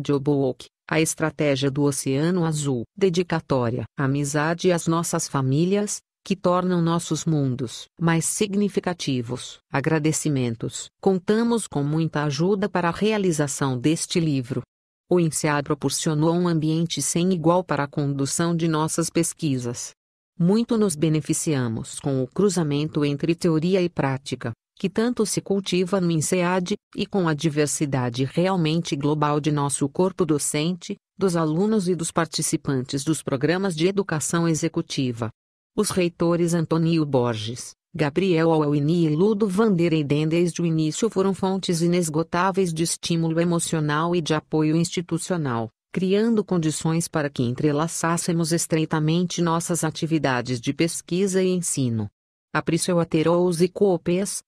Jobbook, a estratégia do Oceano Azul. Dedicatória. Amizade às nossas famílias, que tornam nossos mundos mais significativos. Agradecimentos. Contamos com muita ajuda para a realização deste livro. O INSEAD proporcionou um ambiente sem igual para a condução de nossas pesquisas. Muito nos beneficiamos com o cruzamento entre teoria e prática que tanto se cultiva no INSEAD, e com a diversidade realmente global de nosso corpo docente, dos alunos e dos participantes dos programas de educação executiva. Os reitores Antônio Borges, Gabriel Alwini e Ludo Vandereiden desde o início foram fontes inesgotáveis de estímulo emocional e de apoio institucional, criando condições para que entrelaçássemos estreitamente nossas atividades de pesquisa e ensino. Apriciou os e coopes,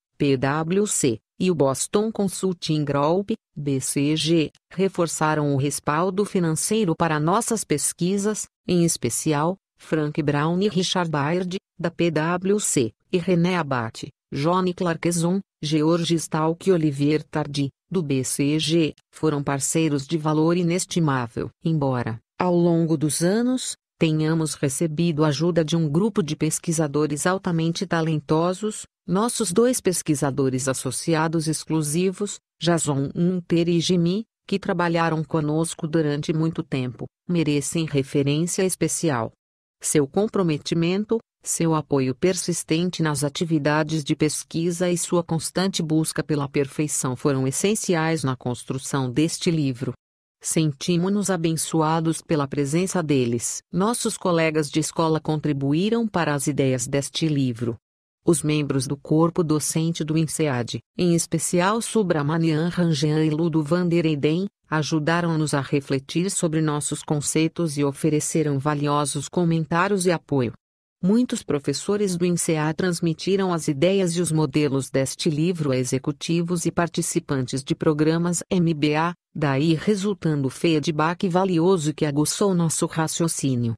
PwC, e o Boston Consulting Group, BCG, reforçaram o respaldo financeiro para nossas pesquisas, em especial, Frank Brown e Richard Baird, da PwC, e René Abate, Johnny Clarkeson, George Stalk e Olivier Tardy do BCG, foram parceiros de valor inestimável. Embora, ao longo dos anos, tenhamos recebido a ajuda de um grupo de pesquisadores altamente talentosos, nossos dois pesquisadores associados exclusivos, Jason Unter e Jimmy, que trabalharam conosco durante muito tempo, merecem referência especial. Seu comprometimento, seu apoio persistente nas atividades de pesquisa e sua constante busca pela perfeição foram essenciais na construção deste livro. Sentimos-nos abençoados pela presença deles. Nossos colegas de escola contribuíram para as ideias deste livro, os membros do corpo docente do INSEAD, em especial Subramanian Ranjan e Ludo Vandereiden, ajudaram-nos a refletir sobre nossos conceitos e ofereceram valiosos comentários e apoio. Muitos professores do INSEAD transmitiram as ideias e os modelos deste livro a executivos e participantes de programas MBA, daí resultando feedback valioso que aguçou nosso raciocínio.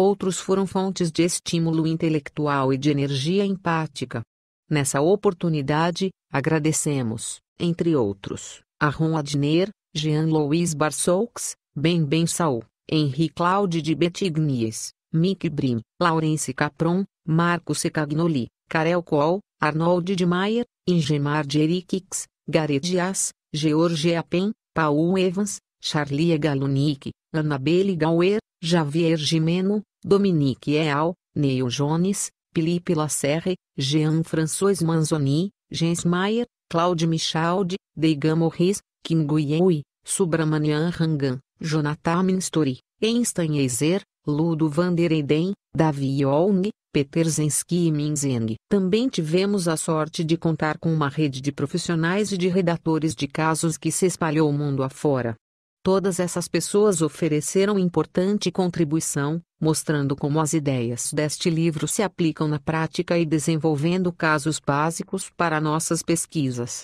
Outros foram fontes de estímulo intelectual e de energia empática. Nessa oportunidade, agradecemos, entre outros, a Ron Adner, Jean-Louis Barsoux, Ben Ben Saul, Henri Claude de Betignies, Mick Brim, Laurence Capron, Marco Secagnoli, Karel Kohl, Arnold de Maier, Ingemar de Erikix, Gareth Dias, George Apen, Paul Evans, Charlie Galunic, Annabelle Gauer, Javier Gimeno, Dominique Eal, Neil Jones, Philippe Lasserre, Jean-François Manzoni, Gens Maier, Claude Michaud, Deiga Morris, Kim Gui Subramanian Rangan, Jonathan Minstori, Einstein Eiser, Ludo van der Eyden, Davi Yong, Peter Zensky e Minzeng. Também tivemos a sorte de contar com uma rede de profissionais e de redatores de casos que se espalhou o mundo afora. Todas essas pessoas ofereceram importante contribuição, mostrando como as ideias deste livro se aplicam na prática e desenvolvendo casos básicos para nossas pesquisas.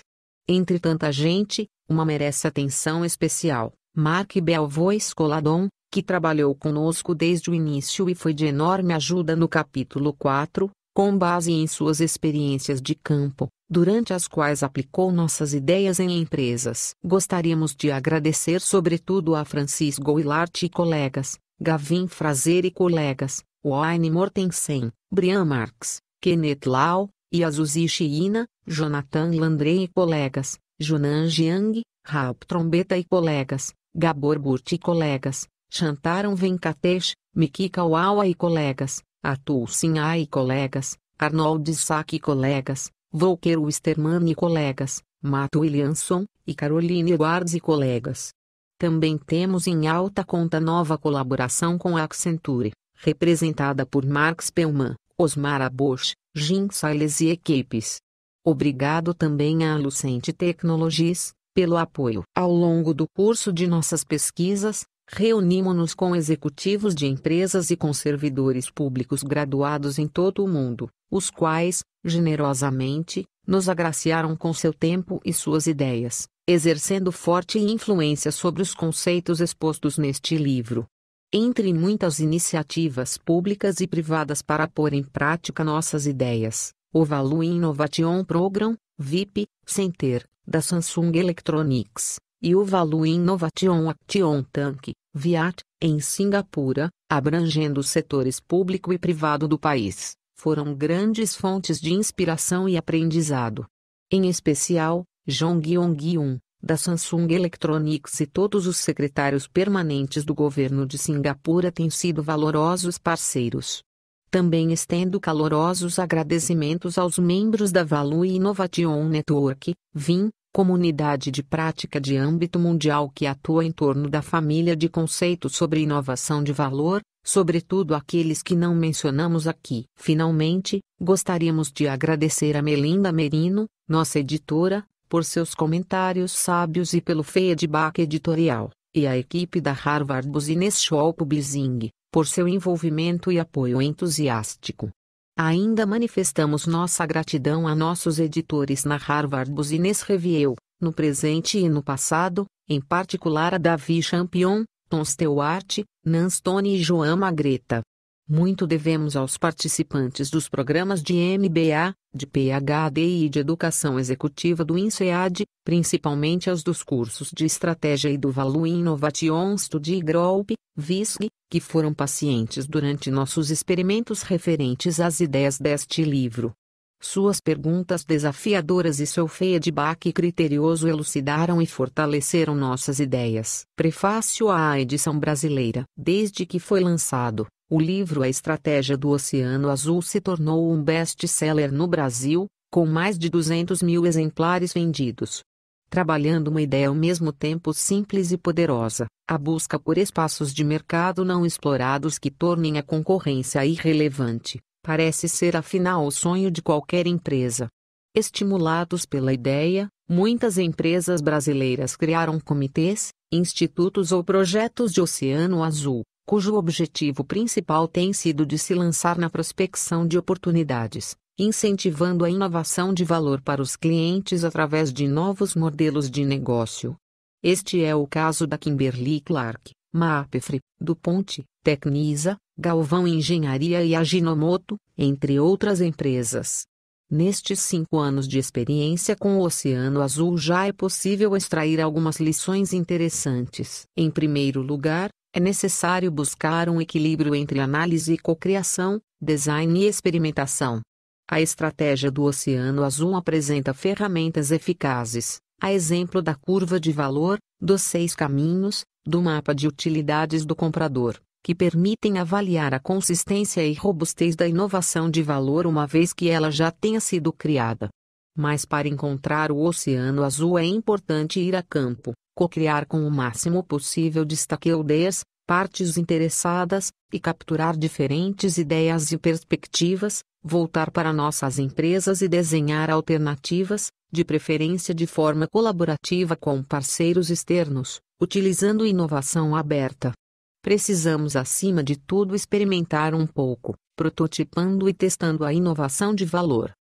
Entre tanta gente, uma merece atenção especial. Mark Belvois Coladon, que trabalhou conosco desde o início e foi de enorme ajuda no capítulo 4, com base em suas experiências de campo, durante as quais aplicou nossas ideias em empresas. Gostaríamos de agradecer sobretudo a Francisco Goulart e colegas, Gavin Fraser e colegas, Wayne Mortensen, Brian Marx, Kenneth Lau, Yasushi Shiina, Jonathan Landry e colegas, Junan Jiang, Raul Trombeta e colegas, Gabor Burti e colegas, Chantaram Venkatesh, Miki Kawawa e colegas, Atul Sinha e colegas, Arnold Sack e colegas, Volker Wisterman e colegas, Matt Williamson, e Caroline Guards e colegas. Também temos em alta conta nova colaboração com a Accenture, representada por Mark Spellman, Osmar Abosch, Jim Siles e equipes. Obrigado também à Lucente Technologies, pelo apoio ao longo do curso de nossas pesquisas, Reunimos-nos com executivos de empresas e com servidores públicos graduados em todo o mundo, os quais, generosamente, nos agraciaram com seu tempo e suas ideias, exercendo forte influência sobre os conceitos expostos neste livro. Entre muitas iniciativas públicas e privadas para pôr em prática nossas ideias, o Value Innovation Program, VIP, Center, da Samsung Electronics, e o Value Innovation Action Tank, VIAT, em Singapura, abrangendo os setores público e privado do país, foram grandes fontes de inspiração e aprendizado. Em especial, Jong Yong-un, da Samsung Electronics e todos os secretários permanentes do governo de Singapura têm sido valorosos parceiros. Também estendo calorosos agradecimentos aos membros da Value Innovation Network, VIN, comunidade de prática de âmbito mundial que atua em torno da família de conceitos sobre inovação de valor, sobretudo aqueles que não mencionamos aqui. Finalmente, gostaríamos de agradecer a Melinda Merino, nossa editora, por seus comentários sábios e pelo feedback editorial, e a equipe da Harvard Business School Publishing, por seu envolvimento e apoio entusiástico. Ainda manifestamos nossa gratidão a nossos editores na Harvard Business Review, no presente e no passado, em particular a Davi Champion, Tom Stewart, Nan Stone e João Magreta. Muito devemos aos participantes dos programas de MBA, de PhD e de Educação Executiva do INSEAD, principalmente aos dos cursos de Estratégia e do Value Innovation Study Group, VISG, que foram pacientes durante nossos experimentos referentes às ideias deste livro. Suas perguntas desafiadoras e seu feedback criterioso elucidaram e fortaleceram nossas ideias. Prefácio à edição brasileira. Desde que foi lançado, o livro A Estratégia do Oceano Azul se tornou um best-seller no Brasil, com mais de 200 mil exemplares vendidos. Trabalhando uma ideia ao mesmo tempo simples e poderosa, a busca por espaços de mercado não explorados que tornem a concorrência irrelevante, parece ser afinal o sonho de qualquer empresa. Estimulados pela ideia, muitas empresas brasileiras criaram comitês, institutos ou projetos de oceano azul cujo objetivo principal tem sido de se lançar na prospecção de oportunidades, incentivando a inovação de valor para os clientes através de novos modelos de negócio. Este é o caso da Kimberly Clark, Mapfre, DuPont, Tecnisa, Galvão Engenharia e Aginomoto, entre outras empresas. Nestes cinco anos de experiência com o Oceano Azul já é possível extrair algumas lições interessantes. Em primeiro lugar, é necessário buscar um equilíbrio entre análise e cocriação, design e experimentação. A estratégia do Oceano Azul apresenta ferramentas eficazes, a exemplo da curva de valor, dos seis caminhos, do mapa de utilidades do comprador, que permitem avaliar a consistência e robustez da inovação de valor uma vez que ela já tenha sido criada. Mas para encontrar o Oceano Azul é importante ir a campo cocriar com o máximo possível de stakeholders, partes interessadas, e capturar diferentes ideias e perspectivas, voltar para nossas empresas e desenhar alternativas, de preferência de forma colaborativa com parceiros externos, utilizando inovação aberta. Precisamos, acima de tudo, experimentar um pouco, prototipando e testando a inovação de valor,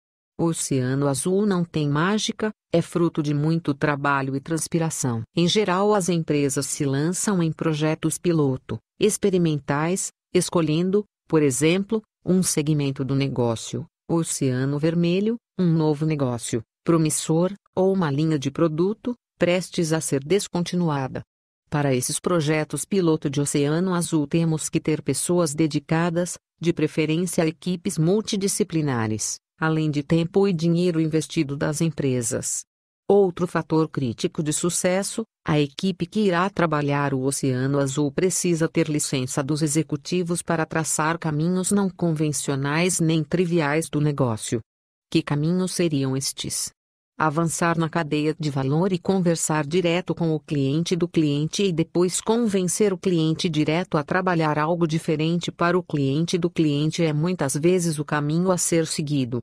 o Oceano Azul não tem mágica, é fruto de muito trabalho e transpiração. Em geral, as empresas se lançam em projetos piloto, experimentais, escolhendo, por exemplo, um segmento do negócio, Oceano Vermelho, um novo negócio, promissor, ou uma linha de produto, prestes a ser descontinuada. Para esses projetos piloto de Oceano Azul temos que ter pessoas dedicadas, de preferência equipes multidisciplinares, além de tempo e dinheiro investido das empresas. Outro fator crítico de sucesso: a equipe que irá trabalhar o Oceano Azul precisa ter licença dos executivos para traçar caminhos não convencionais nem triviais do negócio. Que caminhos seriam estes? Avançar na cadeia de valor e conversar direto com o cliente do cliente e depois convencer o cliente direto a trabalhar algo diferente para o cliente do cliente é muitas vezes o caminho a ser seguido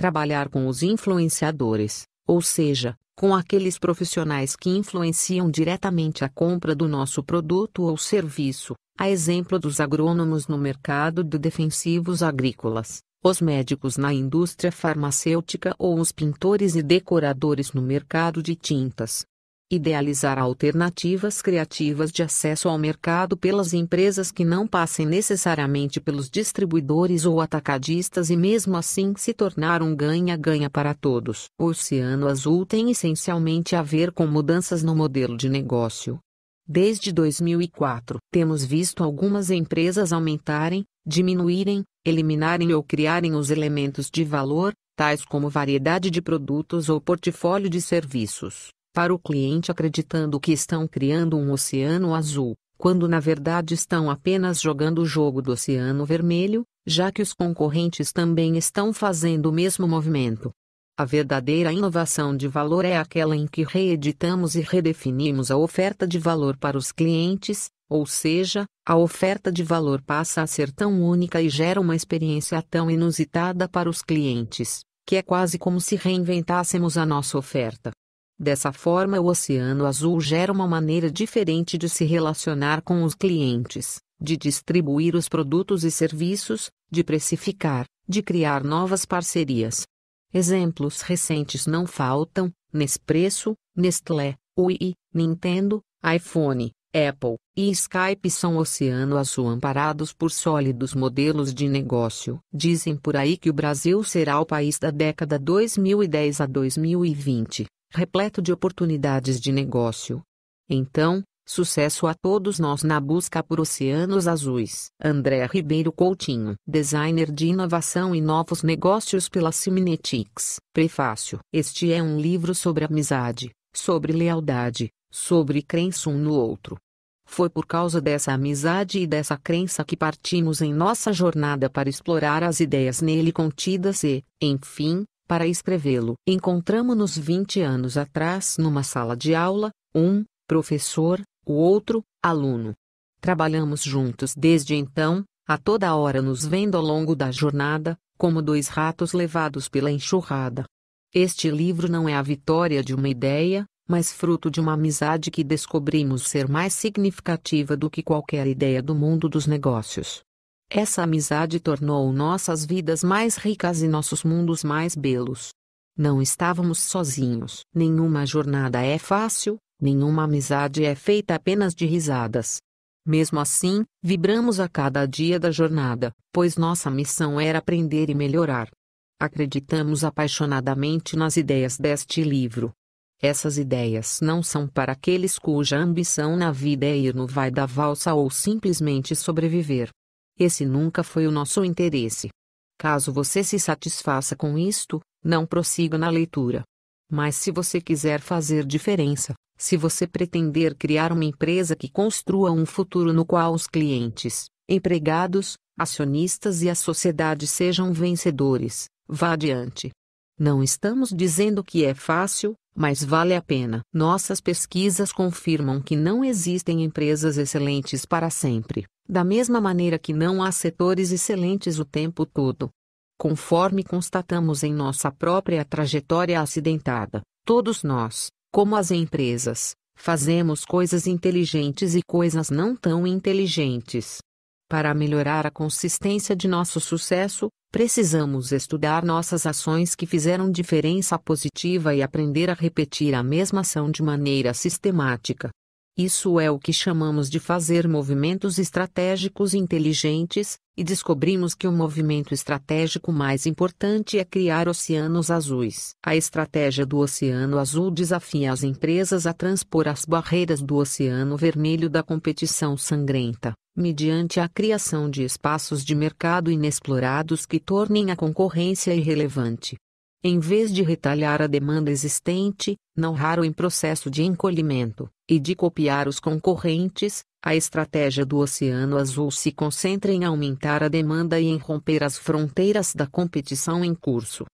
trabalhar com os influenciadores, ou seja, com aqueles profissionais que influenciam diretamente a compra do nosso produto ou serviço, a exemplo dos agrônomos no mercado de defensivos agrícolas, os médicos na indústria farmacêutica ou os pintores e decoradores no mercado de tintas. Idealizar alternativas criativas de acesso ao mercado pelas empresas que não passem necessariamente pelos distribuidores ou atacadistas e mesmo assim se tornar um ganha-ganha para todos. O Oceano Azul tem essencialmente a ver com mudanças no modelo de negócio. Desde 2004, temos visto algumas empresas aumentarem, diminuírem, eliminarem ou criarem os elementos de valor, tais como variedade de produtos ou portfólio de serviços para o cliente acreditando que estão criando um oceano azul, quando na verdade estão apenas jogando o jogo do oceano vermelho, já que os concorrentes também estão fazendo o mesmo movimento. A verdadeira inovação de valor é aquela em que reeditamos e redefinimos a oferta de valor para os clientes, ou seja, a oferta de valor passa a ser tão única e gera uma experiência tão inusitada para os clientes, que é quase como se reinventássemos a nossa oferta. Dessa forma, o Oceano Azul gera uma maneira diferente de se relacionar com os clientes, de distribuir os produtos e serviços, de precificar, de criar novas parcerias. Exemplos recentes não faltam: Nespresso, Nestlé, Wii, Nintendo, iPhone, Apple e Skype são oceano azul amparados por sólidos modelos de negócio. Dizem por aí que o Brasil será o país da década 2010 a 2020, repleto de oportunidades de negócio. Então, sucesso a todos nós na busca por oceanos azuis. André Ribeiro Coutinho, designer de inovação e novos negócios pela Ciminetics. Prefácio. Este é um livro sobre amizade, sobre lealdade, sobre crença um no outro. Foi por causa dessa amizade e dessa crença que partimos em nossa jornada para explorar as ideias nele contidas e, enfim, para escrevê-lo, encontramo-nos 20 anos atrás numa sala de aula, um, professor, o outro, aluno. Trabalhamos juntos desde então, a toda hora nos vendo ao longo da jornada, como dois ratos levados pela enxurrada. Este livro não é a vitória de uma ideia, mas fruto de uma amizade que descobrimos ser mais significativa do que qualquer ideia do mundo dos negócios. Essa amizade tornou nossas vidas mais ricas e nossos mundos mais belos. Não estávamos sozinhos. Nenhuma jornada é fácil, nenhuma amizade é feita apenas de risadas. Mesmo assim, vibramos a cada dia da jornada, pois nossa missão era aprender e melhorar. Acreditamos apaixonadamente nas ideias deste livro. Essas ideias não são para aqueles cuja ambição na vida é ir no vai da valsa ou simplesmente sobreviver. Esse nunca foi o nosso interesse. Caso você se satisfaça com isto, não prossiga na leitura. Mas se você quiser fazer diferença, se você pretender criar uma empresa que construa um futuro no qual os clientes, empregados, acionistas e a sociedade sejam vencedores, vá adiante. Não estamos dizendo que é fácil, mas vale a pena. Nossas pesquisas confirmam que não existem empresas excelentes para sempre, da mesma maneira que não há setores excelentes o tempo todo. Conforme constatamos em nossa própria trajetória acidentada, todos nós, como as empresas, fazemos coisas inteligentes e coisas não tão inteligentes. Para melhorar a consistência de nosso sucesso, precisamos estudar nossas ações que fizeram diferença positiva e aprender a repetir a mesma ação de maneira sistemática. Isso é o que chamamos de fazer movimentos estratégicos inteligentes, e descobrimos que o movimento estratégico mais importante é criar oceanos azuis. A estratégia do Oceano Azul desafia as empresas a transpor as barreiras do Oceano Vermelho da competição sangrenta mediante a criação de espaços de mercado inexplorados que tornem a concorrência irrelevante. Em vez de retalhar a demanda existente, não raro em processo de encolhimento, e de copiar os concorrentes, a estratégia do Oceano Azul se concentra em aumentar a demanda e em romper as fronteiras da competição em curso.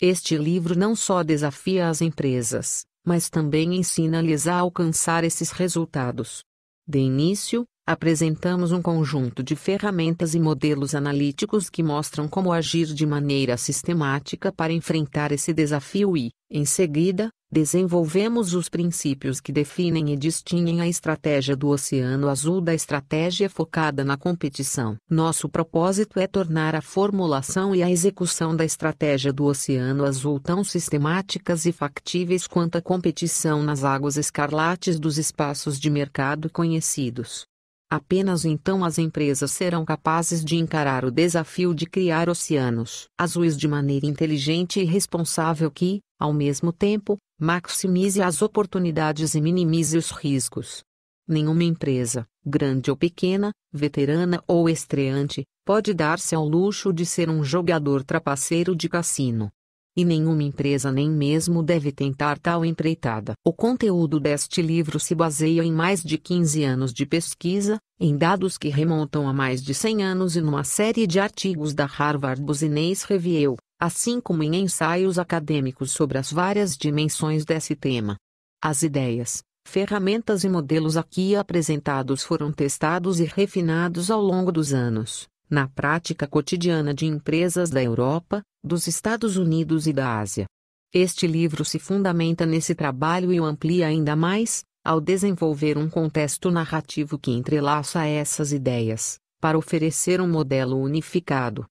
Este livro não só desafia as empresas, mas também ensina-lhes a alcançar esses resultados. De início, apresentamos um conjunto de ferramentas e modelos analíticos que mostram como agir de maneira sistemática para enfrentar esse desafio e, em seguida, desenvolvemos os princípios que definem e distinguem a estratégia do Oceano Azul da estratégia focada na competição. Nosso propósito é tornar a formulação e a execução da estratégia do Oceano Azul tão sistemáticas e factíveis quanto a competição nas águas escarlates dos espaços de mercado conhecidos. Apenas então as empresas serão capazes de encarar o desafio de criar oceanos azuis de maneira inteligente e responsável que, ao mesmo tempo, maximize as oportunidades e minimize os riscos. Nenhuma empresa, grande ou pequena, veterana ou estreante, pode dar-se ao luxo de ser um jogador trapaceiro de cassino e nenhuma empresa nem mesmo deve tentar tal empreitada. O conteúdo deste livro se baseia em mais de 15 anos de pesquisa, em dados que remontam a mais de 100 anos e numa série de artigos da Harvard Business Review, assim como em ensaios acadêmicos sobre as várias dimensões desse tema. As ideias, ferramentas e modelos aqui apresentados foram testados e refinados ao longo dos anos na prática cotidiana de empresas da Europa, dos Estados Unidos e da Ásia. Este livro se fundamenta nesse trabalho e o amplia ainda mais, ao desenvolver um contexto narrativo que entrelaça essas ideias, para oferecer um modelo unificado.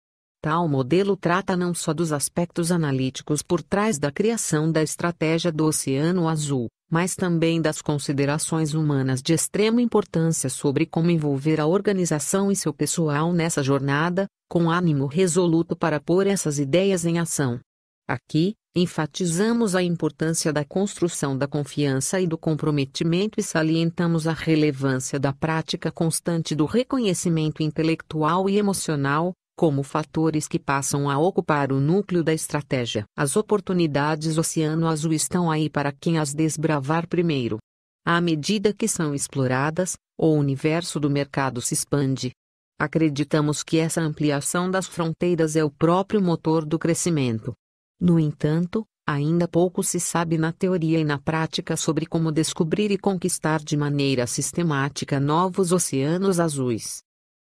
Tal modelo trata não só dos aspectos analíticos por trás da criação da estratégia do Oceano Azul, mas também das considerações humanas de extrema importância sobre como envolver a organização e seu pessoal nessa jornada, com ânimo resoluto para pôr essas ideias em ação. Aqui, enfatizamos a importância da construção da confiança e do comprometimento e salientamos a relevância da prática constante do reconhecimento intelectual e emocional, como fatores que passam a ocupar o núcleo da estratégia. As oportunidades Oceano Azul estão aí para quem as desbravar primeiro. À medida que são exploradas, o universo do mercado se expande. Acreditamos que essa ampliação das fronteiras é o próprio motor do crescimento. No entanto, ainda pouco se sabe na teoria e na prática sobre como descobrir e conquistar de maneira sistemática novos oceanos azuis.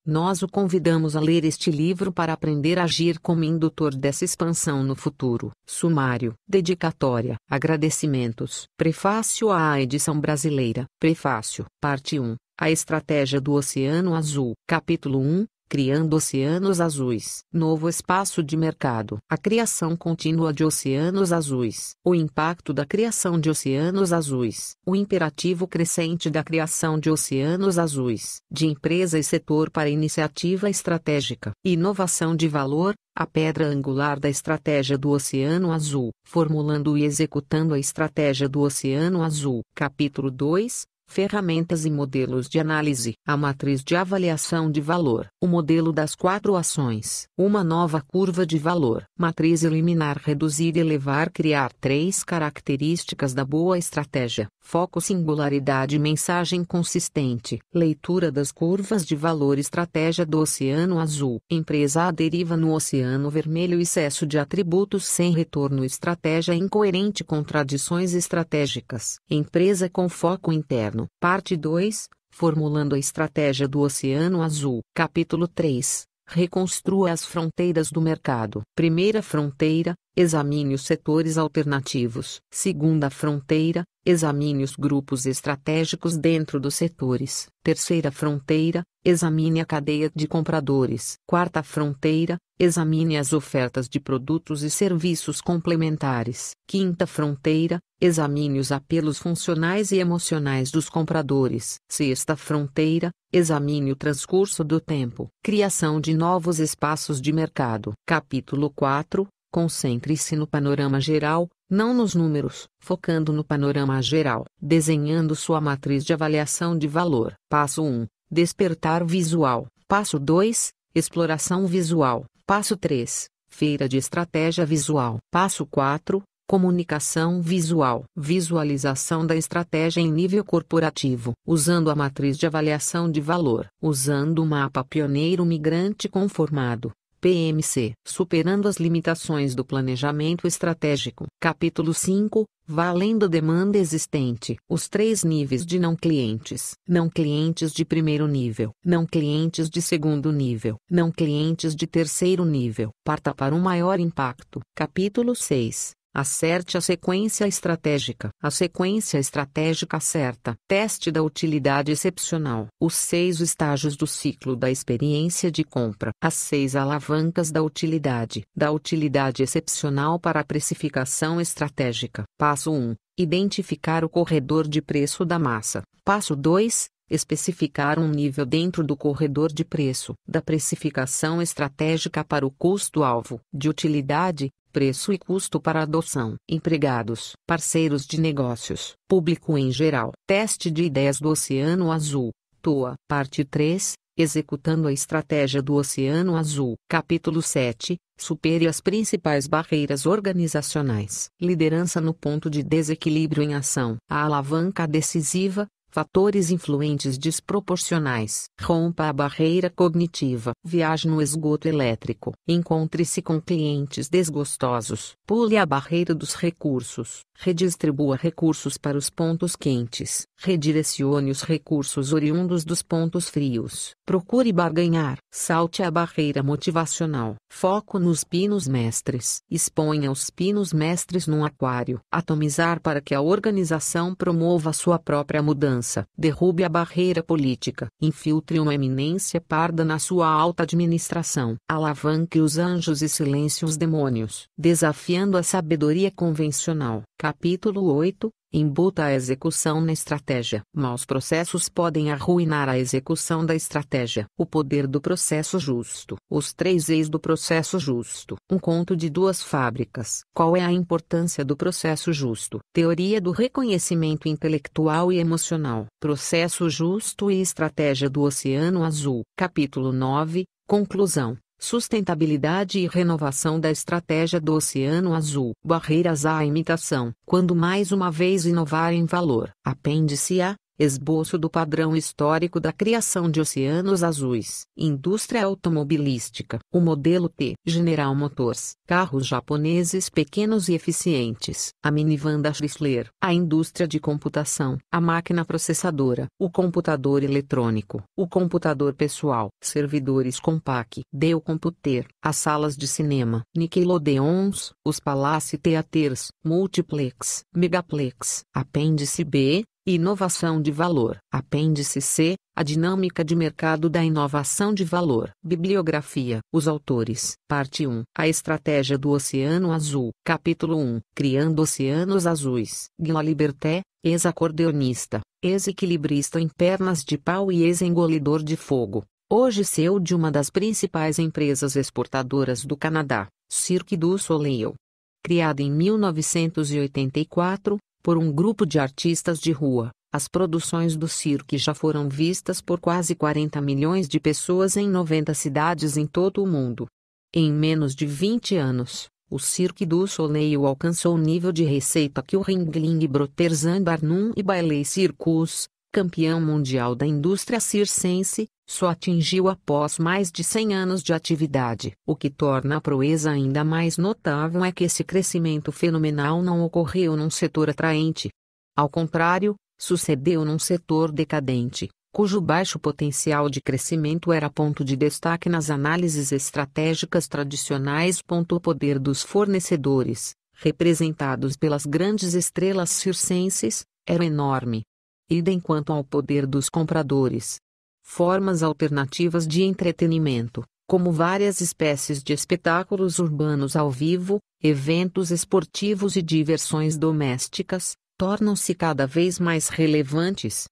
Nós o convidamos a ler este livro para aprender a agir como indutor dessa expansão no futuro. Sumário, dedicatória, agradecimentos. Prefácio à edição brasileira. Prefácio, parte 1. A estratégia do Oceano Azul. Capítulo 1 criando oceanos azuis, novo espaço de mercado. A criação contínua de oceanos azuis, o impacto da criação de oceanos azuis, o imperativo crescente da criação de oceanos azuis, de empresa e setor para iniciativa estratégica, inovação de valor, a pedra angular da estratégia do Oceano Azul, formulando e executando a estratégia do Oceano Azul. Capítulo 2 ferramentas e modelos de análise, a matriz de avaliação de valor, o modelo das quatro ações, uma nova curva de valor, matriz eliminar, reduzir, elevar, criar três características da boa estratégia, foco, singularidade, mensagem consistente, leitura das curvas de valor, estratégia do Oceano Azul, empresa à deriva no Oceano Vermelho, excesso de atributos sem retorno, estratégia incoerente, contradições estratégicas, empresa com foco interno Oceano. Parte 2 Formulando a Estratégia do Oceano Azul. Capítulo 3 Reconstrua as fronteiras do mercado. Primeira fronteira: examine os setores alternativos. Segunda fronteira: examine os grupos estratégicos dentro dos setores. Terceira fronteira: examine a cadeia de compradores. Quarta fronteira: Examine as ofertas de produtos e serviços complementares. Quinta fronteira, examine os apelos funcionais e emocionais dos compradores. Sexta fronteira, examine o transcurso do tempo. Criação de novos espaços de mercado. Capítulo 4 Concentre-se no panorama geral, não nos números, focando no panorama geral, desenhando sua matriz de avaliação de valor. Passo 1 Despertar visual. Passo 2 Exploração visual. Passo 3 Feira de Estratégia Visual. Passo 4 Comunicação visual, visualização da estratégia em nível corporativo, usando a matriz de avaliação de valor, usando o mapa pioneiro migrante conformado, PMC, superando as limitações do planejamento estratégico. Capítulo 5 Valendo demanda existente, os três níveis de não clientes, não clientes de primeiro nível, não clientes de segundo nível, não clientes de terceiro nível, parta para um maior impacto. Capítulo 6 Acerte a sequência estratégica. A sequência estratégica certa. Teste da utilidade excepcional. Os seis estágios do ciclo da experiência de compra. As seis alavancas da utilidade. Da utilidade excepcional para a precificação estratégica. Passo 1. Identificar o corredor de preço da massa. Passo 2 especificar um nível dentro do corredor de preço da precificação estratégica para o custo-alvo de utilidade, preço e custo para adoção. Empregados, parceiros de negócios, público em geral. Teste de ideias do Oceano Azul. TOA, parte 3. Executando a estratégia do Oceano Azul. Capítulo 7. Supere as principais barreiras organizacionais. Liderança no ponto de desequilíbrio em ação. A alavanca decisiva, fatores influentes desproporcionais. Rompa a barreira cognitiva. Viaje no esgoto elétrico. Encontre-se com clientes desgostosos. Pule a barreira dos recursos. Redistribua recursos para os pontos quentes. Redirecione os recursos oriundos dos pontos frios. Procure barganhar. Salte a barreira motivacional. Foco nos pinos mestres. Exponha os pinos mestres num aquário. Atomizar para que a organização promova sua própria mudança derrube a barreira política, infiltre uma eminência parda na sua alta administração, alavanque os anjos e silencie os demônios, desafiando a sabedoria convencional. Capítulo 8 imbuta a execução na estratégia. Maus processos podem arruinar a execução da estratégia. O poder do processo justo. Os três eis do processo justo. Um conto de duas fábricas. Qual é a importância do processo justo? Teoria do reconhecimento intelectual e emocional. Processo justo e estratégia do Oceano Azul. Capítulo 9. Conclusão sustentabilidade e renovação da estratégia do Oceano Azul. Barreiras à imitação, quando mais uma vez inovar em valor. Apêndice A Esboço do padrão histórico da criação de oceanos azuis. Indústria automobilística. O modelo T. General Motors. Carros japoneses pequenos e eficientes. A minivan da Chrysler. A indústria de computação. A máquina processadora. O computador eletrônico. O computador pessoal. Servidores Compaq. Dell Computer. As salas de cinema. Nickelodeons. Os Palace Theaters. Multiplex. Megaplex. Apêndice B. Inovação de valor. Apêndice C. A dinâmica de mercado da inovação de valor. Bibliografia. Os autores. Parte 1. A estratégia do Oceano Azul. Capítulo 1. Criando oceanos azuis. Guillaume Liberté, ex-acordeonista, ex-equilibrista em pernas de pau e ex-engolidor de fogo. Hoje CEO de uma das principais empresas exportadoras do Canadá, Cirque du Soleil. Criada em 1984, por um grupo de artistas de rua. As produções do circo já foram vistas por quase 40 milhões de pessoas em 90 cidades em todo o mundo. Em menos de 20 anos, o Cirque du Soleil alcançou o nível de receita que o Ringling Brothers Barnum e Bailey Circus, campeão mundial da indústria circense, só atingiu após mais de 100 anos de atividade. O que torna a proeza ainda mais notável é que esse crescimento fenomenal não ocorreu num setor atraente. Ao contrário, sucedeu num setor decadente, cujo baixo potencial de crescimento era ponto de destaque nas análises estratégicas tradicionais. O poder dos fornecedores, representados pelas grandes estrelas circenses, era enorme idem quanto ao poder dos compradores. Formas alternativas de entretenimento, como várias espécies de espetáculos urbanos ao vivo, eventos esportivos e diversões domésticas, tornam-se cada vez mais relevantes.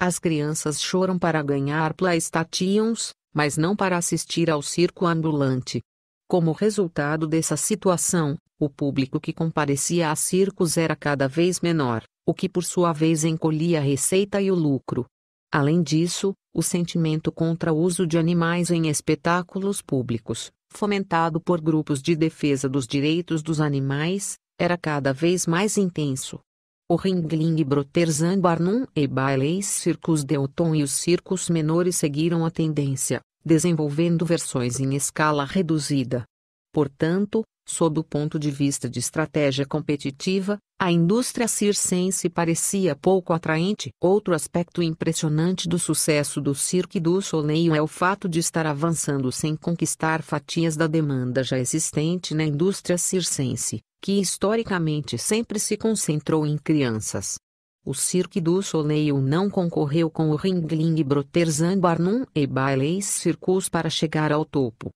As crianças choram para ganhar PlayStations, mas não para assistir ao circo ambulante. Como resultado dessa situação, o público que comparecia a circos era cada vez menor o que por sua vez encolhia a receita e o lucro. Além disso, o sentimento contra o uso de animais em espetáculos públicos, fomentado por grupos de defesa dos direitos dos animais, era cada vez mais intenso. O Ringling Brothers Barnum e Bailey's Circus Delton e os circos menores seguiram a tendência, desenvolvendo versões em escala reduzida. Portanto, sob o ponto de vista de estratégia competitiva, a indústria circense parecia pouco atraente. Outro aspecto impressionante do sucesso do Cirque du Soleil é o fato de estar avançando sem conquistar fatias da demanda já existente na indústria circense, que historicamente sempre se concentrou em crianças. O Cirque du Soleil não concorreu com o Ringling Brothers Barnum e Bailey's Circus para chegar ao topo.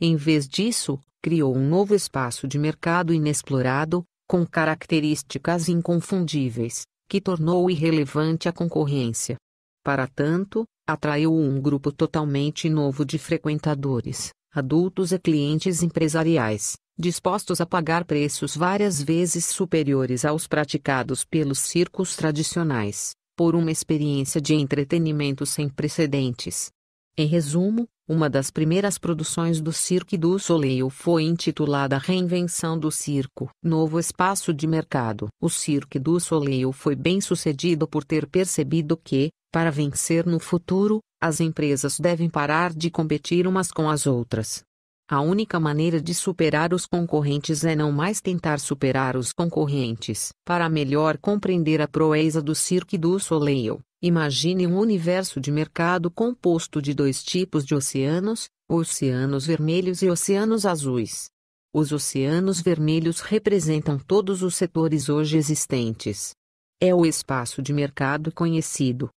Em vez disso, criou um novo espaço de mercado inexplorado, com características inconfundíveis, que tornou irrelevante a concorrência. Para tanto, atraiu um grupo totalmente novo de frequentadores, adultos e clientes empresariais, dispostos a pagar preços várias vezes superiores aos praticados pelos circos tradicionais, por uma experiência de entretenimento sem precedentes, em resumo, uma das primeiras produções do Cirque du Soleil foi intitulada Reinvenção do Circo, novo espaço de mercado. O Cirque du Soleil foi bem sucedido por ter percebido que, para vencer no futuro, as empresas devem parar de competir umas com as outras. A única maneira de superar os concorrentes é não mais tentar superar os concorrentes. Para melhor compreender a proeza do Cirque du Soleil, Imagine um universo de mercado composto de dois tipos de oceanos, oceanos vermelhos e oceanos azuis. Os oceanos vermelhos representam todos os setores hoje existentes. É o espaço de mercado conhecido.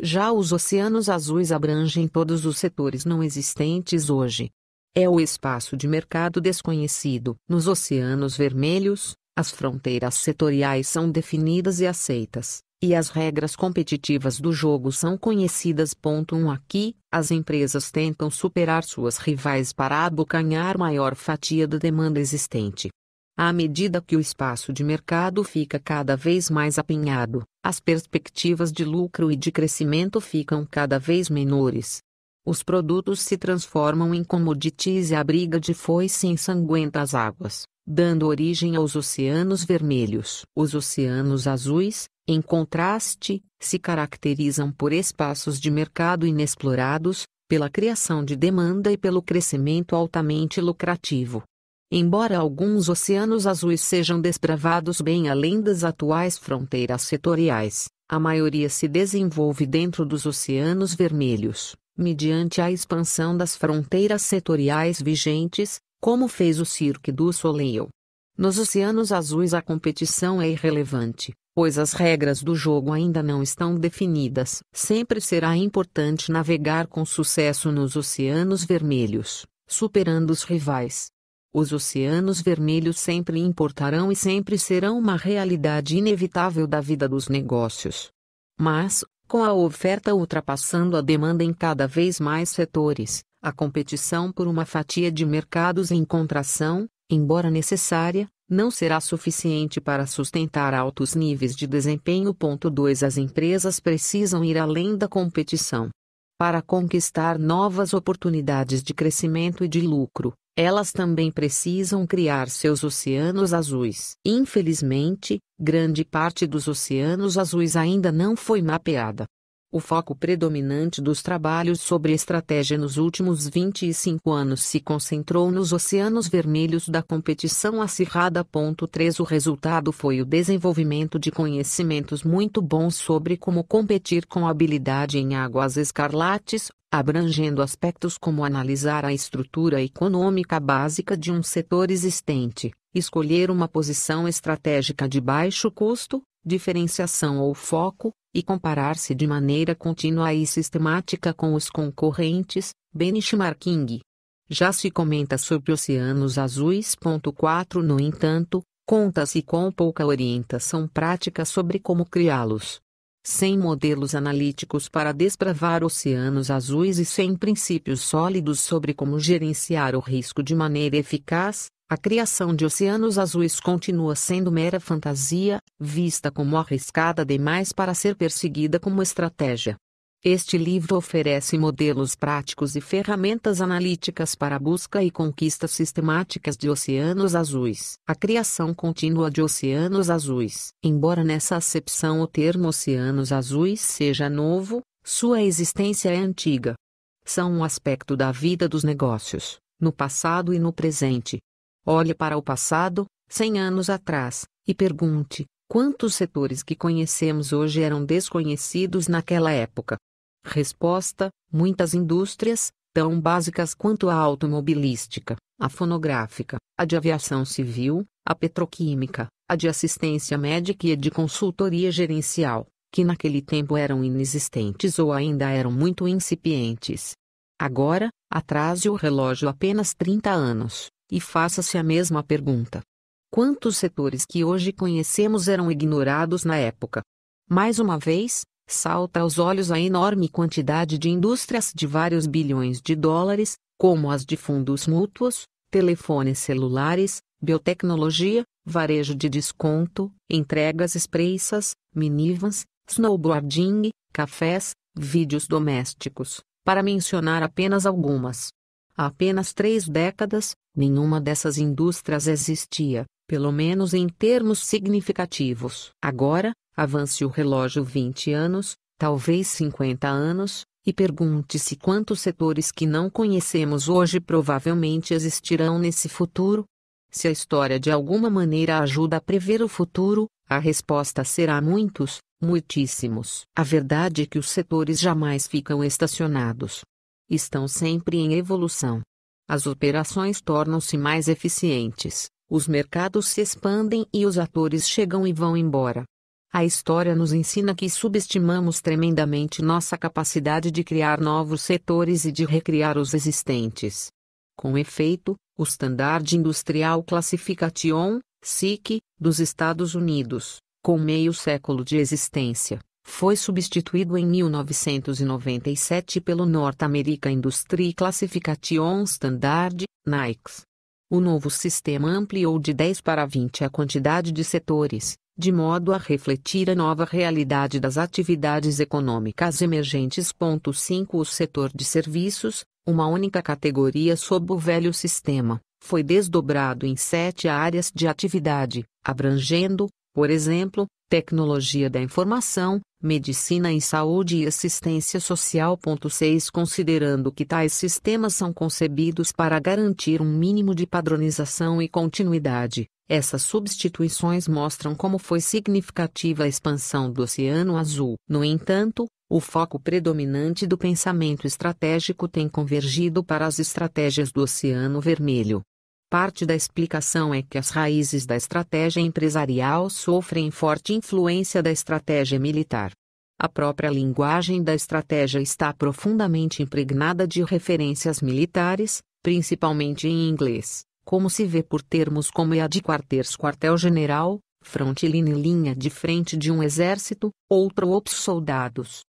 Já os oceanos azuis abrangem todos os setores não existentes hoje. É o espaço de mercado desconhecido. Nos oceanos vermelhos, as fronteiras setoriais são definidas e aceitas, e as regras competitivas do jogo são conhecidas. 1 Aqui, as empresas tentam superar suas rivais para abocanhar maior fatia da demanda existente. À medida que o espaço de mercado fica cada vez mais apinhado, as perspectivas de lucro e de crescimento ficam cada vez menores. Os produtos se transformam em commodities e a briga de foice ensanguenta as águas dando origem aos oceanos vermelhos. Os oceanos azuis, em contraste, se caracterizam por espaços de mercado inexplorados, pela criação de demanda e pelo crescimento altamente lucrativo. Embora alguns oceanos azuis sejam desbravados bem além das atuais fronteiras setoriais, a maioria se desenvolve dentro dos oceanos vermelhos, mediante a expansão das fronteiras setoriais vigentes, como fez o Cirque du Soleil. Nos oceanos azuis a competição é irrelevante, pois as regras do jogo ainda não estão definidas. Sempre será importante navegar com sucesso nos oceanos vermelhos, superando os rivais. Os oceanos vermelhos sempre importarão e sempre serão uma realidade inevitável da vida dos negócios. Mas, com a oferta ultrapassando a demanda em cada vez mais setores, a competição por uma fatia de mercados em contração, embora necessária, não será suficiente para sustentar altos níveis de desempenho. 2 As empresas precisam ir além da competição. Para conquistar novas oportunidades de crescimento e de lucro, elas também precisam criar seus oceanos azuis. Infelizmente, grande parte dos oceanos azuis ainda não foi mapeada. O foco predominante dos trabalhos sobre estratégia nos últimos 25 anos se concentrou nos oceanos vermelhos da competição acirrada. 3 O resultado foi o desenvolvimento de conhecimentos muito bons sobre como competir com habilidade em águas escarlates, abrangendo aspectos como analisar a estrutura econômica básica de um setor existente, escolher uma posição estratégica de baixo custo, diferenciação ou foco e comparar-se de maneira contínua e sistemática com os concorrentes, benchmarking. Já se comenta sobre oceanos azuis. 4 No entanto, conta-se com pouca orientação prática sobre como criá-los. Sem modelos analíticos para desbravar oceanos azuis e sem princípios sólidos sobre como gerenciar o risco de maneira eficaz, a criação de oceanos azuis continua sendo mera fantasia, vista como arriscada demais para ser perseguida como estratégia. Este livro oferece modelos práticos e ferramentas analíticas para a busca e conquista sistemáticas de oceanos azuis. A criação contínua de oceanos azuis. Embora nessa acepção o termo oceanos azuis seja novo, sua existência é antiga. São um aspecto da vida dos negócios, no passado e no presente Olhe para o passado, 100 anos atrás, e pergunte: quantos setores que conhecemos hoje eram desconhecidos naquela época? Resposta: muitas indústrias, tão básicas quanto a automobilística, a fonográfica, a de aviação civil, a petroquímica, a de assistência médica e a de consultoria gerencial, que naquele tempo eram inexistentes ou ainda eram muito incipientes. Agora, atrase o relógio apenas 30 anos, e faça-se a mesma pergunta. Quantos setores que hoje conhecemos eram ignorados na época? Mais uma vez, salta aos olhos a enorme quantidade de indústrias de vários bilhões de dólares, como as de fundos mútuos, telefones celulares, biotecnologia, varejo de desconto, entregas expressas, minivans, snowboarding, cafés, vídeos domésticos, para mencionar apenas algumas. Há apenas três décadas, nenhuma dessas indústrias existia, pelo menos em termos significativos. Agora, avance o relógio 20 anos, talvez 50 anos, e pergunte-se quantos setores que não conhecemos hoje provavelmente existirão nesse futuro. Se a história de alguma maneira ajuda a prever o futuro, a resposta será muitos, muitíssimos. A verdade é que os setores jamais ficam estacionados estão sempre em evolução. As operações tornam-se mais eficientes, os mercados se expandem e os atores chegam e vão embora. A história nos ensina que subestimamos tremendamente nossa capacidade de criar novos setores e de recriar os existentes. Com efeito, o Standard Industrial Classification, SIC, dos Estados Unidos, com meio século de existência, foi substituído em 1997 pelo North America Industry Classification Standard, NAICS. O novo sistema ampliou de 10 para 20 a quantidade de setores, de modo a refletir a nova realidade das atividades econômicas emergentes. 5 O setor de serviços, uma única categoria sob o velho sistema, foi desdobrado em sete áreas de atividade, abrangendo por exemplo, tecnologia da informação, medicina em saúde e assistência social. 6 Considerando que tais sistemas são concebidos para garantir um mínimo de padronização e continuidade, essas substituições mostram como foi significativa a expansão do Oceano Azul. No entanto, o foco predominante do pensamento estratégico tem convergido para as estratégias do Oceano Vermelho, Parte da explicação é que as raízes da estratégia empresarial sofrem forte influência da estratégia militar. A própria linguagem da estratégia está profundamente impregnada de referências militares, principalmente em inglês, como se vê por termos como a de quarteiros quartel-general, fronte linha linha de frente de um exército, outro ops soldados,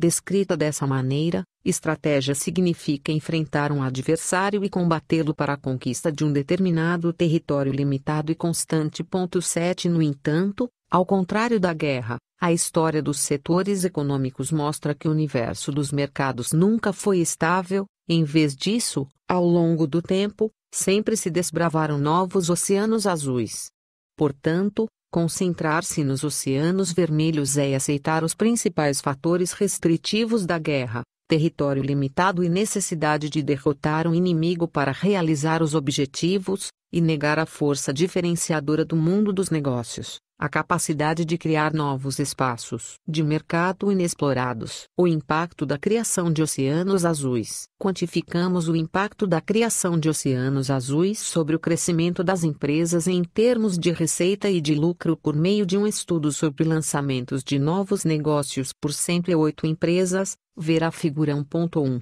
Descrita dessa maneira, estratégia significa enfrentar um adversário e combatê-lo para a conquista de um determinado território limitado e constante. 7 No entanto, ao contrário da guerra, a história dos setores econômicos mostra que o universo dos mercados nunca foi estável, em vez disso, ao longo do tempo, sempre se desbravaram novos oceanos azuis. Portanto, Concentrar-se nos oceanos vermelhos é aceitar os principais fatores restritivos da guerra, território limitado e necessidade de derrotar um inimigo para realizar os objetivos, e negar a força diferenciadora do mundo dos negócios, a capacidade de criar novos espaços de mercado inexplorados. O impacto da criação de oceanos azuis. Quantificamos o impacto da criação de oceanos azuis sobre o crescimento das empresas em termos de receita e de lucro por meio de um estudo sobre lançamentos de novos negócios por 108 empresas. Ver a figura 1.1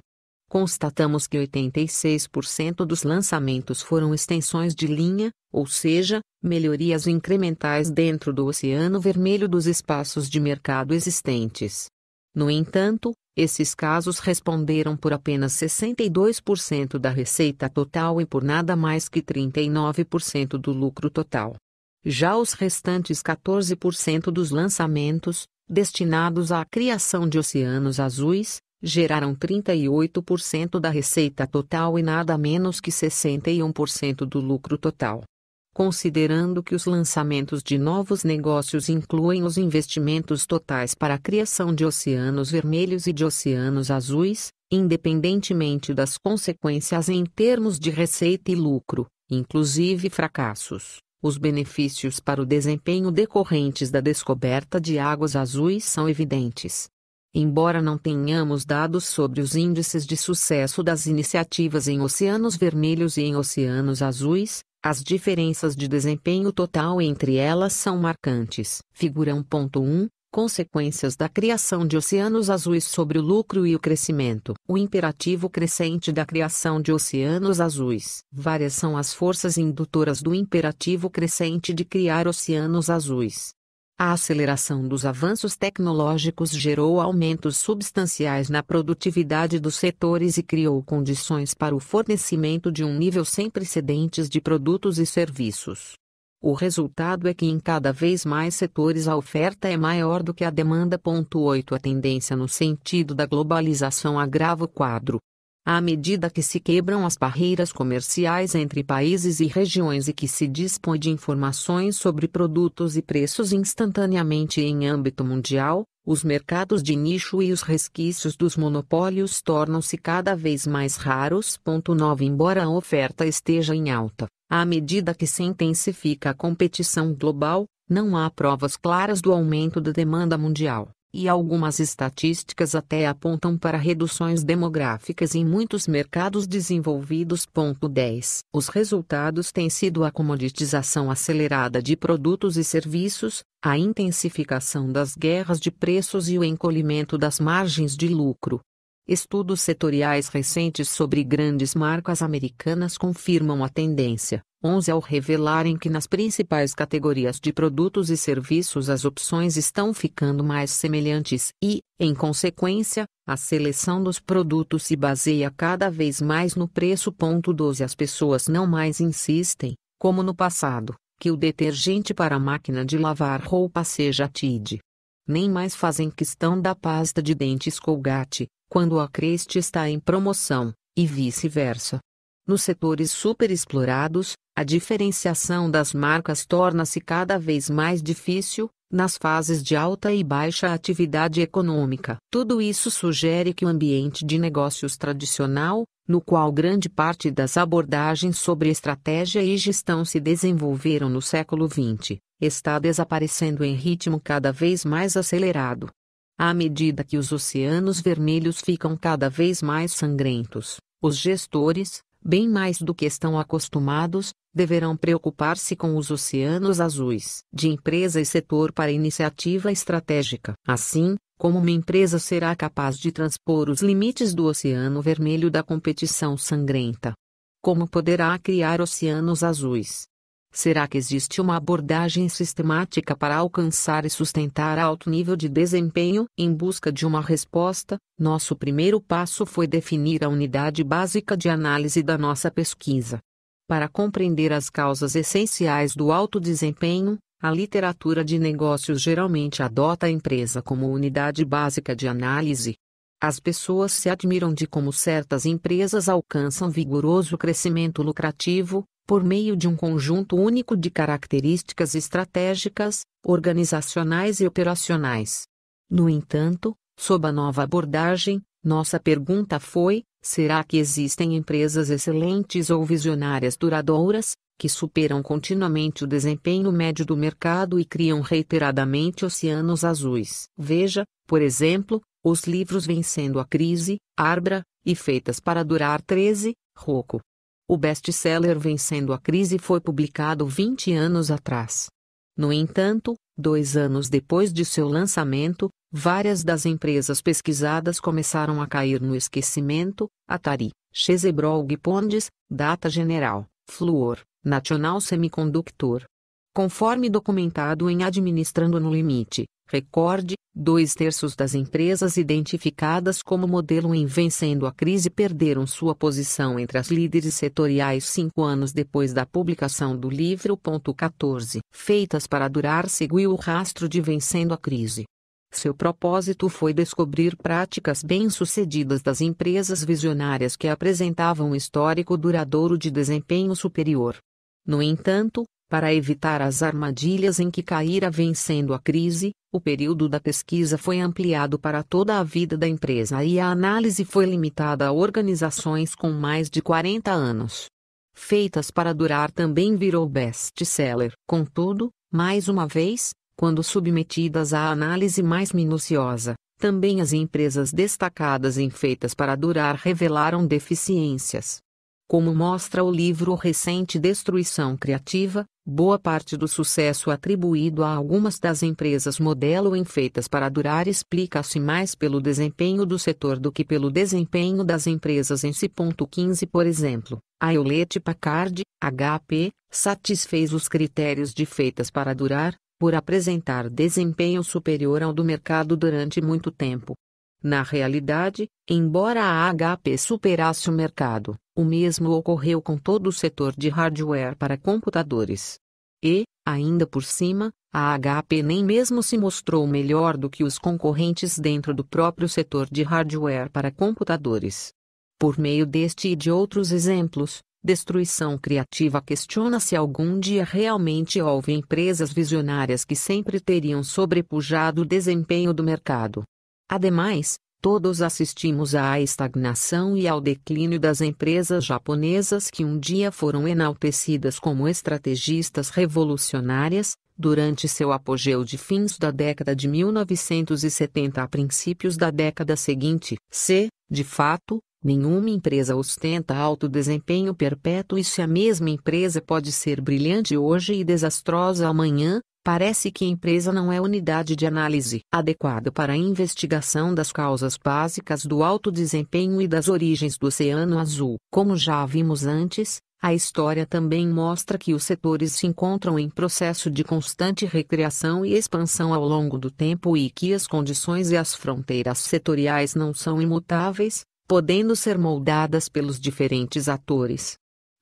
constatamos que 86% dos lançamentos foram extensões de linha, ou seja, melhorias incrementais dentro do Oceano Vermelho dos espaços de mercado existentes. No entanto, esses casos responderam por apenas 62% da receita total e por nada mais que 39% do lucro total. Já os restantes 14% dos lançamentos, destinados à criação de oceanos azuis, geraram 38% da receita total e nada menos que 61% do lucro total. Considerando que os lançamentos de novos negócios incluem os investimentos totais para a criação de oceanos vermelhos e de oceanos azuis, independentemente das consequências em termos de receita e lucro, inclusive fracassos, os benefícios para o desempenho decorrentes da descoberta de águas azuis são evidentes. Embora não tenhamos dados sobre os índices de sucesso das iniciativas em oceanos vermelhos e em oceanos azuis, as diferenças de desempenho total entre elas são marcantes. Figura 1.1 Consequências da criação de oceanos azuis sobre o lucro e o crescimento. O imperativo crescente da criação de oceanos azuis. Várias são as forças indutoras do imperativo crescente de criar oceanos azuis. A aceleração dos avanços tecnológicos gerou aumentos substanciais na produtividade dos setores e criou condições para o fornecimento de um nível sem precedentes de produtos e serviços. O resultado é que em cada vez mais setores a oferta é maior do que a demanda. 8 A tendência no sentido da globalização agrava o quadro, à medida que se quebram as barreiras comerciais entre países e regiões e que se dispõe de informações sobre produtos e preços instantaneamente em âmbito mundial, os mercados de nicho e os resquícios dos monopólios tornam-se cada vez mais raros. 9 Embora a oferta esteja em alta, à medida que se intensifica a competição global, não há provas claras do aumento da demanda mundial e algumas estatísticas até apontam para reduções demográficas em muitos mercados desenvolvidos. 10. Os resultados têm sido a comoditização acelerada de produtos e serviços, a intensificação das guerras de preços e o encolhimento das margens de lucro. Estudos setoriais recentes sobre grandes marcas americanas confirmam a tendência, 11 ao revelarem que nas principais categorias de produtos e serviços as opções estão ficando mais semelhantes e, em consequência, a seleção dos produtos se baseia cada vez mais no preço. 12 As pessoas não mais insistem, como no passado, que o detergente para a máquina de lavar roupa seja TID. Nem mais fazem questão da pasta de dentes Colgate, quando a creste está em promoção, e vice-versa. Nos setores superexplorados, a diferenciação das marcas torna-se cada vez mais difícil, nas fases de alta e baixa atividade econômica. Tudo isso sugere que o ambiente de negócios tradicional, no qual grande parte das abordagens sobre estratégia e gestão se desenvolveram no século XX, está desaparecendo em ritmo cada vez mais acelerado. À medida que os oceanos vermelhos ficam cada vez mais sangrentos, os gestores, bem mais do que estão acostumados, deverão preocupar-se com os oceanos azuis de empresa e setor para iniciativa estratégica. Assim, como uma empresa será capaz de transpor os limites do oceano vermelho da competição sangrenta? Como poderá criar oceanos azuis, Será que existe uma abordagem sistemática para alcançar e sustentar alto nível de desempenho? Em busca de uma resposta, nosso primeiro passo foi definir a unidade básica de análise da nossa pesquisa. Para compreender as causas essenciais do alto desempenho, a literatura de negócios geralmente adota a empresa como unidade básica de análise. As pessoas se admiram de como certas empresas alcançam vigoroso crescimento lucrativo, por meio de um conjunto único de características estratégicas, organizacionais e operacionais. No entanto, sob a nova abordagem, nossa pergunta foi: será que existem empresas excelentes ou visionárias duradouras, que superam continuamente o desempenho médio do mercado e criam reiteradamente oceanos azuis? Veja, por exemplo, os livros Vencendo a Crise, Arbra, e Feitas para Durar 13, Rocco. O best-seller Vencendo a Crise foi publicado 20 anos atrás. No entanto, dois anos depois de seu lançamento, várias das empresas pesquisadas começaram a cair no esquecimento, Atari, Chesebrog Pondes, Data General, Fluor, National Semiconductor. Conforme documentado em Administrando no Limite, recorde, dois terços das empresas identificadas como modelo em vencendo a crise perderam sua posição entre as líderes setoriais cinco anos depois da publicação do livro. 14. Feitas para durar seguiu o rastro de vencendo a crise. Seu propósito foi descobrir práticas bem-sucedidas das empresas visionárias que apresentavam um histórico duradouro de desempenho superior. No entanto, para evitar as armadilhas em que caíra vencendo a crise, o período da pesquisa foi ampliado para toda a vida da empresa e a análise foi limitada a organizações com mais de 40 anos. Feitas para Durar também virou best-seller. Contudo, mais uma vez, quando submetidas à análise mais minuciosa, também as empresas destacadas em Feitas para Durar revelaram deficiências. Como mostra o livro recente Destruição Criativa, boa parte do sucesso atribuído a algumas das empresas modelo enfeitas para durar explica-se mais pelo desempenho do setor do que pelo desempenho das empresas em si. 15 Por exemplo, a Hewlett Packard, HP, satisfez os critérios de feitas para durar, por apresentar desempenho superior ao do mercado durante muito tempo. Na realidade, embora a HP superasse o mercado, o mesmo ocorreu com todo o setor de hardware para computadores. E, ainda por cima, a HP nem mesmo se mostrou melhor do que os concorrentes dentro do próprio setor de hardware para computadores. Por meio deste e de outros exemplos, Destruição Criativa questiona se algum dia realmente houve empresas visionárias que sempre teriam sobrepujado o desempenho do mercado. Ademais, Todos assistimos à estagnação e ao declínio das empresas japonesas que um dia foram enaltecidas como estrategistas revolucionárias, durante seu apogeu de fins da década de 1970 a princípios da década seguinte. Se, De fato, nenhuma empresa ostenta alto desempenho perpétuo e se a mesma empresa pode ser brilhante hoje e desastrosa amanhã, Parece que empresa não é unidade de análise adequada para a investigação das causas básicas do alto desempenho e das origens do Oceano Azul. Como já vimos antes, a história também mostra que os setores se encontram em processo de constante recriação e expansão ao longo do tempo e que as condições e as fronteiras setoriais não são imutáveis, podendo ser moldadas pelos diferentes atores.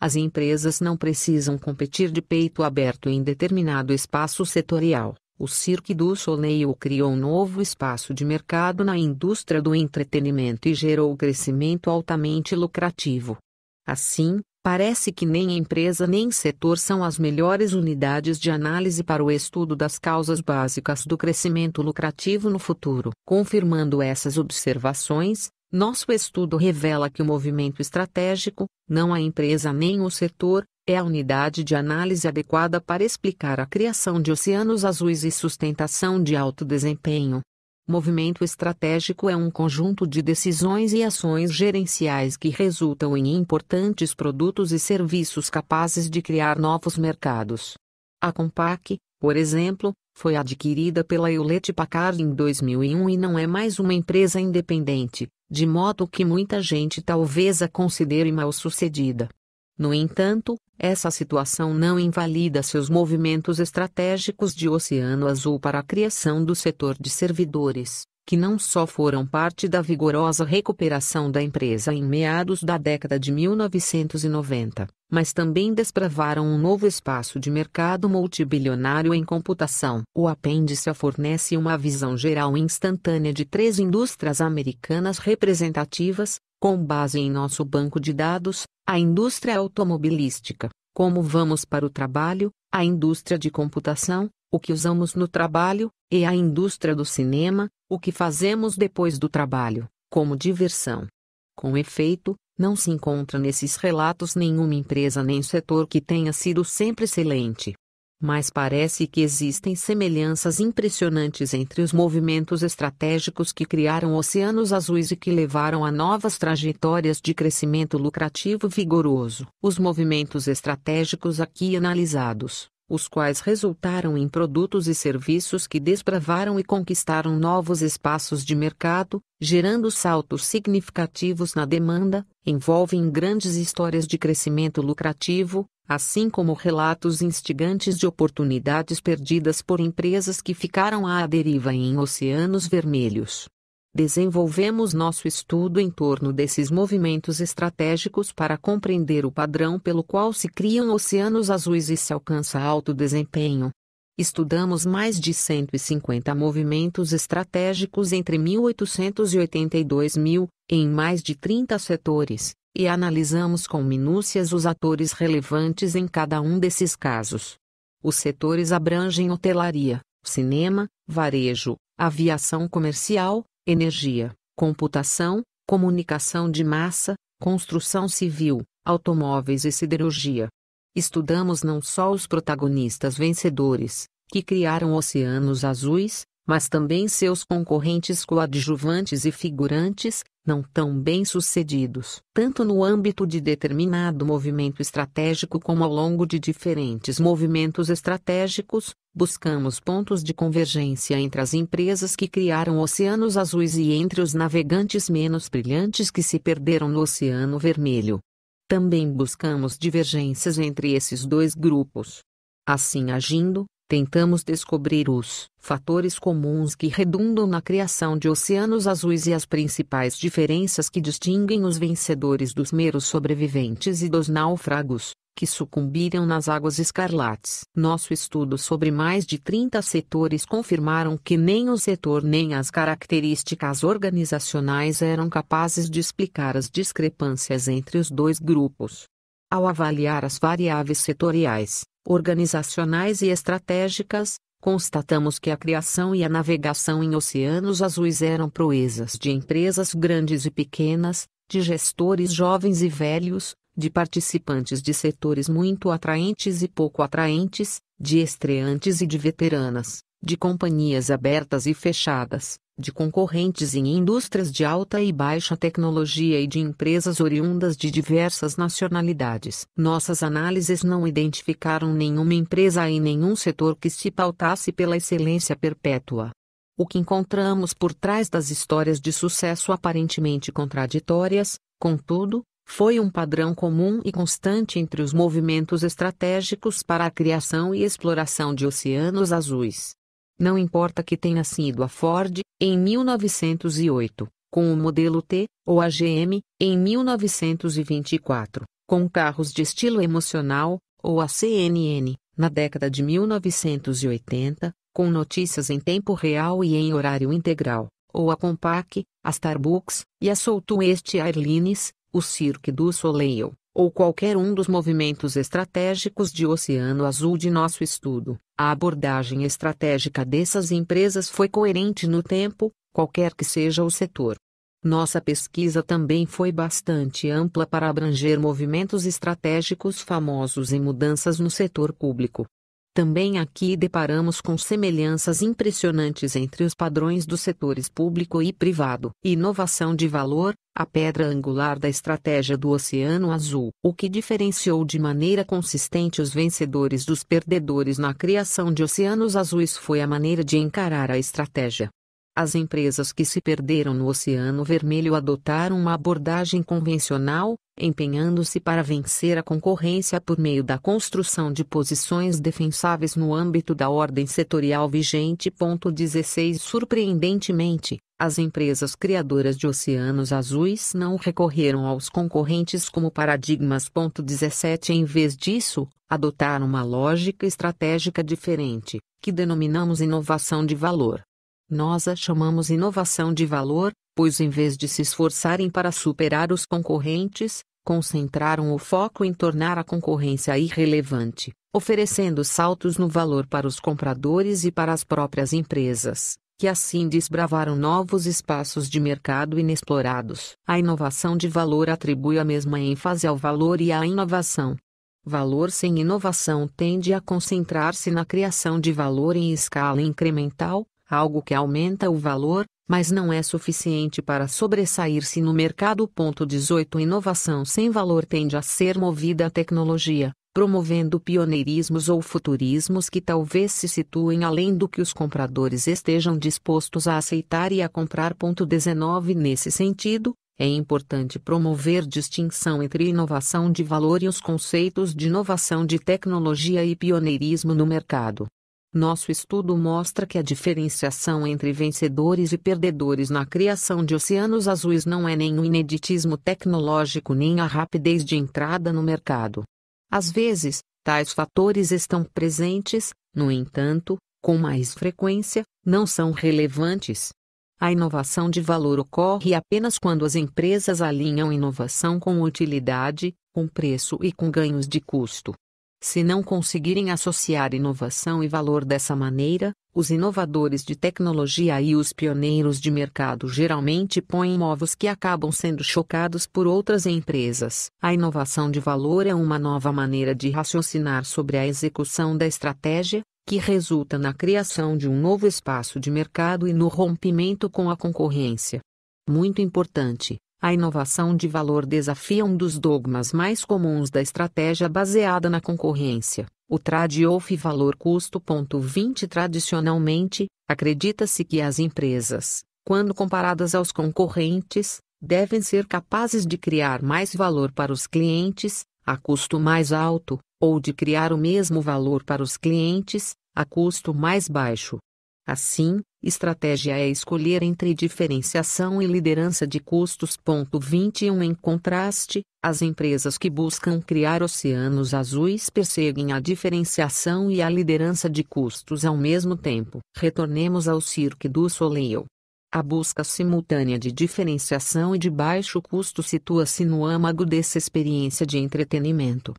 As empresas não precisam competir de peito aberto em determinado espaço setorial. O Cirque du Soleil criou um novo espaço de mercado na indústria do entretenimento e gerou crescimento altamente lucrativo. Assim, parece que nem empresa nem setor são as melhores unidades de análise para o estudo das causas básicas do crescimento lucrativo no futuro. Confirmando essas observações, nosso estudo revela que o movimento estratégico, não a empresa nem o setor, é a unidade de análise adequada para explicar a criação de oceanos azuis e sustentação de alto desempenho. Movimento estratégico é um conjunto de decisões e ações gerenciais que resultam em importantes produtos e serviços capazes de criar novos mercados. A Compaq, por exemplo, foi adquirida pela Hewlett Packard em 2001 e não é mais uma empresa independente, de modo que muita gente talvez a considere mal sucedida. No entanto, essa situação não invalida seus movimentos estratégicos de Oceano Azul para a criação do setor de servidores que não só foram parte da vigorosa recuperação da empresa em meados da década de 1990, mas também despravaram um novo espaço de mercado multibilionário em computação. O apêndice fornece uma visão geral instantânea de três indústrias americanas representativas, com base em nosso banco de dados, a indústria automobilística, como vamos para o trabalho, a indústria de computação, o que usamos no trabalho, e a indústria do cinema, o que fazemos depois do trabalho, como diversão. Com efeito, não se encontra nesses relatos nenhuma empresa nem setor que tenha sido sempre excelente. Mas parece que existem semelhanças impressionantes entre os movimentos estratégicos que criaram oceanos azuis e que levaram a novas trajetórias de crescimento lucrativo vigoroso. Os movimentos estratégicos aqui analisados os quais resultaram em produtos e serviços que desbravaram e conquistaram novos espaços de mercado, gerando saltos significativos na demanda, envolvem grandes histórias de crescimento lucrativo, assim como relatos instigantes de oportunidades perdidas por empresas que ficaram à deriva em oceanos vermelhos. Desenvolvemos nosso estudo em torno desses movimentos estratégicos para compreender o padrão pelo qual se criam oceanos azuis e se alcança alto desempenho. Estudamos mais de 150 movimentos estratégicos entre 1882 mil, em mais de 30 setores, e analisamos com minúcias os atores relevantes em cada um desses casos. Os setores abrangem hotelaria, cinema, varejo, aviação comercial, energia, computação, comunicação de massa, construção civil, automóveis e siderurgia. Estudamos não só os protagonistas vencedores, que criaram oceanos azuis, mas também seus concorrentes coadjuvantes e figurantes, não tão bem-sucedidos, tanto no âmbito de determinado movimento estratégico como ao longo de diferentes movimentos estratégicos, buscamos pontos de convergência entre as empresas que criaram oceanos azuis e entre os navegantes menos brilhantes que se perderam no Oceano Vermelho. Também buscamos divergências entre esses dois grupos. Assim agindo, tentamos descobrir os fatores comuns que redundam na criação de oceanos azuis e as principais diferenças que distinguem os vencedores dos meros sobreviventes e dos náufragos, que sucumbiram nas águas escarlates. Nosso estudo sobre mais de 30 setores confirmaram que nem o setor nem as características organizacionais eram capazes de explicar as discrepâncias entre os dois grupos. Ao avaliar as variáveis setoriais, organizacionais e estratégicas, constatamos que a criação e a navegação em oceanos azuis eram proezas de empresas grandes e pequenas, de gestores jovens e velhos, de participantes de setores muito atraentes e pouco atraentes, de estreantes e de veteranas, de companhias abertas e fechadas, de concorrentes em indústrias de alta e baixa tecnologia e de empresas oriundas de diversas nacionalidades. Nossas análises não identificaram nenhuma empresa e nenhum setor que se pautasse pela excelência perpétua. O que encontramos por trás das histórias de sucesso aparentemente contraditórias, contudo, foi um padrão comum e constante entre os movimentos estratégicos para a criação e exploração de oceanos azuis. Não importa que tenha sido a Ford, em 1908, com o modelo T, ou a GM, em 1924, com carros de estilo emocional, ou a CNN, na década de 1980, com notícias em tempo real e em horário integral, ou a Compaq, a Starbucks, e a Southwest Airlines, o Cirque du Soleil, ou qualquer um dos movimentos estratégicos de Oceano Azul de nosso estudo. A abordagem estratégica dessas empresas foi coerente no tempo, qualquer que seja o setor. Nossa pesquisa também foi bastante ampla para abranger movimentos estratégicos famosos e mudanças no setor público, também aqui deparamos com semelhanças impressionantes entre os padrões dos setores público e privado. Inovação de valor, a pedra angular da estratégia do Oceano Azul, o que diferenciou de maneira consistente os vencedores dos perdedores na criação de oceanos azuis foi a maneira de encarar a estratégia. As empresas que se perderam no Oceano Vermelho adotaram uma abordagem convencional, empenhando-se para vencer a concorrência por meio da construção de posições defensáveis no âmbito da ordem setorial vigente. 16 Surpreendentemente, as empresas criadoras de oceanos azuis não recorreram aos concorrentes como paradigmas. 17 Em vez disso, adotaram uma lógica estratégica diferente, que denominamos inovação de valor nós a chamamos inovação de valor, pois em vez de se esforçarem para superar os concorrentes, concentraram o foco em tornar a concorrência irrelevante, oferecendo saltos no valor para os compradores e para as próprias empresas, que assim desbravaram novos espaços de mercado inexplorados. A inovação de valor atribui a mesma ênfase ao valor e à inovação. Valor sem inovação tende a concentrar-se na criação de valor em escala incremental, algo que aumenta o valor, mas não é suficiente para sobressair-se no mercado. Ponto 18 Inovação sem valor tende a ser movida à tecnologia, promovendo pioneirismos ou futurismos que talvez se situem além do que os compradores estejam dispostos a aceitar e a comprar. Ponto 19 Nesse sentido, é importante promover distinção entre inovação de valor e os conceitos de inovação de tecnologia e pioneirismo no mercado. Nosso estudo mostra que a diferenciação entre vencedores e perdedores na criação de oceanos azuis não é nem o ineditismo tecnológico nem a rapidez de entrada no mercado. Às vezes, tais fatores estão presentes, no entanto, com mais frequência, não são relevantes. A inovação de valor ocorre apenas quando as empresas alinham inovação com utilidade, com preço e com ganhos de custo. Se não conseguirem associar inovação e valor dessa maneira, os inovadores de tecnologia e os pioneiros de mercado geralmente põem novos que acabam sendo chocados por outras empresas. A inovação de valor é uma nova maneira de raciocinar sobre a execução da estratégia, que resulta na criação de um novo espaço de mercado e no rompimento com a concorrência. Muito importante, a inovação de valor desafia um dos dogmas mais comuns da estratégia baseada na concorrência, o trade-off valor-custo.20 Tradicionalmente, acredita-se que as empresas, quando comparadas aos concorrentes, devem ser capazes de criar mais valor para os clientes, a custo mais alto, ou de criar o mesmo valor para os clientes, a custo mais baixo. Assim, Estratégia é escolher entre diferenciação e liderança de custos. 21 Em contraste, as empresas que buscam criar oceanos azuis perseguem a diferenciação e a liderança de custos ao mesmo tempo. Retornemos ao Cirque du Soleil. A busca simultânea de diferenciação e de baixo custo situa-se no âmago dessa experiência de entretenimento.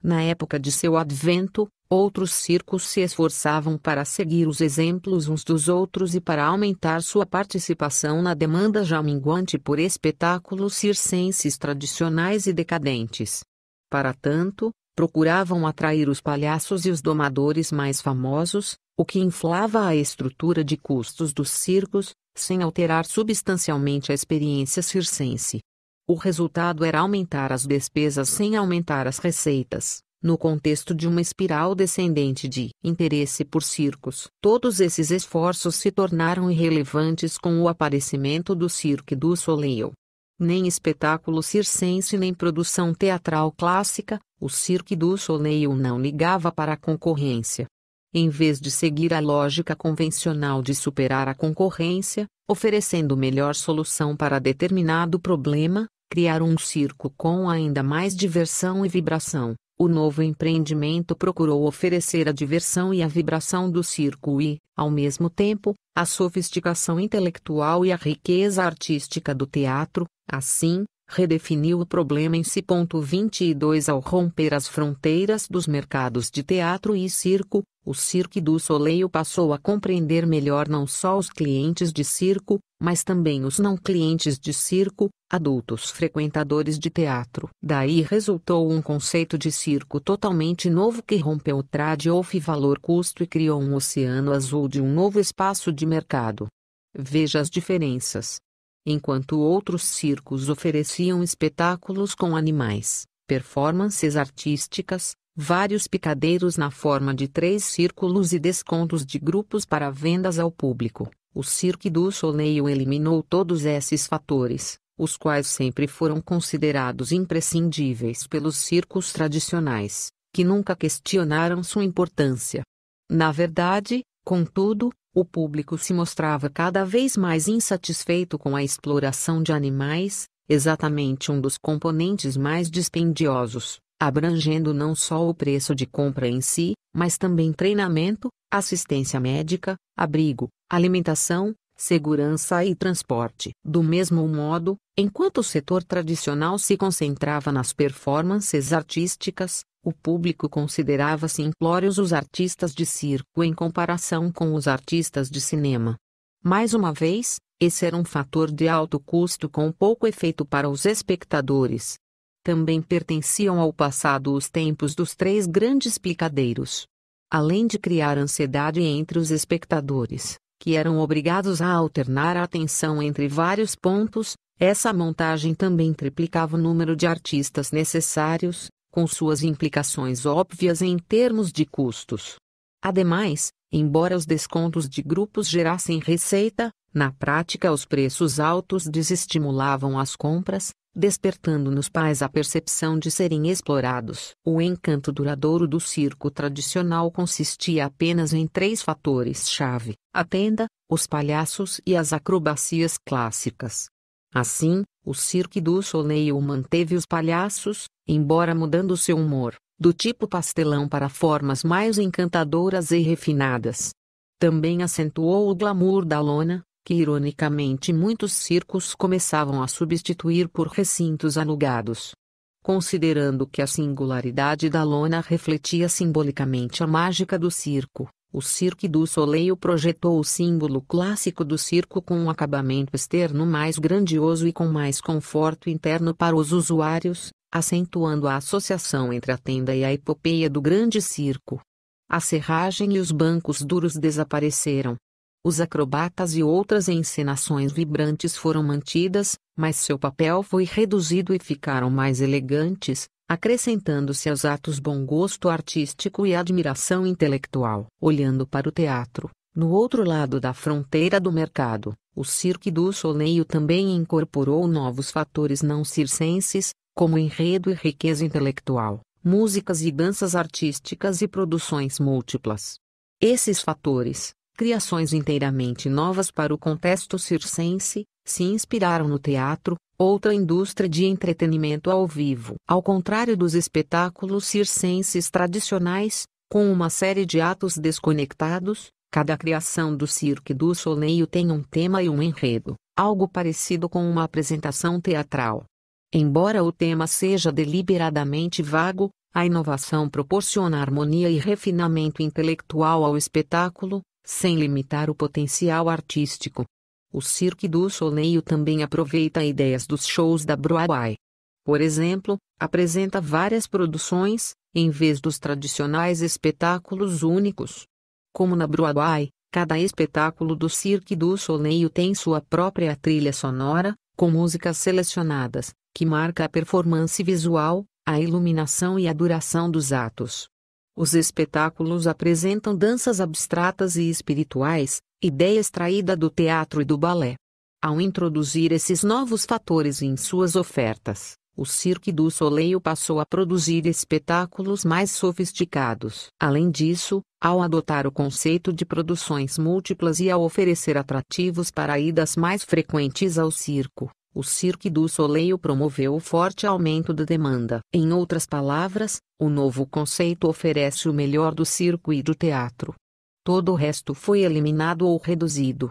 Na época de seu advento, Outros circos se esforçavam para seguir os exemplos uns dos outros e para aumentar sua participação na demanda já minguante por espetáculos circenses tradicionais e decadentes. Para tanto, procuravam atrair os palhaços e os domadores mais famosos, o que inflava a estrutura de custos dos circos, sem alterar substancialmente a experiência circense. O resultado era aumentar as despesas sem aumentar as receitas no contexto de uma espiral descendente de interesse por circos. Todos esses esforços se tornaram irrelevantes com o aparecimento do Cirque du Soleil. Nem espetáculo circense nem produção teatral clássica, o Cirque du Soleil não ligava para a concorrência. Em vez de seguir a lógica convencional de superar a concorrência, oferecendo melhor solução para determinado problema, criar um circo com ainda mais diversão e vibração. O novo empreendimento procurou oferecer a diversão e a vibração do circo e, ao mesmo tempo, a sofisticação intelectual e a riqueza artística do teatro, assim, redefiniu o problema em si. 22 Ao romper as fronteiras dos mercados de teatro e circo, o Cirque du Soleil passou a compreender melhor não só os clientes de circo, mas também os não clientes de circo, adultos frequentadores de teatro. Daí resultou um conceito de circo totalmente novo que rompeu o trade off valor custo e criou um oceano azul de um novo espaço de mercado. Veja as diferenças enquanto outros circos ofereciam espetáculos com animais, performances artísticas, vários picadeiros na forma de três círculos e descontos de grupos para vendas ao público. O Cirque du Soleil eliminou todos esses fatores, os quais sempre foram considerados imprescindíveis pelos circos tradicionais, que nunca questionaram sua importância. Na verdade, contudo, o público se mostrava cada vez mais insatisfeito com a exploração de animais, exatamente um dos componentes mais dispendiosos, abrangendo não só o preço de compra em si, mas também treinamento, assistência médica, abrigo, alimentação, segurança e transporte. Do mesmo modo, enquanto o setor tradicional se concentrava nas performances artísticas, o público considerava-se implórios os artistas de circo em comparação com os artistas de cinema. Mais uma vez, esse era um fator de alto custo com pouco efeito para os espectadores. Também pertenciam ao passado os tempos dos três grandes picadeiros. Além de criar ansiedade entre os espectadores, que eram obrigados a alternar a atenção entre vários pontos, essa montagem também triplicava o número de artistas necessários, com suas implicações óbvias em termos de custos. Ademais, embora os descontos de grupos gerassem receita, na prática os preços altos desestimulavam as compras, despertando nos pais a percepção de serem explorados. O encanto duradouro do circo tradicional consistia apenas em três fatores-chave: a tenda, os palhaços e as acrobacias clássicas. Assim, o Cirque du Soleil manteve os palhaços, embora mudando seu humor, do tipo pastelão para formas mais encantadoras e refinadas. Também acentuou o glamour da lona, que ironicamente muitos circos começavam a substituir por recintos alugados. Considerando que a singularidade da lona refletia simbolicamente a mágica do circo, o Cirque du Soleil projetou o símbolo clássico do circo com um acabamento externo mais grandioso e com mais conforto interno para os usuários, acentuando a associação entre a tenda e a epopeia do grande circo. A serragem e os bancos duros desapareceram. Os acrobatas e outras encenações vibrantes foram mantidas, mas seu papel foi reduzido e ficaram mais elegantes, acrescentando-se aos atos bom gosto artístico e admiração intelectual. Olhando para o teatro, no outro lado da fronteira do mercado, o Cirque du Soleil também incorporou novos fatores não circenses, como enredo e riqueza intelectual, músicas e danças artísticas e produções múltiplas. Esses fatores, criações inteiramente novas para o contexto circense, se inspiraram no teatro, outra indústria de entretenimento ao vivo. Ao contrário dos espetáculos circenses tradicionais, com uma série de atos desconectados, cada criação do Cirque du Soleil tem um tema e um enredo, algo parecido com uma apresentação teatral. Embora o tema seja deliberadamente vago, a inovação proporciona harmonia e refinamento intelectual ao espetáculo, sem limitar o potencial artístico. O Cirque du Soleil também aproveita ideias dos shows da Broadway. Por exemplo, apresenta várias produções, em vez dos tradicionais espetáculos únicos. Como na Broadway, cada espetáculo do Cirque du Soleil tem sua própria trilha sonora, com músicas selecionadas, que marca a performance visual, a iluminação e a duração dos atos. Os espetáculos apresentam danças abstratas e espirituais, ideia extraída do teatro e do balé. Ao introduzir esses novos fatores em suas ofertas, o Cirque du Soleil passou a produzir espetáculos mais sofisticados. Além disso, ao adotar o conceito de produções múltiplas e ao oferecer atrativos para idas mais frequentes ao circo, o Cirque du Soleil promoveu o forte aumento da demanda. Em outras palavras, o novo conceito oferece o melhor do circo e do teatro, Todo o resto foi eliminado ou reduzido.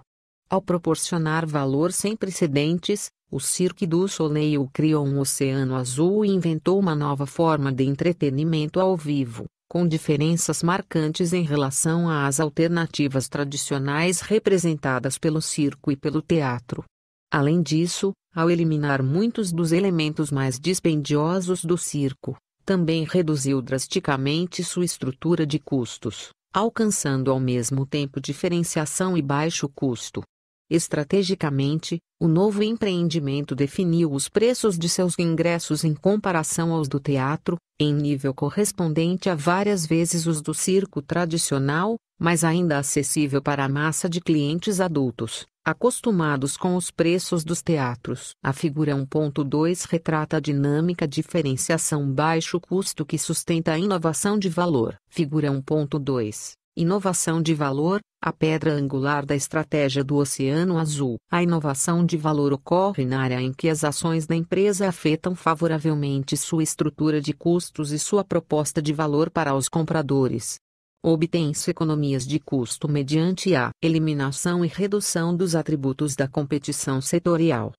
Ao proporcionar valor sem precedentes, o Cirque du Soleil criou um oceano azul e inventou uma nova forma de entretenimento ao vivo, com diferenças marcantes em relação às alternativas tradicionais representadas pelo circo e pelo teatro. Além disso, ao eliminar muitos dos elementos mais dispendiosos do circo, também reduziu drasticamente sua estrutura de custos alcançando ao mesmo tempo diferenciação e baixo custo. Estrategicamente, o novo empreendimento definiu os preços de seus ingressos em comparação aos do teatro, em nível correspondente a várias vezes os do circo tradicional, mas ainda acessível para a massa de clientes adultos. Acostumados com os preços dos teatros, a figura 1.2 retrata a dinâmica diferenciação baixo custo que sustenta a inovação de valor. Figura 1.2 Inovação de valor, a pedra angular da estratégia do Oceano Azul. A inovação de valor ocorre na área em que as ações da empresa afetam favoravelmente sua estrutura de custos e sua proposta de valor para os compradores. Obtém-se economias de custo mediante a eliminação e redução dos atributos da competição setorial.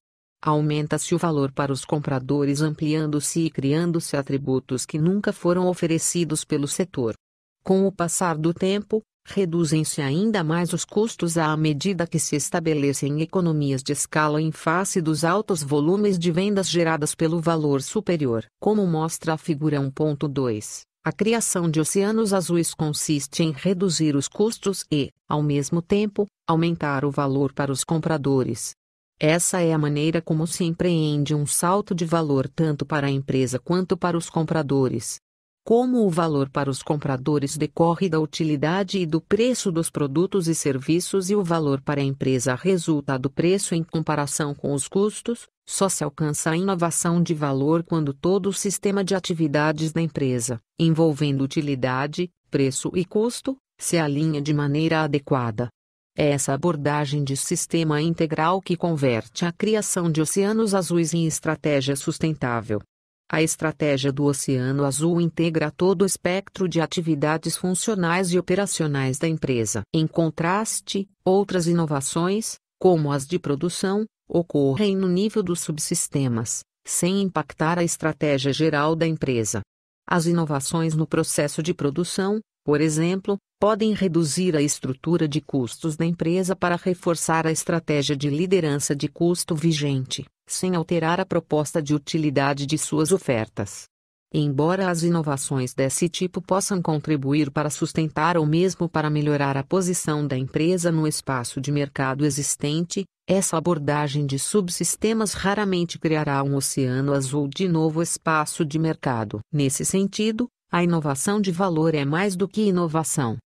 Aumenta-se o valor para os compradores ampliando-se e criando-se atributos que nunca foram oferecidos pelo setor. Com o passar do tempo, reduzem-se ainda mais os custos à medida que se estabelecem economias de escala em face dos altos volumes de vendas geradas pelo valor superior, como mostra a figura 1.2. A criação de oceanos azuis consiste em reduzir os custos e, ao mesmo tempo, aumentar o valor para os compradores. Essa é a maneira como se empreende um salto de valor tanto para a empresa quanto para os compradores como o valor para os compradores decorre da utilidade e do preço dos produtos e serviços e o valor para a empresa resulta do preço em comparação com os custos, só se alcança a inovação de valor quando todo o sistema de atividades da empresa, envolvendo utilidade, preço e custo, se alinha de maneira adequada. É essa abordagem de sistema integral que converte a criação de oceanos azuis em estratégia sustentável. A estratégia do Oceano Azul integra todo o espectro de atividades funcionais e operacionais da empresa. Em contraste, outras inovações, como as de produção, ocorrem no nível dos subsistemas, sem impactar a estratégia geral da empresa. As inovações no processo de produção, por exemplo, podem reduzir a estrutura de custos da empresa para reforçar a estratégia de liderança de custo vigente, sem alterar a proposta de utilidade de suas ofertas. Embora as inovações desse tipo possam contribuir para sustentar ou mesmo para melhorar a posição da empresa no espaço de mercado existente, essa abordagem de subsistemas raramente criará um oceano azul de novo espaço de mercado. Nesse sentido, a inovação de valor é mais do que inovação.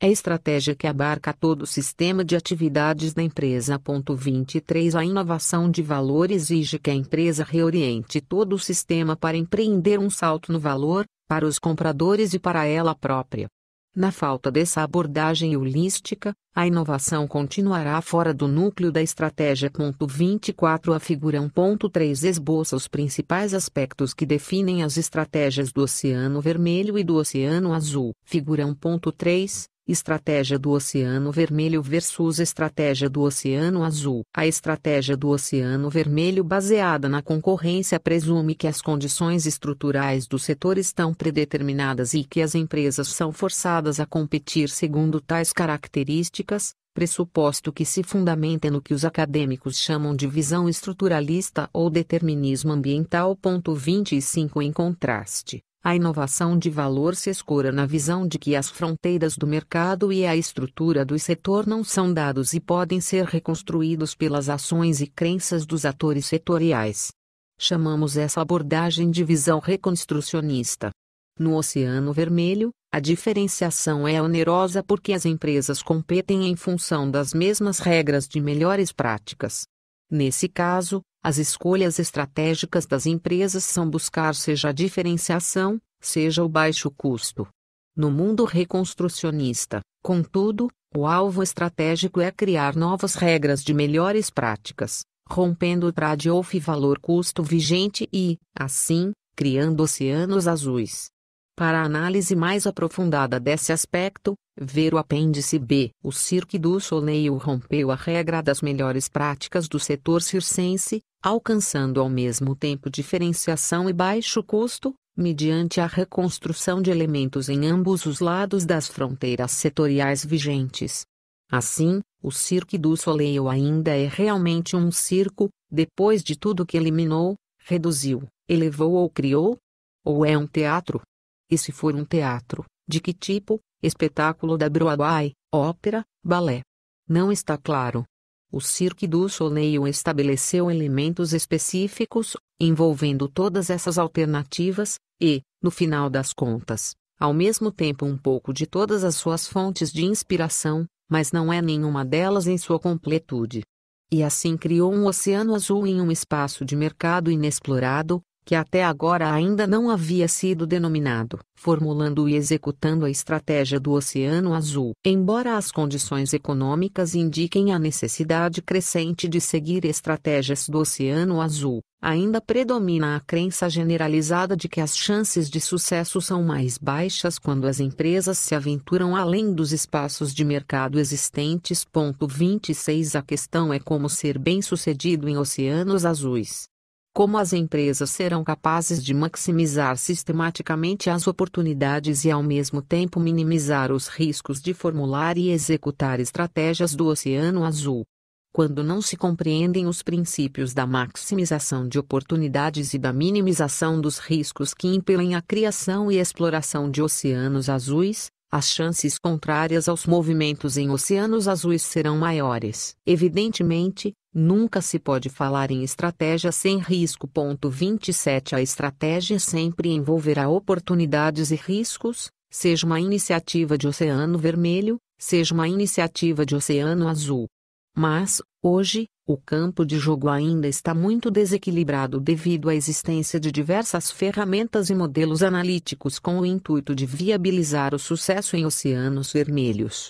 É estratégia que abarca todo o sistema de atividades da empresa. 23 A inovação de valor exige que a empresa reoriente todo o sistema para empreender um salto no valor, para os compradores e para ela própria. Na falta dessa abordagem holística, a inovação continuará fora do núcleo da estratégia. 24 A figura 1.3 esboça os principais aspectos que definem as estratégias do Oceano Vermelho e do Oceano Azul. Figura 1.3 Estratégia do Oceano Vermelho versus Estratégia do Oceano Azul. A estratégia do Oceano Vermelho baseada na concorrência presume que as condições estruturais do setor estão predeterminadas e que as empresas são forçadas a competir segundo tais características, pressuposto que se fundamenta no que os acadêmicos chamam de visão estruturalista ou determinismo ambiental. 25 Em contraste, a inovação de valor se escora na visão de que as fronteiras do mercado e a estrutura do setor não são dados e podem ser reconstruídos pelas ações e crenças dos atores setoriais. Chamamos essa abordagem de visão reconstrucionista. No Oceano Vermelho, a diferenciação é onerosa porque as empresas competem em função das mesmas regras de melhores práticas. Nesse caso, as escolhas estratégicas das empresas são buscar seja a diferenciação, seja o baixo custo. No mundo reconstrucionista, contudo, o alvo estratégico é criar novas regras de melhores práticas, rompendo o trade-off valor-custo vigente e, assim, criando oceanos azuis. Para a análise mais aprofundada desse aspecto, ver o apêndice B. O Cirque du Soleil rompeu a regra das melhores práticas do setor circense, alcançando ao mesmo tempo diferenciação e baixo custo, mediante a reconstrução de elementos em ambos os lados das fronteiras setoriais vigentes. Assim, o Cirque du Soleil ainda é realmente um circo, depois de tudo que eliminou, reduziu, elevou ou criou? Ou é um teatro? E se for um teatro, de que tipo? Espetáculo da Broadway, ópera, balé? Não está claro. O Cirque du Soleil estabeleceu elementos específicos, envolvendo todas essas alternativas, e, no final das contas, ao mesmo tempo um pouco de todas as suas fontes de inspiração, mas não é nenhuma delas em sua completude. E assim criou um oceano azul em um espaço de mercado inexplorado, que até agora ainda não havia sido denominado, formulando e executando a estratégia do Oceano Azul. Embora as condições econômicas indiquem a necessidade crescente de seguir estratégias do Oceano Azul, ainda predomina a crença generalizada de que as chances de sucesso são mais baixas quando as empresas se aventuram além dos espaços de mercado existentes. 26 A questão é como ser bem-sucedido em oceanos azuis como as empresas serão capazes de maximizar sistematicamente as oportunidades e ao mesmo tempo minimizar os riscos de formular e executar estratégias do Oceano Azul. Quando não se compreendem os princípios da maximização de oportunidades e da minimização dos riscos que impelem a criação e exploração de oceanos azuis, as chances contrárias aos movimentos em oceanos azuis serão maiores. Evidentemente, Nunca se pode falar em estratégia sem risco. 27 A estratégia sempre envolverá oportunidades e riscos, seja uma iniciativa de Oceano Vermelho, seja uma iniciativa de Oceano Azul. Mas, hoje, o campo de jogo ainda está muito desequilibrado devido à existência de diversas ferramentas e modelos analíticos com o intuito de viabilizar o sucesso em oceanos vermelhos.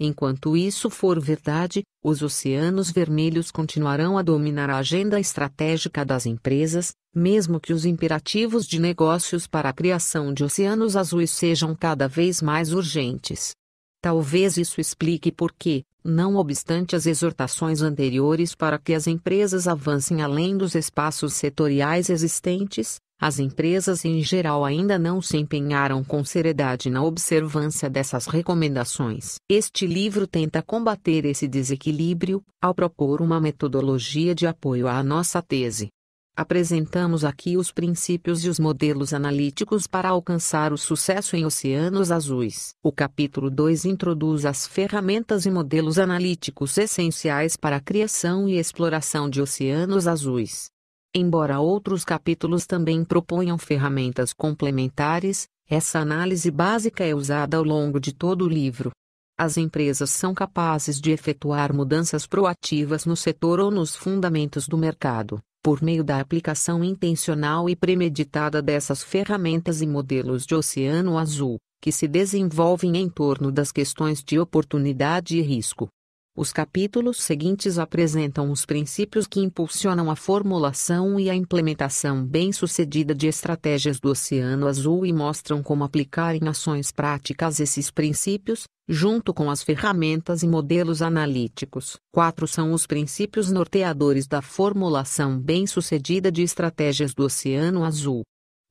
Enquanto isso for verdade, os oceanos vermelhos continuarão a dominar a agenda estratégica das empresas, mesmo que os imperativos de negócios para a criação de oceanos azuis sejam cada vez mais urgentes. Talvez isso explique por que, não obstante as exortações anteriores para que as empresas avancem além dos espaços setoriais existentes, as empresas em geral ainda não se empenharam com seriedade na observância dessas recomendações. Este livro tenta combater esse desequilíbrio, ao propor uma metodologia de apoio à nossa tese. Apresentamos aqui os princípios e os modelos analíticos para alcançar o sucesso em oceanos azuis. O capítulo 2 introduz as ferramentas e modelos analíticos essenciais para a criação e exploração de oceanos azuis. Embora outros capítulos também proponham ferramentas complementares, essa análise básica é usada ao longo de todo o livro. As empresas são capazes de efetuar mudanças proativas no setor ou nos fundamentos do mercado, por meio da aplicação intencional e premeditada dessas ferramentas e modelos de oceano azul, que se desenvolvem em torno das questões de oportunidade e risco. Os capítulos seguintes apresentam os princípios que impulsionam a formulação e a implementação bem-sucedida de estratégias do Oceano Azul e mostram como aplicar em ações práticas esses princípios, junto com as ferramentas e modelos analíticos. Quatro são os princípios norteadores da formulação bem-sucedida de estratégias do Oceano Azul.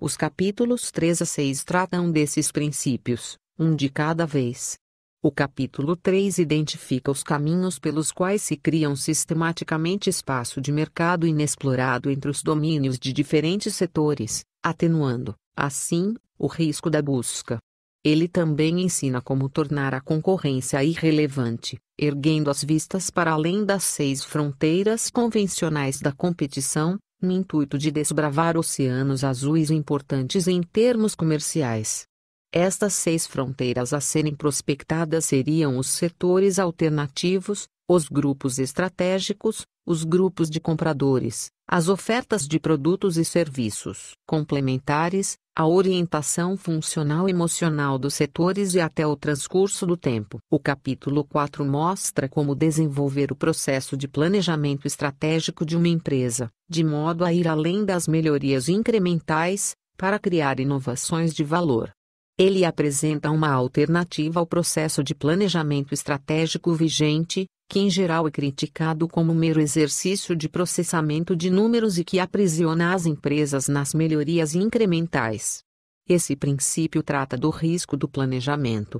Os capítulos 3 a 6 tratam desses princípios, um de cada vez. O capítulo 3 identifica os caminhos pelos quais se criam sistematicamente espaço de mercado inexplorado entre os domínios de diferentes setores, atenuando, assim, o risco da busca. Ele também ensina como tornar a concorrência irrelevante, erguendo as vistas para além das seis fronteiras convencionais da competição, no intuito de desbravar oceanos azuis importantes em termos comerciais. Estas seis fronteiras a serem prospectadas seriam os setores alternativos, os grupos estratégicos, os grupos de compradores, as ofertas de produtos e serviços complementares, a orientação funcional emocional dos setores e até o transcurso do tempo. O capítulo 4 mostra como desenvolver o processo de planejamento estratégico de uma empresa, de modo a ir além das melhorias incrementais, para criar inovações de valor. Ele apresenta uma alternativa ao processo de planejamento estratégico vigente, que em geral é criticado como mero exercício de processamento de números e que aprisiona as empresas nas melhorias incrementais. Esse princípio trata do risco do planejamento.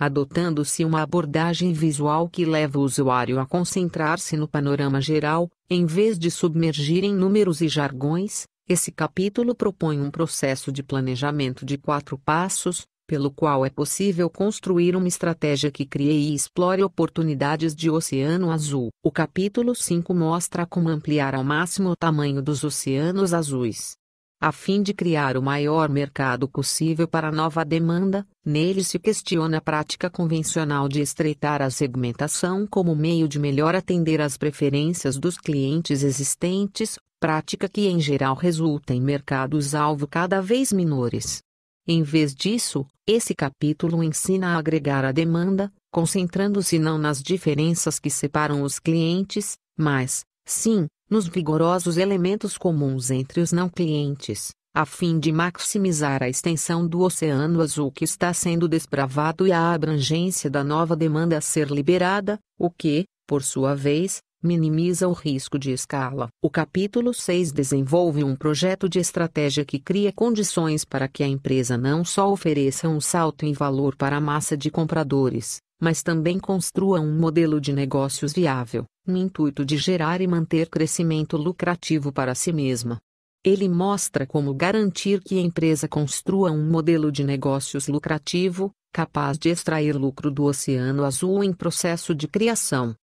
Adotando-se uma abordagem visual que leva o usuário a concentrar-se no panorama geral, em vez de submergir em números e jargões, esse capítulo propõe um processo de planejamento de quatro passos, pelo qual é possível construir uma estratégia que crie e explore oportunidades de oceano azul. O capítulo 5 mostra como ampliar ao máximo o tamanho dos oceanos azuis. A fim de criar o maior mercado possível para nova demanda, nele se questiona a prática convencional de estreitar a segmentação como meio de melhor atender às preferências dos clientes existentes prática que em geral resulta em mercados-alvo cada vez menores. Em vez disso, esse capítulo ensina a agregar a demanda, concentrando-se não nas diferenças que separam os clientes, mas, sim, nos vigorosos elementos comuns entre os não clientes, a fim de maximizar a extensão do oceano azul que está sendo desbravado e a abrangência da nova demanda a ser liberada, o que, por sua vez, minimiza o risco de escala. O capítulo 6 desenvolve um projeto de estratégia que cria condições para que a empresa não só ofereça um salto em valor para a massa de compradores, mas também construa um modelo de negócios viável, no intuito de gerar e manter crescimento lucrativo para si mesma. Ele mostra como garantir que a empresa construa um modelo de negócios lucrativo, capaz de extrair lucro do Oceano Azul em processo de criação,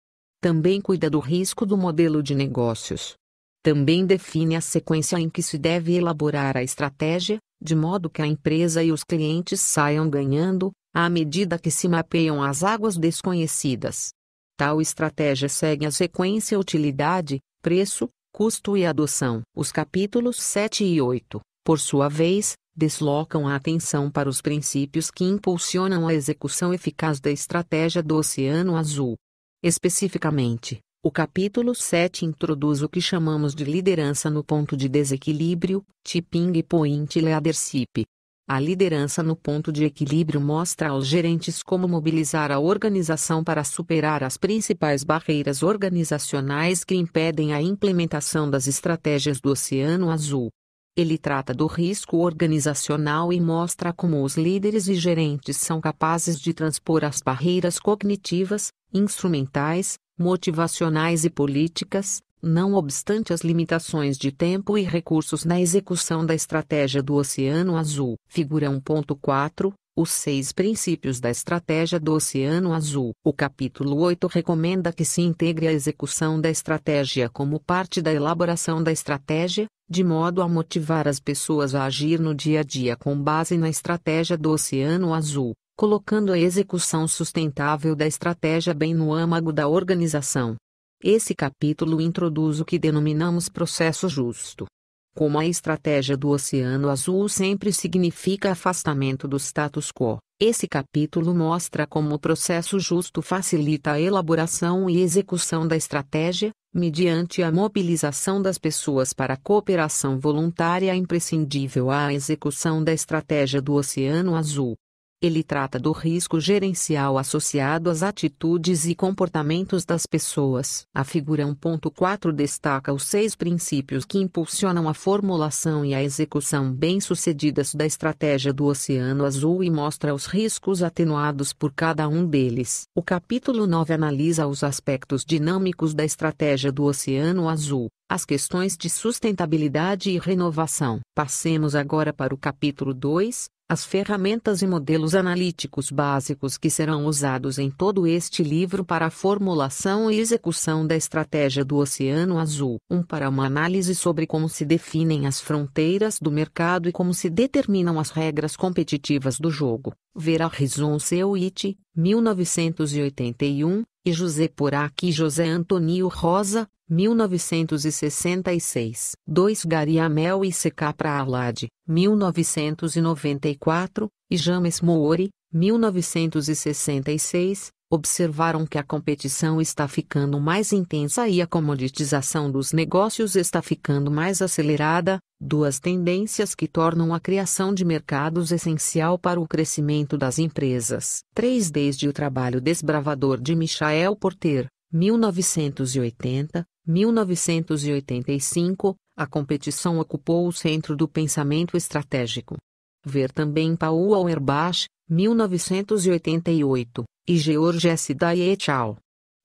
também cuida do risco do modelo de negócios. Também define a sequência em que se deve elaborar a estratégia, de modo que a empresa e os clientes saiam ganhando, à medida que se mapeiam as águas desconhecidas. Tal estratégia segue a sequência utilidade, preço, custo e adoção. Os capítulos 7 e 8, por sua vez, deslocam a atenção para os princípios que impulsionam a execução eficaz da estratégia do Oceano Azul. Especificamente, o capítulo 7 introduz o que chamamos de liderança no ponto de desequilíbrio, tipping point leadership. A liderança no ponto de equilíbrio mostra aos gerentes como mobilizar a organização para superar as principais barreiras organizacionais que impedem a implementação das estratégias do Oceano Azul. Ele trata do risco organizacional e mostra como os líderes e gerentes são capazes de transpor as barreiras cognitivas, instrumentais, motivacionais e políticas, não obstante as limitações de tempo e recursos na execução da estratégia do Oceano Azul. Figura 1.4 os seis princípios da estratégia do Oceano Azul. O capítulo 8 recomenda que se integre a execução da estratégia como parte da elaboração da estratégia, de modo a motivar as pessoas a agir no dia a dia com base na estratégia do Oceano Azul, colocando a execução sustentável da estratégia bem no âmago da organização. Esse capítulo introduz o que denominamos processo justo como a estratégia do Oceano Azul sempre significa afastamento do status quo, esse capítulo mostra como o processo justo facilita a elaboração e execução da estratégia, mediante a mobilização das pessoas para a cooperação voluntária imprescindível à execução da estratégia do Oceano Azul. Ele trata do risco gerencial associado às atitudes e comportamentos das pessoas. A figura 1.4 destaca os seis princípios que impulsionam a formulação e a execução bem-sucedidas da estratégia do Oceano Azul e mostra os riscos atenuados por cada um deles. O capítulo 9 analisa os aspectos dinâmicos da estratégia do Oceano Azul as questões de sustentabilidade e renovação. Passemos agora para o capítulo 2, as ferramentas e modelos analíticos básicos que serão usados em todo este livro para a formulação e execução da estratégia do Oceano Azul. Um para uma análise sobre como se definem as fronteiras do mercado e como se determinam as regras competitivas do jogo. Vera Horizon Seuit, 1981, e José Porac e José Antônio Rosa, 1966. 2. Gariamel e Secapra Alad, 1994, e James Moore, 1966, observaram que a competição está ficando mais intensa e a comoditização dos negócios está ficando mais acelerada, duas tendências que tornam a criação de mercados essencial para o crescimento das empresas. 3. Desde o trabalho desbravador de Michael Porter, 1980, 1985, a competição ocupou o centro do pensamento estratégico. Ver também Paul Auerbach, 1988 e George S. Day et al.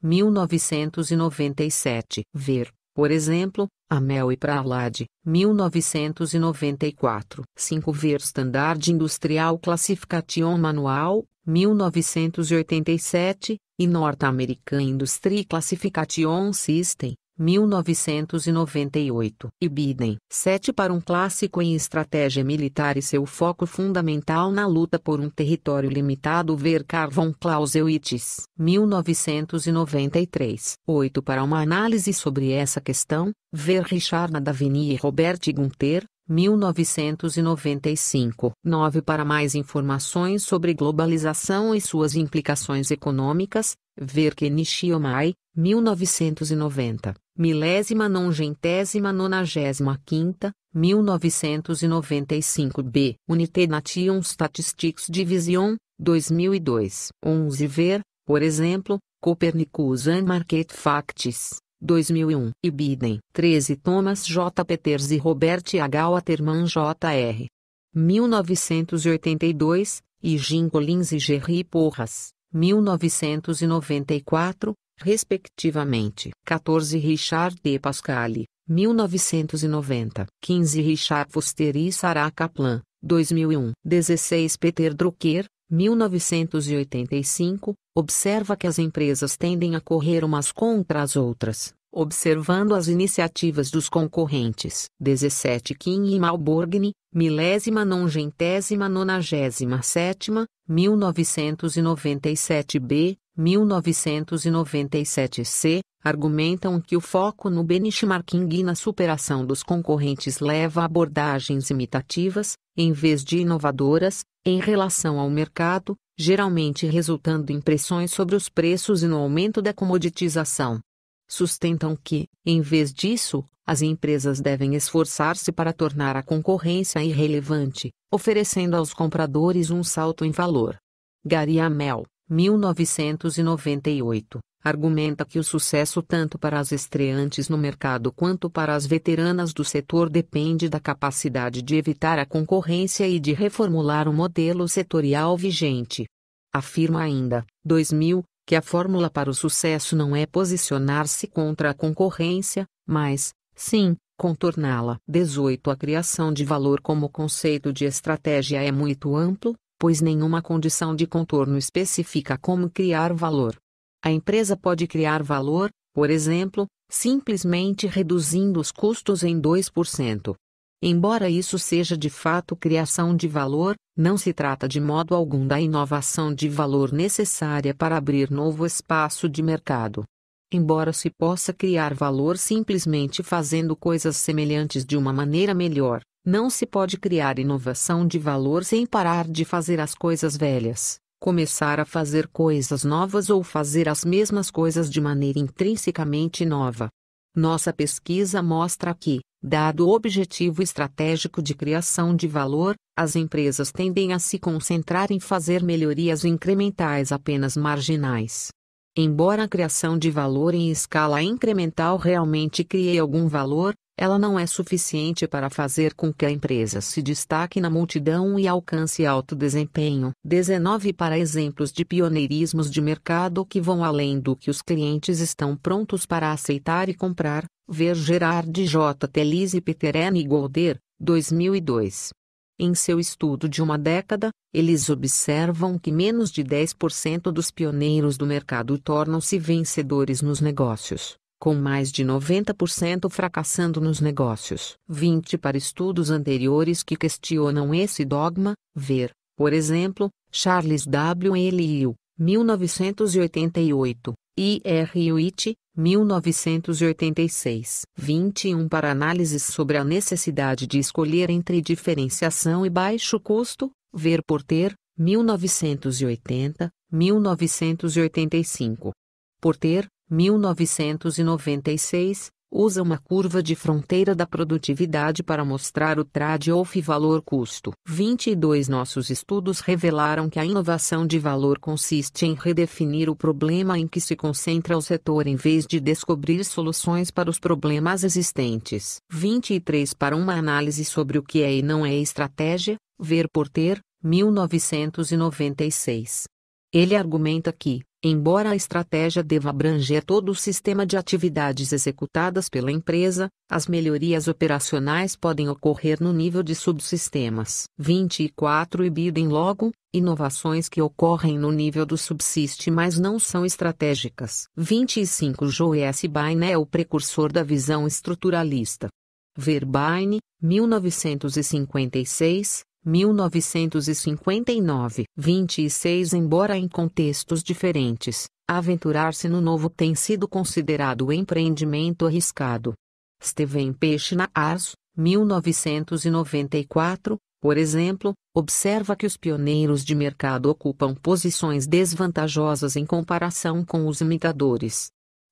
1997. Ver, por exemplo, Amel e Prahlad, 1994. 5 Ver Standard Industrial Classification Manual, 1987, e norte American Industry Classification System, 1998. Ibidem. 7 para um clássico em estratégia militar e seu foco fundamental na luta por um território limitado ver Carvon Clausewitz. 1993. 8 para uma análise sobre essa questão, ver Richard Nadavini e Robert Gunter. 1995. 9 Para mais informações sobre globalização e suas implicações econômicas, ver Kenichi Omai, 1990 milésima nongentésima nonagésima quinta, 1995 B. Unité Nation Statistics Division, 2002. 11 ver, por exemplo, copernicus and Market Facts, 2001. E Biden. 13 Thomas J. Peters e Robert H. Waterman Jr. 1982, e Jim Collins e Gerry Porras, 1994, respectivamente. 14 Richard D. Pascal, 1990. 15 Richard Foster e Sarah Kaplan, 2001. 16 Peter Drucker, 1985. Observa que as empresas tendem a correr umas contra as outras observando as iniciativas dos concorrentes. 17 Kim e Malborgne, milésima nonagésima sétima, 1997 B, 1997 C, argumentam que o foco no benchmarking e na superação dos concorrentes leva a abordagens imitativas, em vez de inovadoras, em relação ao mercado, geralmente resultando em pressões sobre os preços e no aumento da comoditização. Sustentam que, em vez disso, as empresas devem esforçar-se para tornar a concorrência irrelevante, oferecendo aos compradores um salto em valor. Gary Amel, 1998, argumenta que o sucesso tanto para as estreantes no mercado quanto para as veteranas do setor depende da capacidade de evitar a concorrência e de reformular o modelo setorial vigente. Afirma ainda, 2000, que a fórmula para o sucesso não é posicionar-se contra a concorrência, mas, sim, contorná-la. 18 A criação de valor como conceito de estratégia é muito amplo, pois nenhuma condição de contorno especifica como criar valor. A empresa pode criar valor, por exemplo, simplesmente reduzindo os custos em 2%. Embora isso seja de fato criação de valor, não se trata de modo algum da inovação de valor necessária para abrir novo espaço de mercado. Embora se possa criar valor simplesmente fazendo coisas semelhantes de uma maneira melhor, não se pode criar inovação de valor sem parar de fazer as coisas velhas, começar a fazer coisas novas ou fazer as mesmas coisas de maneira intrinsecamente nova. Nossa pesquisa mostra que, dado o objetivo estratégico de criação de valor, as empresas tendem a se concentrar em fazer melhorias incrementais apenas marginais. Embora a criação de valor em escala incremental realmente crie algum valor, ela não é suficiente para fazer com que a empresa se destaque na multidão e alcance alto desempenho. 19 Para exemplos de pioneirismos de mercado que vão além do que os clientes estão prontos para aceitar e comprar, ver Gerard J. Telis e Peter N. Golder, 2002. Em seu estudo de uma década, eles observam que menos de 10% dos pioneiros do mercado tornam-se vencedores nos negócios com mais de 90% fracassando nos negócios. 20 para estudos anteriores que questionam esse dogma, ver, por exemplo, Charles W. Eliu, 1988, e R. Witt, 1986. 21 para análises sobre a necessidade de escolher entre diferenciação e baixo custo, ver por ter, 1980, 1985. Por ter, 1996, usa uma curva de fronteira da produtividade para mostrar o trade-off valor-custo. 22 Nossos estudos revelaram que a inovação de valor consiste em redefinir o problema em que se concentra o setor em vez de descobrir soluções para os problemas existentes. 23 Para uma análise sobre o que é e não é estratégia, ver por ter, 1996. Ele argumenta que, Embora a estratégia deva abranger todo o sistema de atividades executadas pela empresa, as melhorias operacionais podem ocorrer no nível de subsistemas. 24 Ibidem logo, inovações que ocorrem no nível do subsiste mas não são estratégicas. 25 Joe S. Bain é o precursor da visão estruturalista. Verbaine, 1956, 1959. 26 Embora em contextos diferentes, aventurar-se no novo tem sido considerado empreendimento arriscado. Steven Ars, 1994, por exemplo, observa que os pioneiros de mercado ocupam posições desvantajosas em comparação com os imitadores.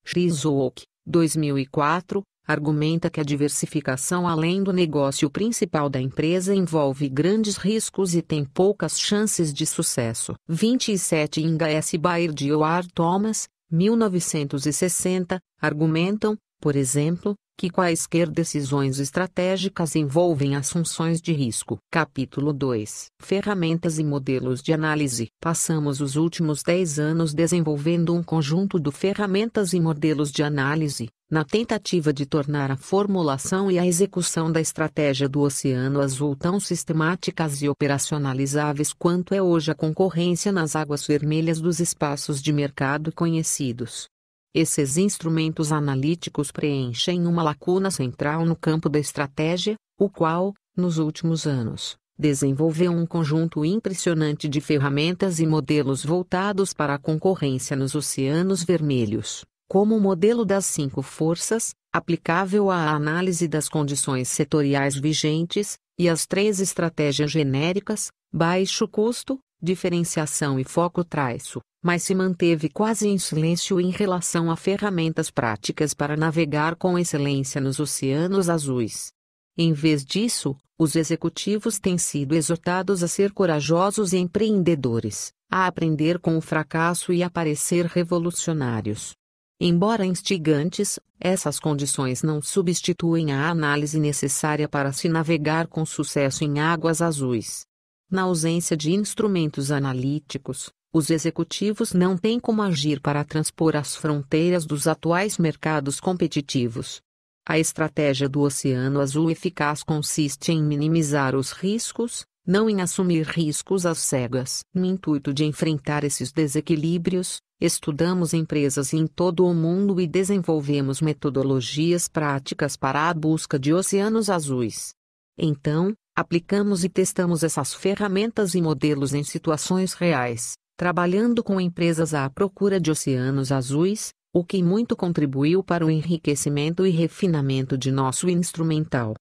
Shizuoki, 2004, argumenta que a diversificação além do negócio principal da empresa envolve grandes riscos e tem poucas chances de sucesso. 27 Inga S. Baird e Howard Thomas, 1960, argumentam, por exemplo, que quaisquer decisões estratégicas envolvem assunções de risco. Capítulo 2 Ferramentas e modelos de análise. Passamos os últimos 10 anos desenvolvendo um conjunto de ferramentas e modelos de análise, na tentativa de tornar a formulação e a execução da estratégia do Oceano Azul tão sistemáticas e operacionalizáveis quanto é hoje a concorrência nas águas vermelhas dos espaços de mercado conhecidos. Esses instrumentos analíticos preenchem uma lacuna central no campo da estratégia, o qual, nos últimos anos, desenvolveu um conjunto impressionante de ferramentas e modelos voltados para a concorrência nos oceanos vermelhos como o modelo das cinco forças, aplicável à análise das condições setoriais vigentes, e as três estratégias genéricas, baixo custo, diferenciação e foco traço, mas se manteve quase em silêncio em relação a ferramentas práticas para navegar com excelência nos oceanos azuis. Em vez disso, os executivos têm sido exortados a ser corajosos e empreendedores, a aprender com o fracasso e a parecer revolucionários. Embora instigantes, essas condições não substituem a análise necessária para se navegar com sucesso em águas azuis. Na ausência de instrumentos analíticos, os executivos não têm como agir para transpor as fronteiras dos atuais mercados competitivos. A estratégia do Oceano Azul eficaz consiste em minimizar os riscos, não em assumir riscos às cegas, no intuito de enfrentar esses desequilíbrios, Estudamos empresas em todo o mundo e desenvolvemos metodologias práticas para a busca de oceanos azuis. Então, aplicamos e testamos essas ferramentas e modelos em situações reais, trabalhando com empresas à procura de oceanos azuis, o que muito contribuiu para o enriquecimento e refinamento de nosso instrumental.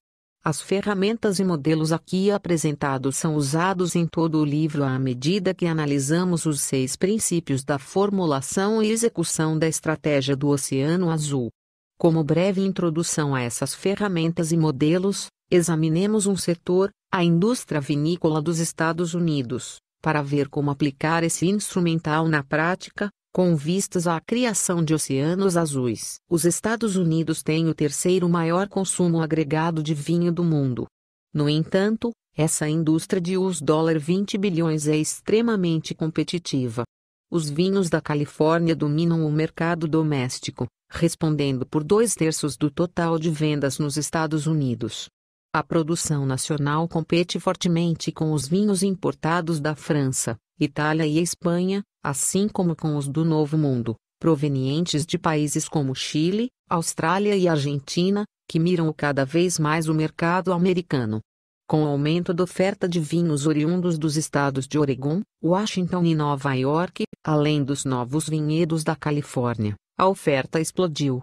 As ferramentas e modelos aqui apresentados são usados em todo o livro à medida que analisamos os seis princípios da formulação e execução da estratégia do Oceano Azul. Como breve introdução a essas ferramentas e modelos, examinemos um setor, a indústria vinícola dos Estados Unidos, para ver como aplicar esse instrumental na prática, com vistas à criação de oceanos azuis, os Estados Unidos têm o terceiro maior consumo agregado de vinho do mundo. No entanto, essa indústria de US$ 20 bilhões é extremamente competitiva. Os vinhos da Califórnia dominam o mercado doméstico, respondendo por dois terços do total de vendas nos Estados Unidos. A produção nacional compete fortemente com os vinhos importados da França, Itália e Espanha, assim como com os do Novo Mundo, provenientes de países como Chile, Austrália e Argentina, que miram cada vez mais o mercado americano. Com o aumento da oferta de vinhos oriundos dos estados de Oregon, Washington e Nova York, além dos novos vinhedos da Califórnia, a oferta explodiu.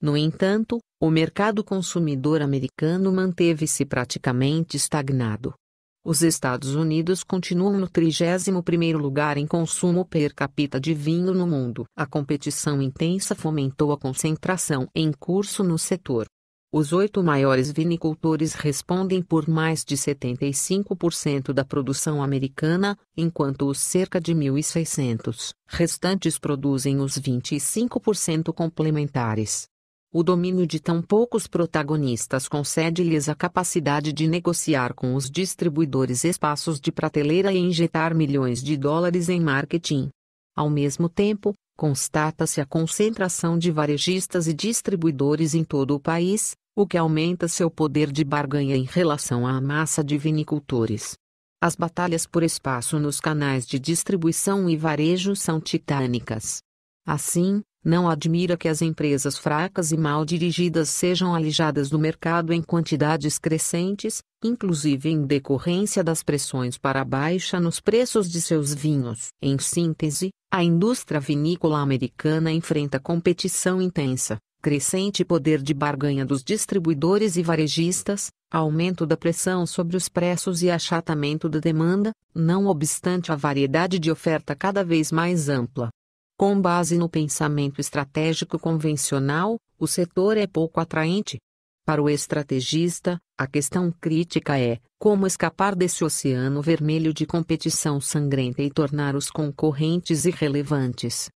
No entanto, o mercado consumidor americano manteve-se praticamente estagnado, os Estados Unidos continuam no 31º lugar em consumo per capita de vinho no mundo. A competição intensa fomentou a concentração em curso no setor. Os oito maiores vinicultores respondem por mais de 75% da produção americana, enquanto os cerca de 1.600 restantes produzem os 25% complementares. O domínio de tão poucos protagonistas concede-lhes a capacidade de negociar com os distribuidores espaços de prateleira e injetar milhões de dólares em marketing. Ao mesmo tempo, constata-se a concentração de varejistas e distribuidores em todo o país, o que aumenta seu poder de barganha em relação à massa de vinicultores. As batalhas por espaço nos canais de distribuição e varejo são titânicas. Assim, não admira que as empresas fracas e mal dirigidas sejam alijadas do mercado em quantidades crescentes, inclusive em decorrência das pressões para baixa nos preços de seus vinhos. Em síntese, a indústria vinícola americana enfrenta competição intensa, crescente poder de barganha dos distribuidores e varejistas, aumento da pressão sobre os preços e achatamento da demanda, não obstante a variedade de oferta cada vez mais ampla. Com base no pensamento estratégico convencional, o setor é pouco atraente. Para o estrategista, a questão crítica é como escapar desse oceano vermelho de competição sangrenta e tornar os concorrentes irrelevantes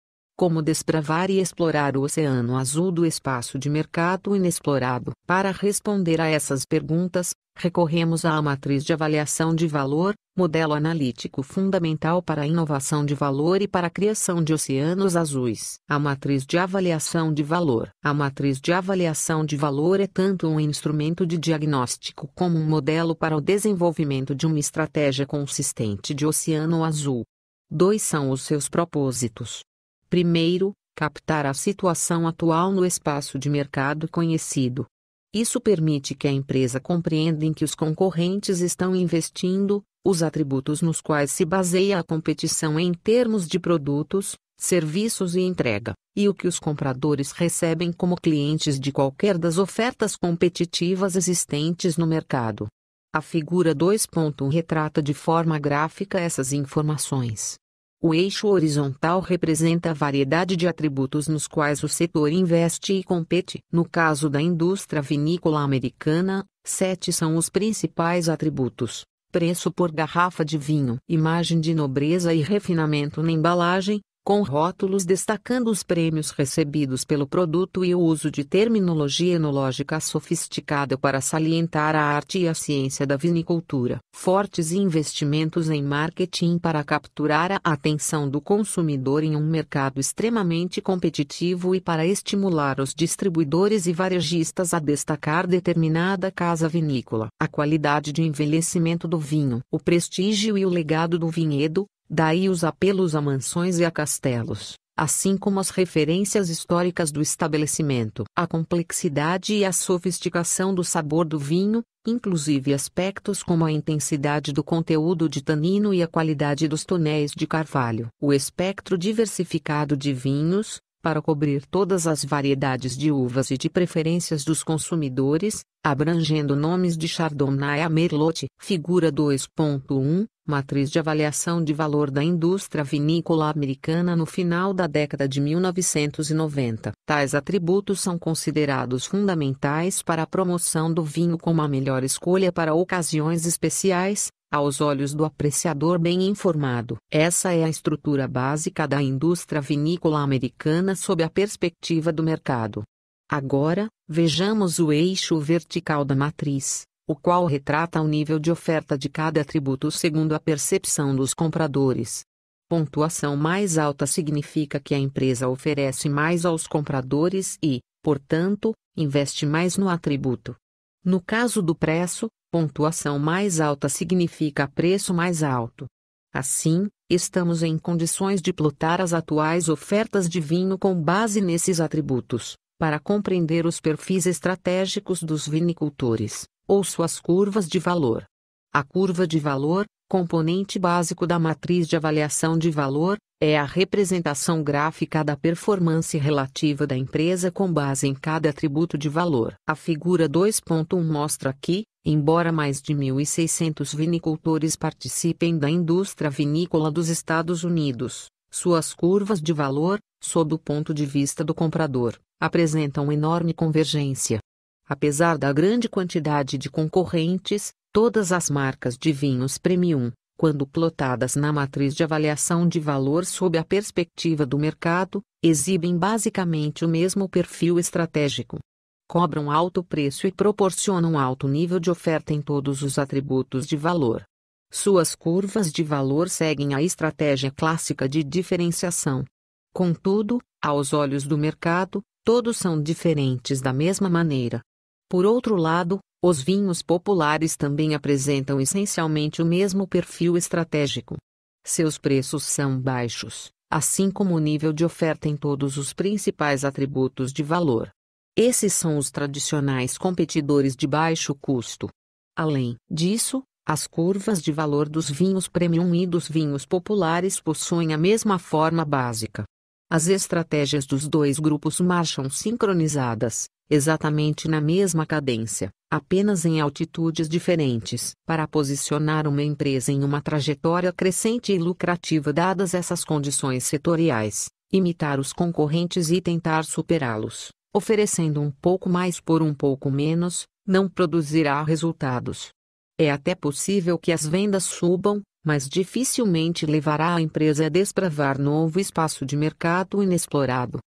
como desbravar e explorar o oceano azul do espaço de mercado inexplorado. Para responder a essas perguntas, recorremos à matriz de avaliação de valor, modelo analítico fundamental para a inovação de valor e para a criação de oceanos azuis. A matriz de avaliação de valor. A matriz de avaliação de valor é tanto um instrumento de diagnóstico como um modelo para o desenvolvimento de uma estratégia consistente de oceano azul. Dois são os seus propósitos. Primeiro, captar a situação atual no espaço de mercado conhecido. Isso permite que a empresa compreenda em que os concorrentes estão investindo, os atributos nos quais se baseia a competição em termos de produtos, serviços e entrega, e o que os compradores recebem como clientes de qualquer das ofertas competitivas existentes no mercado. A figura 2.1 retrata de forma gráfica essas informações. O eixo horizontal representa a variedade de atributos nos quais o setor investe e compete. No caso da indústria vinícola americana, sete são os principais atributos: preço por garrafa de vinho, imagem de nobreza e refinamento na embalagem, com rótulos destacando os prêmios recebidos pelo produto e o uso de terminologia enológica sofisticada para salientar a arte e a ciência da vinicultura. Fortes investimentos em marketing para capturar a atenção do consumidor em um mercado extremamente competitivo e para estimular os distribuidores e varejistas a destacar determinada casa vinícola. A qualidade de envelhecimento do vinho, o prestígio e o legado do vinhedo, Daí os apelos a mansões e a castelos, assim como as referências históricas do estabelecimento. A complexidade e a sofisticação do sabor do vinho, inclusive aspectos como a intensidade do conteúdo de tanino e a qualidade dos tonéis de carvalho. O espectro diversificado de vinhos, para cobrir todas as variedades de uvas e de preferências dos consumidores, abrangendo nomes de Chardonnay a Merlot, figura 2.1, matriz de avaliação de valor da indústria vinícola americana no final da década de 1990. Tais atributos são considerados fundamentais para a promoção do vinho como a melhor escolha para ocasiões especiais, aos olhos do apreciador bem informado. Essa é a estrutura básica da indústria vinícola americana sob a perspectiva do mercado. Agora, vejamos o eixo vertical da matriz o qual retrata o nível de oferta de cada atributo segundo a percepção dos compradores. Pontuação mais alta significa que a empresa oferece mais aos compradores e, portanto, investe mais no atributo. No caso do preço, pontuação mais alta significa preço mais alto. Assim, estamos em condições de plotar as atuais ofertas de vinho com base nesses atributos, para compreender os perfis estratégicos dos vinicultores, ou suas curvas de valor. A curva de valor, componente básico da matriz de avaliação de valor, é a representação gráfica da performance relativa da empresa com base em cada atributo de valor. A figura 2.1 mostra que, embora mais de 1.600 vinicultores participem da indústria vinícola dos Estados Unidos, suas curvas de valor, sob o ponto de vista do comprador, apresentam enorme convergência. Apesar da grande quantidade de concorrentes, todas as marcas de vinhos premium, quando plotadas na matriz de avaliação de valor sob a perspectiva do mercado, exibem basicamente o mesmo perfil estratégico. Cobram alto preço e proporcionam alto nível de oferta em todos os atributos de valor. Suas curvas de valor seguem a estratégia clássica de diferenciação. Contudo, aos olhos do mercado, todos são diferentes da mesma maneira. Por outro lado, os vinhos populares também apresentam essencialmente o mesmo perfil estratégico. Seus preços são baixos, assim como o nível de oferta em todos os principais atributos de valor. Esses são os tradicionais competidores de baixo custo. Além disso, as curvas de valor dos vinhos premium e dos vinhos populares possuem a mesma forma básica. As estratégias dos dois grupos marcham sincronizadas, exatamente na mesma cadência, apenas em altitudes diferentes. Para posicionar uma empresa em uma trajetória crescente e lucrativa dadas essas condições setoriais, imitar os concorrentes e tentar superá-los, oferecendo um pouco mais por um pouco menos, não produzirá resultados. É até possível que as vendas subam, mas dificilmente levará a empresa a desbravar novo espaço de mercado inexplorado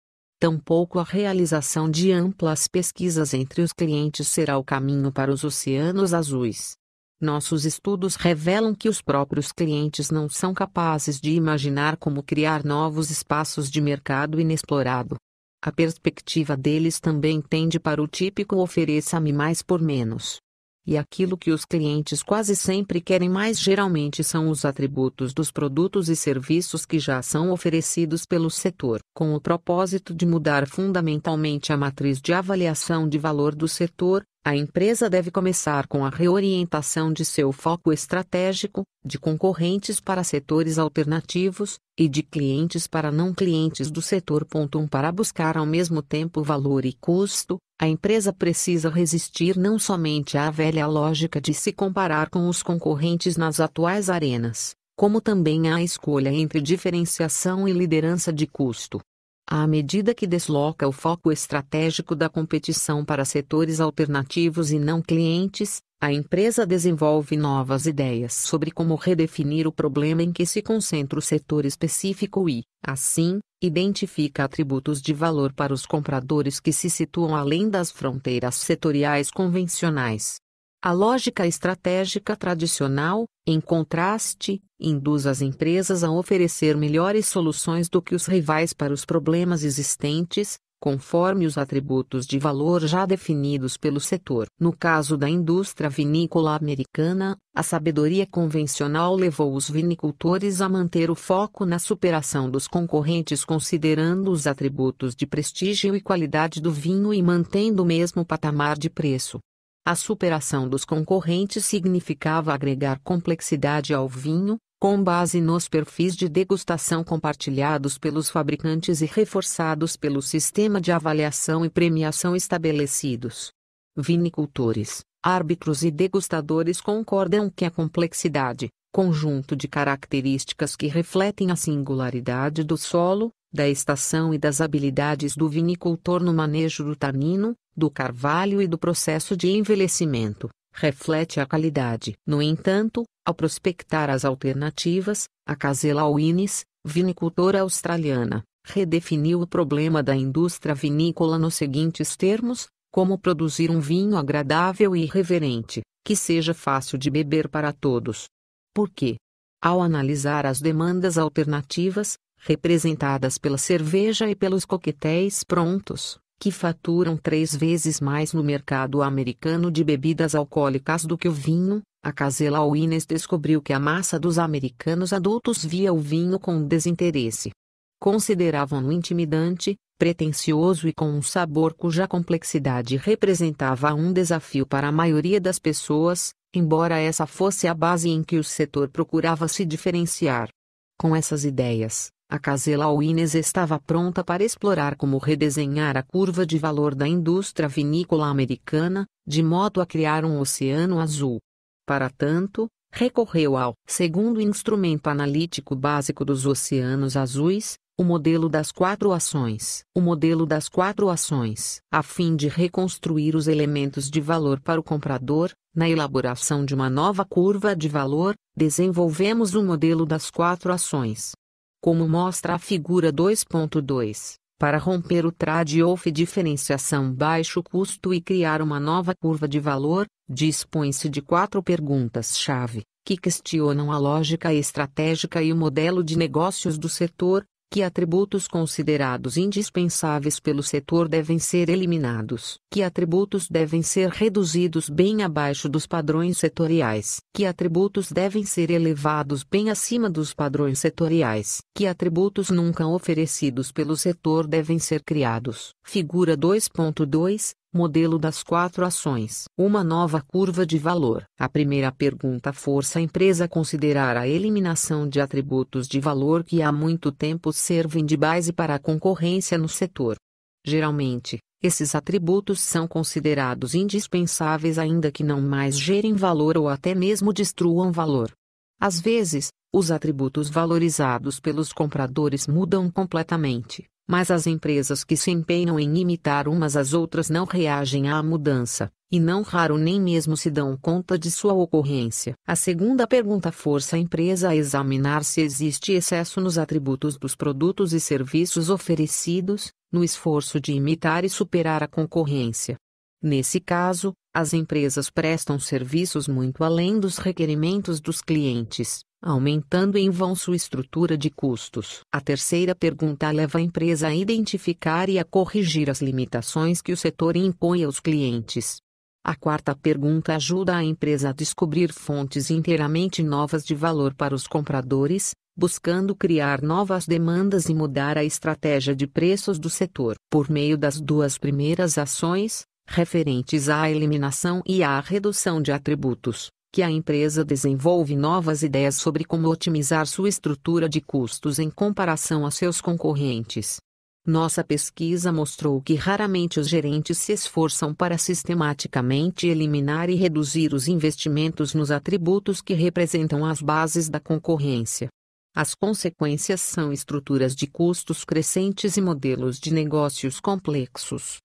tampouco a realização de amplas pesquisas entre os clientes será o caminho para os oceanos azuis. Nossos estudos revelam que os próprios clientes não são capazes de imaginar como criar novos espaços de mercado inexplorado. A perspectiva deles também tende para o típico ofereça-me mais por menos. E aquilo que os clientes quase sempre querem mais geralmente são os atributos dos produtos e serviços que já são oferecidos pelo setor, com o propósito de mudar fundamentalmente a matriz de avaliação de valor do setor. A empresa deve começar com a reorientação de seu foco estratégico, de concorrentes para setores alternativos, e de clientes para não clientes do setor. 1 um para buscar ao mesmo tempo valor e custo, a empresa precisa resistir não somente à velha lógica de se comparar com os concorrentes nas atuais arenas, como também à escolha entre diferenciação e liderança de custo. À medida que desloca o foco estratégico da competição para setores alternativos e não clientes, a empresa desenvolve novas ideias sobre como redefinir o problema em que se concentra o setor específico e, assim, Identifica atributos de valor para os compradores que se situam além das fronteiras setoriais convencionais. A lógica estratégica tradicional, em contraste, induz as empresas a oferecer melhores soluções do que os rivais para os problemas existentes, conforme os atributos de valor já definidos pelo setor. No caso da indústria vinícola americana, a sabedoria convencional levou os vinicultores a manter o foco na superação dos concorrentes considerando os atributos de prestígio e qualidade do vinho e mantendo o mesmo patamar de preço. A superação dos concorrentes significava agregar complexidade ao vinho, com base nos perfis de degustação compartilhados pelos fabricantes e reforçados pelo sistema de avaliação e premiação estabelecidos. Vinicultores, árbitros e degustadores concordam que a complexidade, conjunto de características que refletem a singularidade do solo, da estação e das habilidades do vinicultor no manejo do tanino, do carvalho e do processo de envelhecimento, reflete a qualidade. No entanto, ao prospectar as alternativas, a Casella Wines, vinicultora australiana, redefiniu o problema da indústria vinícola nos seguintes termos: como produzir um vinho agradável e reverente, que seja fácil de beber para todos. Por quê? Ao analisar as demandas alternativas, representadas pela cerveja e pelos coquetéis prontos, que faturam três vezes mais no mercado americano de bebidas alcoólicas do que o vinho, a Casella Wines descobriu que a massa dos americanos adultos via o vinho com desinteresse. Consideravam-no intimidante, pretensioso e com um sabor cuja complexidade representava um desafio para a maioria das pessoas, embora essa fosse a base em que o setor procurava se diferenciar. Com essas ideias, a Casella Wines estava pronta para explorar como redesenhar a curva de valor da indústria vinícola americana, de modo a criar um oceano azul. Para tanto, recorreu ao segundo instrumento analítico básico dos oceanos azuis, o modelo das quatro ações. O modelo das quatro ações, a fim de reconstruir os elementos de valor para o comprador, na elaboração de uma nova curva de valor, desenvolvemos o um modelo das quatro ações como mostra a figura 2.2, para romper o trade off diferenciação baixo custo e criar uma nova curva de valor, dispõe-se de quatro perguntas-chave, que questionam a lógica estratégica e o modelo de negócios do setor, que atributos considerados indispensáveis pelo setor devem ser eliminados, que atributos devem ser reduzidos bem abaixo dos padrões setoriais, que atributos devem ser elevados bem acima dos padrões setoriais, que atributos nunca oferecidos pelo setor devem ser criados. Figura 2.2 Modelo das quatro ações. Uma nova curva de valor. A primeira pergunta força a empresa a considerar a eliminação de atributos de valor que há muito tempo servem de base para a concorrência no setor. Geralmente, esses atributos são considerados indispensáveis ainda que não mais gerem valor ou até mesmo destruam valor. Às vezes, os atributos valorizados pelos compradores mudam completamente mas as empresas que se empenham em imitar umas às outras não reagem à mudança, e não raro nem mesmo se dão conta de sua ocorrência. A segunda pergunta força a empresa a examinar se existe excesso nos atributos dos produtos e serviços oferecidos, no esforço de imitar e superar a concorrência. Nesse caso, as empresas prestam serviços muito além dos requerimentos dos clientes, aumentando em vão sua estrutura de custos. A terceira pergunta leva a empresa a identificar e a corrigir as limitações que o setor impõe aos clientes. A quarta pergunta ajuda a empresa a descobrir fontes inteiramente novas de valor para os compradores, buscando criar novas demandas e mudar a estratégia de preços do setor. Por meio das duas primeiras ações, referentes à eliminação e à redução de atributos, que a empresa desenvolve novas ideias sobre como otimizar sua estrutura de custos em comparação a seus concorrentes. Nossa pesquisa mostrou que raramente os gerentes se esforçam para sistematicamente eliminar e reduzir os investimentos nos atributos que representam as bases da concorrência. As consequências são estruturas de custos crescentes e modelos de negócios complexos.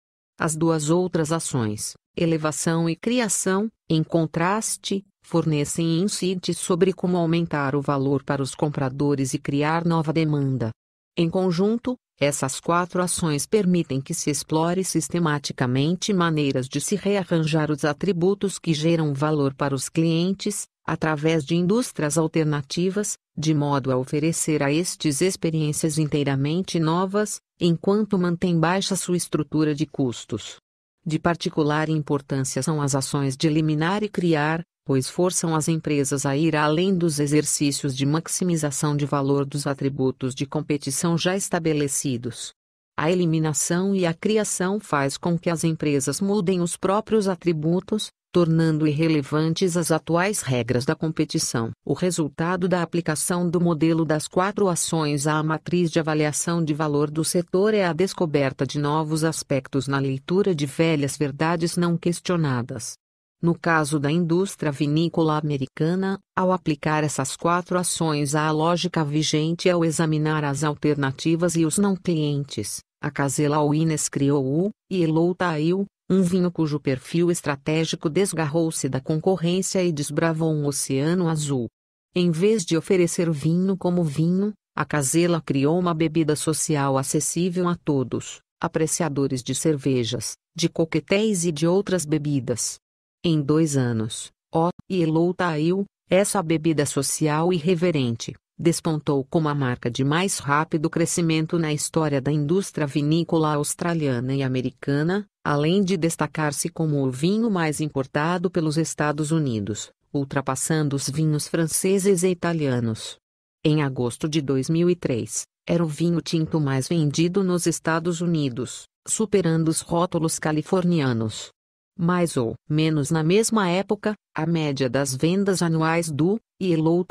As duas outras ações, elevação e criação, em contraste, fornecem insights sobre como aumentar o valor para os compradores e criar nova demanda. Em conjunto, essas quatro ações permitem que se explore sistematicamente maneiras de se rearranjar os atributos que geram valor para os clientes, através de indústrias alternativas, de modo a oferecer a estes experiências inteiramente novas, enquanto mantém baixa sua estrutura de custos. De particular importância são as ações de eliminar e criar, pois forçam as empresas a ir além dos exercícios de maximização de valor dos atributos de competição já estabelecidos. A eliminação e a criação faz com que as empresas mudem os próprios atributos, tornando irrelevantes as atuais regras da competição. O resultado da aplicação do modelo das quatro ações à matriz de avaliação de valor do setor é a descoberta de novos aspectos na leitura de velhas verdades não questionadas. No caso da indústria vinícola americana, ao aplicar essas quatro ações à lógica vigente ao é examinar as alternativas e os não clientes, a Casella Wines criou o, e Elou Tail, um vinho cujo perfil estratégico desgarrou-se da concorrência e desbravou um oceano azul. Em vez de oferecer vinho como vinho, a Casela criou uma bebida social acessível a todos, apreciadores de cervejas, de coquetéis e de outras bebidas. Em dois anos, O e Elou Tail, essa bebida social irreverente, despontou como a marca de mais rápido crescimento na história da indústria vinícola australiana e americana, além de destacar-se como o vinho mais importado pelos Estados Unidos, ultrapassando os vinhos franceses e italianos. Em agosto de 2003, era o vinho tinto mais vendido nos Estados Unidos, superando os rótulos californianos. Mais ou menos na mesma época, a média das vendas anuais do Yellow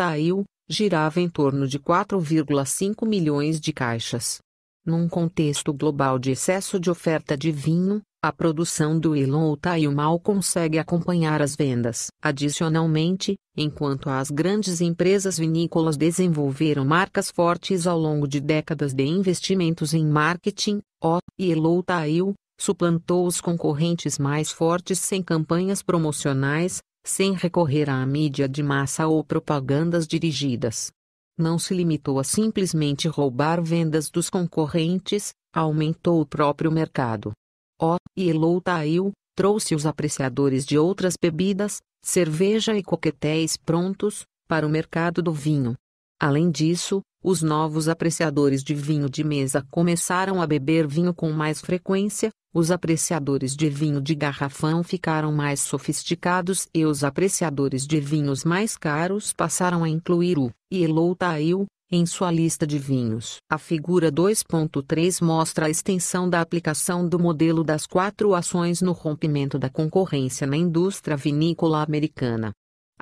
girava em torno de 4,5 milhões de caixas. Num contexto global de excesso de oferta de vinho, a produção do Elon Otaio mal consegue acompanhar as vendas. Adicionalmente, enquanto as grandes empresas vinícolas desenvolveram marcas fortes ao longo de décadas de investimentos em marketing, o Elon Otaio suplantou os concorrentes mais fortes sem campanhas promocionais, sem recorrer à mídia de massa ou propagandas dirigidas. Não se limitou a simplesmente roubar vendas dos concorrentes, aumentou o próprio mercado. O Elou Tail trouxe os apreciadores de outras bebidas, cerveja e coquetéis prontos, para o mercado do vinho. Além disso, os novos apreciadores de vinho de mesa começaram a beber vinho com mais frequência, os apreciadores de vinho de garrafão ficaram mais sofisticados e os apreciadores de vinhos mais caros passaram a incluir o Yellowtail em sua lista de vinhos. A figura 2.3 mostra a extensão da aplicação do modelo das quatro ações no rompimento da concorrência na indústria vinícola americana.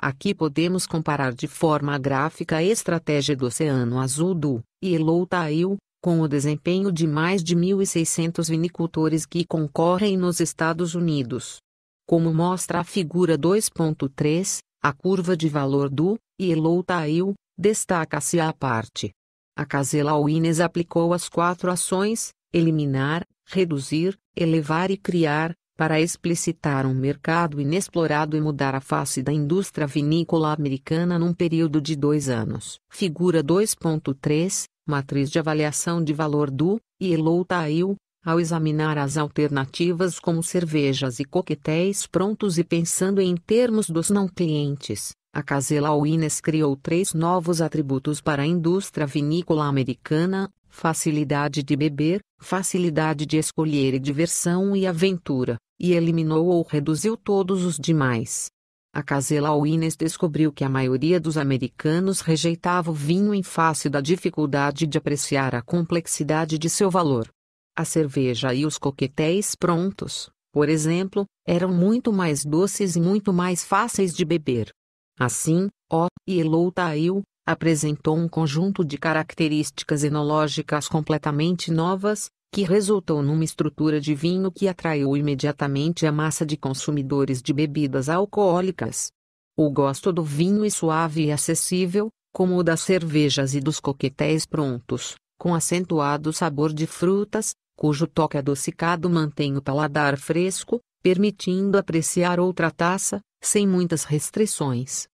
Aqui podemos comparar de forma gráfica a estratégia do Oceano Azul do Tail, com o desempenho de mais de 1.600 vinicultores que concorrem nos Estados Unidos. Como mostra a figura 2.3, a curva de valor do Tail destaca-se à parte. A Casela Wines aplicou as quatro ações, eliminar, reduzir, elevar e criar, para explicitar um mercado inexplorado e mudar a face da indústria vinícola americana num período de dois anos. Figura 2.3 Matriz de avaliação de valor do Yellow Tile ao examinar as alternativas como cervejas e coquetéis prontos e pensando em termos dos não clientes, a Casella Wines criou três novos atributos para a indústria vinícola americana, facilidade de beber, facilidade de escolher e diversão e aventura, e eliminou ou reduziu todos os demais. A Casella Wines descobriu que a maioria dos americanos rejeitava o vinho em face da dificuldade de apreciar a complexidade de seu valor. A cerveja e os coquetéis prontos, por exemplo, eram muito mais doces e muito mais fáceis de beber. Assim, O. e Elou Tail, apresentou um conjunto de características enológicas completamente novas, que resultou numa estrutura de vinho que atraiu imediatamente a massa de consumidores de bebidas alcoólicas. O gosto do vinho é suave e acessível, como o das cervejas e dos coquetéis prontos, com acentuado sabor de frutas, cujo toque adocicado mantém o paladar fresco, permitindo apreciar outra taça, sem muitas restrições.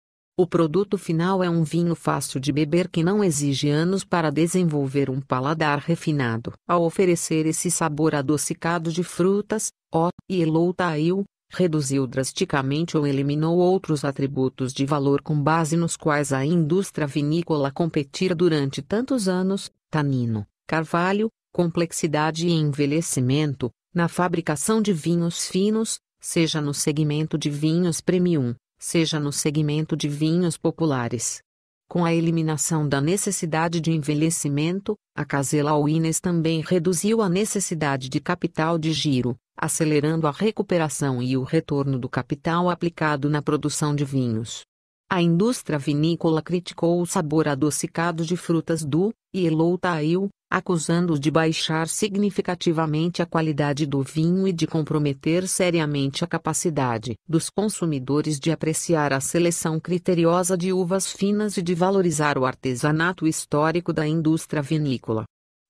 O produto final é um vinho fácil de beber que não exige anos para desenvolver um paladar refinado. Ao oferecer esse sabor adocicado de frutas, o e eloutail, reduziu drasticamente ou eliminou outros atributos de valor com base nos quais a indústria vinícola competir durante tantos anos, tanino, carvalho, complexidade e envelhecimento, na fabricação de vinhos finos, seja no segmento de vinhos premium, seja no segmento de vinhos populares. Com a eliminação da necessidade de envelhecimento, a Casella Wines também reduziu a necessidade de capital de giro, acelerando a recuperação e o retorno do capital aplicado na produção de vinhos. A indústria vinícola criticou o sabor adocicado de frutas do e Yellow Tail, acusando-os de baixar significativamente a qualidade do vinho e de comprometer seriamente a capacidade dos consumidores de apreciar a seleção criteriosa de uvas finas e de valorizar o artesanato histórico da indústria vinícola.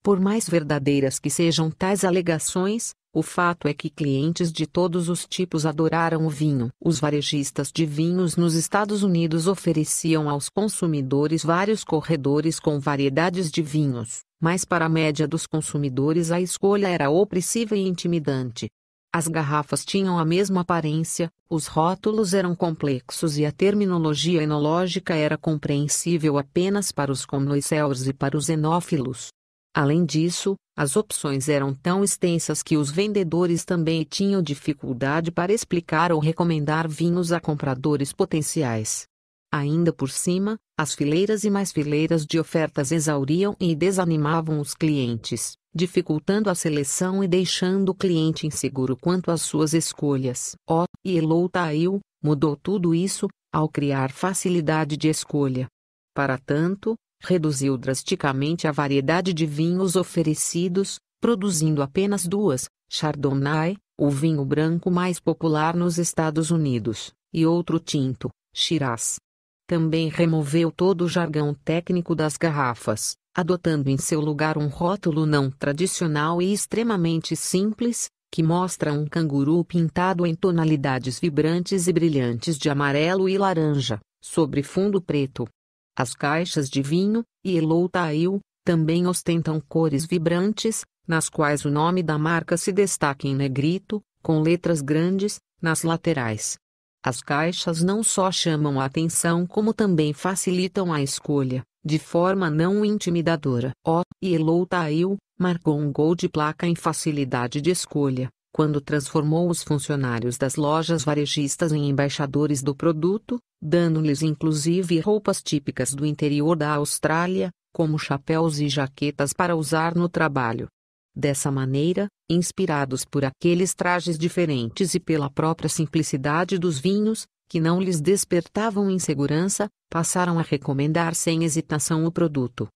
Por mais verdadeiras que sejam tais alegações, o fato é que clientes de todos os tipos adoraram o vinho. Os varejistas de vinhos nos Estados Unidos ofereciam aos consumidores vários corredores com variedades de vinhos, mas para a média dos consumidores a escolha era opressiva e intimidante. As garrafas tinham a mesma aparência, os rótulos eram complexos e a terminologia enológica era compreensível apenas para os connoisseurs e para os enófilos. Além disso, as opções eram tão extensas que os vendedores também tinham dificuldade para explicar ou recomendar vinhos a compradores potenciais. Ainda por cima, as fileiras e mais fileiras de ofertas exauriam e desanimavam os clientes, dificultando a seleção e deixando o cliente inseguro quanto às suas escolhas. O oh, e Eloutail mudou tudo isso ao criar facilidade de escolha. Para tanto, reduziu drasticamente a variedade de vinhos oferecidos, produzindo apenas duas, Chardonnay, o vinho branco mais popular nos Estados Unidos, e outro tinto, Shiraz. Também removeu todo o jargão técnico das garrafas, adotando em seu lugar um rótulo não tradicional e extremamente simples, que mostra um canguru pintado em tonalidades vibrantes e brilhantes de amarelo e laranja, sobre fundo preto. As caixas de vinho, e Eloutail, também ostentam cores vibrantes, nas quais o nome da marca se destaca em negrito, com letras grandes, nas laterais. As caixas não só chamam a atenção como também facilitam a escolha, de forma não intimidadora. O oh, Eloutail marcou um gol de placa em facilidade de escolha, quando transformou os funcionários das lojas varejistas em embaixadores do produto, dando-lhes inclusive roupas típicas do interior da Austrália, como chapéus e jaquetas para usar no trabalho. Dessa maneira, inspirados por aqueles trajes diferentes e pela própria simplicidade dos vinhos, que não lhes despertavam insegurança, passaram a recomendar sem hesitação o produto.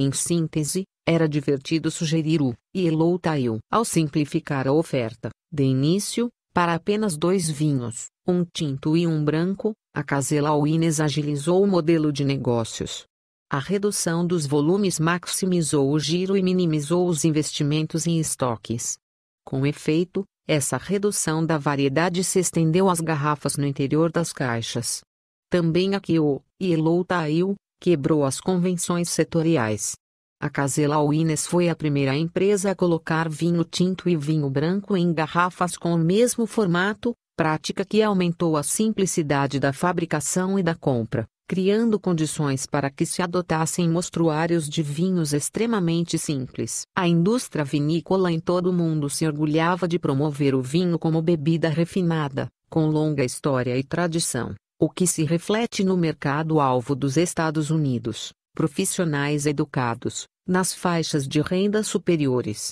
Em síntese, era divertido sugerir o e taiu ao simplificar a oferta, de início, para apenas dois vinhos, um tinto e um branco, a Casela Wines agilizou o modelo de negócios. A redução dos volumes maximizou o giro e minimizou os investimentos em estoques. Com efeito, essa redução da variedade se estendeu às garrafas no interior das caixas. Também aqui o Yellow Tail quebrou as convenções setoriais. A Casella Wines foi a primeira empresa a colocar vinho tinto e vinho branco em garrafas com o mesmo formato, prática que aumentou a simplicidade da fabricação e da compra, criando condições para que se adotassem mostruários de vinhos extremamente simples. A indústria vinícola em todo o mundo se orgulhava de promover o vinho como bebida refinada, com longa história e tradição o que se reflete no mercado-alvo dos Estados Unidos, profissionais educados, nas faixas de renda superiores.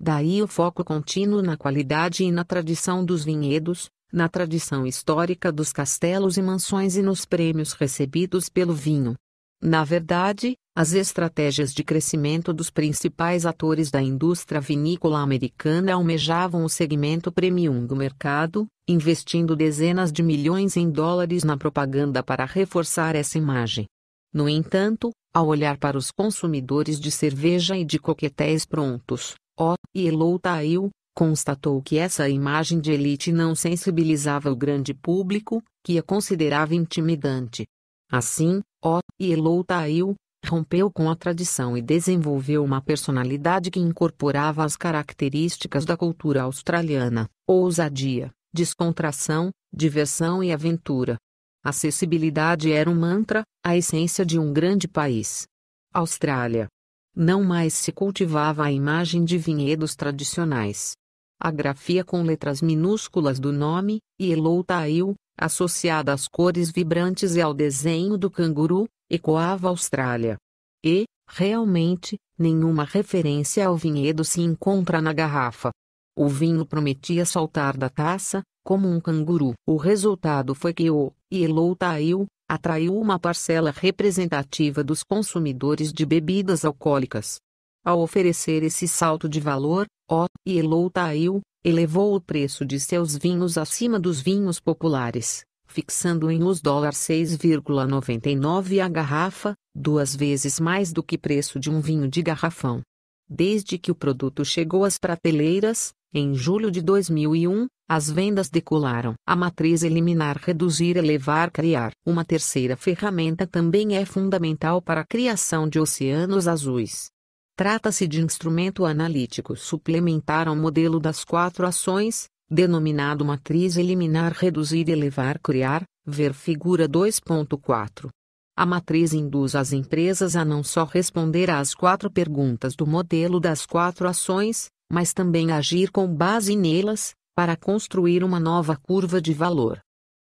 Daí o foco contínuo na qualidade e na tradição dos vinhedos, na tradição histórica dos castelos e mansões e nos prêmios recebidos pelo vinho. Na verdade, as estratégias de crescimento dos principais atores da indústria vinícola americana almejavam o segmento premium do mercado, investindo dezenas de milhões em dólares na propaganda para reforçar essa imagem. No entanto, ao olhar para os consumidores de cerveja e de coquetéis prontos, O. e Eloutail, constatou que essa imagem de elite não sensibilizava o grande público, que a considerava intimidante. Assim, o. Yellow Tail, rompeu com a tradição e desenvolveu uma personalidade que incorporava as características da cultura australiana, ousadia, descontração, diversão e aventura. Acessibilidade era um mantra, a essência de um grande país. Austrália. Não mais se cultivava a imagem de vinhedos tradicionais. A grafia com letras minúsculas do nome, Yellow Tail, associada às cores vibrantes e ao desenho do canguru, ecoava Austrália. E, realmente, nenhuma referência ao vinhedo se encontra na garrafa. O vinho prometia saltar da taça, como um canguru. O resultado foi que o Yellow Tail atraiu uma parcela representativa dos consumidores de bebidas alcoólicas. Ao oferecer esse salto de valor, o Yellow Tail elevou o preço de seus vinhos acima dos vinhos populares, fixando em US$ 6,99 a garrafa, duas vezes mais do que preço de um vinho de garrafão. Desde que o produto chegou às prateleiras, em julho de 2001, as vendas decolaram. A matriz eliminar, reduzir, elevar, criar. Uma terceira ferramenta também é fundamental para a criação de oceanos azuis. Trata-se de instrumento analítico suplementar ao modelo das quatro ações, denominado matriz eliminar reduzir elevar criar, ver figura 2.4. A matriz induz as empresas a não só responder às quatro perguntas do modelo das quatro ações, mas também agir com base nelas, para construir uma nova curva de valor.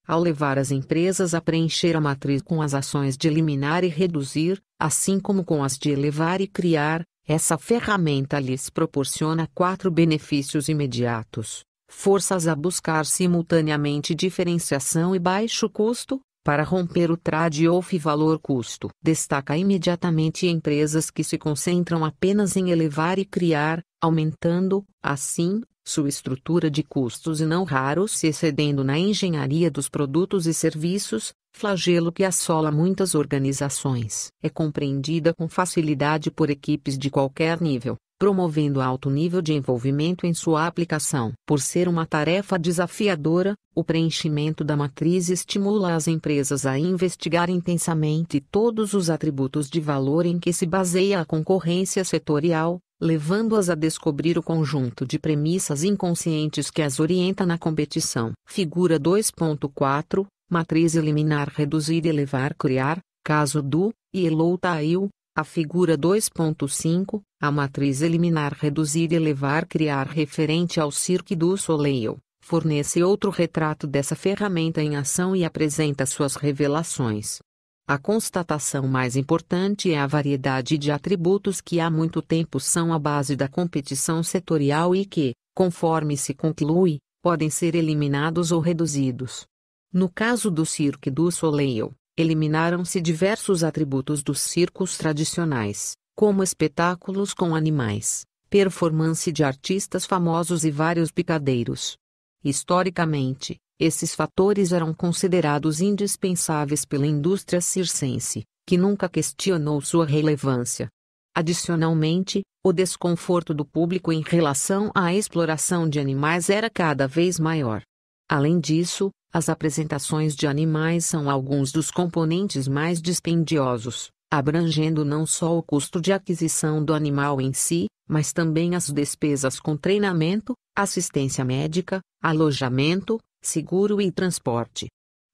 Ao levar as empresas a preencher a matriz com as ações de eliminar e reduzir, assim como com as de elevar e criar, essa ferramenta lhes proporciona quatro benefícios imediatos: forças a buscar simultaneamente diferenciação e baixo custo, para romper o trade-off valor-custo. Destaca imediatamente empresas que se concentram apenas em elevar e criar, aumentando, assim, sua estrutura de custos e não raro se excedendo na engenharia dos produtos e serviços, flagelo que assola muitas organizações. É compreendida com facilidade por equipes de qualquer nível, promovendo alto nível de envolvimento em sua aplicação. Por ser uma tarefa desafiadora, o preenchimento da matriz estimula as empresas a investigar intensamente todos os atributos de valor em que se baseia a concorrência setorial, levando-as a descobrir o conjunto de premissas inconscientes que as orienta na competição. Figura 2.4 matriz eliminar reduzir elevar criar, caso do, e eloutail, a figura 2.5, a matriz eliminar reduzir elevar criar referente ao Cirque du Soleil, fornece outro retrato dessa ferramenta em ação e apresenta suas revelações. A constatação mais importante é a variedade de atributos que há muito tempo são a base da competição setorial e que, conforme se conclui, podem ser eliminados ou reduzidos. No caso do Cirque du Soleil, eliminaram-se diversos atributos dos circos tradicionais, como espetáculos com animais, performance de artistas famosos e vários picadeiros. Historicamente, esses fatores eram considerados indispensáveis pela indústria circense, que nunca questionou sua relevância. Adicionalmente, o desconforto do público em relação à exploração de animais era cada vez maior. Além disso, as apresentações de animais são alguns dos componentes mais dispendiosos, abrangendo não só o custo de aquisição do animal em si, mas também as despesas com treinamento, assistência médica, alojamento, seguro e transporte.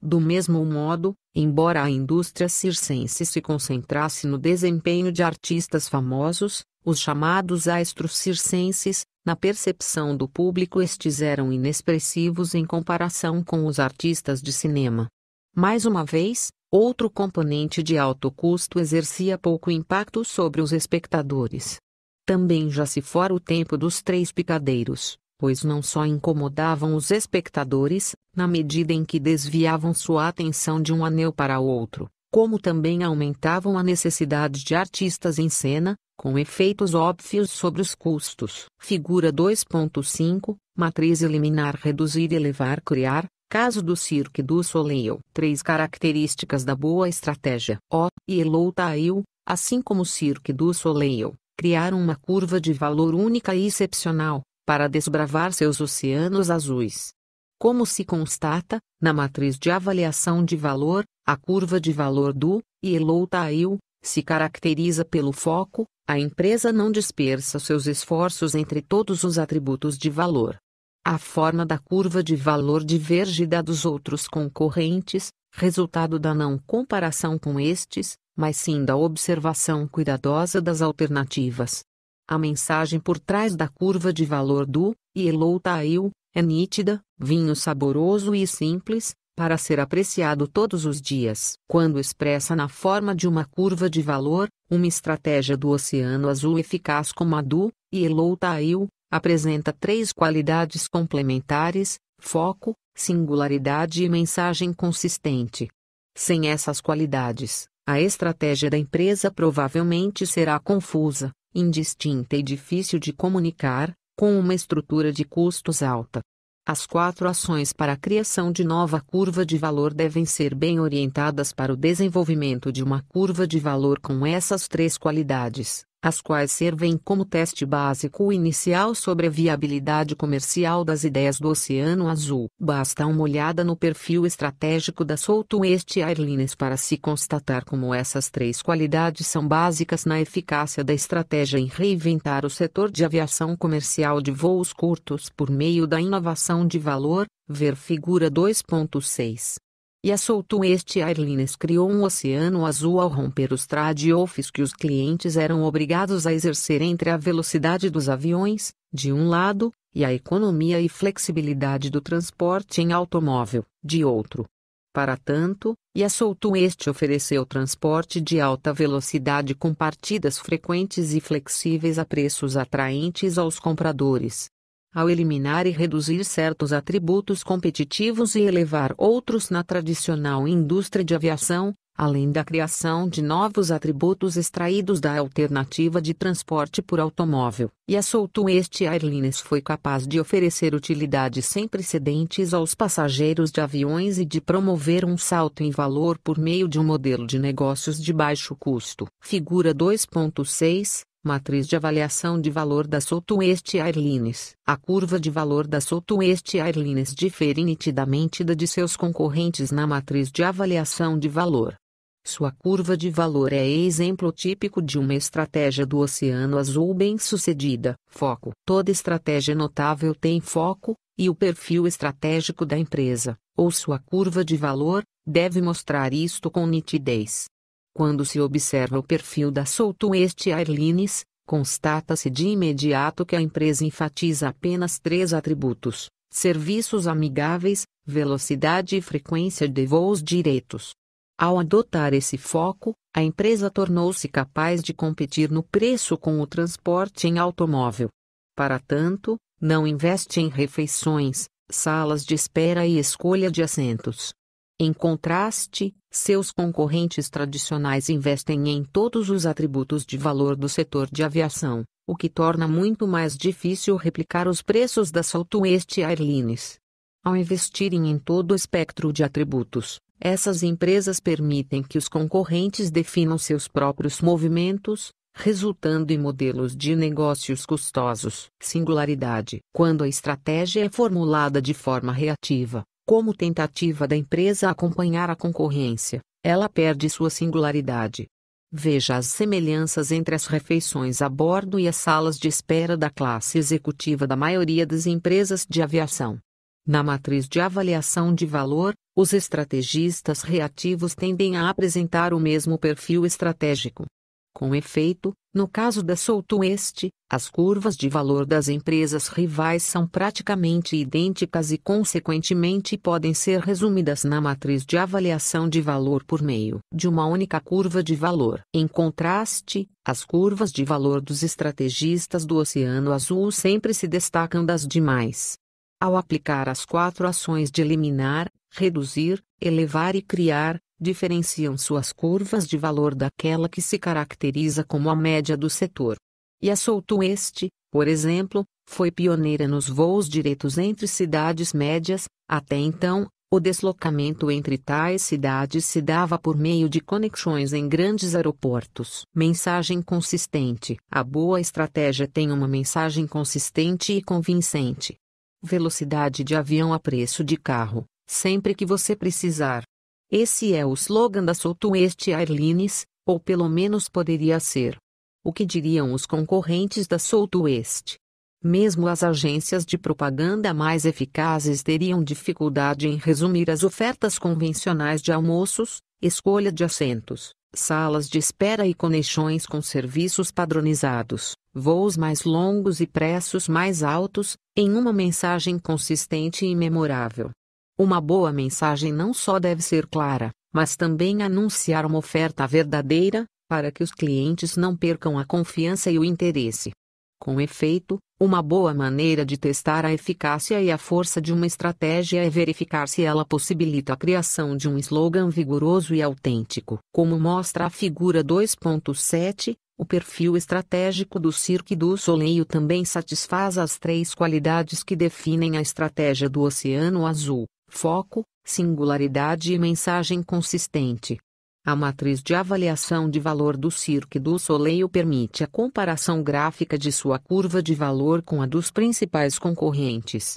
Do mesmo modo, embora a indústria circense se concentrasse no desempenho de artistas famosos, os chamados astros circenses, na percepção do público, estes eram inexpressivos em comparação com os artistas de cinema. Mais uma vez, outro componente de alto custo exercia pouco impacto sobre os espectadores. Também já se fora o tempo dos três picadeiros, pois não só incomodavam os espectadores, na medida em que desviavam sua atenção de um anel para outro, como também aumentavam a necessidade de artistas em cena, com efeitos óbvios sobre os custos. Figura 2.5, matriz eliminar reduzir elevar criar, caso do Cirque du Soleil. Três características da boa estratégia. O, e elou Eloutail, assim como o Cirque du Soleil, criaram uma curva de valor única e excepcional, para desbravar seus oceanos azuis. Como se constata, na matriz de avaliação de valor, a curva de valor do Yellow-Tail se caracteriza pelo foco, a empresa não dispersa seus esforços entre todos os atributos de valor. A forma da curva de valor diverge da dos outros concorrentes, resultado da não comparação com estes, mas sim da observação cuidadosa das alternativas. A mensagem por trás da curva de valor do Yellow-Tail é nítida, vinho saboroso e simples, para ser apreciado todos os dias. Quando expressa na forma de uma curva de valor, uma estratégia do Oceano Azul eficaz como a do Elou Tail, apresenta três qualidades complementares: foco, singularidade e mensagem consistente. Sem essas qualidades, a estratégia da empresa provavelmente será confusa, indistinta e difícil de comunicar, com uma estrutura de custos alta. As quatro ações para a criação de nova curva de valor devem ser bem orientadas para o desenvolvimento de uma curva de valor com essas três qualidades as quais servem como teste básico inicial sobre a viabilidade comercial das ideias do Oceano Azul. Basta uma olhada no perfil estratégico da Southwest Airlines para se constatar como essas três qualidades são básicas na eficácia da estratégia em reinventar o setor de aviação comercial de voos curtos por meio da inovação de valor, ver figura 2.6 e a Este Airlines criou um oceano azul ao romper os trade-offs que os clientes eram obrigados a exercer entre a velocidade dos aviões, de um lado, e a economia e flexibilidade do transporte em automóvel, de outro. Para tanto, e a Este ofereceu transporte de alta velocidade com partidas frequentes e flexíveis a preços atraentes aos compradores ao eliminar e reduzir certos atributos competitivos e elevar outros na tradicional indústria de aviação, além da criação de novos atributos extraídos da alternativa de transporte por automóvel. E a Southwest Airlines foi capaz de oferecer utilidades sem precedentes aos passageiros de aviões e de promover um salto em valor por meio de um modelo de negócios de baixo custo. Figura 2.6 Matriz de avaliação de valor da Southwest Airlines. A curva de valor da Southwest Airlines difere nitidamente da de seus concorrentes na matriz de avaliação de valor. Sua curva de valor é exemplo típico de uma estratégia do Oceano Azul bem-sucedida. Foco. Toda estratégia notável tem foco, e o perfil estratégico da empresa, ou sua curva de valor, deve mostrar isto com nitidez. Quando se observa o perfil da este Airlines, constata-se de imediato que a empresa enfatiza apenas três atributos: serviços amigáveis, velocidade e frequência de voos diretos. Ao adotar esse foco, a empresa tornou-se capaz de competir no preço com o transporte em automóvel. Para tanto, não investe em refeições, salas de espera e escolha de assentos. Em contraste, seus concorrentes tradicionais investem em todos os atributos de valor do setor de aviação, o que torna muito mais difícil replicar os preços da Southwest Airlines. Ao investirem em todo o espectro de atributos, essas empresas permitem que os concorrentes definam seus próprios movimentos, resultando em modelos de negócios custosos. Singularidade. Quando a estratégia é formulada de forma reativa, como tentativa da empresa acompanhar a concorrência, ela perde sua singularidade. Veja as semelhanças entre as refeições a bordo e as salas de espera da classe executiva da maioria das empresas de aviação. Na matriz de avaliação de valor, os estrategistas reativos tendem a apresentar o mesmo perfil estratégico. Com efeito, no caso da Southwest, as curvas de valor das empresas rivais são praticamente idênticas e, consequentemente, podem ser resumidas na matriz de avaliação de valor por meio de uma única curva de valor. Em contraste, as curvas de valor dos estrategistas do Oceano Azul sempre se destacam das demais. Ao aplicar as quatro ações de eliminar, reduzir, elevar e criar, diferenciam suas curvas de valor daquela que se caracteriza como a média do setor e a Souto Este, por exemplo, foi pioneira nos voos diretos entre cidades médias, até então, o deslocamento entre tais cidades se dava por meio de conexões em grandes aeroportos. Mensagem consistente. A boa estratégia tem uma mensagem consistente e convincente. Velocidade de avião a preço de carro, sempre que você precisar. Esse é o slogan da Este Airlines, ou pelo menos poderia ser. O que diriam os concorrentes da Oeste? Mesmo as agências de propaganda mais eficazes teriam dificuldade em resumir as ofertas convencionais de almoços, escolha de assentos, salas de espera e conexões com serviços padronizados, voos mais longos e preços mais altos, em uma mensagem consistente e memorável. Uma boa mensagem não só deve ser clara, mas também anunciar uma oferta verdadeira, para que os clientes não percam a confiança e o interesse. Com efeito, uma boa maneira de testar a eficácia e a força de uma estratégia é verificar se ela possibilita a criação de um slogan vigoroso e autêntico. Como mostra a figura 2.7, o perfil estratégico do Cirque do Soleil também satisfaz as três qualidades que definem a estratégia do Oceano Azul: foco, singularidade e mensagem consistente. A matriz de avaliação de valor do Cirque du Soleil permite a comparação gráfica de sua curva de valor com a dos principais concorrentes.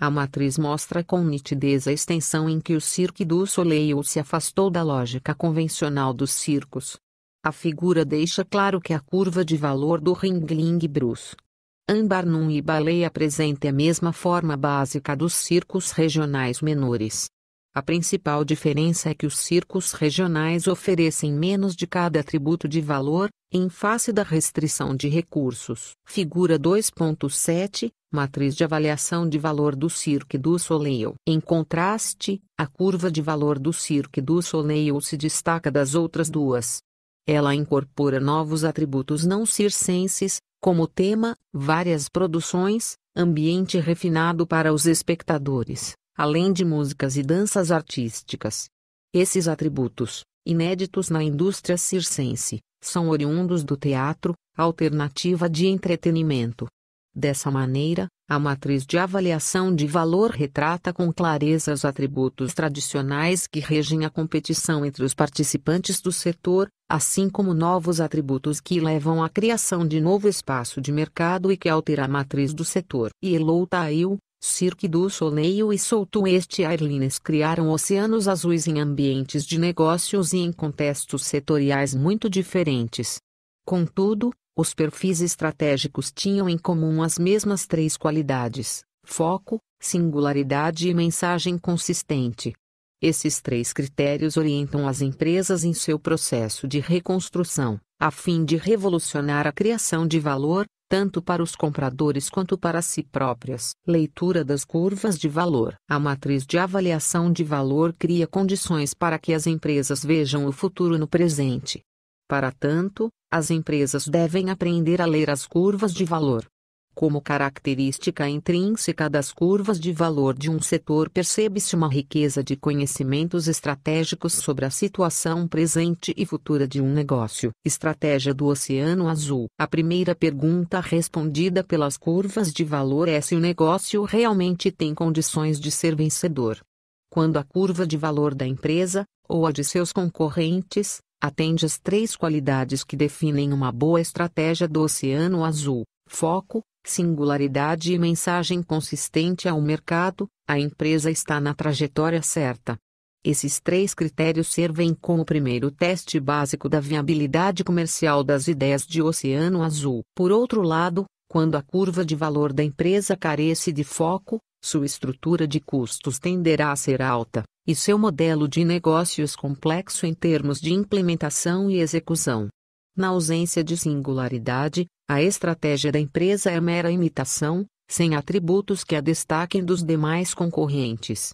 A matriz mostra com nitidez a extensão em que o Cirque du Soleil se afastou da lógica convencional dos circos. A figura deixa claro que a curva de valor do Ringling Bruce, Ambarnum e Baleia apresenta a mesma forma básica dos circos regionais menores. A principal diferença é que os circos regionais oferecem menos de cada atributo de valor, em face da restrição de recursos. Figura 2.7 Matriz de avaliação de valor do Cirque du Soleil. Em contraste, a curva de valor do Cirque du Soleil se destaca das outras duas. Ela incorpora novos atributos não circenses, como tema, várias produções, ambiente refinado para os espectadores, além de músicas e danças artísticas. Esses atributos, inéditos na indústria circense, são oriundos do teatro, alternativa de entretenimento. Dessa maneira, a matriz de avaliação de valor retrata com clareza os atributos tradicionais que regem a competição entre os participantes do setor, assim como novos atributos que levam à criação de novo espaço de mercado e que altera a matriz do setor. E Elou Tail, Cirque du Soleil e Southwest Airlines criaram oceanos azuis em ambientes de negócios e em contextos setoriais muito diferentes. Contudo, os perfis estratégicos tinham em comum as mesmas três qualidades: foco, singularidade e mensagem consistente. Esses três critérios orientam as empresas em seu processo de reconstrução, a fim de revolucionar a criação de valor, tanto para os compradores quanto para si próprias. Leitura das curvas de valor. A matriz de avaliação de valor cria condições para que as empresas vejam o futuro no presente. Para tanto, as empresas devem aprender a ler as curvas de valor, como característica intrínseca das curvas de valor de um setor, percebe-se uma riqueza de conhecimentos estratégicos sobre a situação presente e futura de um negócio. Estratégia do Oceano Azul. A primeira pergunta respondida pelas curvas de valor é se o negócio realmente tem condições de ser vencedor. Quando a curva de valor da empresa, ou a de seus concorrentes, atende às três qualidades que definem uma boa estratégia do Oceano Azul: foco, singularidade e mensagem consistente ao mercado, a empresa está na trajetória certa. Esses três critérios servem como primeiro teste básico da viabilidade comercial das ideias de Oceano Azul. Por outro lado, quando a curva de valor da empresa carece de foco, sua estrutura de custos tenderá a ser alta, e seu modelo de negócios complexo em termos de implementação e execução. Na ausência de singularidade, a estratégia da empresa é mera imitação, sem atributos que a destaquem dos demais concorrentes.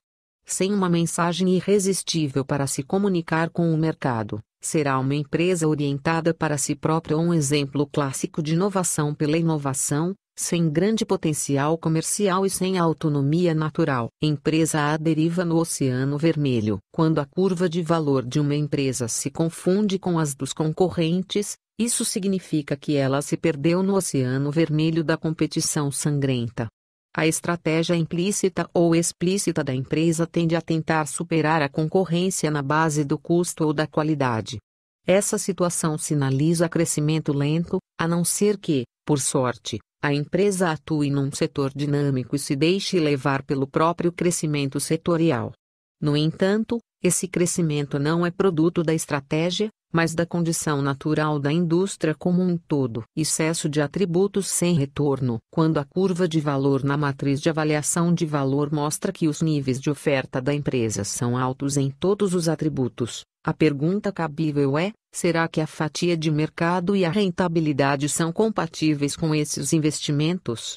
Sem uma mensagem irresistível para se comunicar com o mercado, será uma empresa orientada para si própria um exemplo clássico de inovação pela inovação, sem grande potencial comercial e sem autonomia natural. Empresa a deriva no Oceano Vermelho. Quando a curva de valor de uma empresa se confunde com as dos concorrentes, isso significa que ela se perdeu no oceano vermelho da competição sangrenta. A estratégia implícita ou explícita da empresa tende a tentar superar a concorrência na base do custo ou da qualidade. Essa situação sinaliza crescimento lento, a não ser que, por sorte, a empresa atue num setor dinâmico e se deixe levar pelo próprio crescimento setorial. No entanto, esse crescimento não é produto da estratégia, mas da condição natural da indústria como um todo. Excesso de atributos sem retorno. Quando a curva de valor na matriz de avaliação de valor mostra que os níveis de oferta da empresa são altos em todos os atributos, a pergunta cabível é: será que a fatia de mercado e a rentabilidade são compatíveis com esses investimentos?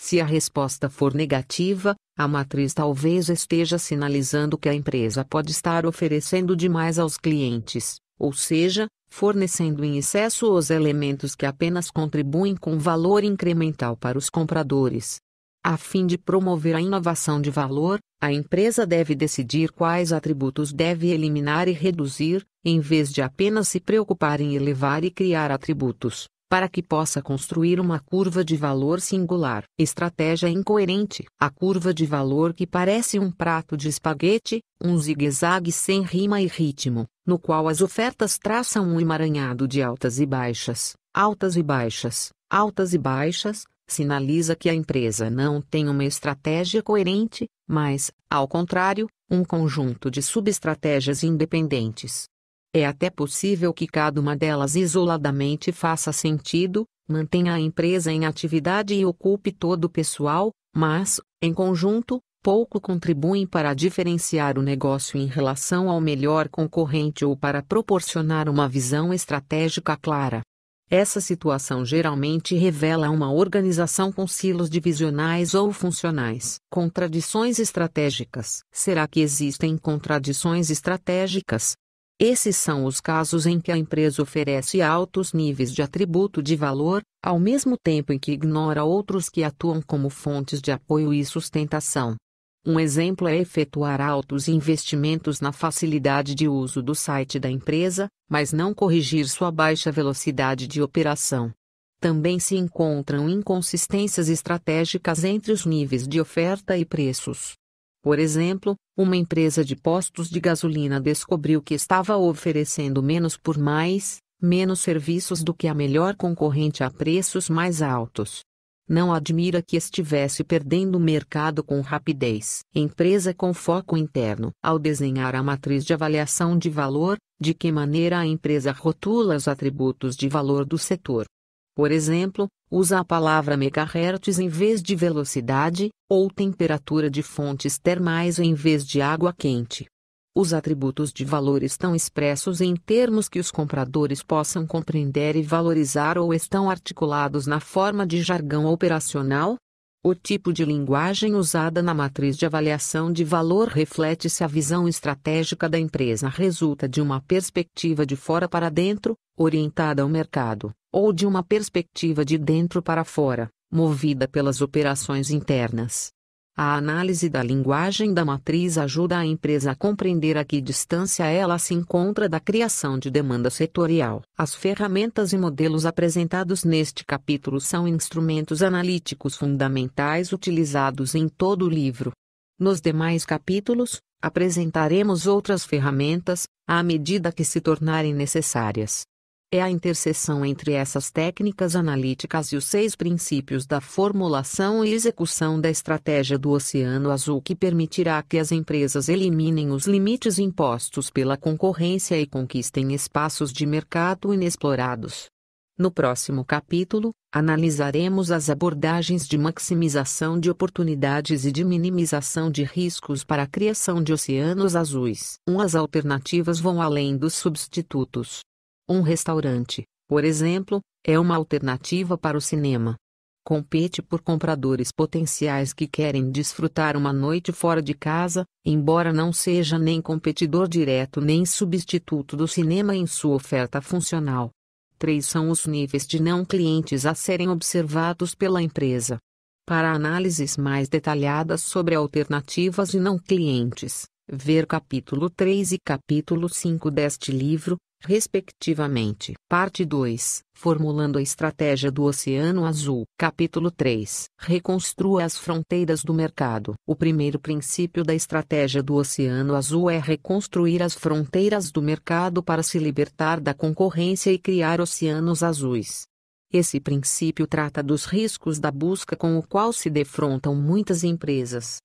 Se a resposta for negativa, a matriz talvez esteja sinalizando que a empresa pode estar oferecendo demais aos clientes, ou seja, fornecendo em excesso os elementos que apenas contribuem com valor incremental para os compradores. A fim de promover a inovação de valor, a empresa deve decidir quais atributos deve eliminar e reduzir, em vez de apenas se preocupar em elevar e criar atributos para que possa construir uma curva de valor singular. Estratégia incoerente. A curva de valor que parece um prato de espaguete, um zigue-zague sem rima e ritmo, no qual as ofertas traçam um emaranhado de altas e baixas, altas e baixas, altas e baixas, sinaliza que a empresa não tem uma estratégia coerente, mas, ao contrário, um conjunto de subestratégias independentes. É até possível que cada uma delas isoladamente faça sentido, mantenha a empresa em atividade e ocupe todo o pessoal, mas, em conjunto, pouco contribuem para diferenciar o negócio em relação ao melhor concorrente ou para proporcionar uma visão estratégica clara. Essa situação geralmente revela uma organização com silos divisionais ou funcionais. Contradições estratégicas. Será que existem contradições estratégicas? Esses são os casos em que a empresa oferece altos níveis de atributo de valor, ao mesmo tempo em que ignora outros que atuam como fontes de apoio e sustentação. Um exemplo é efetuar altos investimentos na facilidade de uso do site da empresa, mas não corrigir sua baixa velocidade de operação. Também se encontram inconsistências estratégicas entre os níveis de oferta e preços. Por exemplo, uma empresa de postos de gasolina descobriu que estava oferecendo menos por mais, menos serviços do que a melhor concorrente a preços mais altos. Não admira que estivesse perdendo o mercado com rapidez. Empresa com foco interno. Ao desenhar a matriz de avaliação de valor, de que maneira a empresa rotula os atributos de valor do setor, por exemplo, usa a palavra megahertz em vez de velocidade, ou temperatura de fontes termais em vez de água quente. Os atributos de valor estão expressos em termos que os compradores possam compreender e valorizar ou estão articulados na forma de jargão operacional. O tipo de linguagem usada na matriz de avaliação de valor reflete se a visão estratégica da empresa resulta de uma perspectiva de fora para dentro, orientada ao mercado, ou de uma perspectiva de dentro para fora, movida pelas operações internas. A análise da linguagem da matriz ajuda a empresa a compreender a que distância ela se encontra da criação de demanda setorial. As ferramentas e modelos apresentados neste capítulo são instrumentos analíticos fundamentais utilizados em todo o livro. Nos demais capítulos, apresentaremos outras ferramentas, à medida que se tornarem necessárias. É a interseção entre essas técnicas analíticas e os seis princípios da formulação e execução da estratégia do Oceano Azul que permitirá que as empresas eliminem os limites impostos pela concorrência e conquistem espaços de mercado inexplorados. No próximo capítulo, analisaremos as abordagens de maximização de oportunidades e de minimização de riscos para a criação de oceanos azuis. As alternativas vão além dos substitutos. Um restaurante, por exemplo, é uma alternativa para o cinema. Compete por compradores potenciais que querem desfrutar uma noite fora de casa, embora não seja nem competidor direto nem substituto do cinema em sua oferta funcional. Três são os níveis de não clientes a serem observados pela empresa. Para análises mais detalhadas sobre alternativas e não clientes, ver capítulo 3 e capítulo 5 deste livro, respectivamente. Parte 2 Formulando a Estratégia do Oceano Azul. Capítulo 3 Reconstrua as fronteiras do mercado. O primeiro princípio da estratégia do Oceano Azul é reconstruir as fronteiras do mercado para se libertar da concorrência e criar oceanos azuis. Esse princípio trata dos riscos da busca com o qual se defrontam muitas empresas.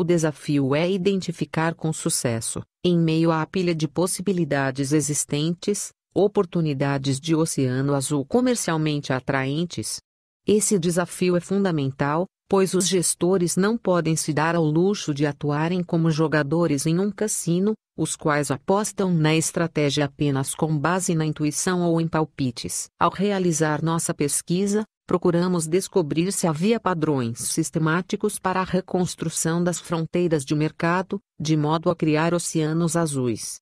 O desafio é identificar com sucesso, em meio à pilha de possibilidades existentes, oportunidades de oceano azul comercialmente atraentes. Esse desafio é fundamental, pois os gestores não podem se dar ao luxo de atuarem como jogadores em um cassino, os quais apostam na estratégia apenas com base na intuição ou em palpites. Ao realizar nossa pesquisa, procuramos descobrir se havia padrões sistemáticos para a reconstrução das fronteiras de mercado, de modo a criar oceanos azuis.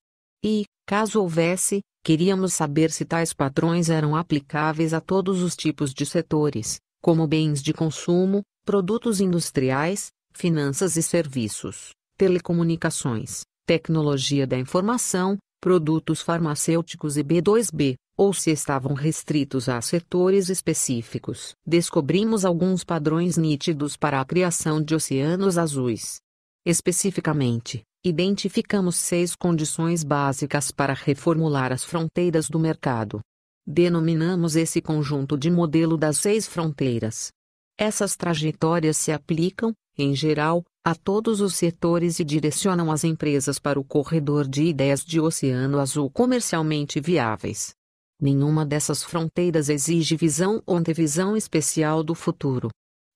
E, caso houvesse, queríamos saber se tais padrões eram aplicáveis a todos os tipos de setores, como bens de consumo, produtos industriais, finanças e serviços, telecomunicações, tecnologia da informação, produtos farmacêuticos e B2B, ou se estavam restritos a setores específicos. Descobrimos alguns padrões nítidos para a criação de oceanos azuis. Especificamente, identificamos seis condições básicas para reformular as fronteiras do mercado. Denominamos esse conjunto de modelo das seis fronteiras. Essas trajetórias se aplicam, em geral, a todos os setores e direcionam as empresas para o corredor de ideias de oceano azul comercialmente viáveis. Nenhuma dessas fronteiras exige visão ou antevisão especial do futuro.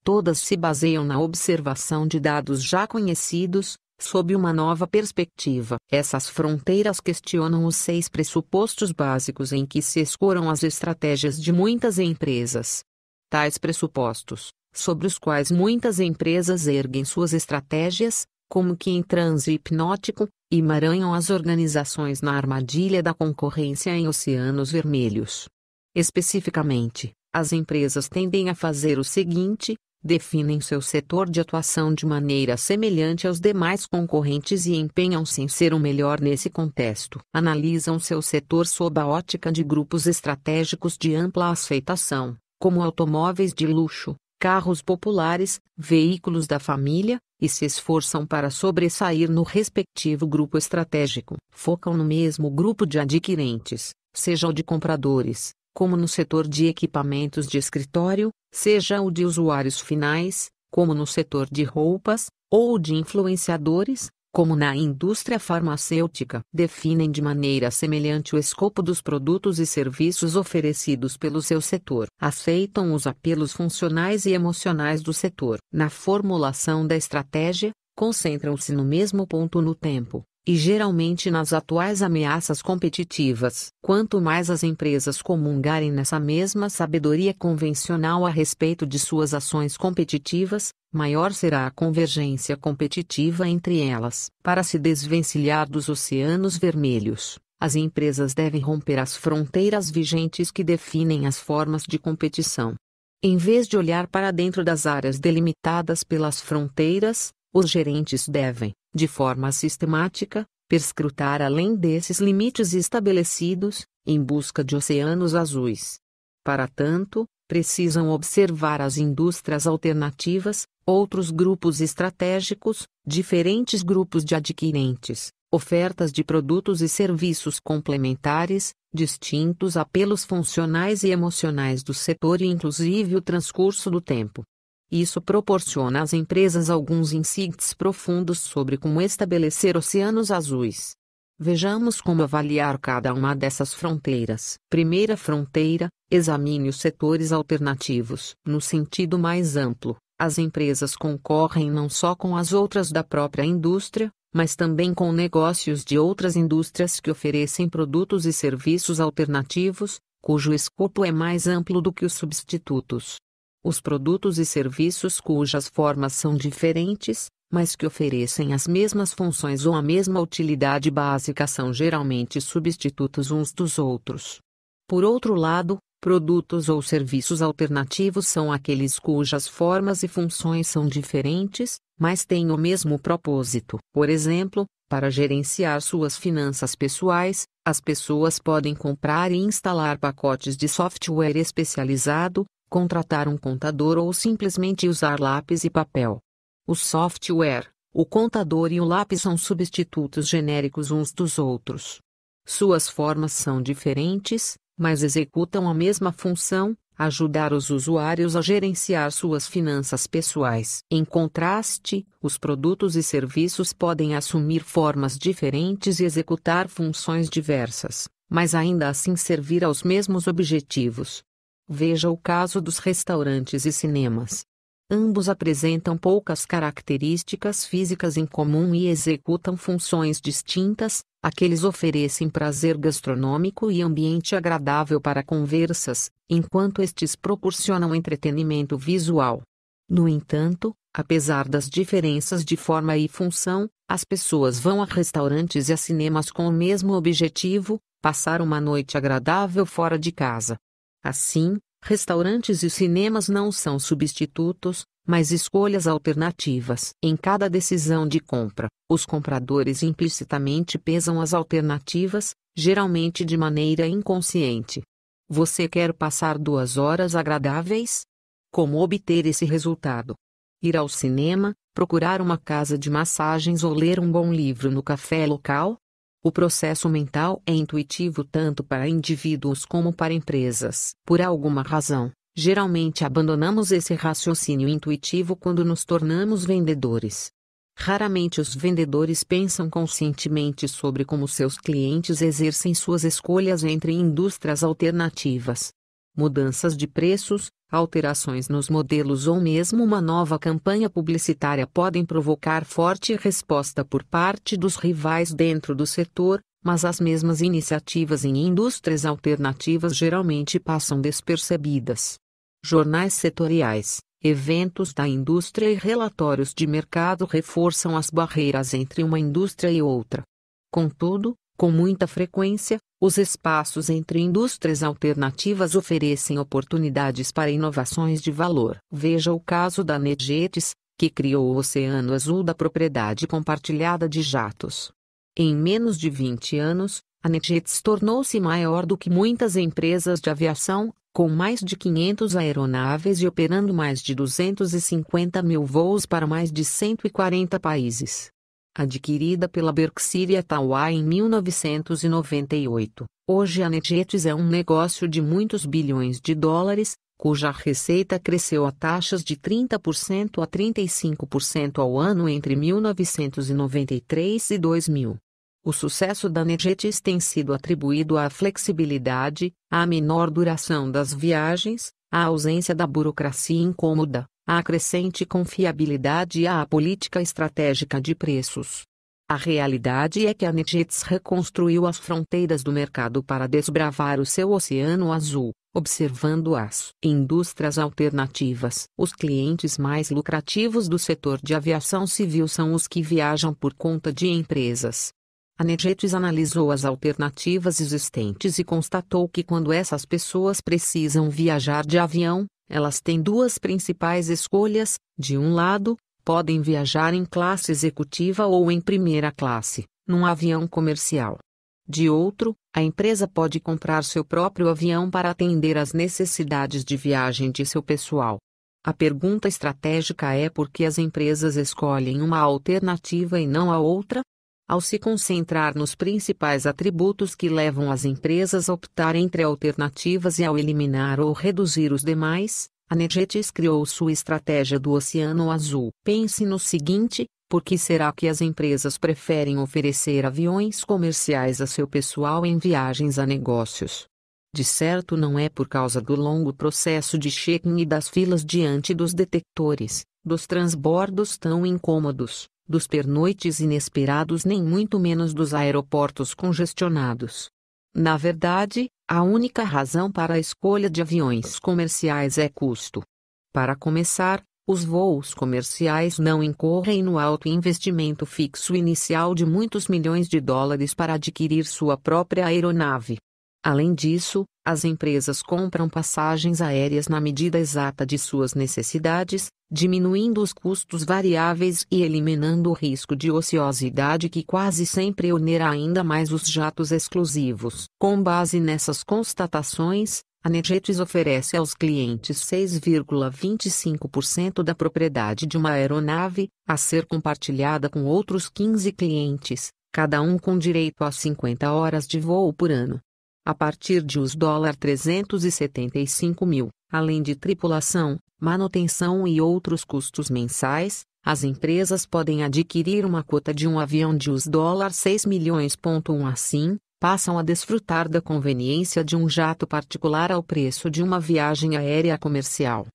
Todas se baseiam na observação de dados já conhecidos, sob uma nova perspectiva. Essas fronteiras questionam os seis pressupostos básicos em que se escoram as estratégias de muitas empresas. Tais pressupostos, sobre os quais muitas empresas erguem suas estratégias, como que em transe hipnótico, e maranham as organizações na armadilha da concorrência em oceanos vermelhos. Especificamente, as empresas tendem a fazer o seguinte: definem seu setor de atuação de maneira semelhante aos demais concorrentes e empenham-se em ser o melhor nesse contexto. Analisam seu setor sob a ótica de grupos estratégicos de ampla aceitação, como automóveis de luxo, carros populares, veículos da família, e se esforçam para sobressair no respectivo grupo estratégico. Focam no mesmo grupo de adquirentes, seja o de compradores, como no setor de equipamentos de escritório, seja o de usuários finais, como no setor de roupas, ou de influenciadores, como na indústria farmacêutica, definem de maneira semelhante o escopo dos produtos e serviços oferecidos pelo seu setor, aceitam os apelos funcionais e emocionais do setor. Na formulação da estratégia, concentram-se no mesmo ponto no tempo, e geralmente nas atuais ameaças competitivas. Quanto mais as empresas comungarem nessa mesma sabedoria convencional a respeito de suas ações competitivas, maior será a convergência competitiva entre elas. Para se desvencilhar dos oceanos vermelhos, as empresas devem romper as fronteiras vigentes que definem as formas de competição. Em vez de olhar para dentro das áreas delimitadas pelas fronteiras, os gerentes devem de forma sistemática, perscrutar além desses limites estabelecidos, em busca de oceanos azuis. Para tanto, precisam observar as indústrias alternativas, outros grupos estratégicos, diferentes grupos de adquirentes, ofertas de produtos e serviços complementares, distintos apelos funcionais e emocionais do setor e inclusive o transcurso do tempo. Isso proporciona às empresas alguns insights profundos sobre como estabelecer oceanos azuis. Vejamos como avaliar cada uma dessas fronteiras. Primeira fronteira: examine os setores alternativos. No sentido mais amplo, as empresas concorrem não só com as outras da própria indústria, mas também com negócios de outras indústrias que oferecem produtos e serviços alternativos, cujo escopo é mais amplo do que os substitutos os produtos e serviços cujas formas são diferentes, mas que oferecem as mesmas funções ou a mesma utilidade básica são geralmente substitutos uns dos outros. Por outro lado, produtos ou serviços alternativos são aqueles cujas formas e funções são diferentes, mas têm o mesmo propósito. Por exemplo, para gerenciar suas finanças pessoais, as pessoas podem comprar e instalar pacotes de software especializado, contratar um contador ou simplesmente usar lápis e papel. O software, o contador e o lápis são substitutos genéricos uns dos outros. Suas formas são diferentes, mas executam a mesma função, ajudar os usuários a gerenciar suas finanças pessoais. Em contraste, os produtos e serviços podem assumir formas diferentes e executar funções diversas, mas ainda assim servir aos mesmos objetivos. Veja o caso dos restaurantes e cinemas. Ambos apresentam poucas características físicas em comum e executam funções distintas, aqueles oferecem prazer gastronômico e ambiente agradável para conversas, enquanto estes proporcionam entretenimento visual. No entanto, apesar das diferenças de forma e função, as pessoas vão a restaurantes e a cinemas com o mesmo objetivo: passar uma noite agradável fora de casa. Assim, restaurantes e cinemas não são substitutos, mas escolhas alternativas. Em cada decisão de compra, os compradores implicitamente pesam as alternativas, geralmente de maneira inconsciente. Você quer passar duas horas agradáveis? Como obter esse resultado? Ir ao cinema, procurar uma casa de massagens ou ler um bom livro no café local? O processo mental é intuitivo tanto para indivíduos como para empresas. Por alguma razão, geralmente abandonamos esse raciocínio intuitivo quando nos tornamos vendedores. Raramente os vendedores pensam conscientemente sobre como seus clientes exercem suas escolhas entre indústrias alternativas mudanças de preços, alterações nos modelos ou mesmo uma nova campanha publicitária podem provocar forte resposta por parte dos rivais dentro do setor, mas as mesmas iniciativas em indústrias alternativas geralmente passam despercebidas. Jornais setoriais, eventos da indústria e relatórios de mercado reforçam as barreiras entre uma indústria e outra. Contudo, com muita frequência, os espaços entre indústrias alternativas oferecem oportunidades para inovações de valor. Veja o caso da Negetes, que criou o Oceano Azul da propriedade compartilhada de jatos. Em menos de 20 anos, a Negetes tornou-se maior do que muitas empresas de aviação, com mais de 500 aeronaves e operando mais de 250 mil voos para mais de 140 países adquirida pela Berkshire Hathaway em 1998. Hoje a NetJets é um negócio de muitos bilhões de dólares, cuja receita cresceu a taxas de 30% a 35% ao ano entre 1993 e 2000. O sucesso da NetJets tem sido atribuído à flexibilidade, à menor duração das viagens, à ausência da burocracia incômoda, a acrescente confiabilidade à política estratégica de preços. A realidade é que a Netjets reconstruiu as fronteiras do mercado para desbravar o seu oceano azul, observando as indústrias alternativas. Os clientes mais lucrativos do setor de aviação civil são os que viajam por conta de empresas. A Netjets analisou as alternativas existentes e constatou que quando essas pessoas precisam viajar de avião, elas têm duas principais escolhas: de um lado, podem viajar em classe executiva ou em primeira classe, num avião comercial. De outro, a empresa pode comprar seu próprio avião para atender às necessidades de viagem de seu pessoal. A pergunta estratégica é por que as empresas escolhem uma alternativa e não a outra? ao se concentrar nos principais atributos que levam as empresas a optar entre alternativas e ao eliminar ou reduzir os demais, a Negetis criou sua estratégia do Oceano Azul. Pense no seguinte: por que será que as empresas preferem oferecer aviões comerciais a seu pessoal em viagens a negócios? De certo, não é por causa do longo processo de check-in e das filas diante dos detectores, dos transbordos tão incômodos dos pernoites inesperados nem muito menos dos aeroportos congestionados. Na verdade, a única razão para a escolha de aviões comerciais é custo. Para começar, os voos comerciais não incorrem no alto investimento fixo inicial de muitos milhões de dólares para adquirir sua própria aeronave. Além disso, as empresas compram passagens aéreas na medida exata de suas necessidades, diminuindo os custos variáveis e eliminando o risco de ociosidade que quase sempre onera ainda mais os jatos exclusivos. Com base nessas constatações, a NetJets oferece aos clientes 6,25% da propriedade de uma aeronave, a ser compartilhada com outros 15 clientes, cada um com direito a 50 horas de voo por ano. A partir de US$ 375 mil, além de tripulação, manutenção e outros custos mensais, as empresas podem adquirir uma cota de um avião de US$ 6 milhões. assim, passam a desfrutar da conveniência de um jato particular ao preço de uma viagem aérea comercial.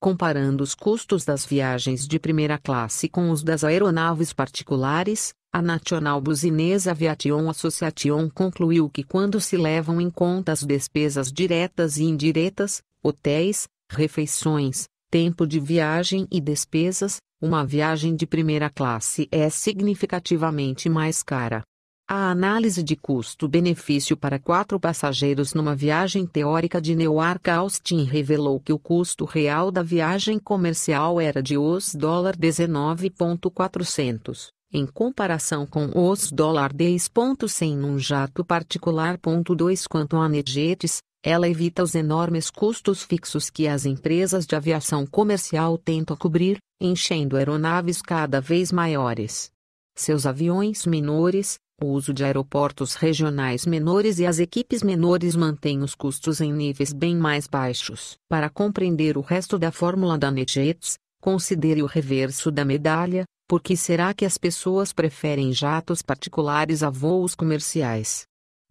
Comparando os custos das viagens de primeira classe com os das aeronaves particulares, a National Business Aviation Association concluiu que quando se levam em conta as despesas diretas e indiretas, hotéis, refeições, tempo de viagem e despesas, uma viagem de primeira classe é significativamente mais cara. A análise de custo-benefício para quatro passageiros numa viagem teórica de Newark a Austin revelou que o custo real da viagem comercial era de US$ 19.400, em comparação com US$ 10.100 num jato particular. 2 Quanto a Negetes, ela evita os enormes custos fixos que as empresas de aviação comercial tentam cobrir, enchendo aeronaves cada vez maiores. Seus aviões menores, o uso de aeroportos regionais menores e as equipes menores mantêm os custos em níveis bem mais baixos. Para compreender o resto da fórmula da NetJets, considere o reverso da medalha. Por que será que as pessoas preferem jatos particulares a voos comerciais?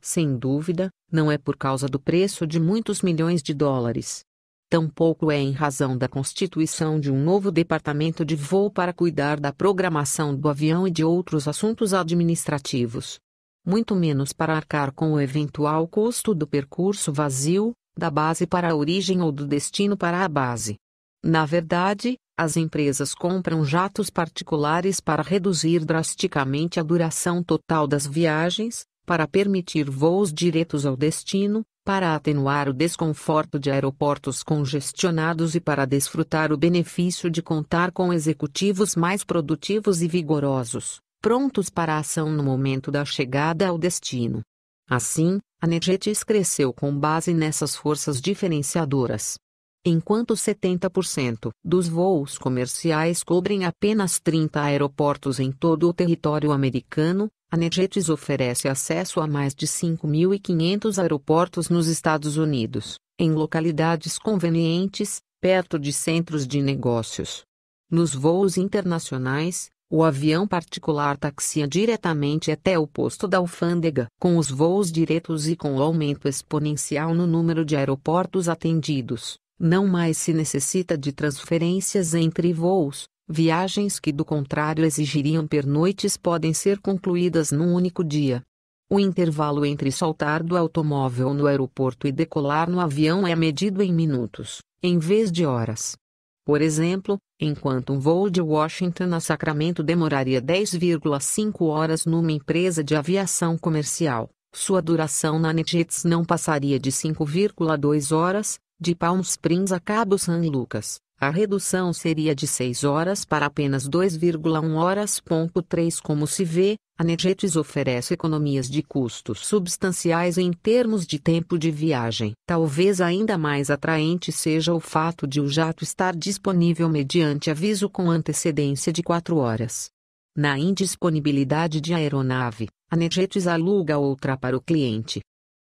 sem dúvida, não é por causa do preço de muitos milhões de dólares. Tampouco é em razão da constituição de um novo departamento de voo para cuidar da programação do avião e de outros assuntos administrativos. Muito menos para arcar com o eventual custo do percurso vazio, da base para a origem ou do destino para a base. Na verdade, as empresas compram jatos particulares para reduzir drasticamente a duração total das viagens, para permitir voos diretos ao destino, para atenuar o desconforto de aeroportos congestionados e para desfrutar o benefício de contar com executivos mais produtivos e vigorosos, prontos para a ação no momento da chegada ao destino. Assim, a Negetis cresceu com base nessas forças diferenciadoras enquanto 70% dos voos comerciais cobrem apenas 30 aeroportos em todo o território americano, a NetJets oferece acesso a mais de 5.500 aeroportos nos Estados Unidos, em localidades convenientes, perto de centros de negócios. Nos voos internacionais, o avião particular taxia diretamente até o posto da alfândega. Com os voos diretos e com o aumento exponencial no número de aeroportos atendidos, não mais se necessita de transferências entre voos, viagens que do contrário exigiriam pernoites podem ser concluídas num único dia. O intervalo entre soltar do automóvel no aeroporto e decolar no avião é medido em minutos, em vez de horas. Por exemplo, enquanto um voo de Washington a Sacramento demoraria 10,5 horas numa empresa de aviação comercial, sua duração na NetJets não passaria de 5,2 horas, de Palm Springs a Cabo San Lucas, a redução seria de 6 horas para apenas 2,1 horas. 3 Como se vê, a Nejetes oferece economias de custos substanciais em termos de tempo de viagem. Talvez ainda mais atraente seja o fato de o jato estar disponível mediante aviso com antecedência de 4 horas. Na indisponibilidade de aeronave, a Nejetes aluga outra para o cliente.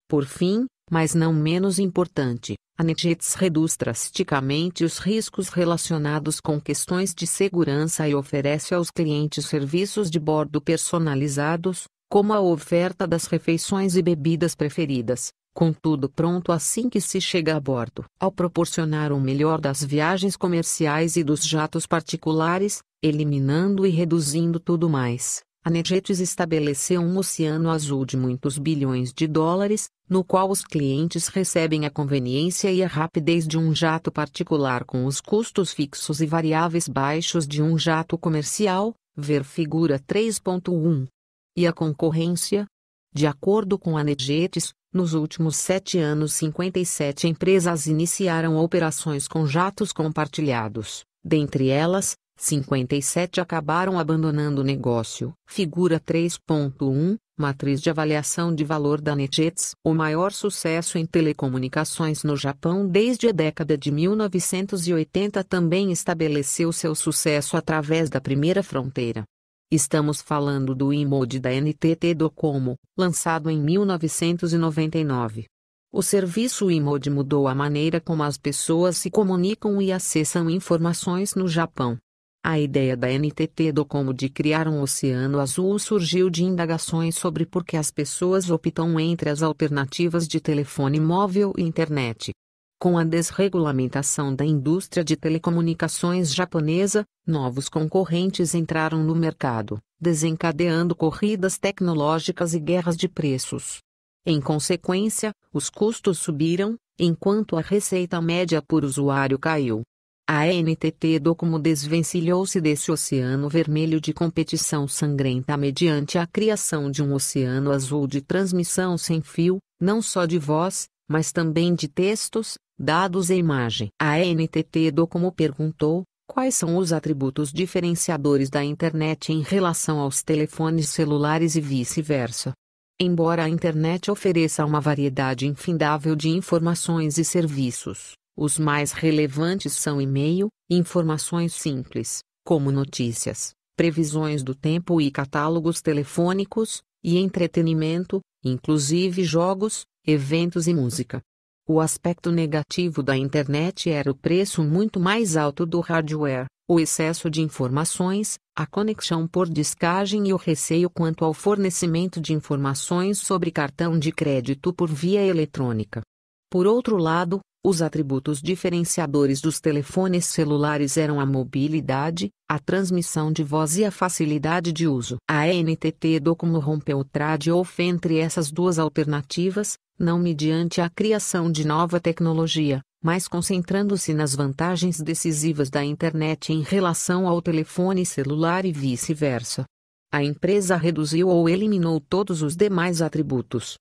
Por fim, mas não menos importante, a NetJets reduz drasticamente os riscos relacionados com questões de segurança e oferece aos clientes serviços de bordo personalizados, como a oferta das refeições e bebidas preferidas, com tudo pronto assim que se chega a bordo. Ao proporcionar o melhor das viagens comerciais e dos jatos particulares, eliminando e reduzindo tudo mais, a Negetes estabeleceu um oceano azul de muitos bilhões de dólares, no qual os clientes recebem a conveniência e a rapidez de um jato particular com os custos fixos e variáveis baixos de um jato comercial, ver figura 3.1. E a concorrência? De acordo com a Negetes, nos últimos sete anos 57 empresas iniciaram operações com jatos compartilhados, dentre elas, 57 acabaram abandonando o negócio. Figura 3.1 Matriz de avaliação de valor da Netjets. o maior sucesso em telecomunicações no Japão desde a década de 1980 também estabeleceu seu sucesso através da primeira fronteira. Estamos falando do imode da NTT Docomo, lançado em 1999. O serviço imode mudou a maneira como as pessoas se comunicam e acessam informações no Japão. A ideia da NTT Docomo de criar um oceano azul surgiu de indagações sobre por que as pessoas optam entre as alternativas de telefone móvel e internet. Com a desregulamentação da indústria de telecomunicações japonesa, novos concorrentes entraram no mercado, desencadeando corridas tecnológicas e guerras de preços. Em consequência, os custos subiram, enquanto a receita média por usuário caiu. A NTT Docomo desvencilhou-se desse oceano vermelho de competição sangrenta mediante a criação de um oceano azul de transmissão sem fio, não só de voz, mas também de textos, dados e imagem. A NTT Docomo perguntou, Quais são os atributos diferenciadores da internet em relação aos telefones celulares e vice-versa? Embora a internet ofereça uma variedade infindável de informações e serviços, os mais relevantes são e-mail, informações simples, como notícias, previsões do tempo e catálogos telefônicos, e entretenimento, inclusive jogos, eventos e música. O aspecto negativo da internet era o preço muito mais alto do hardware, o excesso de informações, a conexão por descagem e o receio quanto ao fornecimento de informações sobre cartão de crédito por via eletrônica. Por outro lado, os atributos diferenciadores dos telefones celulares eram a mobilidade, a transmissão de voz e a facilidade de uso. A NTT Docomo rompeu o trade-off entre essas duas alternativas, não mediante a criação de nova tecnologia, mas concentrando-se nas vantagens decisivas da internet em relação ao telefone celular e vice-versa. A empresa reduziu ou eliminou todos os demais atributos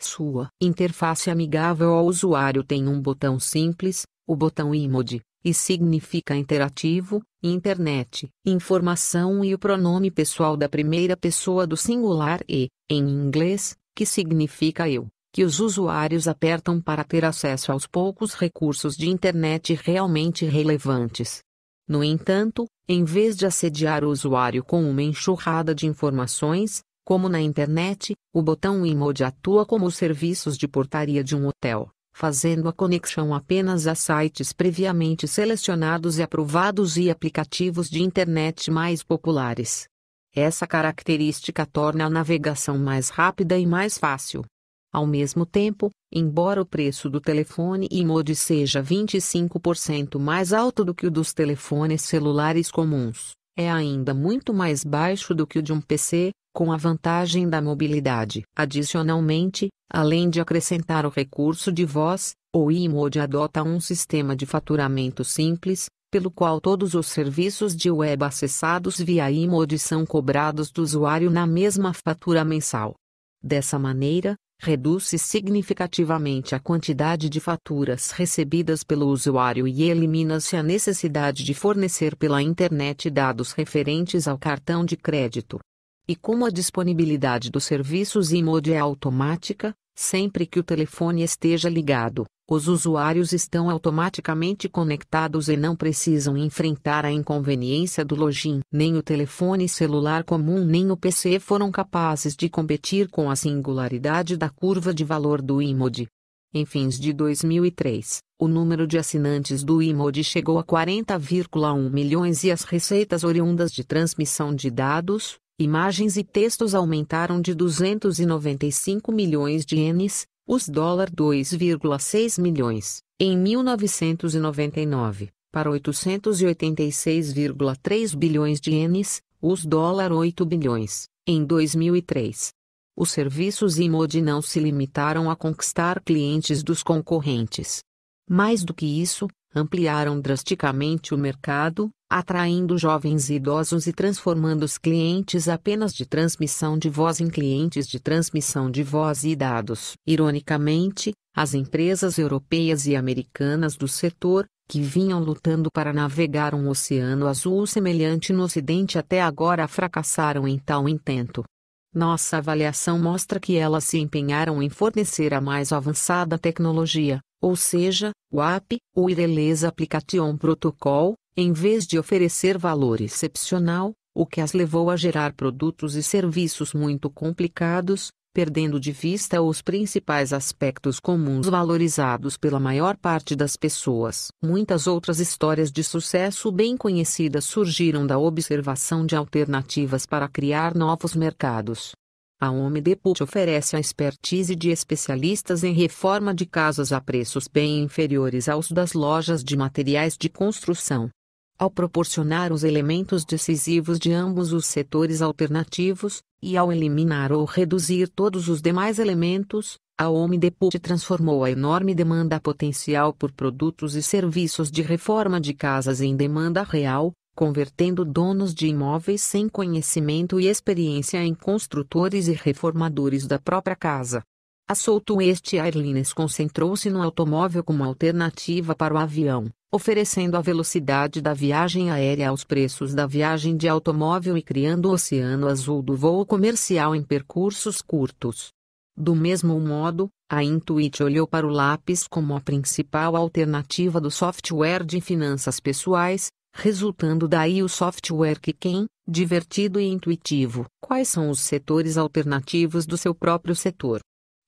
sua interface amigável ao usuário tem um botão simples, o botão iMode, e significa interativo, internet, informação e o pronome pessoal da primeira pessoa do singular e, em inglês, que significa eu, que os usuários apertam para ter acesso aos poucos recursos de internet realmente relevantes. No entanto, em vez de assediar o usuário com uma enxurrada de informações, como na internet, o botão Emoji atua como os serviços de portaria de um hotel, fazendo a conexão apenas a sites previamente selecionados e aprovados e aplicativos de internet mais populares. Essa característica torna a navegação mais rápida e mais fácil. Ao mesmo tempo, embora o preço do telefone Emoji seja 25% mais alto do que o dos telefones celulares comuns, é ainda muito mais baixo do que o de um PC, com a vantagem da mobilidade. Adicionalmente, além de acrescentar o recurso de voz, o iMode adota um sistema de faturamento simples, pelo qual todos os serviços de web acessados via iMode são cobrados do usuário na mesma fatura mensal. Dessa maneira, reduz-se significativamente a quantidade de faturas recebidas pelo usuário e elimina-se a necessidade de fornecer pela internet dados referentes ao cartão de crédito e como a disponibilidade dos serviços IMOD é automática, sempre que o telefone esteja ligado, os usuários estão automaticamente conectados e não precisam enfrentar a inconveniência do login. Nem o telefone celular comum nem o PC foram capazes de competir com a singularidade da curva de valor do IMOD. Em fins de 2003, o número de assinantes do IMOD chegou a 40,1 milhões e as receitas oriundas de transmissão de dados, Imagens e textos aumentaram de 295 milhões de ienes, os dólar 2,6 milhões, em 1999, para 886,3 bilhões de ienes, os dólar 8 bilhões, em 2003. Os serviços IMOD não se limitaram a conquistar clientes dos concorrentes. Mais do que isso, ampliaram drasticamente o mercado, atraindo jovens e idosos e transformando os clientes apenas de transmissão de voz em clientes de transmissão de voz e dados. Ironicamente, as empresas europeias e americanas do setor, que vinham lutando para navegar um oceano azul semelhante no Ocidente até agora fracassaram em tal intento. Nossa avaliação mostra que elas se empenharam em fornecer a mais avançada tecnologia, ou seja, o app, o Irelez Application Protocol, em vez de oferecer valor excepcional, o que as levou a gerar produtos e serviços muito complicados, perdendo de vista os principais aspectos comuns valorizados pela maior parte das pessoas. Muitas outras histórias de sucesso bem conhecidas surgiram da observação de alternativas para criar novos mercados. A Home Depot oferece a expertise de especialistas em reforma de casas a preços bem inferiores aos das lojas de materiais de construção. Ao proporcionar os elementos decisivos de ambos os setores alternativos, e ao eliminar ou reduzir todos os demais elementos, a Home Depot transformou a enorme demanda potencial por produtos e serviços de reforma de casas em demanda real, convertendo donos de imóveis sem conhecimento e experiência em construtores e reformadores da própria casa. A Souto este Airlines concentrou-se no automóvel como alternativa para o avião, oferecendo a velocidade da viagem aérea aos preços da viagem de automóvel e criando o oceano azul do voo comercial em percursos curtos. Do mesmo modo, a Intuit olhou para o lápis como a principal alternativa do software de finanças pessoais, resultando daí o software que quem, divertido e intuitivo. Quais são os setores alternativos do seu próprio setor?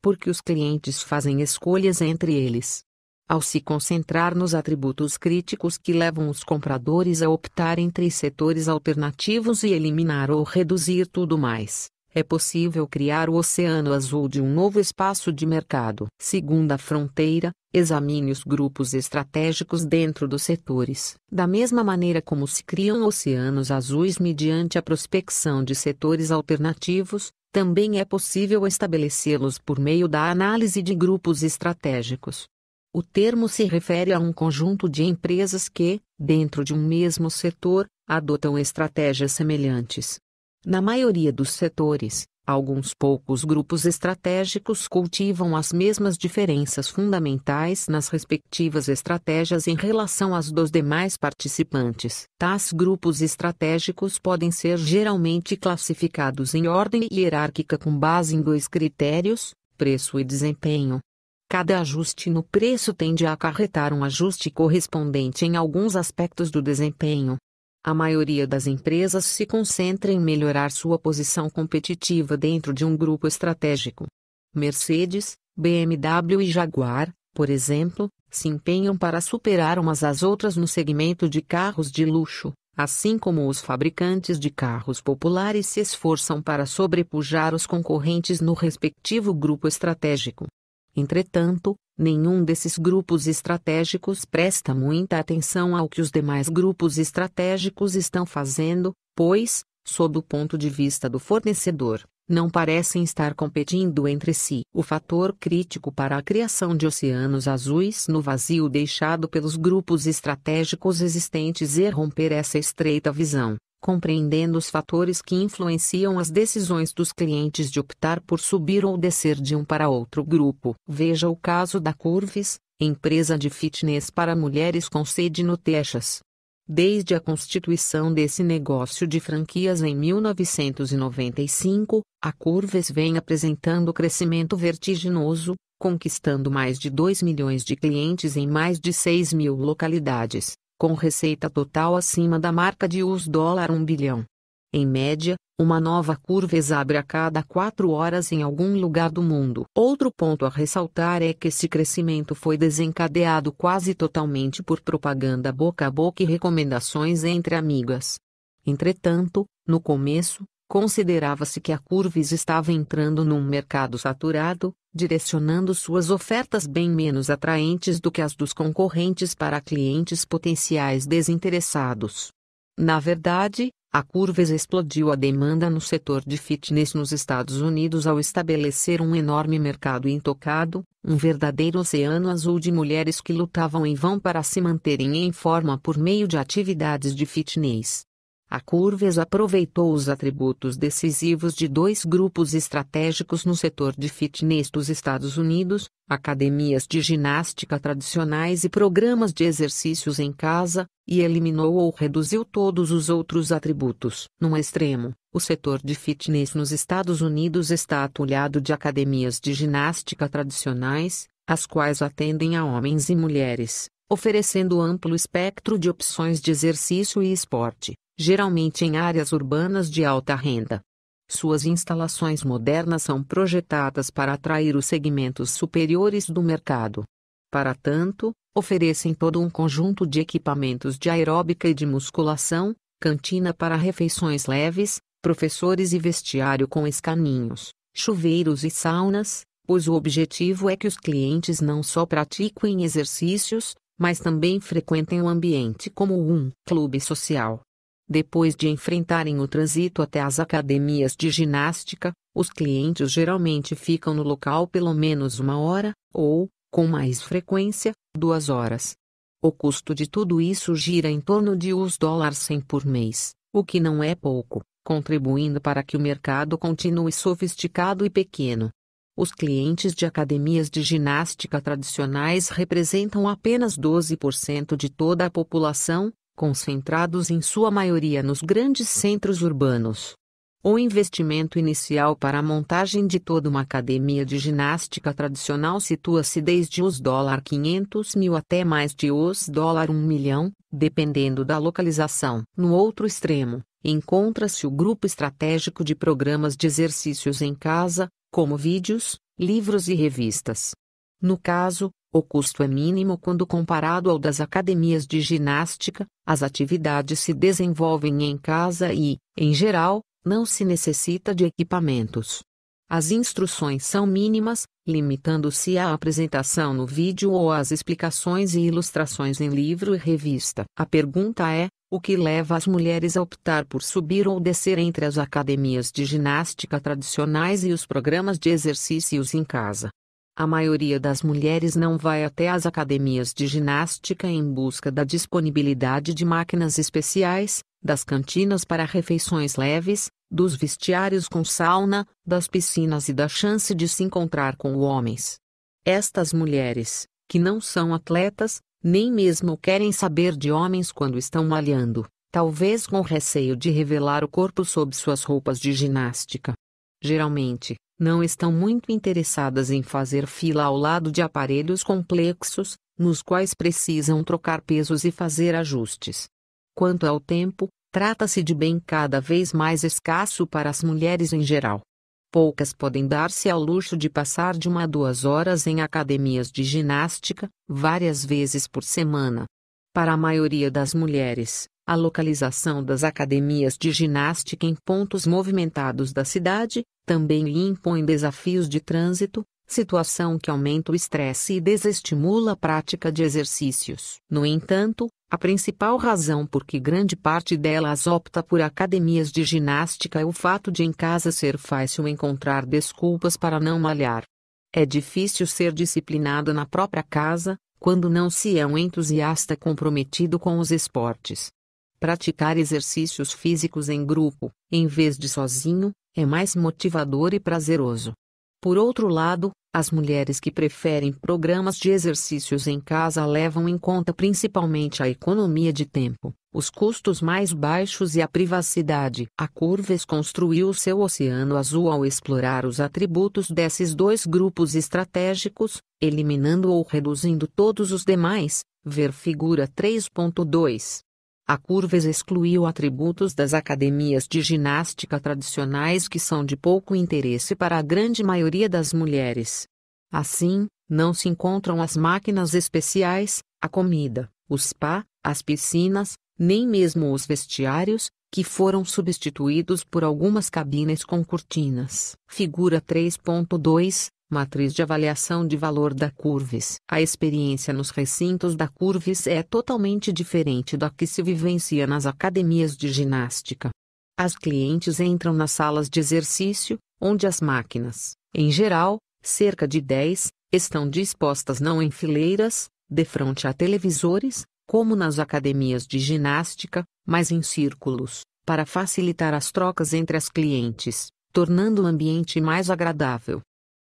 Porque os clientes fazem escolhas entre eles. Ao se concentrar nos atributos críticos que levam os compradores a optar entre setores alternativos e eliminar ou reduzir tudo mais, é possível criar o Oceano Azul de um novo espaço de mercado. Segunda fronteira, examine os grupos estratégicos dentro dos setores. Da mesma maneira como se criam oceanos azuis mediante a prospecção de setores alternativos, também é possível estabelecê-los por meio da análise de grupos estratégicos. O termo se refere a um conjunto de empresas que, dentro de um mesmo setor, adotam estratégias semelhantes. Na maioria dos setores, alguns poucos grupos estratégicos cultivam as mesmas diferenças fundamentais nas respectivas estratégias em relação às dos demais participantes. Tais grupos estratégicos podem ser geralmente classificados em ordem hierárquica com base em dois critérios: preço e desempenho. Cada ajuste no preço tende a acarretar um ajuste correspondente em alguns aspectos do desempenho, a maioria das empresas se concentra em melhorar sua posição competitiva dentro de um grupo estratégico. Mercedes, BMW e Jaguar, por exemplo, se empenham para superar umas às outras no segmento de carros de luxo, assim como os fabricantes de carros populares se esforçam para sobrepujar os concorrentes no respectivo grupo estratégico. Entretanto, nenhum desses grupos estratégicos presta muita atenção ao que os demais grupos estratégicos estão fazendo, pois, sob o ponto de vista do fornecedor, não parecem estar competindo entre si. O fator crítico para a criação de oceanos azuis no vazio deixado pelos grupos estratégicos existentes é romper essa estreita visão, compreendendo os fatores que influenciam as decisões dos clientes de optar por subir ou descer de um para outro grupo. Veja o caso da Curves, empresa de fitness para mulheres com sede no Texas. Desde a constituição desse negócio de franquias em 1995, a Curves vem apresentando crescimento vertiginoso, conquistando mais de 2 milhões de clientes em mais de 6 mil localidades, com receita total acima da marca de US 1 bilhão. Em média, uma nova curva abre a cada quatro horas em algum lugar do mundo. Outro ponto a ressaltar é que esse crescimento foi desencadeado quase totalmente por propaganda boca a boca e recomendações entre amigas. Entretanto, no começo, Considerava-se que a Curvis estava entrando num mercado saturado, direcionando suas ofertas bem menos atraentes do que as dos concorrentes para clientes potenciais desinteressados. Na verdade, a Curves explodiu a demanda no setor de fitness nos Estados Unidos ao estabelecer um enorme mercado intocado, um verdadeiro oceano azul de mulheres que lutavam em vão para se manterem em forma por meio de atividades de fitness. A Curves aproveitou os atributos decisivos de dois grupos estratégicos no setor de fitness dos Estados Unidos, academias de ginástica tradicionais e programas de exercícios em casa, e eliminou ou reduziu todos os outros atributos. Num extremo, o setor de fitness nos Estados Unidos está atulhado de academias de ginástica tradicionais, as quais atendem a homens e mulheres, oferecendo amplo espectro de opções de exercício e esporte geralmente em áreas urbanas de alta renda. Suas instalações modernas são projetadas para atrair os segmentos superiores do mercado. Para tanto, oferecem todo um conjunto de equipamentos de aeróbica e de musculação, cantina para refeições leves, professores e vestiário com escaninhos, chuveiros e saunas, pois o objetivo é que os clientes não só pratiquem exercícios, mas também frequentem o ambiente como um clube social. Depois de enfrentarem o trânsito até as academias de ginástica, os clientes geralmente ficam no local pelo menos uma hora, ou, com mais frequência, duas horas. O custo de tudo isso gira em torno de US 100 por mês, o que não é pouco, contribuindo para que o mercado continue sofisticado e pequeno. Os clientes de academias de ginástica tradicionais representam apenas 12% de toda a população, concentrados em sua maioria nos grandes centros urbanos. O investimento inicial para a montagem de toda uma academia de ginástica tradicional situa-se desde os dólar 500 mil até mais de os dólar 1 milhão, dependendo da localização. No outro extremo, encontra-se o grupo estratégico de programas de exercícios em casa, como vídeos, livros e revistas. No caso, o custo é mínimo quando comparado ao das academias de ginástica, as atividades se desenvolvem em casa e, em geral, não se necessita de equipamentos. As instruções são mínimas, limitando-se à apresentação no vídeo ou às explicações e ilustrações em livro e revista. A pergunta é: o que leva as mulheres a optar por subir ou descer entre as academias de ginástica tradicionais e os programas de exercícios em casa? A maioria das mulheres não vai até as academias de ginástica em busca da disponibilidade de máquinas especiais, das cantinas para refeições leves, dos vestiários com sauna, das piscinas e da chance de se encontrar com homens. Estas mulheres, que não são atletas, nem mesmo querem saber de homens quando estão malhando, talvez com receio de revelar o corpo sob suas roupas de ginástica. Geralmente, não estão muito interessadas em fazer fila ao lado de aparelhos complexos, nos quais precisam trocar pesos e fazer ajustes. Quanto ao tempo, trata-se de bem cada vez mais escasso para as mulheres em geral. Poucas podem dar-se ao luxo de passar de uma a duas horas em academias de ginástica, várias vezes por semana. Para a maioria das mulheres, a localização das academias de ginástica em pontos movimentados da cidade, também lhe impõe desafios de trânsito, situação que aumenta o estresse e desestimula a prática de exercícios. No entanto, a principal razão por que grande parte delas opta por academias de ginástica é o fato de em casa ser fácil encontrar desculpas para não malhar. É difícil ser disciplinado na própria casa, quando não se é um entusiasta comprometido com os esportes. Praticar exercícios físicos em grupo, em vez de sozinho, é mais motivador e prazeroso. Por outro lado, as mulheres que preferem programas de exercícios em casa levam em conta principalmente a economia de tempo, os custos mais baixos e a privacidade. A Curves construiu seu oceano azul ao explorar os atributos desses dois grupos estratégicos, eliminando ou reduzindo todos os demais. Ver figura 3.2. A Curves excluiu atributos das academias de ginástica tradicionais que são de pouco interesse para a grande maioria das mulheres. Assim, não se encontram as máquinas especiais, a comida, o spa, as piscinas, nem mesmo os vestiários, que foram substituídos por algumas cabines com cortinas. Figura 3.2 matriz de avaliação de valor da Curves. A experiência nos recintos da Curves é totalmente diferente da que se vivencia nas academias de ginástica. As clientes entram nas salas de exercício, onde as máquinas, em geral, cerca de 10, estão dispostas não em fileiras, de frente a televisores, como nas academias de ginástica, mas em círculos, para facilitar as trocas entre as clientes, tornando o ambiente mais agradável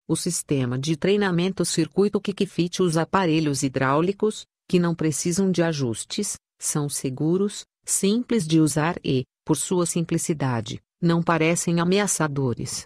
o sistema de treinamento circuito que fit os aparelhos hidráulicos, que não precisam de ajustes, são seguros, simples de usar e, por sua simplicidade, não parecem ameaçadores.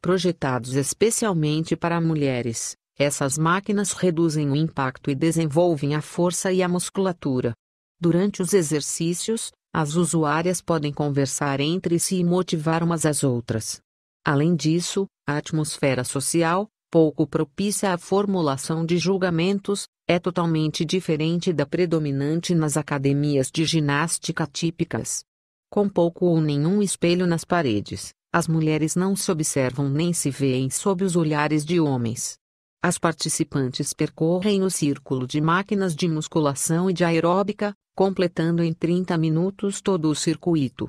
Projetados especialmente para mulheres, essas máquinas reduzem o impacto e desenvolvem a força e a musculatura. Durante os exercícios, as usuárias podem conversar entre si e motivar umas às outras. Além disso, a atmosfera social, pouco propícia à formulação de julgamentos, é totalmente diferente da predominante nas academias de ginástica típicas. Com pouco ou nenhum espelho nas paredes, as mulheres não se observam nem se veem sob os olhares de homens. As participantes percorrem o círculo de máquinas de musculação e de aeróbica, completando em 30 minutos todo o circuito.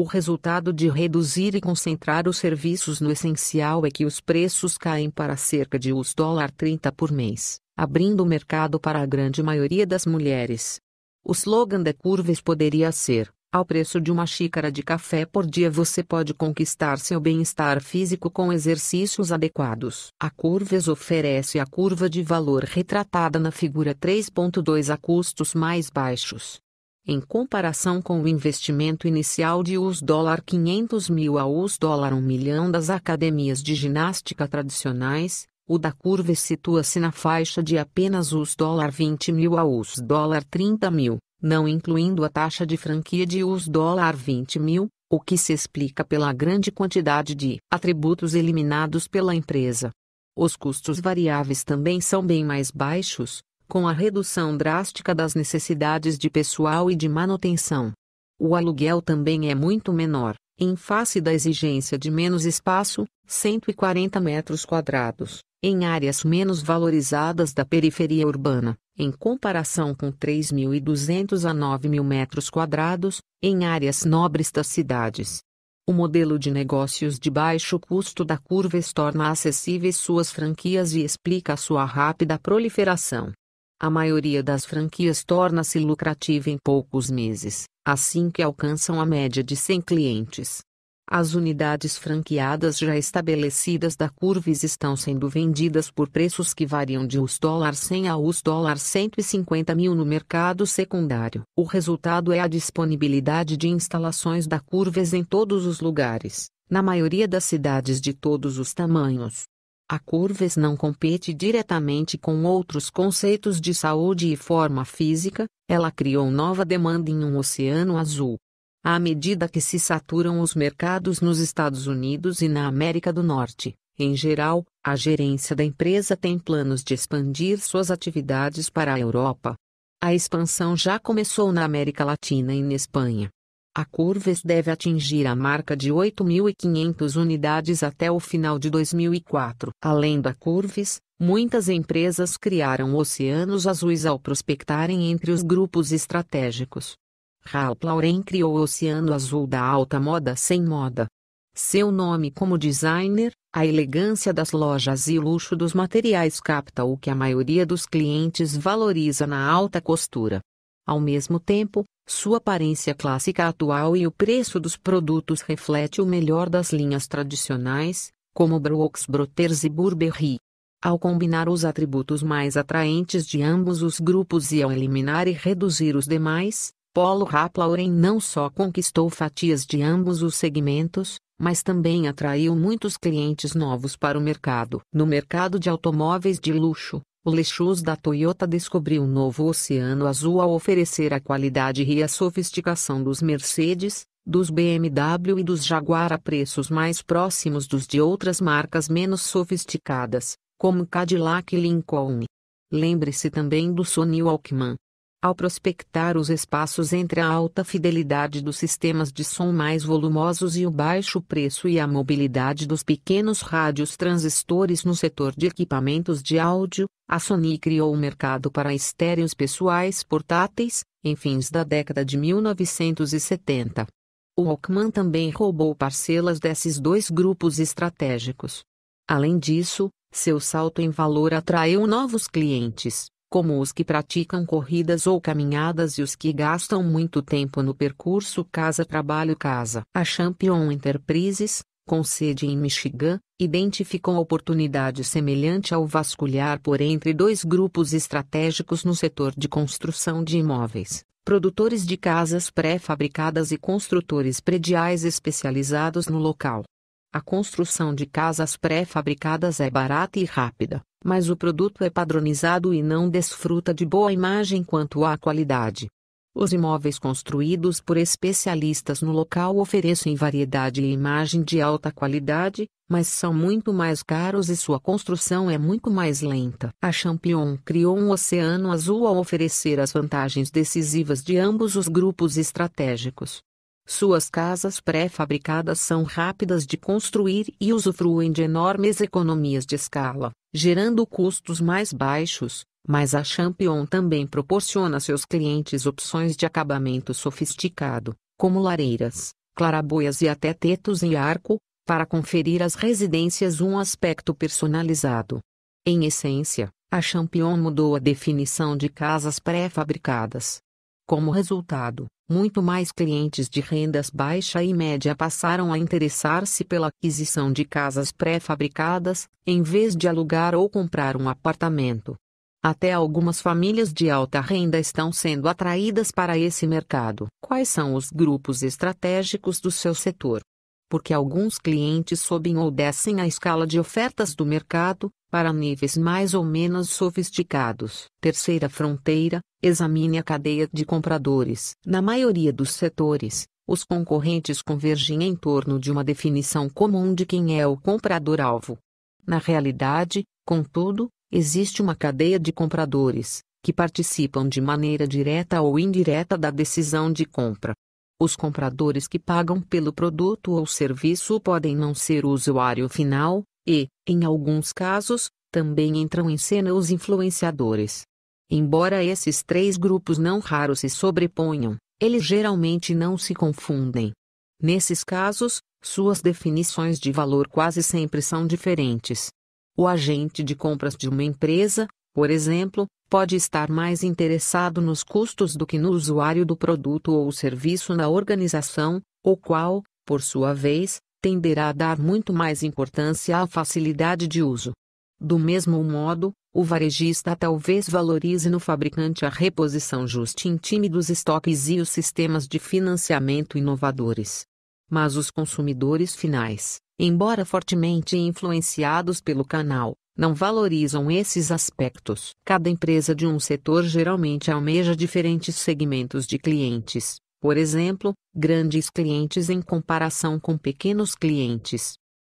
O resultado de reduzir e concentrar os serviços no essencial é que os preços caem para cerca de US 30 por mês, abrindo o mercado para a grande maioria das mulheres. O slogan da Curves poderia ser: ao preço de uma xícara de café por dia você pode conquistar seu bem-estar físico com exercícios adequados. A Curves oferece a curva de valor retratada na figura 3.2 a custos mais baixos em comparação com o investimento inicial de US$ 500 mil a US$ 1 milhão das academias de ginástica tradicionais, o da curva situa-se na faixa de apenas US$ 20 mil a US$ 30 mil, não incluindo a taxa de franquia de US$ 20 mil, o que se explica pela grande quantidade de atributos eliminados pela empresa. Os custos variáveis também são bem mais baixos, com a redução drástica das necessidades de pessoal e de manutenção. O aluguel também é muito menor, em face da exigência de menos espaço, 140 metros quadrados, em áreas menos valorizadas da periferia urbana, em comparação com 3.200 a 9.000 metros quadrados, em áreas nobres das cidades. O modelo de negócios de baixo custo da Curves torna acessíveis suas franquias e explica sua rápida proliferação. A maioria das franquias torna-se lucrativa em poucos meses, assim que alcançam a média de 100 clientes. As unidades franqueadas já estabelecidas da Curves estão sendo vendidas por preços que variam de US 100 a US 150 mil no mercado secundário. O resultado é a disponibilidade de instalações da Curves em todos os lugares, na maioria das cidades de todos os tamanhos, a Curves não compete diretamente com outros conceitos de saúde e forma física, ela criou nova demanda em um oceano azul. À medida que se saturam os mercados nos Estados Unidos e na América do Norte, em geral, a gerência da empresa tem planos de expandir suas atividades para a Europa. A expansão já começou na América Latina e na Espanha. A Curves deve atingir a marca de 8.500 unidades até o final de 2004. Além da Curves, muitas empresas criaram oceanos azuis ao prospectarem entre os grupos estratégicos. Ralph Lauren criou o Oceano Azul da alta moda sem moda. Seu nome como designer, a elegância das lojas e o luxo dos materiais capta o que a maioria dos clientes valoriza na alta costura. Ao mesmo tempo, sua aparência clássica atual e o preço dos produtos reflete o melhor das linhas tradicionais, como Brooks Brothers e Burberry. Ao combinar os atributos mais atraentes de ambos os grupos e ao eliminar e reduzir os demais, Polo Ralph não só conquistou fatias de ambos os segmentos, mas também atraiu muitos clientes novos para o mercado. No mercado de automóveis de luxo, o Lexus da Toyota descobriu um novo oceano azul ao oferecer a qualidade e a sofisticação dos Mercedes, dos BMW e dos Jaguar a preços mais próximos dos de outras marcas menos sofisticadas, como Cadillac e Lincoln. Lembre-se também do Sony Walkman, ao prospectar os espaços entre a alta fidelidade dos sistemas de som mais volumosos e o baixo preço e a mobilidade dos pequenos rádios transistores no setor de equipamentos de áudio, a Sony criou o um mercado para estéreos pessoais portáteis, em fins da década de 1970. O Walkman também roubou parcelas desses dois grupos estratégicos. Além disso, seu salto em valor atraiu novos clientes como os que praticam corridas ou caminhadas e os que gastam muito tempo no percurso casa-trabalho-casa. A Champion Enterprises, com sede em Michigan, identificou oportunidade semelhante ao vasculhar por entre dois grupos estratégicos no setor de construção de imóveis. Produtores de casas pré-fabricadas e construtores prediais especializados no local. A construção de casas pré-fabricadas é barata e rápida, mas o produto é padronizado e não desfruta de boa imagem quanto à qualidade. Os imóveis construídos por especialistas no local oferecem variedade e imagem de alta qualidade, mas são muito mais caros e sua construção é muito mais lenta. A Champion criou um oceano azul ao oferecer as vantagens decisivas de ambos os grupos estratégicos. Suas casas pré-fabricadas são rápidas de construir e usufruem de enormes economias de escala, gerando custos mais baixos, mas a Champion também proporciona a seus clientes opções de acabamento sofisticado, como lareiras, claraboias e até tetos em arco, para conferir às residências um aspecto personalizado. Em essência, a Champion mudou a definição de casas pré-fabricadas. Como resultado, muito mais clientes de rendas baixa e média passaram a interessar-se pela aquisição de casas pré-fabricadas, em vez de alugar ou comprar um apartamento. Até algumas famílias de alta renda estão sendo atraídas para esse mercado. Quais são os grupos estratégicos do seu setor? porque alguns clientes sobem ou descem a escala de ofertas do mercado, para níveis mais ou menos sofisticados. Terceira fronteira: examine a cadeia de compradores. Na maioria dos setores, os concorrentes convergem em torno de uma definição comum de quem é o comprador-alvo. Na realidade, contudo, existe uma cadeia de compradores, que participam de maneira direta ou indireta da decisão de compra. Os compradores que pagam pelo produto ou serviço podem não ser o usuário final, e, em alguns casos, também entram em cena os influenciadores. Embora esses três grupos não raro se sobreponham, eles geralmente não se confundem. Nesses casos, suas definições de valor quase sempre são diferentes. O agente de compras de uma empresa, por exemplo, pode estar mais interessado nos custos do que no usuário do produto ou serviço na organização, o qual, por sua vez, tenderá a dar muito mais importância à facilidade de uso. Do mesmo modo, o varejista talvez valorize no fabricante a reposição justa, in time dos estoques e os sistemas de financiamento inovadores. Mas os consumidores finais, embora fortemente influenciados pelo canal, não valorizam esses aspectos. Cada empresa de um setor geralmente almeja diferentes segmentos de clientes, por exemplo, grandes clientes em comparação com pequenos clientes.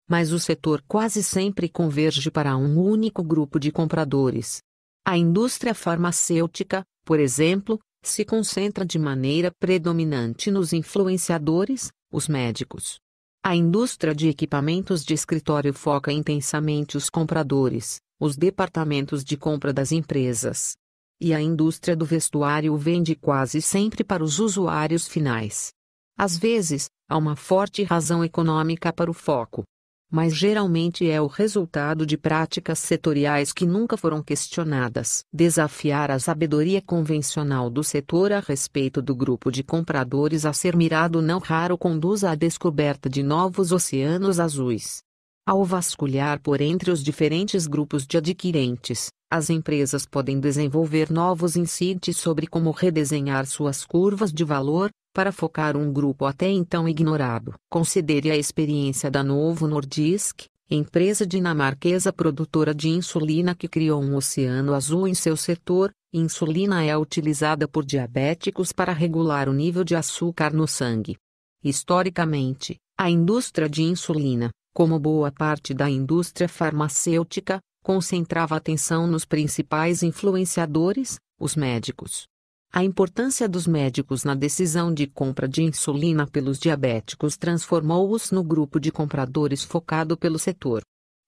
Mas o setor quase sempre converge para um único grupo de compradores. A indústria farmacêutica, por exemplo, se concentra de maneira predominante nos influenciadores, os médicos, a indústria de equipamentos de escritório foca intensamente os compradores, os departamentos de compra das empresas. E a indústria do vestuário vende quase sempre para os usuários finais. Às vezes, há uma forte razão econômica para o foco mas geralmente é o resultado de práticas setoriais que nunca foram questionadas. Desafiar a sabedoria convencional do setor a respeito do grupo de compradores a ser mirado não raro conduz à descoberta de novos oceanos azuis, ao vasculhar por entre os diferentes grupos de adquirentes, as empresas podem desenvolver novos insights sobre como redesenhar suas curvas de valor, para focar um grupo até então ignorado. Considere a experiência da Novo Nordisk, empresa dinamarquesa produtora de insulina que criou um oceano azul em seu setor. Insulina é utilizada por diabéticos para regular o nível de açúcar no sangue. Historicamente, a indústria de insulina, como boa parte da indústria farmacêutica, concentrava atenção nos principais influenciadores, os médicos. A importância dos médicos na decisão de compra de insulina pelos diabéticos transformou-os no grupo de compradores focado pelo setor.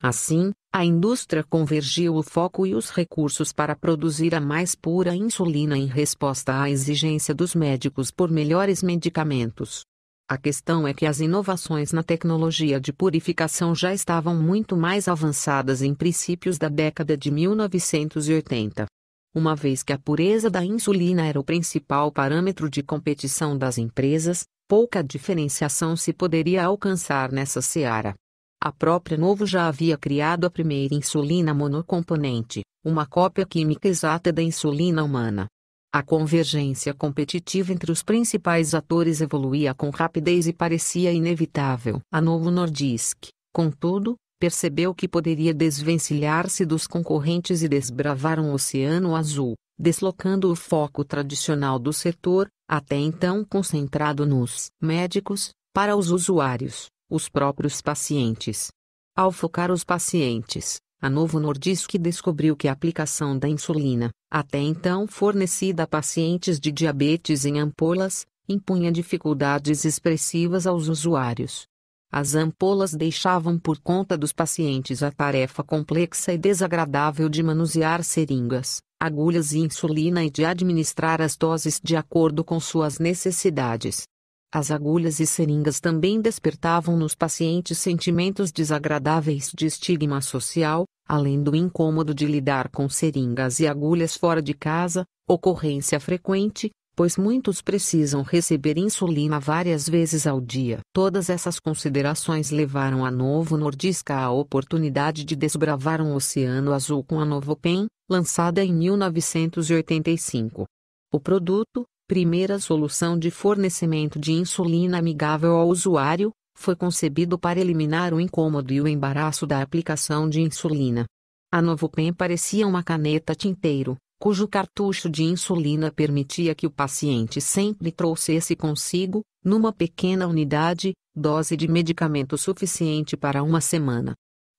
Assim, a indústria convergiu o foco e os recursos para produzir a mais pura insulina em resposta à exigência dos médicos por melhores medicamentos. A questão é que as inovações na tecnologia de purificação já estavam muito mais avançadas em princípios da década de 1980. Uma vez que a pureza da insulina era o principal parâmetro de competição das empresas, pouca diferenciação se poderia alcançar nessa seara. A própria Novo já havia criado a primeira insulina monocomponente, uma cópia química exata da insulina humana. A convergência competitiva entre os principais atores evoluía com rapidez e parecia inevitável. A Novo Nordisk, contudo, percebeu que poderia desvencilhar-se dos concorrentes e desbravar um oceano azul, deslocando o foco tradicional do setor, até então concentrado nos médicos, para os usuários, os próprios pacientes. Ao focar os pacientes, a Novo Nordisk descobriu que a aplicação da insulina, até então fornecida a pacientes de diabetes em ampolas, impunha dificuldades expressivas aos usuários. As ampolas deixavam por conta dos pacientes a tarefa complexa e desagradável de manusear seringas, agulhas e insulina e de administrar as doses de acordo com suas necessidades. As agulhas e seringas também despertavam nos pacientes sentimentos desagradáveis de estigma social, além do incômodo de lidar com seringas e agulhas fora de casa, ocorrência frequente, pois muitos precisam receber insulina várias vezes ao dia. Todas essas considerações levaram a Novo Nordisca à oportunidade de desbravar um oceano azul com a Novopen, lançada em 1985. O produto, primeira solução de fornecimento de insulina amigável ao usuário, foi concebido para eliminar o incômodo e o embaraço da aplicação de insulina. A Novopen parecia uma caneta tinteiro, cujo cartucho de insulina permitia que o paciente sempre trouxesse consigo, numa pequena unidade, dose de medicamento suficiente para uma semana.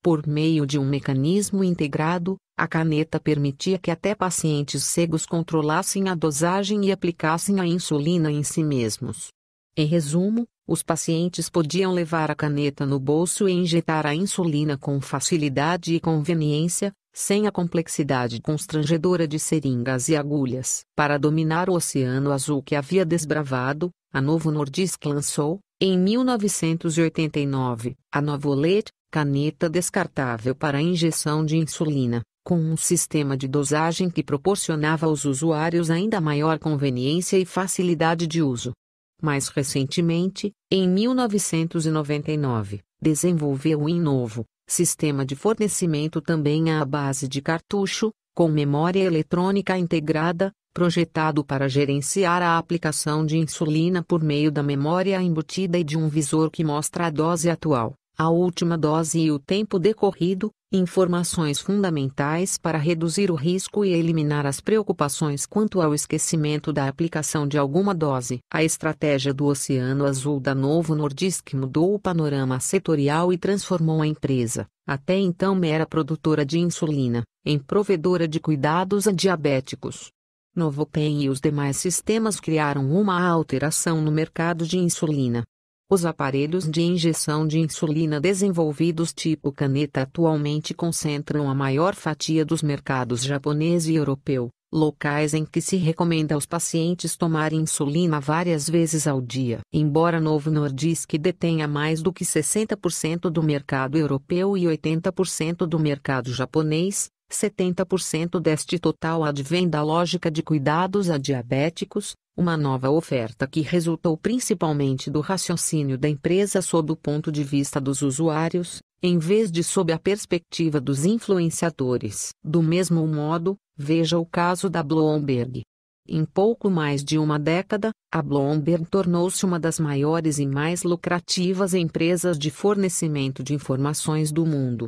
Por meio de um mecanismo integrado, a caneta permitia que até pacientes cegos controlassem a dosagem e aplicassem a insulina em si mesmos. Em resumo, os pacientes podiam levar a caneta no bolso e injetar a insulina com facilidade e conveniência, sem a complexidade constrangedora de seringas e agulhas. Para dominar o Oceano Azul que havia desbravado, a Novo Nordisk lançou, em 1989, a Novolet, caneta descartável para injeção de insulina, com um sistema de dosagem que proporcionava aos usuários ainda maior conveniência e facilidade de uso. Mais recentemente, em 1999, desenvolveu um novo sistema de fornecimento também à base de cartucho, com memória eletrônica integrada, projetado para gerenciar a aplicação de insulina por meio da memória embutida e de um visor que mostra a dose atual, a última dose e o tempo decorrido, informações fundamentais para reduzir o risco e eliminar as preocupações quanto ao esquecimento da aplicação de alguma dose. A estratégia do Oceano Azul da Novo Nordisk mudou o panorama setorial e transformou a empresa, até então mera produtora de insulina, em provedora de cuidados a diabéticos. Novopen e os demais sistemas criaram uma alteração no mercado de insulina, os aparelhos de injeção de insulina desenvolvidos tipo caneta atualmente concentram a maior fatia dos mercados japonês e europeu, locais em que se recomenda aos pacientes tomar insulina várias vezes ao dia. Embora Novo Nordisk detenha mais do que 60% do mercado europeu e 80% do mercado japonês, 70% deste total advém da lógica de cuidados a diabéticos, uma nova oferta que resultou principalmente do raciocínio da empresa sob o ponto de vista dos usuários, em vez de sob a perspectiva dos influenciadores. Do mesmo modo, veja o caso da Bloomberg. Em pouco mais de uma década, a Bloomberg tornou-se uma das maiores e mais lucrativas empresas de fornecimento de informações do mundo.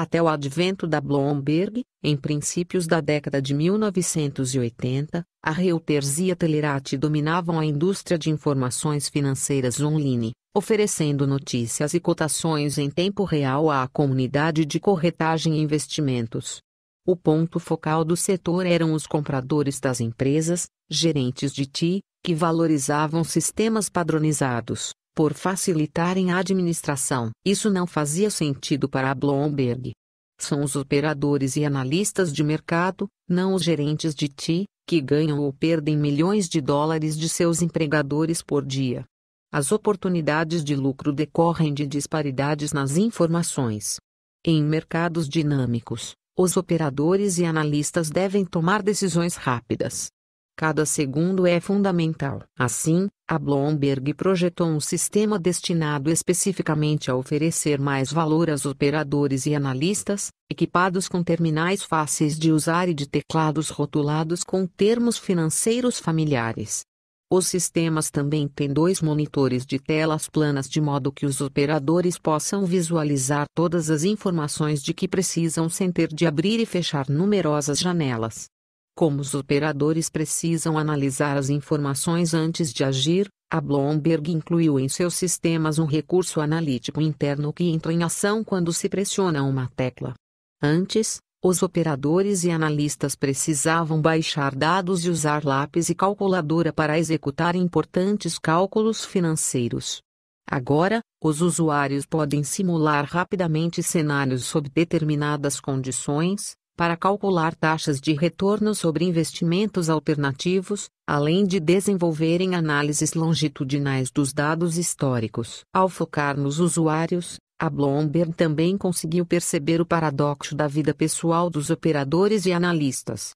Até o advento da Bloomberg, em princípios da década de 1980, a Reuters e a Telerate dominavam a indústria de informações financeiras online, oferecendo notícias e cotações em tempo real à comunidade de corretagem e investimentos. O ponto focal do setor eram os compradores das empresas, gerentes de TI, que valorizavam sistemas padronizados, por facilitarem a administração. Isso não fazia sentido para a Bloomberg. São os operadores e analistas de mercado, não os gerentes de TI, que ganham ou perdem milhões de dólares de seus empregadores por dia. As oportunidades de lucro decorrem de disparidades nas informações. Em mercados dinâmicos, os operadores e analistas devem tomar decisões rápidas cada segundo é fundamental. Assim, a Bloomberg projetou um sistema destinado especificamente a oferecer mais valor aos operadores e analistas, equipados com terminais fáceis de usar e de teclados rotulados com termos financeiros familiares. Os sistemas também têm dois monitores de telas planas de modo que os operadores possam visualizar todas as informações de que precisam sem ter de abrir e fechar numerosas janelas. Como os operadores precisam analisar as informações antes de agir, a Bloomberg incluiu em seus sistemas um recurso analítico interno que entra em ação quando se pressiona uma tecla. Antes, os operadores e analistas precisavam baixar dados e usar lápis e calculadora para executar importantes cálculos financeiros. Agora, os usuários podem simular rapidamente cenários sob determinadas condições, para calcular taxas de retorno sobre investimentos alternativos, além de desenvolverem análises longitudinais dos dados históricos. Ao focar nos usuários, a Bloomberg também conseguiu perceber o paradoxo da vida pessoal dos operadores e analistas.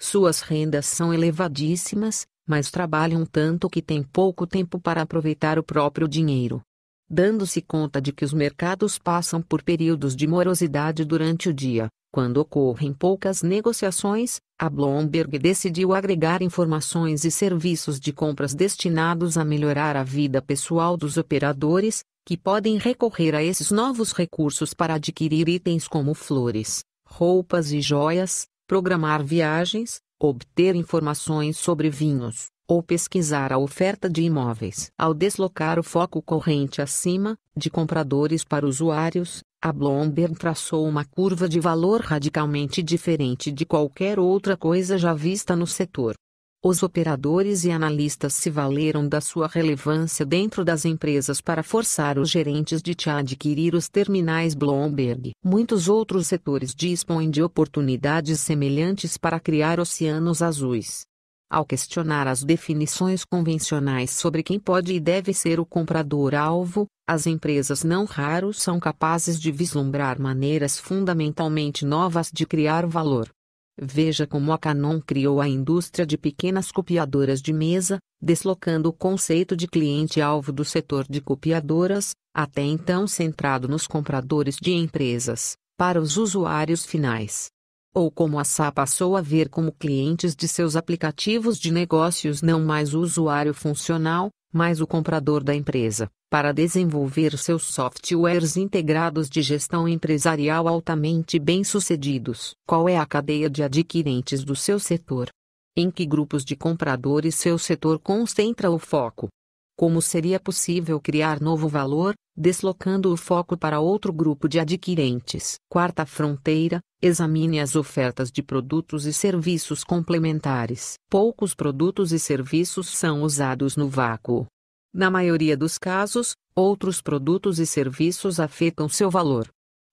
Suas rendas são elevadíssimas, mas trabalham tanto que têm pouco tempo para aproveitar o próprio dinheiro. Dando-se conta de que os mercados passam por períodos de morosidade durante o dia, quando ocorrem poucas negociações, a Bloomberg decidiu agregar informações e serviços de compras destinados a melhorar a vida pessoal dos operadores, que podem recorrer a esses novos recursos para adquirir itens como flores, roupas e joias, programar viagens, obter informações sobre vinhos, ou pesquisar a oferta de imóveis. Ao deslocar o foco corrente acima, de compradores para usuários, a Bloomberg traçou uma curva de valor radicalmente diferente de qualquer outra coisa já vista no setor. Os operadores e analistas se valeram da sua relevância dentro das empresas para forçar os gerentes de te adquirir os terminais Bloomberg. Muitos outros setores dispõem de oportunidades semelhantes para criar oceanos azuis. Ao questionar as definições convencionais sobre quem pode e deve ser o comprador-alvo, as empresas não raro são capazes de vislumbrar maneiras fundamentalmente novas de criar valor. Veja como a Canon criou a indústria de pequenas copiadoras de mesa, deslocando o conceito de cliente-alvo do setor de copiadoras, até então centrado nos compradores de empresas, para os usuários finais ou como a SA passou a ver como clientes de seus aplicativos de negócios não mais o usuário funcional, mas o comprador da empresa, para desenvolver seus softwares integrados de gestão empresarial altamente bem-sucedidos. Qual é a cadeia de adquirentes do seu setor? Em que grupos de compradores seu setor concentra o foco? como seria possível criar novo valor, deslocando o foco para outro grupo de adquirentes. Quarta fronteira: examine as ofertas de produtos e serviços complementares. Poucos produtos e serviços são usados no vácuo. Na maioria dos casos, outros produtos e serviços afetam seu valor.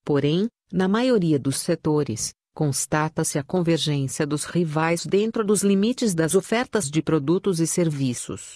Porém, na maioria dos setores, constata-se a convergência dos rivais dentro dos limites das ofertas de produtos e serviços.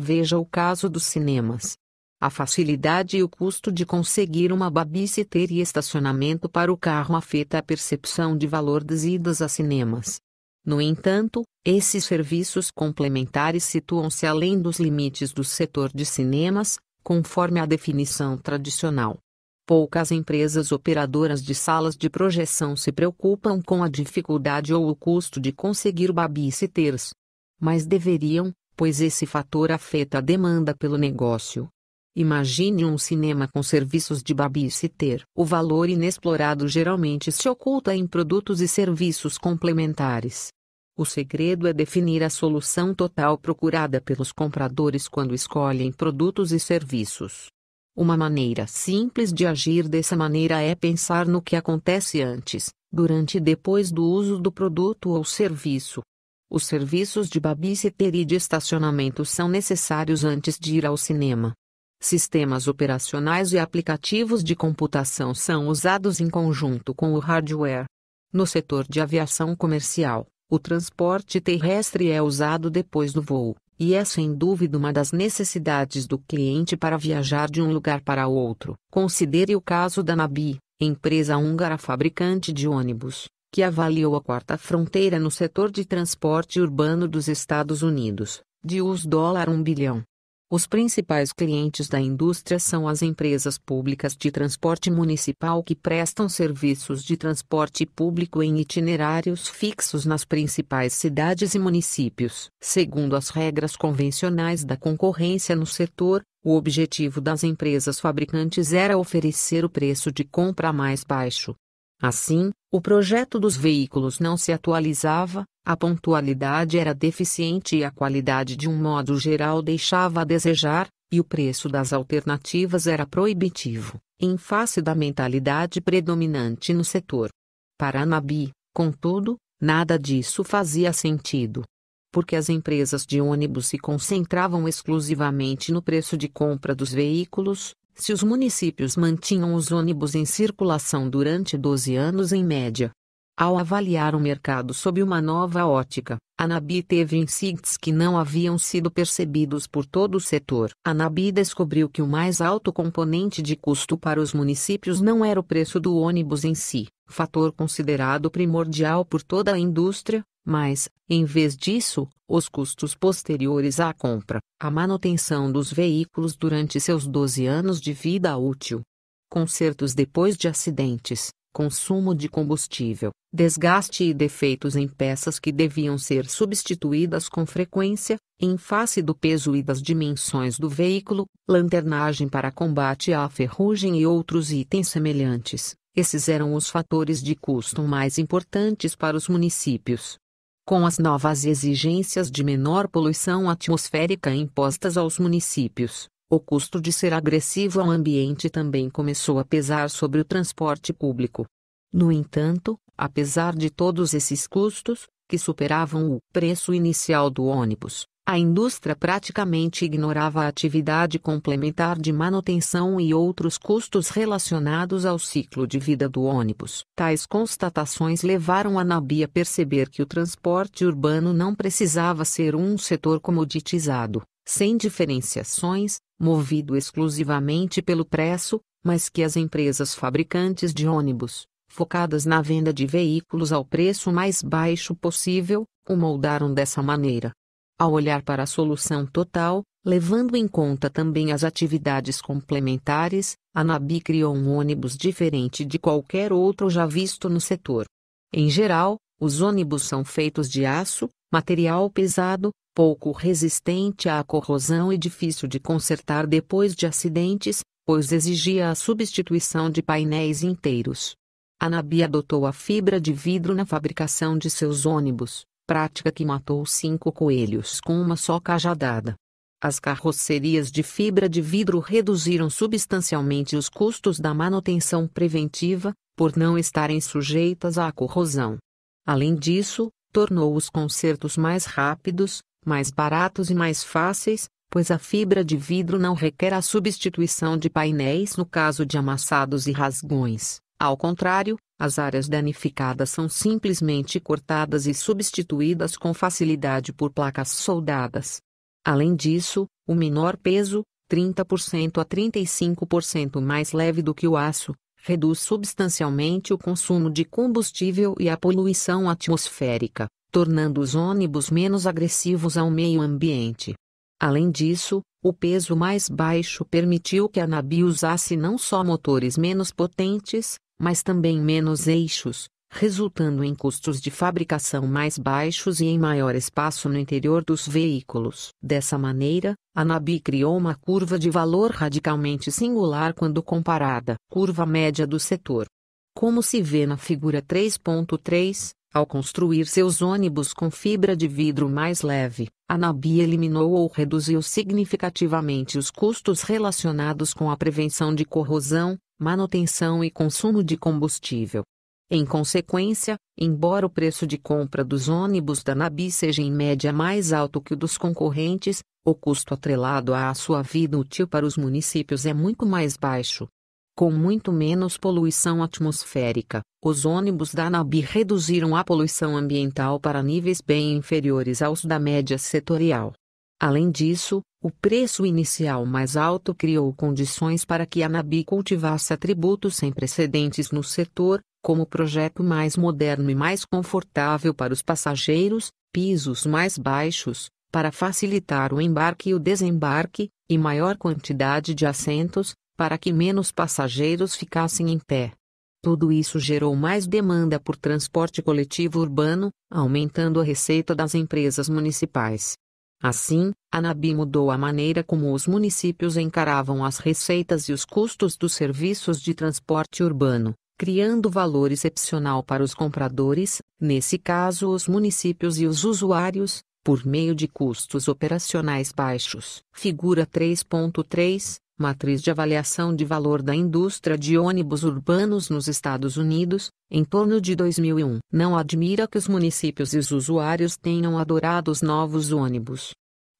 Veja o caso dos cinemas. A facilidade e o custo de conseguir uma babysitter e estacionamento para o carro afeta a percepção de valor das idas a cinemas. No entanto, esses serviços complementares situam-se além dos limites do setor de cinemas, conforme a definição tradicional. Poucas empresas operadoras de salas de projeção se preocupam com a dificuldade ou o custo de conseguir babysitters. Mas deveriam, pois esse fator afeta a demanda pelo negócio. Imagine um cinema com serviços de babysitter. O valor inexplorado geralmente se oculta em produtos e serviços complementares. O segredo é definir a solução total procurada pelos compradores quando escolhem produtos e serviços. Uma maneira simples de agir dessa maneira é pensar no que acontece antes, durante e depois do uso do produto ou serviço, os serviços de babysitter e de estacionamento são necessários antes de ir ao cinema. Sistemas operacionais e aplicativos de computação são usados em conjunto com o hardware. No setor de aviação comercial, o transporte terrestre é usado depois do voo, e é sem dúvida uma das necessidades do cliente para viajar de um lugar para outro. Considere o caso da Nabi, empresa húngara fabricante de ônibus que avaliou a quarta fronteira no setor de transporte urbano dos Estados Unidos, de US 1 bilhão. Os principais clientes da indústria são as empresas públicas de transporte municipal que prestam serviços de transporte público em itinerários fixos nas principais cidades e municípios. Segundo as regras convencionais da concorrência no setor, o objetivo das empresas fabricantes era oferecer o preço de compra mais baixo, Assim, o projeto dos veículos não se atualizava, a pontualidade era deficiente e a qualidade de um modo geral deixava a desejar, e o preço das alternativas era proibitivo, em face da mentalidade predominante no setor. Para Anabi, contudo, nada disso fazia sentido. Porque as empresas de ônibus se concentravam exclusivamente no preço de compra dos veículos, se os municípios mantinham os ônibus em circulação durante 12 anos em média. Ao avaliar o mercado sob uma nova ótica, Anabi teve insights que não haviam sido percebidos por todo o setor. Anabi descobriu que o mais alto componente de custo para os municípios não era o preço do ônibus em si, fator considerado primordial por toda a indústria, mas, em vez disso, os custos posteriores à compra, a manutenção dos veículos durante seus 12 anos de vida útil, consertos depois de acidentes, consumo de combustível, desgaste e defeitos em peças que deviam ser substituídas com frequência, em face do peso e das dimensões do veículo, lanternagem para combate à ferrugem e outros itens semelhantes. Esses eram os fatores de custo mais importantes para os municípios com as novas exigências de menor poluição atmosférica impostas aos municípios, o custo de ser agressivo ao ambiente também começou a pesar sobre o transporte público. No entanto, apesar de todos esses custos, que superavam o preço inicial do ônibus, a indústria praticamente ignorava a atividade complementar de manutenção e outros custos relacionados ao ciclo de vida do ônibus. Tais constatações levaram a Nabi a perceber que o transporte urbano não precisava ser um setor comoditizado, sem diferenciações, movido exclusivamente pelo preço, mas que as empresas fabricantes de ônibus, focadas na venda de veículos ao preço mais baixo possível, o moldaram dessa maneira, ao olhar para a solução total, levando em conta também as atividades complementares, a NABI criou um ônibus diferente de qualquer outro já visto no setor. Em geral, os ônibus são feitos de aço, material pesado, pouco resistente à corrosão e difícil de consertar depois de acidentes, pois exigia a substituição de painéis inteiros. A NABI adotou a fibra de vidro na fabricação de seus ônibus, prática que matou cinco coelhos com uma só cajadada. As carrocerias de fibra de vidro reduziram substancialmente os custos da manutenção preventiva, por não estarem sujeitas à corrosão. Além disso, tornou os consertos mais rápidos, mais baratos e mais fáceis, pois a fibra de vidro não requer a substituição de painéis no caso de amassados e rasgões. Ao contrário, as áreas danificadas são simplesmente cortadas e substituídas com facilidade por placas soldadas. Além disso, o menor peso, 30% a 35% mais leve do que o aço, reduz substancialmente o consumo de combustível e a poluição atmosférica, tornando os ônibus menos agressivos ao meio ambiente. Além disso, o peso mais baixo permitiu que a Nabi usasse não só motores menos potentes, mas também menos eixos, resultando em custos de fabricação mais baixos e em maior espaço no interior dos veículos. Dessa maneira, a NABI criou uma curva de valor radicalmente singular quando comparada à curva média do setor. Como se vê na figura 3.3, ao construir seus ônibus com fibra de vidro mais leve, a NABI eliminou ou reduziu significativamente os custos relacionados com a prevenção de corrosão, manutenção e consumo de combustível. Em consequência, embora o preço de compra dos ônibus da Nabi seja em média mais alto que o dos concorrentes, o custo atrelado à sua vida útil para os municípios é muito mais baixo. Com muito menos poluição atmosférica, os ônibus da ANAB reduziram a poluição ambiental para níveis bem inferiores aos da média setorial. Além disso, o preço inicial mais alto criou condições para que a Nabi cultivasse atributos sem precedentes no setor, como projeto mais moderno e mais confortável para os passageiros, pisos mais baixos, para facilitar o embarque e o desembarque, e maior quantidade de assentos, para que menos passageiros ficassem em pé. Tudo isso gerou mais demanda por transporte coletivo urbano, aumentando a receita das empresas municipais. Assim, a NABI mudou a maneira como os municípios encaravam as receitas e os custos dos serviços de transporte urbano, criando valor excepcional para os compradores, nesse caso os municípios e os usuários, por meio de custos operacionais baixos. Figura 3.3 matriz de avaliação de valor da indústria de ônibus urbanos nos Estados Unidos, em torno de 2001. Não admira que os municípios e os usuários tenham adorado os novos ônibus.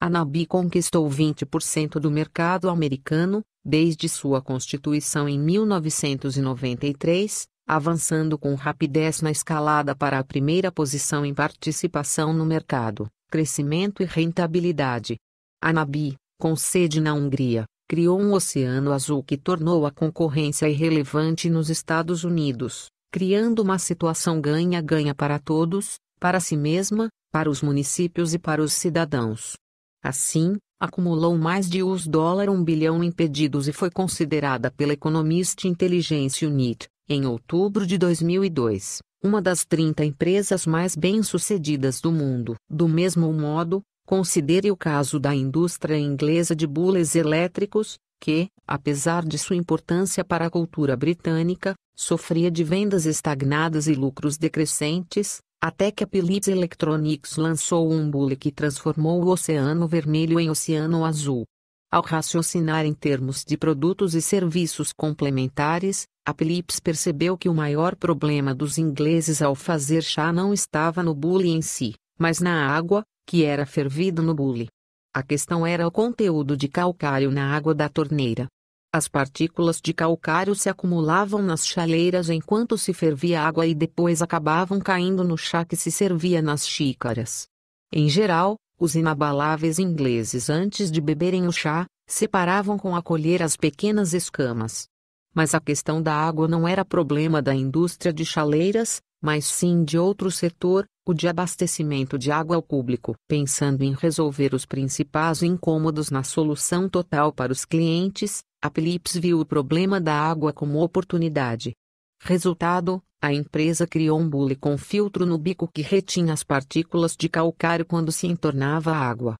A NABI conquistou 20% do mercado americano, desde sua constituição em 1993, avançando com rapidez na escalada para a primeira posição em participação no mercado, crescimento e rentabilidade. A NABI, com sede na Hungria, criou um oceano azul que tornou a concorrência irrelevante nos Estados Unidos, criando uma situação ganha-ganha para todos, para si mesma, para os municípios e para os cidadãos. Assim, acumulou mais de US 1 bilhão em pedidos e foi considerada pela Economist Intelligence Unit, em outubro de 2002, uma das 30 empresas mais bem-sucedidas do mundo. Do mesmo modo, Considere o caso da indústria inglesa de bules elétricos, que, apesar de sua importância para a cultura britânica, sofria de vendas estagnadas e lucros decrescentes, até que a Philips Electronics lançou um bule que transformou o Oceano Vermelho em Oceano Azul. Ao raciocinar em termos de produtos e serviços complementares, a Philips percebeu que o maior problema dos ingleses ao fazer chá não estava no bule em si, mas na água, que era fervida no bule. A questão era o conteúdo de calcário na água da torneira. As partículas de calcário se acumulavam nas chaleiras enquanto se fervia a água e depois acabavam caindo no chá que se servia nas xícaras. Em geral, os inabaláveis ingleses antes de beberem o chá, separavam com a colher as pequenas escamas. Mas a questão da água não era problema da indústria de chaleiras, mas sim de outro setor, o de abastecimento de água ao público, pensando em resolver os principais incômodos na solução total para os clientes, a Philips viu o problema da água como oportunidade. Resultado, a empresa criou um bule com filtro no bico que retinha as partículas de calcário quando se entornava água.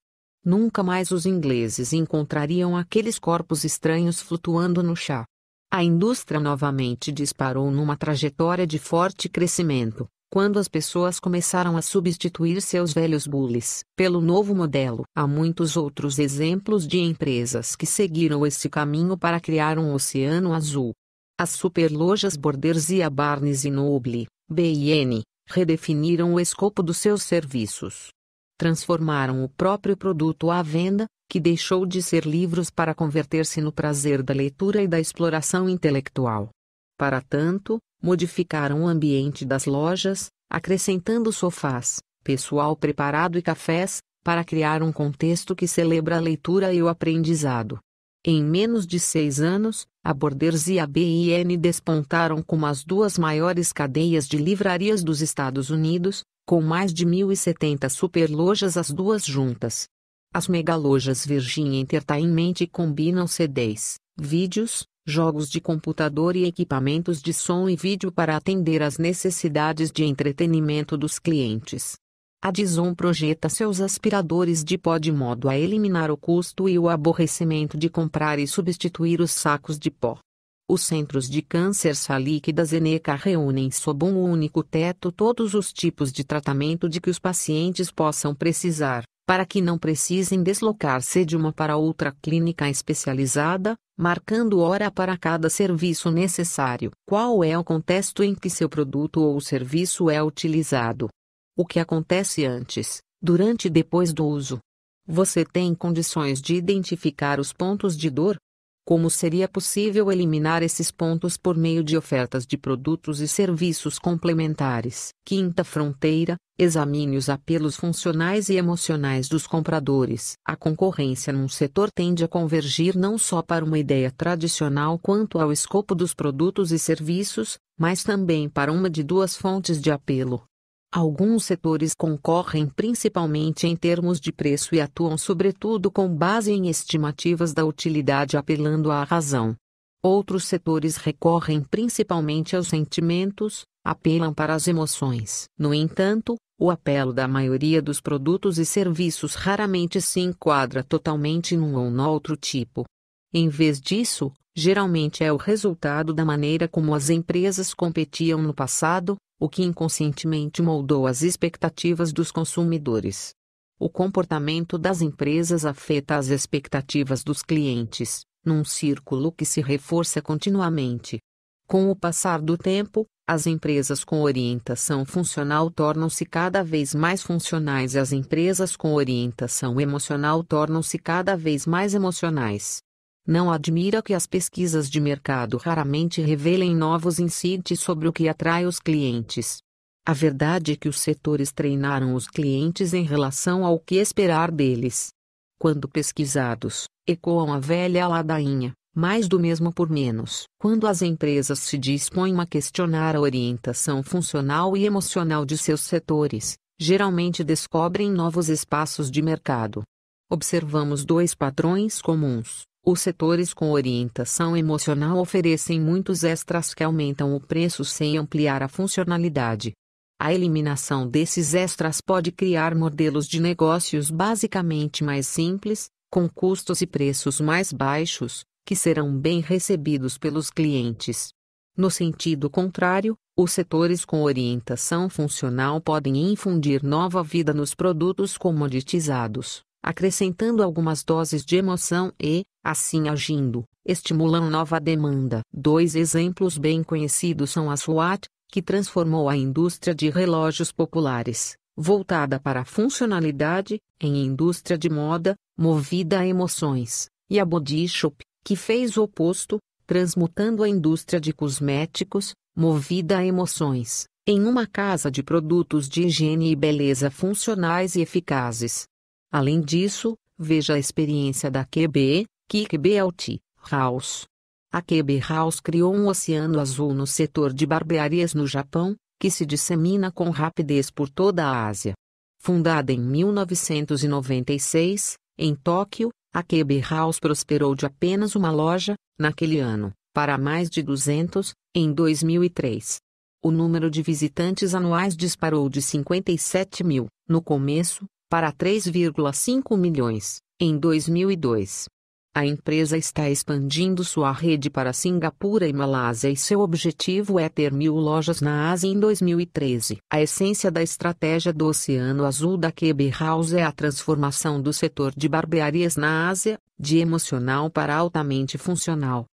Nunca mais os ingleses encontrariam aqueles corpos estranhos flutuando no chá. A indústria novamente disparou numa trajetória de forte crescimento, quando as pessoas começaram a substituir seus velhos bullies pelo novo modelo. Há muitos outros exemplos de empresas que seguiram esse caminho para criar um oceano azul. As superlojas Borders e a Barnes Noble, B&N, redefiniram o escopo dos seus serviços. Transformaram o próprio produto à venda, que deixou de ser livros para converter-se no prazer da leitura e da exploração intelectual. Para tanto, modificaram o ambiente das lojas, acrescentando sofás, pessoal preparado e cafés, para criar um contexto que celebra a leitura e o aprendizado. Em menos de seis anos, a Borders e a BIN despontaram como as duas maiores cadeias de livrarias dos Estados Unidos, com mais de 1.070 superlojas as duas juntas. As megalojas Virgin Entertainment combinam CDs, vídeos, jogos de computador e equipamentos de som e vídeo para atender às necessidades de entretenimento dos clientes. A Dizon projeta seus aspiradores de pó de modo a eliminar o custo e o aborrecimento de comprar e substituir os sacos de pó. Os centros de câncer Salic da Zeneca reúnem sob um único teto todos os tipos de tratamento de que os pacientes possam precisar para que não precisem deslocar-se de uma para outra clínica especializada, marcando hora para cada serviço necessário. Qual é o contexto em que seu produto ou serviço é utilizado? O que acontece antes, durante e depois do uso? Você tem condições de identificar os pontos de dor, como seria possível eliminar esses pontos por meio de ofertas de produtos e serviços complementares. Quinta fronteira: examine os apelos funcionais e emocionais dos compradores. A concorrência num setor tende a convergir não só para uma ideia tradicional quanto ao escopo dos produtos e serviços, mas também para uma de duas fontes de apelo Alguns setores concorrem principalmente em termos de preço e atuam sobretudo com base em estimativas da utilidade apelando à razão. Outros setores recorrem principalmente aos sentimentos, apelam para as emoções. No entanto, o apelo da maioria dos produtos e serviços raramente se enquadra totalmente num ou no outro tipo. Em vez disso, geralmente é o resultado da maneira como as empresas competiam no passado, o que inconscientemente moldou as expectativas dos consumidores. O comportamento das empresas afeta as expectativas dos clientes, num círculo que se reforça continuamente. Com o passar do tempo, as empresas com orientação funcional tornam-se cada vez mais funcionais e as empresas com orientação emocional tornam-se cada vez mais emocionais. Não admira que as pesquisas de mercado raramente revelem novos insights sobre o que atrai os clientes. A verdade é que os setores treinaram os clientes em relação ao que esperar deles. Quando pesquisados, ecoam a velha ladainha, mais do mesmo por menos. Quando as empresas se dispõem a questionar a orientação funcional e emocional de seus setores, geralmente descobrem novos espaços de mercado. Observamos dois padrões comuns. Os setores com orientação emocional oferecem muitos extras que aumentam o preço sem ampliar a funcionalidade. A eliminação desses extras pode criar modelos de negócios basicamente mais simples, com custos e preços mais baixos, que serão bem recebidos pelos clientes. No sentido contrário, os setores com orientação funcional podem infundir nova vida nos produtos comoditizados acrescentando algumas doses de emoção e, assim agindo, estimulam nova demanda. Dois exemplos bem conhecidos são a SWAT, que transformou a indústria de relógios populares, voltada para a funcionalidade, em indústria de moda, movida a emoções, e a Body Shop, que fez o oposto, transmutando a indústria de cosméticos, movida a emoções, em uma casa de produtos de higiene e beleza funcionais e eficazes, Além disso, veja a experiência da QB, Kikbe Alt, House. A QB House criou um oceano azul no setor de barbearias no Japão, que se dissemina com rapidez por toda a Ásia. Fundada em 1996, em Tóquio, a QB House prosperou de apenas uma loja, naquele ano, para mais de 200, em 2003. O número de visitantes anuais disparou de 57 mil, no começo, para 3,5 milhões, em 2002. A empresa está expandindo sua rede para Singapura e Malásia e seu objetivo é ter mil lojas na Ásia em 2013. A essência da estratégia do Oceano Azul da Kebe House é a transformação do setor de barbearias na Ásia, de emocional para altamente funcional.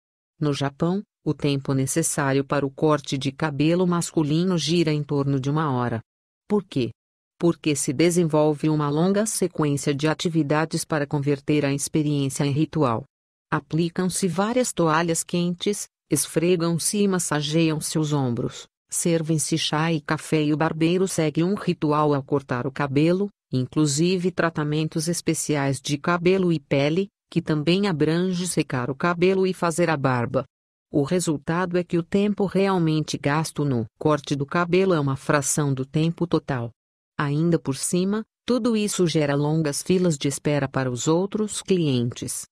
No Japão, o tempo necessário para o corte de cabelo masculino gira em torno de uma hora. Por quê? porque se desenvolve uma longa sequência de atividades para converter a experiência em ritual. Aplicam-se várias toalhas quentes, esfregam-se e massageiam-se os ombros, servem-se chá e café e o barbeiro segue um ritual ao cortar o cabelo, inclusive tratamentos especiais de cabelo e pele, que também abrange secar o cabelo e fazer a barba. O resultado é que o tempo realmente gasto no corte do cabelo é uma fração do tempo total. Ainda por cima, tudo isso gera longas filas de espera para os outros clientes.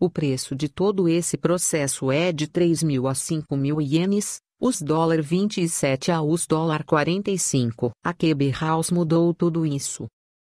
O preço de todo esse processo é de 3 mil a 5 mil ienes, os dólar 27 a US dólar 45. A KB House mudou tudo isso.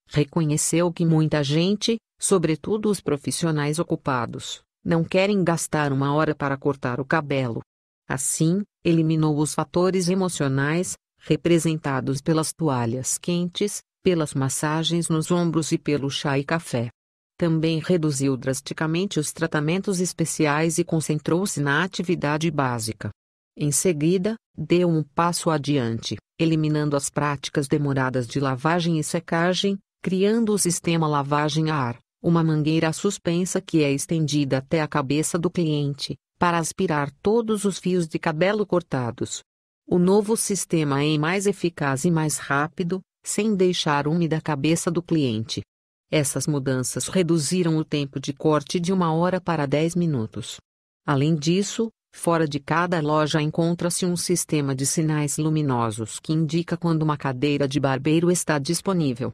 Reconheceu que muita gente, sobretudo os profissionais ocupados, não querem gastar uma hora para cortar o cabelo. Assim, eliminou os fatores emocionais, representados pelas toalhas quentes, pelas massagens nos ombros e pelo chá e café. Também reduziu drasticamente os tratamentos especiais e concentrou-se na atividade básica. Em seguida, deu um passo adiante, eliminando as práticas demoradas de lavagem e secagem, criando o sistema lavagem a ar, uma mangueira suspensa que é estendida até a cabeça do cliente, para aspirar todos os fios de cabelo cortados. O novo sistema é mais eficaz e mais rápido, sem deixar úmida a cabeça do cliente. Essas mudanças reduziram o tempo de corte de uma hora para 10 minutos. Além disso, fora de cada loja encontra-se um sistema de sinais luminosos que indica quando uma cadeira de barbeiro está disponível.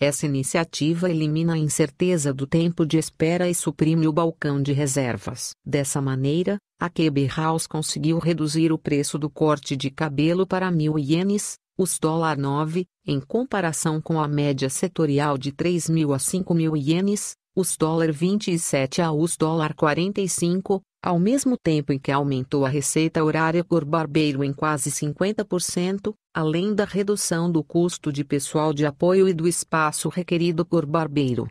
Essa iniciativa elimina a incerteza do tempo de espera e suprime o balcão de reservas. Dessa maneira, a KB House conseguiu reduzir o preço do corte de cabelo para mil ienes, os dólar 9, em comparação com a média setorial de 3 mil a 5 mil ienes, US dólar 27 a US dólar 45, ao mesmo tempo em que aumentou a receita horária por barbeiro em quase 50%, além da redução do custo de pessoal de apoio e do espaço requerido por barbeiro.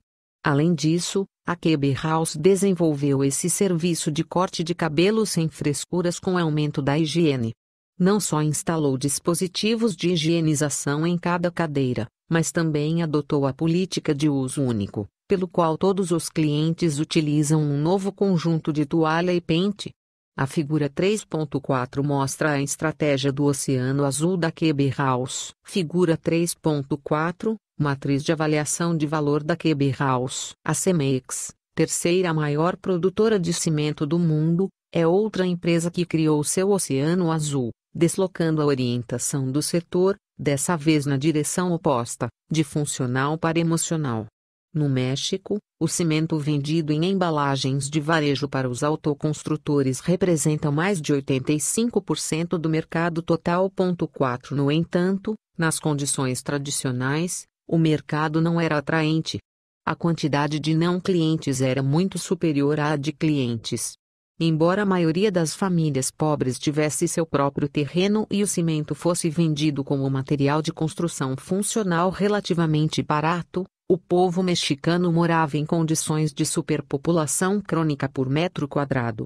Além disso, a Kebe House desenvolveu esse serviço de corte de cabelo sem frescuras com aumento da higiene. Não só instalou dispositivos de higienização em cada cadeira, mas também adotou a política de uso único, pelo qual todos os clientes utilizam um novo conjunto de toalha e pente. A figura 3.4 mostra a estratégia do Oceano Azul da KB House. Figura 3.4 Matriz de avaliação de valor da KB House. A Cemex, terceira maior produtora de cimento do mundo, é outra empresa que criou seu Oceano Azul, deslocando a orientação do setor, dessa vez na direção oposta, de funcional para emocional. No México, o cimento vendido em embalagens de varejo para os autoconstrutores representa mais de 85% do mercado total. 4 No entanto, nas condições tradicionais, o mercado não era atraente. A quantidade de não clientes era muito superior à de clientes. Embora a maioria das famílias pobres tivesse seu próprio terreno e o cimento fosse vendido como material de construção funcional relativamente barato, o povo mexicano morava em condições de superpopulação crônica por metro quadrado.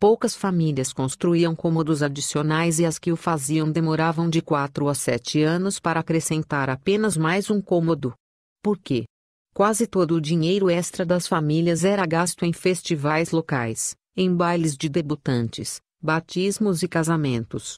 Poucas famílias construíam cômodos adicionais e as que o faziam demoravam de quatro a sete anos para acrescentar apenas mais um cômodo. Por quê? Quase todo o dinheiro extra das famílias era gasto em festivais locais, em bailes de debutantes, batismos e casamentos.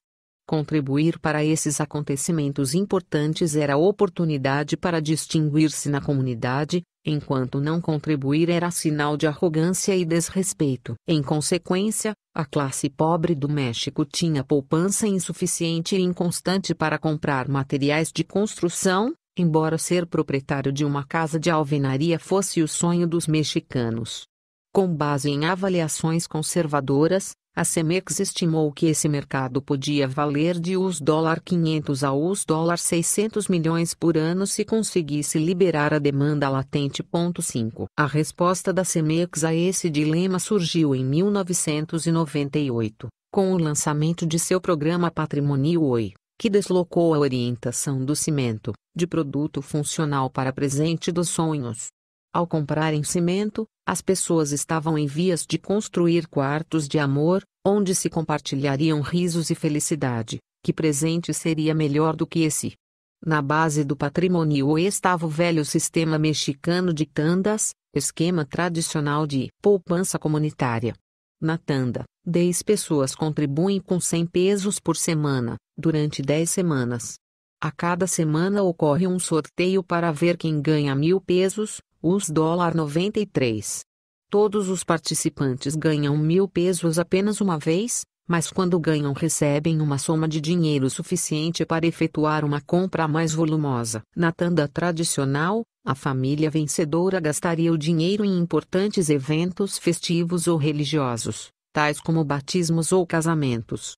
Contribuir para esses acontecimentos importantes era oportunidade para distinguir-se na comunidade, enquanto não contribuir era sinal de arrogância e desrespeito. Em consequência, a classe pobre do México tinha poupança insuficiente e inconstante para comprar materiais de construção, embora ser proprietário de uma casa de alvenaria fosse o sonho dos mexicanos. Com base em avaliações conservadoras, a Cemex estimou que esse mercado podia valer de US$ 500 a US$ 600 milhões por ano se conseguisse liberar a demanda latente. 5. A resposta da Cemex a esse dilema surgiu em 1998, com o lançamento de seu programa Patrimônio Oi, que deslocou a orientação do cimento, de produto funcional para presente dos sonhos, ao comprarem cimento, as pessoas estavam em vias de construir quartos de amor, onde se compartilhariam risos e felicidade. Que presente seria melhor do que esse? Na base do patrimônio estava o velho sistema mexicano de tandas, esquema tradicional de poupança comunitária. Na tanda, 10 pessoas contribuem com 100 pesos por semana, durante 10 semanas. A cada semana ocorre um sorteio para ver quem ganha mil pesos, US dólar 93. Todos os participantes ganham mil pesos apenas uma vez, mas quando ganham recebem uma soma de dinheiro suficiente para efetuar uma compra mais volumosa. Na tanda tradicional, a família vencedora gastaria o dinheiro em importantes eventos festivos ou religiosos, tais como batismos ou casamentos.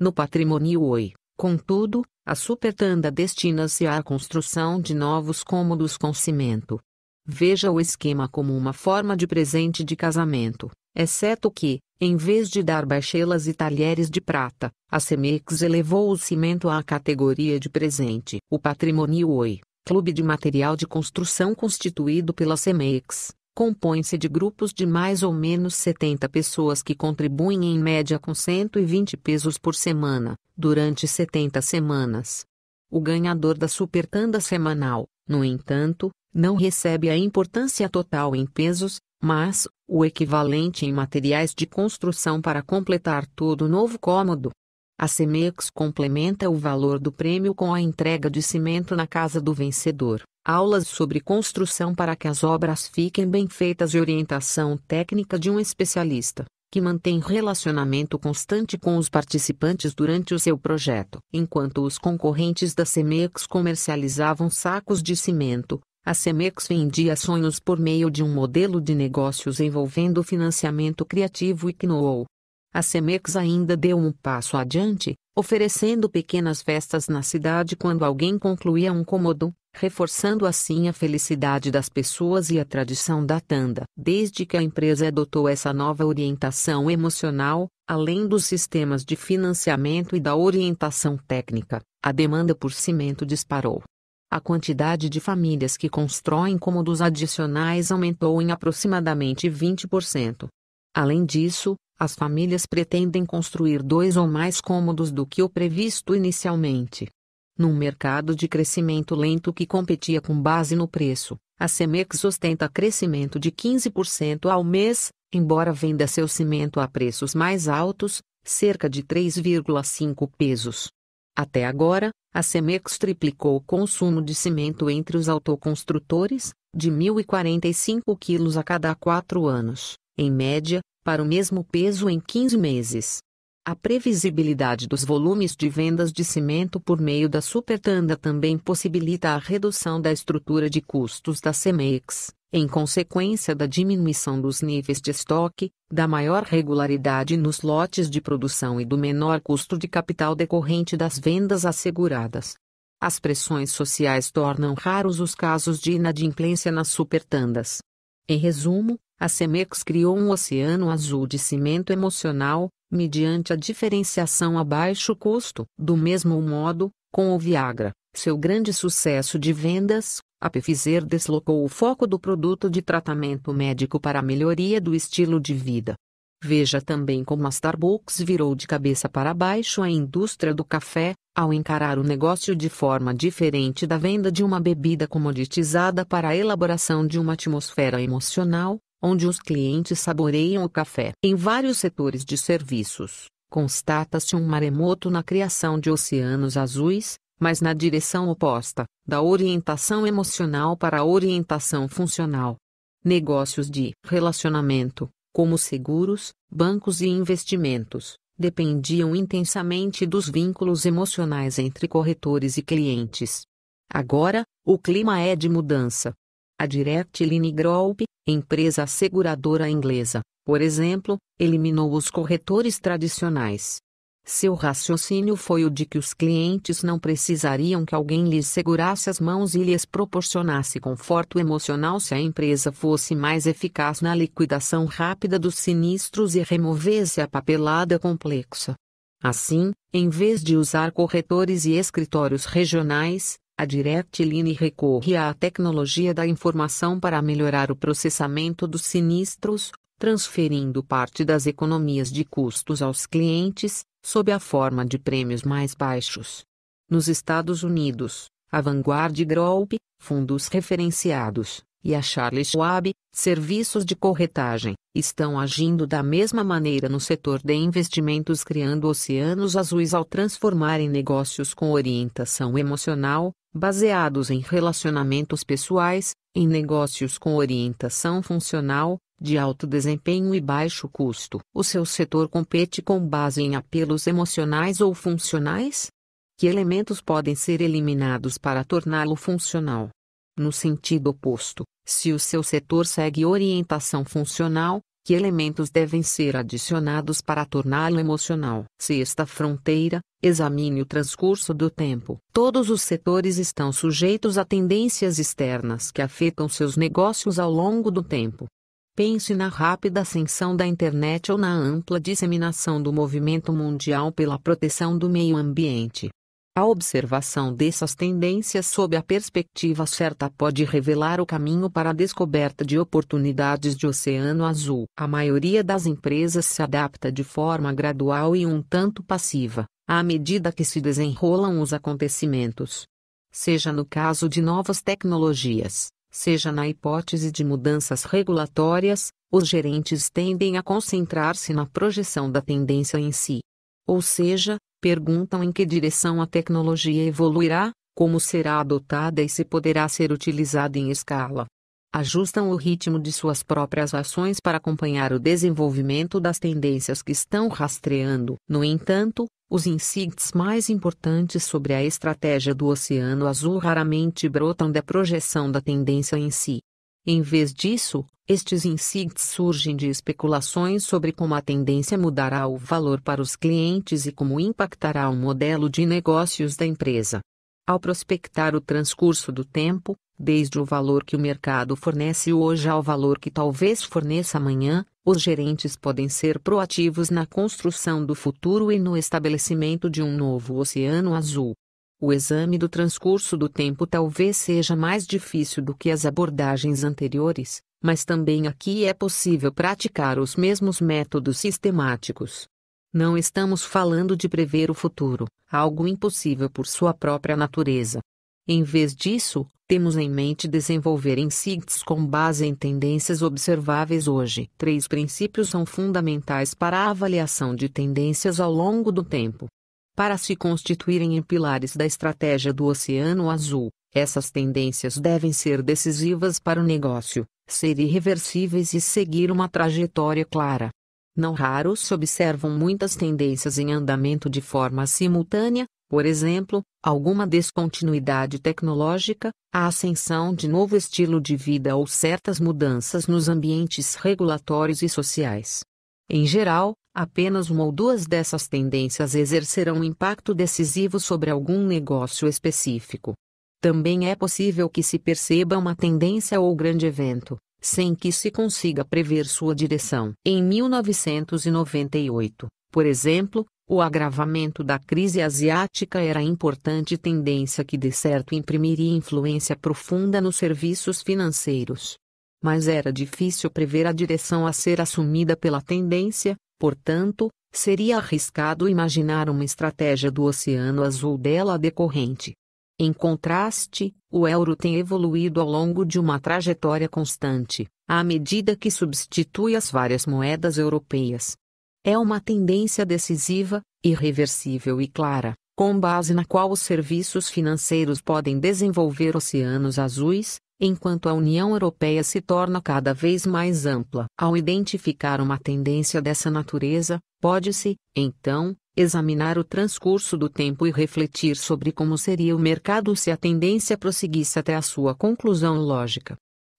No patrimônio OI, contudo, a supertanda destina-se à construção de novos cômodos com cimento, Veja o esquema como uma forma de presente de casamento, exceto que, em vez de dar baixelas e talheres de prata, a Cemex elevou o cimento à categoria de presente. O patrimônio OI, clube de material de construção constituído pela Cemex, compõe-se de grupos de mais ou menos 70 pessoas que contribuem em média com 120 pesos por semana, durante 70 semanas. O ganhador da supertanda semanal, no entanto, não recebe a importância total em pesos, mas o equivalente em materiais de construção para completar todo novo cômodo. A Cemex complementa o valor do prêmio com a entrega de cimento na casa do vencedor, aulas sobre construção para que as obras fiquem bem feitas e orientação técnica de um especialista, que mantém relacionamento constante com os participantes durante o seu projeto. Enquanto os concorrentes da Cemex comercializavam sacos de cimento, a Cemex vendia sonhos por meio de um modelo de negócios envolvendo financiamento criativo e que A Cemex ainda deu um passo adiante, oferecendo pequenas festas na cidade quando alguém concluía um cômodo, reforçando assim a felicidade das pessoas e a tradição da tanda. Desde que a empresa adotou essa nova orientação emocional, além dos sistemas de financiamento e da orientação técnica, a demanda por cimento disparou. A quantidade de famílias que constroem cômodos adicionais aumentou em aproximadamente 20%. Além disso, as famílias pretendem construir dois ou mais cômodos do que o previsto inicialmente. Num mercado de crescimento lento que competia com base no preço, a Cemex ostenta crescimento de 15% ao mês, embora venda seu cimento a preços mais altos, cerca de 3,5 pesos. Até agora, a Cemex triplicou o consumo de cimento entre os autoconstrutores, de 1.045 quilos a cada quatro anos, em média, para o mesmo peso em 15 meses. A previsibilidade dos volumes de vendas de cimento por meio da supertanda também possibilita a redução da estrutura de custos da CEMEX, em consequência da diminuição dos níveis de estoque, da maior regularidade nos lotes de produção e do menor custo de capital decorrente das vendas asseguradas. As pressões sociais tornam raros os casos de inadimplência nas supertandas. Em resumo, a CEMEX criou um oceano azul de cimento emocional, mediante a diferenciação a baixo custo. Do mesmo modo, com o Viagra, seu grande sucesso de vendas, a Pfizer deslocou o foco do produto de tratamento médico para a melhoria do estilo de vida. Veja também como a Starbucks virou de cabeça para baixo a indústria do café, ao encarar o negócio de forma diferente da venda de uma bebida comoditizada para a elaboração de uma atmosfera emocional, onde os clientes saboreiam o café. Em vários setores de serviços, constata-se um maremoto na criação de oceanos azuis, mas na direção oposta, da orientação emocional para a orientação funcional. Negócios de relacionamento, como seguros, bancos e investimentos, dependiam intensamente dos vínculos emocionais entre corretores e clientes. Agora, o clima é de mudança, a Line Group, empresa asseguradora inglesa, por exemplo, eliminou os corretores tradicionais. Seu raciocínio foi o de que os clientes não precisariam que alguém lhes segurasse as mãos e lhes proporcionasse conforto emocional se a empresa fosse mais eficaz na liquidação rápida dos sinistros e removesse a papelada complexa. Assim, em vez de usar corretores e escritórios regionais, a Directline recorre à tecnologia da informação para melhorar o processamento dos sinistros, transferindo parte das economias de custos aos clientes, sob a forma de prêmios mais baixos. Nos Estados Unidos, a Vanguard Group, fundos referenciados, e a Charles Schwab, serviços de corretagem, estão agindo da mesma maneira no setor de investimentos, criando oceanos azuis ao transformarem negócios com orientação emocional, baseados em relacionamentos pessoais, em negócios com orientação funcional, de alto desempenho e baixo custo. O seu setor compete com base em apelos emocionais ou funcionais? Que elementos podem ser eliminados para torná-lo funcional? No sentido oposto, se o seu setor segue orientação funcional, que elementos devem ser adicionados para torná-lo emocional. Sexta fronteira, examine o transcurso do tempo. Todos os setores estão sujeitos a tendências externas que afetam seus negócios ao longo do tempo. Pense na rápida ascensão da internet ou na ampla disseminação do movimento mundial pela proteção do meio ambiente. A observação dessas tendências sob a perspectiva certa pode revelar o caminho para a descoberta de oportunidades de oceano azul. A maioria das empresas se adapta de forma gradual e um tanto passiva, à medida que se desenrolam os acontecimentos. Seja no caso de novas tecnologias, seja na hipótese de mudanças regulatórias, os gerentes tendem a concentrar-se na projeção da tendência em si. Ou seja, perguntam em que direção a tecnologia evoluirá, como será adotada e se poderá ser utilizada em escala. Ajustam o ritmo de suas próprias ações para acompanhar o desenvolvimento das tendências que estão rastreando. No entanto, os insights mais importantes sobre a estratégia do Oceano Azul raramente brotam da projeção da tendência em si. Em vez disso, estes insights surgem de especulações sobre como a tendência mudará o valor para os clientes e como impactará o modelo de negócios da empresa. Ao prospectar o transcurso do tempo, desde o valor que o mercado fornece hoje ao valor que talvez forneça amanhã, os gerentes podem ser proativos na construção do futuro e no estabelecimento de um novo oceano azul. O exame do transcurso do tempo talvez seja mais difícil do que as abordagens anteriores, mas também aqui é possível praticar os mesmos métodos sistemáticos. Não estamos falando de prever o futuro, algo impossível por sua própria natureza. Em vez disso, temos em mente desenvolver insights com base em tendências observáveis hoje. Três princípios são fundamentais para a avaliação de tendências ao longo do tempo. Para se constituírem em pilares da estratégia do Oceano Azul, essas tendências devem ser decisivas para o negócio ser irreversíveis e seguir uma trajetória clara. Não raro se observam muitas tendências em andamento de forma simultânea, por exemplo, alguma descontinuidade tecnológica, a ascensão de novo estilo de vida ou certas mudanças nos ambientes regulatórios e sociais. Em geral, apenas uma ou duas dessas tendências exercerão impacto decisivo sobre algum negócio específico também é possível que se perceba uma tendência ou grande evento, sem que se consiga prever sua direção. Em 1998, por exemplo, o agravamento da crise asiática era importante tendência que de certo imprimiria influência profunda nos serviços financeiros. Mas era difícil prever a direção a ser assumida pela tendência, portanto, seria arriscado imaginar uma estratégia do Oceano Azul dela decorrente. Em contraste, o euro tem evoluído ao longo de uma trajetória constante, à medida que substitui as várias moedas europeias. É uma tendência decisiva, irreversível e clara, com base na qual os serviços financeiros podem desenvolver oceanos azuis, enquanto a União Europeia se torna cada vez mais ampla. Ao identificar uma tendência dessa natureza, pode-se, então, examinar o transcurso do tempo e refletir sobre como seria o mercado se a tendência prosseguisse até a sua conclusão lógica.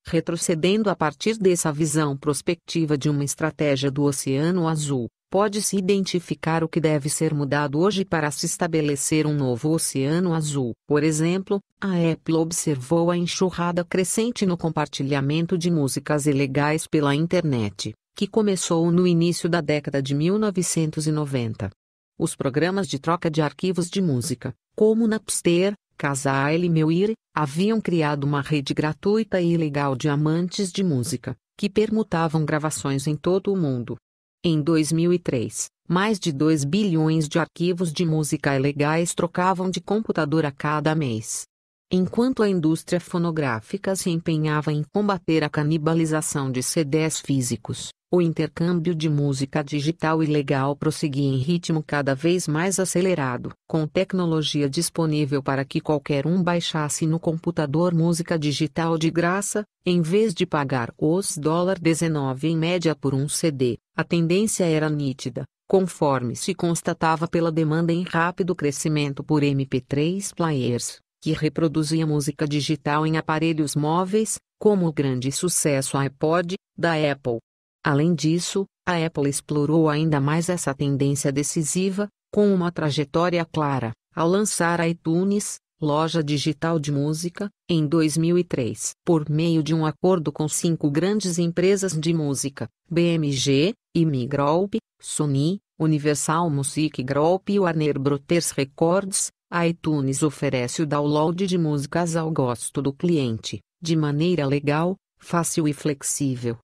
Retrocedendo a partir dessa visão prospectiva de uma estratégia do Oceano Azul, pode-se identificar o que deve ser mudado hoje para se estabelecer um novo Oceano Azul. Por exemplo, a Apple observou a enxurrada crescente no compartilhamento de músicas ilegais pela internet, que começou no início da década de 1990. Os programas de troca de arquivos de música, como Napster, Kazaa e Meuir, haviam criado uma rede gratuita e ilegal de amantes de música, que permutavam gravações em todo o mundo. Em 2003, mais de 2 bilhões de arquivos de música ilegais trocavam de computador a cada mês. Enquanto a indústria fonográfica se empenhava em combater a canibalização de CDs físicos, o intercâmbio de música digital ilegal prosseguia em ritmo cada vez mais acelerado, com tecnologia disponível para que qualquer um baixasse no computador música digital de graça, em vez de pagar os $19 em média por um CD. A tendência era nítida conforme se constatava pela demanda em rápido crescimento por MP3 players que reproduzia música digital em aparelhos móveis, como o grande sucesso iPod, da Apple. Além disso, a Apple explorou ainda mais essa tendência decisiva, com uma trajetória clara, ao lançar a iTunes, loja digital de música, em 2003. Por meio de um acordo com cinco grandes empresas de música, BMG, Imigroup, Sony, Universal Music Group e Warner Brothers Records, a iTunes oferece o download de músicas ao gosto do cliente, de maneira legal, fácil e flexível.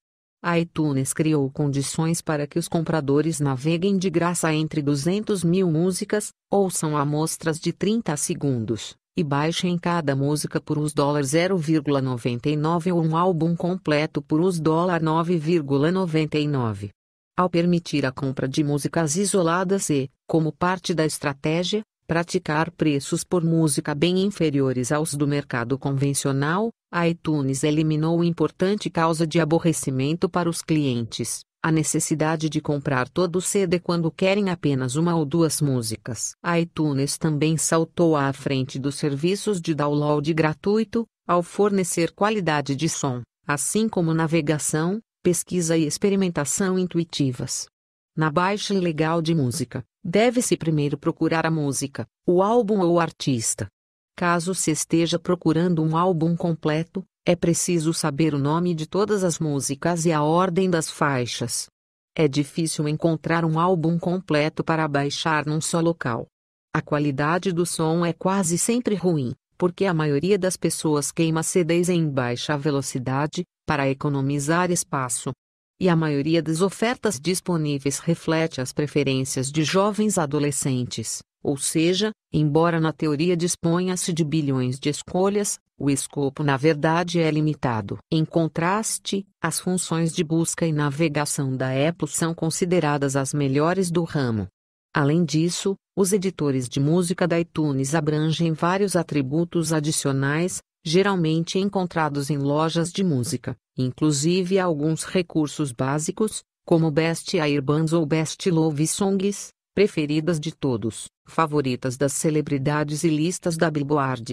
A iTunes criou condições para que os compradores naveguem de graça entre 200 mil músicas, ouçam amostras de 30 segundos, e baixem cada música por US$ 0,99 ou um álbum completo por US$ 9,99. Ao permitir a compra de músicas isoladas e, como parte da estratégia, praticar preços por música bem inferiores aos do mercado convencional, a iTunes eliminou importante causa de aborrecimento para os clientes, a necessidade de comprar todo o CD quando querem apenas uma ou duas músicas. A iTunes também saltou à frente dos serviços de download gratuito, ao fornecer qualidade de som, assim como navegação, pesquisa e experimentação intuitivas. Na baixa ilegal de música, Deve-se primeiro procurar a música, o álbum ou o artista. Caso se esteja procurando um álbum completo, é preciso saber o nome de todas as músicas e a ordem das faixas. É difícil encontrar um álbum completo para baixar num só local. A qualidade do som é quase sempre ruim, porque a maioria das pessoas queima CDs em baixa velocidade, para economizar espaço e a maioria das ofertas disponíveis reflete as preferências de jovens adolescentes, ou seja, embora na teoria disponha-se de bilhões de escolhas, o escopo na verdade é limitado. Em contraste, as funções de busca e navegação da Apple são consideradas as melhores do ramo. Além disso, os editores de música da iTunes abrangem vários atributos adicionais, geralmente encontrados em lojas de música, inclusive alguns recursos básicos, como Best Airbands ou Best Love Songs, preferidas de todos, favoritas das celebridades e listas da Billboard.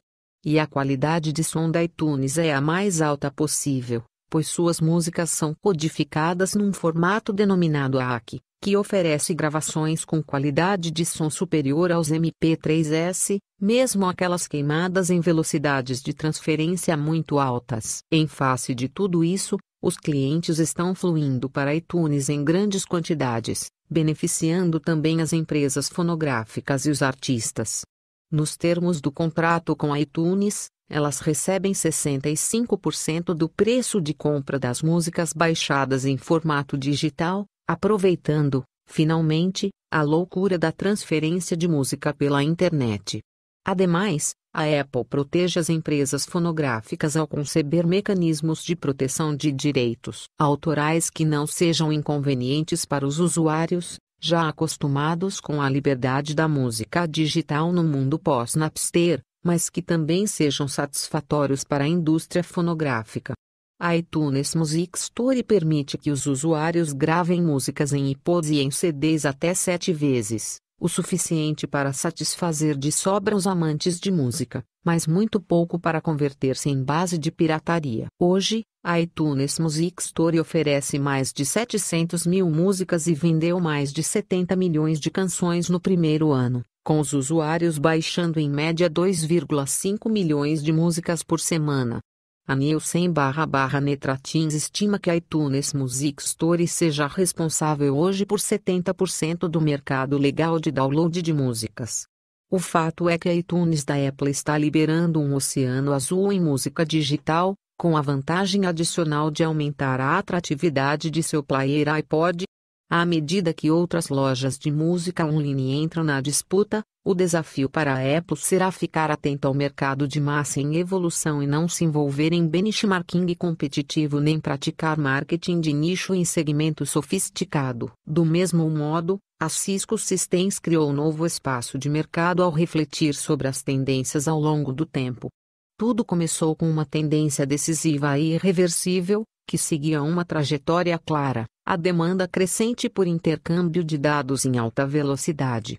E a qualidade de som da iTunes é a mais alta possível, pois suas músicas são codificadas num formato denominado AAC, que oferece gravações com qualidade de som superior aos MP3S, mesmo aquelas queimadas em velocidades de transferência muito altas. Em face de tudo isso, os clientes estão fluindo para iTunes em grandes quantidades, beneficiando também as empresas fonográficas e os artistas. Nos termos do contrato com a iTunes, elas recebem 65% do preço de compra das músicas baixadas em formato digital, aproveitando, finalmente, a loucura da transferência de música pela internet. Ademais, a Apple protege as empresas fonográficas ao conceber mecanismos de proteção de direitos autorais que não sejam inconvenientes para os usuários, já acostumados com a liberdade da música digital no mundo pós-Napster, mas que também sejam satisfatórios para a indústria fonográfica. A iTunes Music Store permite que os usuários gravem músicas em iPods e em CDs até sete vezes, o suficiente para satisfazer de sobra os amantes de música, mas muito pouco para converter-se em base de pirataria. Hoje, a iTunes Music Store oferece mais de 700 mil músicas e vendeu mais de 70 milhões de canções no primeiro ano com os usuários baixando em média 2,5 milhões de músicas por semana. A Nielsen barra barra Netratins estima que a iTunes Music Store seja responsável hoje por 70% do mercado legal de download de músicas. O fato é que a iTunes da Apple está liberando um oceano azul em música digital, com a vantagem adicional de aumentar a atratividade de seu player iPod. À medida que outras lojas de música online entram na disputa, o desafio para a Apple será ficar atenta ao mercado de massa em evolução e não se envolver em benchmarking competitivo nem praticar marketing de nicho em segmento sofisticado. Do mesmo modo, a Cisco Systems criou um novo espaço de mercado ao refletir sobre as tendências ao longo do tempo. Tudo começou com uma tendência decisiva e irreversível, que seguia uma trajetória clara, a demanda crescente por intercâmbio de dados em alta velocidade.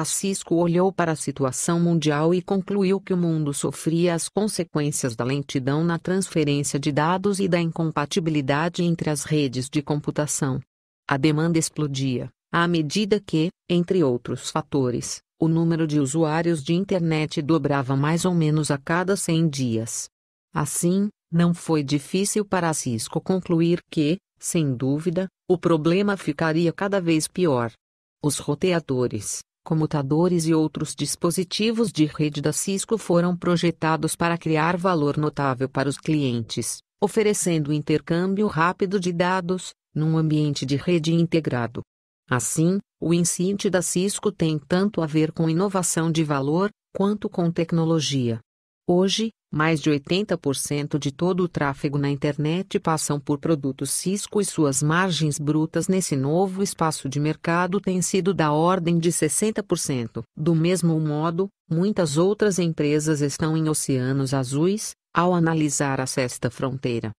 A Cisco olhou para a situação mundial e concluiu que o mundo sofria as consequências da lentidão na transferência de dados e da incompatibilidade entre as redes de computação. A demanda explodia, à medida que, entre outros fatores, o número de usuários de internet dobrava mais ou menos a cada 100 dias. Assim, não foi difícil para a Cisco concluir que, sem dúvida, o problema ficaria cada vez pior. Os roteadores, comutadores e outros dispositivos de rede da Cisco foram projetados para criar valor notável para os clientes, oferecendo intercâmbio rápido de dados, num ambiente de rede integrado. Assim, o insight da Cisco tem tanto a ver com inovação de valor, quanto com tecnologia. Hoje, mais de 80% de todo o tráfego na internet passam por produtos Cisco e suas margens brutas nesse novo espaço de mercado têm sido da ordem de 60%. Do mesmo modo, muitas outras empresas estão em oceanos azuis, ao analisar a sexta fronteira.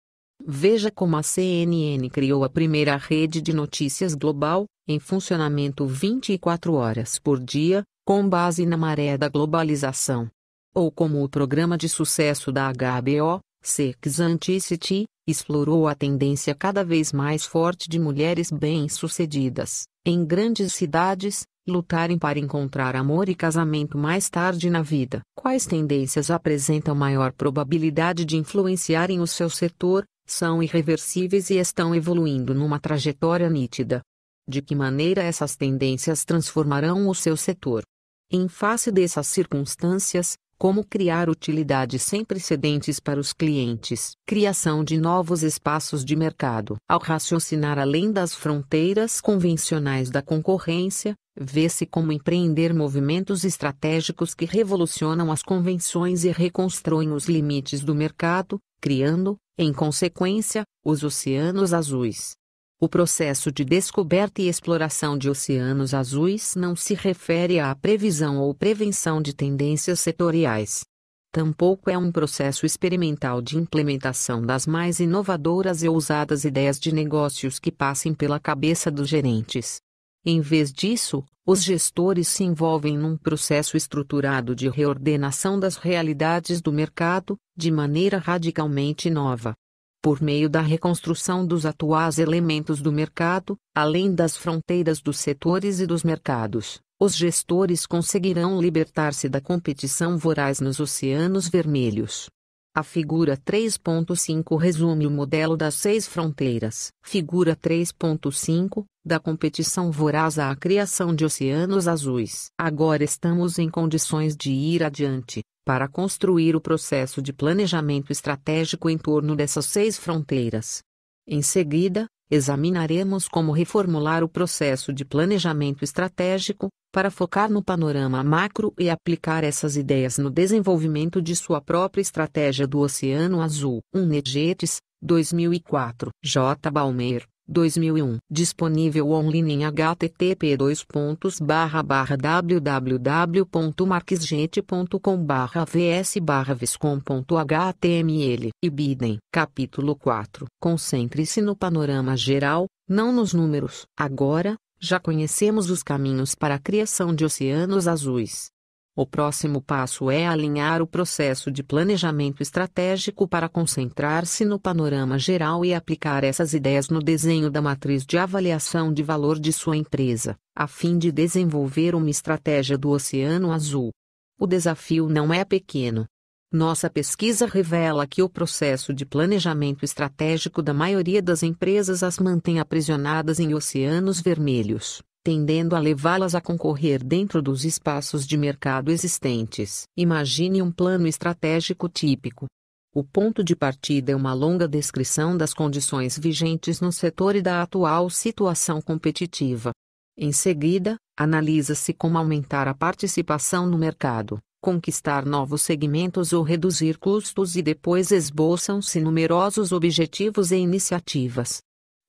Veja como a CNN criou a primeira rede de notícias global, em funcionamento 24 horas por dia, com base na maré da globalização ou como o programa de sucesso da HBO, Sex and City, explorou a tendência cada vez mais forte de mulheres bem-sucedidas, em grandes cidades, lutarem para encontrar amor e casamento mais tarde na vida. Quais tendências apresentam maior probabilidade de influenciarem o seu setor, são irreversíveis e estão evoluindo numa trajetória nítida? De que maneira essas tendências transformarão o seu setor? Em face dessas circunstâncias, como criar utilidade sem precedentes para os clientes, criação de novos espaços de mercado. Ao raciocinar além das fronteiras convencionais da concorrência, vê-se como empreender movimentos estratégicos que revolucionam as convenções e reconstroem os limites do mercado, criando, em consequência, os oceanos azuis. O processo de descoberta e exploração de oceanos azuis não se refere à previsão ou prevenção de tendências setoriais. Tampouco é um processo experimental de implementação das mais inovadoras e ousadas ideias de negócios que passem pela cabeça dos gerentes. Em vez disso, os gestores se envolvem num processo estruturado de reordenação das realidades do mercado, de maneira radicalmente nova por meio da reconstrução dos atuais elementos do mercado, além das fronteiras dos setores e dos mercados, os gestores conseguirão libertar-se da competição voraz nos oceanos vermelhos. A figura 3.5 resume o modelo das seis fronteiras. Figura 3.5 da competição voraz à criação de oceanos azuis. Agora estamos em condições de ir adiante para construir o processo de planejamento estratégico em torno dessas seis fronteiras. Em seguida, examinaremos como reformular o processo de planejamento estratégico, para focar no panorama macro e aplicar essas ideias no desenvolvimento de sua própria estratégia do Oceano Azul. 1 Negetes, 2004. J. Balmer, 2001. Disponível online em http://www.marquesgente.com/vs/viscom.html. Ibidem. Capítulo 4. Concentre-se no panorama geral, não nos números. Agora, já conhecemos os caminhos para a criação de oceanos azuis. O próximo passo é alinhar o processo de planejamento estratégico para concentrar-se no panorama geral e aplicar essas ideias no desenho da matriz de avaliação de valor de sua empresa, a fim de desenvolver uma estratégia do Oceano Azul. O desafio não é pequeno. Nossa pesquisa revela que o processo de planejamento estratégico da maioria das empresas as mantém aprisionadas em oceanos vermelhos tendendo a levá-las a concorrer dentro dos espaços de mercado existentes. Imagine um plano estratégico típico. O ponto de partida é uma longa descrição das condições vigentes no setor e da atual situação competitiva. Em seguida, analisa-se como aumentar a participação no mercado, conquistar novos segmentos ou reduzir custos e depois esboçam-se numerosos objetivos e iniciativas,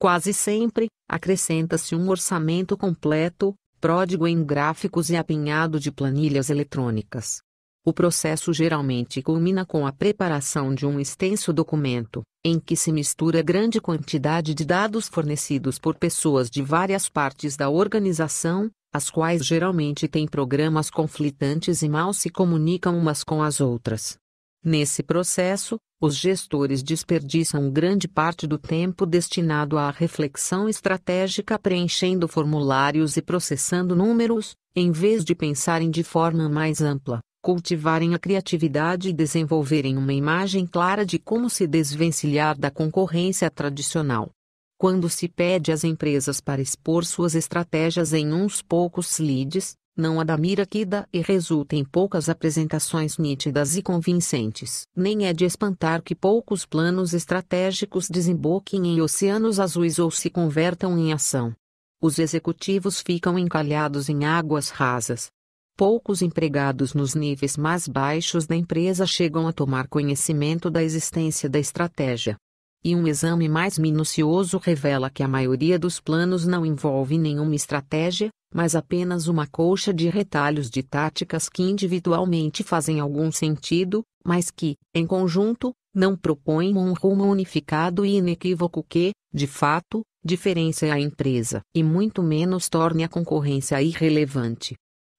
Quase sempre, acrescenta-se um orçamento completo, pródigo em gráficos e apinhado de planilhas eletrônicas. O processo geralmente culmina com a preparação de um extenso documento, em que se mistura grande quantidade de dados fornecidos por pessoas de várias partes da organização, as quais geralmente têm programas conflitantes e mal se comunicam umas com as outras. Nesse processo, os gestores desperdiçam grande parte do tempo destinado à reflexão estratégica preenchendo formulários e processando números, em vez de pensarem de forma mais ampla, cultivarem a criatividade e desenvolverem uma imagem clara de como se desvencilhar da concorrência tradicional. Quando se pede às empresas para expor suas estratégias em uns poucos leads, não a da mira e resulta em poucas apresentações nítidas e convincentes. Nem é de espantar que poucos planos estratégicos desemboquem em oceanos azuis ou se convertam em ação. Os executivos ficam encalhados em águas rasas. Poucos empregados nos níveis mais baixos da empresa chegam a tomar conhecimento da existência da estratégia. E um exame mais minucioso revela que a maioria dos planos não envolve nenhuma estratégia, mas apenas uma colcha de retalhos de táticas que individualmente fazem algum sentido, mas que, em conjunto, não propõem um rumo unificado e inequívoco que, de fato, diferencie a empresa e muito menos torne a concorrência irrelevante.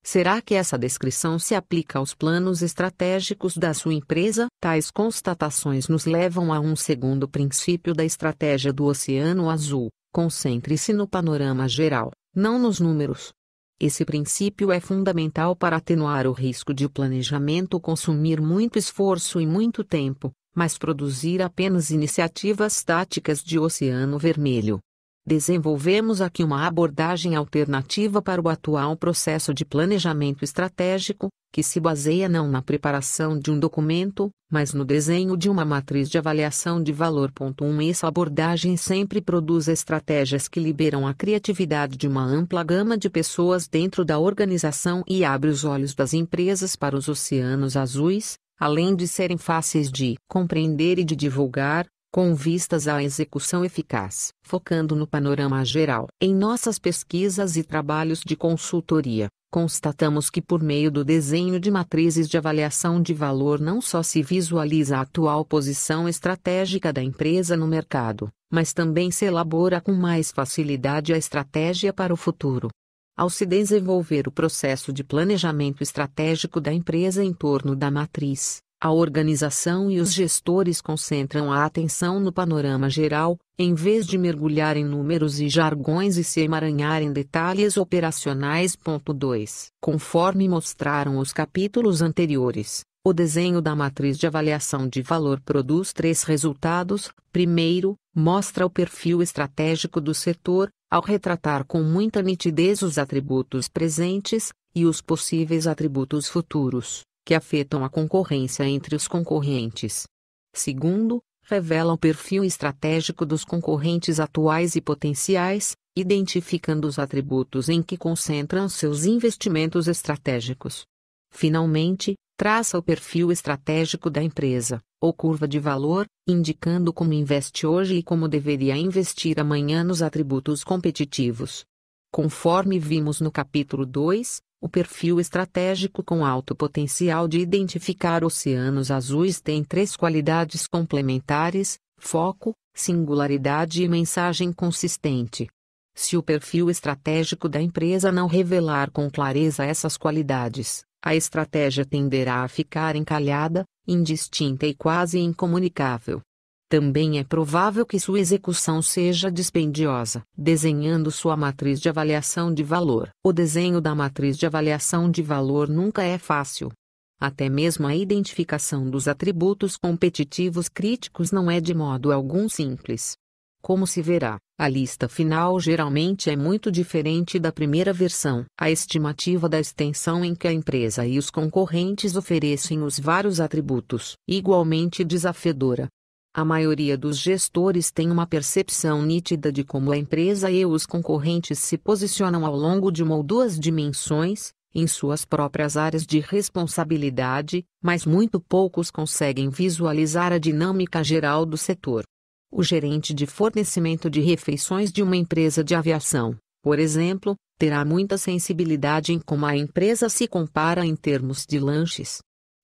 Será que essa descrição se aplica aos planos estratégicos da sua empresa? Tais constatações nos levam a um segundo princípio da estratégia do Oceano Azul: concentre-se no panorama geral, não nos números. Esse princípio é fundamental para atenuar o risco de o planejamento consumir muito esforço e muito tempo, mas produzir apenas iniciativas táticas de oceano vermelho, desenvolvemos aqui uma abordagem alternativa para o atual processo de planejamento estratégico, que se baseia não na preparação de um documento, mas no desenho de uma matriz de avaliação de valor. 1 Essa abordagem sempre produz estratégias que liberam a criatividade de uma ampla gama de pessoas dentro da organização e abre os olhos das empresas para os oceanos azuis, além de serem fáceis de compreender e de divulgar, com vistas à execução eficaz, focando no panorama geral. Em nossas pesquisas e trabalhos de consultoria, constatamos que por meio do desenho de matrizes de avaliação de valor não só se visualiza a atual posição estratégica da empresa no mercado, mas também se elabora com mais facilidade a estratégia para o futuro. Ao se desenvolver o processo de planejamento estratégico da empresa em torno da matriz, a organização e os gestores concentram a atenção no panorama geral, em vez de mergulhar em números e jargões e se emaranhar em detalhes operacionais. 2. Conforme mostraram os capítulos anteriores, o desenho da matriz de avaliação de valor produz três resultados. Primeiro, mostra o perfil estratégico do setor, ao retratar com muita nitidez os atributos presentes e os possíveis atributos futuros que afetam a concorrência entre os concorrentes. Segundo, revela o perfil estratégico dos concorrentes atuais e potenciais, identificando os atributos em que concentram seus investimentos estratégicos. Finalmente, traça o perfil estratégico da empresa, ou curva de valor, indicando como investe hoje e como deveria investir amanhã nos atributos competitivos. Conforme vimos no capítulo 2, o perfil estratégico com alto potencial de identificar oceanos azuis tem três qualidades complementares: foco, singularidade e mensagem consistente. Se o perfil estratégico da empresa não revelar com clareza essas qualidades, a estratégia tenderá a ficar encalhada, indistinta e quase incomunicável. Também é provável que sua execução seja dispendiosa. Desenhando sua matriz de avaliação de valor. O desenho da matriz de avaliação de valor nunca é fácil. Até mesmo a identificação dos atributos competitivos críticos não é de modo algum simples. Como se verá, a lista final geralmente é muito diferente da primeira versão. A estimativa da extensão em que a empresa e os concorrentes oferecem os vários atributos, igualmente desafedora. A maioria dos gestores tem uma percepção nítida de como a empresa e os concorrentes se posicionam ao longo de uma ou duas dimensões, em suas próprias áreas de responsabilidade, mas muito poucos conseguem visualizar a dinâmica geral do setor. O gerente de fornecimento de refeições de uma empresa de aviação, por exemplo, terá muita sensibilidade em como a empresa se compara em termos de lanches,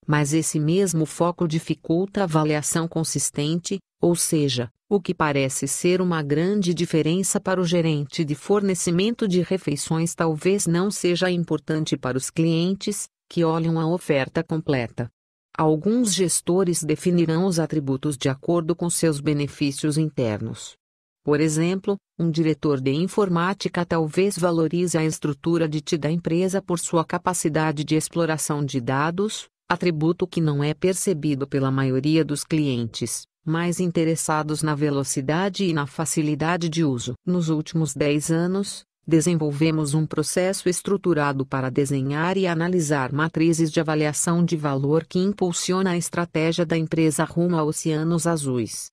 mas esse mesmo foco dificulta a avaliação consistente, ou seja, o que parece ser uma grande diferença para o gerente de fornecimento de refeições talvez não seja importante para os clientes, que olham a oferta completa. Alguns gestores definirão os atributos de acordo com seus benefícios internos. Por exemplo, um diretor de informática talvez valorize a estrutura de TI da empresa por sua capacidade de exploração de dados, atributo que não é percebido pela maioria dos clientes, mais interessados na velocidade e na facilidade de uso. Nos últimos 10 anos, desenvolvemos um processo estruturado para desenhar e analisar matrizes de avaliação de valor que impulsiona a estratégia da empresa rumo a oceanos azuis.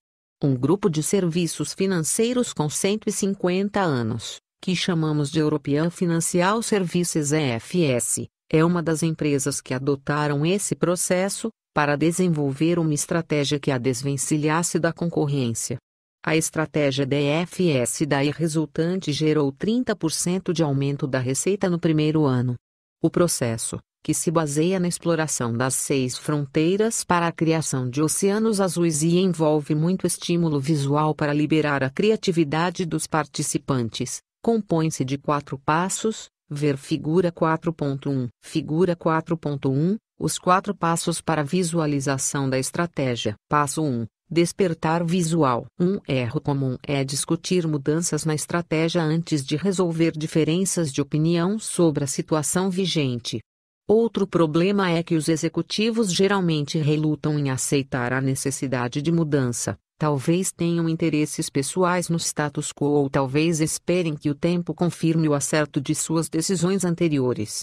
Um grupo de serviços financeiros com 150 anos, que chamamos de European Financial Services EFS, é uma das empresas que adotaram esse processo, para desenvolver uma estratégia que a desvencilhasse da concorrência. A estratégia DFS daí resultante gerou 30% de aumento da receita no primeiro ano. O processo, que se baseia na exploração das seis fronteiras para a criação de oceanos azuis e envolve muito estímulo visual para liberar a criatividade dos participantes, compõe-se de quatro passos, Ver figura 4.1. Figura 4.1. Os quatro passos para visualização da estratégia. Passo 1. Despertar visual. Um erro comum é discutir mudanças na estratégia antes de resolver diferenças de opinião sobre a situação vigente. Outro problema é que os executivos geralmente relutam em aceitar a necessidade de mudança, Talvez tenham interesses pessoais no status quo ou talvez esperem que o tempo confirme o acerto de suas decisões anteriores.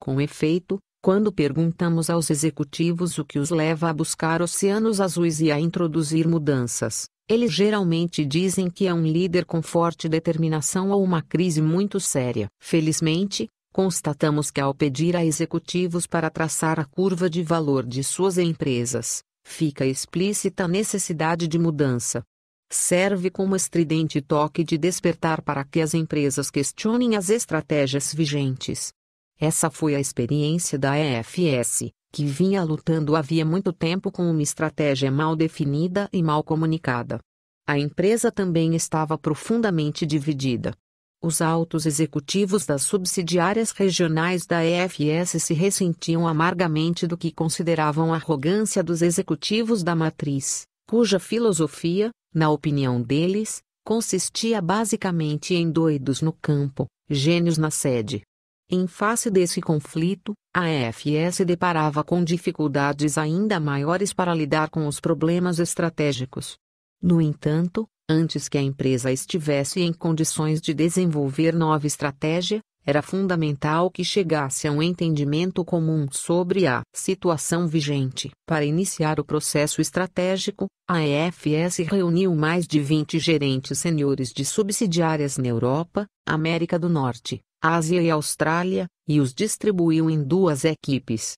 Com efeito, quando perguntamos aos executivos o que os leva a buscar oceanos azuis e a introduzir mudanças, eles geralmente dizem que é um líder com forte determinação ou uma crise muito séria. Felizmente, constatamos que ao pedir a executivos para traçar a curva de valor de suas empresas, fica explícita a necessidade de mudança. Serve como estridente toque de despertar para que as empresas questionem as estratégias vigentes. Essa foi a experiência da EFS, que vinha lutando havia muito tempo com uma estratégia mal definida e mal comunicada. A empresa também estava profundamente dividida os altos executivos das subsidiárias regionais da EFS se ressentiam amargamente do que consideravam arrogância dos executivos da matriz, cuja filosofia, na opinião deles, consistia basicamente em doidos no campo, gênios na sede. Em face desse conflito, a EFS deparava com dificuldades ainda maiores para lidar com os problemas estratégicos. No entanto, Antes que a empresa estivesse em condições de desenvolver nova estratégia, era fundamental que chegasse a um entendimento comum sobre a situação vigente. Para iniciar o processo estratégico, a EFS reuniu mais de 20 gerentes seniores de subsidiárias na Europa, América do Norte, Ásia e Austrália, e os distribuiu em duas equipes.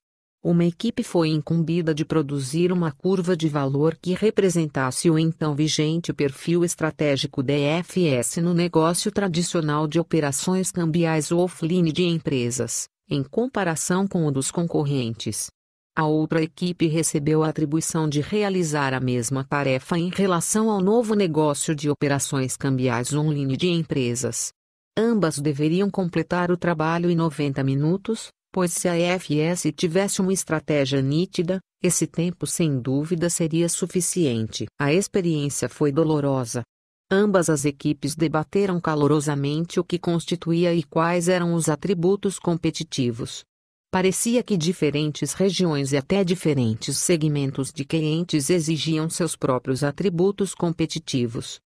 Uma equipe foi incumbida de produzir uma curva de valor que representasse o então vigente perfil estratégico DFS no negócio tradicional de operações cambiais offline de empresas, em comparação com o dos concorrentes. A outra equipe recebeu a atribuição de realizar a mesma tarefa em relação ao novo negócio de operações cambiais online de empresas. Ambas deveriam completar o trabalho em 90 minutos, pois se a EFS tivesse uma estratégia nítida, esse tempo sem dúvida seria suficiente. A experiência foi dolorosa. Ambas as equipes debateram calorosamente o que constituía e quais eram os atributos competitivos. Parecia que diferentes regiões e até diferentes segmentos de clientes exigiam seus próprios atributos competitivos.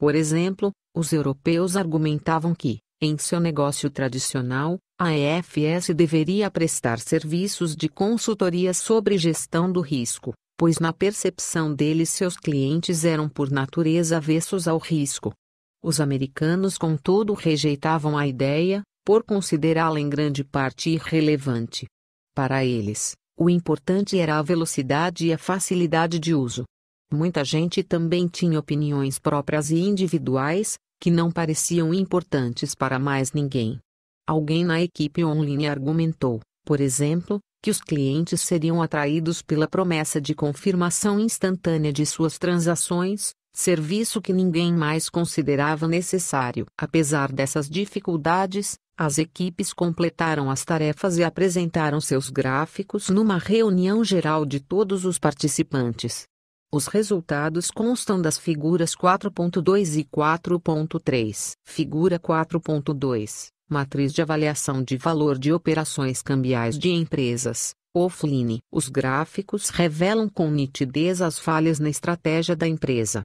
Por exemplo, os europeus argumentavam que, em seu negócio tradicional, a EFS deveria prestar serviços de consultoria sobre gestão do risco, pois na percepção deles seus clientes eram por natureza avessos ao risco. Os americanos contudo rejeitavam a ideia, por considerá-la em grande parte irrelevante. Para eles, o importante era a velocidade e a facilidade de uso. Muita gente também tinha opiniões próprias e individuais, que não pareciam importantes para mais ninguém. Alguém na equipe online argumentou, por exemplo, que os clientes seriam atraídos pela promessa de confirmação instantânea de suas transações, serviço que ninguém mais considerava necessário. Apesar dessas dificuldades, as equipes completaram as tarefas e apresentaram seus gráficos numa reunião geral de todos os participantes. Os resultados constam das figuras 4.2 e 4.3. Figura 4.2 Matriz de Avaliação de Valor de Operações Cambiais de Empresas, OFLINE. Os gráficos revelam com nitidez as falhas na estratégia da empresa.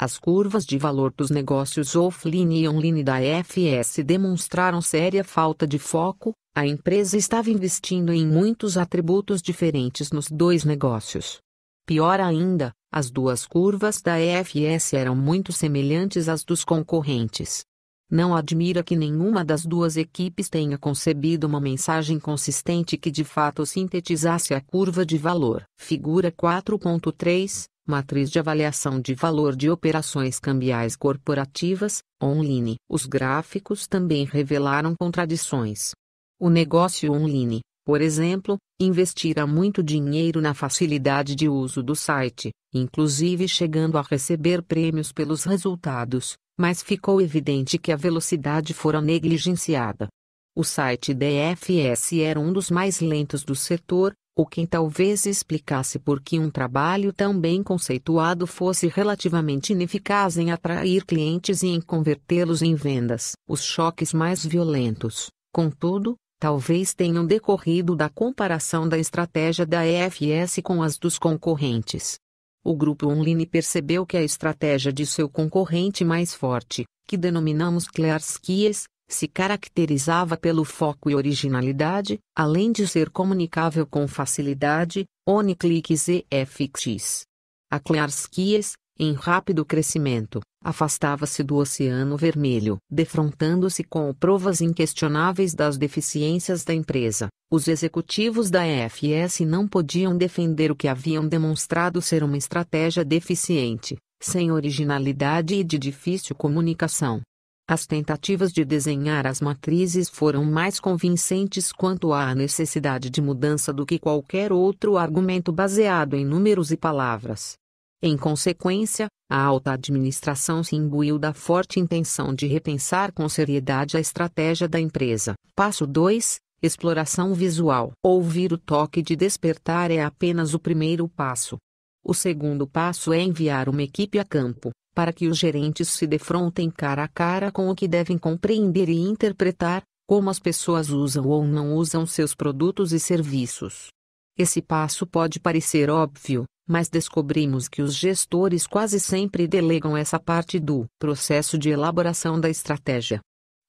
As curvas de valor dos negócios offline e online da FS demonstraram séria falta de foco. A empresa estava investindo em muitos atributos diferentes nos dois negócios. Pior ainda, as duas curvas da EFS eram muito semelhantes às dos concorrentes. Não admira que nenhuma das duas equipes tenha concebido uma mensagem consistente que de fato sintetizasse a curva de valor. Figura 4.3 Matriz de avaliação de valor de operações cambiais corporativas, online. Os gráficos também revelaram contradições. O negócio online, por exemplo, investira muito dinheiro na facilidade de uso do site, inclusive chegando a receber prêmios pelos resultados, mas ficou evidente que a velocidade fora negligenciada. O site DFS era um dos mais lentos do setor, o que talvez explicasse por que um trabalho tão bem conceituado fosse relativamente ineficaz em atrair clientes e em convertê-los em vendas. Os choques mais violentos, contudo, talvez tenham decorrido da comparação da estratégia da EFS com as dos concorrentes o grupo online percebeu que a estratégia de seu concorrente mais forte, que denominamos Clearskies, se caracterizava pelo foco e originalidade, além de ser comunicável com facilidade, e FX. A Clearskies em rápido crescimento, afastava-se do Oceano Vermelho, defrontando-se com provas inquestionáveis das deficiências da empresa. Os executivos da EFS não podiam defender o que haviam demonstrado ser uma estratégia deficiente, sem originalidade e de difícil comunicação. As tentativas de desenhar as matrizes foram mais convincentes quanto à necessidade de mudança do que qualquer outro argumento baseado em números e palavras. Em consequência, a alta administração se imbuiu da forte intenção de repensar com seriedade a estratégia da empresa. Passo 2 Exploração visual. Ouvir o toque de despertar é apenas o primeiro passo. O segundo passo é enviar uma equipe a campo, para que os gerentes se defrontem cara a cara com o que devem compreender e interpretar, como as pessoas usam ou não usam seus produtos e serviços. Esse passo pode parecer óbvio, mas descobrimos que os gestores quase sempre delegam essa parte do processo de elaboração da estratégia.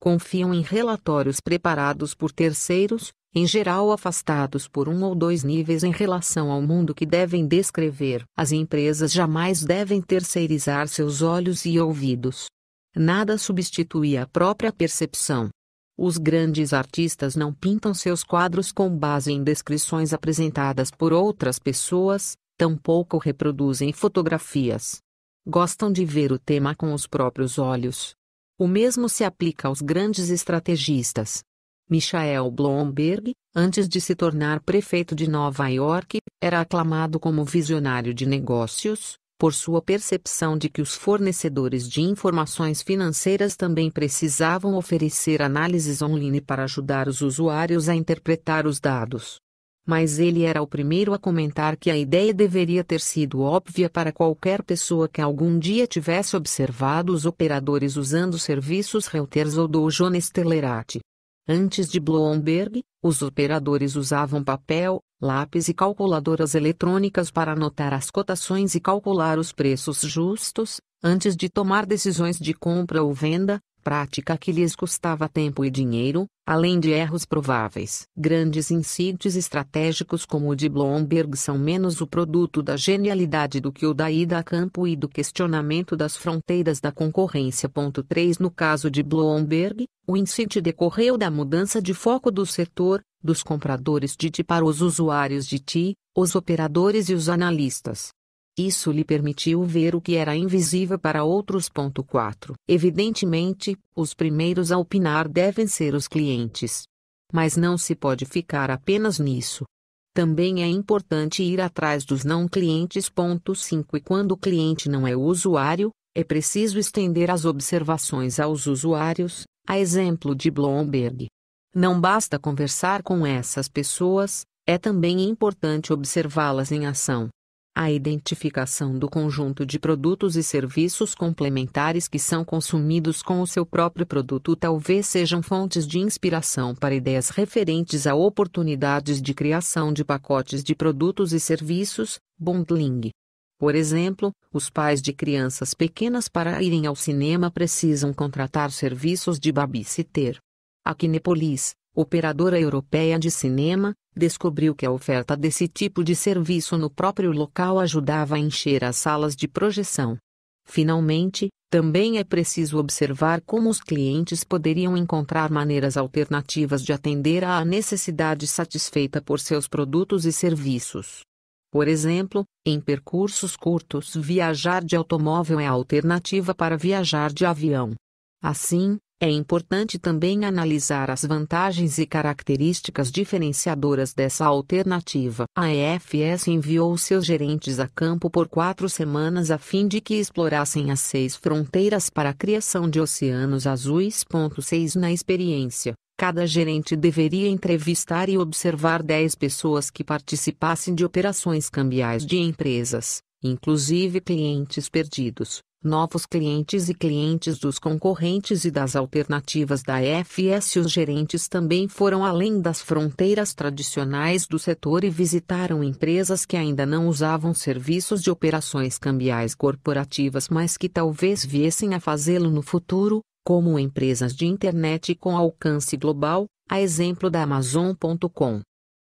Confiam em relatórios preparados por terceiros, em geral afastados por um ou dois níveis em relação ao mundo que devem descrever. As empresas jamais devem terceirizar seus olhos e ouvidos. Nada substitui a própria percepção. Os grandes artistas não pintam seus quadros com base em descrições apresentadas por outras pessoas, tampouco reproduzem fotografias. Gostam de ver o tema com os próprios olhos. O mesmo se aplica aos grandes estrategistas. Michael Bloomberg, antes de se tornar prefeito de Nova York, era aclamado como visionário de negócios, por sua percepção de que os fornecedores de informações financeiras também precisavam oferecer análises online para ajudar os usuários a interpretar os dados mas ele era o primeiro a comentar que a ideia deveria ter sido óbvia para qualquer pessoa que algum dia tivesse observado os operadores usando serviços Reuters ou Dojo Stellerati. Antes de Bloomberg, os operadores usavam papel, lápis e calculadoras eletrônicas para anotar as cotações e calcular os preços justos, antes de tomar decisões de compra ou venda, prática que lhes custava tempo e dinheiro, além de erros prováveis. Grandes insights estratégicos como o de Blomberg são menos o produto da genialidade do que o da ida a campo e do questionamento das fronteiras da concorrência. 3 No caso de Blomberg, o insight decorreu da mudança de foco do setor, dos compradores de TI para os usuários de TI, os operadores e os analistas. Isso lhe permitiu ver o que era invisível para outros. 4. Evidentemente, os primeiros a opinar devem ser os clientes. Mas não se pode ficar apenas nisso. Também é importante ir atrás dos não clientes. 5 E quando o cliente não é o usuário, é preciso estender as observações aos usuários, a exemplo de Bloomberg. Não basta conversar com essas pessoas, é também importante observá-las em ação a identificação do conjunto de produtos e serviços complementares que são consumidos com o seu próprio produto talvez sejam fontes de inspiração para ideias referentes a oportunidades de criação de pacotes de produtos e serviços, bundling. Por exemplo, os pais de crianças pequenas para irem ao cinema precisam contratar serviços de babysitter. A Kinepolis, operadora europeia de cinema, descobriu que a oferta desse tipo de serviço no próprio local ajudava a encher as salas de projeção. Finalmente, também é preciso observar como os clientes poderiam encontrar maneiras alternativas de atender à necessidade satisfeita por seus produtos e serviços. Por exemplo, em percursos curtos, viajar de automóvel é a alternativa para viajar de avião. Assim, é importante também analisar as vantagens e características diferenciadoras dessa alternativa. A EFS enviou seus gerentes a campo por quatro semanas a fim de que explorassem as seis fronteiras para a criação de oceanos azuis. 6 Na experiência, cada gerente deveria entrevistar e observar 10 pessoas que participassem de operações cambiais de empresas, inclusive clientes perdidos novos clientes e clientes dos concorrentes e das alternativas da FS. Os gerentes também foram além das fronteiras tradicionais do setor e visitaram empresas que ainda não usavam serviços de operações cambiais corporativas, mas que talvez viessem a fazê-lo no futuro, como empresas de internet com alcance global, a exemplo da Amazon.com.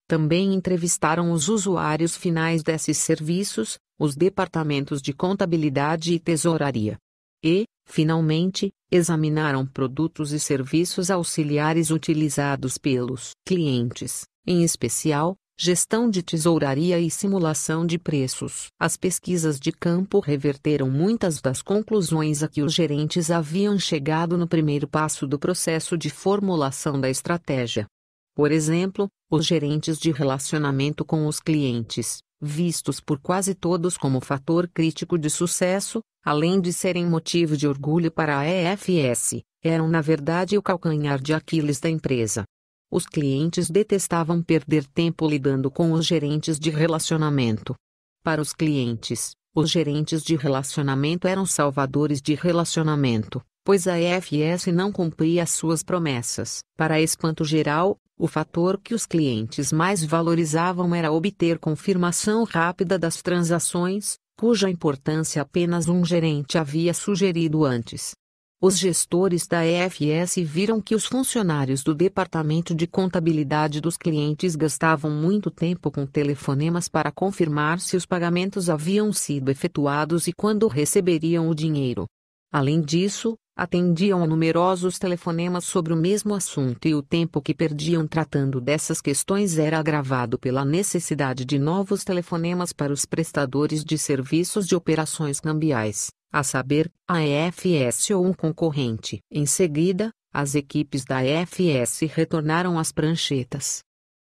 Também entrevistaram os usuários finais desses serviços, os departamentos de contabilidade e tesouraria. E, finalmente, examinaram produtos e serviços auxiliares utilizados pelos clientes, em especial, gestão de tesouraria e simulação de preços. As pesquisas de campo reverteram muitas das conclusões a que os gerentes haviam chegado no primeiro passo do processo de formulação da estratégia. Por exemplo, os gerentes de relacionamento com os clientes vistos por quase todos como fator crítico de sucesso, além de serem motivo de orgulho para a EFS, eram na verdade o calcanhar de Aquiles da empresa. Os clientes detestavam perder tempo lidando com os gerentes de relacionamento. Para os clientes, os gerentes de relacionamento eram salvadores de relacionamento, pois a EFS não cumpria suas promessas. Para espanto geral, o fator que os clientes mais valorizavam era obter confirmação rápida das transações, cuja importância apenas um gerente havia sugerido antes. Os gestores da EFS viram que os funcionários do departamento de contabilidade dos clientes gastavam muito tempo com telefonemas para confirmar se os pagamentos haviam sido efetuados e quando receberiam o dinheiro. Além disso, atendiam a numerosos telefonemas sobre o mesmo assunto e o tempo que perdiam tratando dessas questões era agravado pela necessidade de novos telefonemas para os prestadores de serviços de operações cambiais, a saber, a EFS ou um concorrente. Em seguida, as equipes da EFS retornaram às pranchetas.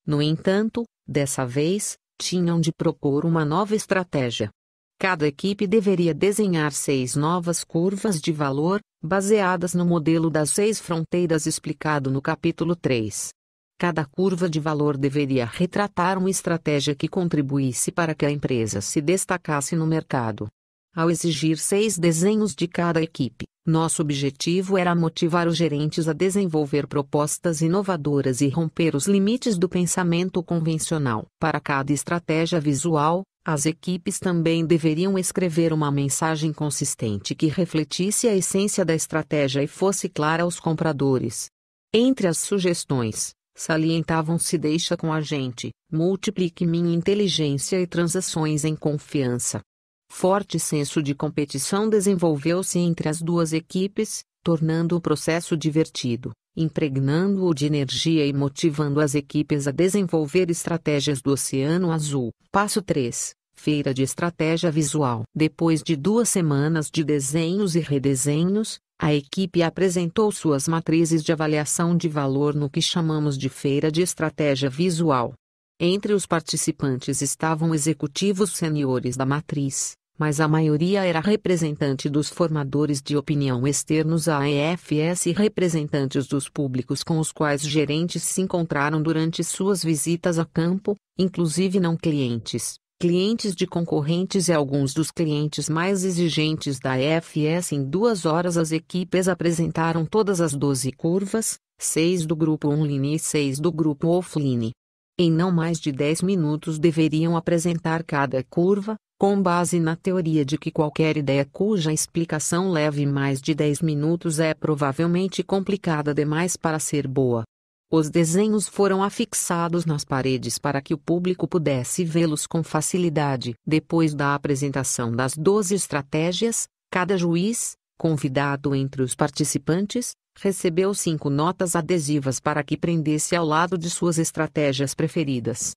No entanto, dessa vez, tinham de propor uma nova estratégia Cada equipe deveria desenhar seis novas curvas de valor, baseadas no modelo das seis fronteiras explicado no capítulo 3. Cada curva de valor deveria retratar uma estratégia que contribuísse para que a empresa se destacasse no mercado. Ao exigir seis desenhos de cada equipe, nosso objetivo era motivar os gerentes a desenvolver propostas inovadoras e romper os limites do pensamento convencional. Para cada estratégia visual, as equipes também deveriam escrever uma mensagem consistente que refletisse a essência da estratégia e fosse clara aos compradores. Entre as sugestões, salientavam-se deixa com a gente, multiplique minha inteligência e transações em confiança. Forte senso de competição desenvolveu-se entre as duas equipes, tornando o processo divertido, impregnando-o de energia e motivando as equipes a desenvolver estratégias do Oceano Azul. Passo 3. Feira de Estratégia Visual. Depois de duas semanas de desenhos e redesenhos, a equipe apresentou suas matrizes de avaliação de valor no que chamamos de Feira de Estratégia Visual. Entre os participantes estavam executivos seniores da matriz, mas a maioria era representante dos formadores de opinião externos à EFS e representantes dos públicos com os quais gerentes se encontraram durante suas visitas a campo, inclusive não clientes, clientes de concorrentes e alguns dos clientes mais exigentes da EFS. Em duas horas, as equipes apresentaram todas as 12 curvas, seis do grupo online e seis do grupo offline. Em não mais de 10 minutos deveriam apresentar cada curva, com base na teoria de que qualquer ideia cuja explicação leve mais de 10 minutos é provavelmente complicada demais para ser boa. Os desenhos foram afixados nas paredes para que o público pudesse vê-los com facilidade. Depois da apresentação das 12 estratégias, cada juiz, convidado entre os participantes, recebeu cinco notas adesivas para que prendesse ao lado de suas estratégias preferidas.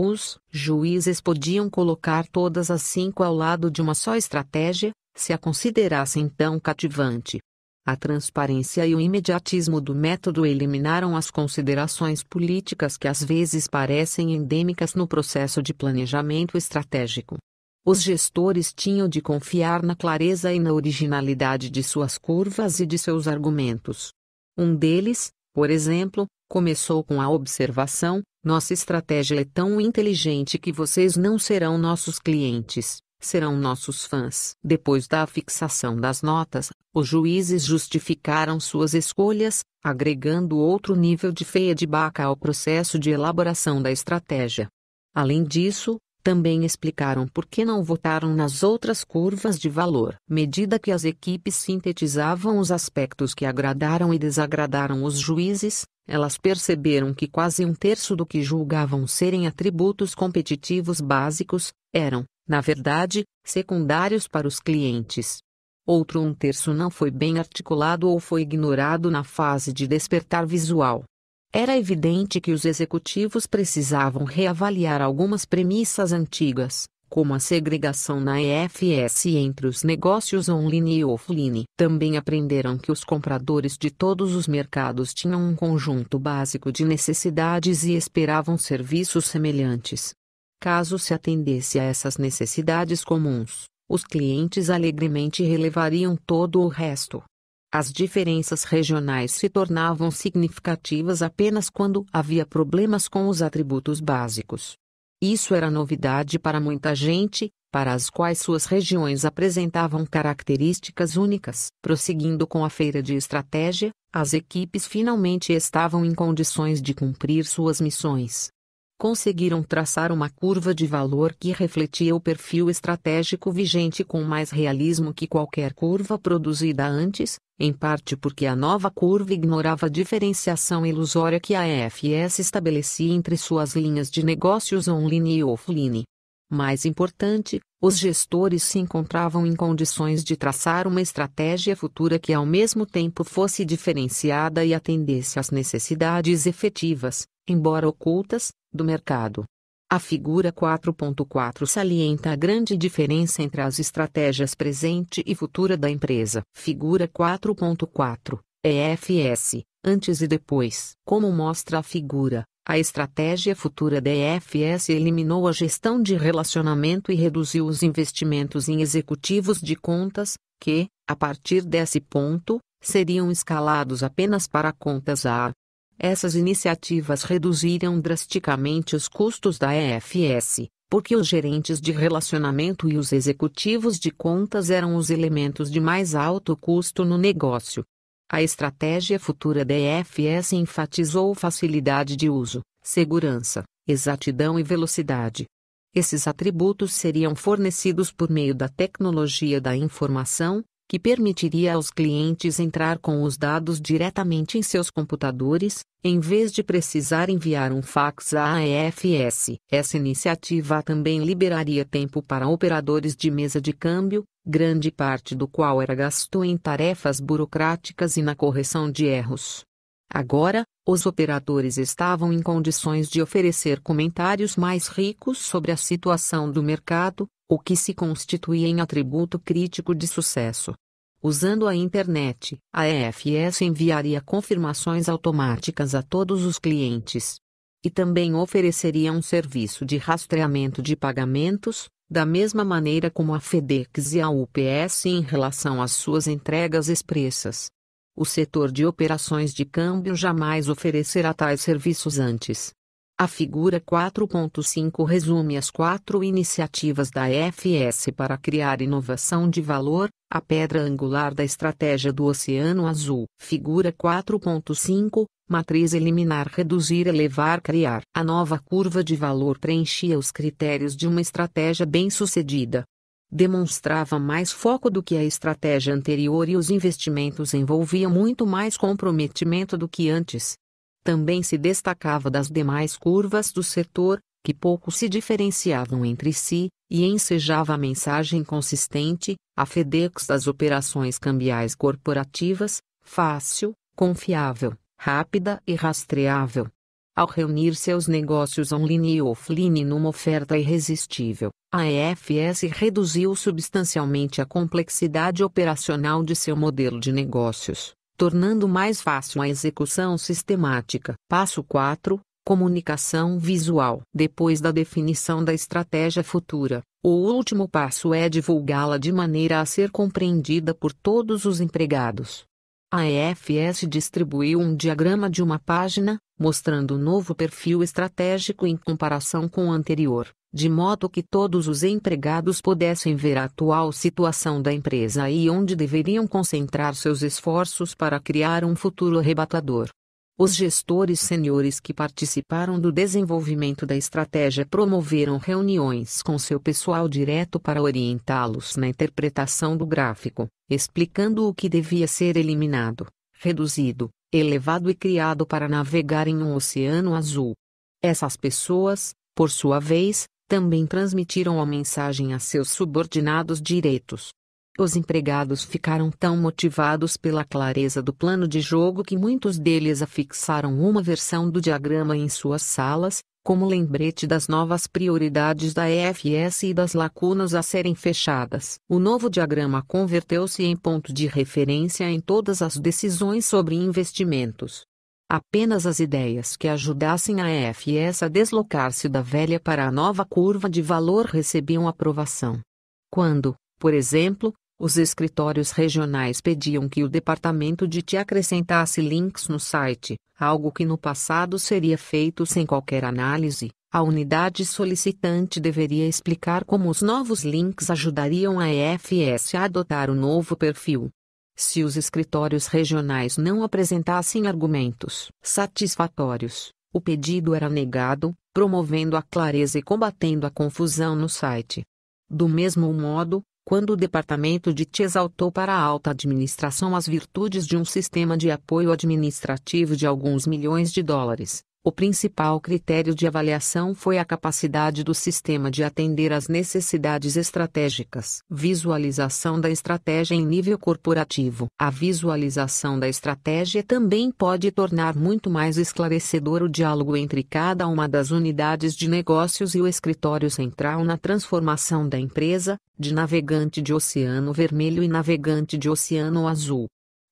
Os juízes podiam colocar todas as cinco ao lado de uma só estratégia, se a considerassem tão cativante. A transparência e o imediatismo do método eliminaram as considerações políticas que às vezes parecem endêmicas no processo de planejamento estratégico. Os gestores tinham de confiar na clareza e na originalidade de suas curvas e de seus argumentos. Um deles, por exemplo, começou com a observação, nossa estratégia é tão inteligente que vocês não serão nossos clientes, serão nossos fãs. Depois da fixação das notas, os juízes justificaram suas escolhas, agregando outro nível de feia de baca ao processo de elaboração da estratégia. Além disso, também explicaram por que não votaram nas outras curvas de valor. Medida que as equipes sintetizavam os aspectos que agradaram e desagradaram os juízes, elas perceberam que quase um terço do que julgavam serem atributos competitivos básicos eram, na verdade, secundários para os clientes. Outro um terço não foi bem articulado ou foi ignorado na fase de despertar visual. Era evidente que os executivos precisavam reavaliar algumas premissas antigas, como a segregação na EFS entre os negócios online e offline. Também aprenderam que os compradores de todos os mercados tinham um conjunto básico de necessidades e esperavam serviços semelhantes. Caso se atendesse a essas necessidades comuns, os clientes alegremente relevariam todo o resto. As diferenças regionais se tornavam significativas apenas quando havia problemas com os atributos básicos. Isso era novidade para muita gente, para as quais suas regiões apresentavam características únicas. Prosseguindo com a feira de estratégia, as equipes finalmente estavam em condições de cumprir suas missões conseguiram traçar uma curva de valor que refletia o perfil estratégico vigente com mais realismo que qualquer curva produzida antes, em parte porque a nova curva ignorava a diferenciação ilusória que a EFS estabelecia entre suas linhas de negócios online e offline. Mais importante, os gestores se encontravam em condições de traçar uma estratégia futura que ao mesmo tempo fosse diferenciada e atendesse às necessidades efetivas, embora ocultas, do mercado. A figura 4.4 salienta a grande diferença entre as estratégias presente e futura da empresa. Figura 4.4, EFS, antes e depois. Como mostra a figura, a estratégia futura da EFS eliminou a gestão de relacionamento e reduziu os investimentos em executivos de contas, que, a partir desse ponto, seriam escalados apenas para contas A. Essas iniciativas reduziram drasticamente os custos da EFS, porque os gerentes de relacionamento e os executivos de contas eram os elementos de mais alto custo no negócio. A estratégia futura da EFS enfatizou facilidade de uso, segurança, exatidão e velocidade. Esses atributos seriam fornecidos por meio da tecnologia da informação, que permitiria aos clientes entrar com os dados diretamente em seus computadores, em vez de precisar enviar um fax à AEFS. Essa iniciativa também liberaria tempo para operadores de mesa de câmbio, grande parte do qual era gasto em tarefas burocráticas e na correção de erros. Agora, os operadores estavam em condições de oferecer comentários mais ricos sobre a situação do mercado, o que se constitui em atributo crítico de sucesso. Usando a internet, a EFS enviaria confirmações automáticas a todos os clientes. E também ofereceria um serviço de rastreamento de pagamentos, da mesma maneira como a FedEx e a UPS em relação às suas entregas expressas. O setor de operações de câmbio jamais oferecerá tais serviços antes. A figura 4.5 resume as quatro iniciativas da FS para criar inovação de valor, a pedra angular da estratégia do Oceano Azul. Figura 4.5 Matriz eliminar, reduzir, elevar, criar. A nova curva de valor preenchia os critérios de uma estratégia bem-sucedida. Demonstrava mais foco do que a estratégia anterior e os investimentos envolviam muito mais comprometimento do que antes também se destacava das demais curvas do setor, que pouco se diferenciavam entre si, e ensejava a mensagem consistente, a FedEx das operações cambiais corporativas, fácil, confiável, rápida e rastreável. Ao reunir seus negócios online e offline numa oferta irresistível, a EFS reduziu substancialmente a complexidade operacional de seu modelo de negócios tornando mais fácil a execução sistemática. Passo 4 comunicação visual. Depois da definição da estratégia futura, o último passo é divulgá-la de maneira a ser compreendida por todos os empregados. A EFS distribuiu um diagrama de uma página, mostrando um novo perfil estratégico em comparação com o anterior, de modo que todos os empregados pudessem ver a atual situação da empresa e onde deveriam concentrar seus esforços para criar um futuro arrebatador. Os gestores seniores que participaram do desenvolvimento da estratégia promoveram reuniões com seu pessoal direto para orientá-los na interpretação do gráfico, explicando o que devia ser eliminado, reduzido, elevado e criado para navegar em um oceano azul. Essas pessoas, por sua vez, também transmitiram a mensagem a seus subordinados diretos. Os empregados ficaram tão motivados pela clareza do plano de jogo que muitos deles afixaram uma versão do diagrama em suas salas, como lembrete das novas prioridades da EFS e das lacunas a serem fechadas. O novo diagrama converteu-se em ponto de referência em todas as decisões sobre investimentos. Apenas as ideias que ajudassem a EFS a deslocar-se da velha para a nova curva de valor recebiam aprovação. Quando, por exemplo, os escritórios regionais pediam que o departamento de TI acrescentasse links no site, algo que no passado seria feito sem qualquer análise. A unidade solicitante deveria explicar como os novos links ajudariam a EFS a adotar o novo perfil. Se os escritórios regionais não apresentassem argumentos satisfatórios, o pedido era negado, promovendo a clareza e combatendo a confusão no site. Do mesmo modo, quando o departamento de te exaltou para a alta administração as virtudes de um sistema de apoio administrativo de alguns milhões de dólares, o principal critério de avaliação foi a capacidade do sistema de atender às necessidades estratégicas. Visualização da estratégia em nível corporativo. A visualização da estratégia também pode tornar muito mais esclarecedor o diálogo entre cada uma das unidades de negócios e o escritório central na transformação da empresa, de navegante de oceano vermelho e navegante de oceano azul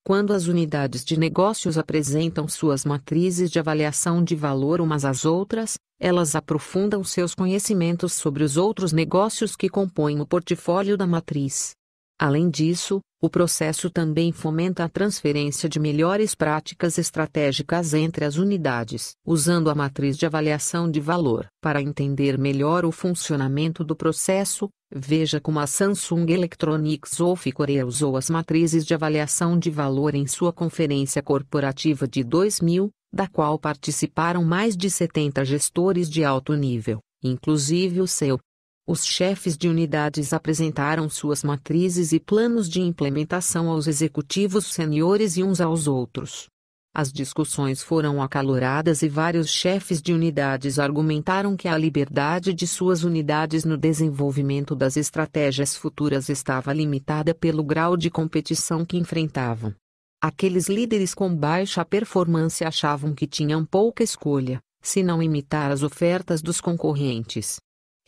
quando as unidades de negócios apresentam suas matrizes de avaliação de valor umas às outras, elas aprofundam seus conhecimentos sobre os outros negócios que compõem o portfólio da matriz. Além disso, o processo também fomenta a transferência de melhores práticas estratégicas entre as unidades, usando a matriz de avaliação de valor. Para entender melhor o funcionamento do processo, veja como a Samsung Electronics of Coreia, usou as matrizes de avaliação de valor em sua conferência corporativa de 2000, da qual participaram mais de 70 gestores de alto nível, inclusive o seu. Os chefes de unidades apresentaram suas matrizes e planos de implementação aos executivos seniores e uns aos outros. As discussões foram acaloradas e vários chefes de unidades argumentaram que a liberdade de suas unidades no desenvolvimento das estratégias futuras estava limitada pelo grau de competição que enfrentavam. Aqueles líderes com baixa performance achavam que tinham pouca escolha, se não imitar as ofertas dos concorrentes.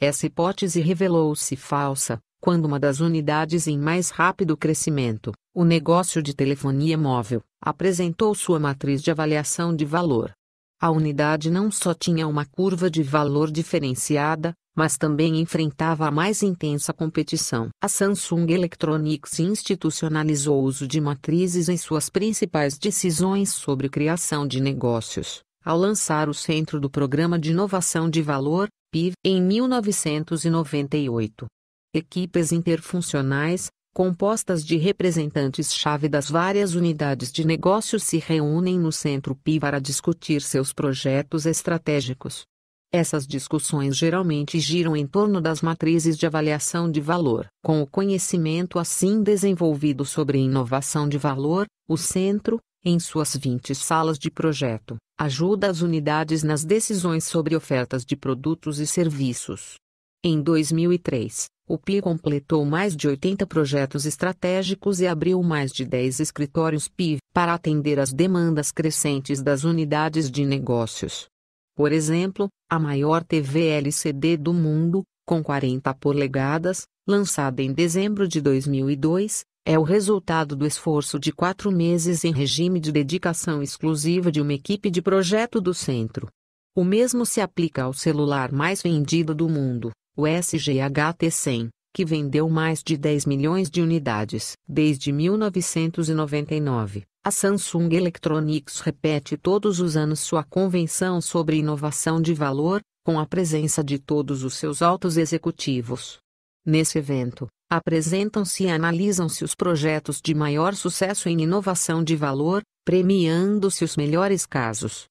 Essa hipótese revelou-se falsa, quando uma das unidades em mais rápido crescimento, o negócio de telefonia móvel, apresentou sua matriz de avaliação de valor. A unidade não só tinha uma curva de valor diferenciada, mas também enfrentava a mais intensa competição. A Samsung Electronics institucionalizou o uso de matrizes em suas principais decisões sobre criação de negócios, ao lançar o Centro do Programa de Inovação de Valor, PIV, em 1998. Equipes interfuncionais, compostas de representantes-chave das várias unidades de negócio se reúnem no Centro Piv para discutir seus projetos estratégicos. Essas discussões geralmente giram em torno das matrizes de avaliação de valor. Com o conhecimento assim desenvolvido sobre inovação de valor, o centro, em suas 20 salas de projeto, ajuda as unidades nas decisões sobre ofertas de produtos e serviços. Em 2003, o PI completou mais de 80 projetos estratégicos e abriu mais de 10 escritórios PI para atender às demandas crescentes das unidades de negócios. Por exemplo, a maior TV LCD do mundo, com 40 polegadas, lançada em dezembro de 2002, é o resultado do esforço de quatro meses em regime de dedicação exclusiva de uma equipe de projeto do centro. O mesmo se aplica ao celular mais vendido do mundo, o SGHT100, que vendeu mais de 10 milhões de unidades desde 1999. A Samsung Electronics repete todos os anos sua convenção sobre inovação de valor, com a presença de todos os seus altos executivos. Nesse evento, Apresentam-se e analisam-se os projetos de maior sucesso em inovação de valor, premiando-se os melhores casos.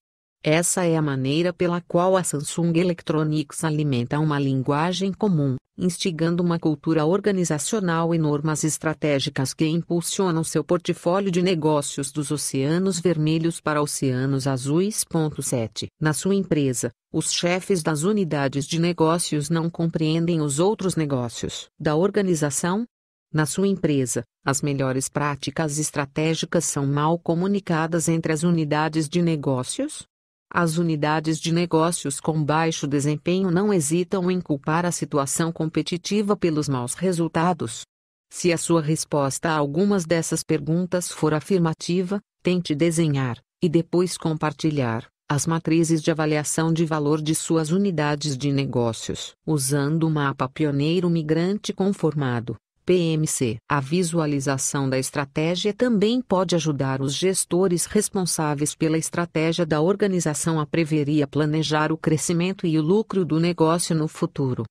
Essa é a maneira pela qual a Samsung Electronics alimenta uma linguagem comum, instigando uma cultura organizacional e normas estratégicas que impulsionam seu portfólio de negócios dos oceanos vermelhos para oceanos azuis. 7. Na sua empresa, os chefes das unidades de negócios não compreendem os outros negócios da organização, na sua empresa, as melhores práticas estratégicas são mal comunicadas entre as unidades de negócios, as unidades de negócios com baixo desempenho não hesitam em culpar a situação competitiva pelos maus resultados. Se a sua resposta a algumas dessas perguntas for afirmativa, tente desenhar, e depois compartilhar, as matrizes de avaliação de valor de suas unidades de negócios, usando o mapa pioneiro migrante conformado. PMC. A visualização da estratégia também pode ajudar os gestores responsáveis pela estratégia da organização a prever e a planejar o crescimento e o lucro do negócio no futuro.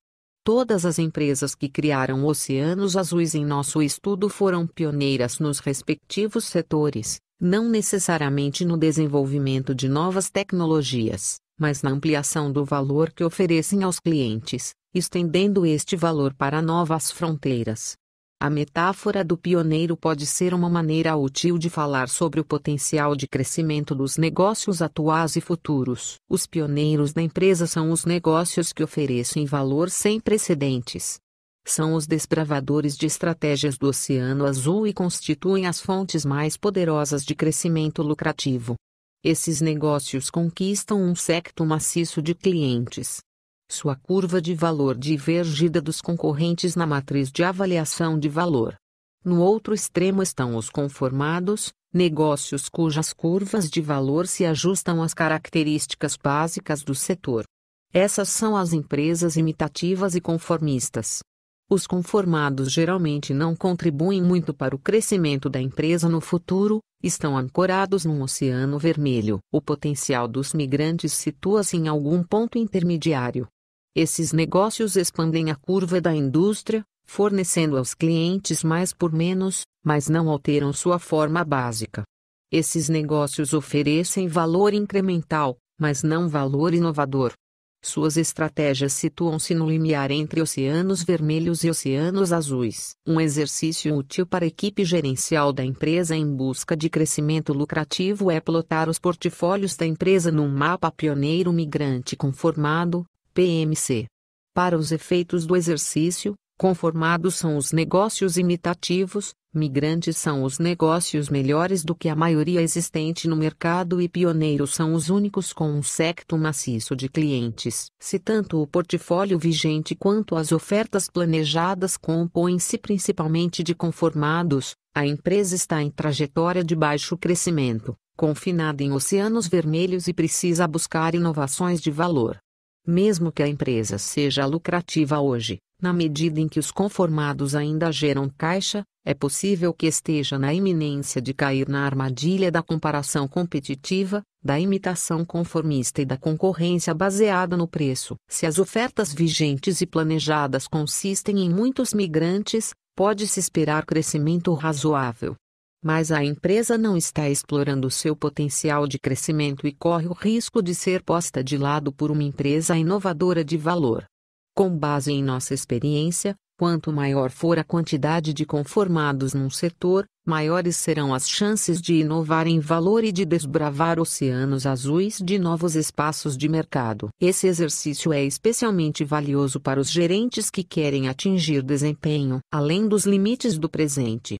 Todas as empresas que criaram oceanos azuis em nosso estudo foram pioneiras nos respectivos setores, não necessariamente no desenvolvimento de novas tecnologias, mas na ampliação do valor que oferecem aos clientes, estendendo este valor para novas fronteiras. A metáfora do pioneiro pode ser uma maneira útil de falar sobre o potencial de crescimento dos negócios atuais e futuros. Os pioneiros da empresa são os negócios que oferecem valor sem precedentes. São os desbravadores de estratégias do Oceano Azul e constituem as fontes mais poderosas de crescimento lucrativo. Esses negócios conquistam um secto maciço de clientes, sua curva de valor divergida dos concorrentes na matriz de avaliação de valor. No outro extremo estão os conformados, negócios cujas curvas de valor se ajustam às características básicas do setor. Essas são as empresas imitativas e conformistas. Os conformados geralmente não contribuem muito para o crescimento da empresa no futuro, estão ancorados num oceano vermelho. O potencial dos migrantes situa-se em algum ponto intermediário. Esses negócios expandem a curva da indústria, fornecendo aos clientes mais por menos, mas não alteram sua forma básica. Esses negócios oferecem valor incremental, mas não valor inovador. Suas estratégias situam-se no limiar entre oceanos vermelhos e oceanos azuis, um exercício útil para a equipe gerencial da empresa em busca de crescimento lucrativo é plotar os portfólios da empresa num mapa pioneiro migrante conformado, PMC. Para os efeitos do exercício, conformados são os negócios imitativos, migrantes são os negócios melhores do que a maioria existente no mercado e pioneiros são os únicos com um secto maciço de clientes. Se tanto o portfólio vigente quanto as ofertas planejadas compõem-se principalmente de conformados, a empresa está em trajetória de baixo crescimento, confinada em oceanos vermelhos e precisa buscar inovações de valor. Mesmo que a empresa seja lucrativa hoje, na medida em que os conformados ainda geram caixa, é possível que esteja na iminência de cair na armadilha da comparação competitiva, da imitação conformista e da concorrência baseada no preço. Se as ofertas vigentes e planejadas consistem em muitos migrantes, pode-se esperar crescimento razoável, mas a empresa não está explorando seu potencial de crescimento e corre o risco de ser posta de lado por uma empresa inovadora de valor. Com base em nossa experiência, quanto maior for a quantidade de conformados num setor, maiores serão as chances de inovar em valor e de desbravar oceanos azuis de novos espaços de mercado. Esse exercício é especialmente valioso para os gerentes que querem atingir desempenho além dos limites do presente.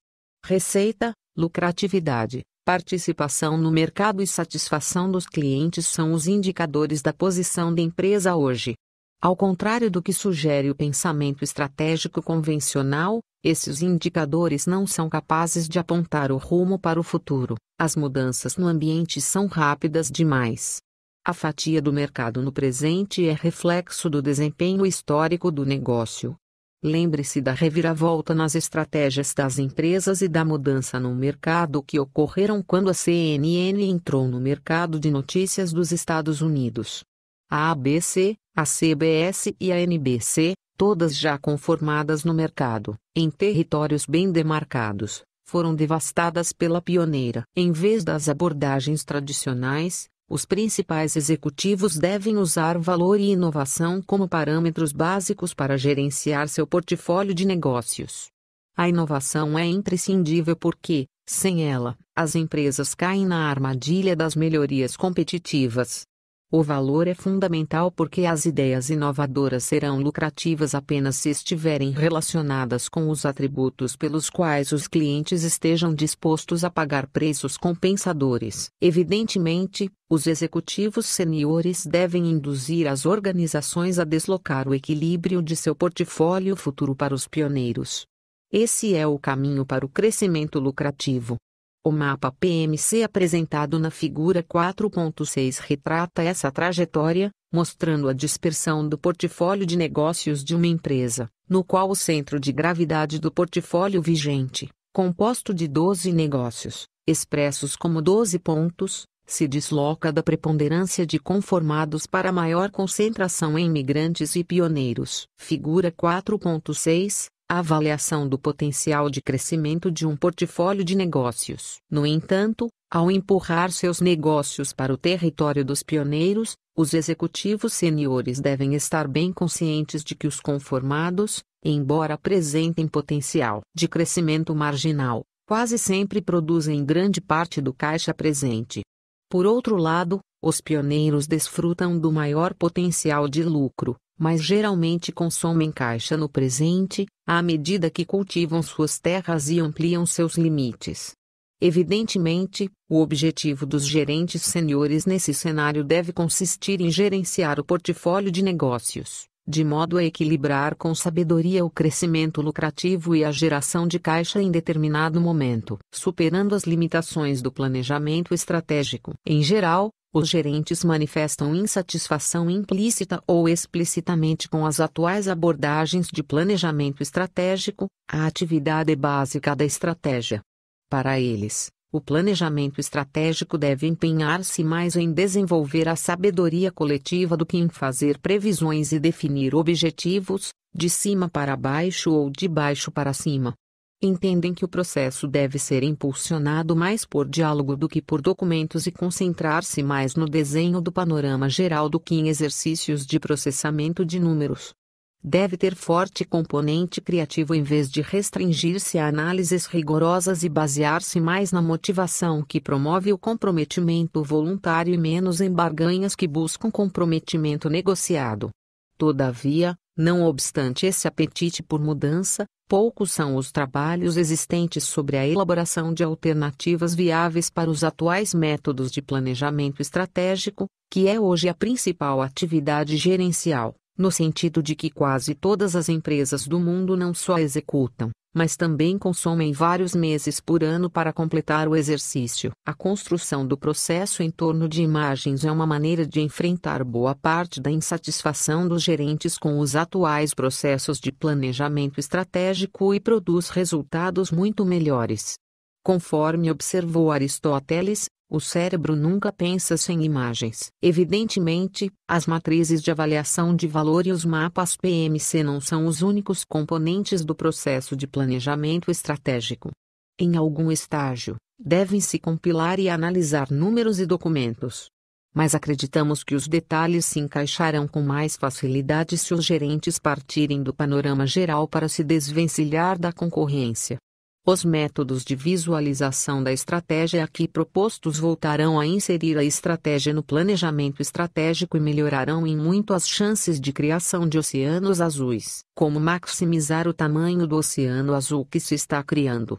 Receita: Lucratividade, participação no mercado e satisfação dos clientes são os indicadores da posição da empresa hoje. Ao contrário do que sugere o pensamento estratégico convencional, esses indicadores não são capazes de apontar o rumo para o futuro. As mudanças no ambiente são rápidas demais. A fatia do mercado no presente é reflexo do desempenho histórico do negócio, Lembre-se da reviravolta nas estratégias das empresas e da mudança no mercado que ocorreram quando a CNN entrou no mercado de notícias dos Estados Unidos. A ABC, a CBS e a NBC, todas já conformadas no mercado, em territórios bem demarcados, foram devastadas pela pioneira. Em vez das abordagens tradicionais, os principais executivos devem usar valor e inovação como parâmetros básicos para gerenciar seu portfólio de negócios. A inovação é imprescindível porque, sem ela, as empresas caem na armadilha das melhorias competitivas, o valor é fundamental porque as ideias inovadoras serão lucrativas apenas se estiverem relacionadas com os atributos pelos quais os clientes estejam dispostos a pagar preços compensadores. Evidentemente, os executivos seniores devem induzir as organizações a deslocar o equilíbrio de seu portfólio futuro para os pioneiros. Esse é o caminho para o crescimento lucrativo. O mapa PMC apresentado na figura 4.6 retrata essa trajetória, mostrando a dispersão do portfólio de negócios de uma empresa, no qual o centro de gravidade do portfólio vigente, composto de 12 negócios, expressos como 12 pontos, se desloca da preponderância de conformados para maior concentração em migrantes e pioneiros. Figura 4.6 a avaliação do potencial de crescimento de um portfólio de negócios. No entanto, ao empurrar seus negócios para o território dos pioneiros, os executivos seniores devem estar bem conscientes de que os conformados, embora apresentem potencial de crescimento marginal, quase sempre produzem grande parte do caixa presente. Por outro lado, os pioneiros desfrutam do maior potencial de lucro, mas geralmente consomem caixa no presente, à medida que cultivam suas terras e ampliam seus limites. Evidentemente, o objetivo dos gerentes senhores nesse cenário deve consistir em gerenciar o portfólio de negócios de modo a equilibrar com sabedoria o crescimento lucrativo e a geração de caixa em determinado momento, superando as limitações do planejamento estratégico. Em geral, os gerentes manifestam insatisfação implícita ou explicitamente com as atuais abordagens de planejamento estratégico, a atividade básica da estratégia. Para eles, o planejamento estratégico deve empenhar-se mais em desenvolver a sabedoria coletiva do que em fazer previsões e definir objetivos, de cima para baixo ou de baixo para cima. Entendem que o processo deve ser impulsionado mais por diálogo do que por documentos e concentrar-se mais no desenho do panorama geral do que em exercícios de processamento de números deve ter forte componente criativo em vez de restringir-se a análises rigorosas e basear-se mais na motivação que promove o comprometimento voluntário e menos em barganhas que buscam comprometimento negociado. Todavia, não obstante esse apetite por mudança, poucos são os trabalhos existentes sobre a elaboração de alternativas viáveis para os atuais métodos de planejamento estratégico, que é hoje a principal atividade gerencial no sentido de que quase todas as empresas do mundo não só executam, mas também consomem vários meses por ano para completar o exercício. A construção do processo em torno de imagens é uma maneira de enfrentar boa parte da insatisfação dos gerentes com os atuais processos de planejamento estratégico e produz resultados muito melhores. Conforme observou Aristóteles, o cérebro nunca pensa sem imagens. Evidentemente, as matrizes de avaliação de valor e os mapas PMC não são os únicos componentes do processo de planejamento estratégico. Em algum estágio, devem-se compilar e analisar números e documentos. Mas acreditamos que os detalhes se encaixarão com mais facilidade se os gerentes partirem do panorama geral para se desvencilhar da concorrência. Os métodos de visualização da estratégia aqui propostos voltarão a inserir a estratégia no planejamento estratégico e melhorarão em muito as chances de criação de oceanos azuis. Como maximizar o tamanho do oceano azul que se está criando?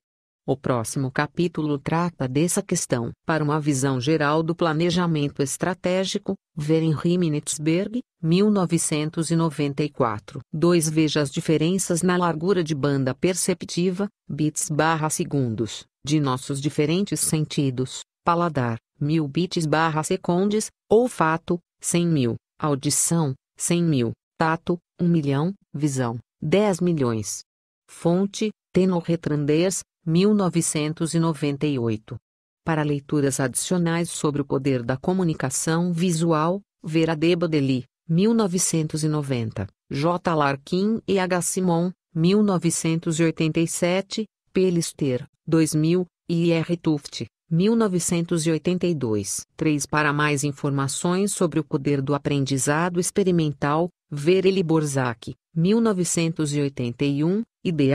O próximo capítulo trata dessa questão. Para uma visão geral do planejamento estratégico, Verin Riminitzberg, 1994. 2. Veja as diferenças na largura de banda perceptiva, bits barra segundos, de nossos diferentes sentidos, paladar, 1000 bits barra secondes, olfato, 100 mil, audição, 100 mil, tato, 1 milhão, visão, 10 milhões. Fonte, Tenor Retranders, 1998. Para leituras adicionais sobre o poder da comunicação visual, ver a Deba Deli, 1990, J. Larkin e H. Simon, 1987, Pelister, 2000, e R. Tuft, 1982. 3. Para mais informações sobre o poder do aprendizado experimental, ver Eli Borzac. 1981, e D.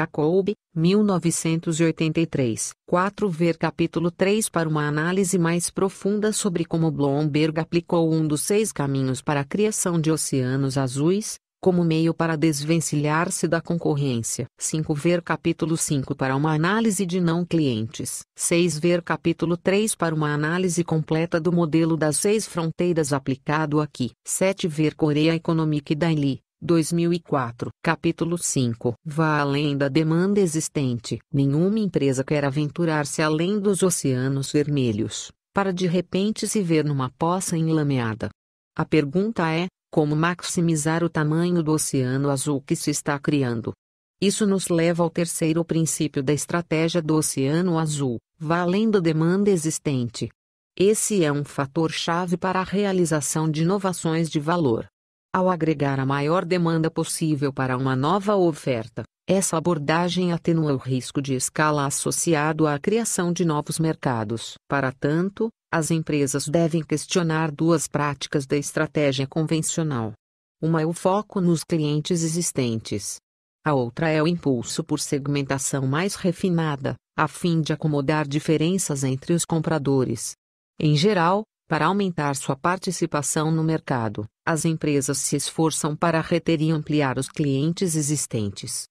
1983. 4. Ver capítulo 3 para uma análise mais profunda sobre como Bloomberg aplicou um dos seis caminhos para a criação de oceanos azuis, como meio para desvencilhar-se da concorrência. 5. Ver capítulo 5 para uma análise de não clientes. 6. Ver capítulo 3 para uma análise completa do modelo das seis fronteiras aplicado aqui. 7. Ver Coreia Economic Daily. 2004. Capítulo 5. Vá além da demanda existente. Nenhuma empresa quer aventurar-se além dos oceanos vermelhos, para de repente se ver numa poça enlameada. A pergunta é: como maximizar o tamanho do oceano azul que se está criando? Isso nos leva ao terceiro princípio da estratégia do oceano azul: vá além da demanda existente. Esse é um fator-chave para a realização de inovações de valor. Ao agregar a maior demanda possível para uma nova oferta, essa abordagem atenua o risco de escala associado à criação de novos mercados. Para tanto, as empresas devem questionar duas práticas da estratégia convencional. Uma é o foco nos clientes existentes. A outra é o impulso por segmentação mais refinada, a fim de acomodar diferenças entre os compradores. Em geral, para aumentar sua participação no mercado, as empresas se esforçam para reter e ampliar os clientes existentes.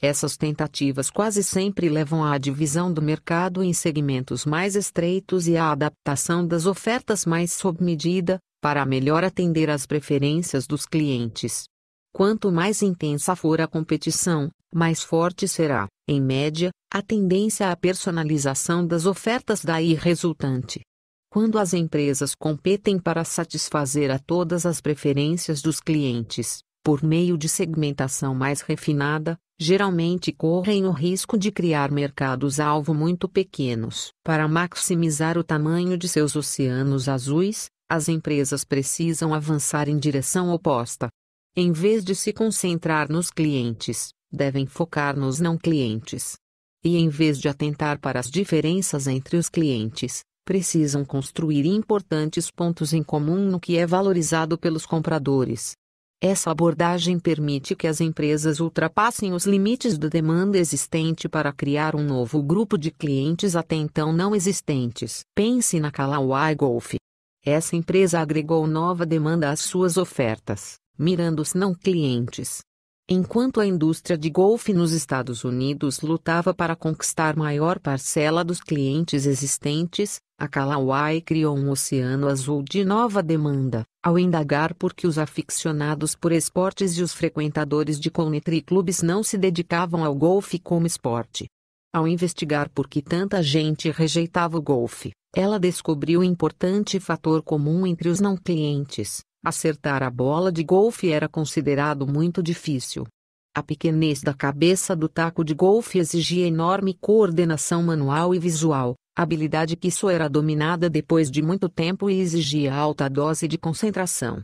Essas tentativas quase sempre levam à divisão do mercado em segmentos mais estreitos e à adaptação das ofertas mais sob medida, para melhor atender às preferências dos clientes. Quanto mais intensa for a competição, mais forte será, em média, a tendência à personalização das ofertas daí resultante quando as empresas competem para satisfazer a todas as preferências dos clientes, por meio de segmentação mais refinada, geralmente correm o risco de criar mercados-alvo muito pequenos. Para maximizar o tamanho de seus oceanos azuis, as empresas precisam avançar em direção oposta. Em vez de se concentrar nos clientes, devem focar nos não clientes. E em vez de atentar para as diferenças entre os clientes, precisam construir importantes pontos em comum no que é valorizado pelos compradores. Essa abordagem permite que as empresas ultrapassem os limites da demanda existente para criar um novo grupo de clientes até então não existentes. Pense na Callaway Golf. Essa empresa agregou nova demanda às suas ofertas, mirando os não clientes, Enquanto a indústria de golfe nos Estados Unidos lutava para conquistar maior parcela dos clientes existentes, a Callaway criou um oceano azul de nova demanda, ao indagar por que os aficionados por esportes e os frequentadores de country clubes não se dedicavam ao golfe como esporte. Ao investigar por que tanta gente rejeitava o golfe, ela descobriu um importante fator comum entre os não clientes, Acertar a bola de golfe era considerado muito difícil. A pequenez da cabeça do taco de golfe exigia enorme coordenação manual e visual, habilidade que só era dominada depois de muito tempo e exigia alta dose de concentração.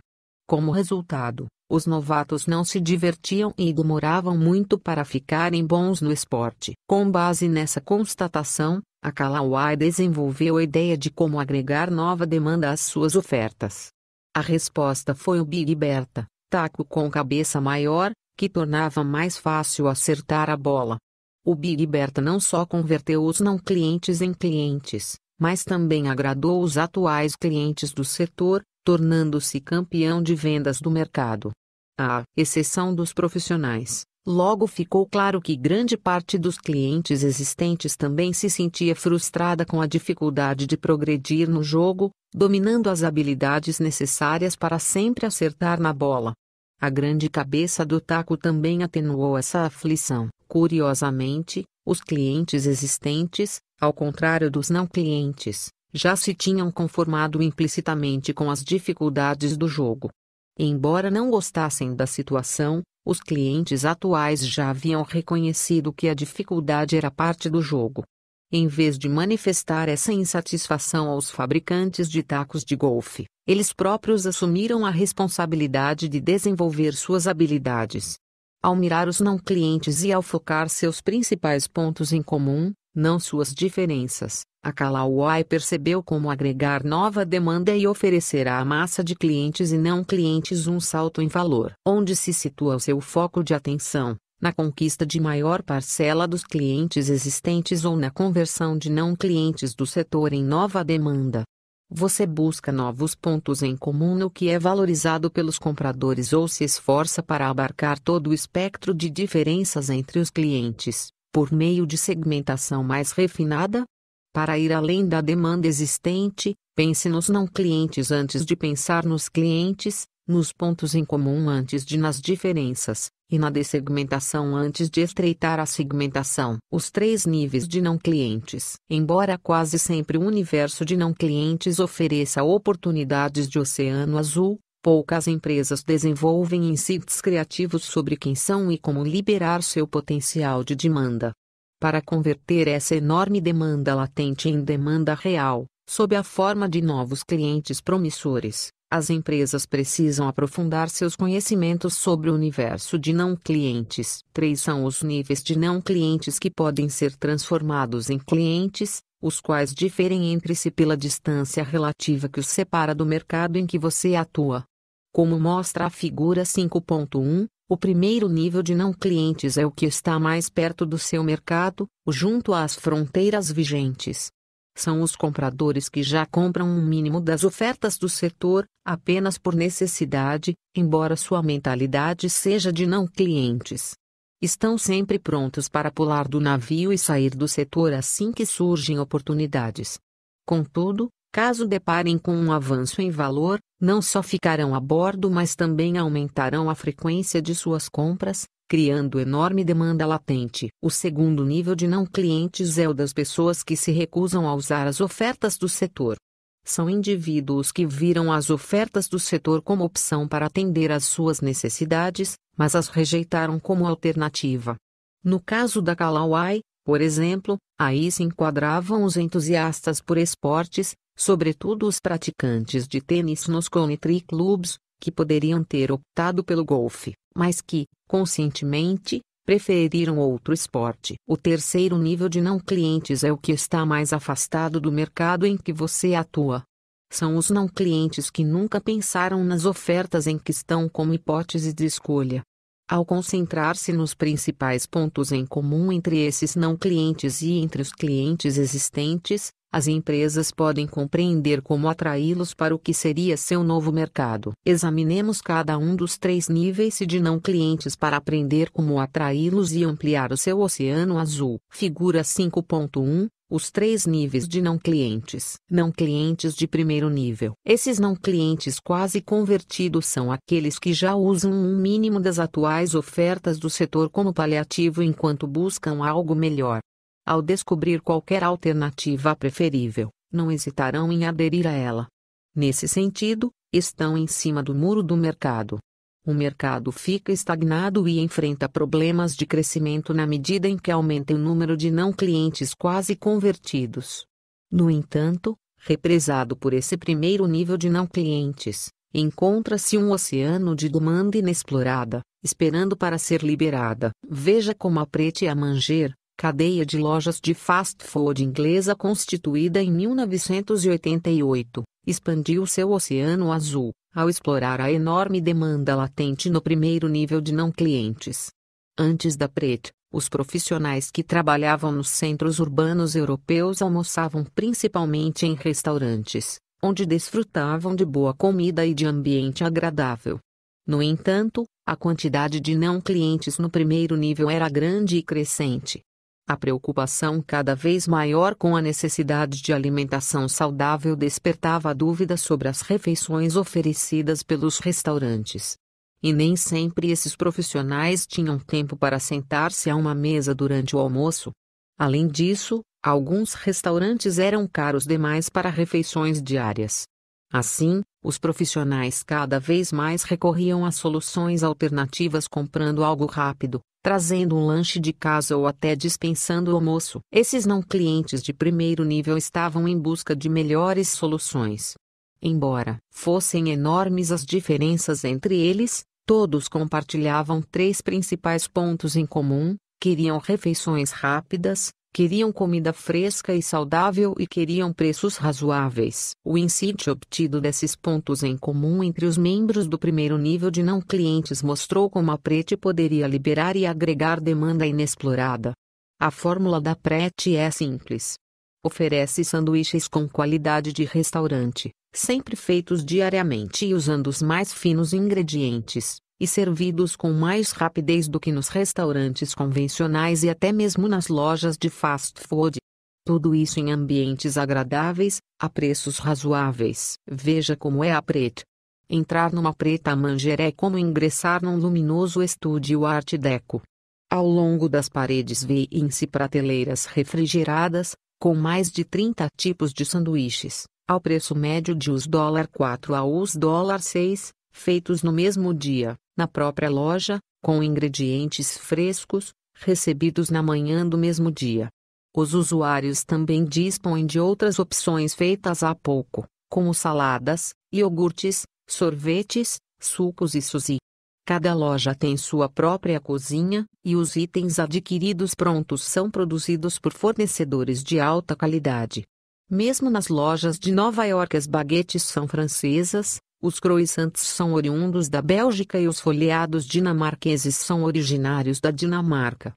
Como resultado, os novatos não se divertiam e demoravam muito para ficarem bons no esporte. Com base nessa constatação, a Calawai desenvolveu a ideia de como agregar nova demanda às suas ofertas. A resposta foi o Big Berta, taco com cabeça maior, que tornava mais fácil acertar a bola. O Big Berta não só converteu os não clientes em clientes, mas também agradou os atuais clientes do setor, tornando-se campeão de vendas do mercado. À exceção dos profissionais, Logo ficou claro que grande parte dos clientes existentes também se sentia frustrada com a dificuldade de progredir no jogo, dominando as habilidades necessárias para sempre acertar na bola. A grande cabeça do taco também atenuou essa aflição. Curiosamente, os clientes existentes, ao contrário dos não clientes, já se tinham conformado implicitamente com as dificuldades do jogo. Embora não gostassem da situação, os clientes atuais já haviam reconhecido que a dificuldade era parte do jogo. Em vez de manifestar essa insatisfação aos fabricantes de tacos de golfe, eles próprios assumiram a responsabilidade de desenvolver suas habilidades. Ao mirar os não clientes e ao focar seus principais pontos em comum, não suas diferenças, a Calauai percebeu como agregar nova demanda e oferecer à massa de clientes e não clientes um salto em valor, onde se situa o seu foco de atenção na conquista de maior parcela dos clientes existentes ou na conversão de não clientes do setor em nova demanda. Você busca novos pontos em comum no que é valorizado pelos compradores ou se esforça para abarcar todo o espectro de diferenças entre os clientes por meio de segmentação mais refinada? Para ir além da demanda existente, pense nos não clientes antes de pensar nos clientes, nos pontos em comum antes de nas diferenças, e na dessegmentação antes de estreitar a segmentação. Os três níveis de não clientes. Embora quase sempre o universo de não clientes ofereça oportunidades de oceano azul, Poucas empresas desenvolvem insights criativos sobre quem são e como liberar seu potencial de demanda. Para converter essa enorme demanda latente em demanda real, sob a forma de novos clientes promissores, as empresas precisam aprofundar seus conhecimentos sobre o universo de não clientes. Três são os níveis de não clientes que podem ser transformados em clientes, os quais diferem entre si pela distância relativa que os separa do mercado em que você atua. Como mostra a figura 5.1, o primeiro nível de não clientes é o que está mais perto do seu mercado, junto às fronteiras vigentes. São os compradores que já compram um mínimo das ofertas do setor, apenas por necessidade, embora sua mentalidade seja de não clientes. Estão sempre prontos para pular do navio e sair do setor assim que surgem oportunidades. Contudo, Caso deparem com um avanço em valor, não só ficarão a bordo, mas também aumentarão a frequência de suas compras, criando enorme demanda latente. O segundo nível de não clientes é o das pessoas que se recusam a usar as ofertas do setor. São indivíduos que viram as ofertas do setor como opção para atender às suas necessidades, mas as rejeitaram como alternativa. No caso da Calauai, por exemplo, aí se enquadravam os entusiastas por esportes, sobretudo os praticantes de tênis nos country clubs, que poderiam ter optado pelo golfe, mas que, conscientemente, preferiram outro esporte. O terceiro nível de não clientes é o que está mais afastado do mercado em que você atua. São os não clientes que nunca pensaram nas ofertas em que estão como hipótese de escolha. Ao concentrar-se nos principais pontos em comum entre esses não clientes e entre os clientes existentes, as empresas podem compreender como atraí-los para o que seria seu novo mercado. Examinemos cada um dos três níveis de não clientes para aprender como atraí-los e ampliar o seu oceano azul. Figura 5.1 os três níveis de não clientes. Não clientes de primeiro nível. Esses não clientes quase convertidos são aqueles que já usam um mínimo das atuais ofertas do setor como paliativo enquanto buscam algo melhor. Ao descobrir qualquer alternativa preferível, não hesitarão em aderir a ela. Nesse sentido, estão em cima do muro do mercado. O mercado fica estagnado e enfrenta problemas de crescimento na medida em que aumenta o número de não clientes quase convertidos. No entanto, represado por esse primeiro nível de não clientes, encontra-se um oceano de demanda inexplorada, esperando para ser liberada. Veja como a Prete e a Manger, cadeia de lojas de fast food inglesa constituída em 1988, expandiu seu oceano azul, ao explorar a enorme demanda latente no primeiro nível de não clientes. Antes da PRET, os profissionais que trabalhavam nos centros urbanos europeus almoçavam principalmente em restaurantes, onde desfrutavam de boa comida e de ambiente agradável. No entanto, a quantidade de não clientes no primeiro nível era grande e crescente. A preocupação cada vez maior com a necessidade de alimentação saudável despertava dúvidas sobre as refeições oferecidas pelos restaurantes. E nem sempre esses profissionais tinham tempo para sentar-se a uma mesa durante o almoço. Além disso, alguns restaurantes eram caros demais para refeições diárias. Assim, os profissionais cada vez mais recorriam a soluções alternativas comprando algo rápido, trazendo um lanche de casa ou até dispensando o almoço. Esses não clientes de primeiro nível estavam em busca de melhores soluções. Embora fossem enormes as diferenças entre eles, todos compartilhavam três principais pontos em comum: queriam refeições rápidas, queriam comida fresca e saudável e queriam preços razoáveis. O insight obtido desses pontos em comum entre os membros do primeiro nível de não clientes mostrou como a PRET poderia liberar e agregar demanda inexplorada. A fórmula da PRET é simples. Oferece sanduíches com qualidade de restaurante, sempre feitos diariamente e usando os mais finos ingredientes e servidos com mais rapidez do que nos restaurantes convencionais e até mesmo nas lojas de fast food. Tudo isso em ambientes agradáveis, a preços razoáveis. Veja como é a preta. Entrar numa preta manger é como ingressar num luminoso estúdio Art Deco. Ao longo das paredes veem-se prateleiras refrigeradas, com mais de 30 tipos de sanduíches, ao preço médio de US$ 4 a US$ 6, feitos no mesmo dia na própria loja, com ingredientes frescos, recebidos na manhã do mesmo dia. Os usuários também dispõem de outras opções feitas há pouco, como saladas, iogurtes, sorvetes, sucos e sushi. Cada loja tem sua própria cozinha, e os itens adquiridos prontos são produzidos por fornecedores de alta qualidade. Mesmo nas lojas de Nova York, as baguetes são francesas, os croissants são oriundos da Bélgica e os folheados dinamarqueses são originários da Dinamarca.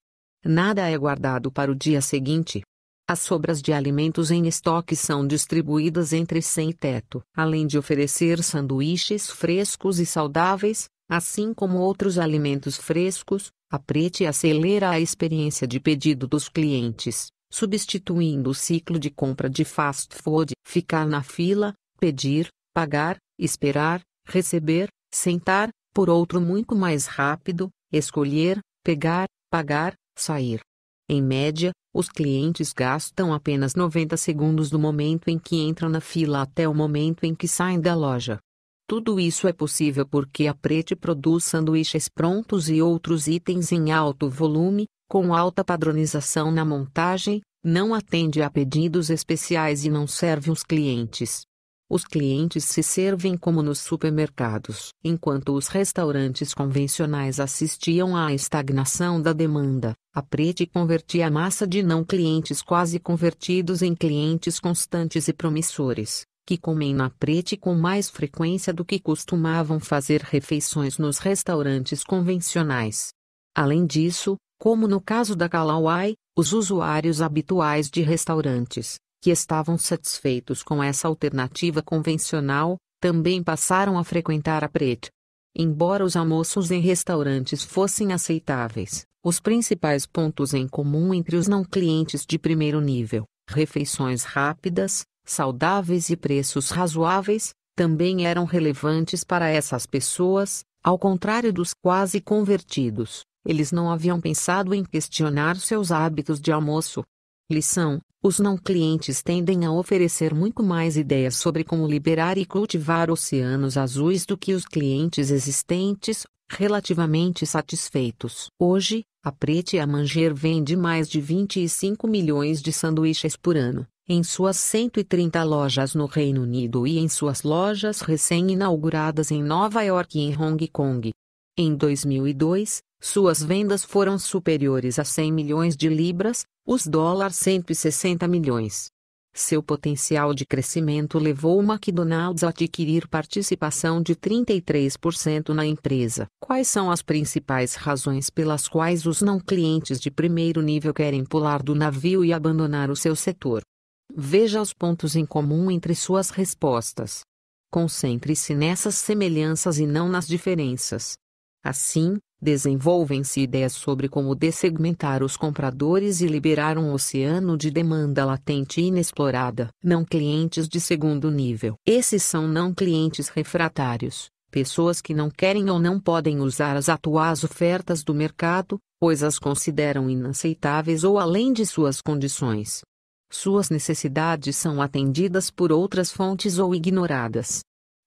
Nada é guardado para o dia seguinte. As sobras de alimentos em estoque são distribuídas entre sem teto, além de oferecer sanduíches frescos e saudáveis, assim como outros alimentos frescos, a Prete acelera a experiência de pedido dos clientes, substituindo o ciclo de compra de fast food, ficar na fila, pedir, pagar, esperar, receber, sentar, por outro muito mais rápido, escolher, pegar, pagar, sair. Em média, os clientes gastam apenas 90 segundos do momento em que entram na fila até o momento em que saem da loja. Tudo isso é possível porque a Prete produz sanduíches prontos e outros itens em alto volume, com alta padronização na montagem, não atende a pedidos especiais e não serve os clientes. Os clientes se servem como nos supermercados, enquanto os restaurantes convencionais assistiam à estagnação da demanda. A Prete convertia a massa de não clientes quase convertidos em clientes constantes e promissores, que comem na Prete com mais frequência do que costumavam fazer refeições nos restaurantes convencionais. Além disso, como no caso da Calauai, os usuários habituais de restaurantes, que estavam satisfeitos com essa alternativa convencional, também passaram a frequentar a PRET. Embora os almoços em restaurantes fossem aceitáveis, os principais pontos em comum entre os não clientes de primeiro nível, refeições rápidas, saudáveis e preços razoáveis, também eram relevantes para essas pessoas, ao contrário dos quase convertidos, eles não haviam pensado em questionar seus hábitos de almoço, Lição: Os não clientes tendem a oferecer muito mais ideias sobre como liberar e cultivar oceanos azuis do que os clientes existentes, relativamente satisfeitos. Hoje, a Prete e a Manger vende mais de 25 milhões de sanduíches por ano, em suas 130 lojas no Reino Unido e em suas lojas recém-inauguradas em Nova York e em Hong Kong. Em 2002, suas vendas foram superiores a 100 milhões de libras, os dólares 160 milhões. Seu potencial de crescimento levou o McDonald's a adquirir participação de 33% na empresa. Quais são as principais razões pelas quais os não clientes de primeiro nível querem pular do navio e abandonar o seu setor? Veja os pontos em comum entre suas respostas. Concentre-se nessas semelhanças e não nas diferenças. Assim, Desenvolvem-se ideias sobre como dessegmentar os compradores e liberar um oceano de demanda latente e inexplorada. Não clientes de segundo nível. Esses são não clientes refratários, pessoas que não querem ou não podem usar as atuais ofertas do mercado, pois as consideram inaceitáveis ou além de suas condições. Suas necessidades são atendidas por outras fontes ou ignoradas.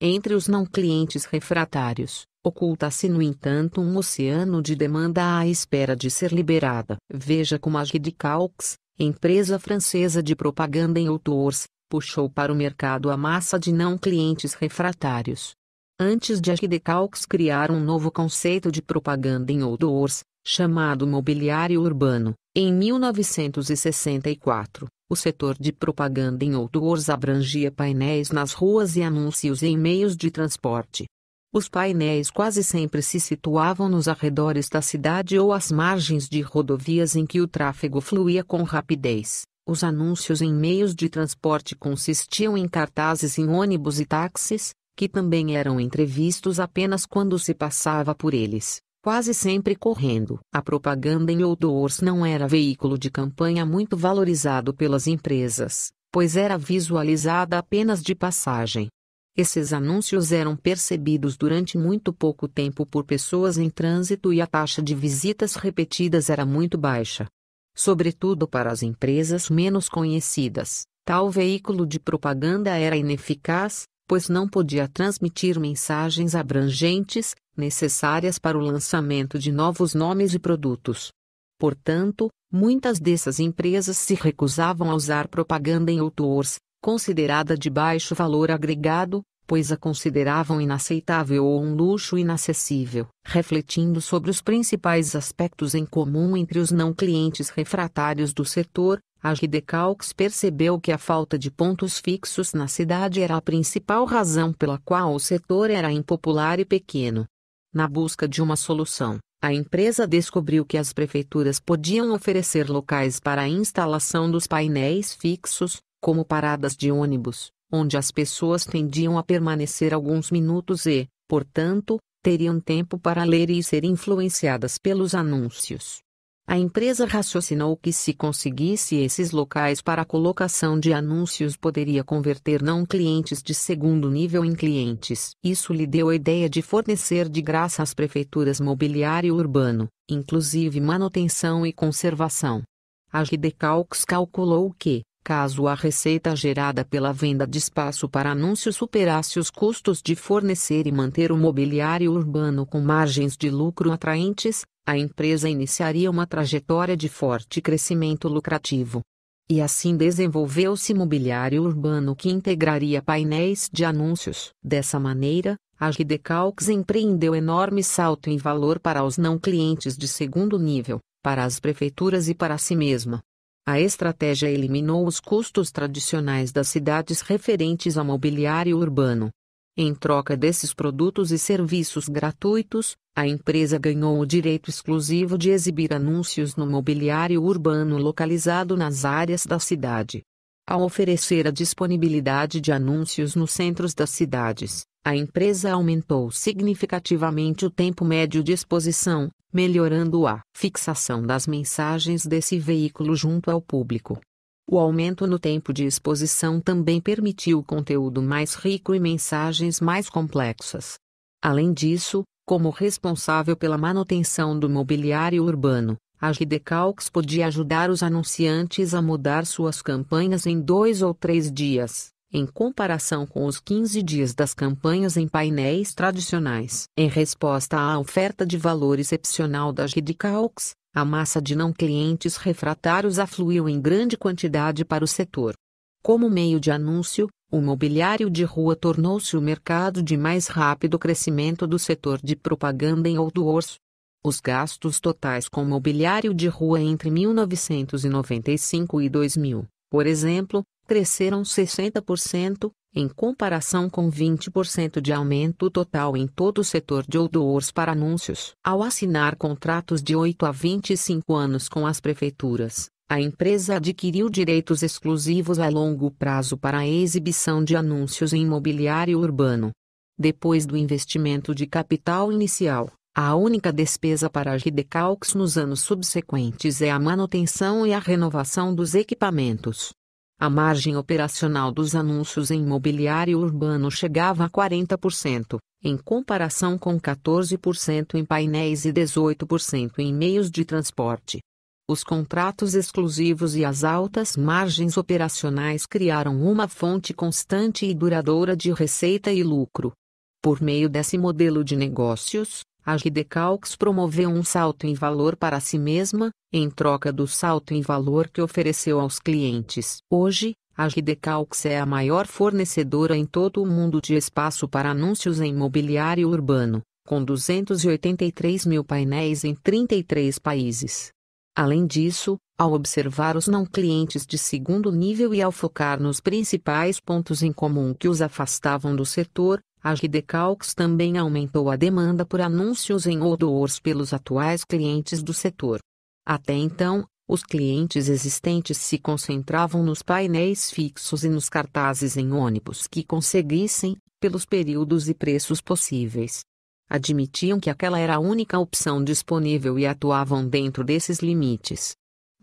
Entre os não clientes refratários, oculta-se no entanto um oceano de demanda à espera de ser liberada. Veja como a Gidecaux, empresa francesa de propaganda em outdoors, puxou para o mercado a massa de não clientes refratários. Antes de a Gidecaux criar um novo conceito de propaganda em outdoors, chamado mobiliário urbano, em 1964, o setor de propaganda em outdoors abrangia painéis nas ruas e anúncios em meios de transporte. Os painéis quase sempre se situavam nos arredores da cidade ou às margens de rodovias em que o tráfego fluía com rapidez. Os anúncios em meios de transporte consistiam em cartazes em ônibus e táxis, que também eram entrevistos apenas quando se passava por eles quase sempre correndo. A propaganda em outdoors não era veículo de campanha muito valorizado pelas empresas, pois era visualizada apenas de passagem. Esses anúncios eram percebidos durante muito pouco tempo por pessoas em trânsito e a taxa de visitas repetidas era muito baixa. Sobretudo para as empresas menos conhecidas, tal veículo de propaganda era ineficaz, pois não podia transmitir mensagens abrangentes, necessárias para o lançamento de novos nomes e produtos. Portanto, muitas dessas empresas se recusavam a usar propaganda em outdoors, considerada de baixo valor agregado, pois a consideravam inaceitável ou um luxo inacessível, refletindo sobre os principais aspectos em comum entre os não clientes refratários do setor, a Gidecaux percebeu que a falta de pontos fixos na cidade era a principal razão pela qual o setor era impopular e pequeno. Na busca de uma solução, a empresa descobriu que as prefeituras podiam oferecer locais para a instalação dos painéis fixos, como paradas de ônibus, onde as pessoas tendiam a permanecer alguns minutos e, portanto, teriam tempo para ler e ser influenciadas pelos anúncios. A empresa raciocinou que se conseguisse esses locais para a colocação de anúncios poderia converter não clientes de segundo nível em clientes. Isso lhe deu a ideia de fornecer de graça às prefeituras mobiliário urbano, inclusive manutenção e conservação. A Gidecalx calculou que, caso a receita gerada pela venda de espaço para anúncios superasse os custos de fornecer e manter o mobiliário urbano com margens de lucro atraentes, a empresa iniciaria uma trajetória de forte crescimento lucrativo. E assim desenvolveu-se mobiliário urbano que integraria painéis de anúncios. Dessa maneira, a Gidecalques empreendeu enorme salto em valor para os não clientes de segundo nível, para as prefeituras e para si mesma. A estratégia eliminou os custos tradicionais das cidades referentes ao mobiliário urbano. Em troca desses produtos e serviços gratuitos, a empresa ganhou o direito exclusivo de exibir anúncios no mobiliário urbano localizado nas áreas da cidade. Ao oferecer a disponibilidade de anúncios nos centros das cidades, a empresa aumentou significativamente o tempo médio de exposição, melhorando a fixação das mensagens desse veículo junto ao público. O aumento no tempo de exposição também permitiu conteúdo mais rico e mensagens mais complexas. Além disso, como responsável pela manutenção do mobiliário urbano, a Gidecalx podia ajudar os anunciantes a mudar suas campanhas em dois ou três dias em comparação com os 15 dias das campanhas em painéis tradicionais. Em resposta à oferta de valor excepcional da Gidcaux, a massa de não clientes refratários afluiu em grande quantidade para o setor. Como meio de anúncio, o mobiliário de rua tornou-se o mercado de mais rápido crescimento do setor de propaganda em outdoors. Os gastos totais com mobiliário de rua entre 1995 e 2000, por exemplo, cresceram 60%, em comparação com 20% de aumento total em todo o setor de outdoors para anúncios. Ao assinar contratos de 8 a 25 anos com as prefeituras, a empresa adquiriu direitos exclusivos a longo prazo para a exibição de anúncios em imobiliário urbano. Depois do investimento de capital inicial, a única despesa para a Ridecalx nos anos subsequentes é a manutenção e a renovação dos equipamentos. A margem operacional dos anúncios em imobiliário urbano chegava a 40%, em comparação com 14% em painéis e 18% em meios de transporte. Os contratos exclusivos e as altas margens operacionais criaram uma fonte constante e duradoura de receita e lucro. Por meio desse modelo de negócios, a Gidecalx promoveu um salto em valor para si mesma, em troca do salto em valor que ofereceu aos clientes. Hoje, a Gidecalx é a maior fornecedora em todo o mundo de espaço para anúncios em mobiliário urbano, com 283 mil painéis em 33 países. Além disso, ao observar os não clientes de segundo nível e ao focar nos principais pontos em comum que os afastavam do setor, a Gidecaux também aumentou a demanda por anúncios em outdoors pelos atuais clientes do setor. Até então, os clientes existentes se concentravam nos painéis fixos e nos cartazes em ônibus que conseguissem, pelos períodos e preços possíveis. Admitiam que aquela era a única opção disponível e atuavam dentro desses limites.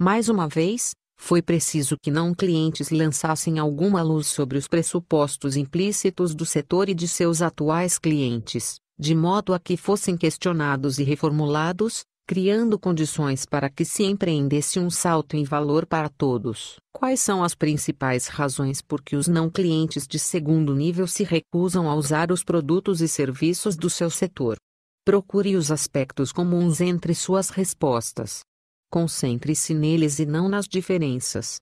Mais uma vez, foi preciso que não clientes lançassem alguma luz sobre os pressupostos implícitos do setor e de seus atuais clientes, de modo a que fossem questionados e reformulados, criando condições para que se empreendesse um salto em valor para todos. Quais são as principais razões por que os não clientes de segundo nível se recusam a usar os produtos e serviços do seu setor? Procure os aspectos comuns entre suas respostas. Concentre-se neles e não nas diferenças.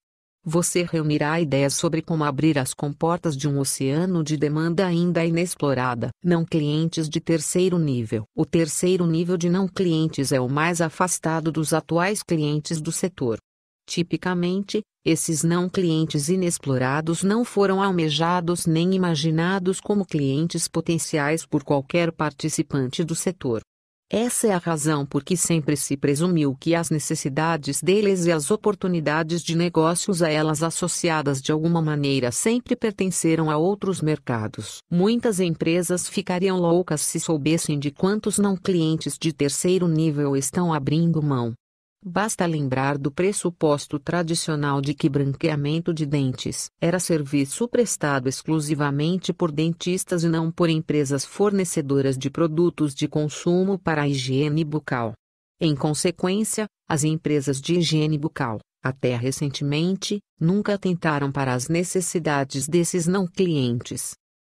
Você reunirá ideias sobre como abrir as comportas de um oceano de demanda ainda inexplorada. Não clientes de terceiro nível. O terceiro nível de não clientes é o mais afastado dos atuais clientes do setor. Tipicamente, esses não clientes inexplorados não foram almejados nem imaginados como clientes potenciais por qualquer participante do setor. Essa é a razão por que sempre se presumiu que as necessidades deles e as oportunidades de negócios a elas associadas de alguma maneira sempre pertenceram a outros mercados. Muitas empresas ficariam loucas se soubessem de quantos não clientes de terceiro nível estão abrindo mão, Basta lembrar do pressuposto tradicional de que branqueamento de dentes era serviço prestado exclusivamente por dentistas e não por empresas fornecedoras de produtos de consumo para a higiene bucal. Em consequência, as empresas de higiene bucal, até recentemente, nunca atentaram para as necessidades desses não clientes.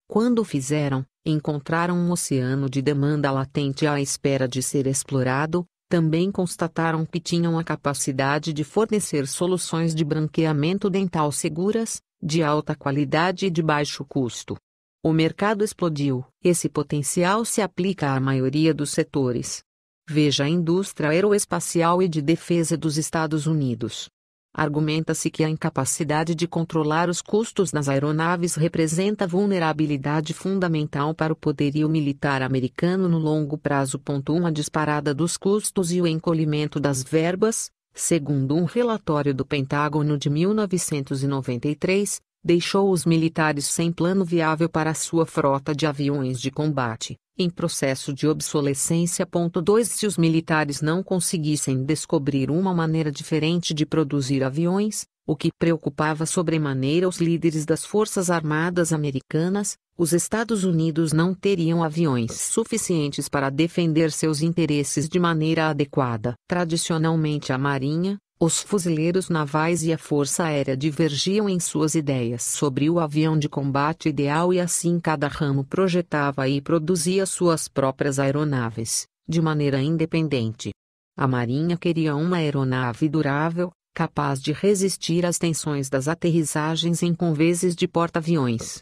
Quando fizeram, encontraram um oceano de demanda latente à espera de ser explorado, também constataram que tinham a capacidade de fornecer soluções de branqueamento dental seguras, de alta qualidade e de baixo custo. O mercado explodiu. Esse potencial se aplica à maioria dos setores. Veja a indústria aeroespacial e de defesa dos Estados Unidos. Argumenta-se que a incapacidade de controlar os custos nas aeronaves representa vulnerabilidade fundamental para o poderio militar americano no longo prazo. 1. a disparada dos custos e o encolhimento das verbas, segundo um relatório do Pentágono de 1993, deixou os militares sem plano viável para sua frota de aviões de combate em processo de obsolescência. 2 Se os militares não conseguissem descobrir uma maneira diferente de produzir aviões, o que preocupava sobremaneira os líderes das Forças Armadas Americanas, os Estados Unidos não teriam aviões suficientes para defender seus interesses de maneira adequada. Tradicionalmente, a Marinha, os fuzileiros navais e a Força Aérea divergiam em suas ideias sobre o avião de combate ideal e assim cada ramo projetava e produzia suas próprias aeronaves, de maneira independente. A Marinha queria uma aeronave durável, capaz de resistir às tensões das aterrissagens em convés de porta-aviões.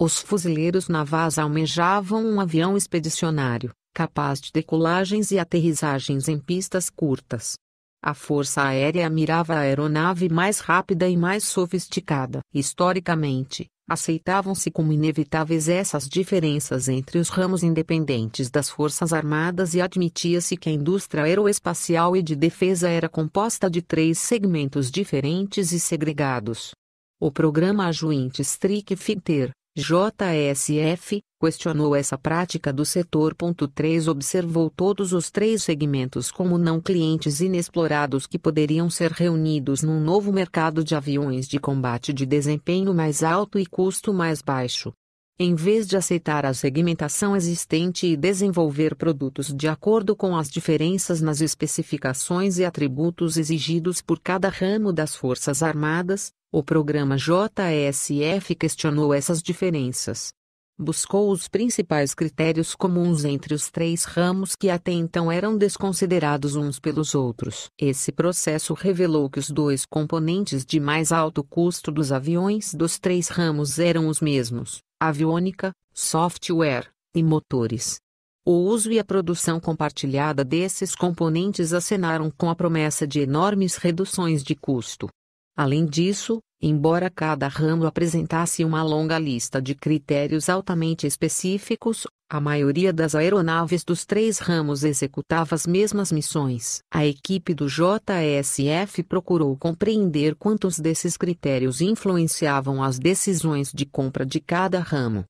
Os fuzileiros navais almejavam um avião expedicionário, capaz de decolagens e aterrissagens em pistas curtas, a Força Aérea mirava a aeronave mais rápida e mais sofisticada. Historicamente, aceitavam-se como inevitáveis essas diferenças entre os ramos independentes das Forças Armadas e admitia-se que a indústria aeroespacial e de defesa era composta de três segmentos diferentes e segregados. O programa Joint Strict Fighter, JSF, questionou essa prática do setor. 3 Observou todos os três segmentos como não clientes inexplorados que poderiam ser reunidos num novo mercado de aviões de combate de desempenho mais alto e custo mais baixo. Em vez de aceitar a segmentação existente e desenvolver produtos de acordo com as diferenças nas especificações e atributos exigidos por cada ramo das Forças Armadas, o programa JSF questionou essas diferenças. Buscou os principais critérios comuns entre os três ramos que até então eram desconsiderados uns pelos outros. Esse processo revelou que os dois componentes de mais alto custo dos aviões dos três ramos eram os mesmos: aviônica, software e motores. O uso e a produção compartilhada desses componentes acenaram com a promessa de enormes reduções de custo. Além disso, embora cada ramo apresentasse uma longa lista de critérios altamente específicos, a maioria das aeronaves dos três ramos executava as mesmas missões. A equipe do JSF procurou compreender quantos desses critérios influenciavam as decisões de compra de cada ramo.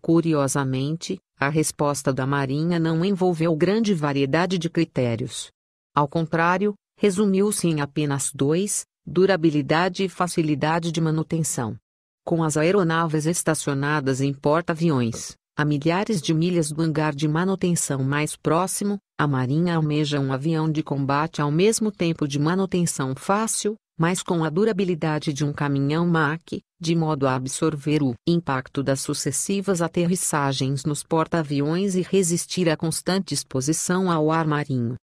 Curiosamente, a resposta da Marinha não envolveu grande variedade de critérios. Ao contrário, resumiu-se em apenas dois, durabilidade e facilidade de manutenção. Com as aeronaves estacionadas em porta-aviões, a milhares de milhas do hangar de manutenção mais próximo, a Marinha almeja um avião de combate ao mesmo tempo de manutenção fácil, mas com a durabilidade de um caminhão MAC, de modo a absorver o impacto das sucessivas aterrissagens nos porta-aviões e resistir à constante exposição ao ar marinho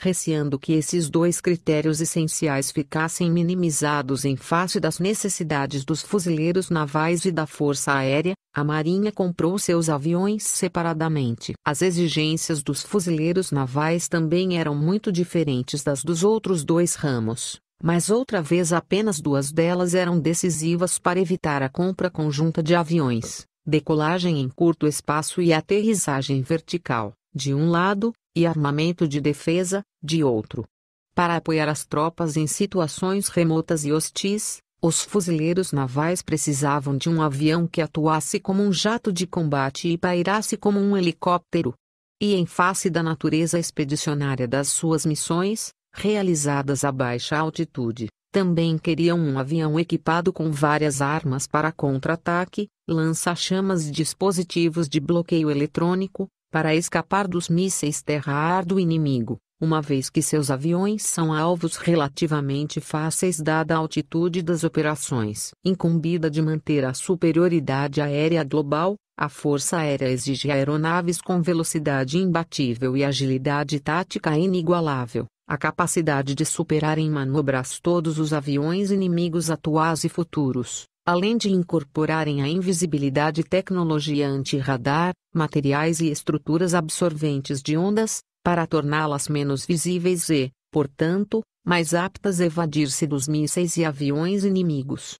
receando que esses dois critérios essenciais ficassem minimizados em face das necessidades dos fuzileiros navais e da Força Aérea, a Marinha comprou seus aviões separadamente. As exigências dos fuzileiros navais também eram muito diferentes das dos outros dois ramos mas outra vez apenas duas delas eram decisivas para evitar a compra conjunta de aviões, decolagem em curto espaço e aterrissagem vertical, de um lado, e armamento de defesa, de outro. Para apoiar as tropas em situações remotas e hostis, os fuzileiros navais precisavam de um avião que atuasse como um jato de combate e pairasse como um helicóptero. E em face da natureza expedicionária das suas missões, realizadas a baixa altitude, também queriam um avião equipado com várias armas para contra-ataque, lança-chamas e dispositivos de bloqueio eletrônico, para escapar dos mísseis terra-ar do inimigo, uma vez que seus aviões são alvos relativamente fáceis dada a altitude das operações. Incumbida de manter a superioridade aérea global, a Força Aérea exige aeronaves com velocidade imbatível e agilidade tática inigualável, a capacidade de superar em manobras todos os aviões inimigos atuais e futuros além de incorporarem a invisibilidade tecnologia anti-radar, materiais e estruturas absorventes de ondas, para torná-las menos visíveis e, portanto, mais aptas a evadir-se dos mísseis e aviões inimigos.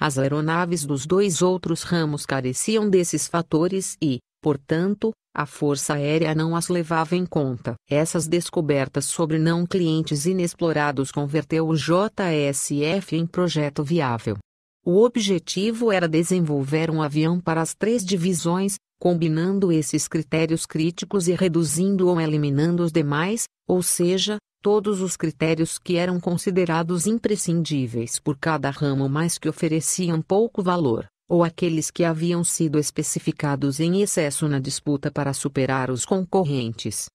As aeronaves dos dois outros ramos careciam desses fatores e, portanto, a Força Aérea não as levava em conta. Essas descobertas sobre não clientes inexplorados converteu o JSF em projeto viável. O objetivo era desenvolver um avião para as três divisões, combinando esses critérios críticos e reduzindo ou eliminando os demais, ou seja, todos os critérios que eram considerados imprescindíveis por cada ramo, mas que ofereciam pouco valor, ou aqueles que haviam sido especificados em excesso na disputa para superar os concorrentes.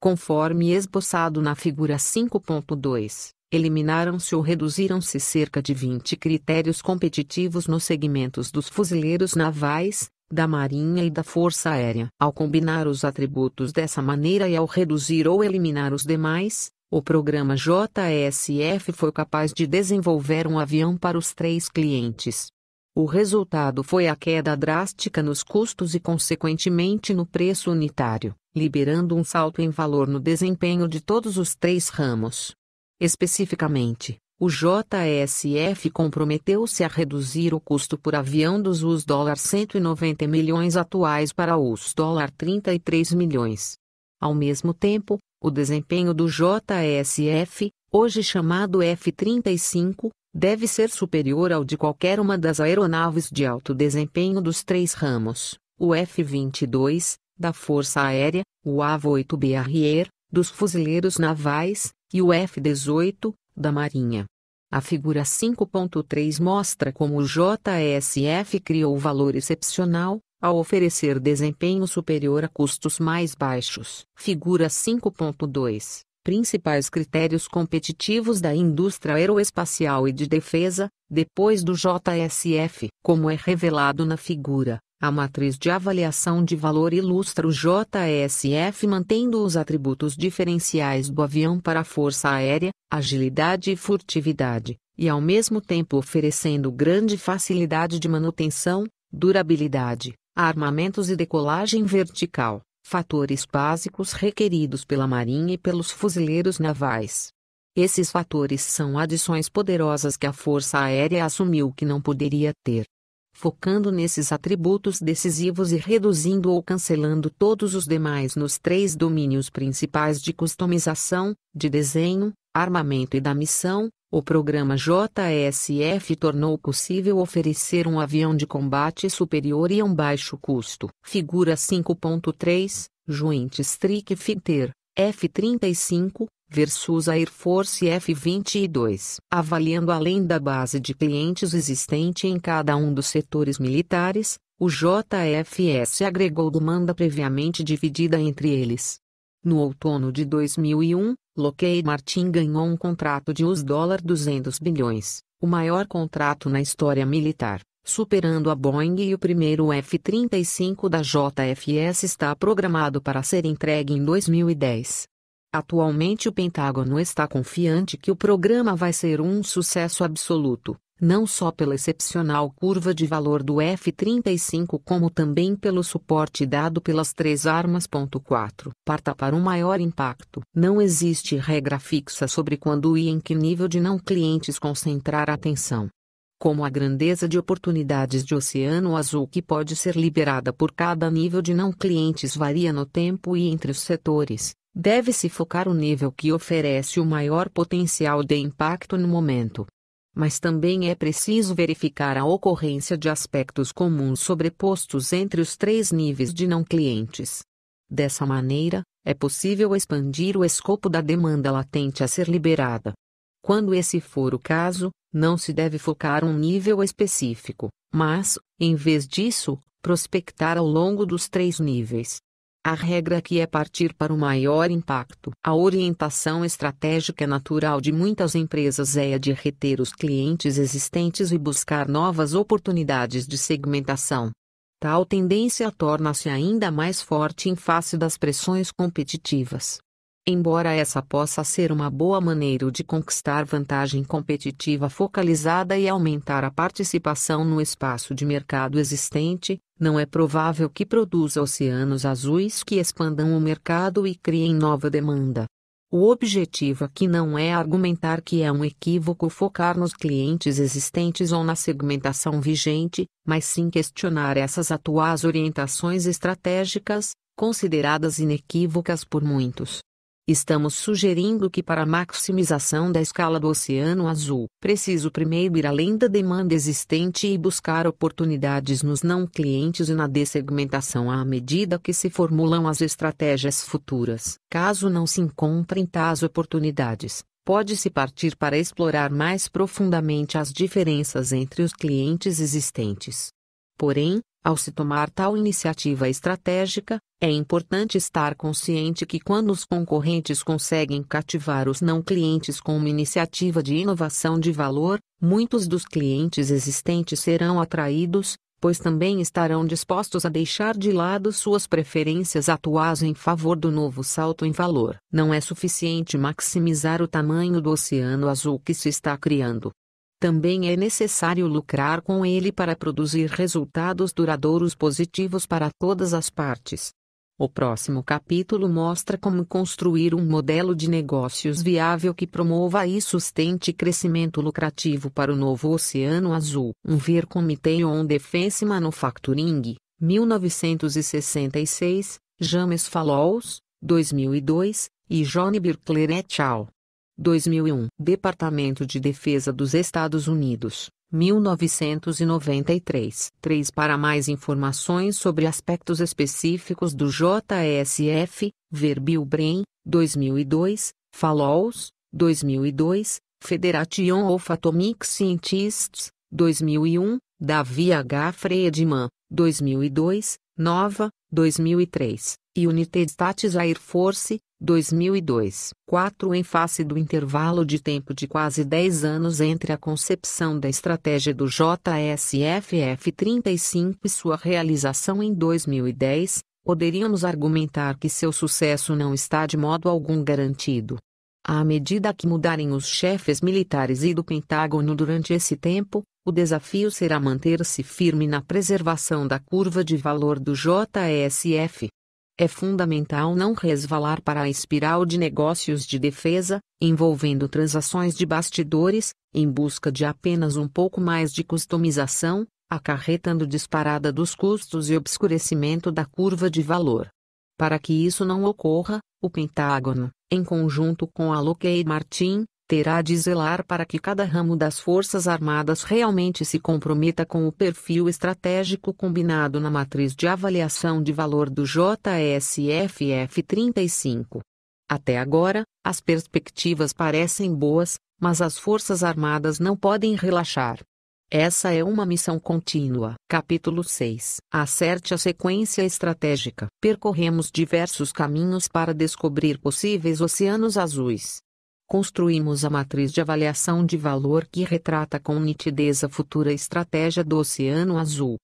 Conforme esboçado na figura 5.2. Eliminaram-se ou reduziram-se cerca de 20 critérios competitivos nos segmentos dos fuzileiros navais, da Marinha e da Força Aérea. Ao combinar os atributos dessa maneira e ao reduzir ou eliminar os demais, o programa JSF foi capaz de desenvolver um avião para os três clientes. O resultado foi a queda drástica nos custos e, consequentemente, no preço unitário, liberando um salto em valor no desempenho de todos os três ramos. Especificamente, o JSF comprometeu-se a reduzir o custo por avião dos US$ 190 milhões atuais para US$ 33 milhões. Ao mesmo tempo, o desempenho do JSF, hoje chamado F-35, deve ser superior ao de qualquer uma das aeronaves de alto desempenho dos três ramos, o F-22, da Força Aérea, o av 8 b Harrier, dos fuzileiros navais, e o F-18, da Marinha. A figura 5.3 mostra como o JSF criou valor excepcional, ao oferecer desempenho superior a custos mais baixos. Figura 5.2 Principais critérios competitivos da indústria aeroespacial e de defesa, depois do JSF. Como é revelado na figura, a matriz de avaliação de valor ilustra o JSF mantendo os atributos diferenciais do avião para a força aérea, agilidade e furtividade, e ao mesmo tempo oferecendo grande facilidade de manutenção, durabilidade, armamentos e decolagem vertical, fatores básicos requeridos pela Marinha e pelos fuzileiros navais. Esses fatores são adições poderosas que a Força Aérea assumiu que não poderia ter, focando nesses atributos decisivos e reduzindo ou cancelando todos os demais nos três domínios principais de customização, de desenho, armamento e da missão, o programa JSF tornou possível oferecer um avião de combate superior e a um baixo custo. Figura 5.3 Joint Strike Fighter F-35, versus Air Force F-22, avaliando além da base de clientes existente em cada um dos setores militares, o JFS agregou demanda previamente dividida entre eles. No outono de 2001, Lockheed Martin ganhou um contrato de US$ 200 bilhões, o maior contrato na história militar superando a Boeing e o primeiro F-35 da JFS está programado para ser entregue em 2010. Atualmente o Pentágono está confiante que o programa vai ser um sucesso absoluto, não só pela excepcional curva de valor do F-35 como também pelo suporte dado pelas três armas. 4. Parta para um maior impacto. Não existe regra fixa sobre quando e em que nível de não clientes concentrar a atenção como a grandeza de oportunidades de oceano azul que pode ser liberada por cada nível de não clientes varia no tempo e entre os setores, deve-se focar o nível que oferece o maior potencial de impacto no momento. Mas também é preciso verificar a ocorrência de aspectos comuns sobrepostos entre os três níveis de não clientes. Dessa maneira, é possível expandir o escopo da demanda latente a ser liberada. Quando esse for o caso, não se deve focar um nível específico, mas, em vez disso, prospectar ao longo dos três níveis. A regra aqui é partir para o maior impacto. A orientação estratégica natural de muitas empresas é a de reter os clientes existentes e buscar novas oportunidades de segmentação. Tal tendência torna-se ainda mais forte em face das pressões competitivas. Embora essa possa ser uma boa maneira de conquistar vantagem competitiva focalizada e aumentar a participação no espaço de mercado existente, não é provável que produza oceanos azuis que expandam o mercado e criem nova demanda. O objetivo aqui não é argumentar que é um equívoco focar nos clientes existentes ou na segmentação vigente, mas sim questionar essas atuais orientações estratégicas, consideradas inequívocas por muitos Estamos sugerindo que para a maximização da escala do Oceano Azul, preciso primeiro ir além da demanda existente e buscar oportunidades nos não clientes e na dessegmentação à medida que se formulam as estratégias futuras. Caso não se encontrem tais oportunidades, pode-se partir para explorar mais profundamente as diferenças entre os clientes existentes. Porém, ao se tomar tal iniciativa estratégica, é importante estar consciente que quando os concorrentes conseguem cativar os não clientes com uma iniciativa de inovação de valor, muitos dos clientes existentes serão atraídos, pois também estarão dispostos a deixar de lado suas preferências atuais em favor do novo salto em valor. Não é suficiente maximizar o tamanho do oceano azul que se está criando, também é necessário lucrar com ele para produzir resultados duradouros positivos para todas as partes. O próximo capítulo mostra como construir um modelo de negócios viável que promova e sustente crescimento lucrativo para o novo Oceano Azul. Um Ver Committee on Defense Manufacturing, 1966, James Fallows, 2002, e Johnny Birkler et al. 2001. Departamento de Defesa dos Estados Unidos, 1993. 3. Para mais informações sobre aspectos específicos do JSF, ver 2002, Fallows, 2002, Federation of Atomic Scientists, 2001, Davi H. Friedman, 2002, Nova, 2003, United States Air Force, 2002. 4. Em face do intervalo de tempo de quase 10 anos entre a concepção da estratégia do JSFF 35 e sua realização em 2010, poderíamos argumentar que seu sucesso não está de modo algum garantido. À medida que mudarem os chefes militares e do Pentágono durante esse tempo, o desafio será manter-se firme na preservação da curva de valor do JSF. É fundamental não resvalar para a espiral de negócios de defesa, envolvendo transações de bastidores, em busca de apenas um pouco mais de customização, acarretando disparada dos custos e obscurecimento da curva de valor. Para que isso não ocorra, o Pentágono, em conjunto com a Lockheed Martin, terá de zelar para que cada ramo das Forças Armadas realmente se comprometa com o perfil estratégico combinado na matriz de avaliação de valor do JSFF 35. Até agora, as perspectivas parecem boas, mas as Forças Armadas não podem relaxar. Essa é uma missão contínua. Capítulo 6 Acerte a sequência estratégica. Percorremos diversos caminhos para descobrir possíveis oceanos azuis construímos a matriz de avaliação de valor que retrata com nitidez a futura estratégia do Oceano Azul.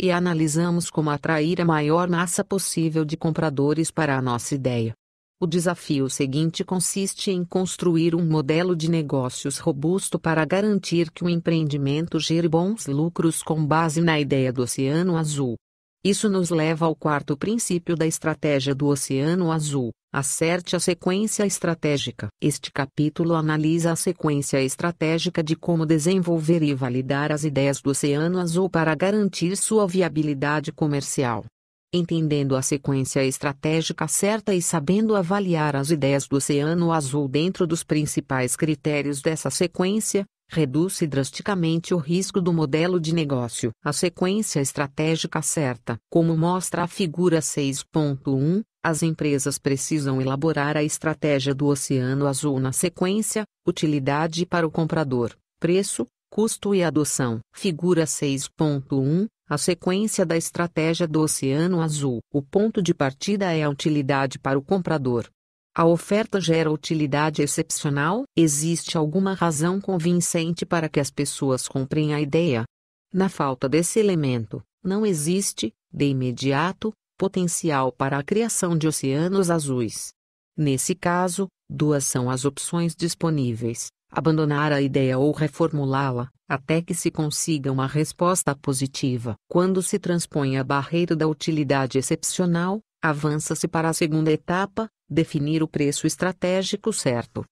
E analisamos como atrair a maior massa possível de compradores para a nossa ideia. O desafio seguinte consiste em construir um modelo de negócios robusto para garantir que o empreendimento gere bons lucros com base na ideia do Oceano Azul. Isso nos leva ao quarto princípio da estratégia do Oceano Azul Acerte a sequência estratégica. Este capítulo analisa a sequência estratégica de como desenvolver e validar as ideias do Oceano Azul para garantir sua viabilidade comercial. Entendendo a sequência estratégica certa e sabendo avaliar as ideias do Oceano Azul dentro dos principais critérios dessa sequência, reduz-se drasticamente o risco do modelo de negócio. A sequência estratégica certa, como mostra a figura 6.1, as empresas precisam elaborar a estratégia do Oceano Azul na sequência: utilidade para o comprador, preço, custo e adoção. Figura 6.1 a sequência da estratégia do Oceano Azul. O ponto de partida é a utilidade para o comprador. A oferta gera utilidade excepcional? Existe alguma razão convincente para que as pessoas comprem a ideia? Na falta desse elemento, não existe, de imediato, potencial para a criação de oceanos azuis. Nesse caso, duas são as opções disponíveis: abandonar a ideia ou reformulá-la, até que se consiga uma resposta positiva. Quando se transpõe a barreira da utilidade excepcional, avança-se para a segunda etapa, definir o preço estratégico certo.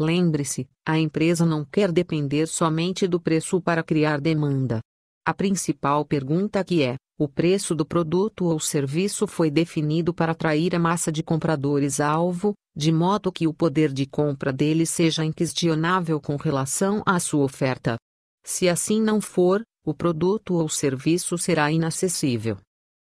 Lembre-se, a empresa não quer depender somente do preço para criar demanda. A principal pergunta que é: o preço do produto ou serviço foi definido para atrair a massa de compradores-alvo, de modo que o poder de compra deles seja inquestionável com relação à sua oferta. Se assim não for, o produto ou serviço será inacessível.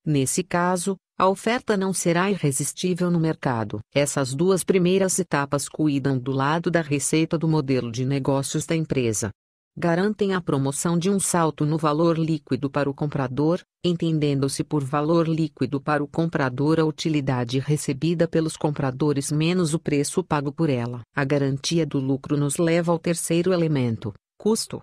Nesse caso, a oferta não será irresistível no mercado. Essas duas primeiras etapas cuidam do lado da receita do modelo de negócios da empresa garantem a promoção de um salto no valor líquido para o comprador, entendendo-se por valor líquido para o comprador a utilidade recebida pelos compradores menos o preço pago por ela. A garantia do lucro nos leva ao terceiro elemento, custo.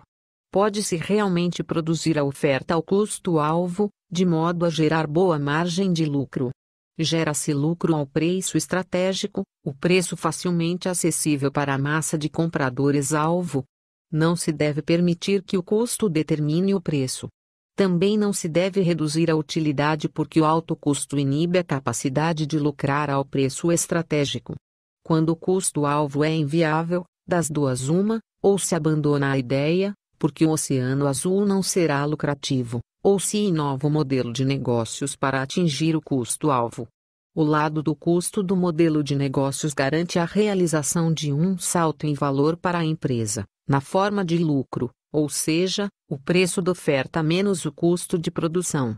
Pode-se realmente produzir a oferta ao custo-alvo, de modo a gerar boa margem de lucro. Gera-se lucro ao preço estratégico, o preço facilmente acessível para a massa de compradores-alvo, não se deve permitir que o custo determine o preço. Também não se deve reduzir a utilidade porque o alto custo inibe a capacidade de lucrar ao preço estratégico. Quando o custo-alvo é inviável, das duas uma, ou se abandona a ideia, porque o Oceano Azul não será lucrativo, ou se inova o modelo de negócios para atingir o custo-alvo. O lado do custo do modelo de negócios garante a realização de um salto em valor para a empresa, na forma de lucro, ou seja, o preço da oferta menos o custo de produção.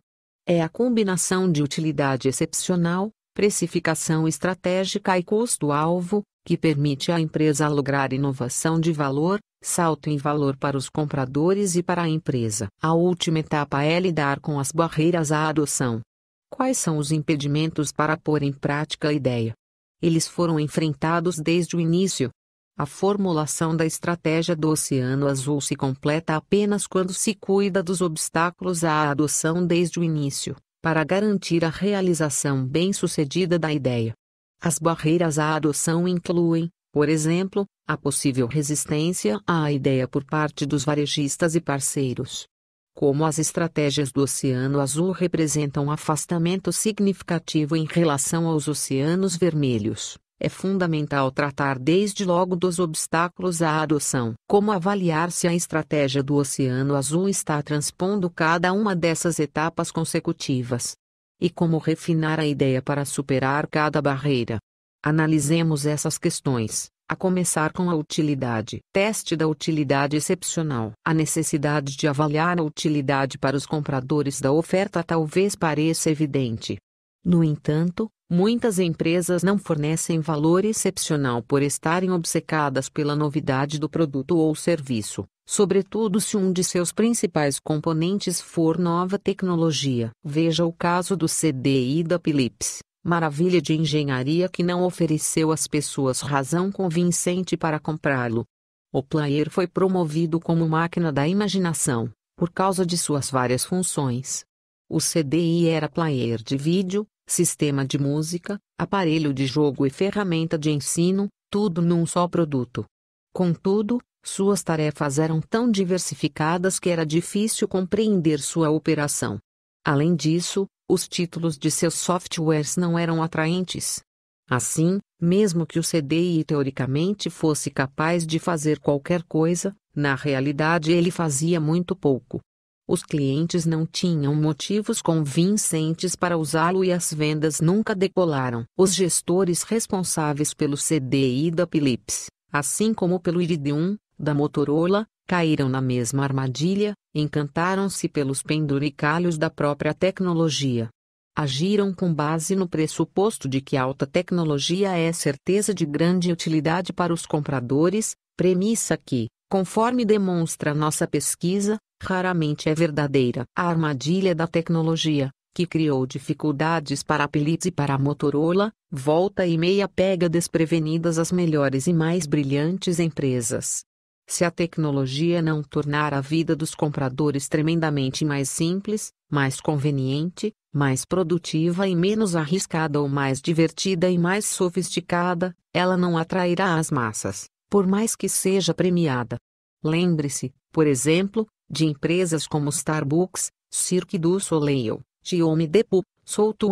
É a combinação de utilidade excepcional, precificação estratégica e custo-alvo, que permite à empresa lograr inovação de valor, salto em valor para os compradores e para a empresa. A última etapa é lidar com as barreiras à adoção. Quais são os impedimentos para pôr em prática a ideia? Eles foram enfrentados desde o início, a formulação da estratégia do Oceano Azul se completa apenas quando se cuida dos obstáculos à adoção desde o início, para garantir a realização bem-sucedida da ideia. As barreiras à adoção incluem, por exemplo, a possível resistência à ideia por parte dos varejistas e parceiros. Como as estratégias do Oceano Azul representam um afastamento significativo em relação aos oceanos vermelhos, é fundamental tratar desde logo dos obstáculos à adoção. Como avaliar se a estratégia do Oceano Azul está transpondo cada uma dessas etapas consecutivas? E como refinar a ideia para superar cada barreira? Analisemos essas questões, a começar com a utilidade. Teste da utilidade excepcional. A necessidade de avaliar a utilidade para os compradores da oferta talvez pareça evidente. No entanto, Muitas empresas não fornecem valor excepcional por estarem obcecadas pela novidade do produto ou serviço, sobretudo se um de seus principais componentes for nova tecnologia. Veja o caso do CDI da Philips, maravilha de engenharia que não ofereceu às pessoas razão convincente para comprá-lo. O player foi promovido como máquina da imaginação, por causa de suas várias funções. O CDI era player de vídeo, sistema de música, aparelho de jogo e ferramenta de ensino, tudo num só produto. Contudo, suas tarefas eram tão diversificadas que era difícil compreender sua operação. Além disso, os títulos de seus softwares não eram atraentes. Assim, mesmo que o CDI teoricamente fosse capaz de fazer qualquer coisa, na realidade ele fazia muito pouco. Os clientes não tinham motivos convincentes para usá-lo e as vendas nunca decolaram. Os gestores responsáveis pelo CDI da Philips, assim como pelo Iridium, da Motorola, caíram na mesma armadilha, encantaram-se pelos penduricalhos da própria tecnologia. Agiram com base no pressuposto de que alta tecnologia é certeza de grande utilidade para os compradores, premissa que, conforme demonstra nossa pesquisa, Raramente é verdadeira. A armadilha da tecnologia, que criou dificuldades para a Philips e para a Motorola, volta e meia pega desprevenidas as melhores e mais brilhantes empresas. Se a tecnologia não tornar a vida dos compradores tremendamente mais simples, mais conveniente, mais produtiva e menos arriscada ou mais divertida e mais sofisticada, ela não atrairá as massas, por mais que seja premiada. Lembre-se, por exemplo, de empresas como Starbucks, Cirque du Soleil, Xiaomi Depo,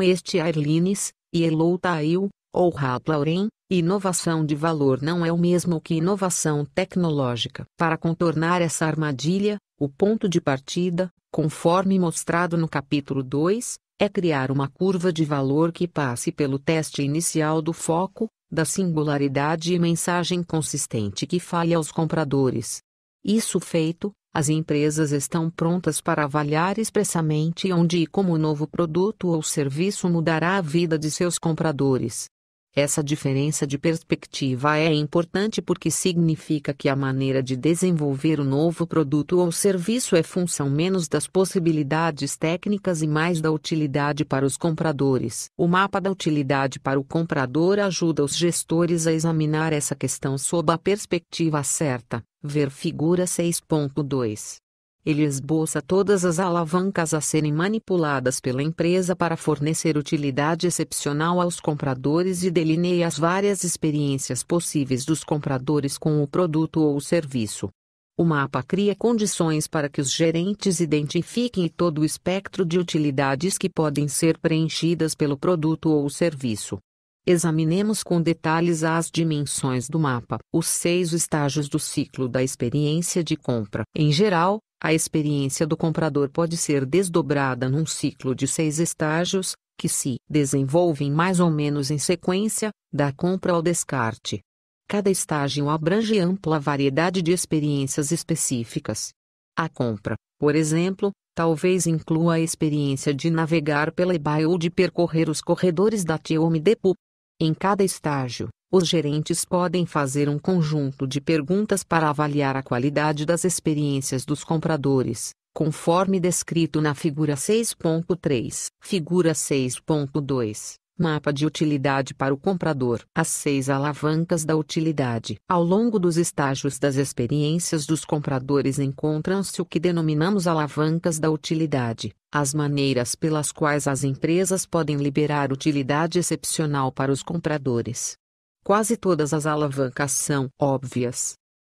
Este Airlines, e Tail, ou Lauren, inovação de valor não é o mesmo que inovação tecnológica. Para contornar essa armadilha, o ponto de partida, conforme mostrado no capítulo 2, é criar uma curva de valor que passe pelo teste inicial do foco, da singularidade e mensagem consistente que fale aos compradores. Isso feito, as empresas estão prontas para avaliar expressamente onde e como o novo produto ou serviço mudará a vida de seus compradores. Essa diferença de perspectiva é importante porque significa que a maneira de desenvolver o novo produto ou serviço é função menos das possibilidades técnicas e mais da utilidade para os compradores. O mapa da utilidade para o comprador ajuda os gestores a examinar essa questão sob a perspectiva certa. Ver figura 6.2. Ele esboça todas as alavancas a serem manipuladas pela empresa para fornecer utilidade excepcional aos compradores e delineia as várias experiências possíveis dos compradores com o produto ou o serviço. O mapa cria condições para que os gerentes identifiquem todo o espectro de utilidades que podem ser preenchidas pelo produto ou serviço. Examinemos com detalhes as dimensões do mapa, os seis estágios do ciclo da experiência de compra. Em geral, a experiência do comprador pode ser desdobrada num ciclo de seis estágios, que se desenvolvem mais ou menos em sequência, da compra ao descarte. Cada estágio abrange ampla variedade de experiências específicas. A compra, por exemplo, talvez inclua a experiência de navegar pela eBay ou de percorrer os corredores da Tiome Depot, em cada estágio, os gerentes podem fazer um conjunto de perguntas para avaliar a qualidade das experiências dos compradores, conforme descrito na figura 6.3. Figura 6.2 Mapa de utilidade para o comprador. As seis alavancas da utilidade. Ao longo dos estágios das experiências dos compradores encontram-se o que denominamos alavancas da utilidade, as maneiras pelas quais as empresas podem liberar utilidade excepcional para os compradores. Quase todas as alavancas são óbvias.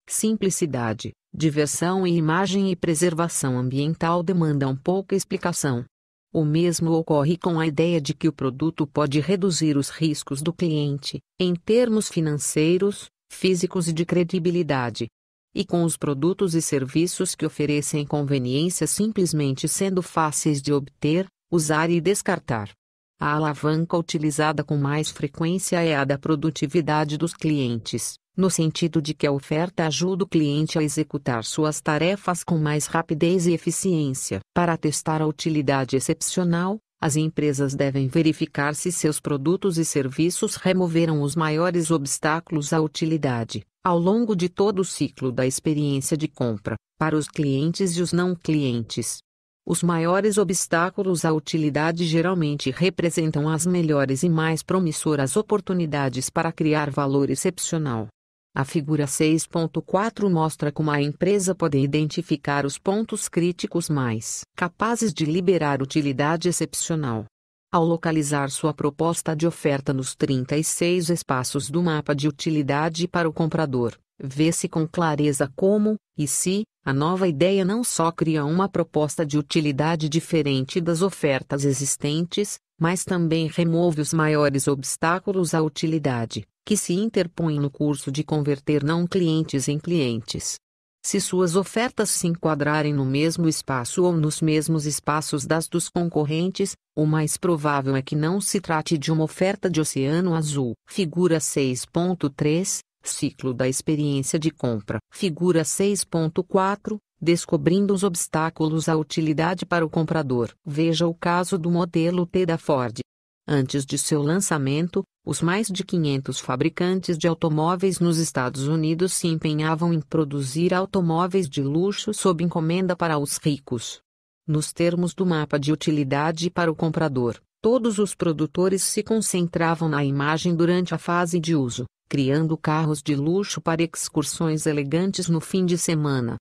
Simplicidade, diversão e imagem e preservação ambiental demandam pouca explicação. O mesmo ocorre com a ideia de que o produto pode reduzir os riscos do cliente, em termos financeiros, físicos e de credibilidade. E com os produtos e serviços que oferecem conveniência simplesmente sendo fáceis de obter, usar e descartar. A alavanca utilizada com mais frequência é a da produtividade dos clientes no sentido de que a oferta ajuda o cliente a executar suas tarefas com mais rapidez e eficiência. Para testar a utilidade excepcional, as empresas devem verificar se seus produtos e serviços removeram os maiores obstáculos à utilidade, ao longo de todo o ciclo da experiência de compra, para os clientes e os não clientes. Os maiores obstáculos à utilidade geralmente representam as melhores e mais promissoras oportunidades para criar valor excepcional. A figura 6.4 mostra como a empresa pode identificar os pontos críticos mais capazes de liberar utilidade excepcional. Ao localizar sua proposta de oferta nos 36 espaços do mapa de utilidade para o comprador, vê-se com clareza como, e se, a nova ideia não só cria uma proposta de utilidade diferente das ofertas existentes, mas também remove os maiores obstáculos à utilidade que se interpõe no curso de converter não clientes em clientes. Se suas ofertas se enquadrarem no mesmo espaço ou nos mesmos espaços das dos concorrentes, o mais provável é que não se trate de uma oferta de oceano azul. Figura 6.3 Ciclo da experiência de compra. Figura 6.4 Descobrindo os obstáculos à utilidade para o comprador. Veja o caso do modelo T da Ford. Antes de seu lançamento, os mais de 500 fabricantes de automóveis nos Estados Unidos se empenhavam em produzir automóveis de luxo sob encomenda para os ricos. Nos termos do mapa de utilidade para o comprador, todos os produtores se concentravam na imagem durante a fase de uso, criando carros de luxo para excursões elegantes no fim de semana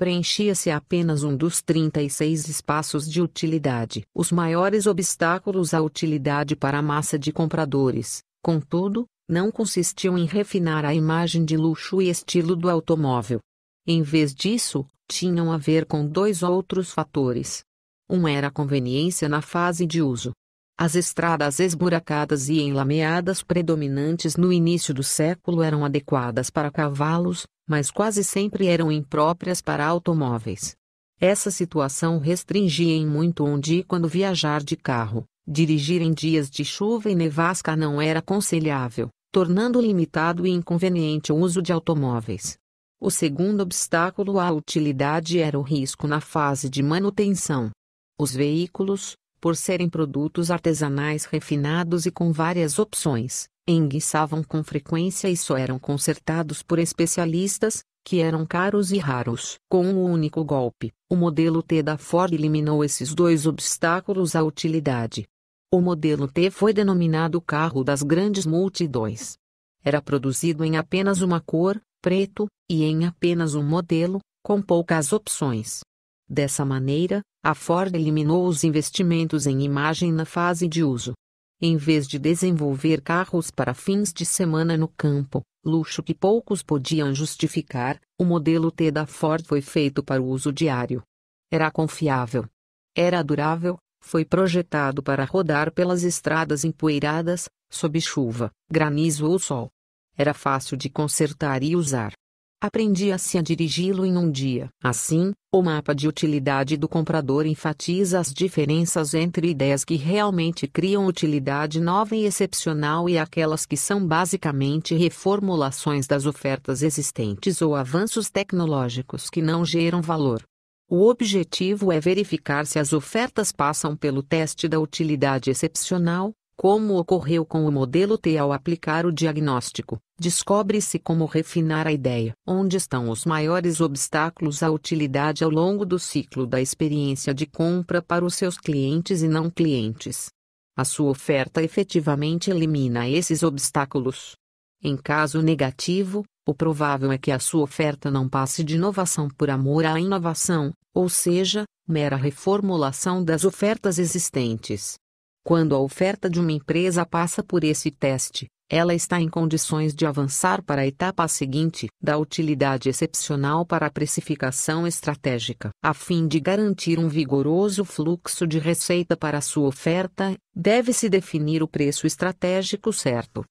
preenchia-se apenas um dos 36 espaços de utilidade. Os maiores obstáculos à utilidade para a massa de compradores, contudo, não consistiam em refinar a imagem de luxo e estilo do automóvel. Em vez disso, tinham a ver com dois outros fatores. Um era a conveniência na fase de uso, as estradas esburacadas e enlameadas predominantes no início do século eram adequadas para cavalos, mas quase sempre eram impróprias para automóveis. Essa situação restringia em muito onde e quando viajar de carro, dirigir em dias de chuva e nevasca não era aconselhável, tornando limitado e inconveniente o uso de automóveis. O segundo obstáculo à utilidade era o risco na fase de manutenção. Os veículos, por serem produtos artesanais refinados e com várias opções, enguiçavam com frequência e só eram consertados por especialistas, que eram caros e raros. Com um único golpe, o modelo T da Ford eliminou esses dois obstáculos à utilidade. O modelo T foi denominado carro das grandes multidões. Era produzido em apenas uma cor, preto, e em apenas um modelo, com poucas opções. Dessa maneira, a Ford eliminou os investimentos em imagem na fase de uso. Em vez de desenvolver carros para fins de semana no campo, luxo que poucos podiam justificar, o modelo T da Ford foi feito para o uso diário. Era confiável. Era durável, foi projetado para rodar pelas estradas empoeiradas, sob chuva, granizo ou sol. Era fácil de consertar e usar. Aprendia-se a dirigi-lo em um dia. Assim, o mapa de utilidade do comprador enfatiza as diferenças entre ideias que realmente criam utilidade nova e excepcional e aquelas que são basicamente reformulações das ofertas existentes ou avanços tecnológicos que não geram valor. O objetivo é verificar se as ofertas passam pelo teste da utilidade excepcional, como ocorreu com o modelo T ao aplicar o diagnóstico, descobre-se como refinar a ideia. Onde estão os maiores obstáculos à utilidade ao longo do ciclo da experiência de compra para os seus clientes e não clientes? A sua oferta efetivamente elimina esses obstáculos. Em caso negativo, o provável é que a sua oferta não passe de inovação por amor à inovação, ou seja, mera reformulação das ofertas existentes. Quando a oferta de uma empresa passa por esse teste, ela está em condições de avançar para a etapa seguinte, da utilidade excepcional para a precificação estratégica. A fim de garantir um vigoroso fluxo de receita para a sua oferta, deve-se definir o preço estratégico certo.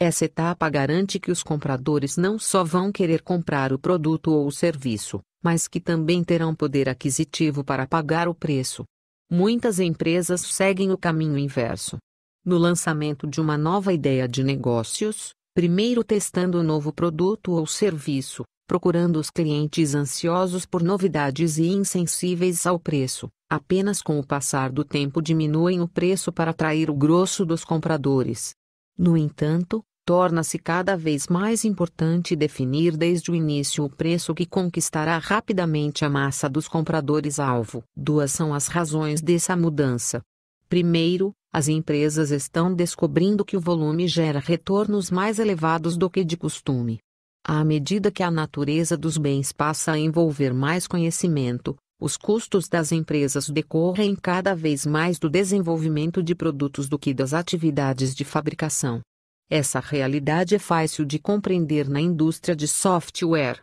Essa etapa garante que os compradores não só vão querer comprar o produto ou o serviço, mas que também terão poder aquisitivo para pagar o preço. Muitas empresas seguem o caminho inverso. No lançamento de uma nova ideia de negócios, primeiro testando o um novo produto ou serviço, procurando os clientes ansiosos por novidades e insensíveis ao preço. Apenas com o passar do tempo diminuem o preço para atrair o grosso dos compradores. No entanto, torna-se cada vez mais importante definir desde o início o preço que conquistará rapidamente a massa dos compradores-alvo. Duas são as razões dessa mudança. Primeiro, as empresas estão descobrindo que o volume gera retornos mais elevados do que de costume. À medida que a natureza dos bens passa a envolver mais conhecimento, os custos das empresas decorrem cada vez mais do desenvolvimento de produtos do que das atividades de fabricação. Essa realidade é fácil de compreender na indústria de software.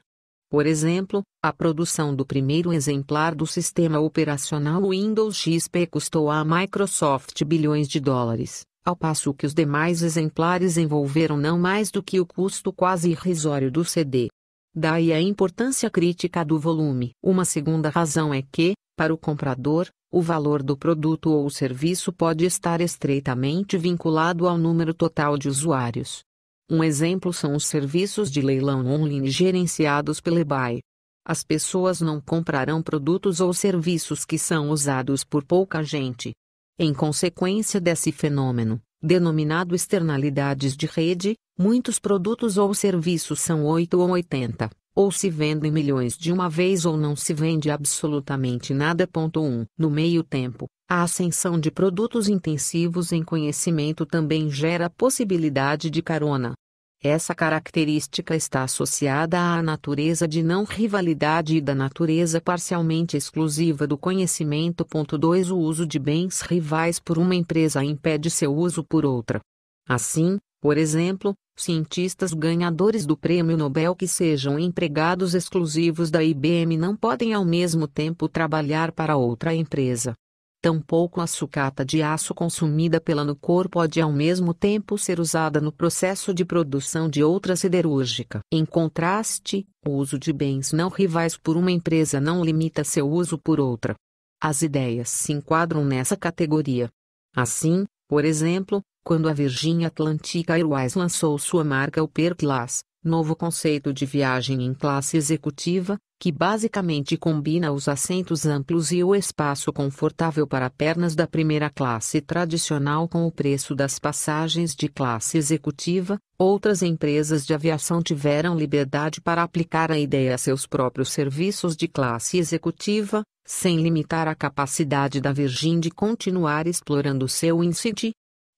Por exemplo, a produção do primeiro exemplar do sistema operacional Windows XP custou à Microsoft bilhões de dólares, ao passo que os demais exemplares envolveram não mais do que o custo quase irrisório do CD. Daí a importância crítica do volume. Uma segunda razão é que, para o comprador, o valor do produto ou serviço pode estar estreitamente vinculado ao número total de usuários. Um exemplo são os serviços de leilão online gerenciados pela eBay. As pessoas não comprarão produtos ou serviços que são usados por pouca gente. Em consequência desse fenômeno, denominado externalidades de rede, Muitos produtos ou serviços são 8 ou 80, ou se vendem milhões de uma vez ou não se vende absolutamente nada. 1. No meio tempo, a ascensão de produtos intensivos em conhecimento também gera a possibilidade de carona. Essa característica está associada à natureza de não rivalidade e da natureza parcialmente exclusiva do conhecimento. 2. O uso de bens rivais por uma empresa impede seu uso por outra. Assim, por exemplo, Cientistas ganhadores do prêmio Nobel que sejam empregados exclusivos da IBM não podem ao mesmo tempo trabalhar para outra empresa. Tampouco a sucata de aço consumida pela Nucor pode ao mesmo tempo ser usada no processo de produção de outra siderúrgica. Em contraste, o uso de bens não rivais por uma empresa não limita seu uso por outra. As ideias se enquadram nessa categoria. Assim, por exemplo, quando a Virgin Atlantic Airways lançou sua marca Upper Class, novo conceito de viagem em classe executiva, que basicamente combina os assentos amplos e o espaço confortável para pernas da primeira classe tradicional com o preço das passagens de classe executiva, outras empresas de aviação tiveram liberdade para aplicar a ideia a seus próprios serviços de classe executiva, sem limitar a capacidade da Virgin de continuar explorando seu incidente.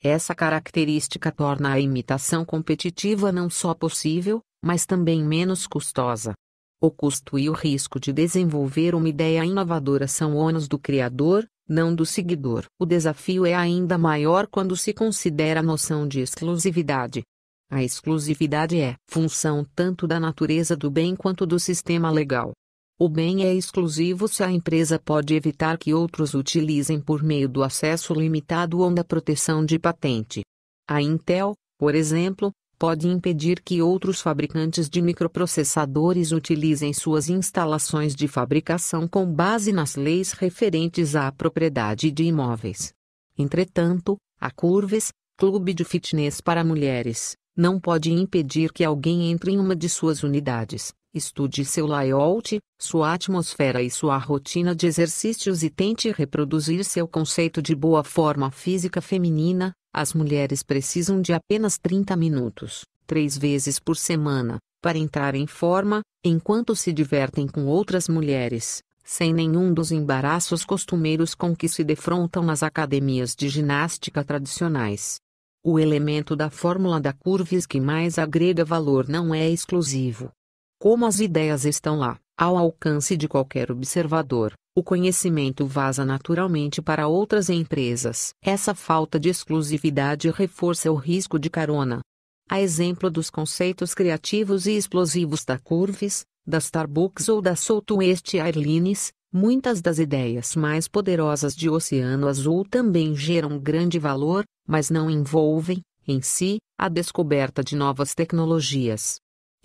Essa característica torna a imitação competitiva não só possível, mas também menos custosa. O custo e o risco de desenvolver uma ideia inovadora são ônus do criador, não do seguidor. O desafio é ainda maior quando se considera a noção de exclusividade. A exclusividade é função tanto da natureza do bem quanto do sistema legal. O bem é exclusivo se a empresa pode evitar que outros utilizem por meio do acesso limitado ou da proteção de patente. A Intel, por exemplo, pode impedir que outros fabricantes de microprocessadores utilizem suas instalações de fabricação com base nas leis referentes à propriedade de imóveis. Entretanto, a Curves, clube de fitness para mulheres, não pode impedir que alguém entre em uma de suas unidades, Estude seu layout, sua atmosfera e sua rotina de exercícios e tente reproduzir seu conceito de boa forma física feminina. As mulheres precisam de apenas 30 minutos, três vezes por semana, para entrar em forma, enquanto se divertem com outras mulheres, sem nenhum dos embaraços costumeiros com que se defrontam nas academias de ginástica tradicionais. O elemento da fórmula da curva que mais agrega valor não é exclusivo, como as ideias estão lá, ao alcance de qualquer observador, o conhecimento vaza naturalmente para outras empresas. Essa falta de exclusividade reforça o risco de carona. A exemplo dos conceitos criativos e explosivos da Curves, da Starbucks ou da Southwest Airlines, Muitas das ideias mais poderosas de Oceano Azul também geram grande valor, mas não envolvem, em si, a descoberta de novas tecnologias.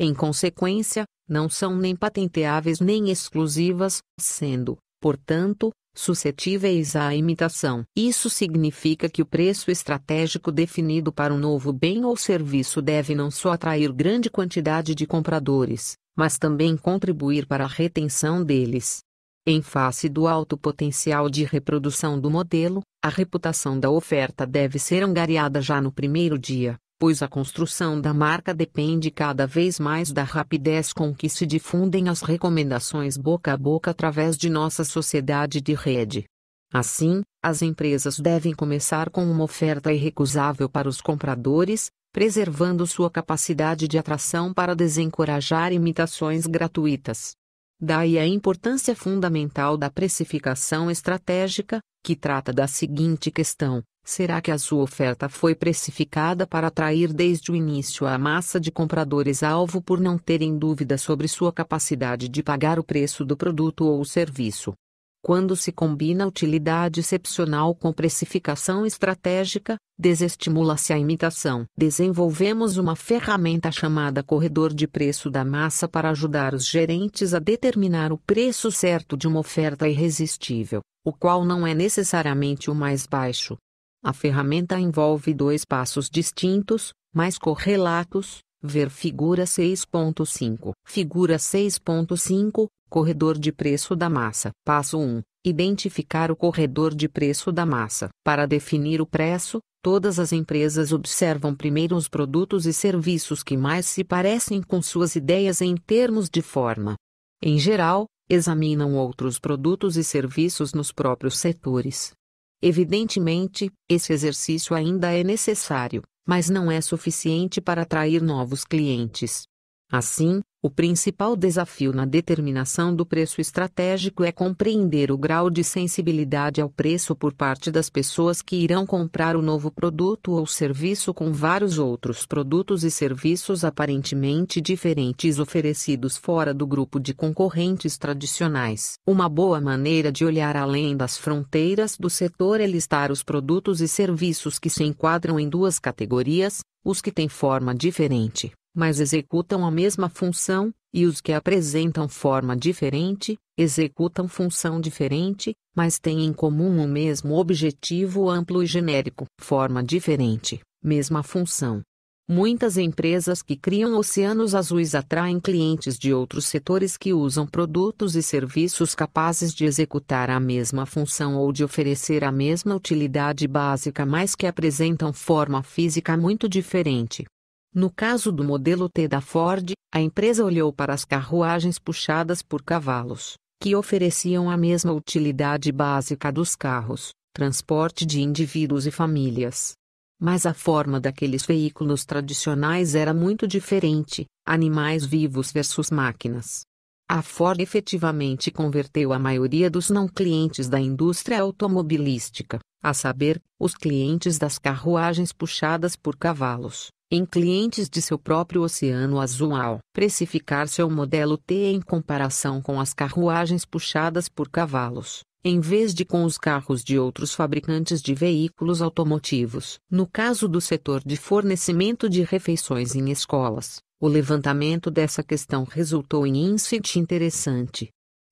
Em consequência, não são nem patenteáveis nem exclusivas, sendo, portanto, suscetíveis à imitação. Isso significa que o preço estratégico definido para um novo bem ou serviço deve não só atrair grande quantidade de compradores, mas também contribuir para a retenção deles. Em face do alto potencial de reprodução do modelo, a reputação da oferta deve ser angariada já no primeiro dia, pois a construção da marca depende cada vez mais da rapidez com que se difundem as recomendações boca a boca através de nossa sociedade de rede. Assim, as empresas devem começar com uma oferta irrecusável para os compradores, preservando sua capacidade de atração para desencorajar imitações gratuitas. Daí a importância fundamental da precificação estratégica, que trata da seguinte questão: será que a sua oferta foi precificada para atrair desde o início a massa de compradores alvo por não terem dúvida sobre sua capacidade de pagar o preço do produto ou serviço? quando se combina utilidade excepcional com precificação estratégica, desestimula-se a imitação. Desenvolvemos uma ferramenta chamada corredor de preço da massa para ajudar os gerentes a determinar o preço certo de uma oferta irresistível, o qual não é necessariamente o mais baixo. A ferramenta envolve dois passos distintos, mas correlatos, Ver figura 6.5. Figura 6.5 Corredor de preço da massa. Passo 1. Identificar o corredor de preço da massa. Para definir o preço, todas as empresas observam primeiro os produtos e serviços que mais se parecem com suas ideias em termos de forma. Em geral, examinam outros produtos e serviços nos próprios setores. Evidentemente, esse exercício ainda é necessário, mas não é suficiente para atrair novos clientes. Assim, o principal desafio na determinação do preço estratégico é compreender o grau de sensibilidade ao preço por parte das pessoas que irão comprar o novo produto ou serviço com vários outros produtos e serviços aparentemente diferentes oferecidos fora do grupo de concorrentes tradicionais. Uma boa maneira de olhar além das fronteiras do setor é listar os produtos e serviços que se enquadram em duas categorias, os que têm forma diferente mas executam a mesma função, e os que apresentam forma diferente, executam função diferente, mas têm em comum o mesmo objetivo amplo e genérico. Forma diferente, mesma função. Muitas empresas que criam oceanos azuis atraem clientes de outros setores que usam produtos e serviços capazes de executar a mesma função ou de oferecer a mesma utilidade básica, mas que apresentam forma física muito diferente. No caso do modelo T da Ford, a empresa olhou para as carruagens puxadas por cavalos, que ofereciam a mesma utilidade básica dos carros, transporte de indivíduos e famílias. Mas a forma daqueles veículos tradicionais era muito diferente, animais vivos versus máquinas. A Ford efetivamente converteu a maioria dos não clientes da indústria automobilística, a saber, os clientes das carruagens puxadas por cavalos, em clientes de seu próprio Oceano Azul ao precificar seu modelo T em comparação com as carruagens puxadas por cavalos, em vez de com os carros de outros fabricantes de veículos automotivos. No caso do setor de fornecimento de refeições em escolas, o levantamento dessa questão resultou em insight interessante.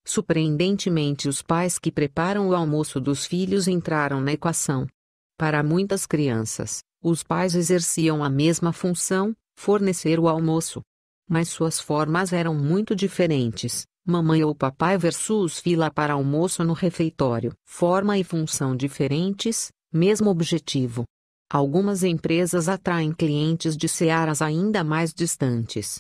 Surpreendentemente, os pais que preparam o almoço dos filhos entraram na equação. Para muitas crianças, os pais exerciam a mesma função, fornecer o almoço. Mas suas formas eram muito diferentes, mamãe ou papai versus fila para almoço no refeitório. Forma e função diferentes, mesmo objetivo. Algumas empresas atraem clientes de searas ainda mais distantes.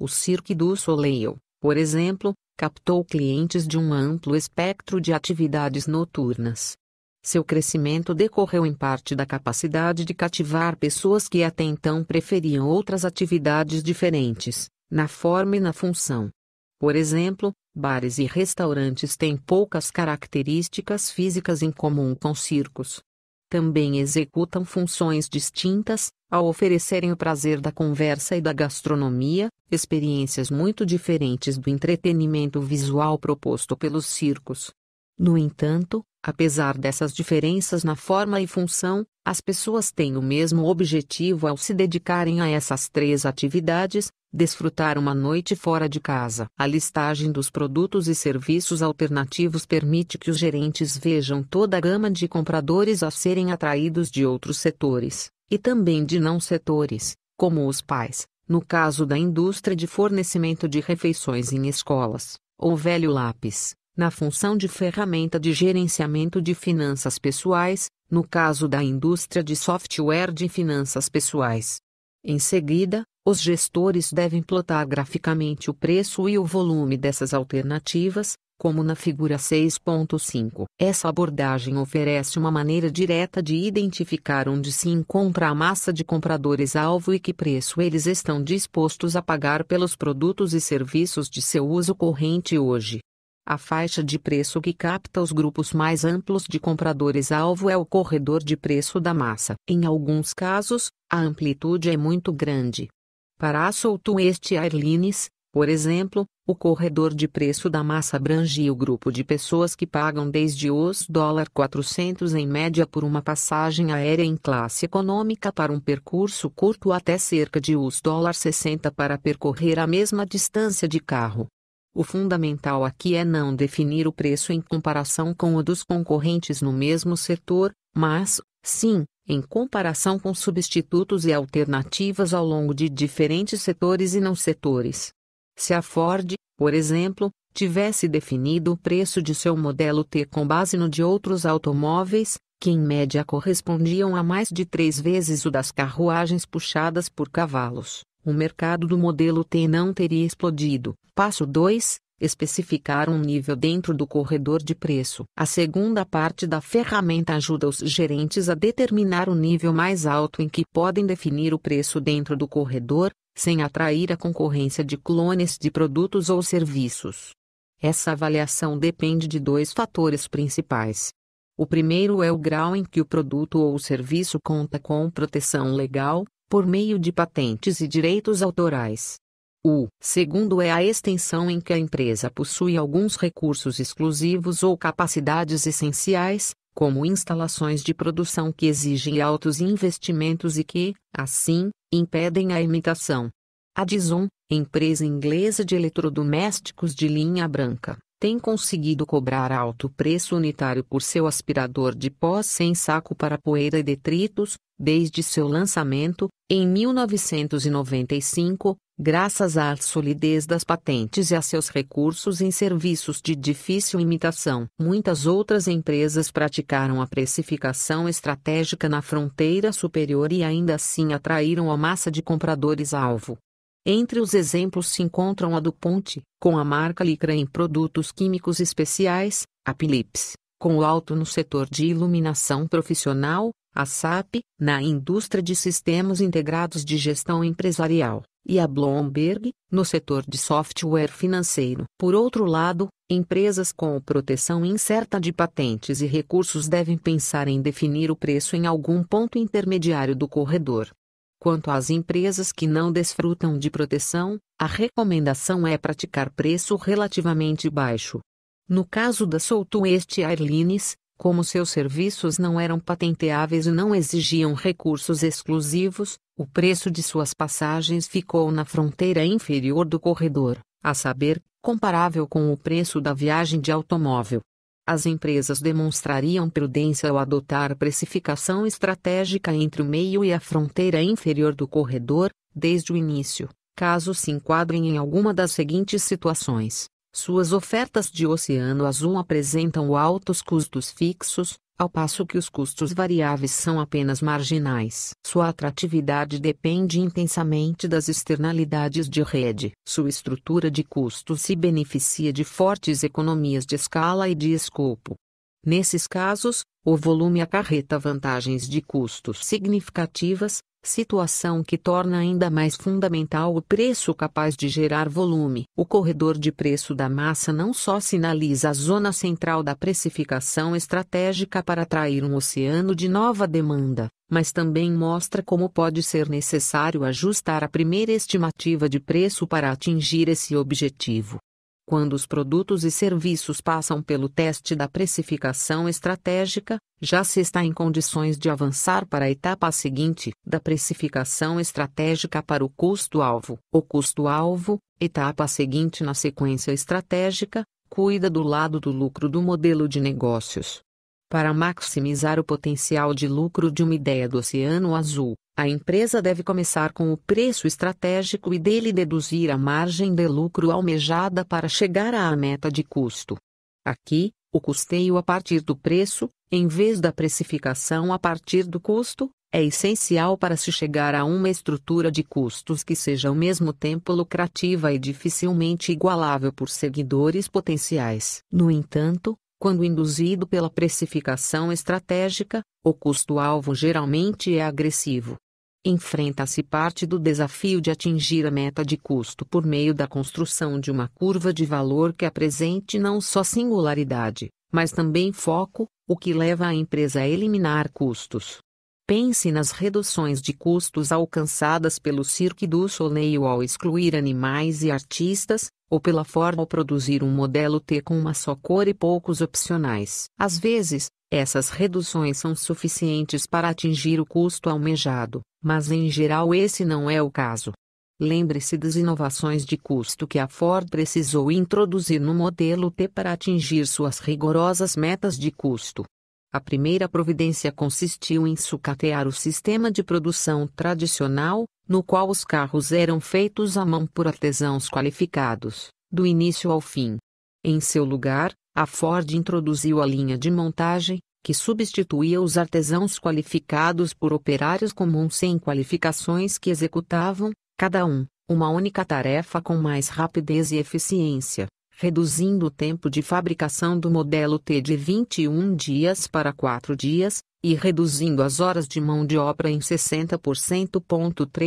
O Cirque du Soleil, por exemplo, captou clientes de um amplo espectro de atividades noturnas. Seu crescimento decorreu em parte da capacidade de cativar pessoas que até então preferiam outras atividades diferentes, na forma e na função. Por exemplo, bares e restaurantes têm poucas características físicas em comum com circos. Também executam funções distintas, ao oferecerem o prazer da conversa e da gastronomia, experiências muito diferentes do entretenimento visual proposto pelos circos. No entanto, Apesar dessas diferenças na forma e função, as pessoas têm o mesmo objetivo ao se dedicarem a essas três atividades, desfrutar uma noite fora de casa. A listagem dos produtos e serviços alternativos permite que os gerentes vejam toda a gama de compradores a serem atraídos de outros setores, e também de não setores, como os pais, no caso da indústria de fornecimento de refeições em escolas, ou velho lápis na função de ferramenta de gerenciamento de finanças pessoais, no caso da indústria de software de finanças pessoais. Em seguida, os gestores devem plotar graficamente o preço e o volume dessas alternativas, como na figura 6.5. Essa abordagem oferece uma maneira direta de identificar onde se encontra a massa de compradores-alvo e que preço eles estão dispostos a pagar pelos produtos e serviços de seu uso corrente hoje. A faixa de preço que capta os grupos mais amplos de compradores-alvo é o corredor de preço da massa. Em alguns casos, a amplitude é muito grande. Para a Southwest Airlines, por exemplo, o corredor de preço da massa abrange o grupo de pessoas que pagam desde os 400 em média por uma passagem aérea em classe econômica para um percurso curto até cerca de 60 para percorrer a mesma distância de carro. O fundamental aqui é não definir o preço em comparação com o dos concorrentes no mesmo setor, mas, sim, em comparação com substitutos e alternativas ao longo de diferentes setores e não setores. Se a Ford, por exemplo, tivesse definido o preço de seu modelo T com base no de outros automóveis, que em média correspondiam a mais de três vezes o das carruagens puxadas por cavalos, o mercado do modelo T não teria explodido. Passo 2 especificar um nível dentro do corredor de preço. A segunda parte da ferramenta ajuda os gerentes a determinar o nível mais alto em que podem definir o preço dentro do corredor, sem atrair a concorrência de clones de produtos ou serviços. Essa avaliação depende de dois fatores principais. O primeiro é o grau em que o produto ou serviço conta com proteção legal, por meio de patentes e direitos autorais. O segundo é a extensão em que a empresa possui alguns recursos exclusivos ou capacidades essenciais, como instalações de produção que exigem altos investimentos e que, assim, impedem a imitação. A Addison, empresa inglesa de eletrodomésticos de linha branca, tem conseguido cobrar alto preço unitário por seu aspirador de pó sem saco para poeira e detritos, desde seu lançamento, em 1995, graças à solidez das patentes e a seus recursos em serviços de difícil imitação. Muitas outras empresas praticaram a precificação estratégica na fronteira superior e ainda assim atraíram a massa de compradores-alvo. Entre os exemplos se encontram a DuPont, com a marca Licra em produtos químicos especiais, a Philips, com o alto no setor de iluminação profissional, a SAP, na indústria de sistemas integrados de gestão empresarial, e a Bloomberg, no setor de software financeiro. Por outro lado, empresas com proteção incerta de patentes e recursos devem pensar em definir o preço em algum ponto intermediário do corredor, Quanto às empresas que não desfrutam de proteção, a recomendação é praticar preço relativamente baixo. No caso da Southwest Airlines, como seus serviços não eram patenteáveis e não exigiam recursos exclusivos, o preço de suas passagens ficou na fronteira inferior do corredor, a saber, comparável com o preço da viagem de automóvel as empresas demonstrariam prudência ao adotar precificação estratégica entre o meio e a fronteira inferior do corredor, desde o início, caso se enquadrem em alguma das seguintes situações. Suas ofertas de oceano azul apresentam altos custos fixos, ao passo que os custos variáveis são apenas marginais. Sua atratividade depende intensamente das externalidades de rede. Sua estrutura de custos se beneficia de fortes economias de escala e de escopo. Nesses casos, o volume acarreta vantagens de custos significativas, situação que torna ainda mais fundamental o preço capaz de gerar volume. O corredor de preço da massa não só sinaliza a zona central da precificação estratégica para atrair um oceano de nova demanda, mas também mostra como pode ser necessário ajustar a primeira estimativa de preço para atingir esse objetivo. Quando os produtos e serviços passam pelo teste da precificação estratégica, já se está em condições de avançar para a etapa seguinte, da precificação estratégica para o custo-alvo. O custo-alvo, etapa seguinte na sequência estratégica, cuida do lado do lucro do modelo de negócios. Para maximizar o potencial de lucro de uma ideia do Oceano Azul, a empresa deve começar com o preço estratégico e dele deduzir a margem de lucro almejada para chegar à meta de custo. Aqui, o custeio a partir do preço, em vez da precificação a partir do custo, é essencial para se chegar a uma estrutura de custos que seja ao mesmo tempo lucrativa e dificilmente igualável por seguidores potenciais. No entanto, quando induzido pela precificação estratégica, o custo-alvo geralmente é agressivo enfrenta-se parte do desafio de atingir a meta de custo por meio da construção de uma curva de valor que apresente não só singularidade, mas também foco, o que leva a empresa a eliminar custos. Pense nas reduções de custos alcançadas pelo Cirque du Soleil ao excluir animais e artistas, ou pela forma ao produzir um modelo T com uma só cor e poucos opcionais. Às vezes, essas reduções são suficientes para atingir o custo almejado. Mas em geral esse não é o caso. Lembre-se das inovações de custo que a Ford precisou introduzir no modelo T para atingir suas rigorosas metas de custo. A primeira providência consistiu em sucatear o sistema de produção tradicional, no qual os carros eram feitos à mão por artesãos qualificados, do início ao fim. Em seu lugar, a Ford introduziu a linha de montagem, que substituía os artesãos qualificados por operários comuns sem qualificações que executavam, cada um, uma única tarefa com mais rapidez e eficiência, reduzindo o tempo de fabricação do modelo T de 21 dias para 4 dias, e reduzindo as horas de mão de obra em 60%.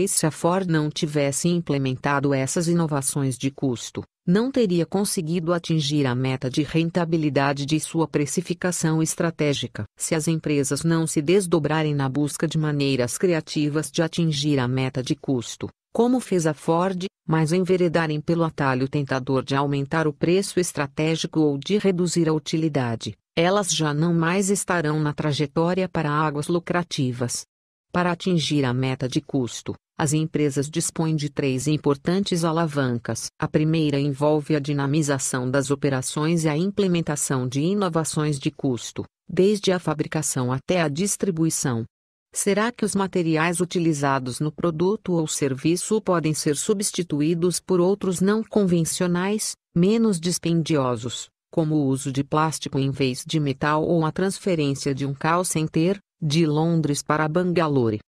Se a Ford não tivesse implementado essas inovações de custo, não teria conseguido atingir a meta de rentabilidade de sua precificação estratégica. Se as empresas não se desdobrarem na busca de maneiras criativas de atingir a meta de custo, como fez a Ford, mas enveredarem pelo atalho tentador de aumentar o preço estratégico ou de reduzir a utilidade, elas já não mais estarão na trajetória para águas lucrativas. Para atingir a meta de custo, as empresas dispõem de três importantes alavancas. A primeira envolve a dinamização das operações e a implementação de inovações de custo, desde a fabricação até a distribuição. Será que os materiais utilizados no produto ou serviço podem ser substituídos por outros não convencionais, menos dispendiosos, como o uso de plástico em vez de metal ou a transferência de um call center, de Londres para Bangalore?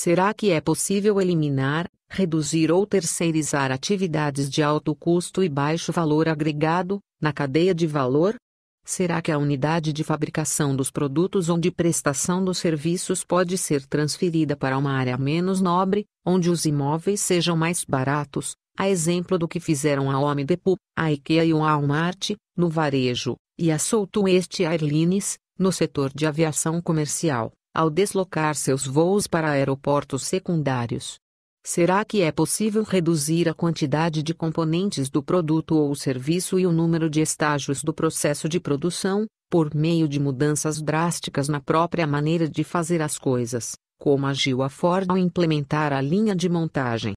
Será que é possível eliminar, reduzir ou terceirizar atividades de alto custo e baixo valor agregado, na cadeia de valor? Será que a unidade de fabricação dos produtos onde prestação dos serviços pode ser transferida para uma área menos nobre, onde os imóveis sejam mais baratos, a exemplo do que fizeram a Home Depot, a IKEA e o Walmart, no varejo, e a Southwest Airlines, no setor de aviação comercial? ao deslocar seus voos para aeroportos secundários. Será que é possível reduzir a quantidade de componentes do produto ou serviço e o número de estágios do processo de produção, por meio de mudanças drásticas na própria maneira de fazer as coisas, como agiu a Ford ao implementar a linha de montagem?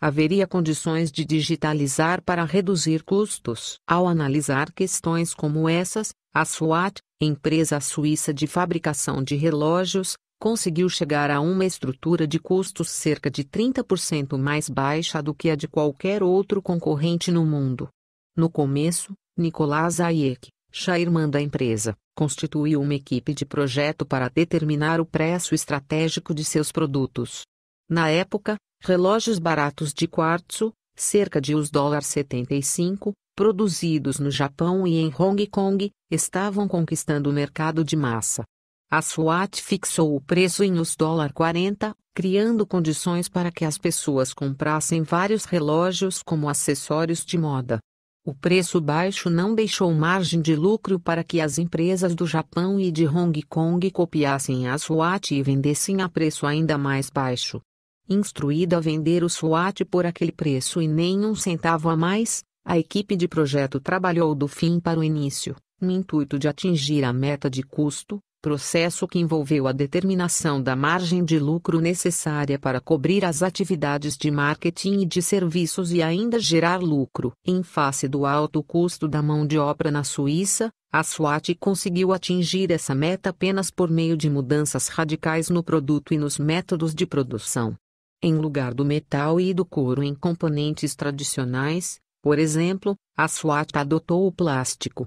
Haveria condições de digitalizar para reduzir custos? Ao analisar questões como essas, a SWAT, empresa suíça de fabricação de relógios, conseguiu chegar a uma estrutura de custos cerca de 30% mais baixa do que a de qualquer outro concorrente no mundo. No começo, Nicolas Hayek, chairman da empresa, constituiu uma equipe de projeto para determinar o preço estratégico de seus produtos. Na época, relógios baratos de quartzo, cerca de US$ 75, produzidos no Japão e em Hong Kong, estavam conquistando o mercado de massa. A SWAT fixou o preço em US 40, criando condições para que as pessoas comprassem vários relógios como acessórios de moda. O preço baixo não deixou margem de lucro para que as empresas do Japão e de Hong Kong copiassem a SWAT e vendessem a preço ainda mais baixo. Instruída a vender o SWAT por aquele preço e nem um centavo a mais, a equipe de projeto trabalhou do fim para o início, no intuito de atingir a meta de custo, processo que envolveu a determinação da margem de lucro necessária para cobrir as atividades de marketing e de serviços e ainda gerar lucro. Em face do alto custo da mão de obra na Suíça, a SWAT conseguiu atingir essa meta apenas por meio de mudanças radicais no produto e nos métodos de produção. Em lugar do metal e do couro em componentes tradicionais, por exemplo, a SWAT adotou o plástico.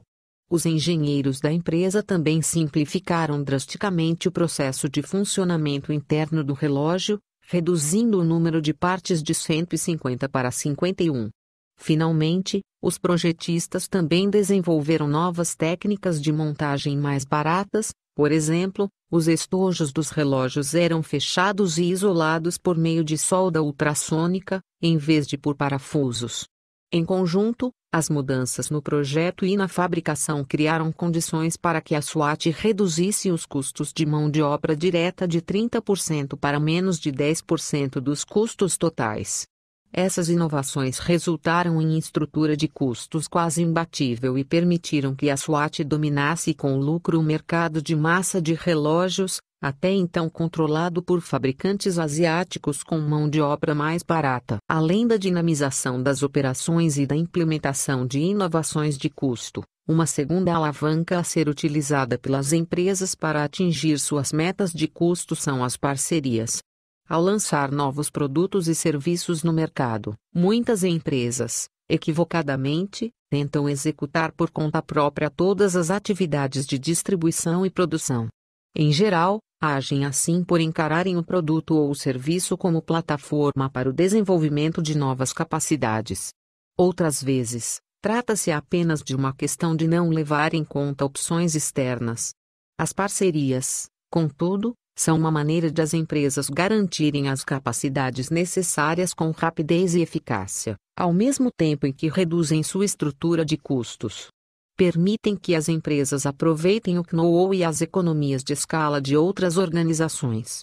Os engenheiros da empresa também simplificaram drasticamente o processo de funcionamento interno do relógio, reduzindo o número de partes de 150 para 51. Finalmente, os projetistas também desenvolveram novas técnicas de montagem mais baratas, por exemplo, os estojos dos relógios eram fechados e isolados por meio de solda ultrassônica, em vez de por parafusos. Em conjunto, as mudanças no projeto e na fabricação criaram condições para que a SWAT reduzisse os custos de mão de obra direta de 30% para menos de 10% dos custos totais. Essas inovações resultaram em estrutura de custos quase imbatível e permitiram que a SWAT dominasse com lucro o mercado de massa de relógios, até então controlado por fabricantes asiáticos com mão de obra mais barata. Além da dinamização das operações e da implementação de inovações de custo, uma segunda alavanca a ser utilizada pelas empresas para atingir suas metas de custo são as parcerias. Ao lançar novos produtos e serviços no mercado, muitas empresas, equivocadamente, tentam executar por conta própria todas as atividades de distribuição e produção. Em geral, Agem assim por encararem o produto ou o serviço como plataforma para o desenvolvimento de novas capacidades. Outras vezes, trata-se apenas de uma questão de não levar em conta opções externas. As parcerias, contudo, são uma maneira de as empresas garantirem as capacidades necessárias com rapidez e eficácia, ao mesmo tempo em que reduzem sua estrutura de custos permitem que as empresas aproveitem o know-how e as economias de escala de outras organizações.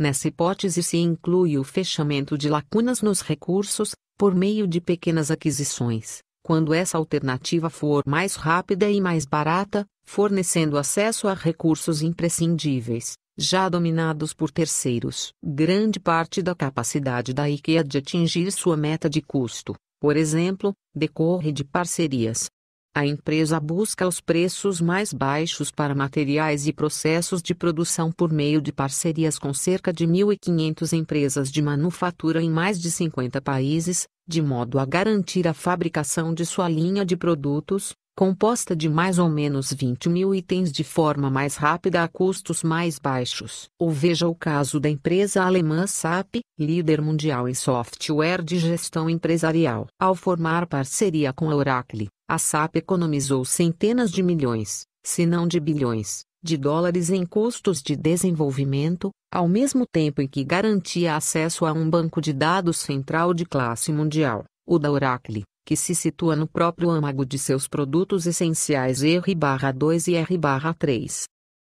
Nessa hipótese se inclui o fechamento de lacunas nos recursos, por meio de pequenas aquisições, quando essa alternativa for mais rápida e mais barata, fornecendo acesso a recursos imprescindíveis, já dominados por terceiros. Grande parte da capacidade da IKEA de atingir sua meta de custo, por exemplo, decorre de parcerias, a empresa busca os preços mais baixos para materiais e processos de produção por meio de parcerias com cerca de 1.500 empresas de manufatura em mais de 50 países, de modo a garantir a fabricação de sua linha de produtos, composta de mais ou menos 20 mil itens de forma mais rápida a custos mais baixos. Ou veja o caso da empresa alemã SAP, líder mundial em software de gestão empresarial. Ao formar parceria com a Oracle, a SAP economizou centenas de milhões, se não de bilhões, de dólares em custos de desenvolvimento, ao mesmo tempo em que garantia acesso a um banco de dados central de classe mundial, o da Oracle, que se situa no próprio âmago de seus produtos essenciais R/2 e R/3.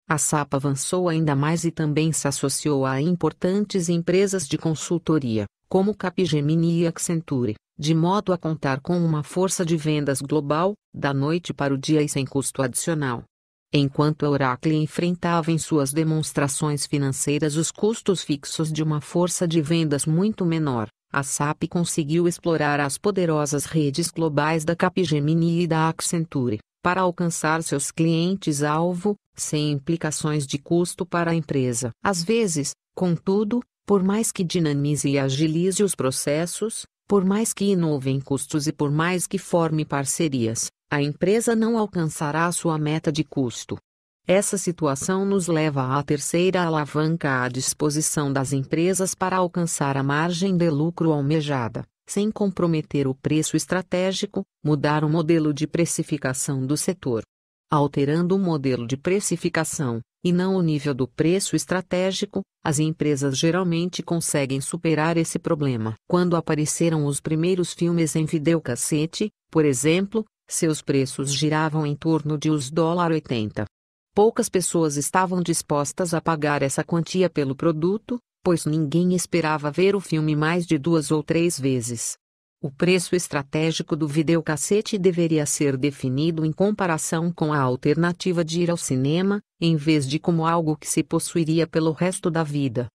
A SAP avançou ainda mais e também se associou a importantes empresas de consultoria, como Capgemini e Accenture, de modo a contar com uma força de vendas global, da noite para o dia e sem custo adicional. Enquanto a Oracle enfrentava em suas demonstrações financeiras os custos fixos de uma força de vendas muito menor, a SAP conseguiu explorar as poderosas redes globais da Capgemini e da Accenture, para alcançar seus clientes-alvo, sem implicações de custo para a empresa. Às vezes, contudo, por mais que dinamize e agilize os processos, por mais que inove em custos e por mais que forme parcerias, a empresa não alcançará a sua meta de custo. Essa situação nos leva à terceira alavanca à disposição das empresas para alcançar a margem de lucro almejada, sem comprometer o preço estratégico, mudar o modelo de precificação do setor. Alterando o modelo de precificação, e não o nível do preço estratégico, as empresas geralmente conseguem superar esse problema. Quando apareceram os primeiros filmes em videocassete, por exemplo, seus preços giravam em torno de US$ 80. Poucas pessoas estavam dispostas a pagar essa quantia pelo produto, pois ninguém esperava ver o filme mais de duas ou três vezes. O preço estratégico do videocassete deveria ser definido em comparação com a alternativa de ir ao cinema, em vez de como algo que se possuiria pelo resto da vida.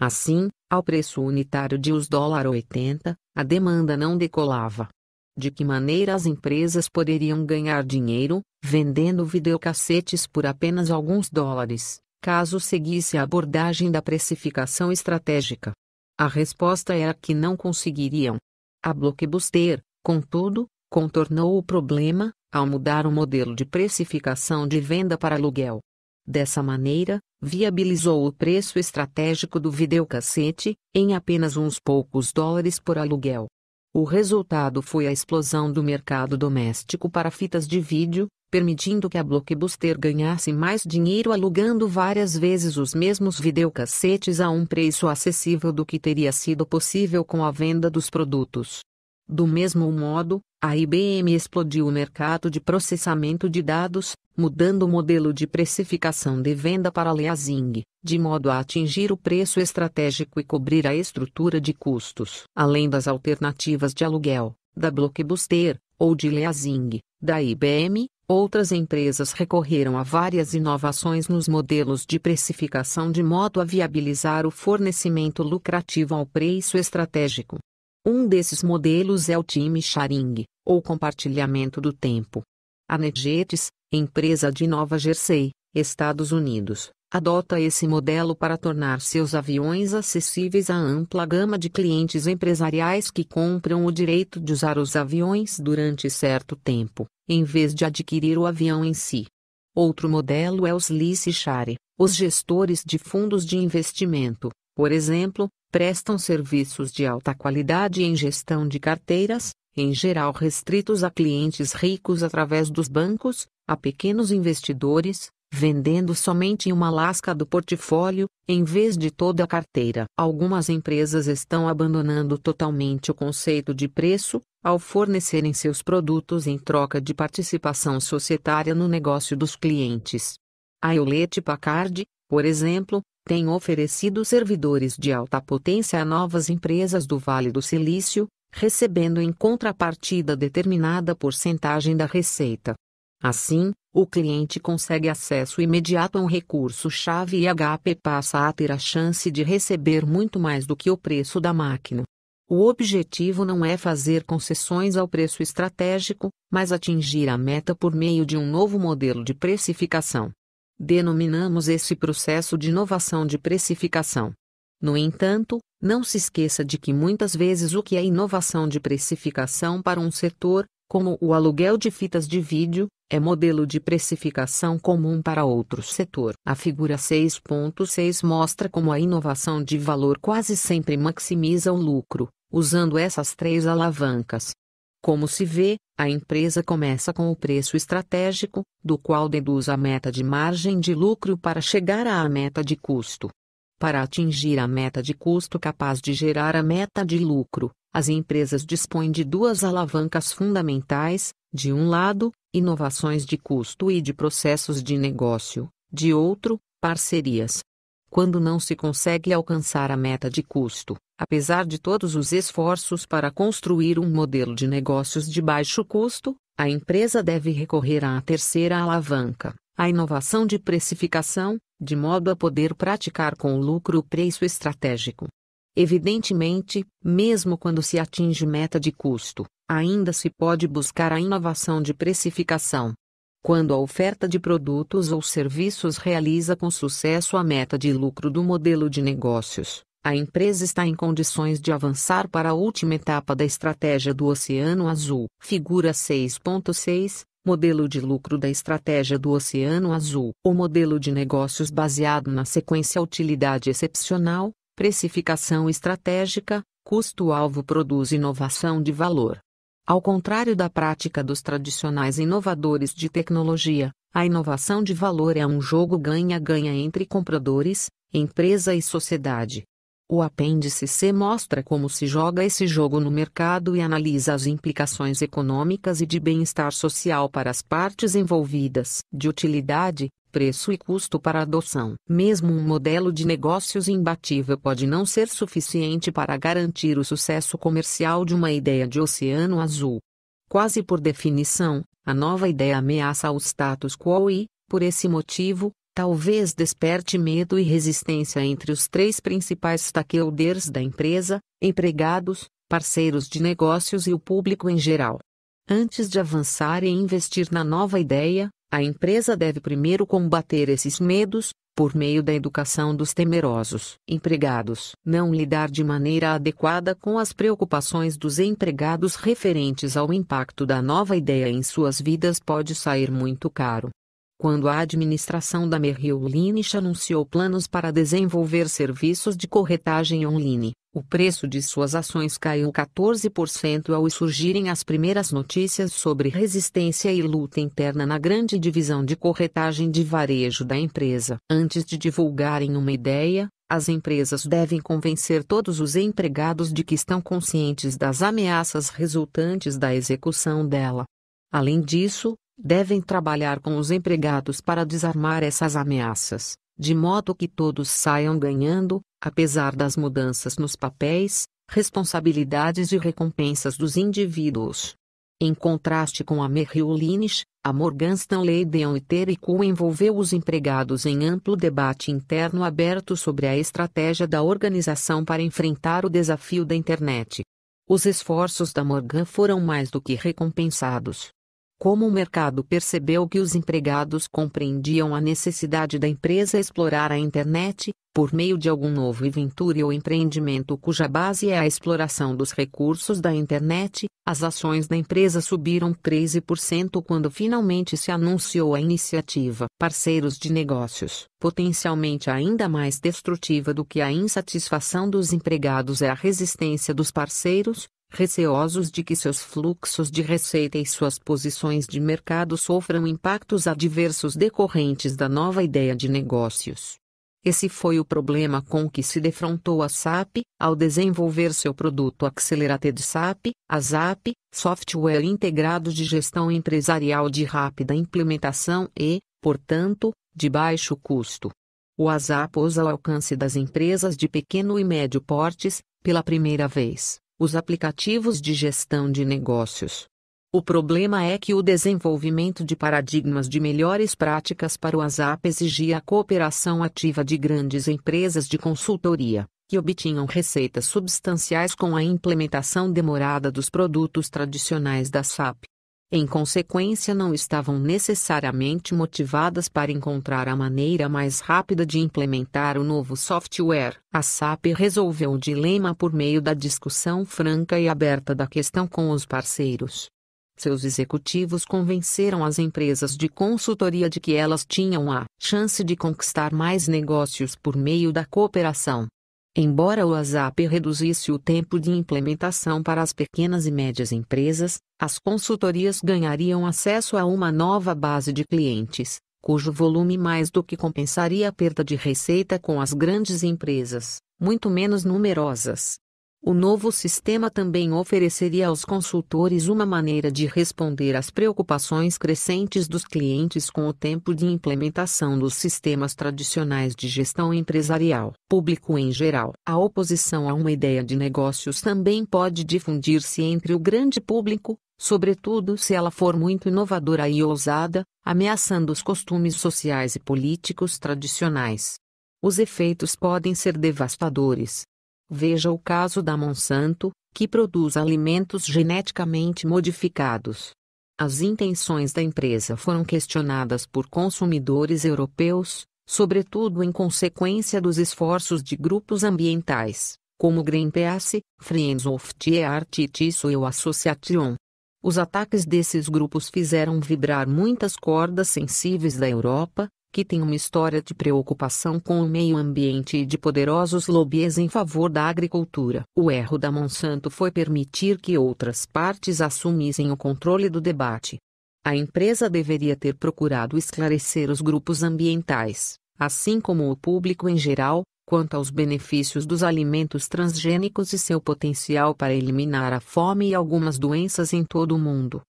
Assim, ao preço unitário de US$ 80, a demanda não decolava. De que maneira as empresas poderiam ganhar dinheiro, vendendo videocassetes por apenas alguns dólares, caso seguisse a abordagem da precificação estratégica? A resposta era é que não conseguiriam. A Blockbuster, contudo, contornou o problema, ao mudar o modelo de precificação de venda para aluguel. Dessa maneira, viabilizou o preço estratégico do videocassete, em apenas uns poucos dólares por aluguel. O resultado foi a explosão do mercado doméstico para fitas de vídeo, permitindo que a Blockbuster ganhasse mais dinheiro alugando várias vezes os mesmos videocassetes a um preço acessível do que teria sido possível com a venda dos produtos. Do mesmo modo, a IBM explodiu o mercado de processamento de dados, mudando o modelo de precificação de venda para leasing, de modo a atingir o preço estratégico e cobrir a estrutura de custos. Além das alternativas de aluguel, da Blockbuster, ou de leasing, da IBM, outras empresas recorreram a várias inovações nos modelos de precificação de modo a viabilizar o fornecimento lucrativo ao preço estratégico. Um desses modelos é o time sharing, ou compartilhamento do tempo. A Netjets, empresa de Nova Jersey, Estados Unidos, adota esse modelo para tornar seus aviões acessíveis a ampla gama de clientes empresariais que compram o direito de usar os aviões durante certo tempo, em vez de adquirir o avião em si. Outro modelo é os lease share, os gestores de fundos de investimento, por exemplo, prestam serviços de alta qualidade em gestão de carteiras, em geral restritos a clientes ricos através dos bancos, a pequenos investidores, vendendo somente uma lasca do portfólio, em vez de toda a carteira. Algumas empresas estão abandonando totalmente o conceito de preço, ao fornecerem seus produtos em troca de participação societária no negócio dos clientes. A Hewlett Packard, por exemplo, tem oferecido servidores de alta potência a novas empresas do Vale do Silício, recebendo em contrapartida determinada porcentagem da receita. Assim, o cliente consegue acesso imediato a um recurso-chave e HP passa a ter a chance de receber muito mais do que o preço da máquina. O objetivo não é fazer concessões ao preço estratégico, mas atingir a meta por meio de um novo modelo de precificação. Denominamos esse processo de inovação de precificação. No entanto, não se esqueça de que muitas vezes o que é inovação de precificação para um setor, como o aluguel de fitas de vídeo, é modelo de precificação comum para outro setor. A figura 6.6 mostra como a inovação de valor quase sempre maximiza o lucro, usando essas três alavancas. Como se vê, a empresa começa com o preço estratégico, do qual deduz a meta de margem de lucro para chegar à meta de custo. Para atingir a meta de custo capaz de gerar a meta de lucro, as empresas dispõem de duas alavancas fundamentais: de um lado, inovações de custo e de processos de negócio, de outro, parcerias quando não se consegue alcançar a meta de custo, apesar de todos os esforços para construir um modelo de negócios de baixo custo, a empresa deve recorrer à terceira alavanca, a inovação de precificação, de modo a poder praticar com lucro o preço estratégico. Evidentemente, mesmo quando se atinge meta de custo, ainda se pode buscar a inovação de precificação, quando a oferta de produtos ou serviços realiza com sucesso a meta de lucro do modelo de negócios, a empresa está em condições de avançar para a última etapa da estratégia do Oceano Azul. Figura 6.6 Modelo de lucro da estratégia do Oceano Azul. O modelo de negócios baseado na sequência utilidade excepcional, precificação estratégica, custo-alvo produz inovação de valor. Ao contrário da prática dos tradicionais inovadores de tecnologia, a inovação de valor é um jogo ganha-ganha entre compradores, empresa e sociedade. O apêndice C mostra como se joga esse jogo no mercado e analisa as implicações econômicas e de bem-estar social para as partes envolvidas, de utilidade, preço e custo para adoção. Mesmo um modelo de negócios imbatível pode não ser suficiente para garantir o sucesso comercial de uma ideia de oceano azul. Quase por definição, a nova ideia ameaça o status quo e, por esse motivo, talvez desperte medo e resistência entre os três principais stakeholders da empresa, empregados, parceiros de negócios e o público em geral. Antes de avançar e investir na nova ideia, a empresa deve primeiro combater esses medos, por meio da educação dos temerosos empregados. Não lidar de maneira adequada com as preocupações dos empregados referentes ao impacto da nova ideia em suas vidas pode sair muito caro quando a administração da Merrill Lynch anunciou planos para desenvolver serviços de corretagem online, o preço de suas ações caiu 14% ao surgirem as primeiras notícias sobre resistência e luta interna na grande divisão de corretagem de varejo da empresa. Antes de divulgarem uma ideia, as empresas devem convencer todos os empregados de que estão conscientes das ameaças resultantes da execução dela. Além disso, devem trabalhar com os empregados para desarmar essas ameaças, de modo que todos saiam ganhando, apesar das mudanças nos papéis, responsabilidades e recompensas dos indivíduos. Em contraste com a Merrill Lynch, a Morgan Stanley Deon e Terry Co envolveu os empregados em amplo debate interno aberto sobre a estratégia da organização para enfrentar o desafio da internet. Os esforços da Morgan foram mais do que recompensados como o mercado percebeu que os empregados compreendiam a necessidade da empresa explorar a internet, por meio de algum novo e venture ou empreendimento cuja base é a exploração dos recursos da internet, as ações da empresa subiram 13% quando finalmente se anunciou a iniciativa. Parceiros de negócios, potencialmente ainda mais destrutiva do que a insatisfação dos empregados é a resistência dos parceiros, receosos de que seus fluxos de receita e suas posições de mercado sofram impactos adversos decorrentes da nova ideia de negócios. Esse foi o problema com que se defrontou a SAP, ao desenvolver seu produto Accelerated SAP, a SAP, software integrado de gestão empresarial de rápida implementação e, portanto, de baixo custo. O ASAP usa ao alcance das empresas de pequeno e médio portes, pela primeira vez, os aplicativos de gestão de negócios. O problema é que o desenvolvimento de paradigmas de melhores práticas para o WhatsApp exigia a cooperação ativa de grandes empresas de consultoria, que obtinham receitas substanciais com a implementação demorada dos produtos tradicionais da SAP em consequência não estavam necessariamente motivadas para encontrar a maneira mais rápida de implementar o novo software. A SAP resolveu o dilema por meio da discussão franca e aberta da questão com os parceiros. Seus executivos convenceram as empresas de consultoria de que elas tinham a chance de conquistar mais negócios por meio da cooperação. Embora o WhatsApp reduzisse o tempo de implementação para as pequenas e médias empresas, as consultorias ganhariam acesso a uma nova base de clientes, cujo volume mais do que compensaria a perda de receita com as grandes empresas, muito menos numerosas. O novo sistema também ofereceria aos consultores uma maneira de responder às preocupações crescentes dos clientes com o tempo de implementação dos sistemas tradicionais de gestão empresarial, público em geral. A oposição a uma ideia de negócios também pode difundir-se entre o grande público, sobretudo se ela for muito inovadora e ousada, ameaçando os costumes sociais e políticos tradicionais. Os efeitos podem ser devastadores Veja o caso da Monsanto, que produz alimentos geneticamente modificados. As intenções da empresa foram questionadas por consumidores europeus, sobretudo em consequência dos esforços de grupos ambientais, como Greenpeace, Friends of the Art e Tissue Association. Os ataques desses grupos fizeram vibrar muitas cordas sensíveis da Europa, que tem uma história de preocupação com o meio ambiente e de poderosos lobbies em favor da agricultura. O erro da Monsanto foi permitir que outras partes assumissem o controle do debate. A empresa deveria ter procurado esclarecer os grupos ambientais, assim como o público em geral, quanto aos benefícios dos alimentos transgênicos e seu potencial para eliminar a fome e algumas doenças em todo o mundo.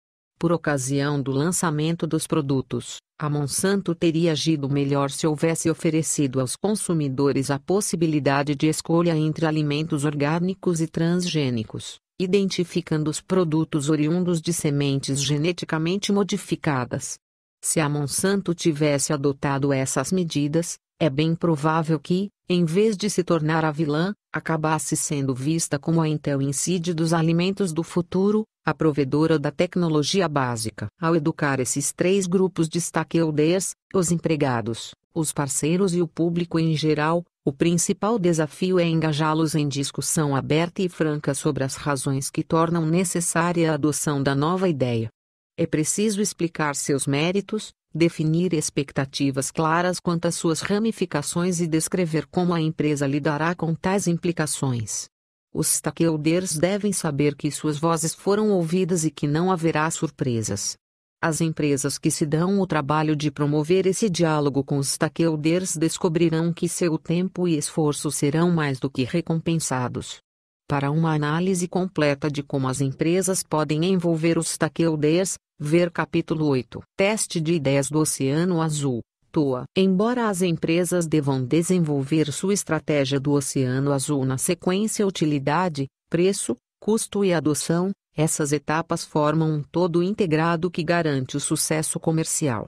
Por ocasião do lançamento dos produtos, a Monsanto teria agido melhor se houvesse oferecido aos consumidores a possibilidade de escolha entre alimentos orgânicos e transgênicos, identificando os produtos oriundos de sementes geneticamente modificadas. Se a Monsanto tivesse adotado essas medidas, é bem provável que, em vez de se tornar a vilã, acabasse sendo vista como a Intel incide dos alimentos do futuro, a provedora da tecnologia básica. Ao educar esses três grupos stakeholders, os empregados, os parceiros e o público em geral, o principal desafio é engajá-los em discussão aberta e franca sobre as razões que tornam necessária a adoção da nova ideia. É preciso explicar seus méritos, definir expectativas claras quanto às suas ramificações e descrever como a empresa lidará com tais implicações. Os stakeholders devem saber que suas vozes foram ouvidas e que não haverá surpresas. As empresas que se dão o trabalho de promover esse diálogo com os stakeholders descobrirão que seu tempo e esforço serão mais do que recompensados. Para uma análise completa de como as empresas podem envolver os stakeholders, Ver capítulo 8. Teste de ideias do Oceano Azul. TOA. Embora as empresas devam desenvolver sua estratégia do Oceano Azul na sequência utilidade, preço, custo e adoção, essas etapas formam um todo integrado que garante o sucesso comercial.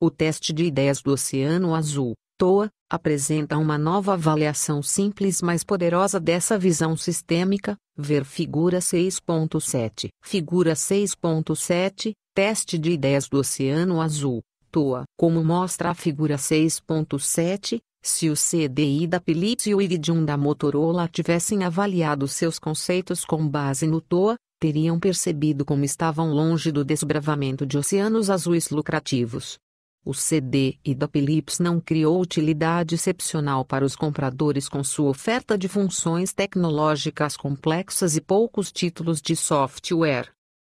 O teste de ideias do Oceano Azul, TOA, apresenta uma nova avaliação simples mas poderosa dessa visão sistêmica, ver figura 6.7. Figura 6.7 Teste de ideias do Oceano Azul, TOA. Como mostra a figura 6.7, se o CDI da Philips e o Iridium da Motorola tivessem avaliado seus conceitos com base no TOA, teriam percebido como estavam longe do desbravamento de oceanos azuis lucrativos. O CDI da Philips não criou utilidade excepcional para os compradores com sua oferta de funções tecnológicas complexas e poucos títulos de software.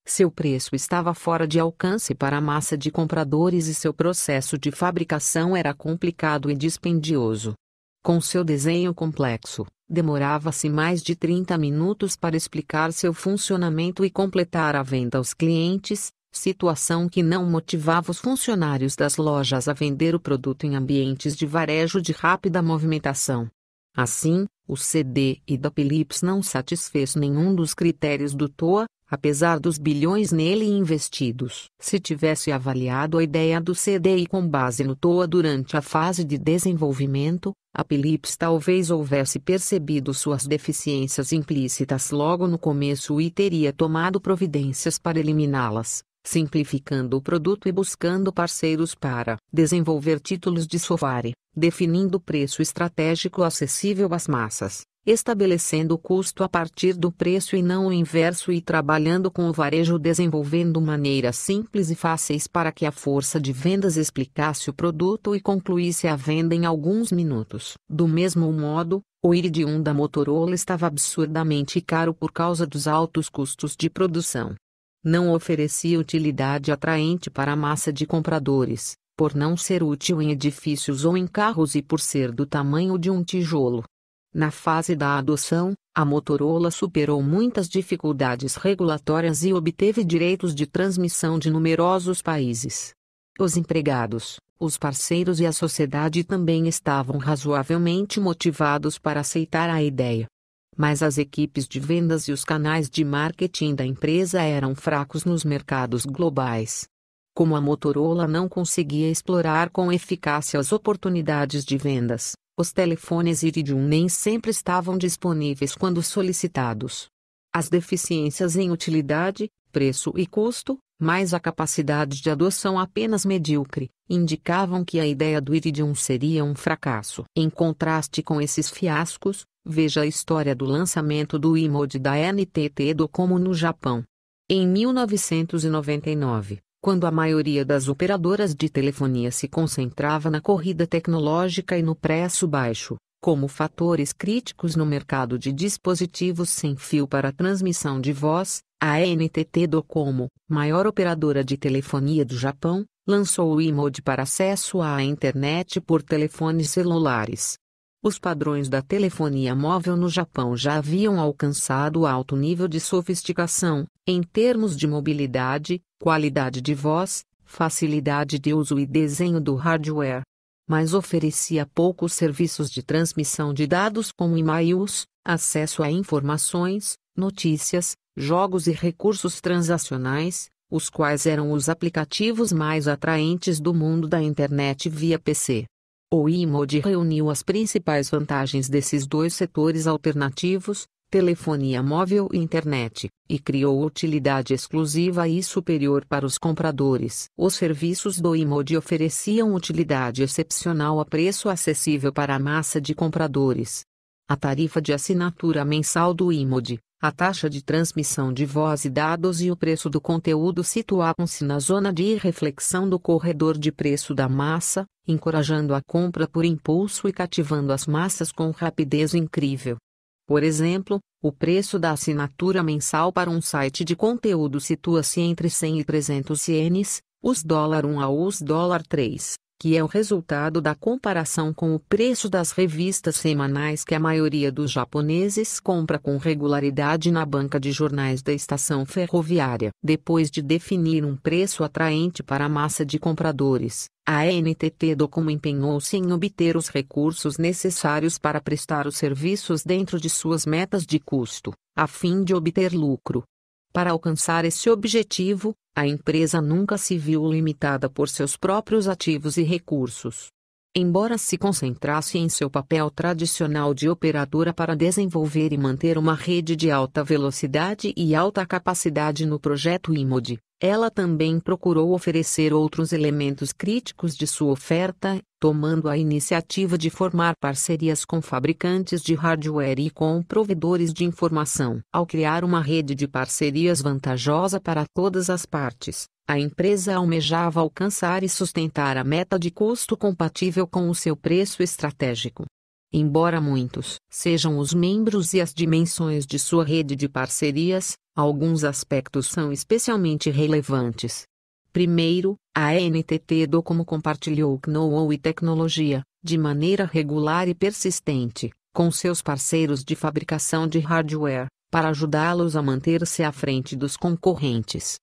Seu preço estava fora de alcance para a massa de compradores e seu processo de fabricação era complicado e dispendioso. Com seu desenho complexo, demorava-se mais de 30 minutos para explicar seu funcionamento e completar a venda aos clientes, situação que não motivava os funcionários das lojas a vender o produto em ambientes de varejo de rápida movimentação. Assim, o CD e da Philips não satisfez nenhum dos critérios do TOA, apesar dos bilhões nele investidos. Se tivesse avaliado a ideia do CDI com base no TOA durante a fase de desenvolvimento, a Philips talvez houvesse percebido suas deficiências implícitas logo no começo e teria tomado providências para eliminá-las, simplificando o produto e buscando parceiros para desenvolver títulos de sovare, definindo preço estratégico acessível às massas estabelecendo o custo a partir do preço e não o inverso e trabalhando com o varejo desenvolvendo maneiras simples e fáceis para que a força de vendas explicasse o produto e concluísse a venda em alguns minutos. Do mesmo modo, o Iridium da Motorola estava absurdamente caro por causa dos altos custos de produção. Não oferecia utilidade atraente para a massa de compradores, por não ser útil em edifícios ou em carros e por ser do tamanho de um tijolo. Na fase da adoção, a Motorola superou muitas dificuldades regulatórias e obteve direitos de transmissão de numerosos países. Os empregados, os parceiros e a sociedade também estavam razoavelmente motivados para aceitar a ideia. Mas as equipes de vendas e os canais de marketing da empresa eram fracos nos mercados globais. Como a Motorola não conseguia explorar com eficácia as oportunidades de vendas, os telefones Iridium nem sempre estavam disponíveis quando solicitados. As deficiências em utilidade, preço e custo, mais a capacidade de adoção apenas medíocre, indicavam que a ideia do Iridium seria um fracasso. Em contraste com esses fiascos, veja a história do lançamento do iMode da NTT Docomo no Japão. Em 1999, quando a maioria das operadoras de telefonia se concentrava na corrida tecnológica e no preço baixo, como fatores críticos no mercado de dispositivos sem fio para transmissão de voz, a NTT Docomo, maior operadora de telefonia do Japão, lançou o iMode para acesso à internet por telefones celulares. Os padrões da telefonia móvel no Japão já haviam alcançado alto nível de sofisticação, em termos de mobilidade, qualidade de voz, facilidade de uso e desenho do hardware. Mas oferecia poucos serviços de transmissão de dados como e-mails, acesso a informações, notícias, jogos e recursos transacionais, os quais eram os aplicativos mais atraentes do mundo da internet via PC. O IMOD reuniu as principais vantagens desses dois setores alternativos, telefonia móvel e internet, e criou utilidade exclusiva e superior para os compradores. Os serviços do IMOD ofereciam utilidade excepcional a preço acessível para a massa de compradores, a tarifa de assinatura mensal do IMOD, a taxa de transmissão de voz e dados e o preço do conteúdo situavam-se na zona de reflexão do corredor de preço da massa, encorajando a compra por impulso e cativando as massas com rapidez incrível. Por exemplo, o preço da assinatura mensal para um site de conteúdo situa-se entre 100 e 300 ienes, US$ 1 a US$ 3 que é o resultado da comparação com o preço das revistas semanais que a maioria dos japoneses compra com regularidade na banca de jornais da estação ferroviária. Depois de definir um preço atraente para a massa de compradores, a NTT Docomo empenhou-se em obter os recursos necessários para prestar os serviços dentro de suas metas de custo, a fim de obter lucro. Para alcançar esse objetivo, a empresa nunca se viu limitada por seus próprios ativos e recursos. Embora se concentrasse em seu papel tradicional de operadora para desenvolver e manter uma rede de alta velocidade e alta capacidade no projeto IMOD, ela também procurou oferecer outros elementos críticos de sua oferta, tomando a iniciativa de formar parcerias com fabricantes de hardware e com provedores de informação. Ao criar uma rede de parcerias vantajosa para todas as partes, a empresa almejava alcançar e sustentar a meta de custo compatível com o seu preço estratégico. Embora muitos sejam os membros e as dimensões de sua rede de parcerias, Alguns aspectos são especialmente relevantes. Primeiro, a NTT do como compartilhou know-how e tecnologia, de maneira regular e persistente, com seus parceiros de fabricação de hardware, para ajudá-los a manter-se à frente dos concorrentes.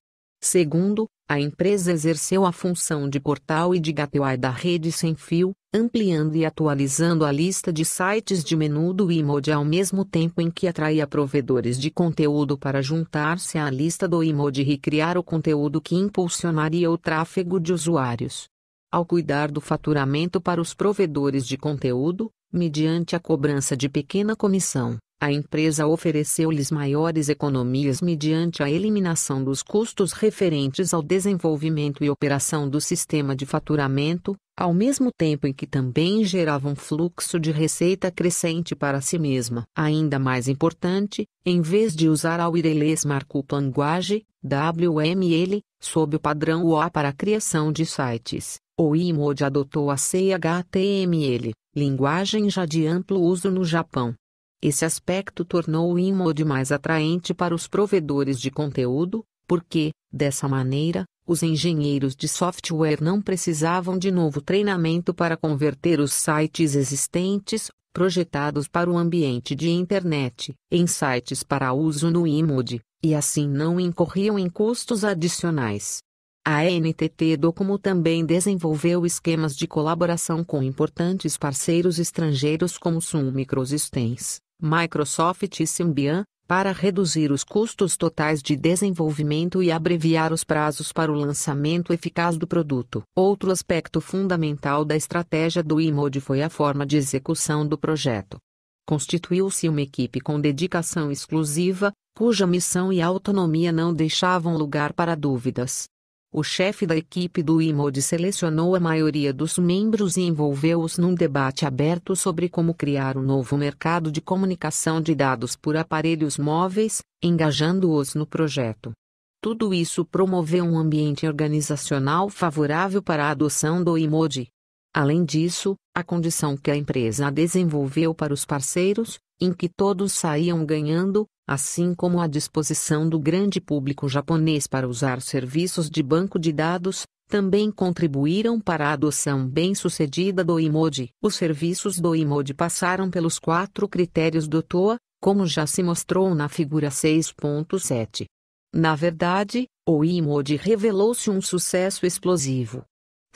Segundo, a empresa exerceu a função de portal e de gateway da rede sem fio, ampliando e atualizando a lista de sites de menu do imod ao mesmo tempo em que atraía provedores de conteúdo para juntar-se à lista do imod e criar o conteúdo que impulsionaria o tráfego de usuários. Ao cuidar do faturamento para os provedores de conteúdo, Mediante a cobrança de pequena comissão, a empresa ofereceu-lhes maiores economias mediante a eliminação dos custos referentes ao desenvolvimento e operação do sistema de faturamento, ao mesmo tempo em que também gerava um fluxo de receita crescente para si mesma. Ainda mais importante, em vez de usar a Wireless Markup Language, WML, sob o padrão OA para a criação de sites, o IMOD adotou a CHTML linguagem já de amplo uso no Japão. Esse aspecto tornou o Inmode mais atraente para os provedores de conteúdo, porque, dessa maneira, os engenheiros de software não precisavam de novo treinamento para converter os sites existentes, projetados para o ambiente de internet, em sites para uso no Imode, e assim não incorriam em custos adicionais. A NTT docomo também desenvolveu esquemas de colaboração com importantes parceiros estrangeiros como Sun Microsystems, Microsoft e Symbian, para reduzir os custos totais de desenvolvimento e abreviar os prazos para o lançamento eficaz do produto. Outro aspecto fundamental da estratégia do IMOD foi a forma de execução do projeto. Constituiu-se uma equipe com dedicação exclusiva, cuja missão e autonomia não deixavam lugar para dúvidas. O chefe da equipe do IMOD selecionou a maioria dos membros e envolveu-os num debate aberto sobre como criar um novo mercado de comunicação de dados por aparelhos móveis, engajando-os no projeto. Tudo isso promoveu um ambiente organizacional favorável para a adoção do IMOD, Além disso, a condição que a empresa desenvolveu para os parceiros, em que todos saíam ganhando, assim como a disposição do grande público japonês para usar serviços de banco de dados, também contribuíram para a adoção bem-sucedida do Imode. Os serviços do Imode passaram pelos quatro critérios do TOA, como já se mostrou na figura 6.7. Na verdade, o Imode revelou-se um sucesso explosivo.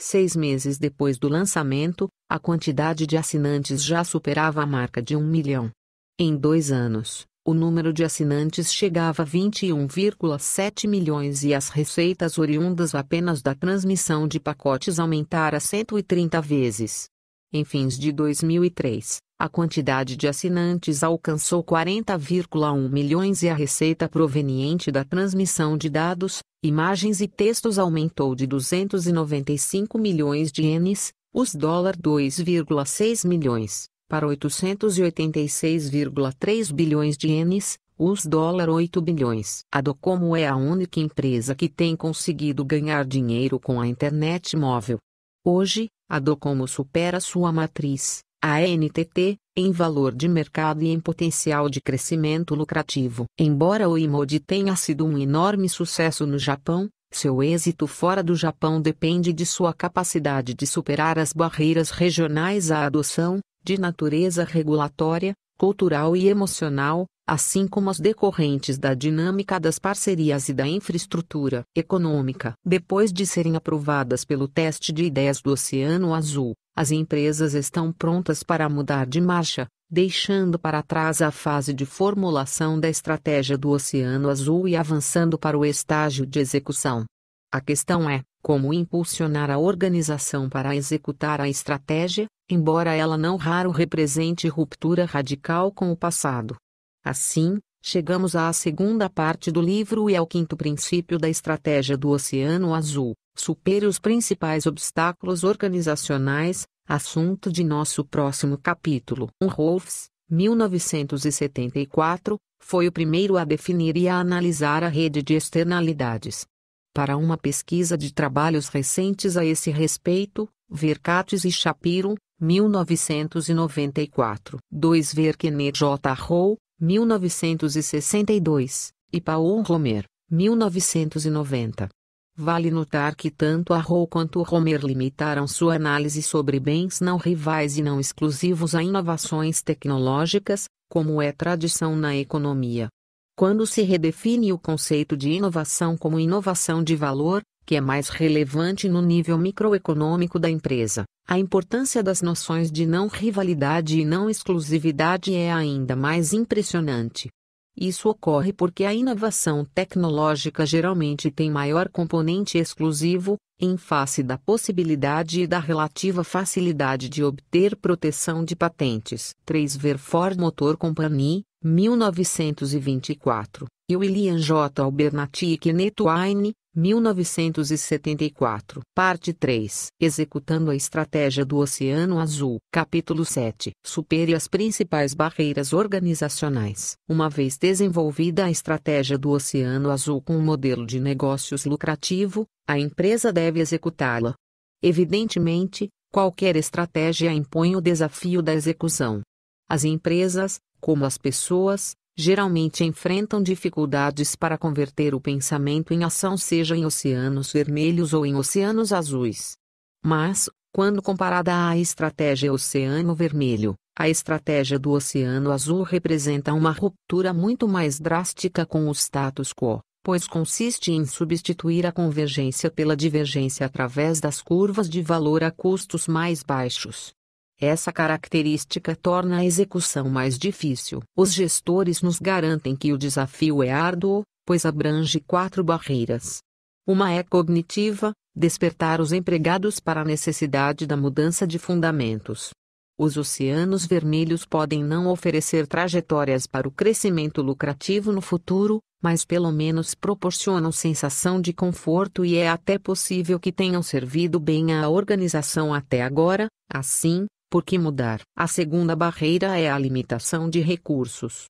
Seis meses depois do lançamento, a quantidade de assinantes já superava a marca de um milhão. Em dois anos, o número de assinantes chegava a 21,7 milhões e as receitas oriundas apenas da transmissão de pacotes aumentara 130 vezes. Em fins de 2003, a quantidade de assinantes alcançou 40,1 milhões e a receita proveniente da transmissão de dados, imagens e textos aumentou de 295 milhões de ienes, os dólar 2,6 milhões, para 886,3 bilhões de ienes, os dólar 8 bilhões. A Docomo é a única empresa que tem conseguido ganhar dinheiro com a internet móvel. Hoje, a Docomo supera sua matriz, a NTT, em valor de mercado e em potencial de crescimento lucrativo. Embora o Imode tenha sido um enorme sucesso no Japão, seu êxito fora do Japão depende de sua capacidade de superar as barreiras regionais à adoção, de natureza regulatória, cultural e emocional, assim como as decorrentes da dinâmica das parcerias e da infraestrutura econômica. Depois de serem aprovadas pelo teste de ideias do Oceano Azul, as empresas estão prontas para mudar de marcha, deixando para trás a fase de formulação da estratégia do Oceano Azul e avançando para o estágio de execução. A questão é, como impulsionar a organização para executar a estratégia, embora ela não raro represente ruptura radical com o passado. Assim, chegamos à segunda parte do livro e ao quinto princípio da estratégia do Oceano Azul: supere os principais obstáculos organizacionais, assunto de nosso próximo capítulo. Um Rolfs, 1974, foi o primeiro a definir e a analisar a rede de externalidades. Para uma pesquisa de trabalhos recentes a esse respeito, Verkates e Shapiro, 1994. 2. Verkener J. Rowe, 1962, e Paul Romer, 1990. Vale notar que tanto a Rowe quanto Romer limitaram sua análise sobre bens não rivais e não exclusivos a inovações tecnológicas, como é tradição na economia quando se redefine o conceito de inovação como inovação de valor, que é mais relevante no nível microeconômico da empresa, a importância das noções de não rivalidade e não exclusividade é ainda mais impressionante. Isso ocorre porque a inovação tecnológica geralmente tem maior componente exclusivo, em face da possibilidade e da relativa facilidade de obter proteção de patentes. 3 Ver Ford Motor Company, 1924, e William J. Albernati e Kenneth Wine, 1974. Parte 3. Executando a Estratégia do Oceano Azul. Capítulo 7. Supere as principais barreiras organizacionais. Uma vez desenvolvida a estratégia do Oceano Azul com um modelo de negócios lucrativo, a empresa deve executá-la. Evidentemente, qualquer estratégia impõe o desafio da execução. As empresas, como as pessoas, geralmente enfrentam dificuldades para converter o pensamento em ação, seja em oceanos vermelhos ou em oceanos azuis. Mas, quando comparada à estratégia Oceano Vermelho, a estratégia do Oceano Azul representa uma ruptura muito mais drástica com o status quo, pois consiste em substituir a convergência pela divergência através das curvas de valor a custos mais baixos. Essa característica torna a execução mais difícil. Os gestores nos garantem que o desafio é árduo, pois abrange quatro barreiras. Uma é cognitiva, despertar os empregados para a necessidade da mudança de fundamentos. Os oceanos vermelhos podem não oferecer trajetórias para o crescimento lucrativo no futuro, mas pelo menos proporcionam sensação de conforto e é até possível que tenham servido bem à organização até agora. Assim, por que mudar? A segunda barreira é a limitação de recursos.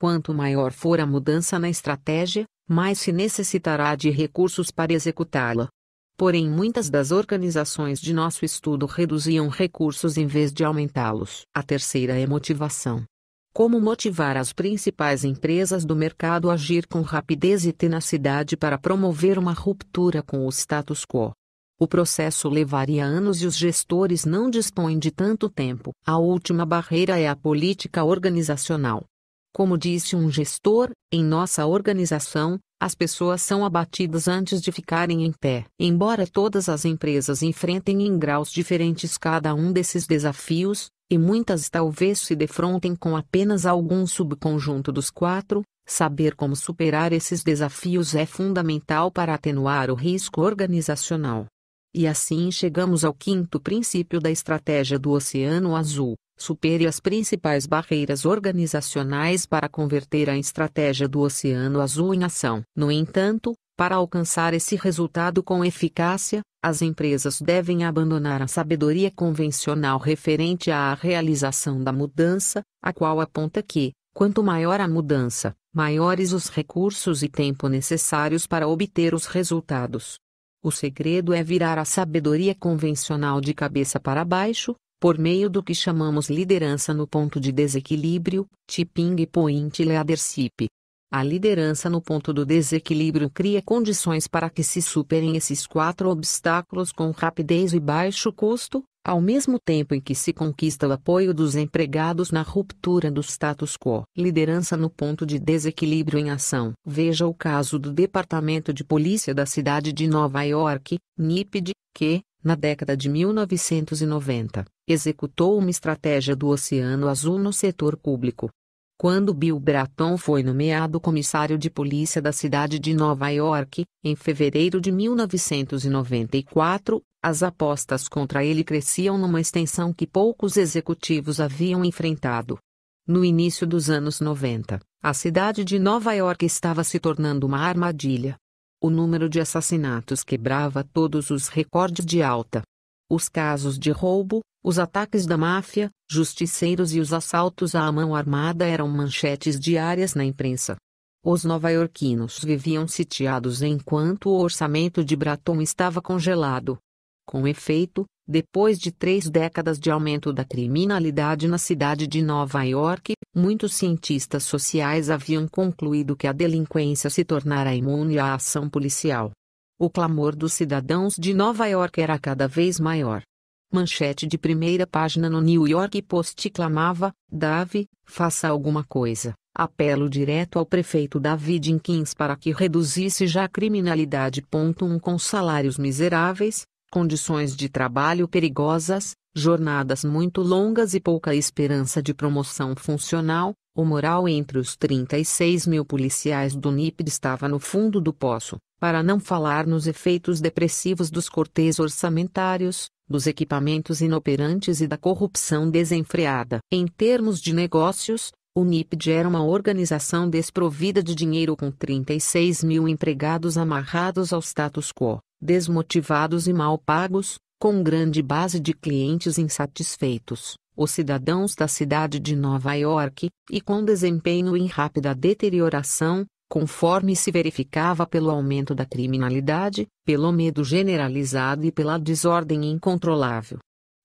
Quanto maior for a mudança na estratégia, mais se necessitará de recursos para executá-la. Porém, muitas das organizações de nosso estudo reduziam recursos em vez de aumentá-los. A terceira é motivação. Como motivar as principais empresas do mercado a agir com rapidez e tenacidade para promover uma ruptura com o status quo? O processo levaria anos e os gestores não dispõem de tanto tempo. A última barreira é a política organizacional. Como disse um gestor, em nossa organização, as pessoas são abatidas antes de ficarem em pé. Embora todas as empresas enfrentem em graus diferentes cada um desses desafios, e muitas talvez se defrontem com apenas algum subconjunto dos quatro, saber como superar esses desafios é fundamental para atenuar o risco organizacional. E assim chegamos ao quinto princípio da estratégia do Oceano Azul: supere as principais barreiras organizacionais para converter a estratégia do Oceano Azul em ação. No entanto, para alcançar esse resultado com eficácia, as empresas devem abandonar a sabedoria convencional referente à realização da mudança, a qual aponta que, quanto maior a mudança, maiores os recursos e tempo necessários para obter os resultados. O segredo é virar a sabedoria convencional de cabeça para baixo, por meio do que chamamos liderança no ponto de desequilíbrio, tipping point leadership. A liderança no ponto do desequilíbrio cria condições para que se superem esses quatro obstáculos com rapidez e baixo custo, ao mesmo tempo em que se conquista o apoio dos empregados na ruptura do status quo. Liderança no ponto de desequilíbrio em ação. Veja o caso do Departamento de Polícia da cidade de Nova York, NIPD, que, na década de 1990, executou uma estratégia do Oceano Azul no setor público, quando Bill Bratton foi nomeado comissário de polícia da cidade de Nova York, em fevereiro de 1994, as apostas contra ele cresciam numa extensão que poucos executivos haviam enfrentado. No início dos anos 90, a cidade de Nova York estava se tornando uma armadilha. O número de assassinatos quebrava todos os recordes de alta. Os casos de roubo, os ataques da máfia, justiceiros e os assaltos à mão armada eram manchetes diárias na imprensa. Os novaiorquinos viviam sitiados enquanto o orçamento de Bratton estava congelado. Com efeito, depois de três décadas de aumento da criminalidade na cidade de Nova York, muitos cientistas sociais haviam concluído que a delinquência se tornara imune à ação policial. O clamor dos cidadãos de Nova York era cada vez maior. Manchete de primeira página no New York Post clamava: Davi, faça alguma coisa. Apelo direto ao prefeito Davi Dinkins para que reduzisse já a criminalidade. Um com salários miseráveis, condições de trabalho perigosas, jornadas muito longas e pouca esperança de promoção funcional, o moral entre os 36 mil policiais do NIP estava no fundo do poço, para não falar nos efeitos depressivos dos cortes orçamentários, dos equipamentos inoperantes e da corrupção desenfreada. Em termos de negócios, o NIPD era uma organização desprovida de dinheiro com 36 mil empregados amarrados ao status quo, desmotivados e mal pagos, com grande base de clientes insatisfeitos os cidadãos da cidade de Nova York, e com desempenho em rápida deterioração, conforme se verificava pelo aumento da criminalidade, pelo medo generalizado e pela desordem incontrolável.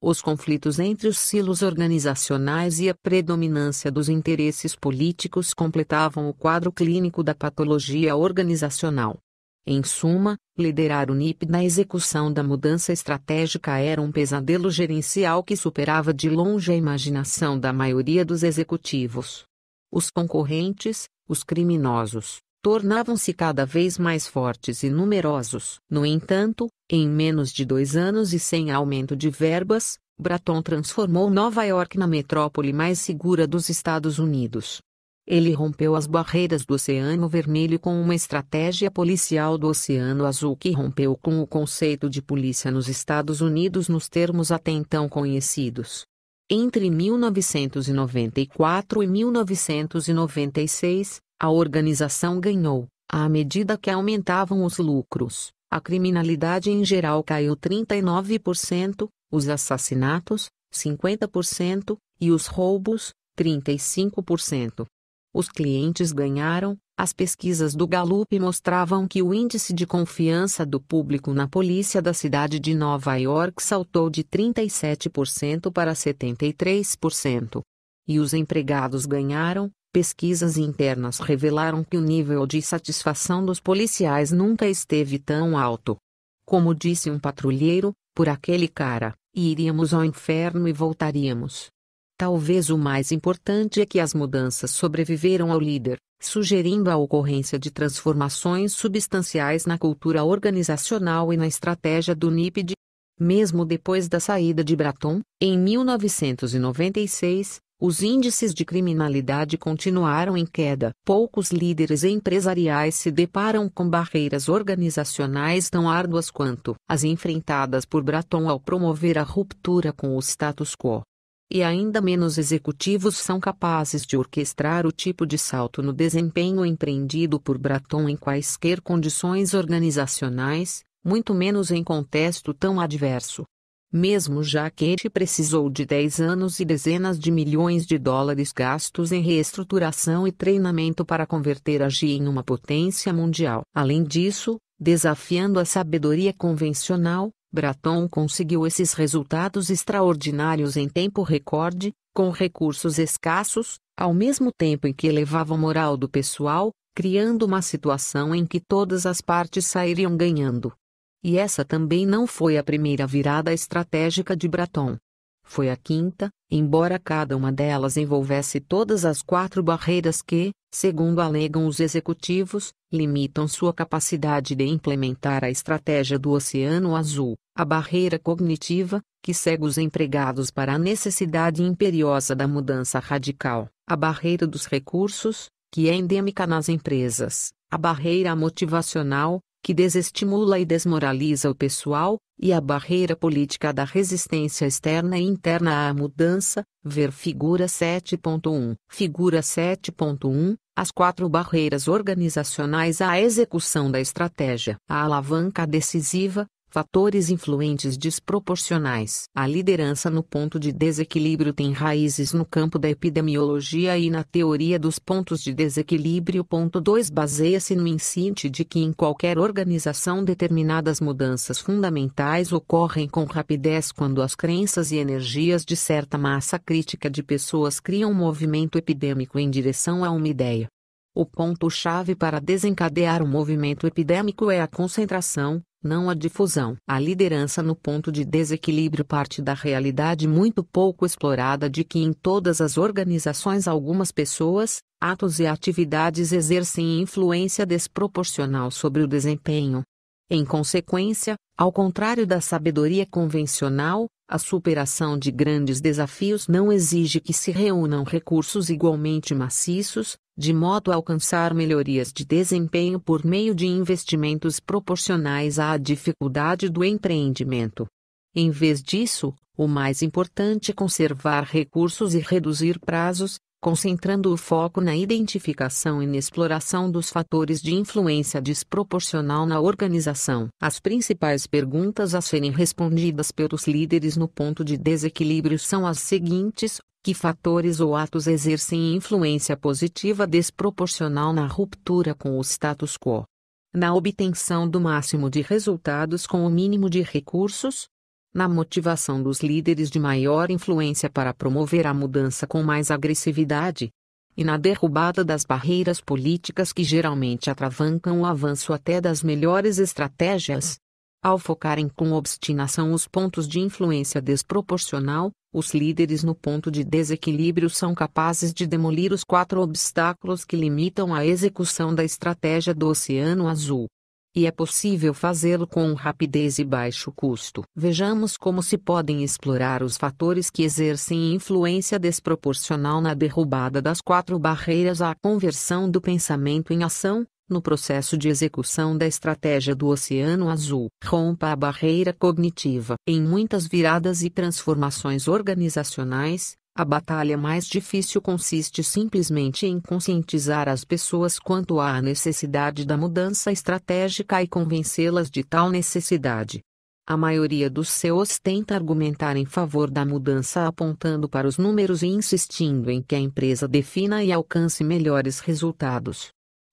Os conflitos entre os silos organizacionais e a predominância dos interesses políticos completavam o quadro clínico da patologia organizacional. Em suma, liderar o NIP na execução da mudança estratégica era um pesadelo gerencial que superava de longe a imaginação da maioria dos executivos. Os concorrentes, os criminosos, tornavam-se cada vez mais fortes e numerosos. No entanto, em menos de dois anos e sem aumento de verbas, Bratton transformou Nova York na metrópole mais segura dos Estados Unidos. Ele rompeu as barreiras do Oceano Vermelho com uma estratégia policial do Oceano Azul que rompeu com o conceito de polícia nos Estados Unidos nos termos até então conhecidos. Entre 1994 e 1996, a organização ganhou, à medida que aumentavam os lucros, a criminalidade em geral caiu 39%, os assassinatos, 50%, e os roubos, 35%. Os clientes ganharam. As pesquisas do Gallup mostravam que o índice de confiança do público na polícia da cidade de Nova York saltou de 37% para 73%. E os empregados ganharam. Pesquisas internas revelaram que o nível de satisfação dos policiais nunca esteve tão alto. Como disse um patrulheiro, por aquele cara, iríamos ao inferno e voltaríamos. Talvez o mais importante é que as mudanças sobreviveram ao líder, sugerindo a ocorrência de transformações substanciais na cultura organizacional e na estratégia do NIPD. Mesmo depois da saída de Bratton, em 1996, os índices de criminalidade continuaram em queda. Poucos líderes empresariais se deparam com barreiras organizacionais tão árduas quanto as enfrentadas por Bratton ao promover a ruptura com o status quo e ainda menos executivos são capazes de orquestrar o tipo de salto no desempenho empreendido por Braton em quaisquer condições organizacionais, muito menos em contexto tão adverso. Mesmo já que ele precisou de 10 anos e dezenas de milhões de dólares gastos em reestruturação e treinamento para converter a GI em uma potência mundial. Além disso, desafiando a sabedoria convencional, Braton conseguiu esses resultados extraordinários em tempo recorde, com recursos escassos, ao mesmo tempo em que elevava a moral do pessoal, criando uma situação em que todas as partes sairiam ganhando. E essa também não foi a primeira virada estratégica de Braton. Foi a quinta, embora cada uma delas envolvesse todas as quatro barreiras que, segundo alegam os executivos, limitam sua capacidade de implementar a estratégia do Oceano Azul, a barreira cognitiva, que segue os empregados para a necessidade imperiosa da mudança radical, a barreira dos recursos, que é endêmica nas empresas, a barreira motivacional, que desestimula e desmoraliza o pessoal, e a barreira política da resistência externa e interna à mudança, ver figura 7.1. Figura 7.1 as quatro barreiras organizacionais à execução da estratégia. A alavanca decisiva, fatores influentes desproporcionais. A liderança no ponto de desequilíbrio tem raízes no campo da epidemiologia e na teoria dos pontos de desequilíbrio. Ponto 2 baseia-se no insight de que em qualquer organização determinadas mudanças fundamentais ocorrem com rapidez quando as crenças e energias de certa massa crítica de pessoas criam um movimento epidêmico em direção a uma ideia. O ponto-chave para desencadear o um movimento epidêmico é a concentração, não a difusão. A liderança no ponto de desequilíbrio parte da realidade muito pouco explorada de que em todas as organizações algumas pessoas, atos e atividades exercem influência desproporcional sobre o desempenho. Em consequência, ao contrário da sabedoria convencional, a superação de grandes desafios não exige que se reúnam recursos igualmente maciços, de modo a alcançar melhorias de desempenho por meio de investimentos proporcionais à dificuldade do empreendimento. Em vez disso, o mais importante é conservar recursos e reduzir prazos, concentrando o foco na identificação e na exploração dos fatores de influência desproporcional na organização. As principais perguntas a serem respondidas pelos líderes no ponto de desequilíbrio são as seguintes: que fatores ou atos exercem influência positiva desproporcional na ruptura com o status quo? Na obtenção do máximo de resultados com o mínimo de recursos, na motivação dos líderes de maior influência para promover a mudança com mais agressividade, e na derrubada das barreiras políticas que geralmente atravancam o avanço até das melhores estratégias. Ao focarem com obstinação os pontos de influência desproporcional, os líderes no ponto de desequilíbrio são capazes de demolir os quatro obstáculos que limitam a execução da estratégia do Oceano Azul e é possível fazê-lo com rapidez e baixo custo. Vejamos como se podem explorar os fatores que exercem influência desproporcional na derrubada das quatro barreiras à conversão do pensamento em ação, no processo de execução da estratégia do Oceano Azul. Rompa a barreira cognitiva. Em muitas viradas e transformações organizacionais, a batalha mais difícil consiste simplesmente em conscientizar as pessoas quanto à necessidade da mudança estratégica e convencê-las de tal necessidade. A maioria dos CEOs tenta argumentar em favor da mudança apontando para os números e insistindo em que a empresa defina e alcance melhores resultados.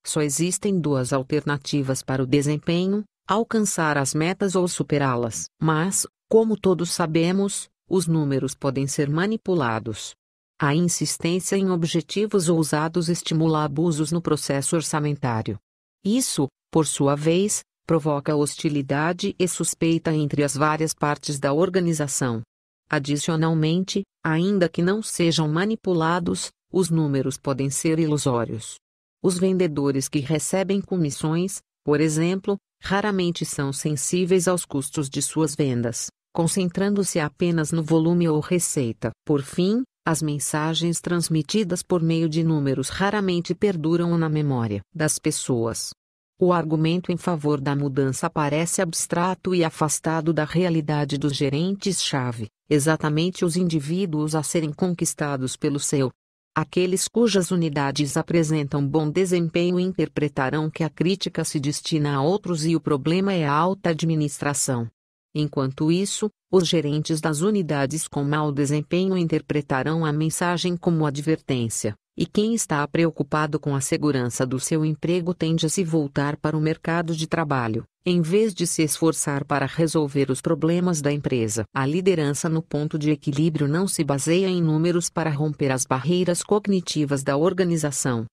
Só existem duas alternativas para o desempenho: alcançar as metas ou superá-las. Mas, como todos sabemos, os números podem ser manipulados. A insistência em objetivos ousados estimula abusos no processo orçamentário. Isso, por sua vez, provoca hostilidade e suspeita entre as várias partes da organização. Adicionalmente, ainda que não sejam manipulados, os números podem ser ilusórios. Os vendedores que recebem comissões, por exemplo, raramente são sensíveis aos custos de suas vendas concentrando-se apenas no volume ou receita. Por fim, as mensagens transmitidas por meio de números raramente perduram na memória das pessoas. O argumento em favor da mudança parece abstrato e afastado da realidade dos gerentes-chave, exatamente os indivíduos a serem conquistados pelo seu. Aqueles cujas unidades apresentam bom desempenho interpretarão que a crítica se destina a outros e o problema é a alta administração. Enquanto isso, os gerentes das unidades com mau desempenho interpretarão a mensagem como advertência, e quem está preocupado com a segurança do seu emprego tende a se voltar para o mercado de trabalho, em vez de se esforçar para resolver os problemas da empresa. A liderança no ponto de equilíbrio não se baseia em números para romper as barreiras cognitivas da organização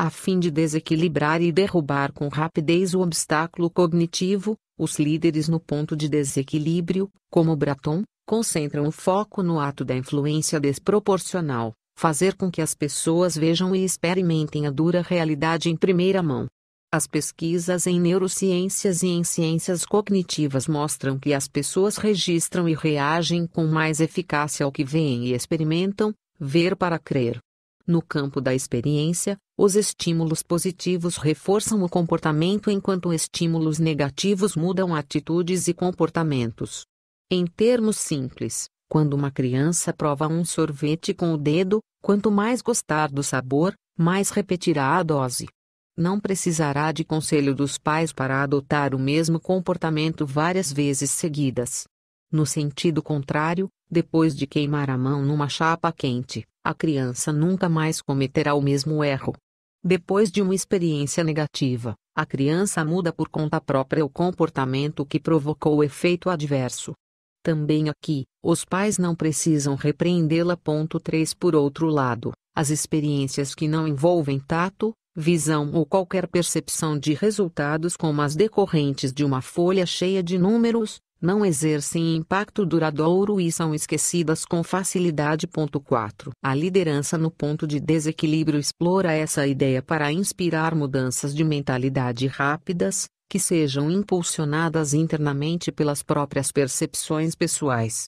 a fim de desequilibrar e derrubar com rapidez o obstáculo cognitivo, os líderes no ponto de desequilíbrio, como Braton, concentram o foco no ato da influência desproporcional, fazer com que as pessoas vejam e experimentem a dura realidade em primeira mão. As pesquisas em neurociências e em ciências cognitivas mostram que as pessoas registram e reagem com mais eficácia ao que veem e experimentam, ver para crer. No campo da experiência, os estímulos positivos reforçam o comportamento enquanto estímulos negativos mudam atitudes e comportamentos. Em termos simples, quando uma criança prova um sorvete com o dedo, quanto mais gostar do sabor, mais repetirá a dose. Não precisará de conselho dos pais para adotar o mesmo comportamento várias vezes seguidas. No sentido contrário, depois de queimar a mão numa chapa quente, a criança nunca mais cometerá o mesmo erro. Depois de uma experiência negativa, a criança muda por conta própria o comportamento que provocou o efeito adverso. Também aqui, os pais não precisam repreendê-la. 3 Por outro lado, as experiências que não envolvem tato, visão ou qualquer percepção de resultados, como as decorrentes de uma folha cheia de números, não exercem impacto duradouro e são esquecidas com facilidade. 4. A liderança no ponto de desequilíbrio explora essa ideia para inspirar mudanças de mentalidade rápidas, que sejam impulsionadas internamente pelas próprias percepções pessoais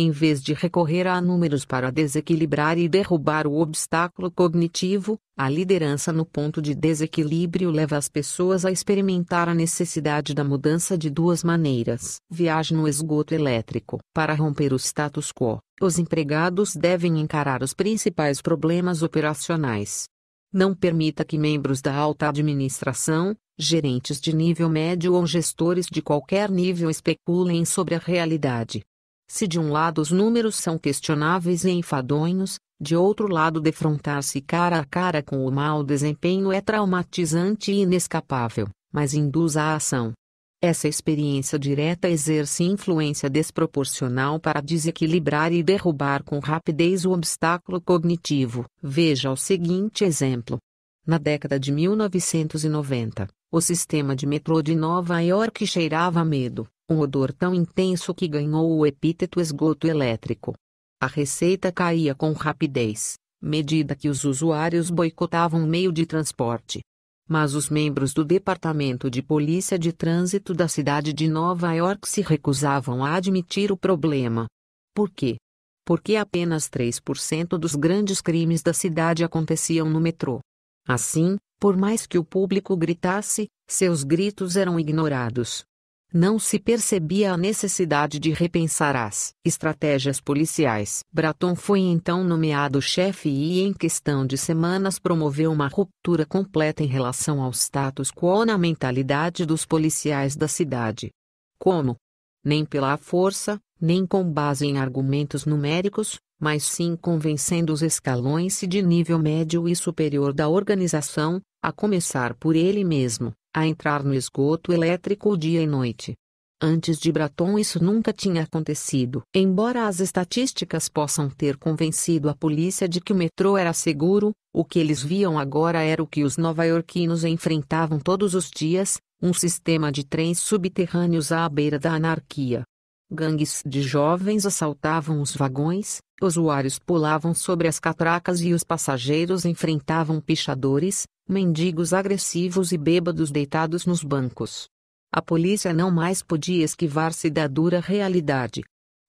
em vez de recorrer a números para desequilibrar e derrubar o obstáculo cognitivo, a liderança no ponto de desequilíbrio leva as pessoas a experimentar a necessidade da mudança de duas maneiras. Viagem no esgoto elétrico. Para romper o status quo, os empregados devem encarar os principais problemas operacionais. Não permita que membros da alta administração, gerentes de nível médio ou gestores de qualquer nível especulem sobre a realidade. Se de um lado os números são questionáveis e enfadonhos, de outro lado defrontar-se cara a cara com o mau desempenho é traumatizante e inescapável, mas induz à ação. Essa experiência direta exerce influência desproporcional para desequilibrar e derrubar com rapidez o obstáculo cognitivo. Veja o seguinte exemplo. Na década de 1990, o sistema de metrô de Nova York cheirava medo, um odor tão intenso que ganhou o epíteto esgoto elétrico. A receita caía com rapidez, medida que os usuários boicotavam o meio de transporte. Mas os membros do Departamento de Polícia de Trânsito da cidade de Nova York se recusavam a admitir o problema. Por quê? Porque apenas 3% dos grandes crimes da cidade aconteciam no metrô. Assim, por mais que o público gritasse, seus gritos eram ignorados não se percebia a necessidade de repensar as estratégias policiais. Braton foi então nomeado chefe e, em questão de semanas, promoveu uma ruptura completa em relação ao status quo na mentalidade dos policiais da cidade. Como? Nem pela força, nem com base em argumentos numéricos, mas sim convencendo os escalões de nível médio e superior da organização, a começar por ele mesmo, a entrar no esgoto elétrico dia e noite. Antes de Braton isso nunca tinha acontecido. Embora as estatísticas possam ter convencido a polícia de que o metrô era seguro, o que eles viam agora era o que os nova-iorquinos enfrentavam todos os dias, um sistema de trens subterrâneos à beira da anarquia. Gangues de jovens assaltavam os vagões, usuários pulavam sobre as catracas e os passageiros enfrentavam pichadores, mendigos agressivos e bêbados deitados nos bancos. A polícia não mais podia esquivar-se da dura realidade.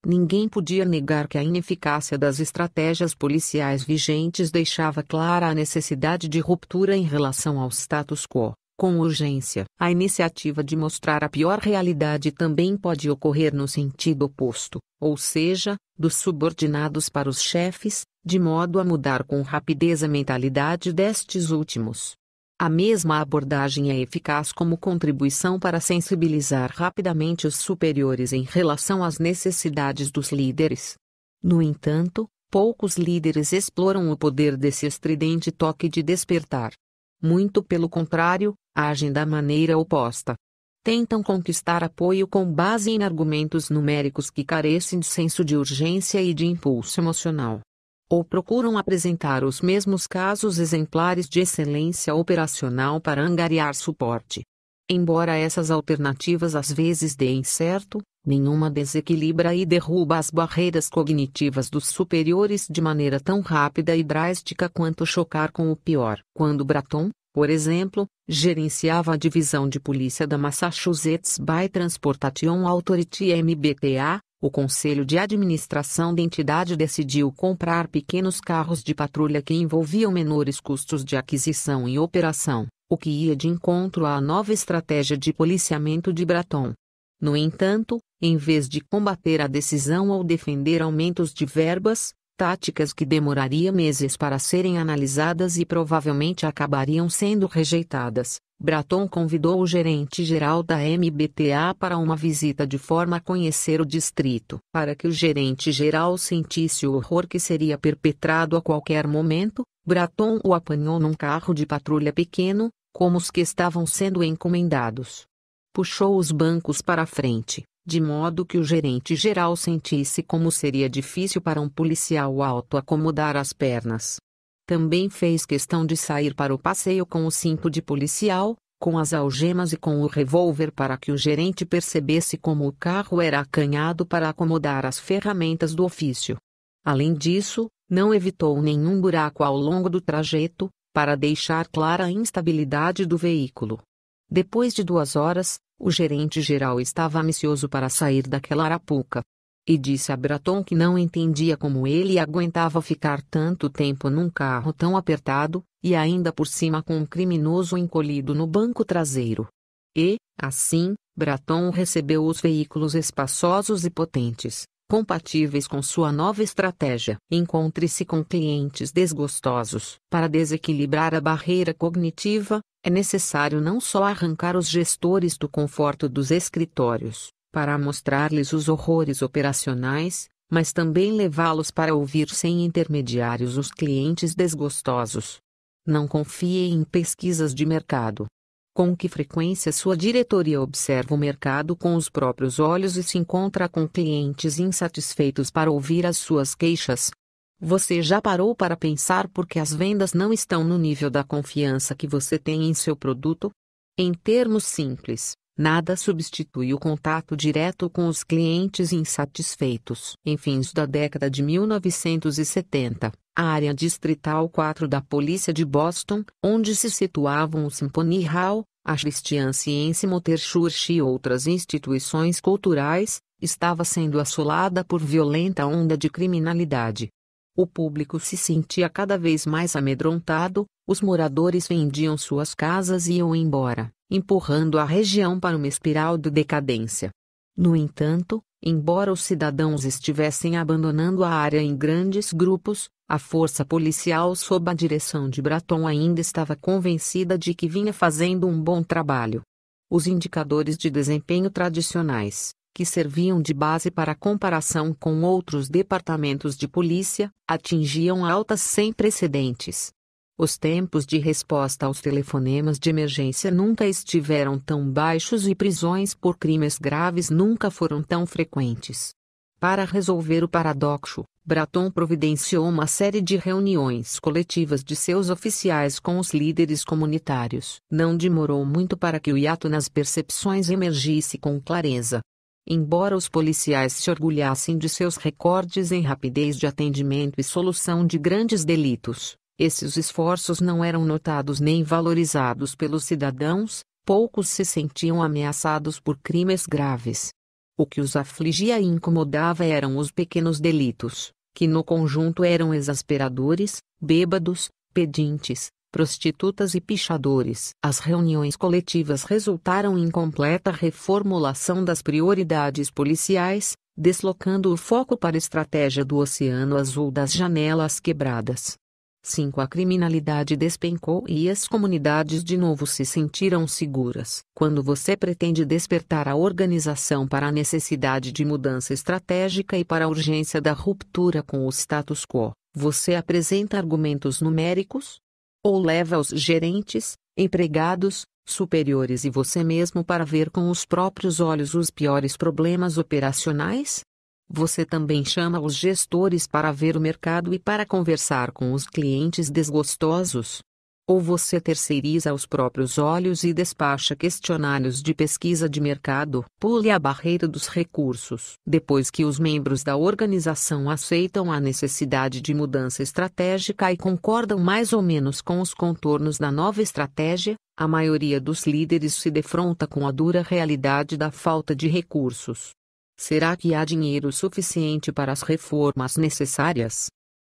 Ninguém podia negar que a ineficácia das estratégias policiais vigentes deixava clara a necessidade de ruptura em relação ao status quo com urgência. A iniciativa de mostrar a pior realidade também pode ocorrer no sentido oposto, ou seja, dos subordinados para os chefes, de modo a mudar com rapidez a mentalidade destes últimos. A mesma abordagem é eficaz como contribuição para sensibilizar rapidamente os superiores em relação às necessidades dos líderes. No entanto, poucos líderes exploram o poder desse estridente toque de despertar. Muito pelo contrário, agem da maneira oposta. Tentam conquistar apoio com base em argumentos numéricos que carecem de senso de urgência e de impulso emocional. Ou procuram apresentar os mesmos casos exemplares de excelência operacional para angariar suporte. Embora essas alternativas às vezes deem certo, nenhuma desequilibra e derruba as barreiras cognitivas dos superiores de maneira tão rápida e drástica quanto chocar com o pior. Quando Bratton, por exemplo, gerenciava a divisão de polícia da Massachusetts by Transportation Authority MBTA, o Conselho de Administração da entidade decidiu comprar pequenos carros de patrulha que envolviam menores custos de aquisição e operação o que ia de encontro à nova estratégia de policiamento de Braton. No entanto, em vez de combater a decisão ou defender aumentos de verbas, táticas que demoraria meses para serem analisadas e provavelmente acabariam sendo rejeitadas, Braton convidou o gerente-geral da MBTA para uma visita de forma a conhecer o distrito, para que o gerente-geral sentisse o horror que seria perpetrado a qualquer momento. Braton o apanhou num carro de patrulha pequeno, como os que estavam sendo encomendados. Puxou os bancos para a frente, de modo que o gerente geral sentisse como seria difícil para um policial alto acomodar as pernas. Também fez questão de sair para o passeio com o cinto de policial, com as algemas e com o revólver para que o gerente percebesse como o carro era acanhado para acomodar as ferramentas do ofício. Além disso, não evitou nenhum buraco ao longo do trajeto, para deixar clara a instabilidade do veículo. Depois de duas horas, o gerente-geral estava ansioso para sair daquela arapuca. E disse a Braton que não entendia como ele aguentava ficar tanto tempo num carro tão apertado, e ainda por cima com um criminoso encolhido no banco traseiro. E, assim, Braton recebeu os veículos espaçosos e potentes, compatíveis com sua nova estratégia. Encontre-se com clientes desgostosos. Para desequilibrar a barreira cognitiva, é necessário não só arrancar os gestores do conforto dos escritórios, para mostrar-lhes os horrores operacionais, mas também levá-los para ouvir sem intermediários os clientes desgostosos. Não confie em pesquisas de mercado, com que frequência sua diretoria observa o mercado com os próprios olhos e se encontra com clientes insatisfeitos para ouvir as suas queixas? Você já parou para pensar por que as vendas não estão no nível da confiança que você tem em seu produto? Em termos simples, Nada substitui o contato direto com os clientes insatisfeitos. Em fins da década de 1970, a área distrital 4 da Polícia de Boston, onde se situavam o Symphony Hall, a Christian Science Motor Church e outras instituições culturais, estava sendo assolada por violenta onda de criminalidade. O público se sentia cada vez mais amedrontado, os moradores vendiam suas casas e iam embora, empurrando a região para uma espiral de decadência. No entanto, embora os cidadãos estivessem abandonando a área em grandes grupos, a força policial sob a direção de Braton ainda estava convencida de que vinha fazendo um bom trabalho. Os indicadores de desempenho tradicionais, que serviam de base para comparação com outros departamentos de polícia, atingiam altas sem precedentes. Os tempos de resposta aos telefonemas de emergência nunca estiveram tão baixos e prisões por crimes graves nunca foram tão frequentes. Para resolver o paradoxo, Braton providenciou uma série de reuniões coletivas de seus oficiais com os líderes comunitários. Não demorou muito para que o hiato nas percepções emergisse com clareza. Embora os policiais se orgulhassem de seus recordes em rapidez de atendimento e solução de grandes delitos, esses esforços não eram notados nem valorizados pelos cidadãos, poucos se sentiam ameaçados por crimes graves. O que os afligia e incomodava eram os pequenos delitos, que no conjunto eram exasperadores, bêbados, pedintes, prostitutas e pichadores. As reuniões coletivas resultaram em completa reformulação das prioridades policiais, deslocando o foco para a estratégia do Oceano Azul das janelas quebradas. 5. A criminalidade despencou e as comunidades de novo se sentiram seguras. Quando você pretende despertar a organização para a necessidade de mudança estratégica e para a urgência da ruptura com o status quo, você apresenta argumentos numéricos? Ou leva os gerentes, empregados, superiores e você mesmo para ver com os próprios olhos os piores problemas operacionais? Você também chama os gestores para ver o mercado e para conversar com os clientes desgostosos. Ou você terceiriza os próprios olhos e despacha questionários de pesquisa de mercado. Pule a barreira dos recursos. Depois que os membros da organização aceitam a necessidade de mudança estratégica e concordam mais ou menos com os contornos da nova estratégia, a maioria dos líderes se defronta com a dura realidade da falta de recursos. Será que há dinheiro suficiente para as reformas necessárias?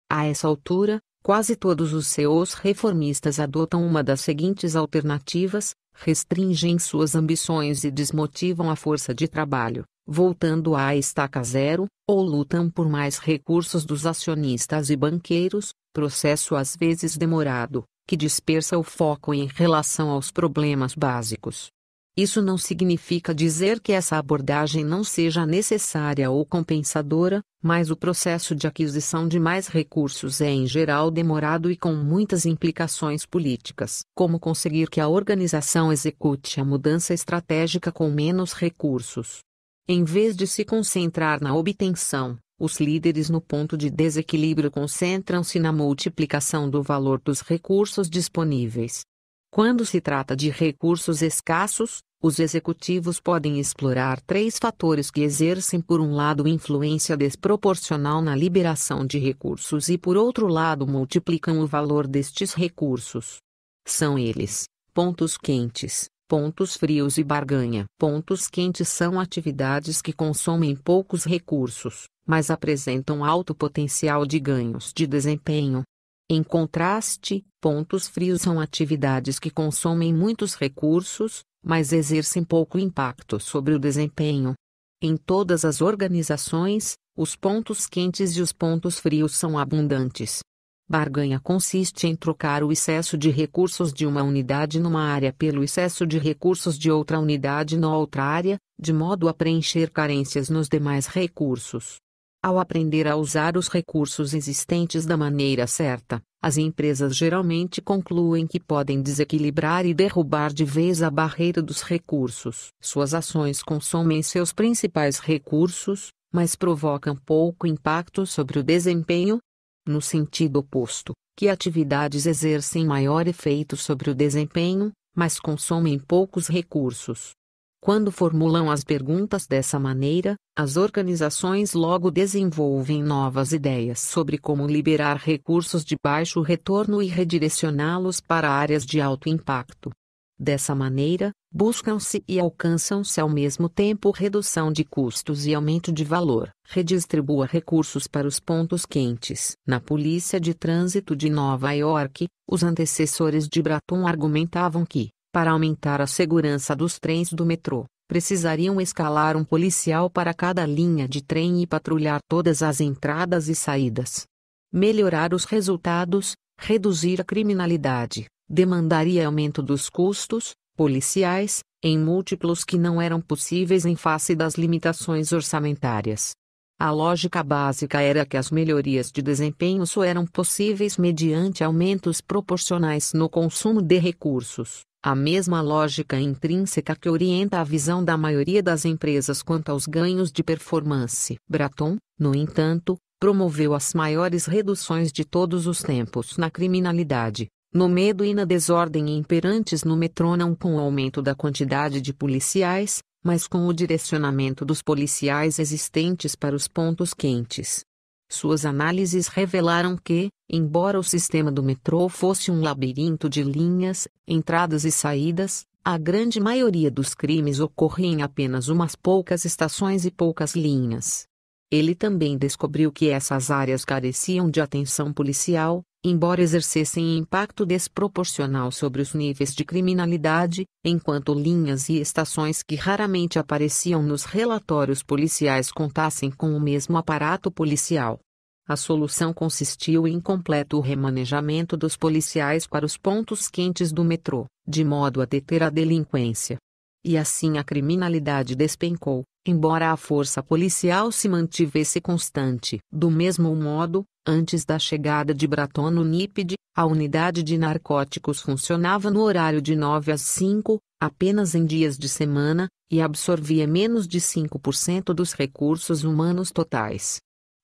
A essa altura, quase todos os CEOs reformistas adotam uma das seguintes alternativas, restringem suas ambições e desmotivam a força de trabalho, voltando à estaca zero, ou lutam por mais recursos dos acionistas e banqueiros, processo às vezes demorado, que dispersa o foco em relação aos problemas básicos. Isso não significa dizer que essa abordagem não seja necessária ou compensadora, mas o processo de aquisição de mais recursos é em geral demorado e com muitas implicações políticas. Como conseguir que a organização execute a mudança estratégica com menos recursos? Em vez de se concentrar na obtenção, os líderes no ponto de desequilíbrio concentram-se na multiplicação do valor dos recursos disponíveis. Quando se trata de recursos escassos, os executivos podem explorar três fatores que exercem, por um lado, influência desproporcional na liberação de recursos e, por outro lado, multiplicam o valor destes recursos. São eles: pontos quentes, pontos frios e barganha. Pontos quentes são atividades que consomem poucos recursos, mas apresentam alto potencial de ganhos de desempenho. Em contraste, Pontos frios são atividades que consomem muitos recursos, mas exercem pouco impacto sobre o desempenho. Em todas as organizações, os pontos quentes e os pontos frios são abundantes. Barganha consiste em trocar o excesso de recursos de uma unidade numa área pelo excesso de recursos de outra unidade na outra área, de modo a preencher carências nos demais recursos. Ao aprender a usar os recursos existentes da maneira certa, as empresas geralmente concluem que podem desequilibrar e derrubar de vez a barreira dos recursos. Suas ações consomem seus principais recursos, mas provocam pouco impacto sobre o desempenho. No sentido oposto, que atividades exercem maior efeito sobre o desempenho, mas consomem poucos recursos. Quando formulam as perguntas dessa maneira, as organizações logo desenvolvem novas ideias sobre como liberar recursos de baixo retorno e redirecioná-los para áreas de alto impacto. Dessa maneira, buscam-se e alcançam-se ao mesmo tempo redução de custos e aumento de valor. Redistribua recursos para os pontos quentes. Na Polícia de Trânsito de Nova York, os antecessores de Bratton argumentavam que para aumentar a segurança dos trens do metrô, precisariam escalar um policial para cada linha de trem e patrulhar todas as entradas e saídas. Melhorar os resultados, reduzir a criminalidade, demandaria aumento dos custos policiais em múltiplos que não eram possíveis em face das limitações orçamentárias. A lógica básica era que as melhorias de desempenho só eram possíveis mediante aumentos proporcionais no consumo de recursos. A mesma lógica intrínseca que orienta a visão da maioria das empresas quanto aos ganhos de performance. Bratton, no entanto, promoveu as maiores reduções de todos os tempos na criminalidade, no medo e na desordem imperantes no metrô não com o aumento da quantidade de policiais, mas com o direcionamento dos policiais existentes para os pontos quentes. Suas análises revelaram que, Embora o sistema do metrô fosse um labirinto de linhas, entradas e saídas, a grande maioria dos crimes ocorria em apenas umas poucas estações e poucas linhas. Ele também descobriu que essas áreas careciam de atenção policial, embora exercessem impacto desproporcional sobre os níveis de criminalidade, enquanto linhas e estações que raramente apareciam nos relatórios policiais contassem com o mesmo aparato policial. A solução consistiu em completo remanejamento dos policiais para os pontos quentes do metrô, de modo a deter a delinquência. E assim a criminalidade despencou, embora a força policial se mantivesse constante. Do mesmo modo, antes da chegada de Braton no NIPD, a unidade de narcóticos funcionava no horário de 9 às 5, apenas em dias de semana, e absorvia menos de 5% dos recursos humanos totais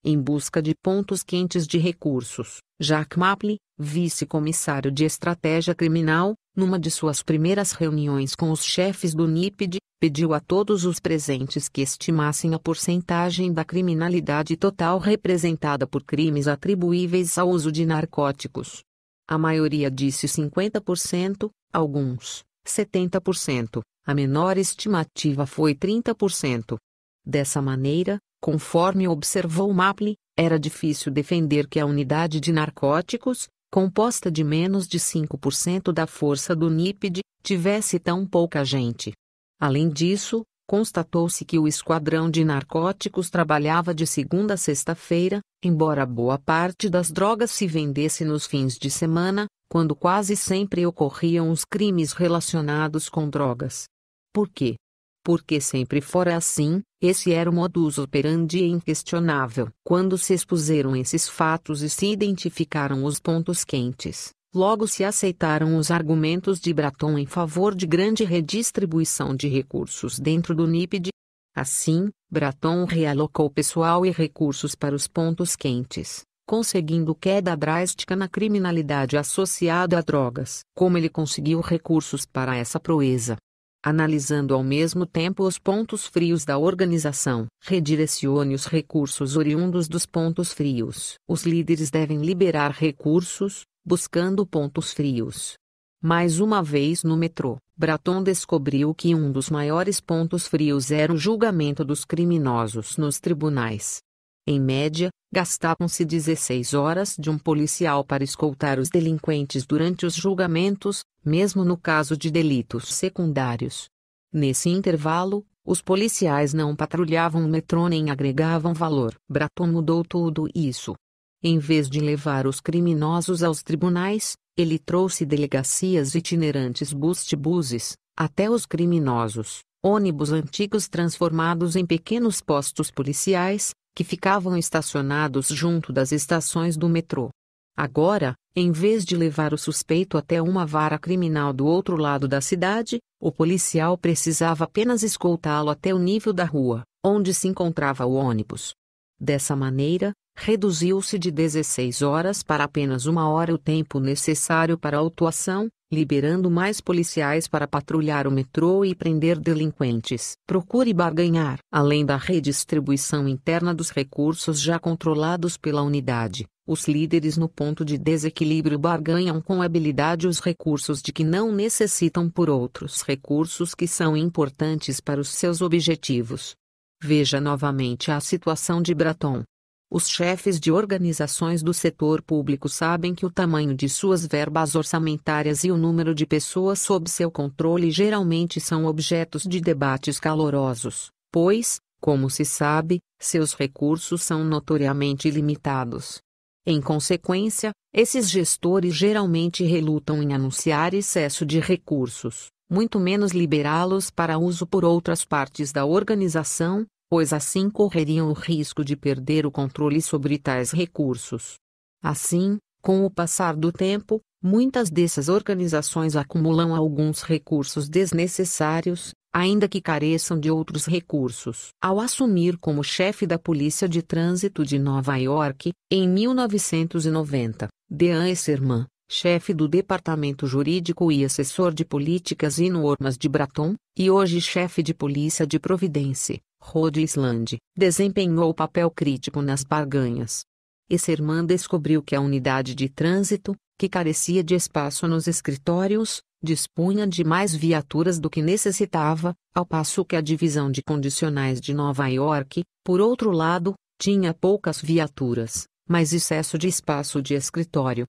em busca de pontos quentes de recursos. Jacques Maple, vice-comissário de estratégia criminal, numa de suas primeiras reuniões com os chefes do NIPD, pediu a todos os presentes que estimassem a porcentagem da criminalidade total representada por crimes atribuíveis ao uso de narcóticos. A maioria disse 50%, alguns 70%, a menor estimativa foi 30%. Dessa maneira, Conforme observou Maple, era difícil defender que a unidade de narcóticos, composta de menos de 5% da força do NIPD, tivesse tão pouca gente. Além disso, constatou-se que o esquadrão de narcóticos trabalhava de segunda a sexta-feira, embora boa parte das drogas se vendesse nos fins de semana, quando quase sempre ocorriam os crimes relacionados com drogas. Por quê? porque sempre fora assim, esse era o modus operandi inquestionável. Quando se expuseram esses fatos e se identificaram os pontos quentes, logo se aceitaram os argumentos de Braton em favor de grande redistribuição de recursos dentro do NIPD. Assim, Braton realocou pessoal e recursos para os pontos quentes conseguindo queda drástica na criminalidade associada a drogas. Como ele conseguiu recursos para essa proeza? analisando ao mesmo tempo os pontos frios da organização. Redirecione os recursos oriundos dos pontos frios. Os líderes devem liberar recursos, buscando pontos frios. Mais uma vez no metrô, Braton descobriu que um dos maiores pontos frios era o julgamento dos criminosos nos tribunais. Em média, gastavam-se 16 horas de um policial para escoltar os delinquentes durante os julgamentos, mesmo no caso de delitos secundários. Nesse intervalo, os policiais não patrulhavam o metrô nem agregavam valor. Bratton mudou tudo isso. Em vez de levar os criminosos aos tribunais, ele trouxe delegacias itinerantes bustibuses, até os criminosos, ônibus antigos transformados em pequenos postos policiais, que ficavam estacionados junto das estações do metrô. Agora, em vez de levar o suspeito até uma vara criminal do outro lado da cidade, o policial precisava apenas escoltá-lo até o nível da rua, onde se encontrava o ônibus. Dessa maneira, reduziu-se de 16 horas para apenas uma hora o tempo necessário para a autuação, liberando mais policiais para patrulhar o metrô e prender delinquentes. Procure barganhar. Além da redistribuição interna dos recursos já controlados pela unidade, os líderes no ponto de desequilíbrio barganham com habilidade os recursos de que não necessitam por outros recursos que são importantes para os seus objetivos. Veja novamente a situação de Braton. Os chefes de organizações do setor público sabem que o tamanho de suas verbas orçamentárias e o número de pessoas sob seu controle geralmente são objetos de debates calorosos, pois, como se sabe, seus recursos são notoriamente limitados. Em consequência, esses gestores geralmente relutam em anunciar excesso de recursos, muito menos liberá-los para uso por outras partes da organização, pois assim correriam o risco de perder o controle sobre tais recursos. Assim, com o passar do tempo, muitas dessas organizações acumulam alguns recursos desnecessários, ainda que careçam de outros recursos. Ao assumir como chefe da Polícia de Trânsito de Nova York, em 1990, Dean Esserman, chefe do Departamento Jurídico e assessor de Políticas e Normas de Braton, e hoje chefe de Polícia de Providence, Island desempenhou papel crítico nas barganhas. irmã descobriu que a unidade de trânsito, que carecia de espaço nos escritórios, dispunha de mais viaturas do que necessitava, ao passo que a divisão de condicionais de Nova York, por outro lado, tinha poucas viaturas, mas excesso de espaço de escritório.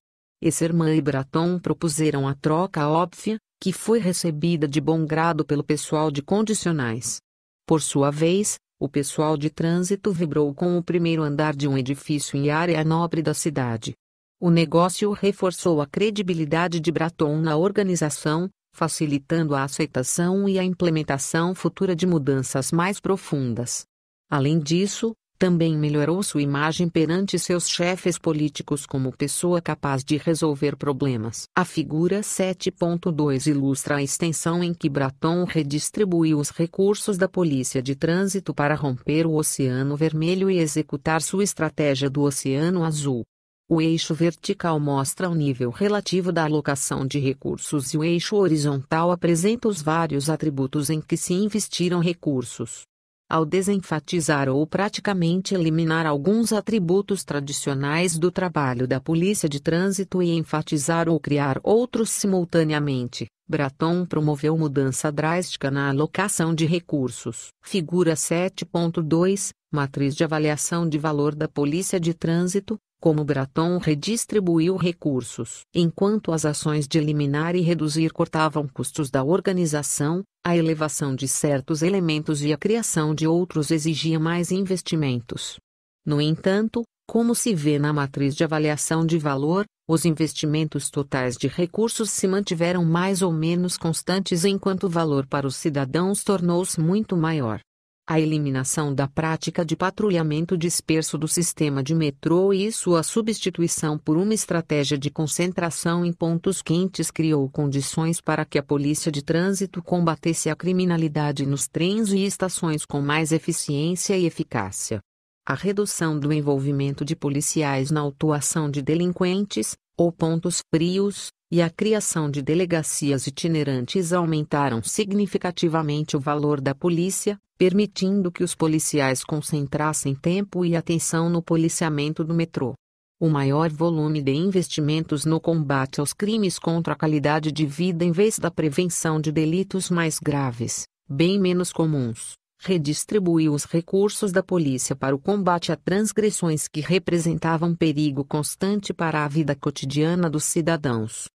irmã e Braton propuseram a troca óbvia, que foi recebida de bom grado pelo pessoal de condicionais. Por sua vez, o pessoal de trânsito vibrou com o primeiro andar de um edifício em área nobre da cidade. O negócio reforçou a credibilidade de Braton na organização, facilitando a aceitação e a implementação futura de mudanças mais profundas. Além disso, também melhorou sua imagem perante seus chefes políticos como pessoa capaz de resolver problemas. A figura 7.2 ilustra a extensão em que Bratton redistribuiu os recursos da Polícia de Trânsito para romper o Oceano Vermelho e executar sua estratégia do Oceano Azul. O eixo vertical mostra o nível relativo da alocação de recursos e o eixo horizontal apresenta os vários atributos em que se investiram recursos ao desenfatizar ou praticamente eliminar alguns atributos tradicionais do trabalho da polícia de trânsito e enfatizar ou criar outros simultaneamente, Braton promoveu mudança drástica na alocação de recursos. Figura 7.2 Matriz de avaliação de valor da polícia de trânsito como Braton redistribuiu recursos. Enquanto as ações de eliminar e reduzir cortavam custos da organização, a elevação de certos elementos e a criação de outros exigia mais investimentos. No entanto, como se vê na matriz de avaliação de valor, os investimentos totais de recursos se mantiveram mais ou menos constantes enquanto o valor para os cidadãos tornou-se muito maior. A eliminação da prática de patrulhamento disperso do sistema de metrô e sua substituição por uma estratégia de concentração em pontos quentes criou condições para que a polícia de trânsito combatesse a criminalidade nos trens e estações com mais eficiência e eficácia. A redução do envolvimento de policiais na autuação de delinquentes, ou pontos frios, e a criação de delegacias itinerantes aumentaram significativamente o valor da polícia, permitindo que os policiais concentrassem tempo e atenção no policiamento do metrô. O maior volume de investimentos no combate aos crimes contra a qualidade de vida em vez da prevenção de delitos mais graves, bem menos comuns, redistribuiu os recursos da polícia para o combate a transgressões que representavam perigo constante para a vida cotidiana dos cidadãos.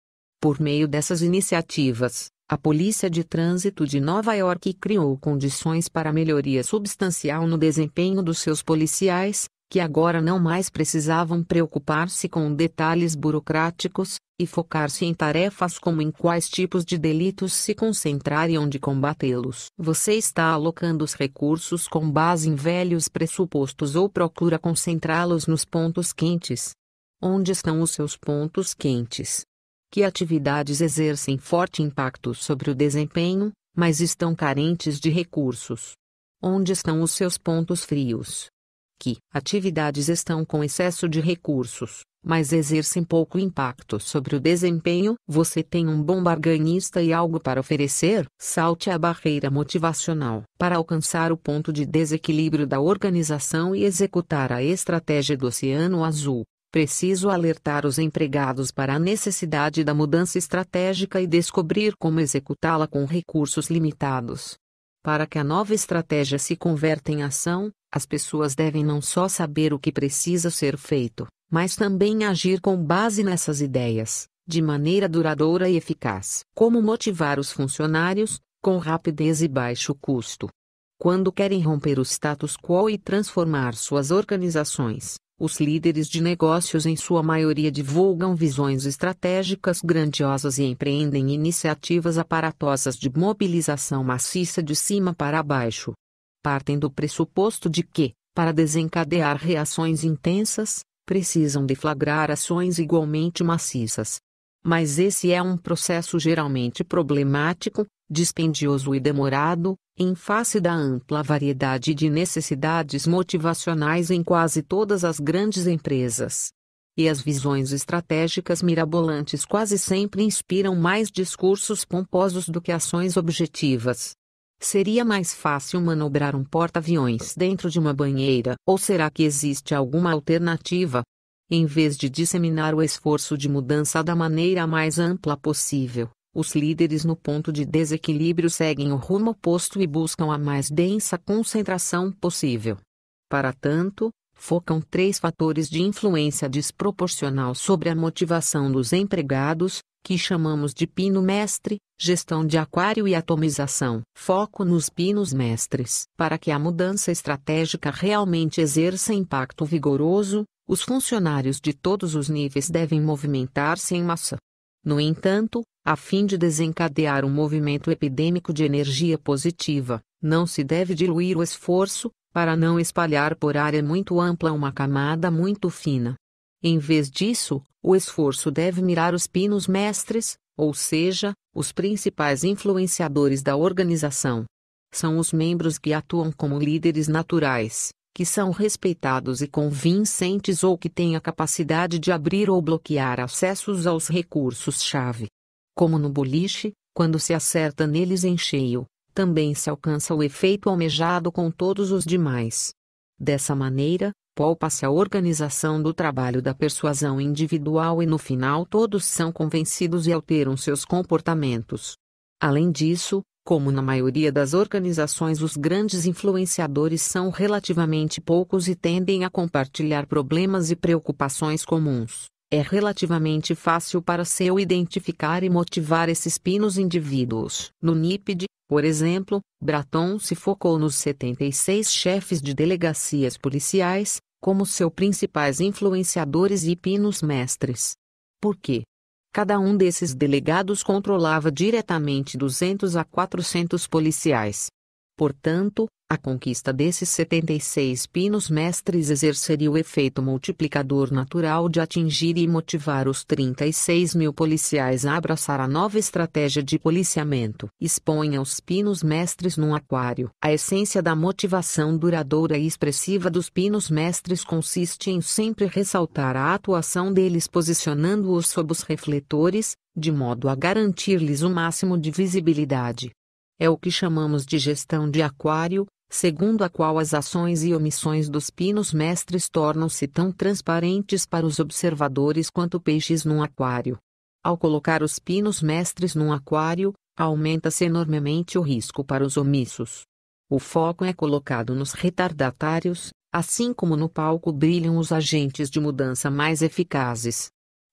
Por meio dessas iniciativas, a Polícia de Trânsito de Nova York criou condições para melhoria substancial no desempenho dos seus policiais, que agora não mais precisavam preocupar-se com detalhes burocráticos, e focar-se em tarefas como em quais tipos de delitos se concentrar e onde combatê-los. Você está alocando os recursos com base em velhos pressupostos ou procura concentrá-los nos pontos quentes? Onde estão os seus pontos quentes? que atividades exercem forte impacto sobre o desempenho, mas estão carentes de recursos. Onde estão os seus pontos frios? Que atividades estão com excesso de recursos, mas exercem pouco impacto sobre o desempenho? Você tem um bom barganhista e algo para oferecer? Salte a barreira motivacional para alcançar o ponto de desequilíbrio da organização e executar a estratégia do Oceano Azul. Preciso alertar os empregados para a necessidade da mudança estratégica e descobrir como executá-la com recursos limitados. Para que a nova estratégia se converta em ação, as pessoas devem não só saber o que precisa ser feito, mas também agir com base nessas ideias, de maneira duradoura e eficaz. Como motivar os funcionários, com rapidez e baixo custo? Quando querem romper o status quo e transformar suas organizações, os líderes de negócios, em sua maioria, divulgam visões estratégicas grandiosas e empreendem iniciativas aparatosas de mobilização maciça de cima para baixo. Partem do pressuposto de que, para desencadear reações intensas, precisam deflagrar ações igualmente maciças, mas esse é um processo geralmente problemático, dispendioso e demorado, em face da ampla variedade de necessidades motivacionais em quase todas as grandes empresas. E as visões estratégicas mirabolantes quase sempre inspiram mais discursos pomposos do que ações objetivas. Seria mais fácil manobrar um porta-aviões dentro de uma banheira? Ou será que existe alguma alternativa, em vez de disseminar o esforço de mudança da maneira mais ampla possível, os líderes no ponto de desequilíbrio seguem o rumo oposto e buscam a mais densa concentração possível. Para tanto, focam três fatores de influência desproporcional sobre a motivação dos empregados, que chamamos de pino mestre, gestão de aquário e atomização. Foco nos pinos mestres. Para que a mudança estratégica realmente exerça impacto vigoroso, os funcionários de todos os níveis devem movimentar-se em massa. No entanto, a fim de desencadear um movimento epidêmico de energia positiva, não se deve diluir o esforço, para não espalhar por área muito ampla uma camada muito fina. Em vez disso, o esforço deve mirar os pinos mestres, ou seja, os principais influenciadores da organização. São os membros que atuam como líderes naturais que são respeitados e convincentes ou que têm a capacidade de abrir ou bloquear acessos aos recursos-chave. Como no boliche, quando se acerta neles em cheio, também se alcança o efeito almejado com todos os demais. Dessa maneira, poupa-se a organização do trabalho da persuasão individual e no final todos são convencidos e alteram seus comportamentos. Além disso, como na maioria das organizações, os grandes influenciadores são relativamente poucos e tendem a compartilhar problemas e preocupações comuns, é relativamente fácil para seu identificar e motivar esses pinos indivíduos. No NIPD, por exemplo, Bratton se focou nos 76 chefes de delegacias policiais, como seus principais influenciadores e pinos mestres. Por quê? Cada um desses delegados controlava diretamente 200 a 400 policiais, Portanto, a conquista desses 76 pinos mestres exerceria o efeito multiplicador natural de atingir e motivar os 36 mil policiais a abraçar a nova estratégia de policiamento. Exponha os pinos mestres num aquário. A essência da motivação duradoura e expressiva dos pinos mestres consiste em sempre ressaltar a atuação deles posicionando-os sob os refletores, de modo a garantir-lhes o máximo de visibilidade. É o que chamamos de gestão de aquário, segundo a qual as ações e omissões dos pinos mestres tornam-se tão transparentes para os observadores quanto peixes num aquário. Ao colocar os pinos mestres num aquário, aumenta-se enormemente o risco para os omissos. O foco é colocado nos retardatários, assim como no palco brilham os agentes de mudança mais eficazes.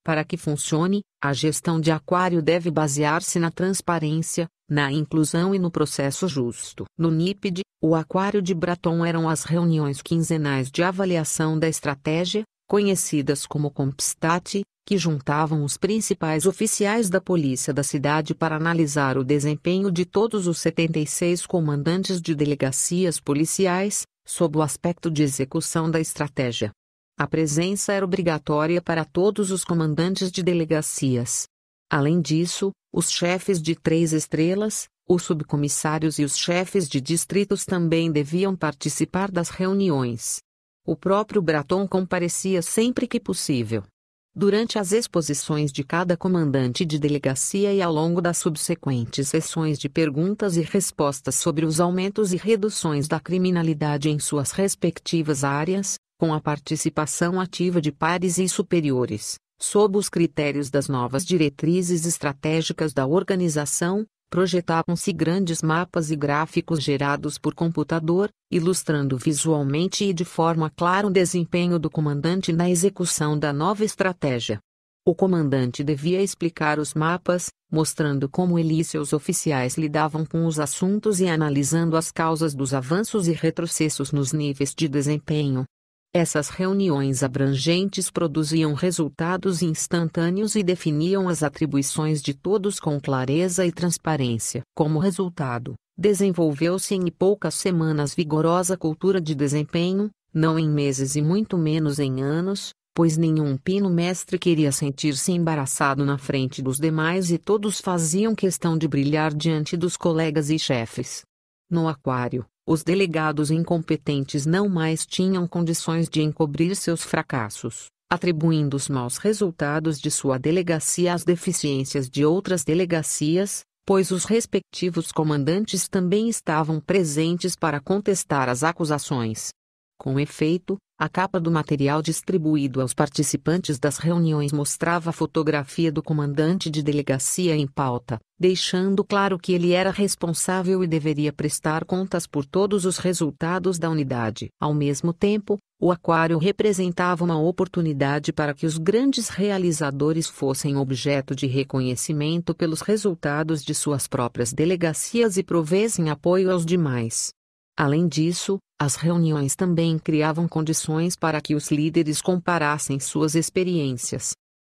Para que funcione, a gestão de aquário deve basear-se na transparência, na inclusão e no processo justo. No NIPD, o aquário de Braton eram as reuniões quinzenais de avaliação da estratégia, conhecidas como Compstat, que juntavam os principais oficiais da polícia da cidade para analisar o desempenho de todos os 76 comandantes de delegacias policiais, sob o aspecto de execução da estratégia. A presença era obrigatória para todos os comandantes de delegacias. Além disso, os chefes de três estrelas, os subcomissários e os chefes de distritos também deviam participar das reuniões. O próprio Braton comparecia sempre que possível. Durante as exposições de cada comandante de delegacia e ao longo das subsequentes sessões de perguntas e respostas sobre os aumentos e reduções da criminalidade em suas respectivas áreas, com a participação ativa de pares e superiores, sob os critérios das novas diretrizes estratégicas da organização, projetavam-se grandes mapas e gráficos gerados por computador, ilustrando visualmente e de forma clara o desempenho do comandante na execução da nova estratégia. O comandante devia explicar os mapas, mostrando como ele e seus oficiais lidavam com os assuntos e analisando as causas dos avanços e retrocessos nos níveis de desempenho, essas reuniões abrangentes produziam resultados instantâneos e definiam as atribuições de todos com clareza e transparência. Como resultado, desenvolveu-se em poucas semanas vigorosa cultura de desempenho, não em meses e muito menos em anos, pois nenhum pino mestre queria sentir-se embaraçado na frente dos demais e todos faziam questão de brilhar diante dos colegas e chefes. No aquário, os delegados incompetentes não mais tinham condições de encobrir seus fracassos, atribuindo os maus resultados de sua delegacia às deficiências de outras delegacias, pois os respectivos comandantes também estavam presentes para contestar as acusações. Com efeito, a capa do material distribuído aos participantes das reuniões mostrava a fotografia do comandante de delegacia em pauta, deixando claro que ele era responsável e deveria prestar contas por todos os resultados da unidade. Ao mesmo tempo, o aquário representava uma oportunidade para que os grandes realizadores fossem objeto de reconhecimento pelos resultados de suas próprias delegacias e provessem apoio aos demais. Além disso, as reuniões também criavam condições para que os líderes comparassem suas experiências.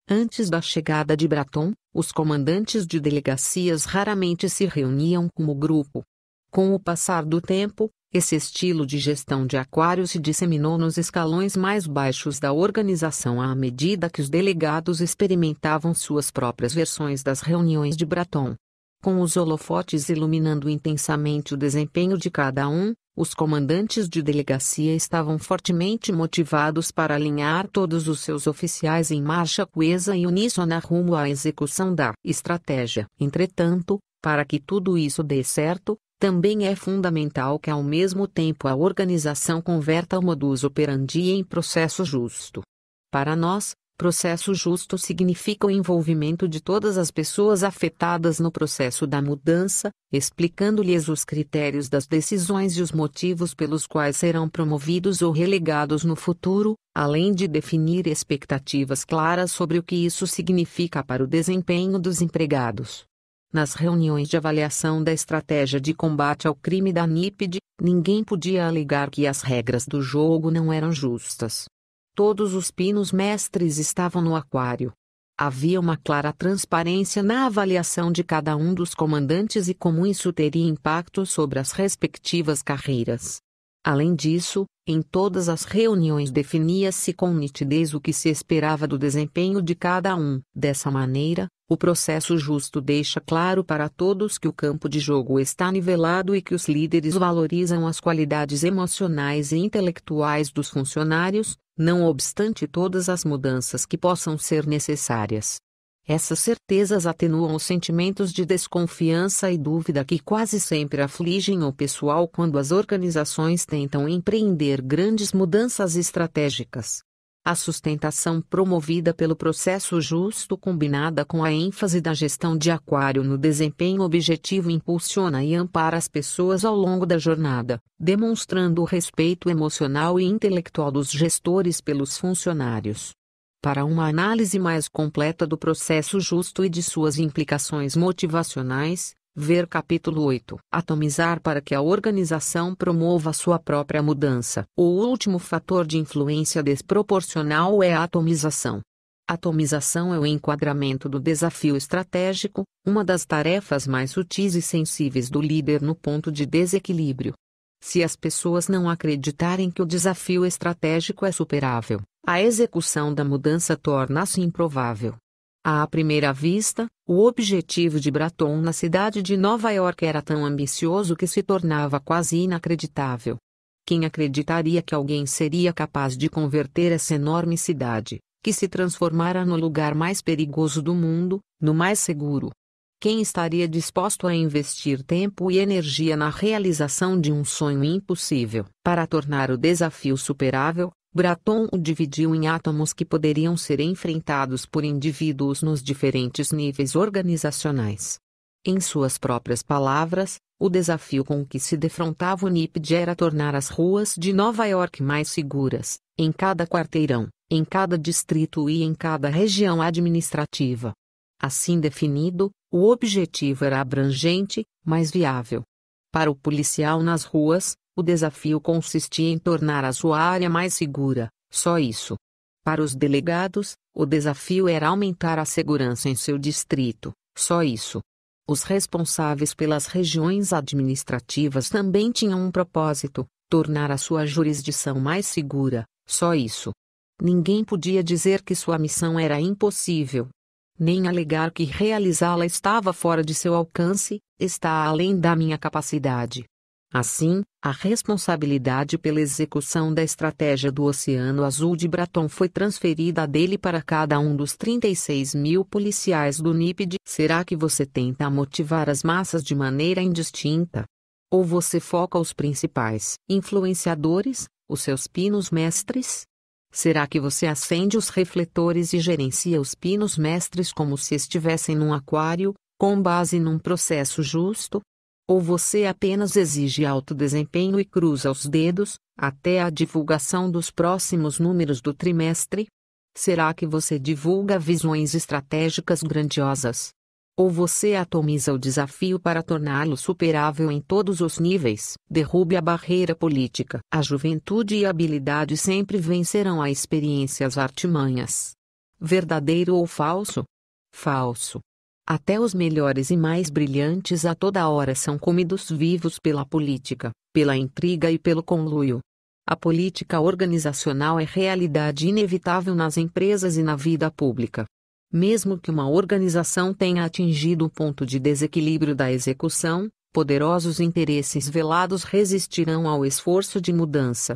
Antes da chegada de Braton, os comandantes de delegacias raramente se reuniam como grupo. Com o passar do tempo, esse estilo de gestão de aquário se disseminou nos escalões mais baixos da organização à medida que os delegados experimentavam suas próprias versões das reuniões de Braton. Com os holofotes iluminando intensamente o desempenho de cada um, os comandantes de delegacia estavam fortemente motivados para alinhar todos os seus oficiais em marcha coesa e uníssona rumo à execução da estratégia. Entretanto, para que tudo isso dê certo, também é fundamental que ao mesmo tempo a organização converta o modus operandi em processo justo. Para nós, Processo justo significa o envolvimento de todas as pessoas afetadas no processo da mudança, explicando-lhes os critérios das decisões e os motivos pelos quais serão promovidos ou relegados no futuro, além de definir expectativas claras sobre o que isso significa para o desempenho dos empregados. Nas reuniões de avaliação da estratégia de combate ao crime da NIPD, ninguém podia alegar que as regras do jogo não eram justas. Todos os pinos mestres estavam no aquário. Havia uma clara transparência na avaliação de cada um dos comandantes e como isso teria impacto sobre as respectivas carreiras. Além disso, em todas as reuniões definia-se com nitidez o que se esperava do desempenho de cada um. Dessa maneira, o processo justo deixa claro para todos que o campo de jogo está nivelado e que os líderes valorizam as qualidades emocionais e intelectuais dos funcionários, não obstante todas as mudanças que possam ser necessárias. Essas certezas atenuam os sentimentos de desconfiança e dúvida que quase sempre afligem o pessoal quando as organizações tentam empreender grandes mudanças estratégicas. A sustentação promovida pelo processo justo combinada com a ênfase da gestão de aquário no desempenho objetivo impulsiona e ampara as pessoas ao longo da jornada, demonstrando o respeito emocional e intelectual dos gestores pelos funcionários. Para uma análise mais completa do processo justo e de suas implicações motivacionais, Ver capítulo 8. Atomizar para que a organização promova sua própria mudança. O último fator de influência desproporcional é a atomização. Atomização é o enquadramento do desafio estratégico, uma das tarefas mais sutis e sensíveis do líder no ponto de desequilíbrio. Se as pessoas não acreditarem que o desafio estratégico é superável, a execução da mudança torna-se improvável. À primeira vista, o objetivo de Bratton na cidade de Nova York era tão ambicioso que se tornava quase inacreditável. Quem acreditaria que alguém seria capaz de converter essa enorme cidade, que se transformara no lugar mais perigoso do mundo, no mais seguro? Quem estaria disposto a investir tempo e energia na realização de um sonho impossível para tornar o desafio superável, Braton o dividiu em átomos que poderiam ser enfrentados por indivíduos nos diferentes níveis organizacionais. Em suas próprias palavras, o desafio com que se defrontava o NIPD era tornar as ruas de Nova York mais seguras, em cada quarteirão, em cada distrito e em cada região administrativa. Assim definido, o objetivo era abrangente, mas viável. Para o policial nas ruas, o desafio consistia em tornar a sua área mais segura, só isso. Para os delegados, o desafio era aumentar a segurança em seu distrito, só isso. Os responsáveis pelas regiões administrativas também tinham um propósito: tornar a sua jurisdição mais segura, só isso. Ninguém podia dizer que sua missão era impossível. Nem alegar que realizá-la estava fora de seu alcance, está além da minha capacidade. Assim, a responsabilidade pela execução da estratégia do Oceano Azul de Braton foi transferida dele para cada um dos 36 mil policiais do NIPD. Será que você tenta motivar as massas de maneira indistinta? Ou você foca os principais influenciadores, os seus pinos mestres? Será que você acende os refletores e gerencia os pinos mestres como se estivessem num aquário, com base num processo justo? Ou você apenas exige alto desempenho e cruza os dedos, até a divulgação dos próximos números do trimestre? Será que você divulga visões estratégicas grandiosas? Ou você atomiza o desafio para torná-lo superável em todos os níveis? Derrube a barreira política. A juventude e a habilidade sempre vencerão a experiência às artimanhas. Verdadeiro ou falso? Falso. Até os melhores e mais brilhantes a toda hora são comidos vivos pela política, pela intriga e pelo conluio. A política organizacional é realidade inevitável nas empresas e na vida pública. Mesmo que uma organização tenha atingido um ponto de desequilíbrio da execução, poderosos interesses velados resistirão ao esforço de mudança.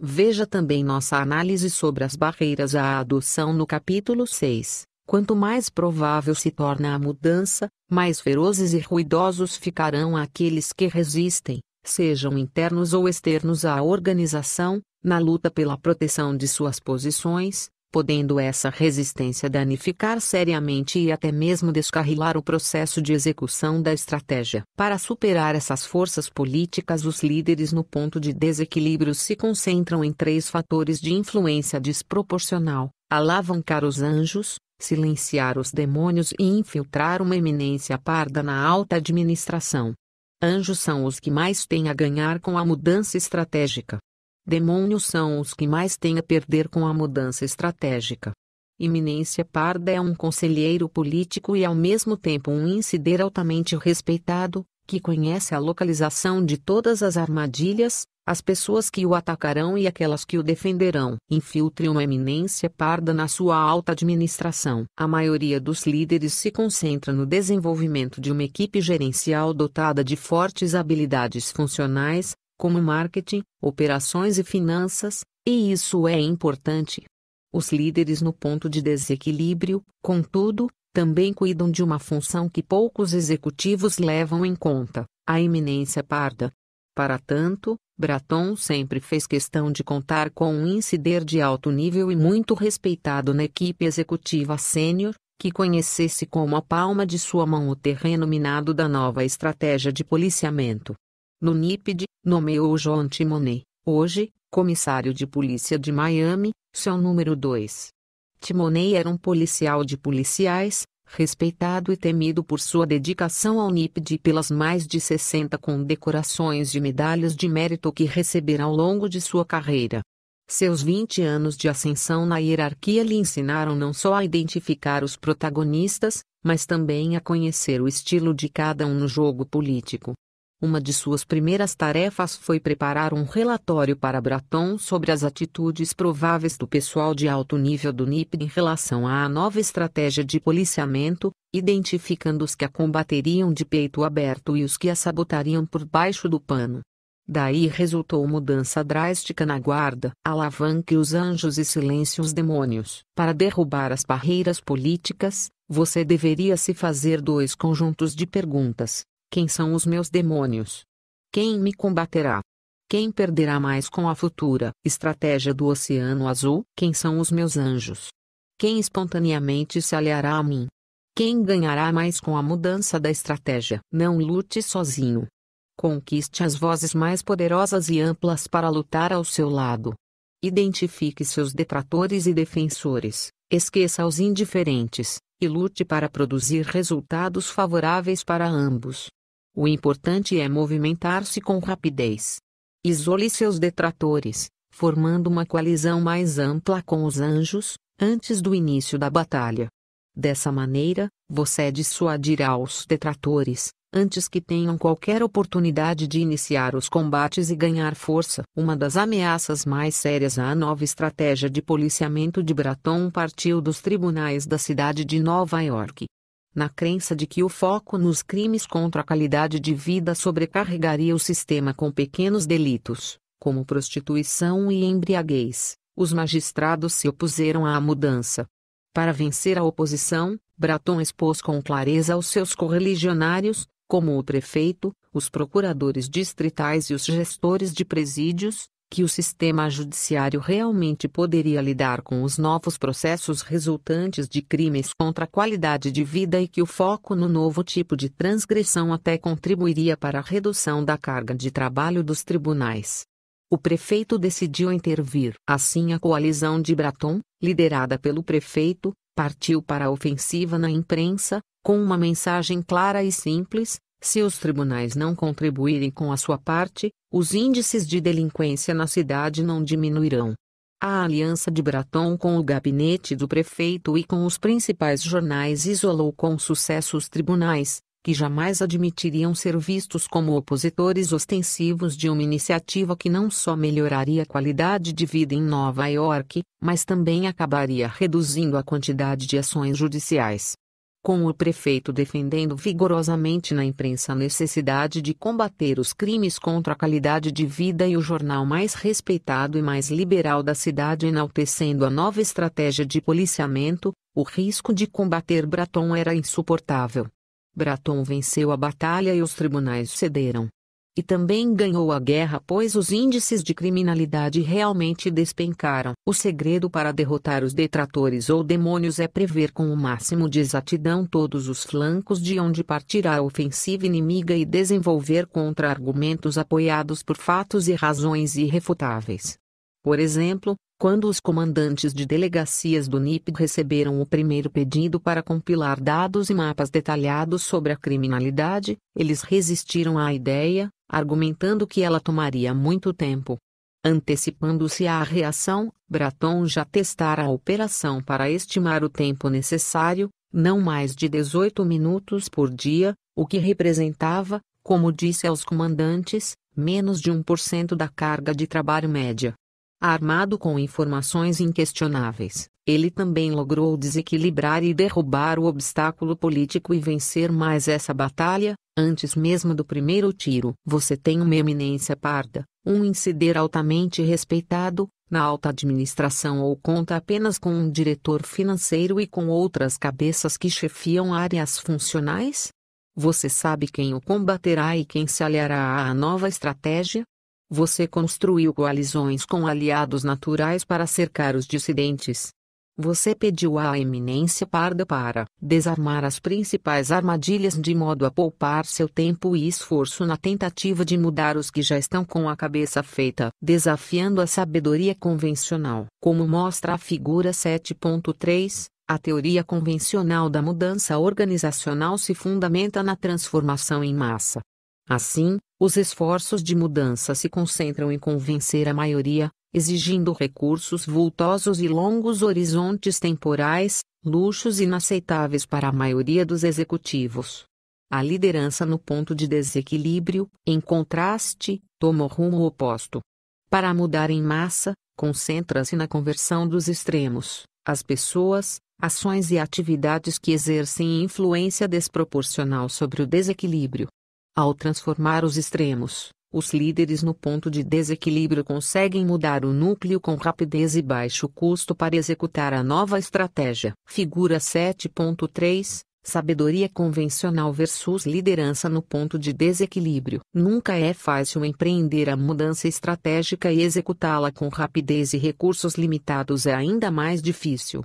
Veja também nossa análise sobre as barreiras à adoção no capítulo 6. Quanto mais provável se torna a mudança, mais ferozes e ruidosos ficarão aqueles que resistem, sejam internos ou externos à organização, na luta pela proteção de suas posições, podendo essa resistência danificar seriamente e até mesmo descarrilar o processo de execução da estratégia. Para superar essas forças políticas, os líderes no ponto de desequilíbrio se concentram em três fatores de influência desproporcional: alavancar os anjos, silenciar os demônios e infiltrar uma eminência parda na alta administração. Anjos são os que mais têm a ganhar com a mudança estratégica. Demônios são os que mais têm a perder com a mudança estratégica. Iminência Parda é um conselheiro político e ao mesmo tempo um incider altamente respeitado, que conhece a localização de todas as armadilhas, as pessoas que o atacarão e aquelas que o defenderão. Infiltre uma eminência parda na sua alta administração. A maioria dos líderes se concentra no desenvolvimento de uma equipe gerencial dotada de fortes habilidades funcionais, como marketing, operações e finanças, e isso é importante. Os líderes no ponto de desequilíbrio, contudo, também cuidam de uma função que poucos executivos levam em conta, a iminência parda. Para tanto, Braton sempre fez questão de contar com um insider de alto nível e muito respeitado na equipe executiva sênior, que conhecesse como a palma de sua mão o terreno minado da nova estratégia de policiamento. No NIPD, nomeou John Timoney, hoje, comissário de polícia de Miami, seu número 2. Timonei era um policial de policiais, respeitado e temido por sua dedicação ao NIPD e pelas mais de 60 condecorações de medalhas de mérito que recebera ao longo de sua carreira. Seus 20 anos de ascensão na hierarquia lhe ensinaram não só a identificar os protagonistas, mas também a conhecer o estilo de cada um no jogo político. Uma de suas primeiras tarefas foi preparar um relatório para Bratton sobre as atitudes prováveis do pessoal de alto nível do NIP em relação à nova estratégia de policiamento, identificando os que a combateriam de peito aberto e os que a sabotariam por baixo do pano. Daí resultou mudança drástica na guarda, alavanque os anjos e silêncio os demônios. Para derrubar as barreiras políticas, você deveria se fazer dois conjuntos de perguntas. Quem são os meus demônios? Quem me combaterá? Quem perderá mais com a futura estratégia do Oceano Azul? Quem são os meus anjos? Quem espontaneamente se aliará a mim? Quem ganhará mais com a mudança da estratégia? Não lute sozinho. Conquiste as vozes mais poderosas e amplas para lutar ao seu lado. Identifique seus detratores e defensores, esqueça os indiferentes, e lute para produzir resultados favoráveis para ambos. O importante é movimentar-se com rapidez. Isole seus detratores, formando uma coalizão mais ampla com os anjos, antes do início da batalha. Dessa maneira, você é dissuadirá aos detratores, antes que tenham qualquer oportunidade de iniciar os combates e ganhar força. Uma das ameaças mais sérias à nova estratégia de policiamento de Bratton partiu dos tribunais da cidade de Nova York na crença de que o foco nos crimes contra a qualidade de vida sobrecarregaria o sistema com pequenos delitos, como prostituição e embriaguez, os magistrados se opuseram à mudança. Para vencer a oposição, Braton expôs com clareza aos seus correligionários, como o prefeito, os procuradores distritais e os gestores de presídios, que o sistema judiciário realmente poderia lidar com os novos processos resultantes de crimes contra a qualidade de vida e que o foco no novo tipo de transgressão até contribuiria para a redução da carga de trabalho dos tribunais. O prefeito decidiu intervir. Assim, a coalizão de Braton, liderada pelo prefeito, partiu para a ofensiva na imprensa, com uma mensagem clara e simples: se os tribunais não contribuírem com a sua parte, os índices de delinquência na cidade não diminuirão. A aliança de Braton com o gabinete do prefeito e com os principais jornais isolou com sucesso os tribunais, que jamais admitiriam ser vistos como opositores ostensivos de uma iniciativa que não só melhoraria a qualidade de vida em Nova York, mas também acabaria reduzindo a quantidade de ações judiciais com o prefeito defendendo vigorosamente na imprensa a necessidade de combater os crimes contra a qualidade de vida e o jornal mais respeitado e mais liberal da cidade enaltecendo a nova estratégia de policiamento, o risco de combater Braton era insuportável. Braton venceu a batalha e os tribunais cederam e também ganhou a guerra pois os índices de criminalidade realmente despencaram. O segredo para derrotar os detratores ou demônios é prever com o máximo de exatidão todos os flancos de onde partirá a ofensiva inimiga e desenvolver contra-argumentos apoiados por fatos e razões irrefutáveis. Por exemplo, quando os comandantes de delegacias do NIP receberam o primeiro pedido para compilar dados e mapas detalhados sobre a criminalidade, eles resistiram à ideia, argumentando que ela tomaria muito tempo. Antecipando-se à reação, Braton já testara a operação para estimar o tempo necessário, não mais de 18 minutos por dia, o que representava, como disse aos comandantes, menos de 1% da carga de trabalho média. Armado com informações inquestionáveis, ele também logrou desequilibrar e derrubar o obstáculo político e vencer mais essa batalha, antes mesmo do primeiro tiro. Você tem uma eminência parda, um inceder altamente respeitado, na alta administração ou conta apenas com um diretor financeiro e com outras cabeças que chefiam áreas funcionais? Você sabe quem o combaterá e quem se aliará à nova estratégia? Você construiu coalizões com aliados naturais para cercar os dissidentes. Você pediu à eminência parda para desarmar as principais armadilhas de modo a poupar seu tempo e esforço na tentativa de mudar os que já estão com a cabeça feita, desafiando a sabedoria convencional. Como mostra a figura 7.3, a teoria convencional da mudança organizacional se fundamenta na transformação em massa, Assim, os esforços de mudança se concentram em convencer a maioria, exigindo recursos vultosos e longos horizontes temporais, luxos inaceitáveis para a maioria dos executivos. A liderança no ponto de desequilíbrio, em contraste, toma o rumo oposto. Para mudar em massa, concentra-se na conversão dos extremos, as pessoas, ações e atividades que exercem influência desproporcional sobre o desequilíbrio. Ao transformar os extremos, os líderes no ponto de desequilíbrio conseguem mudar o núcleo com rapidez e baixo custo para executar a nova estratégia. Figura 7.3 Sabedoria convencional versus liderança no ponto de desequilíbrio. Nunca é fácil empreender a mudança estratégica e executá-la com rapidez e recursos limitados é ainda mais difícil.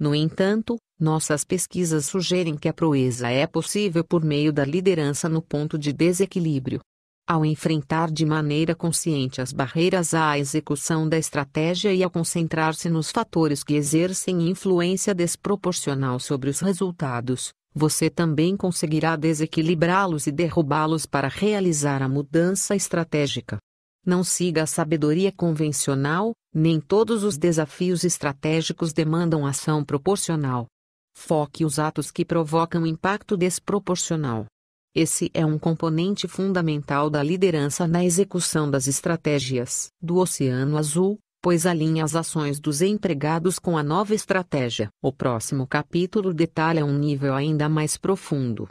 No entanto, nossas pesquisas sugerem que a proeza é possível por meio da liderança no ponto de desequilíbrio. Ao enfrentar de maneira consciente as barreiras à execução da estratégia e a concentrar-se nos fatores que exercem influência desproporcional sobre os resultados, você também conseguirá desequilibrá-los e derrubá-los para realizar a mudança estratégica. Não siga a sabedoria convencional, nem todos os desafios estratégicos demandam ação proporcional. Foque os atos que provocam impacto desproporcional. Esse é um componente fundamental da liderança na execução das estratégias do Oceano Azul, pois alinha as ações dos empregados com a nova estratégia. O próximo capítulo detalha um nível ainda mais profundo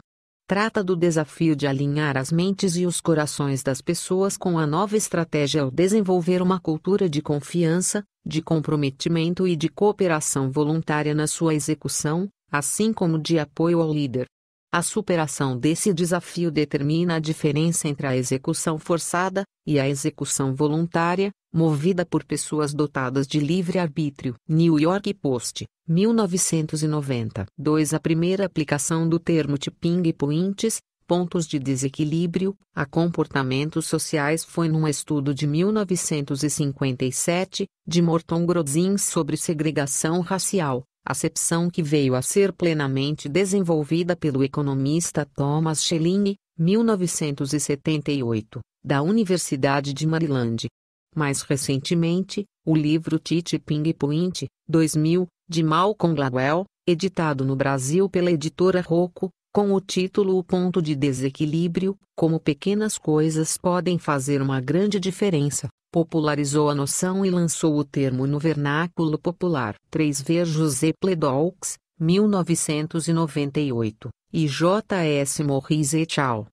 trata do desafio de alinhar as mentes e os corações das pessoas com a nova estratégia ao desenvolver uma cultura de confiança, de comprometimento e de cooperação voluntária na sua execução, assim como de apoio ao líder. A superação desse desafio determina a diferença entre a execução forçada e a execução voluntária, movida por pessoas dotadas de livre arbítrio. New York Post 1990. 2. A primeira aplicação do termo tipping points, pontos de desequilíbrio, a comportamentos sociais foi num estudo de 1957, de Morton Grozin sobre segregação racial, acepção que veio a ser plenamente desenvolvida pelo economista Thomas Schelling, 1978, da Universidade de Maryland. Mais recentemente, o livro Titi Ping Point, 2000, de Malcolm Gladwell, editado no Brasil pela editora Rocco, com o título O Ponto de Desequilíbrio: Como Pequenas Coisas Podem Fazer uma Grande Diferença, popularizou a noção e lançou o termo no vernáculo popular. 3 V. José Pledoux, 1998, e S Morris et al.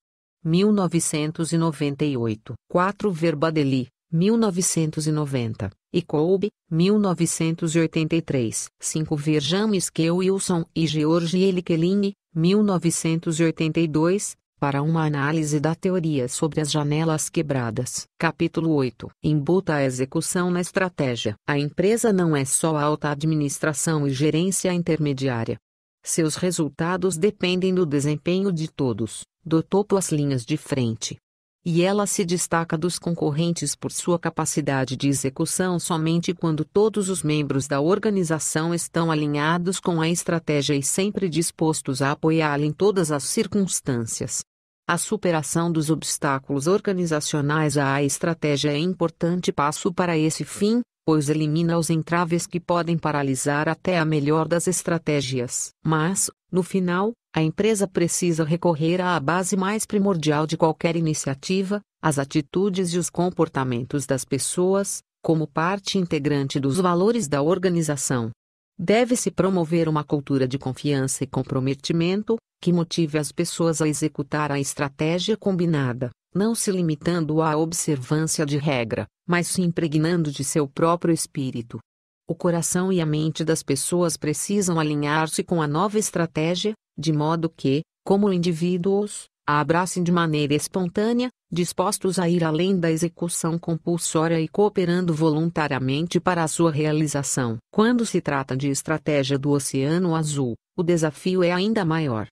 1998. 4 Verbadeli, 1990 e Kolbe, 1983. 5. Virjan Miskell Wilson e George Elikelini, 1982, para uma análise da teoria sobre as janelas quebradas. Capítulo 8. Embuta a execução na estratégia. A empresa não é só alta administração e gerência intermediária. Seus resultados dependem do desempenho de todos, do topo às linhas de frente, e ela se destaca dos concorrentes por sua capacidade de execução somente quando todos os membros da organização estão alinhados com a estratégia e sempre dispostos a apoiá-la em todas as circunstâncias. A superação dos obstáculos organizacionais à estratégia é importante passo para esse fim, pois elimina os entraves que podem paralisar até a melhor das estratégias. Mas, no final, a empresa precisa recorrer à base mais primordial de qualquer iniciativa, as atitudes e os comportamentos das pessoas, como parte integrante dos valores da organização. Deve-se promover uma cultura de confiança e comprometimento, que motive as pessoas a executar a estratégia combinada, não se limitando à observância de regra, mas se impregnando de seu próprio espírito. O coração e a mente das pessoas precisam alinhar-se com a nova estratégia, de modo que, como indivíduos, a abracem de maneira espontânea, dispostos a ir além da execução compulsória e cooperando voluntariamente para a sua realização. Quando se trata de estratégia do Oceano Azul, o desafio é ainda maior.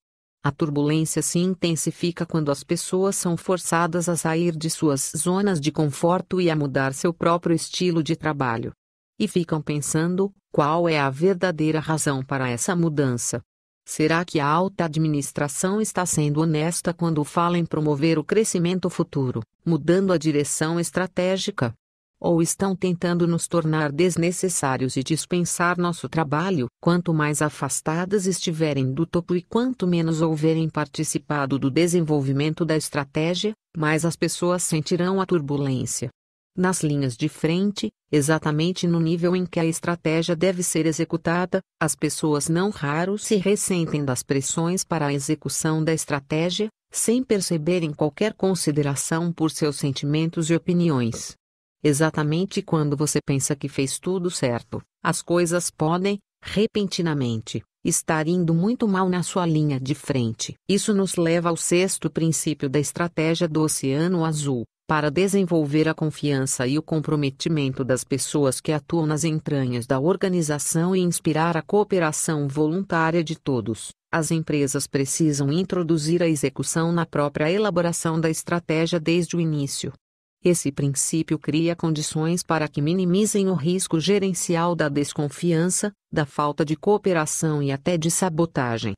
A turbulência se intensifica quando as pessoas são forçadas a sair de suas zonas de conforto e a mudar seu próprio estilo de trabalho. E ficam pensando: qual é a verdadeira razão para essa mudança? Será que a alta administração está sendo honesta quando fala em promover o crescimento futuro, mudando a direção estratégica? Ou estão tentando nos tornar desnecessários e dispensar nosso trabalho? Quanto mais afastadas estiverem do topo e quanto menos houverem participado do desenvolvimento da estratégia, mais as pessoas sentirão a turbulência nas linhas de frente, exatamente no nível em que a estratégia deve ser executada, as pessoas não raro se ressentem das pressões para a execução da estratégia, sem perceberem qualquer consideração por seus sentimentos e opiniões. Exatamente quando você pensa que fez tudo certo, as coisas podem, repentinamente, estar indo muito mal na sua linha de frente. Isso nos leva ao sexto princípio da estratégia do Oceano Azul para desenvolver a confiança e o comprometimento das pessoas que atuam nas entranhas da organização e inspirar a cooperação voluntária de todos. As empresas precisam introduzir a execução na própria elaboração da estratégia desde o início. Esse princípio cria condições para que minimizem o risco gerencial da desconfiança, da falta de cooperação e até de sabotagem.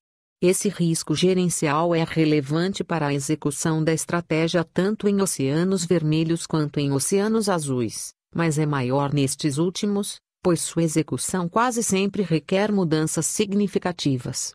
Esse risco gerencial é relevante para a execução da estratégia tanto em oceanos vermelhos quanto em oceanos azuis, mas é maior nestes últimos, pois sua execução quase sempre requer mudanças significativas.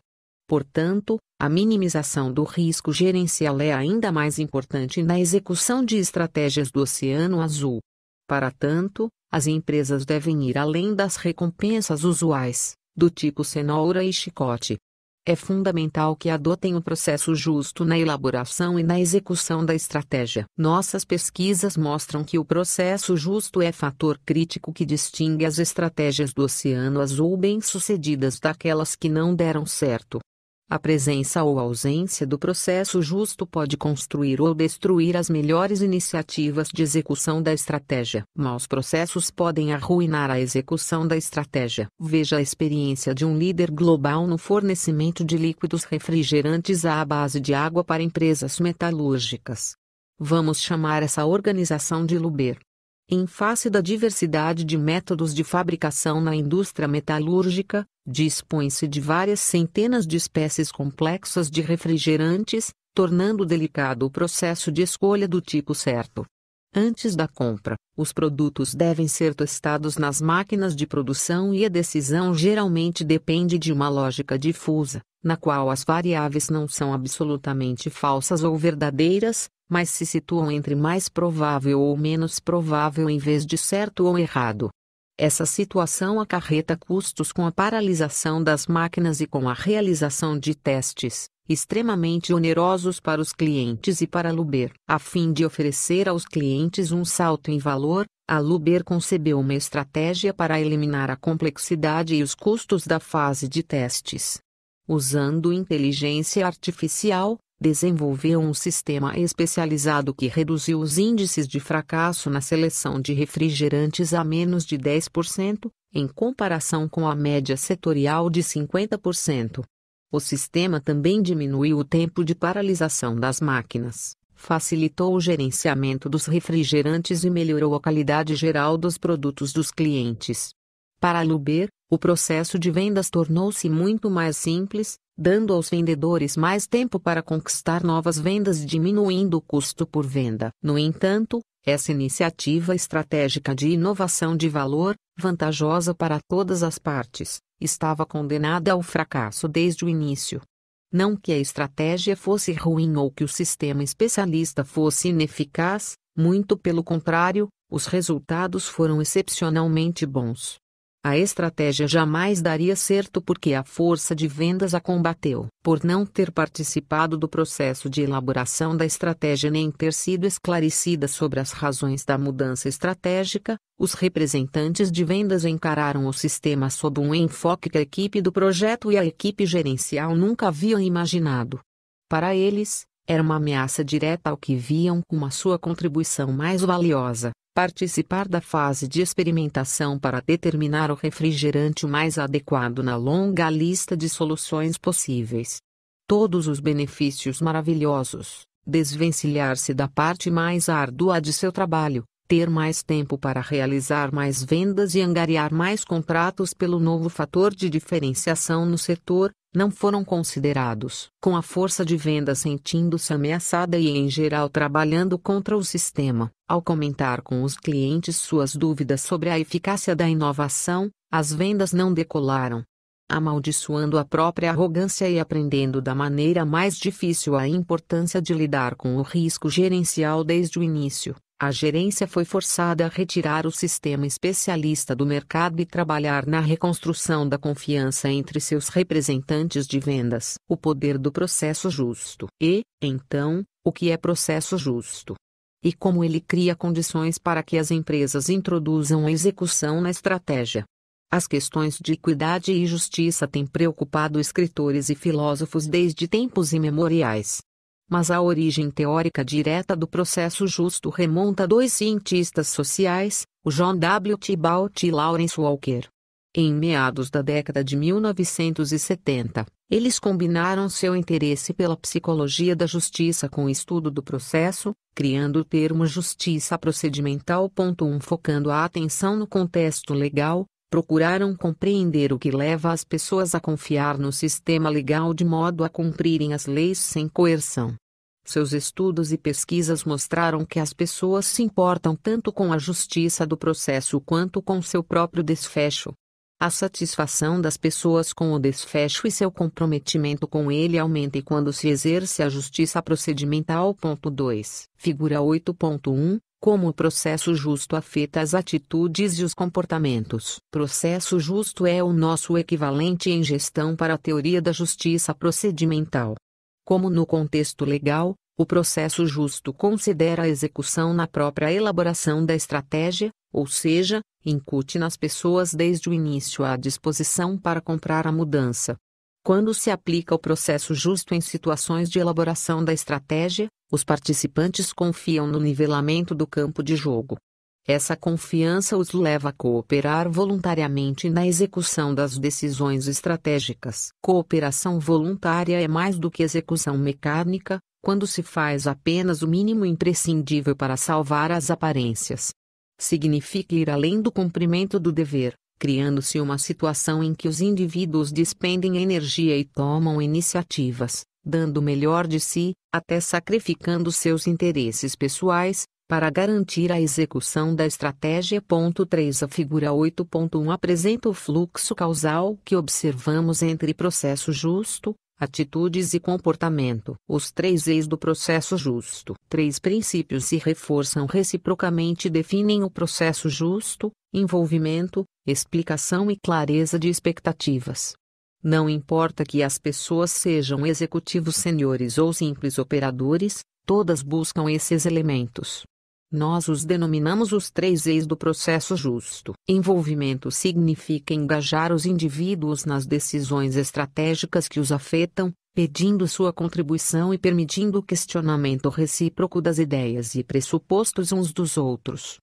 Portanto, a minimização do risco gerencial é ainda mais importante na execução de estratégias do Oceano Azul. Para tanto, as empresas devem ir além das recompensas usuais, do tipo cenoura e chicote, é fundamental que adotem um processo justo na elaboração e na execução da estratégia. Nossas pesquisas mostram que o processo justo é fator crítico que distingue as estratégias do Oceano Azul bem-sucedidas daquelas que não deram certo. A presença ou ausência do processo justo pode construir ou destruir as melhores iniciativas de execução da estratégia. Maus processos podem arruinar a execução da estratégia. Veja a experiência de um líder global no fornecimento de líquidos refrigerantes à base de água para empresas metalúrgicas. Vamos chamar essa organização de Luber. Em face da diversidade de métodos de fabricação na indústria metalúrgica, dispõe-se de várias centenas de espécies complexas de refrigerantes, tornando delicado o processo de escolha do tipo certo. Antes da compra, os produtos devem ser testados nas máquinas de produção e a decisão geralmente depende de uma lógica difusa, na qual as variáveis não são absolutamente falsas ou verdadeiras, mas se situam entre mais provável ou menos provável em vez de certo ou errado. Essa situação acarreta custos com a paralisação das máquinas e com a realização de testes, extremamente onerosos para os clientes e para a Luber. A fim de oferecer aos clientes um salto em valor, a Luber concebeu uma estratégia para eliminar a complexidade e os custos da fase de testes, usando inteligência artificial, desenvolveu um sistema especializado que reduziu os índices de fracasso na seleção de refrigerantes a menos de 10%, em comparação com a média setorial de 50%. O sistema também diminuiu o tempo de paralisação das máquinas, facilitou o gerenciamento dos refrigerantes e melhorou a qualidade geral dos produtos dos clientes. Para Luber, o processo de vendas tornou-se muito mais simples, dando aos vendedores mais tempo para conquistar novas vendas e diminuindo o custo por venda. No entanto, essa iniciativa estratégica de inovação de valor, vantajosa para todas as partes, estava condenada ao fracasso desde o início. Não que a estratégia fosse ruim ou que o sistema especialista fosse ineficaz, muito pelo contrário, os resultados foram excepcionalmente bons. A estratégia jamais daria certo porque a força de vendas a combateu, por não ter participado do processo de elaboração da estratégia nem ter sido esclarecida sobre as razões da mudança estratégica. Os representantes de vendas encararam o sistema sob um enfoque que a equipe do projeto e a equipe gerencial nunca haviam imaginado. Para eles, era uma ameaça direta ao que viam como a sua contribuição mais valiosa participar da fase de experimentação para determinar o refrigerante mais adequado na longa lista de soluções possíveis. Todos os benefícios maravilhosos, desvencilhar-se da parte mais árdua de seu trabalho, ter mais tempo para realizar mais vendas e angariar mais contratos pelo novo fator de diferenciação no setor, não foram considerados, com a força de venda sentindo-se ameaçada e em geral trabalhando contra o sistema. Ao comentar com os clientes suas dúvidas sobre a eficácia da inovação, as vendas não decolaram. Amaldiçoando a própria arrogância e aprendendo da maneira mais difícil a importância de lidar com o risco gerencial desde o início, a gerência foi forçada a retirar o sistema especialista do mercado e trabalhar na reconstrução da confiança entre seus representantes de vendas. O poder do processo justo. E, então, o que é processo justo? E como ele cria condições para que as empresas introduzam a execução na estratégia. As questões de equidade e justiça têm preocupado escritores e filósofos desde tempos imemoriais mas a origem teórica direta do processo justo remonta a dois cientistas sociais, o John W. Thibault e Lawrence Walker. Em meados da década de 1970, eles combinaram seu interesse pela psicologia da justiça com o estudo do processo, criando o termo justiça procedimental. 1 focando a atenção no contexto legal, procuraram compreender o que leva as pessoas a confiar no sistema legal de modo a cumprirem as leis sem coerção. Seus estudos e pesquisas mostraram que as pessoas se importam tanto com a justiça do processo quanto com seu próprio desfecho. A satisfação das pessoas com o desfecho e seu comprometimento com ele aumenta quando se exerce a justiça procedimental. 2. Figura 8.1 como o processo justo afeta as atitudes e os comportamentos. Processo justo é o nosso equivalente em gestão para a teoria da justiça procedimental. Como no contexto legal, o processo justo considera a execução na própria elaboração da estratégia, ou seja, incute nas pessoas desde o início a disposição para comprar a mudança. Quando se aplica o processo justo em situações de elaboração da estratégia, os participantes confiam no nivelamento do campo de jogo. Essa confiança os leva a cooperar voluntariamente na execução das decisões estratégicas. Cooperação voluntária é mais do que execução mecânica, quando se faz apenas o mínimo imprescindível para salvar as aparências. Significa ir além do cumprimento do dever, criando-se uma situação em que os indivíduos despendem energia e tomam iniciativas, dando o melhor de si, até sacrificando seus interesses pessoais, para garantir a execução da estratégia. 3 A figura 8.1 apresenta o fluxo causal que observamos entre processo justo, atitudes e comportamento. Os três eis do processo justo. Três princípios se reforçam reciprocamente e definem o processo justo: envolvimento, explicação e clareza de expectativas. Não importa que as pessoas sejam executivos senhores ou simples operadores, todas buscam esses elementos. Nós os denominamos os três eis do processo justo. Envolvimento significa engajar os indivíduos nas decisões estratégicas que os afetam, pedindo sua contribuição e permitindo o questionamento recíproco das ideias e pressupostos uns dos outros.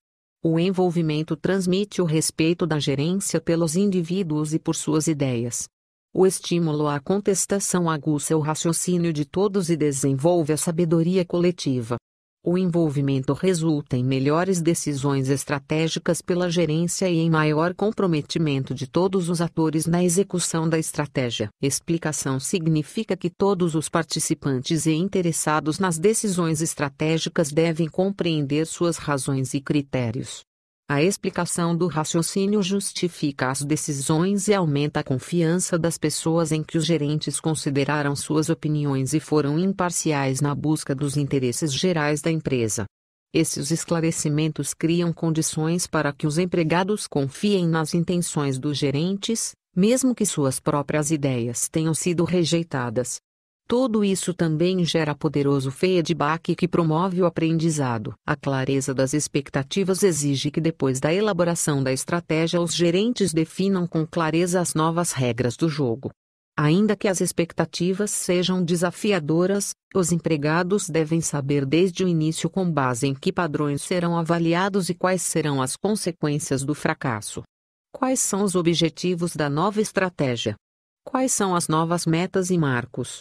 O envolvimento transmite o respeito da gerência pelos indivíduos e por suas ideias. O estímulo à contestação aguça o raciocínio de todos e desenvolve a sabedoria coletiva. O envolvimento resulta em melhores decisões estratégicas pela gerência e em maior comprometimento de todos os atores na execução da estratégia. Explicação significa que todos os participantes e interessados nas decisões estratégicas devem compreender suas razões e critérios a explicação do raciocínio justifica as decisões e aumenta a confiança das pessoas em que os gerentes consideraram suas opiniões e foram imparciais na busca dos interesses gerais da empresa. Esses esclarecimentos criam condições para que os empregados confiem nas intenções dos gerentes, mesmo que suas próprias ideias tenham sido rejeitadas. Tudo isso também gera poderoso feedback que promove o aprendizado. A clareza das expectativas exige que depois da elaboração da estratégia os gerentes definam com clareza as novas regras do jogo. Ainda que as expectativas sejam desafiadoras, os empregados devem saber desde o início com base em que padrões serão avaliados e quais serão as consequências do fracasso. Quais são os objetivos da nova estratégia? Quais são as novas metas e marcos?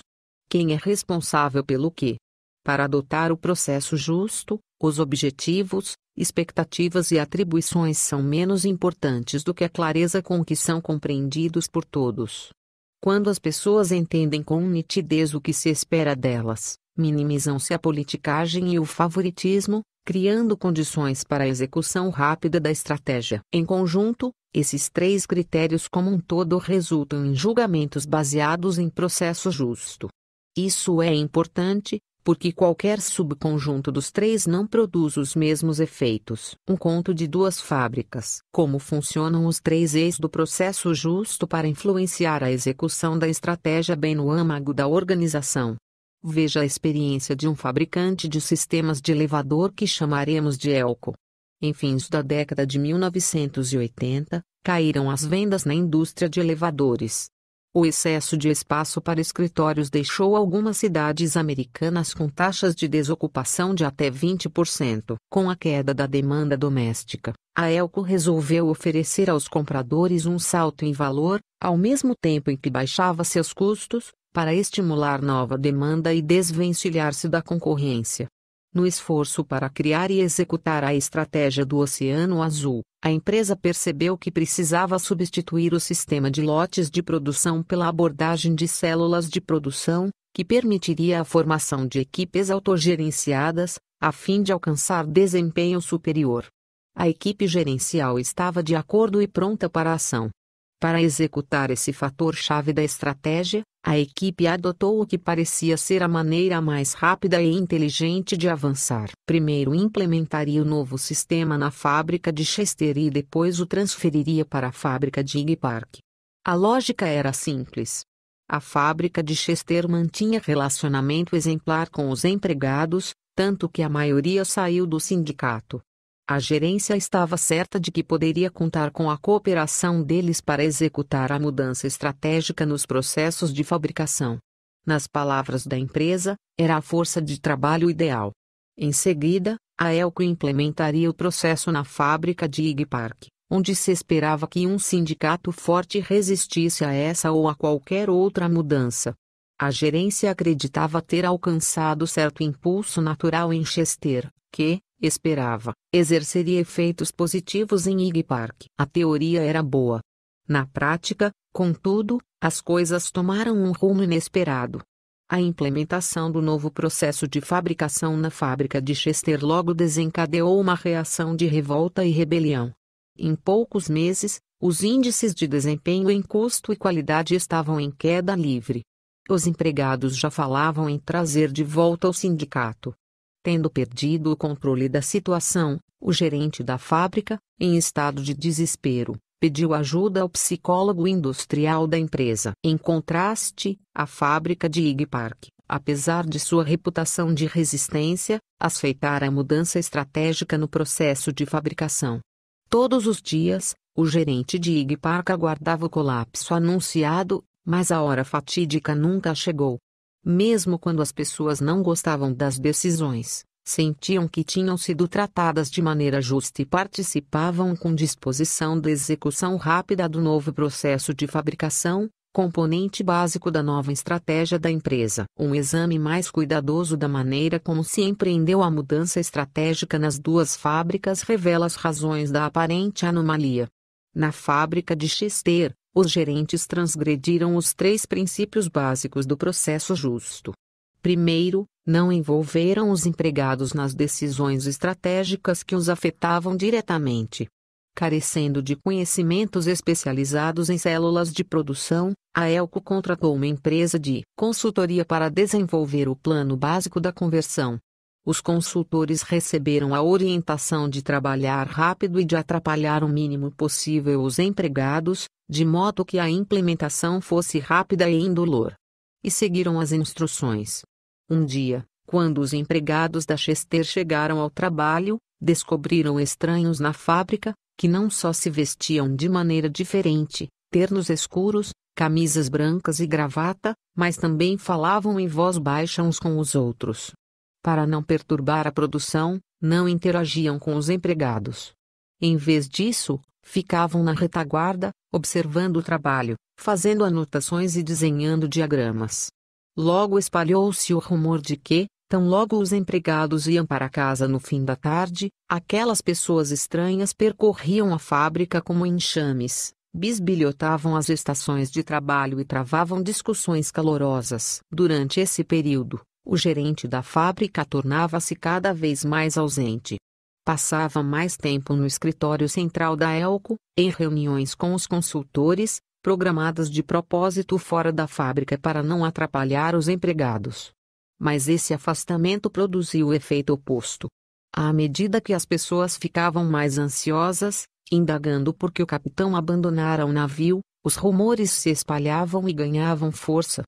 quem é responsável pelo que. Para adotar o processo justo, os objetivos, expectativas e atribuições são menos importantes do que a clareza com que são compreendidos por todos. Quando as pessoas entendem com nitidez o que se espera delas, minimizam-se a politicagem e o favoritismo, criando condições para a execução rápida da estratégia. Em conjunto, esses três critérios como um todo resultam em julgamentos baseados em processo justo. Isso é importante, porque qualquer subconjunto dos três não produz os mesmos efeitos. Um conto de duas fábricas. Como funcionam os três eis do processo justo para influenciar a execução da estratégia bem no âmago da organização. Veja a experiência de um fabricante de sistemas de elevador que chamaremos de Elco. Em fins da década de 1980, caíram as vendas na indústria de elevadores. O excesso de espaço para escritórios deixou algumas cidades americanas com taxas de desocupação de até 20%. Com a queda da demanda doméstica, a Elco resolveu oferecer aos compradores um salto em valor, ao mesmo tempo em que baixava seus custos, para estimular nova demanda e desvencilhar-se da concorrência. No esforço para criar e executar a estratégia do Oceano Azul, a empresa percebeu que precisava substituir o sistema de lotes de produção pela abordagem de células de produção, que permitiria a formação de equipes autogerenciadas, a fim de alcançar desempenho superior. A equipe gerencial estava de acordo e pronta para a ação. Para executar esse fator-chave da estratégia, a equipe adotou o que parecia ser a maneira mais rápida e inteligente de avançar. Primeiro implementaria o novo sistema na fábrica de Chester e depois o transferiria para a fábrica de Iggy Park. A lógica era simples. A fábrica de Chester mantinha relacionamento exemplar com os empregados, tanto que a maioria saiu do sindicato. A gerência estava certa de que poderia contar com a cooperação deles para executar a mudança estratégica nos processos de fabricação. Nas palavras da empresa, era a força de trabalho ideal. Em seguida, a Elco implementaria o processo na fábrica de Ig Park, onde se esperava que um sindicato forte resistisse a essa ou a qualquer outra mudança. A gerência acreditava ter alcançado certo impulso natural em Chester, que, esperava, exerceria efeitos positivos em Ig Park. A teoria era boa. Na prática, contudo, as coisas tomaram um rumo inesperado. A implementação do novo processo de fabricação na fábrica de Chester logo desencadeou uma reação de revolta e rebelião. Em poucos meses, os índices de desempenho em custo e qualidade estavam em queda livre. Os empregados já falavam em trazer de volta o sindicato. Tendo perdido o controle da situação, o gerente da fábrica, em estado de desespero, pediu ajuda ao psicólogo industrial da empresa. Em contraste, a fábrica de Ig Park, apesar de sua reputação de resistência, aceitara a mudança estratégica no processo de fabricação. Todos os dias, o gerente de Ig Park aguardava o colapso anunciado, mas a hora fatídica nunca chegou. Mesmo quando as pessoas não gostavam das decisões, sentiam que tinham sido tratadas de maneira justa e participavam com disposição da execução rápida do novo processo de fabricação, componente básico da nova estratégia da empresa. Um exame mais cuidadoso da maneira como se empreendeu a mudança estratégica nas duas fábricas revela as razões da aparente anomalia. Na fábrica de Chester, os gerentes transgrediram os três princípios básicos do processo justo. Primeiro, não envolveram os empregados nas decisões estratégicas que os afetavam diretamente. Carecendo de conhecimentos especializados em células de produção, a Elco contratou uma empresa de consultoria para desenvolver o plano básico da conversão, os consultores receberam a orientação de trabalhar rápido e de atrapalhar o mínimo possível os empregados, de modo que a implementação fosse rápida e indolor. E seguiram as instruções. Um dia, quando os empregados da Chester chegaram ao trabalho, descobriram estranhos na fábrica, que não só se vestiam de maneira diferente, ternos escuros, camisas brancas e gravata, mas também falavam em voz baixa uns com os outros. Para não perturbar a produção, não interagiam com os empregados. Em vez disso, ficavam na retaguarda, observando o trabalho, fazendo anotações e desenhando diagramas. Logo espalhou-se o rumor de que, tão logo os empregados iam para casa no fim da tarde, aquelas pessoas estranhas percorriam a fábrica como enxames, bisbilhotavam as estações de trabalho e travavam discussões calorosas. Durante esse período, o gerente da fábrica tornava-se cada vez mais ausente. Passava mais tempo no escritório central da Elco, em reuniões com os consultores, programadas de propósito fora da fábrica para não atrapalhar os empregados. Mas esse afastamento produziu o efeito oposto. À medida que as pessoas ficavam mais ansiosas, indagando por que o capitão abandonara o navio, os rumores se espalhavam e ganhavam força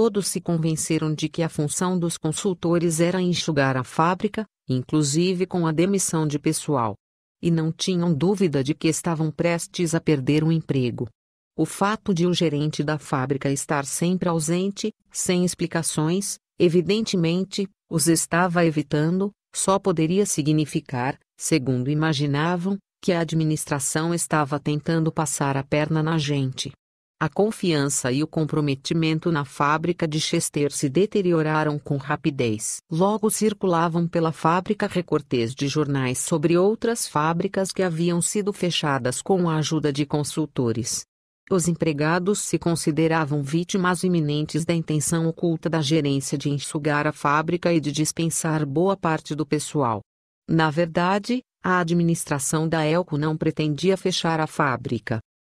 todos se convenceram de que a função dos consultores era enxugar a fábrica, inclusive com a demissão de pessoal. E não tinham dúvida de que estavam prestes a perder o emprego. O fato de o gerente da fábrica estar sempre ausente, sem explicações, evidentemente, os estava evitando, só poderia significar, segundo imaginavam, que a administração estava tentando passar a perna na gente. A confiança e o comprometimento na fábrica de Chester se deterioraram com rapidez. Logo circulavam pela fábrica recortes de jornais sobre outras fábricas que haviam sido fechadas com a ajuda de consultores. Os empregados se consideravam vítimas iminentes da intenção oculta da gerência de enxugar a fábrica e de dispensar boa parte do pessoal. Na verdade, a administração da Elco não pretendia fechar a fábrica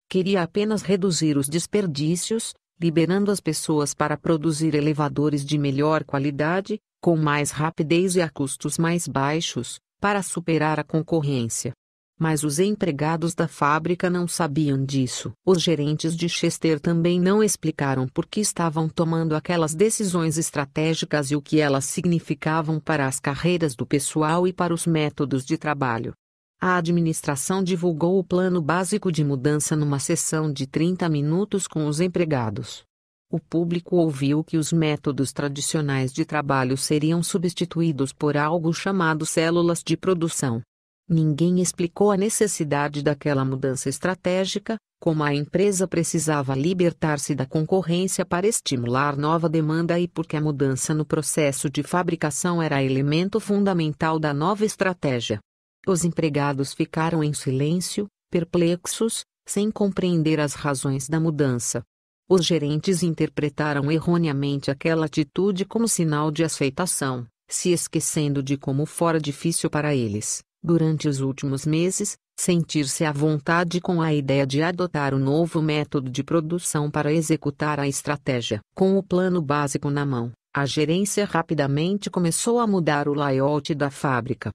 queria apenas reduzir os desperdícios, liberando as pessoas para produzir elevadores de melhor qualidade, com mais rapidez e a custos mais baixos, para superar a concorrência. Mas os empregados da fábrica não sabiam disso. Os gerentes de Chester também não explicaram por que estavam tomando aquelas decisões estratégicas e o que elas significavam para as carreiras do pessoal e para os métodos de trabalho. A administração divulgou o plano básico de mudança numa sessão de 30 minutos com os empregados. O público ouviu que os métodos tradicionais de trabalho seriam substituídos por algo chamado células de produção. Ninguém explicou a necessidade daquela mudança estratégica, como a empresa precisava libertar-se da concorrência para estimular nova demanda e porque a mudança no processo de fabricação era elemento fundamental da nova estratégia. Os empregados ficaram em silêncio, perplexos, sem compreender as razões da mudança. Os gerentes interpretaram erroneamente aquela atitude como sinal de aceitação, se esquecendo de como fora difícil para eles, durante os últimos meses, sentir-se à vontade com a ideia de adotar o novo método de produção para executar a estratégia. Com o plano básico na mão, a gerência rapidamente começou a mudar o layout da fábrica.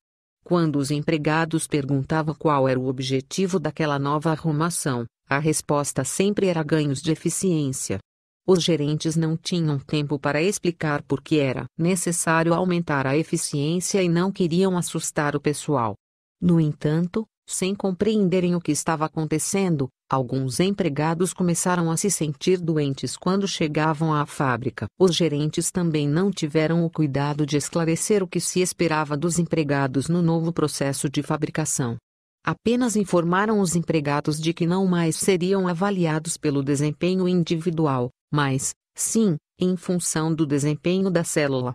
Quando os empregados perguntavam qual era o objetivo daquela nova arrumação, a resposta sempre era ganhos de eficiência. Os gerentes não tinham tempo para explicar por que era necessário aumentar a eficiência e não queriam assustar o pessoal. No entanto, sem compreenderem o que estava acontecendo, alguns empregados começaram a se sentir doentes quando chegavam à fábrica. Os gerentes também não tiveram o cuidado de esclarecer o que se esperava dos empregados no novo processo de fabricação. Apenas informaram os empregados de que não mais seriam avaliados pelo desempenho individual, mas, sim, em função do desempenho da célula.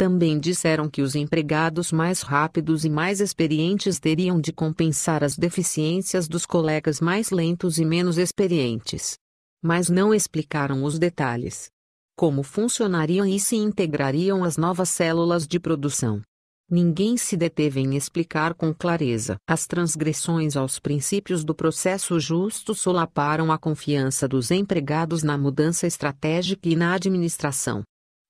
Também disseram que os empregados mais rápidos e mais experientes teriam de compensar as deficiências dos colegas mais lentos e menos experientes. Mas não explicaram os detalhes. Como funcionariam e se integrariam as novas células de produção. Ninguém se deteve em explicar com clareza. As transgressões aos princípios do processo justo solaparam a confiança dos empregados na mudança estratégica e na administração.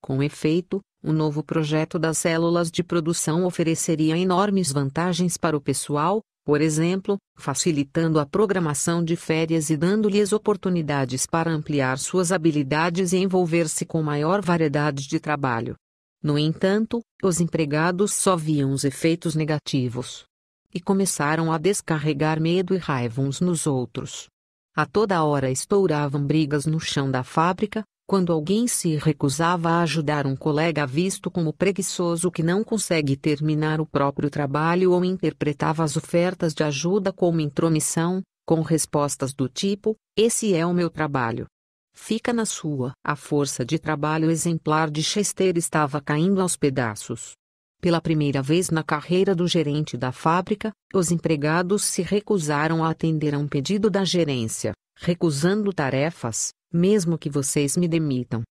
Com efeito, o novo projeto das células de produção ofereceria enormes vantagens para o pessoal, por exemplo, facilitando a programação de férias e dando-lhes oportunidades para ampliar suas habilidades e envolver-se com maior variedade de trabalho. No entanto, os empregados só viam os efeitos negativos. E começaram a descarregar medo e raiva uns nos outros. A toda hora estouravam brigas no chão da fábrica, quando alguém se recusava a ajudar um colega visto como preguiçoso que não consegue terminar o próprio trabalho ou interpretava as ofertas de ajuda como intromissão, com respostas do tipo: Esse é o meu trabalho. Fica na sua. A força de trabalho exemplar de Chester estava caindo aos pedaços. Pela primeira vez na carreira do gerente da fábrica, os empregados se recusaram a atender a um pedido da gerência, recusando tarefas, mesmo que vocês me demitam.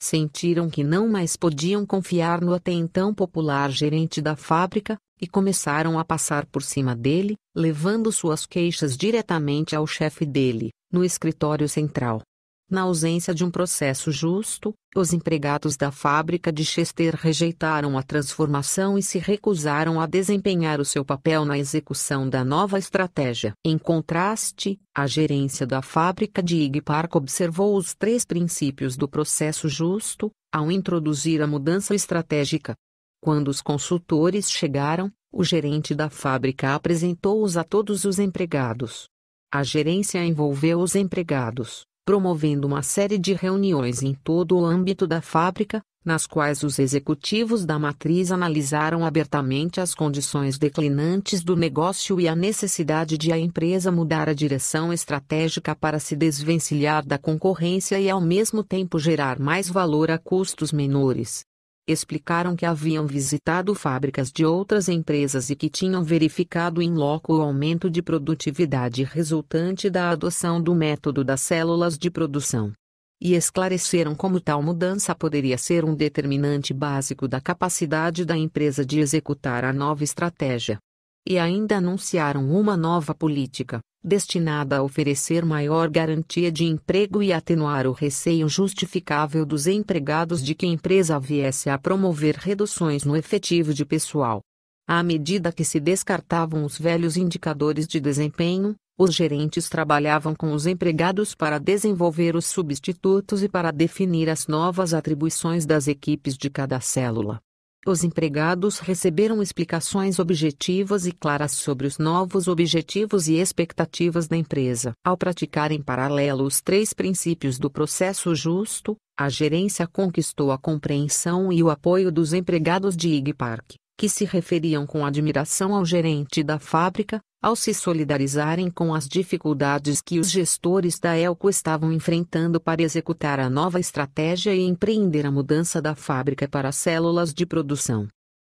Sentiram que não mais podiam confiar no até então popular gerente da fábrica, e começaram a passar por cima dele, levando suas queixas diretamente ao chefe dele, no escritório central. Na ausência de um processo justo, os empregados da fábrica de Chester rejeitaram a transformação e se recusaram a desempenhar o seu papel na execução da nova estratégia. Em contraste, a gerência da fábrica de Ig Park observou os três princípios do processo justo, ao introduzir a mudança estratégica. Quando os consultores chegaram, o gerente da fábrica apresentou-os a todos os empregados. A gerência envolveu os empregados promovendo uma série de reuniões em todo o âmbito da fábrica, nas quais os executivos da matriz analisaram abertamente as condições declinantes do negócio e a necessidade de a empresa mudar a direção estratégica para se desvencilhar da concorrência e ao mesmo tempo gerar mais valor a custos menores explicaram que haviam visitado fábricas de outras empresas e que tinham verificado em loco o aumento de produtividade resultante da adoção do método das células de produção. E esclareceram como tal mudança poderia ser um determinante básico da capacidade da empresa de executar a nova estratégia e ainda anunciaram uma nova política, destinada a oferecer maior garantia de emprego e atenuar o receio justificável dos empregados de que a empresa viesse a promover reduções no efetivo de pessoal. À medida que se descartavam os velhos indicadores de desempenho, os gerentes trabalhavam com os empregados para desenvolver os substitutos e para definir as novas atribuições das equipes de cada célula. Os empregados receberam explicações objetivas e claras sobre os novos objetivos e expectativas da empresa. Ao praticar em paralelo os três princípios do processo justo, a gerência conquistou a compreensão e o apoio dos empregados de Igpark que se referiam com admiração ao gerente da fábrica, ao se solidarizarem com as dificuldades que os gestores da Elco estavam enfrentando para executar a nova estratégia e empreender a mudança da fábrica para células de produção.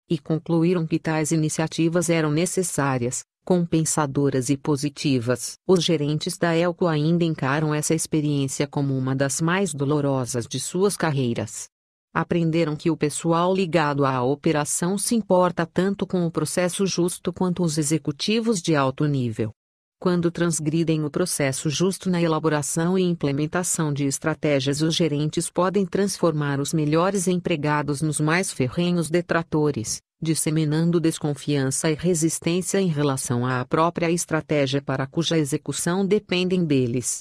E concluíram que tais iniciativas eram necessárias, compensadoras e positivas. Os gerentes da Elco ainda encaram essa experiência como uma das mais dolorosas de suas carreiras aprenderam que o pessoal ligado à operação se importa tanto com o processo justo quanto os executivos de alto nível. Quando transgridem o processo justo na elaboração e implementação de estratégias, os gerentes podem transformar os melhores empregados nos mais ferrenhos detratores, disseminando desconfiança e resistência em relação à própria estratégia para cuja execução dependem deles.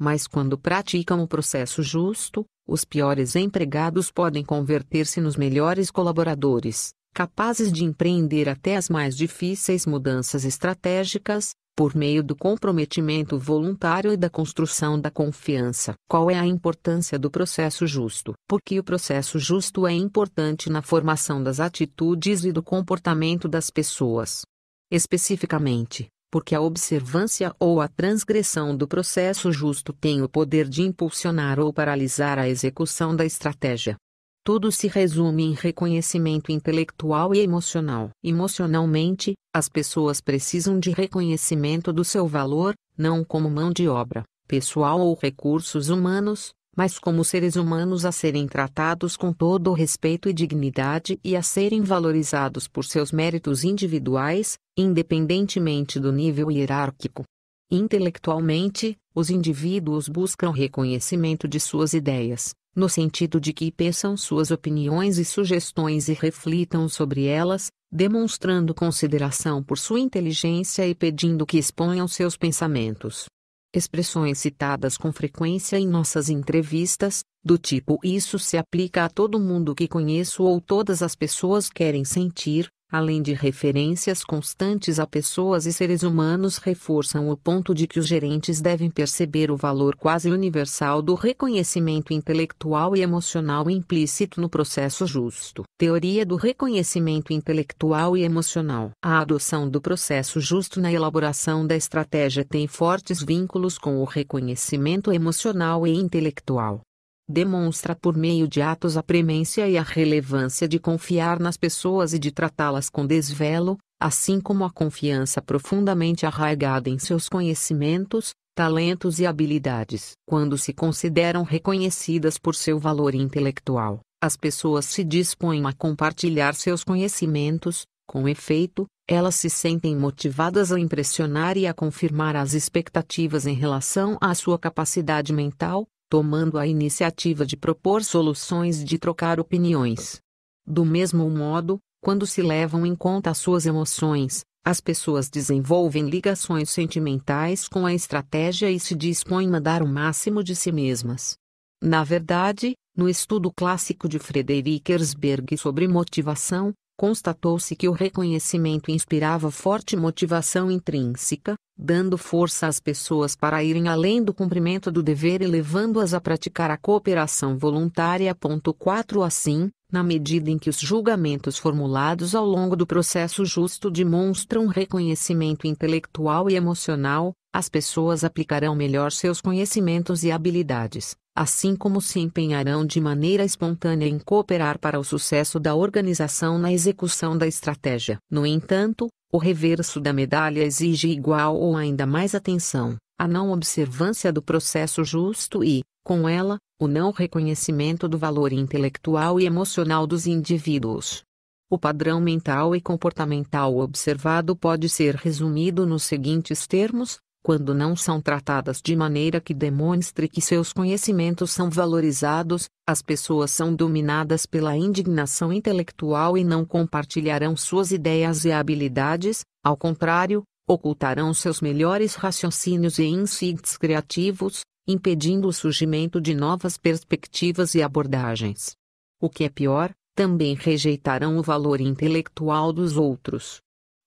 Mas quando praticam o processo justo, os piores empregados podem converter-se nos melhores colaboradores, capazes de empreender até as mais difíceis mudanças estratégicas, por meio do comprometimento voluntário e da construção da confiança. Qual é a importância do processo justo? Porque o processo justo é importante na formação das atitudes e do comportamento das pessoas. Especificamente, porque a observância ou a transgressão do processo justo tem o poder de impulsionar ou paralisar a execução da estratégia. Tudo se resume em reconhecimento intelectual e emocional. Emocionalmente, as pessoas precisam de reconhecimento do seu valor, não como mão de obra, pessoal ou recursos humanos, mas como seres humanos a serem tratados com todo o respeito e dignidade e a serem valorizados por seus méritos individuais, independentemente do nível hierárquico. Intelectualmente, os indivíduos buscam reconhecimento de suas ideias, no sentido de que pensam suas opiniões e sugestões e reflitam sobre elas, demonstrando consideração por sua inteligência e pedindo que exponham seus pensamentos expressões citadas com frequência em nossas entrevistas, do tipo isso se aplica a todo mundo que conheço ou todas as pessoas querem sentir, além de referências constantes a pessoas e seres humanos, reforçam o ponto de que os gerentes devem perceber o valor quase universal do reconhecimento intelectual e emocional implícito no processo justo. Teoria do reconhecimento intelectual e emocional. A adoção do processo justo na elaboração da estratégia tem fortes vínculos com o reconhecimento emocional e intelectual demonstra por meio de atos a premência e a relevância de confiar nas pessoas e de tratá-las com desvelo, assim como a confiança profundamente arraigada em seus conhecimentos, talentos e habilidades. Quando se consideram reconhecidas por seu valor intelectual, as pessoas se dispõem a compartilhar seus conhecimentos, com efeito, elas se sentem motivadas a impressionar e a confirmar as expectativas em relação à sua capacidade mental, tomando a iniciativa de propor soluções e de trocar opiniões. Do mesmo modo, quando se levam em conta as suas emoções, as pessoas desenvolvem ligações sentimentais com a estratégia e se dispõem a dar o máximo de si mesmas. Na verdade, no estudo clássico de Frederick Herzberg sobre motivação, constatou-se que o reconhecimento inspirava forte motivação intrínseca, dando força às pessoas para irem além do cumprimento do dever e levando-as a praticar a cooperação voluntária. 4 Assim, na medida em que os julgamentos formulados ao longo do processo justo demonstram reconhecimento intelectual e emocional, as pessoas aplicarão melhor seus conhecimentos e habilidades assim como se empenharão de maneira espontânea em cooperar para o sucesso da organização na execução da estratégia. No entanto, o reverso da medalha exige igual ou ainda mais atenção, a não observância do processo justo e, com ela, o não reconhecimento do valor intelectual e emocional dos indivíduos. O padrão mental e comportamental observado pode ser resumido nos seguintes termos: quando não são tratadas de maneira que demonstre que seus conhecimentos são valorizados, as pessoas são dominadas pela indignação intelectual e não compartilharão suas ideias e habilidades, ao contrário, ocultarão seus melhores raciocínios e insights criativos, impedindo o surgimento de novas perspectivas e abordagens. O que é pior, também rejeitarão o valor intelectual dos outros.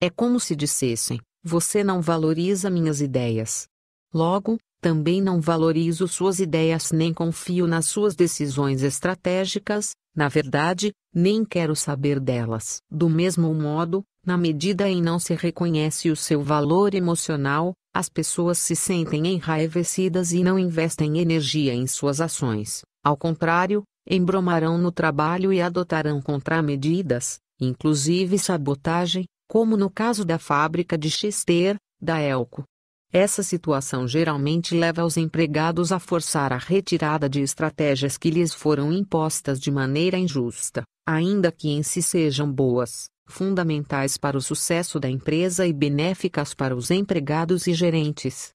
É como se dissessem: você não valoriza minhas ideias. Logo, também não valorizo suas ideias nem confio nas suas decisões estratégicas, na verdade, nem quero saber delas. Do mesmo modo, na medida em não se reconhece o seu valor emocional, as pessoas se sentem enraivecidas e não investem energia em suas ações. Ao contrário, embromarão no trabalho e adotarão contramedidas, inclusive sabotagem, como no caso da fábrica de Chester, da Elco. Essa situação geralmente leva os empregados a forçar a retirada de estratégias que lhes foram impostas de maneira injusta, ainda que em si sejam boas, fundamentais para o sucesso da empresa e benéficas para os empregados e gerentes.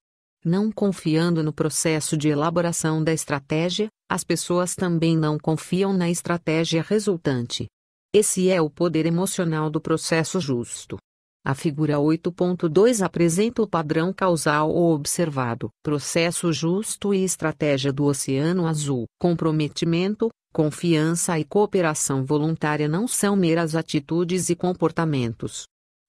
Não confiando no processo de elaboração da estratégia, as pessoas também não confiam na estratégia resultante. Esse é o poder emocional do processo justo. A figura 8.2 apresenta o padrão causal ou observado, processo justo e estratégia do Oceano Azul. Comprometimento, confiança e cooperação voluntária não são meras atitudes e comportamentos.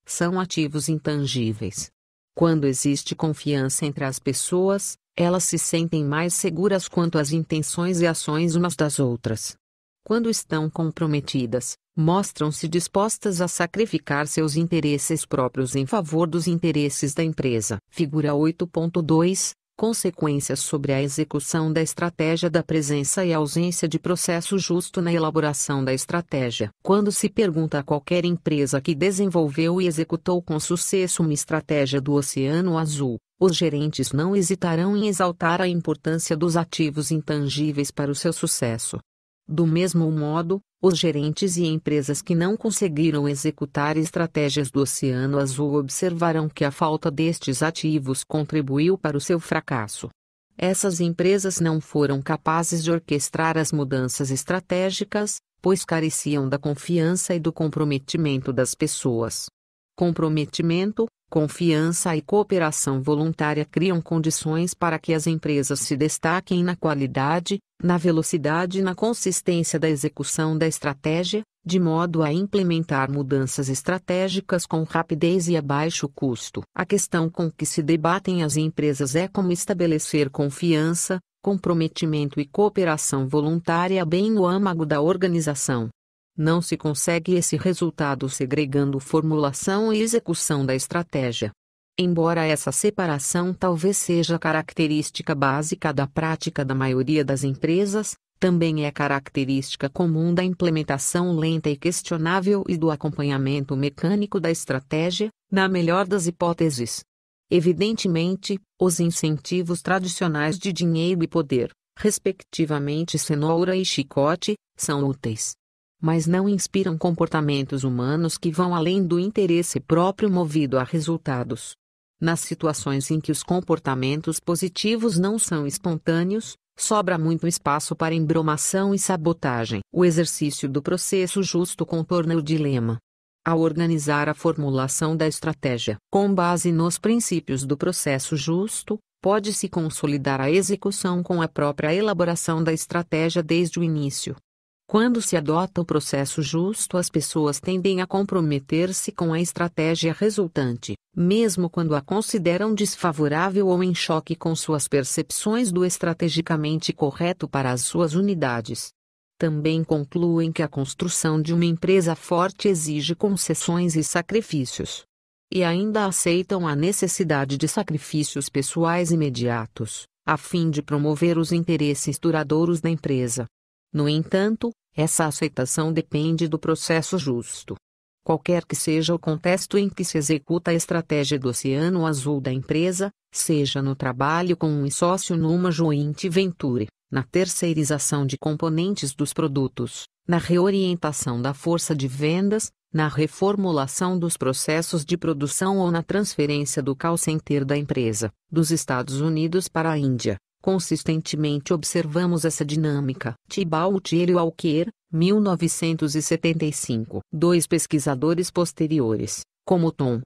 São ativos intangíveis. Quando existe confiança entre as pessoas, elas se sentem mais seguras quanto às intenções e ações umas das outras quando estão comprometidas, mostram-se dispostas a sacrificar seus interesses próprios em favor dos interesses da empresa. Figura 8.2 Consequências sobre a execução da estratégia da presença e ausência de processo justo na elaboração da estratégia. Quando se pergunta a qualquer empresa que desenvolveu e executou com sucesso uma estratégia do Oceano Azul, os gerentes não hesitarão em exaltar a importância dos ativos intangíveis para o seu sucesso. Do mesmo modo, os gerentes e empresas que não conseguiram executar estratégias do Oceano Azul observarão que a falta destes ativos contribuiu para o seu fracasso. Essas empresas não foram capazes de orquestrar as mudanças estratégicas, pois careciam da confiança e do comprometimento das pessoas. Comprometimento, confiança e cooperação voluntária criam condições para que as empresas se destaquem na qualidade, na velocidade e na consistência da execução da estratégia, de modo a implementar mudanças estratégicas com rapidez e a baixo custo. A questão com que se debatem as empresas é como estabelecer confiança, comprometimento e cooperação voluntária bem no âmago da organização. Não se consegue esse resultado segregando formulação e execução da estratégia. Embora essa separação talvez seja característica básica da prática da maioria das empresas, também é característica comum da implementação lenta e questionável e do acompanhamento mecânico da estratégia, na melhor das hipóteses. Evidentemente, os incentivos tradicionais de dinheiro e poder, respectivamente cenoura e chicote, são úteis mas não inspiram comportamentos humanos que vão além do interesse próprio movido a resultados. Nas situações em que os comportamentos positivos não são espontâneos, sobra muito espaço para embromação e sabotagem. O exercício do processo justo contorna o dilema. Ao organizar a formulação da estratégia com base nos princípios do processo justo, pode-se consolidar a execução com a própria elaboração da estratégia desde o início. Quando se adota o processo justo, as pessoas tendem a comprometer-se com a estratégia resultante, mesmo quando a consideram desfavorável ou em choque com suas percepções do estrategicamente correto para as suas unidades. Também concluem que a construção de uma empresa forte exige concessões e sacrifícios. E ainda aceitam a necessidade de sacrifícios pessoais imediatos, a fim de promover os interesses duradouros da empresa. No entanto, essa aceitação depende do processo justo. Qualquer que seja o contexto em que se executa a estratégia do Oceano Azul da empresa, seja no trabalho com um sócio numa joint venture, na terceirização de componentes dos produtos, na reorientação da força de vendas, na reformulação dos processos de produção ou na transferência do call center da empresa, dos Estados Unidos para a Índia, Consistentemente observamos essa dinâmica. Thibault e Walker, 1975. Dois pesquisadores posteriores, como Tom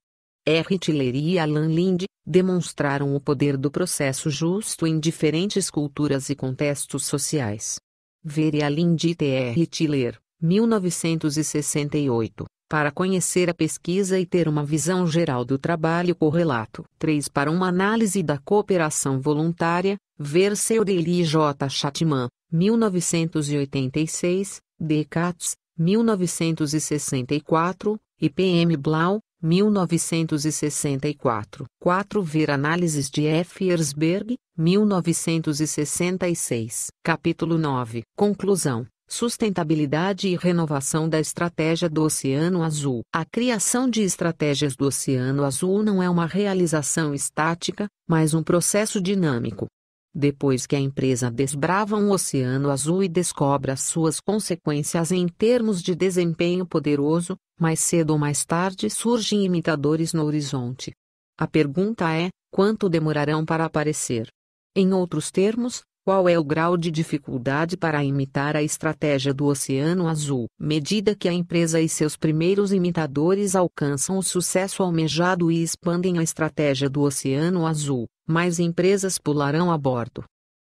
R. Tiller e Alan Lind, demonstraram o poder do processo justo em diferentes culturas e contextos sociais. Ver e Alan T. R. Tiller, 1968 para conhecer a pesquisa e ter uma visão geral do trabalho correlato. 3. Para uma análise da cooperação voluntária, ver Seudeli J. Chatman, 1986, Decatz, 1964, e PM Blau, 1964. 4. Ver análises de F. Erzberg, 1966. Capítulo 9. Conclusão. Sustentabilidade e renovação da estratégia do Oceano Azul. A criação de estratégias do Oceano Azul não é uma realização estática, mas um processo dinâmico. Depois que a empresa desbrava um oceano azul e descobre as suas consequências em termos de desempenho poderoso, mais cedo ou mais tarde surgem imitadores no horizonte. A pergunta é: quanto demorarão para aparecer? Em outros termos, qual é o grau de dificuldade para imitar a estratégia do Oceano Azul? Medida que a empresa e seus primeiros imitadores alcançam o sucesso almejado e expandem a estratégia do Oceano Azul, mais empresas pularão a bordo.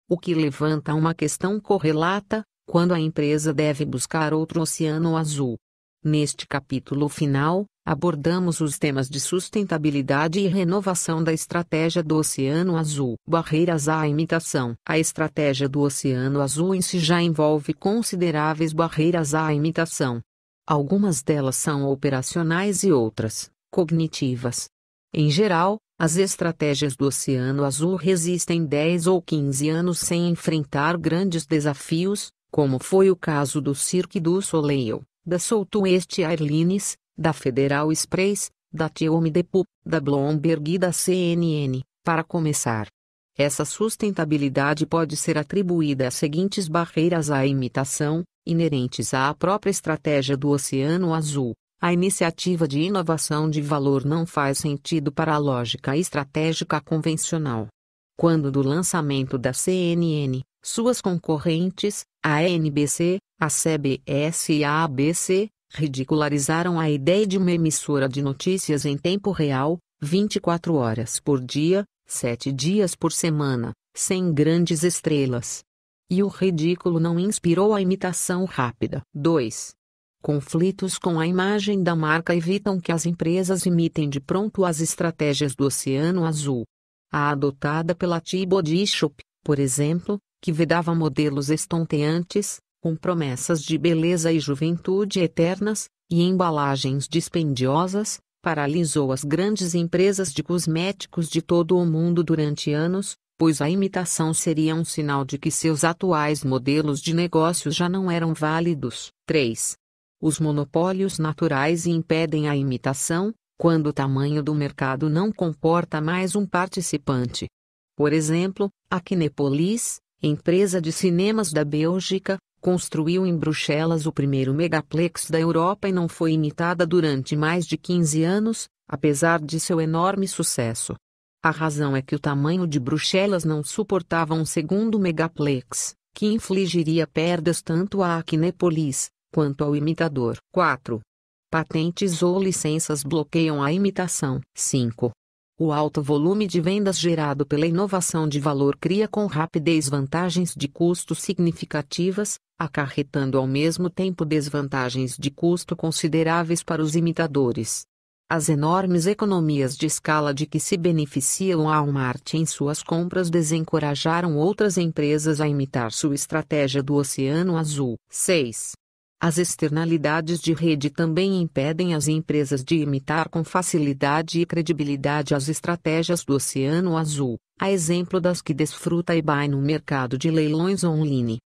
O que levanta uma questão correlata: quando a empresa deve buscar outro Oceano Azul? Neste capítulo final, abordamos os temas de sustentabilidade e renovação da estratégia do Oceano Azul. Barreiras à imitação. A estratégia do Oceano Azul em si já envolve consideráveis barreiras à imitação. Algumas delas são operacionais e outras, cognitivas. Em geral, as estratégias do Oceano Azul resistem 10 ou 15 anos sem enfrentar grandes desafios, como foi o caso do Cirque du Soleil da Southwest Airlines, da Federal Express, da Tiome Depot, da Bloomberg e da CNN, para começar. Essa sustentabilidade pode ser atribuída às seguintes barreiras à imitação, inerentes à própria estratégia do Oceano Azul. A iniciativa de inovação de valor não faz sentido para a lógica estratégica convencional. Quando do lançamento da CNN, suas concorrentes, a NBC, a CBS e a ABC ridicularizaram a ideia de uma emissora de notícias em tempo real, 24 horas por dia, 7 dias por semana, sem grandes estrelas. E o ridículo não inspirou a imitação rápida. 2. Conflitos com a imagem da marca evitam que as empresas imitem de pronto as estratégias do Oceano Azul. A adotada pela T-Body Shop, por exemplo, que vedava modelos estonteantes, com promessas de beleza e juventude eternas, e embalagens dispendiosas, paralisou as grandes empresas de cosméticos de todo o mundo durante anos, pois a imitação seria um sinal de que seus atuais modelos de negócio já não eram válidos. 3. Os monopólios naturais impedem a imitação, quando o tamanho do mercado não comporta mais um participante. Por exemplo, a Kinepolis, empresa de cinemas da Bélgica, construiu em Bruxelas o primeiro megaplex da Europa e não foi imitada durante mais de 15 anos, apesar de seu enorme sucesso. A razão é que o tamanho de Bruxelas não suportava um segundo megaplex, que infligiria perdas tanto à Acnepolis, quanto ao imitador. 4. Patentes ou licenças bloqueiam a imitação. 5. O alto volume de vendas gerado pela inovação de valor cria com rapidez vantagens de custo significativas, acarretando ao mesmo tempo desvantagens de custo consideráveis para os imitadores. As enormes economias de escala de que se beneficia o Walmart em suas compras desencorajaram outras empresas a imitar sua estratégia do Oceano Azul. 6. As externalidades de rede também impedem as empresas de imitar com facilidade e credibilidade as estratégias do Oceano Azul, a exemplo das que desfruta eBay no mercado de leilões online.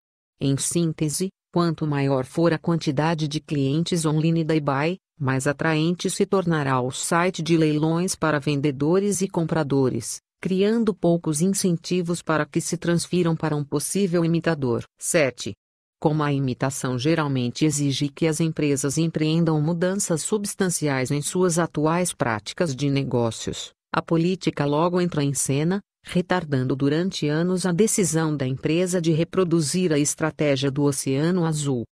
Em síntese, quanto maior for a quantidade de clientes online da eBay, mais atraente se tornará o site de leilões para vendedores e compradores, criando poucos incentivos para que se transfiram para um possível imitador. 7 como a imitação geralmente exige que as empresas empreendam mudanças substanciais em suas atuais práticas de negócios, a política logo entra em cena, retardando durante anos a decisão da empresa de reproduzir a estratégia do Oceano Azul.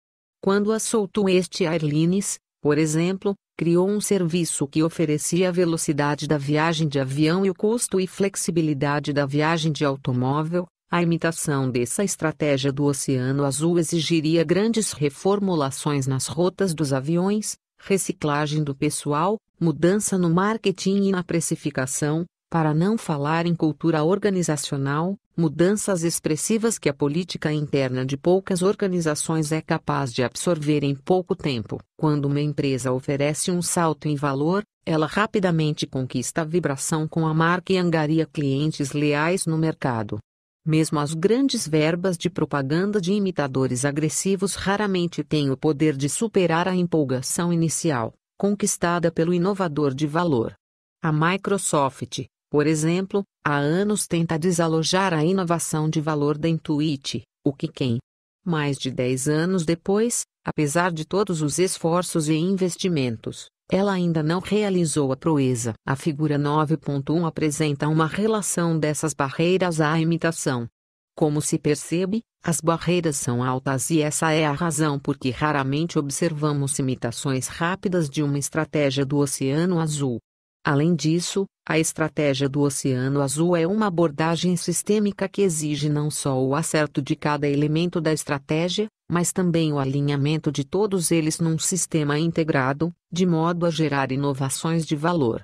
Quando a Southwest Airlines, por exemplo, criou um serviço que oferecia a velocidade da viagem de avião e o custo e flexibilidade da viagem de automóvel, a imitação dessa estratégia do Oceano Azul exigiria grandes reformulações nas rotas dos aviões, reciclagem do pessoal, mudança no marketing e na precificação, para não falar em cultura organizacional, mudanças expressivas que a política interna de poucas organizações é capaz de absorver em pouco tempo. Quando uma empresa oferece um salto em valor, ela rapidamente conquista a vibração com a marca e angaria clientes leais no mercado. Mesmo as grandes verbas de propaganda de imitadores agressivos raramente têm o poder de superar a empolgação inicial, conquistada pelo inovador de valor. A Microsoft, por exemplo, há anos tenta desalojar a inovação de valor da Intuit, o que quem? Mais de 10 anos depois, apesar de todos os esforços e investimentos, ela ainda não realizou a proeza. A figura 9.1 apresenta uma relação dessas barreiras à imitação. Como se percebe, as barreiras são altas e essa é a razão por que raramente observamos imitações rápidas de uma estratégia do Oceano Azul. Além disso, a estratégia do Oceano Azul é uma abordagem sistêmica que exige não só o acerto de cada elemento da estratégia, mas também o alinhamento de todos eles num sistema integrado, de modo a gerar inovações de valor.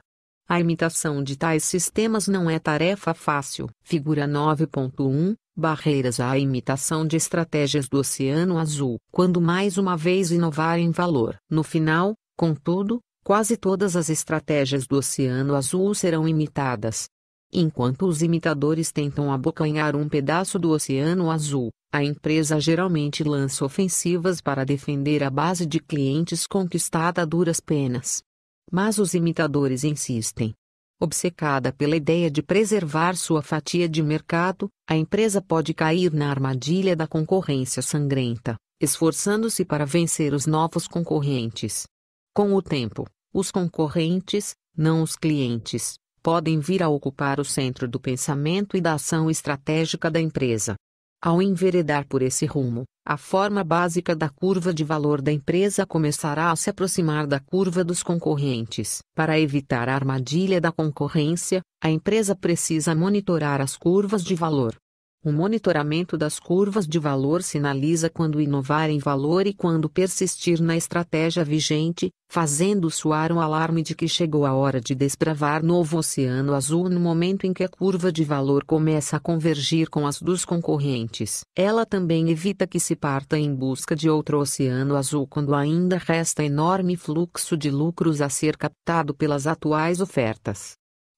A imitação de tais sistemas não é tarefa fácil. Figura 9.1 Barreiras à imitação de estratégias do Oceano Azul. Quando mais uma vez inovar em valor. No final, contudo, Quase todas as estratégias do Oceano Azul serão imitadas. Enquanto os imitadores tentam abocanhar um pedaço do Oceano Azul, a empresa geralmente lança ofensivas para defender a base de clientes conquistada a duras penas. Mas os imitadores insistem. Obcecada pela ideia de preservar sua fatia de mercado, a empresa pode cair na armadilha da concorrência sangrenta, esforçando-se para vencer os novos concorrentes. Com o tempo, os concorrentes, não os clientes, podem vir a ocupar o centro do pensamento e da ação estratégica da empresa. Ao enveredar por esse rumo, a forma básica da curva de valor da empresa começará a se aproximar da curva dos concorrentes. Para evitar a armadilha da concorrência, a empresa precisa monitorar as curvas de valor, o monitoramento das curvas de valor sinaliza quando inovar em valor e quando persistir na estratégia vigente, fazendo soar um alarme de que chegou a hora de desbravar novo oceano azul no momento em que a curva de valor começa a convergir com as dos concorrentes. Ela também evita que se parta em busca de outro oceano azul quando ainda resta enorme fluxo de lucros a ser captado pelas atuais ofertas.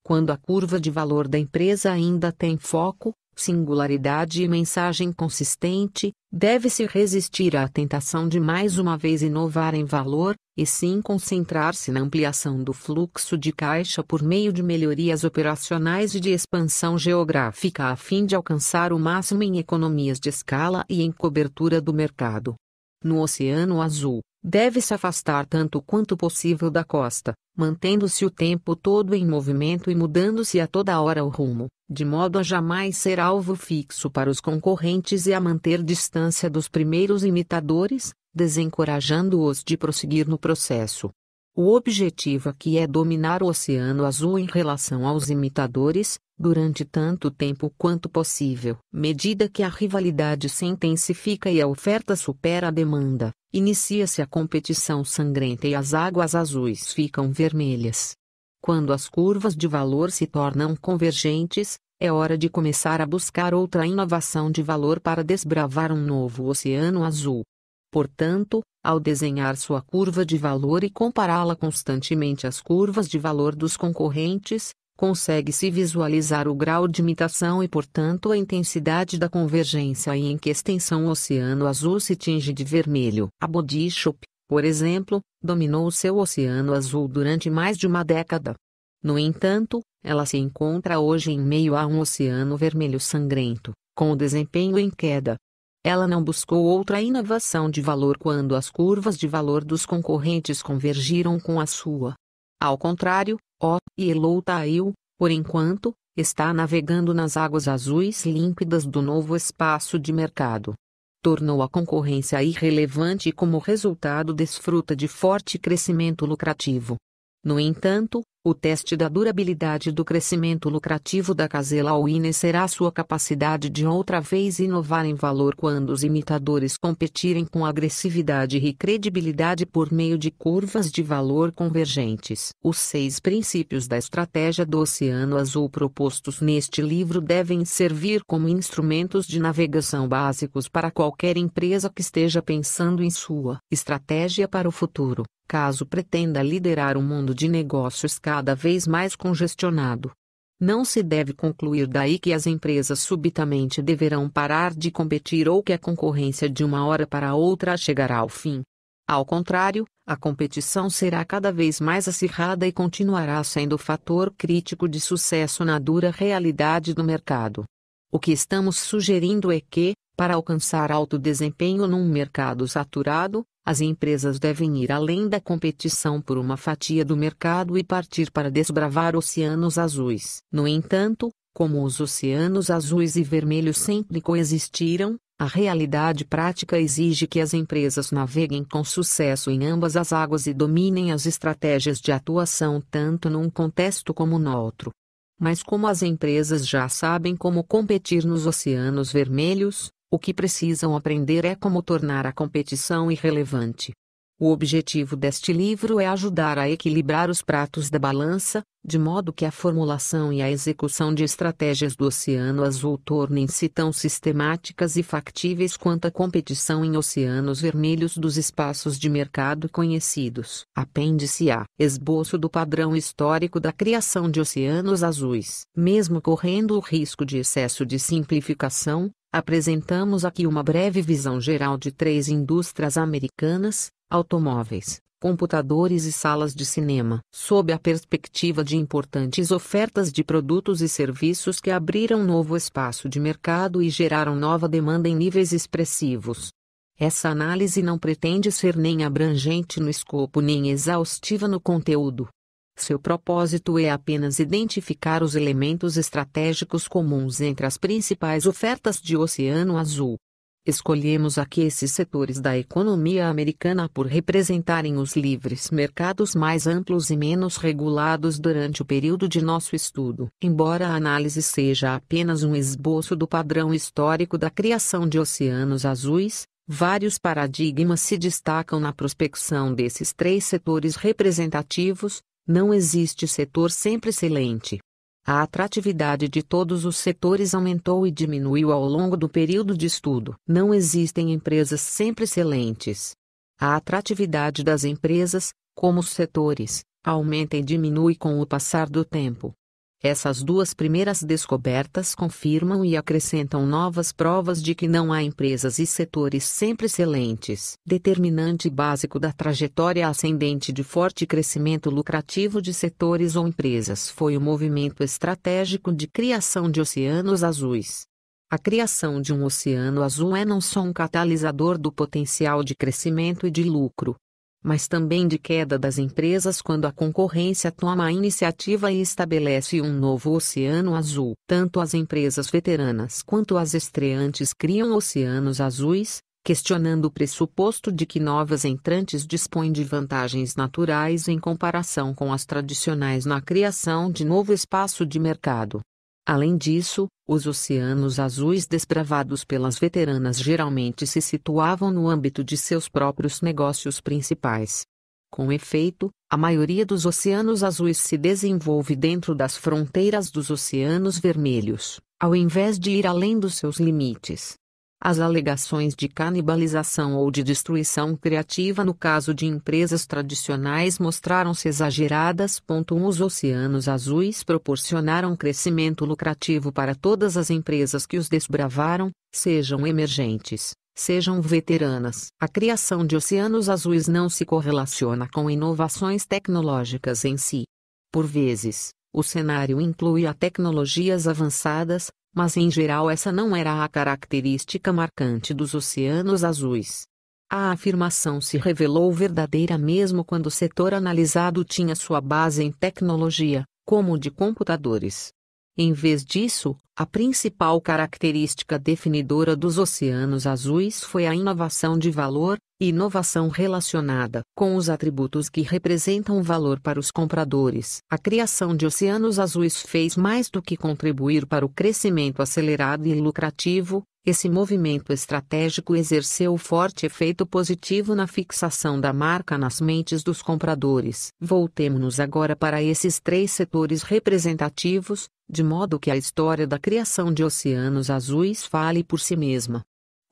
Quando a curva de valor da empresa ainda tem foco, singularidade e mensagem consistente, deve-se resistir à tentação de mais uma vez inovar em valor, e sim concentrar-se na ampliação do fluxo de caixa por meio de melhorias operacionais e de expansão geográfica a fim de alcançar o máximo em economias de escala e em cobertura do mercado. No Oceano Azul, Deve se afastar tanto quanto possível da costa, mantendo-se o tempo todo em movimento e mudando-se a toda hora o rumo, de modo a jamais ser alvo fixo para os concorrentes e a manter distância dos primeiros imitadores, desencorajando-os de prosseguir no processo. O objetivo aqui é dominar o Oceano Azul em relação aos imitadores, durante tanto tempo quanto possível. Medida que a rivalidade se intensifica e a oferta supera a demanda, inicia-se a competição sangrenta e as águas azuis ficam vermelhas. Quando as curvas de valor se tornam convergentes, é hora de começar a buscar outra inovação de valor para desbravar um novo Oceano Azul. Portanto, ao desenhar sua curva de valor e compará-la constantemente às curvas de valor dos concorrentes, consegue-se visualizar o grau de imitação e, portanto, a intensidade da convergência e em que extensão o oceano azul se tinge de vermelho. A Bodishop, por exemplo, dominou seu oceano azul durante mais de uma década. No entanto, ela se encontra hoje em meio a um oceano vermelho sangrento, com o desempenho em queda, ela não buscou outra inovação de valor quando as curvas de valor dos concorrentes convergiram com a sua. Ao contrário, O e Eloutail, por enquanto, está navegando nas águas azuis límpidas do novo espaço de mercado. Tornou a concorrência irrelevante e, como resultado, desfruta de forte crescimento lucrativo. No entanto, o teste da durabilidade do crescimento lucrativo da Casella Wine será sua capacidade de outra vez inovar em valor quando os imitadores competirem com agressividade e credibilidade por meio de curvas de valor convergentes. Os seis princípios da estratégia do Oceano Azul propostos neste livro devem servir como instrumentos de navegação básicos para qualquer empresa que esteja pensando em sua estratégia para o futuro, caso pretenda liderar o um mundo de negócios cada vez mais congestionado. Não se deve concluir daí que as empresas subitamente deverão parar de competir ou que a concorrência de uma hora para outra chegará ao fim. Ao contrário, a competição será cada vez mais acirrada e continuará sendo o fator crítico de sucesso na dura realidade do mercado. O que estamos sugerindo é que, para alcançar alto desempenho num mercado saturado, as empresas devem ir além da competição por uma fatia do mercado e partir para desbravar oceanos azuis. No entanto, como os oceanos azuis e vermelhos sempre coexistiram, a realidade prática exige que as empresas naveguem com sucesso em ambas as águas e dominem as estratégias de atuação tanto num contexto como no outro. Mas como as empresas já sabem como competir nos oceanos vermelhos, o que precisam aprender é como tornar a competição irrelevante. O objetivo deste livro é ajudar a equilibrar os pratos da balança, de modo que a formulação e a execução de estratégias do Oceano Azul tornem-se tão sistemáticas e factíveis quanto a competição em oceanos vermelhos dos espaços de mercado conhecidos. Apêndice A Esboço do padrão histórico da criação de oceanos azuis. Mesmo correndo o risco de excesso de simplificação, Apresentamos aqui uma breve visão geral de três indústrias americanas: automóveis, computadores e salas de cinema, sob a perspectiva de importantes ofertas de produtos e serviços que abriram novo espaço de mercado e geraram nova demanda em níveis expressivos. Essa análise não pretende ser nem abrangente no escopo nem exaustiva no conteúdo, seu propósito é apenas identificar os elementos estratégicos comuns entre as principais ofertas de Oceano Azul. Escolhemos aqui esses setores da economia americana por representarem os livres mercados mais amplos e menos regulados durante o período de nosso estudo. Embora a análise seja apenas um esboço do padrão histórico da criação de oceanos azuis, vários paradigmas se destacam na prospecção desses três setores representativos, não existe setor sempre excelente. A atratividade de todos os setores aumentou e diminuiu ao longo do período de estudo. Não existem empresas sempre excelentes. A atratividade das empresas, como os setores, aumenta e diminui com o passar do tempo. Essas duas primeiras descobertas confirmam e acrescentam novas provas de que não há empresas e setores sempre excelentes. Determinante básico da trajetória ascendente de forte crescimento lucrativo de setores ou empresas foi o movimento estratégico de criação de oceanos azuis. A criação de um oceano azul é não só um catalisador do potencial de crescimento e de lucro, mas também de queda das empresas quando a concorrência toma a iniciativa e estabelece um novo oceano azul. Tanto as empresas veteranas quanto as estreantes criam oceanos azuis, questionando o pressuposto de que novas entrantes dispõem de vantagens naturais em comparação com as tradicionais na criação de novo espaço de mercado. Além disso, os oceanos azuis desbravados pelas veteranas geralmente se situavam no âmbito de seus próprios negócios principais. Com efeito, a maioria dos oceanos azuis se desenvolve dentro das fronteiras dos oceanos vermelhos, ao invés de ir além dos seus limites. As alegações de canibalização ou de destruição criativa no caso de empresas tradicionais mostraram-se exageradas. Os oceanos azuis proporcionaram crescimento lucrativo para todas as empresas que os desbravaram, sejam emergentes, sejam veteranas. A criação de oceanos azuis não se correlaciona com inovações tecnológicas em si. Por vezes, o cenário inclui a tecnologias avançadas, mas em geral essa não era a característica marcante dos oceanos azuis. A afirmação se revelou verdadeira mesmo quando o setor analisado tinha sua base em tecnologia, como de computadores. Em vez disso, a principal característica definidora dos oceanos azuis foi a inovação de valor, Inovação relacionada com os atributos que representam valor para os compradores. A criação de oceanos azuis fez mais do que contribuir para o crescimento acelerado e lucrativo. Esse movimento estratégico exerceu forte efeito positivo na fixação da marca nas mentes dos compradores. Voltemos-nos agora para esses três setores representativos, de modo que a história da criação de oceanos azuis fale por si mesma.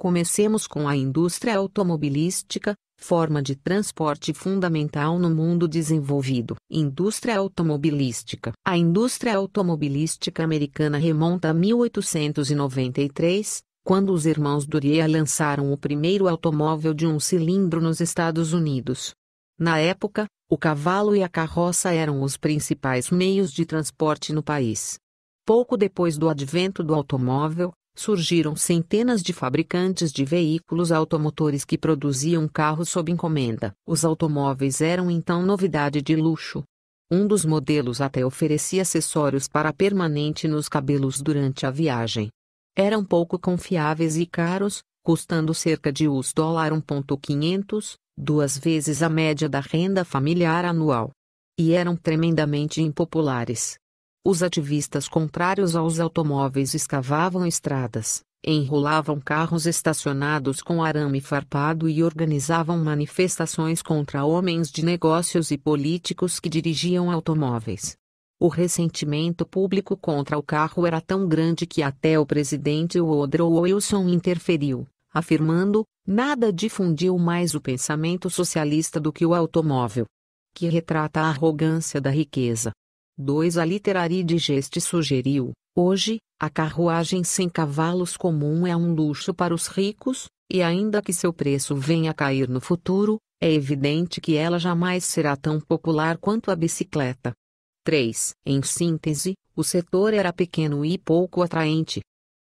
Comecemos com a indústria automobilística, forma de transporte fundamental no mundo desenvolvido. Indústria automobilística. A indústria automobilística americana remonta a 1893, quando os irmãos Duryea lançaram o primeiro automóvel de um cilindro nos Estados Unidos. Na época, o cavalo e a carroça eram os principais meios de transporte no país. Pouco depois do advento do automóvel, surgiram centenas de fabricantes de veículos automotores que produziam carros sob encomenda. Os automóveis eram então novidade de luxo. Um dos modelos até oferecia acessórios para permanente nos cabelos durante a viagem. Eram pouco confiáveis e caros, custando cerca de US 1.500, duas vezes a média da renda familiar anual. E eram tremendamente impopulares. Os ativistas contrários aos automóveis escavavam estradas, enrolavam carros estacionados com arame farpado e organizavam manifestações contra homens de negócios e políticos que dirigiam automóveis. O ressentimento público contra o carro era tão grande que até o presidente Woodrow Wilson interferiu, afirmando: nada difundiu mais o pensamento socialista do que o automóvel, que retrata a arrogância da riqueza 2 A Literary Digest sugeriu, hoje, a carruagem sem cavalos comum é um luxo para os ricos, e ainda que seu preço venha a cair no futuro, é evidente que ela jamais será tão popular quanto a bicicleta. 3. Em síntese, o setor era pequeno e pouco atraente.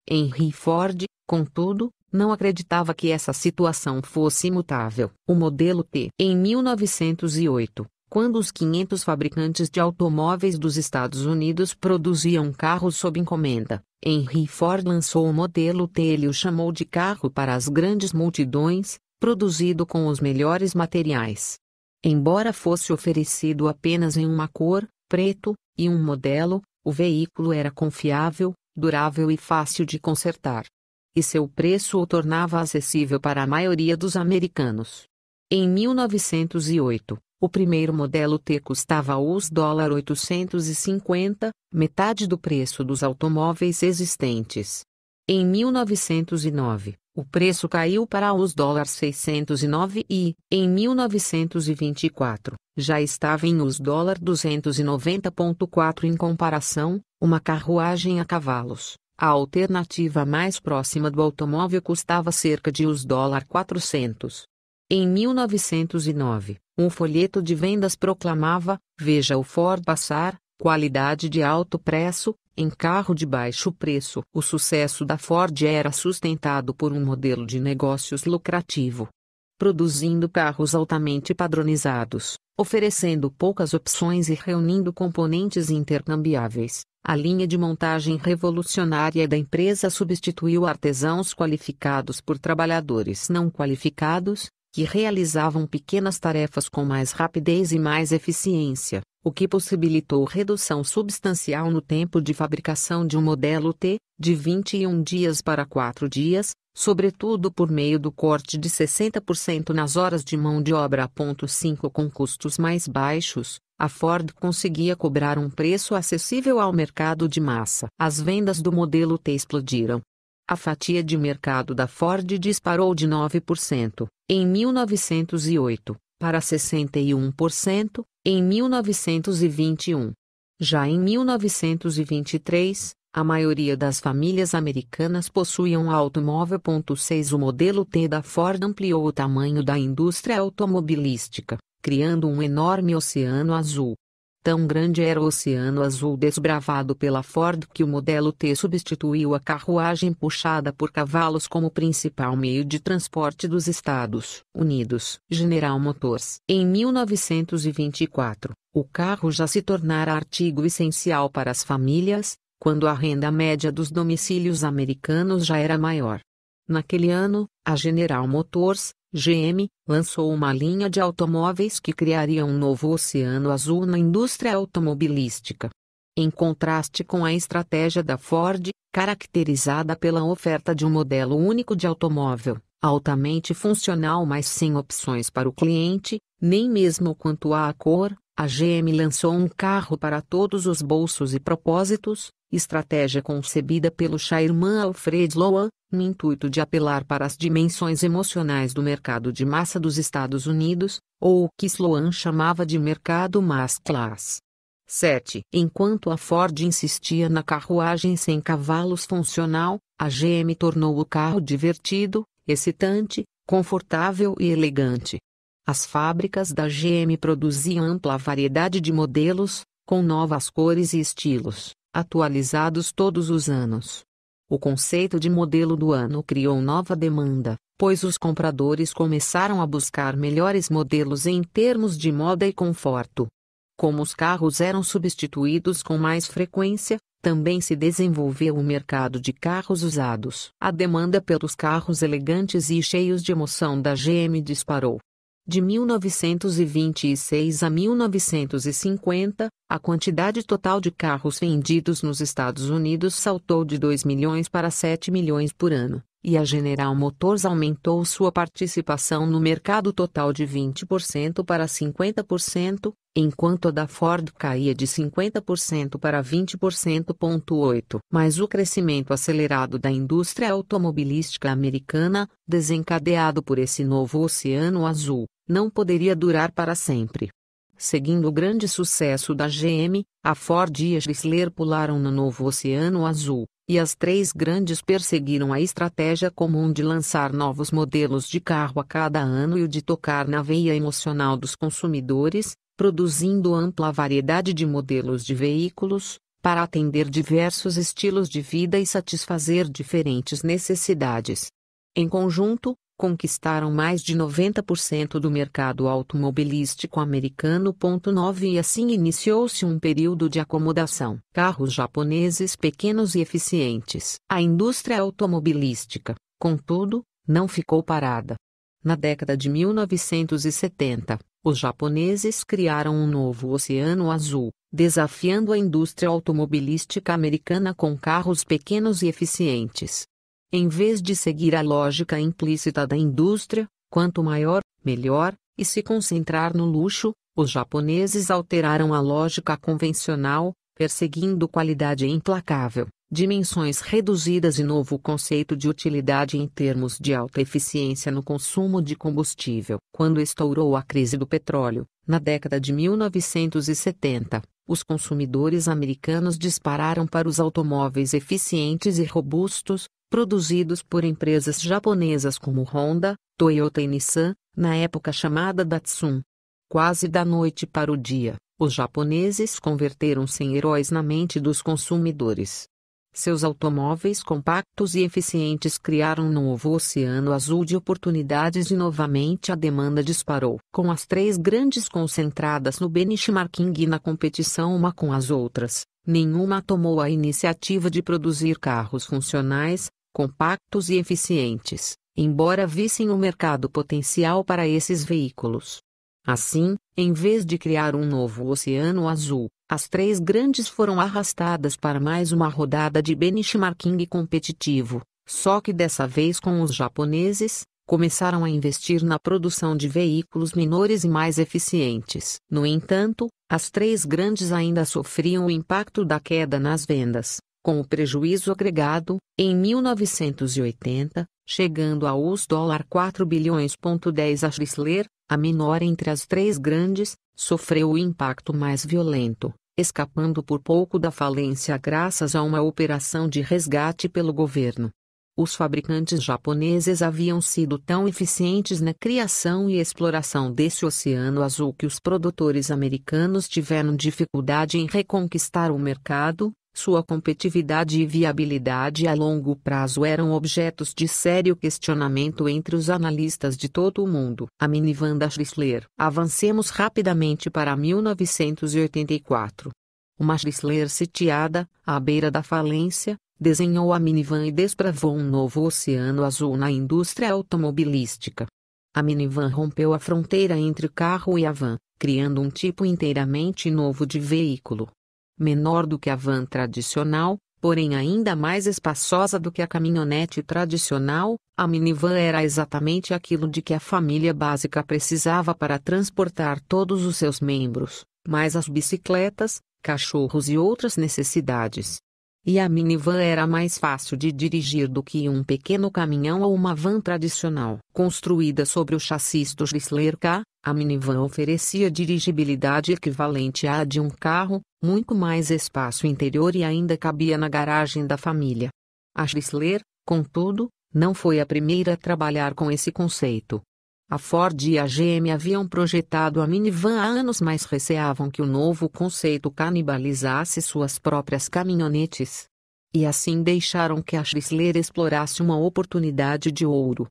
Henry Ford, contudo, não acreditava que essa situação fosse imutável. O modelo T, em 1908, quando os 500 fabricantes de automóveis dos Estados Unidos produziam carros sob encomenda, Henry Ford lançou o modelo T e o chamou de carro para as grandes multidões, produzido com os melhores materiais. Embora fosse oferecido apenas em uma cor, preto, e um modelo, o veículo era confiável, durável e fácil de consertar. E seu preço o tornava acessível para a maioria dos americanos. Em 1908, o primeiro modelo T custava US$ 850, metade do preço dos automóveis existentes. Em 1909, o preço caiu para US$ 609 e, em 1924, já estava em US$ 290.4 em comparação, uma carruagem a cavalos. A alternativa mais próxima do automóvel custava cerca de US$ 400. Em 1909, um folheto de vendas proclamava: Veja o Ford passar, qualidade de alto preço, em carro de baixo preço. O sucesso da Ford era sustentado por um modelo de negócios lucrativo. Produzindo carros altamente padronizados, oferecendo poucas opções e reunindo componentes intercambiáveis, a linha de montagem revolucionária da empresa substituiu artesãos qualificados por trabalhadores não qualificados, que realizavam pequenas tarefas com mais rapidez e mais eficiência, o que possibilitou redução substancial no tempo de fabricação de um modelo T, de 21 dias para 4 dias, sobretudo por meio do corte de 60% nas horas de mão de obra. a 5 Com custos mais baixos, a Ford conseguia cobrar um preço acessível ao mercado de massa. As vendas do modelo T explodiram, a fatia de mercado da Ford disparou de 9%, em 1908, para 61%, em 1921. Já em 1923, a maioria das famílias americanas possuía um automóvel. 6 O modelo T da Ford ampliou o tamanho da indústria automobilística, criando um enorme oceano azul, Tão grande era o oceano azul desbravado pela Ford que o modelo T substituiu a carruagem puxada por cavalos como principal meio de transporte dos Estados Unidos. General Motors. Em 1924, o carro já se tornara artigo essencial para as famílias, quando a renda média dos domicílios americanos já era maior. Naquele ano, a General Motors, GM, lançou uma linha de automóveis que criaria um novo oceano azul na indústria automobilística. Em contraste com a estratégia da Ford, caracterizada pela oferta de um modelo único de automóvel, altamente funcional mas sem opções para o cliente, nem mesmo quanto à cor, a GM lançou um carro para todos os bolsos e propósitos, estratégia concebida pelo chairman Alfred Lohan, no intuito de apelar para as dimensões emocionais do mercado de massa dos Estados Unidos, ou o que Sloan chamava de mercado mass class. 7. Enquanto a Ford insistia na carruagem sem cavalos funcional, a GM tornou o carro divertido, excitante, confortável e elegante. As fábricas da GM produziam ampla variedade de modelos, com novas cores e estilos, atualizados todos os anos. O conceito de modelo do ano criou nova demanda, pois os compradores começaram a buscar melhores modelos em termos de moda e conforto. Como os carros eram substituídos com mais frequência, também se desenvolveu o mercado de carros usados. A demanda pelos carros elegantes e cheios de emoção da GM disparou. De 1926 a 1950, a quantidade total de carros vendidos nos Estados Unidos saltou de 2 milhões para 7 milhões por ano, e a General Motors aumentou sua participação no mercado total de 20% para 50%, enquanto a da Ford caía de 50% para 20,8%. Mas o crescimento acelerado da indústria automobilística americana, desencadeado por esse novo oceano azul, não poderia durar para sempre. Seguindo o grande sucesso da GM, a Ford e a Chrysler pularam no novo Oceano Azul, e as três grandes perseguiram a estratégia comum de lançar novos modelos de carro a cada ano e o de tocar na veia emocional dos consumidores, produzindo ampla variedade de modelos de veículos, para atender diversos estilos de vida e satisfazer diferentes necessidades. Em conjunto, conquistaram mais de 90% do mercado automobilístico americano. 9 E assim iniciou-se um período de acomodação. Carros japoneses pequenos e eficientes. A indústria automobilística, contudo, não ficou parada. Na década de 1970, os japoneses criaram um novo Oceano Azul, desafiando a indústria automobilística americana com carros pequenos e eficientes. Em vez de seguir a lógica implícita da indústria, quanto maior, melhor, e se concentrar no luxo, os japoneses alteraram a lógica convencional, perseguindo qualidade implacável, dimensões reduzidas e novo conceito de utilidade em termos de alta eficiência no consumo de combustível. Quando estourou a crise do petróleo, na década de 1970, os consumidores americanos dispararam para os automóveis eficientes e robustos, produzidos por empresas japonesas como Honda, Toyota e Nissan, na época chamada Datsun. Quase da noite para o dia, os japoneses converteram-se em heróis na mente dos consumidores. Seus automóveis compactos e eficientes criaram um novo oceano azul de oportunidades e novamente a demanda disparou, com as três grandes concentradas no benchmarking e na competição uma com as outras. Nenhuma tomou a iniciativa de produzir carros funcionais, compactos e eficientes, embora vissem o mercado potencial para esses veículos. Assim, em vez de criar um novo oceano azul, as três grandes foram arrastadas para mais uma rodada de benchmarking competitivo, só que dessa vez com os japoneses, começaram a investir na produção de veículos menores e mais eficientes. No entanto, as três grandes ainda sofriam o impacto da queda nas vendas, com o prejuízo agregado, em 1980, chegando a US 4 bilhões.10 a Chrysler, a menor entre as três grandes, sofreu o impacto mais violento, escapando por pouco da falência graças a uma operação de resgate pelo governo os fabricantes japoneses haviam sido tão eficientes na criação e exploração desse oceano azul que os produtores americanos tiveram dificuldade em reconquistar o mercado, sua competitividade e viabilidade a longo prazo eram objetos de sério questionamento entre os analistas de todo o mundo. A minivan da Chrysler. Avancemos rapidamente para 1984. Uma Chrysler sitiada, à beira da falência, desenhou a minivan e desbravou um novo oceano azul na indústria automobilística. A minivan rompeu a fronteira entre carro e a van, criando um tipo inteiramente novo de veículo menor do que a van tradicional, porém ainda mais espaçosa do que a caminhonete tradicional, a minivan era exatamente aquilo de que a família básica precisava para transportar todos os seus membros, mais as bicicletas, cachorros e outras necessidades. E a minivan era mais fácil de dirigir do que um pequeno caminhão ou uma van tradicional. Construída sobre o chassi Chrysler K, a minivan oferecia dirigibilidade equivalente à de um carro, muito mais espaço interior e ainda cabia na garagem da família. A Chrysler, contudo, não foi a primeira a trabalhar com esse conceito. A Ford e a GM haviam projetado a minivan há anos, mas receavam que o novo conceito canibalizasse suas próprias caminhonetes. E assim deixaram que a Chrysler explorasse uma oportunidade de ouro.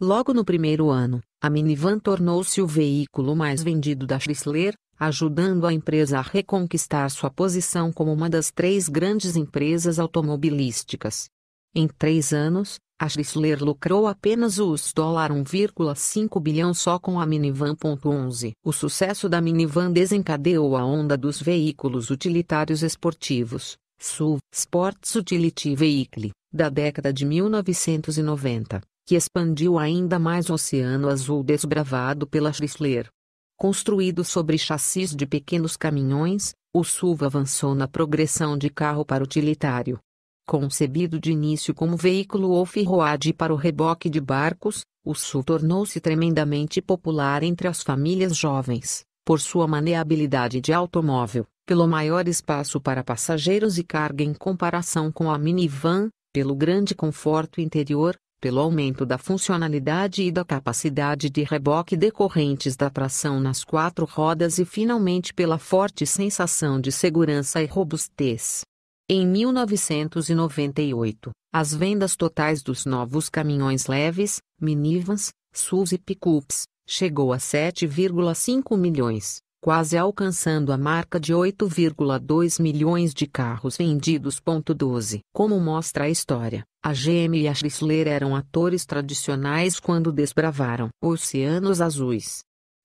Logo no primeiro ano, a minivan tornou-se o veículo mais vendido da Chrysler, ajudando a empresa a reconquistar sua posição como uma das três grandes empresas automobilísticas. Em três anos, a Chrysler lucrou apenas os 1,5 bilhão só com a minivan. 11. O sucesso da minivan desencadeou a onda dos veículos utilitários esportivos, SUV, Sports Utility Vehicle, da década de 1990, que expandiu ainda mais o oceano azul desbravado pela Chrysler. Construído sobre chassis de pequenos caminhões, o SUV avançou na progressão de carro para utilitário, Concebido de início como veículo off-road para o reboque de barcos, o SUV tornou-se tremendamente popular entre as famílias jovens, por sua maneabilidade de automóvel, pelo maior espaço para passageiros e carga em comparação com a minivan, pelo grande conforto interior, pelo aumento da funcionalidade e da capacidade de reboque decorrentes da tração nas quatro rodas e finalmente pela forte sensação de segurança e robustez. Em 1998, as vendas totais dos novos caminhões leves, minivans, SUVs e pickups, chegou a 7,5 milhões, quase alcançando a marca de 8,2 milhões de carros vendidos. 12. Como mostra a história, a GM e a Chrysler eram atores tradicionais quando desbravaram oceanos azuis.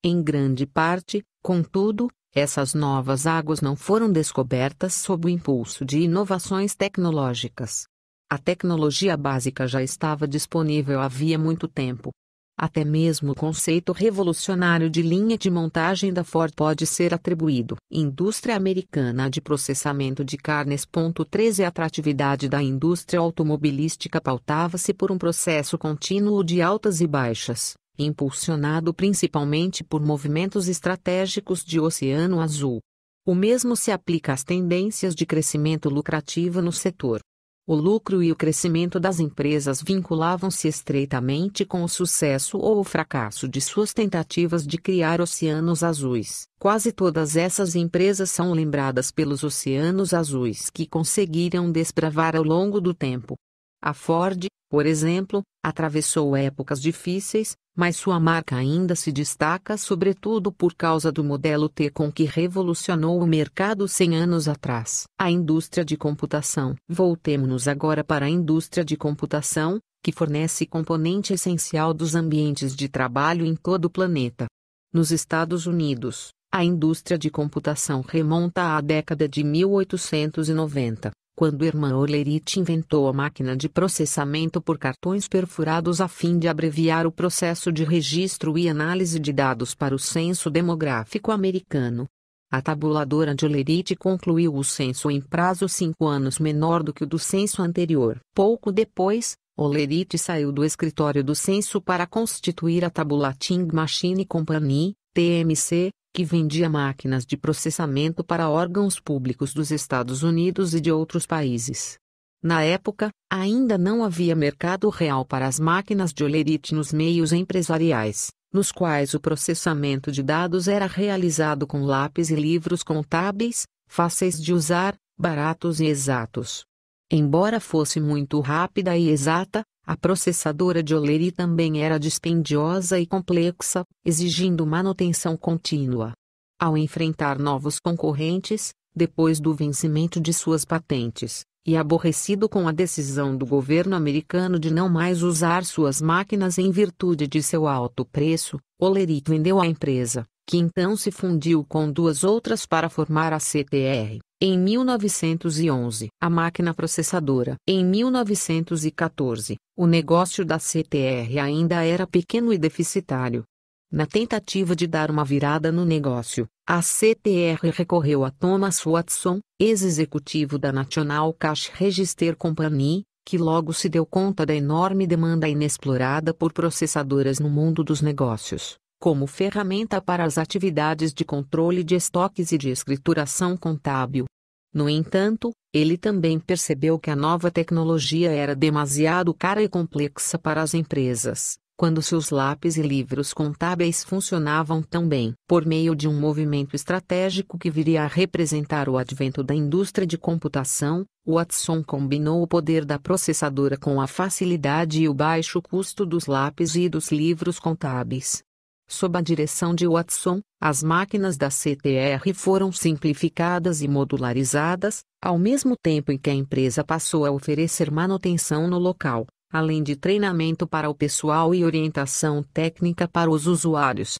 Em grande parte, contudo, essas novas águas não foram descobertas sob o impulso de inovações tecnológicas. A tecnologia básica já estava disponível havia muito tempo. Até mesmo o conceito revolucionário de linha de montagem da Ford pode ser atribuído à indústria americana de processamento de carnes. 13 A atratividade da indústria automobilística pautava-se por um processo contínuo de altas e baixas, impulsionado principalmente por movimentos estratégicos de Oceano Azul. O mesmo se aplica às tendências de crescimento lucrativo no setor. O lucro e o crescimento das empresas vinculavam-se estreitamente com o sucesso ou o fracasso de suas tentativas de criar oceanos azuis. Quase todas essas empresas são lembradas pelos oceanos azuis que conseguiram desbravar ao longo do tempo. A Ford, por exemplo, atravessou épocas difíceis, mas sua marca ainda se destaca sobretudo por causa do modelo T com que revolucionou o mercado 100 anos atrás. A indústria de computação. Voltemos-nos agora para a indústria de computação, que fornece componente essencial dos ambientes de trabalho em todo o planeta. Nos Estados Unidos, a indústria de computação remonta à década de 1890, quando Irmã Olerich inventou a máquina de processamento por cartões perfurados a fim de abreviar o processo de registro e análise de dados para o censo demográfico americano. A tabuladora de Olerite concluiu o censo em prazo cinco anos menor do que o do censo anterior. Pouco depois, Olerite saiu do escritório do censo para constituir a Tabulating Machine Company, TMC, que vendia máquinas de processamento para órgãos públicos dos Estados Unidos e de outros países. Na época, ainda não havia mercado real para as máquinas de olerite nos meios empresariais, nos quais o processamento de dados era realizado com lápis e livros contábeis, fáceis de usar, baratos e exatos. Embora fosse muito rápida e exata, a processadora de Oleri também era dispendiosa e complexa, exigindo manutenção contínua. Ao enfrentar novos concorrentes, depois do vencimento de suas patentes, e aborrecido com a decisão do governo americano de não mais usar suas máquinas em virtude de seu alto preço, Oleri vendeu a empresa, que então se fundiu com duas outras para formar a CTR. Em 1911, a máquina processadora. Em 1914, o negócio da CTR ainda era pequeno e deficitário. Na tentativa de dar uma virada no negócio, a CTR recorreu a Thomas Watson, ex-executivo da National Cash Register Company, que logo se deu conta da enorme demanda inexplorada por processadoras no mundo dos negócios como ferramenta para as atividades de controle de estoques e de escrituração contábil. No entanto, ele também percebeu que a nova tecnologia era demasiado cara e complexa para as empresas, quando seus lápis e livros contábeis funcionavam tão bem. Por meio de um movimento estratégico que viria a representar o advento da indústria de computação, Watson combinou o poder da processadora com a facilidade e o baixo custo dos lápis e dos livros contábeis. Sob a direção de Watson, as máquinas da CTR foram simplificadas e modularizadas, ao mesmo tempo em que a empresa passou a oferecer manutenção no local, além de treinamento para o pessoal e orientação técnica para os usuários.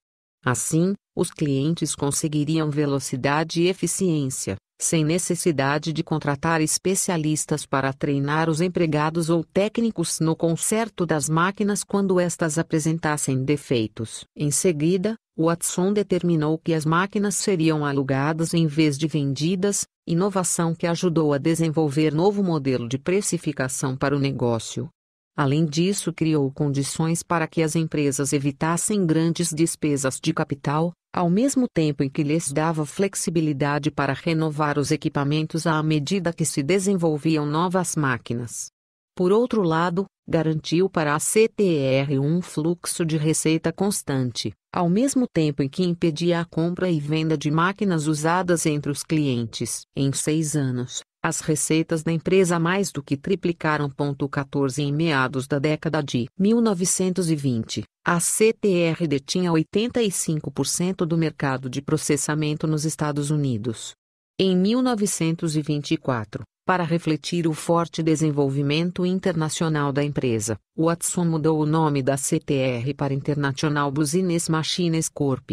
Assim, os clientes conseguiriam velocidade e eficiência, sem necessidade de contratar especialistas para treinar os empregados ou técnicos no conserto das máquinas quando estas apresentassem defeitos. Em seguida, Watson determinou que as máquinas seriam alugadas em vez de vendidas, inovação que ajudou a desenvolver novo modelo de precificação para o negócio. Além disso, criou condições para que as empresas evitassem grandes despesas de capital, ao mesmo tempo em que lhes dava flexibilidade para renovar os equipamentos à medida que se desenvolviam novas máquinas. Por outro lado, garantiu para a CTR um fluxo de receita constante, ao mesmo tempo em que impedia a compra e venda de máquinas usadas entre os clientes. Em seis anos, as receitas da empresa mais do que triplicaram. 14 Em meados da década de 1920, a CTR detinha 85% do mercado de processamento nos Estados Unidos. Em 1924, para refletir o forte desenvolvimento internacional da empresa, Watson mudou o nome da CTR para International Business Machines Corp.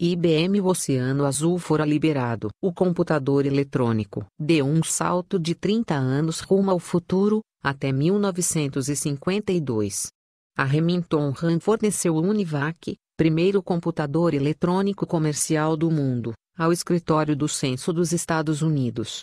IBM o Oceano Azul fora liberado. O computador eletrônico deu um salto de 30 anos rumo ao futuro, até 1952. A Remington Rand forneceu o Univac, primeiro computador eletrônico comercial do mundo, ao escritório do Censo dos Estados Unidos.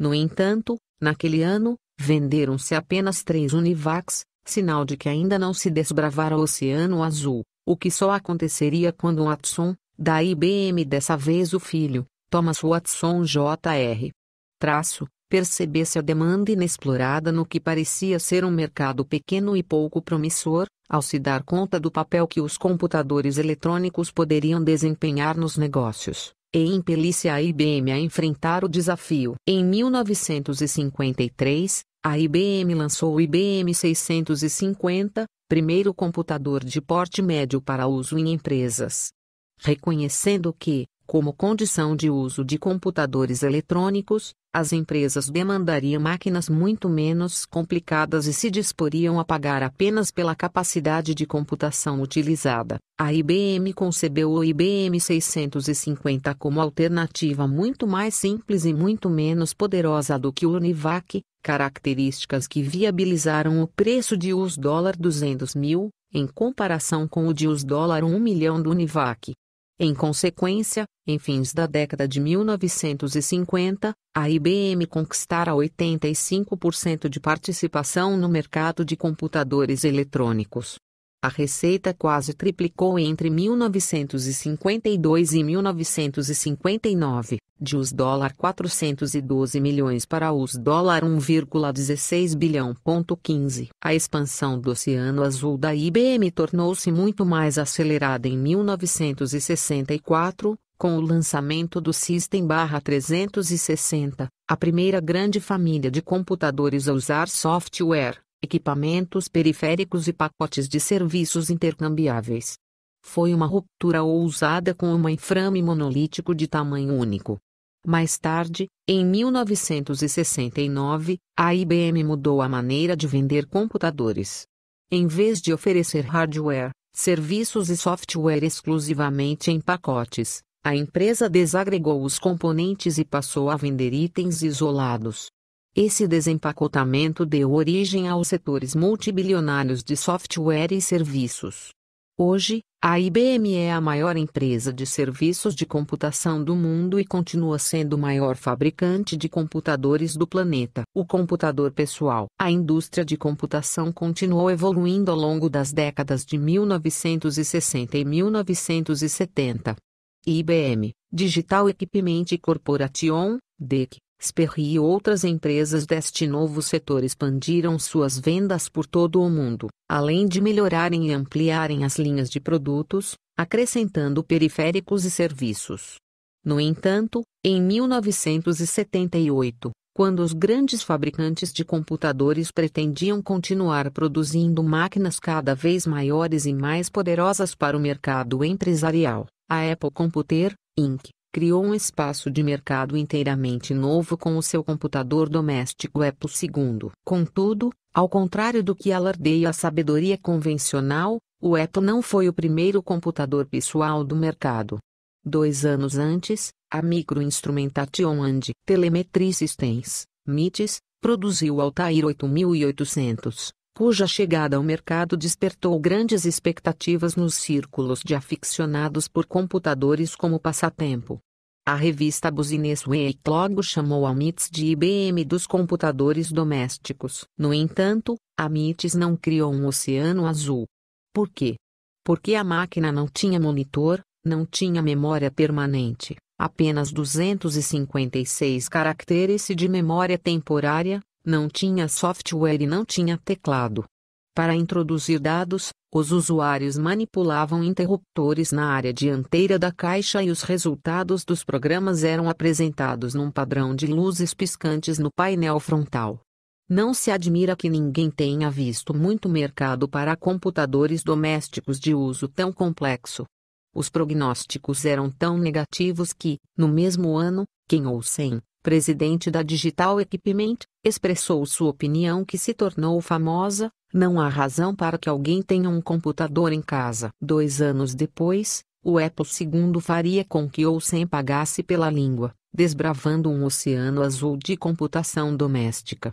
No entanto, naquele ano, venderam-se apenas três Univacs, sinal de que ainda não se desbravara o Oceano Azul, o que só aconteceria quando Watson, da IBM dessa vez o filho, Thomas Watson Jr. Traço, percebesse a demanda inexplorada no que parecia ser um mercado pequeno e pouco promissor, ao se dar conta do papel que os computadores eletrônicos poderiam desempenhar nos negócios e impelisse a IBM a enfrentar o desafio. Em 1953, a IBM lançou o IBM 650, primeiro computador de porte médio para uso em empresas. Reconhecendo que, como condição de uso de computadores eletrônicos, as empresas demandariam máquinas muito menos complicadas e se disporiam a pagar apenas pela capacidade de computação utilizada. A IBM concebeu o IBM 650 como alternativa muito mais simples e muito menos poderosa do que o Univac, características que viabilizaram o preço de US$ 200 mil, em comparação com o de US$ 1 milhão do Univac. Em consequência, em fins da década de 1950, a IBM conquistara 85% de participação no mercado de computadores eletrônicos. A receita quase triplicou entre 1952 e 1959, de US 412 milhões para US 1,16 bilhão. 15. A expansão do Oceano Azul da IBM tornou-se muito mais acelerada em 1964, com o lançamento do System 360, a primeira grande família de computadores a usar software equipamentos periféricos e pacotes de serviços intercambiáveis. Foi uma ruptura ousada com um mainframe monolítico de tamanho único. Mais tarde, em 1969, a IBM mudou a maneira de vender computadores. Em vez de oferecer hardware, serviços e software exclusivamente em pacotes, a empresa desagregou os componentes e passou a vender itens isolados. Esse desempacotamento deu origem aos setores multibilionários de software e serviços. Hoje, a IBM é a maior empresa de serviços de computação do mundo e continua sendo o maior fabricante de computadores do planeta. O computador pessoal. A indústria de computação continuou evoluindo ao longo das décadas de 1960 e 1970. IBM, Digital Equipment Corporation, DEC, Sperry e outras empresas deste novo setor expandiram suas vendas por todo o mundo, além de melhorarem e ampliarem as linhas de produtos, acrescentando periféricos e serviços. No entanto, em 1978, quando os grandes fabricantes de computadores pretendiam continuar produzindo máquinas cada vez maiores e mais poderosas para o mercado empresarial, a Apple Computer, Inc., criou um espaço de mercado inteiramente novo com o seu computador doméstico Apple II. Contudo, ao contrário do que alardeia a sabedoria convencional, o Apple não foi o primeiro computador pessoal do mercado. Dois anos antes, a Microinstrumentation and Telemetry Systems, MITS, produziu o Altair 8800, cuja chegada ao mercado despertou grandes expectativas nos círculos de aficionados por computadores como passatempo. A revista Business Week logo chamou a MITS de IBM dos computadores domésticos. No entanto, a MITS não criou um oceano azul. Por quê? Porque a máquina não tinha monitor, não tinha memória permanente, apenas 256 caracteres de memória temporária, não tinha software e não tinha teclado. Para introduzir dados, os usuários manipulavam interruptores na área dianteira da caixa e os resultados dos programas eram apresentados num padrão de luzes piscantes no painel frontal. Não se admira que ninguém tenha visto muito mercado para computadores domésticos de uso tão complexo. Os prognósticos eram tão negativos que, no mesmo ano, quem ou sem, presidente da Digital Equipment, expressou sua opinião que se tornou famosa, não há razão para que alguém tenha um computador em casa. Dois anos depois, o Apple II faria com que ou sem pagasse pela língua, desbravando um oceano azul de computação doméstica.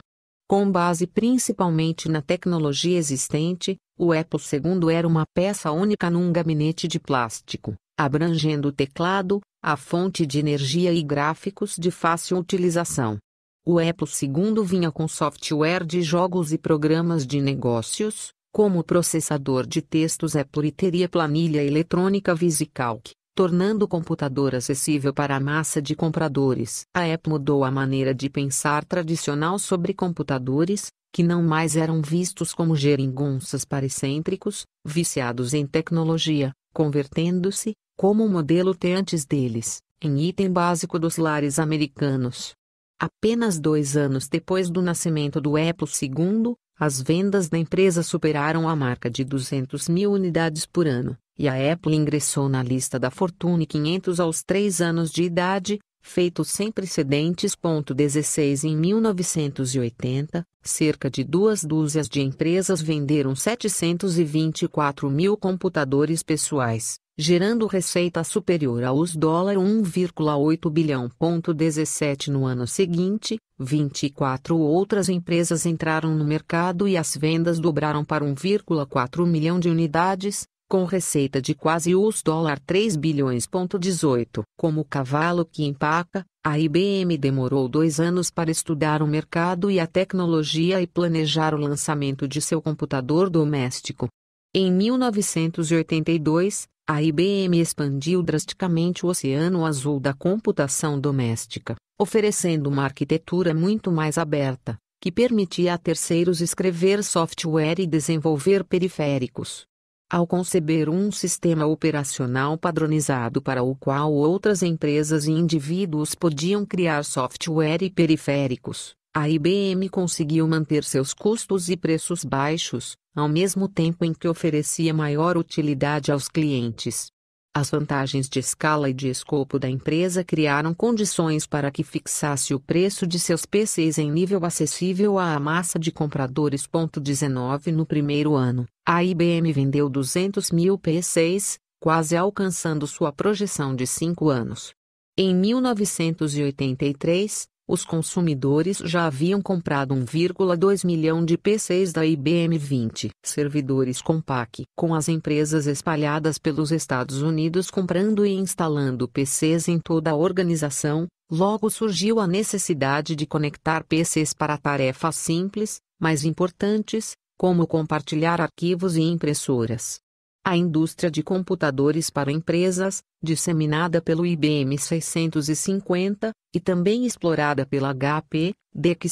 Com base principalmente na tecnologia existente, o Apple II era uma peça única num gabinete de plástico, abrangendo o teclado, a fonte de energia e gráficos de fácil utilização. O Apple II vinha com software de jogos e programas de negócios, como o processador de textos Apple e teria planilha eletrônica VisiCalc, tornando o computador acessível para a massa de compradores. A Apple mudou a maneira de pensar tradicional sobre computadores, que não mais eram vistos como geringonças para excêntricos, viciados em tecnologia, convertendo-se, como modelo T antes deles, em item básico dos lares americanos. Apenas dois anos depois do nascimento do Apple II, as vendas da empresa superaram a marca de 200 mil unidades por ano, e a Apple ingressou na lista da Fortune 500 aos três anos de idade, feito sem precedentes. 16 Em 1980, cerca de duas dúzias de empresas venderam 724 mil computadores pessoais, gerando receita superior aos dólar 1,8 bilhão. 17 no ano seguinte, 24 outras empresas entraram no mercado e as vendas dobraram para 1,4 milhão de unidades, com receita de quase US dólar 3 bilhões. 18. Como o cavalo que empaca, a IBM demorou dois anos para estudar o mercado e a tecnologia e planejar o lançamento de seu computador doméstico. Em 1982, a IBM expandiu drasticamente o oceano azul da computação doméstica, oferecendo uma arquitetura muito mais aberta, que permitia a terceiros escrever software e desenvolver periféricos. Ao conceber um sistema operacional padronizado para o qual outras empresas e indivíduos podiam criar software e periféricos, a IBM conseguiu manter seus custos e preços baixos, ao mesmo tempo em que oferecia maior utilidade aos clientes. As vantagens de escala e de escopo da empresa criaram condições para que fixasse o preço de seus PCs em nível acessível à massa de compradores. 19 No primeiro ano, a IBM vendeu 200 mil PCs, quase alcançando sua projeção de cinco anos. Em 1983, os consumidores já haviam comprado 1,2 milhão de PCs da IBM 20. Servidores Compaq, com as empresas espalhadas pelos Estados Unidos comprando e instalando PCs em toda a organização, logo surgiu a necessidade de conectar PCs para tarefas simples, mas importantes, como compartilhar arquivos e impressoras. A indústria de computadores para empresas, disseminada pelo IBM 650, e também explorada pela HP, DEC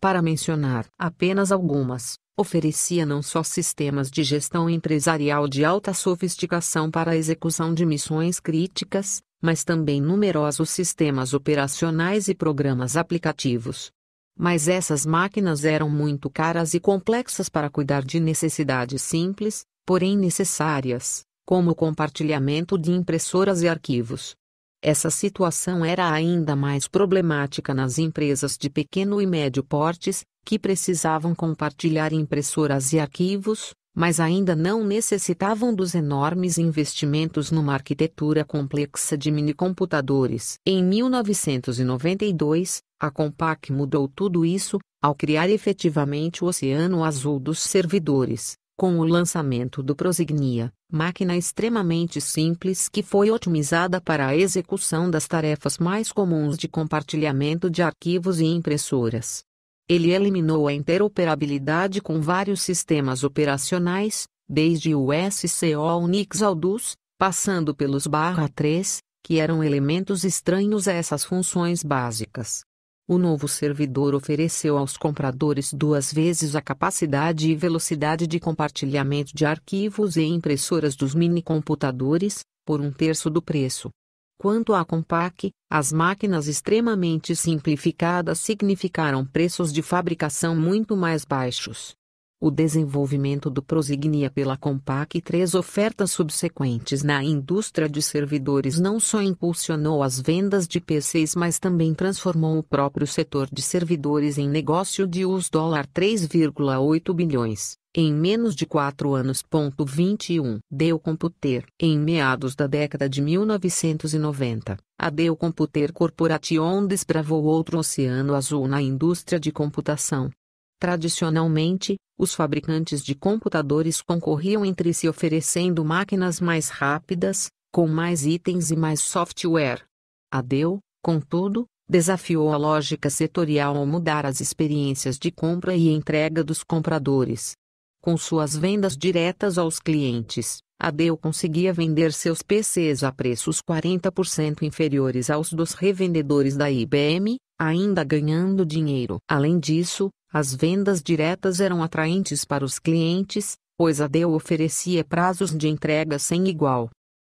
para mencionar apenas algumas, oferecia não só sistemas de gestão empresarial de alta sofisticação para a execução de missões críticas, mas também numerosos sistemas operacionais e programas aplicativos mas essas máquinas eram muito caras e complexas para cuidar de necessidades simples, porém necessárias, como o compartilhamento de impressoras e arquivos. Essa situação era ainda mais problemática nas empresas de pequeno e médio portes, que precisavam compartilhar impressoras e arquivos, mas ainda não necessitavam dos enormes investimentos numa arquitetura complexa de minicomputadores. Em 1992, a Compaq mudou tudo isso, ao criar efetivamente o Oceano Azul dos servidores, com o lançamento do Prosignia, máquina extremamente simples que foi otimizada para a execução das tarefas mais comuns de compartilhamento de arquivos e impressoras. Ele eliminou a interoperabilidade com vários sistemas operacionais, desde o SCO Unix ao DOS, passando pelos barra 3, que eram elementos estranhos a essas funções básicas. O novo servidor ofereceu aos compradores duas vezes a capacidade e velocidade de compartilhamento de arquivos e impressoras dos minicomputadores, por um terço do preço. Quanto à Compaq, as máquinas extremamente simplificadas significaram preços de fabricação muito mais baixos. O desenvolvimento do prosignia pela Compaq três ofertas subsequentes na indústria de servidores não só impulsionou as vendas de PCs mas também transformou o próprio setor de servidores em negócio de US$ 3,8 bilhões, em menos de quatro anos. 21. Dell Computer Em meados da década de 1990, a Dell Computer Corporation desbravou outro oceano azul na indústria de computação Tradicionalmente, os fabricantes de computadores concorriam entre si oferecendo máquinas mais rápidas, com mais itens e mais software. A Dell, contudo, desafiou a lógica setorial ao mudar as experiências de compra e entrega dos compradores. Com suas vendas diretas aos clientes, a Dell conseguia vender seus PCs a preços 40% inferiores aos dos revendedores da IBM, ainda ganhando dinheiro. Além disso, as vendas diretas eram atraentes para os clientes, pois a Dell oferecia prazos de entrega sem igual.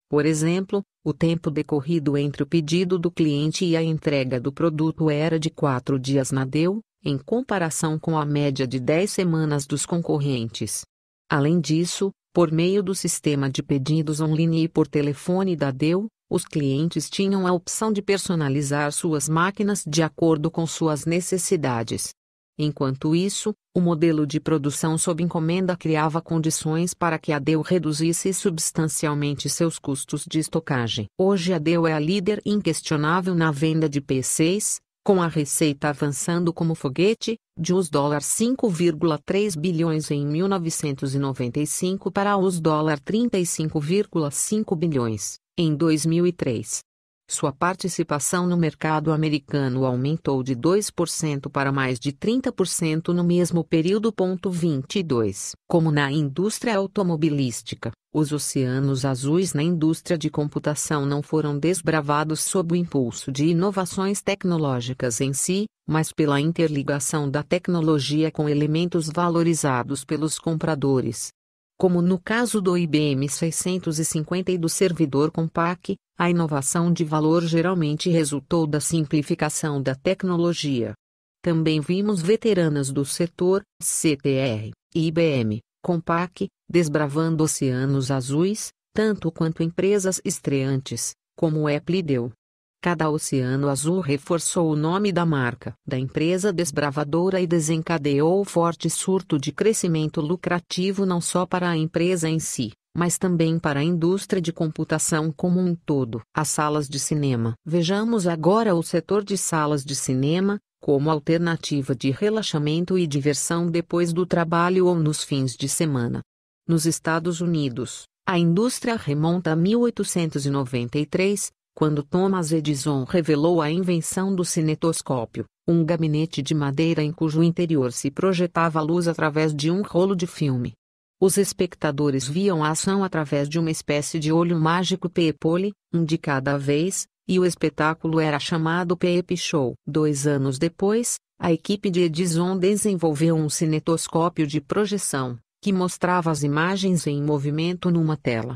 Por exemplo, o tempo decorrido entre o pedido do cliente e a entrega do produto era de quatro dias na Dell, em comparação com a média de 10 semanas dos concorrentes. Além disso, por meio do sistema de pedidos online e por telefone da Dell, os clientes tinham a opção de personalizar suas máquinas de acordo com suas necessidades. Enquanto isso, o modelo de produção sob encomenda criava condições para que a Dell reduzisse substancialmente seus custos de estocagem. Hoje a Dell é a líder inquestionável na venda de PCs, com a receita avançando como foguete, de US 5,3 bilhões em 1995 para US 35,5 bilhões em 2003. Sua participação no mercado americano aumentou de 2% para mais de 30% no mesmo período. 22. Como na indústria automobilística, os oceanos azuis na indústria de computação não foram desbravados sob o impulso de inovações tecnológicas em si, mas pela interligação da tecnologia com elementos valorizados pelos compradores, como no caso do IBM 650 e do servidor Compaq, a inovação de valor geralmente resultou da simplificação da tecnologia. Também vimos veteranas do setor, CTR, IBM, Compaq, desbravando oceanos azuis, tanto quanto empresas estreantes, como Apple deu. Cada oceano azul reforçou o nome da marca da empresa desbravadora e desencadeou forte surto de crescimento lucrativo não só para a empresa em si, mas também para a indústria de computação como um todo. As salas de cinema. Vejamos agora o setor de salas de cinema, como alternativa de relaxamento e diversão depois do trabalho ou nos fins de semana. Nos Estados Unidos, a indústria remonta a 1893, quando Thomas Edison revelou a invenção do cinetoscópio, um gabinete de madeira em cujo interior se projetava a luz através de um rolo de filme. Os espectadores viam a ação através de uma espécie de olho mágico peepole, um de cada vez, e o espetáculo era chamado Peep Show. Dois anos depois, a equipe de Edison desenvolveu um cinetoscópio de projeção, que mostrava as imagens em movimento numa tela.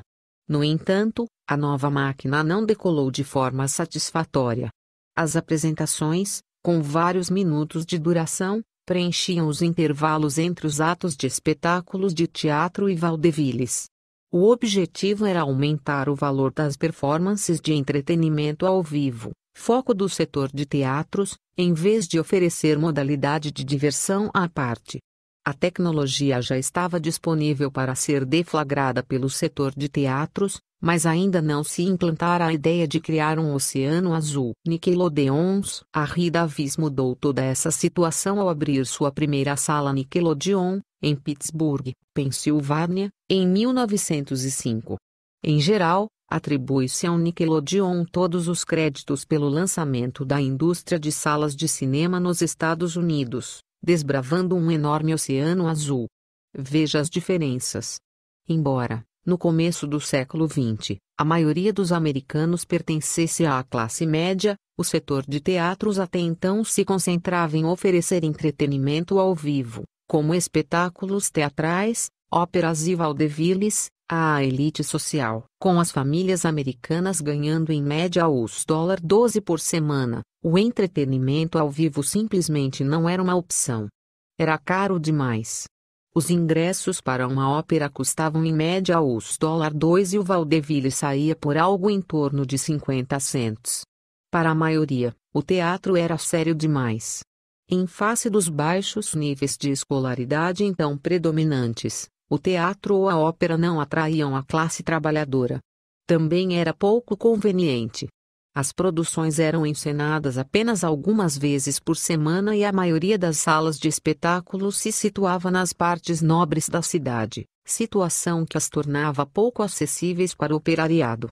No entanto, a nova máquina não decolou de forma satisfatória. As apresentações, com vários minutos de duração, preenchiam os intervalos entre os atos de espetáculos de teatro e vaudevilles. O objetivo era aumentar o valor das performances de entretenimento ao vivo, foco do setor de teatros, em vez de oferecer modalidade de diversão à parte. A tecnologia já estava disponível para ser deflagrada pelo setor de teatros, mas ainda não se implantara a ideia de criar um oceano azul. Nickelodeons A Rida Davis mudou toda essa situação ao abrir sua primeira sala Nickelodeon, em Pittsburgh, Pensilvânia, em 1905. Em geral, atribui-se ao Nickelodeon todos os créditos pelo lançamento da indústria de salas de cinema nos Estados Unidos desbravando um enorme oceano azul. Veja as diferenças. Embora, no começo do século XX, a maioria dos americanos pertencesse à classe média, o setor de teatros até então se concentrava em oferecer entretenimento ao vivo, como espetáculos teatrais, óperas e valdevilles, a elite social, com as famílias americanas ganhando em média os dólar 12 por semana, o entretenimento ao vivo simplesmente não era uma opção. Era caro demais. Os ingressos para uma ópera custavam em média os dólar 2 e o Valdeville saía por algo em torno de 50 centos. Para a maioria, o teatro era sério demais. Em face dos baixos níveis de escolaridade então predominantes, o teatro ou a ópera não atraíam a classe trabalhadora. Também era pouco conveniente. As produções eram encenadas apenas algumas vezes por semana e a maioria das salas de espetáculos se situava nas partes nobres da cidade, situação que as tornava pouco acessíveis para o operariado.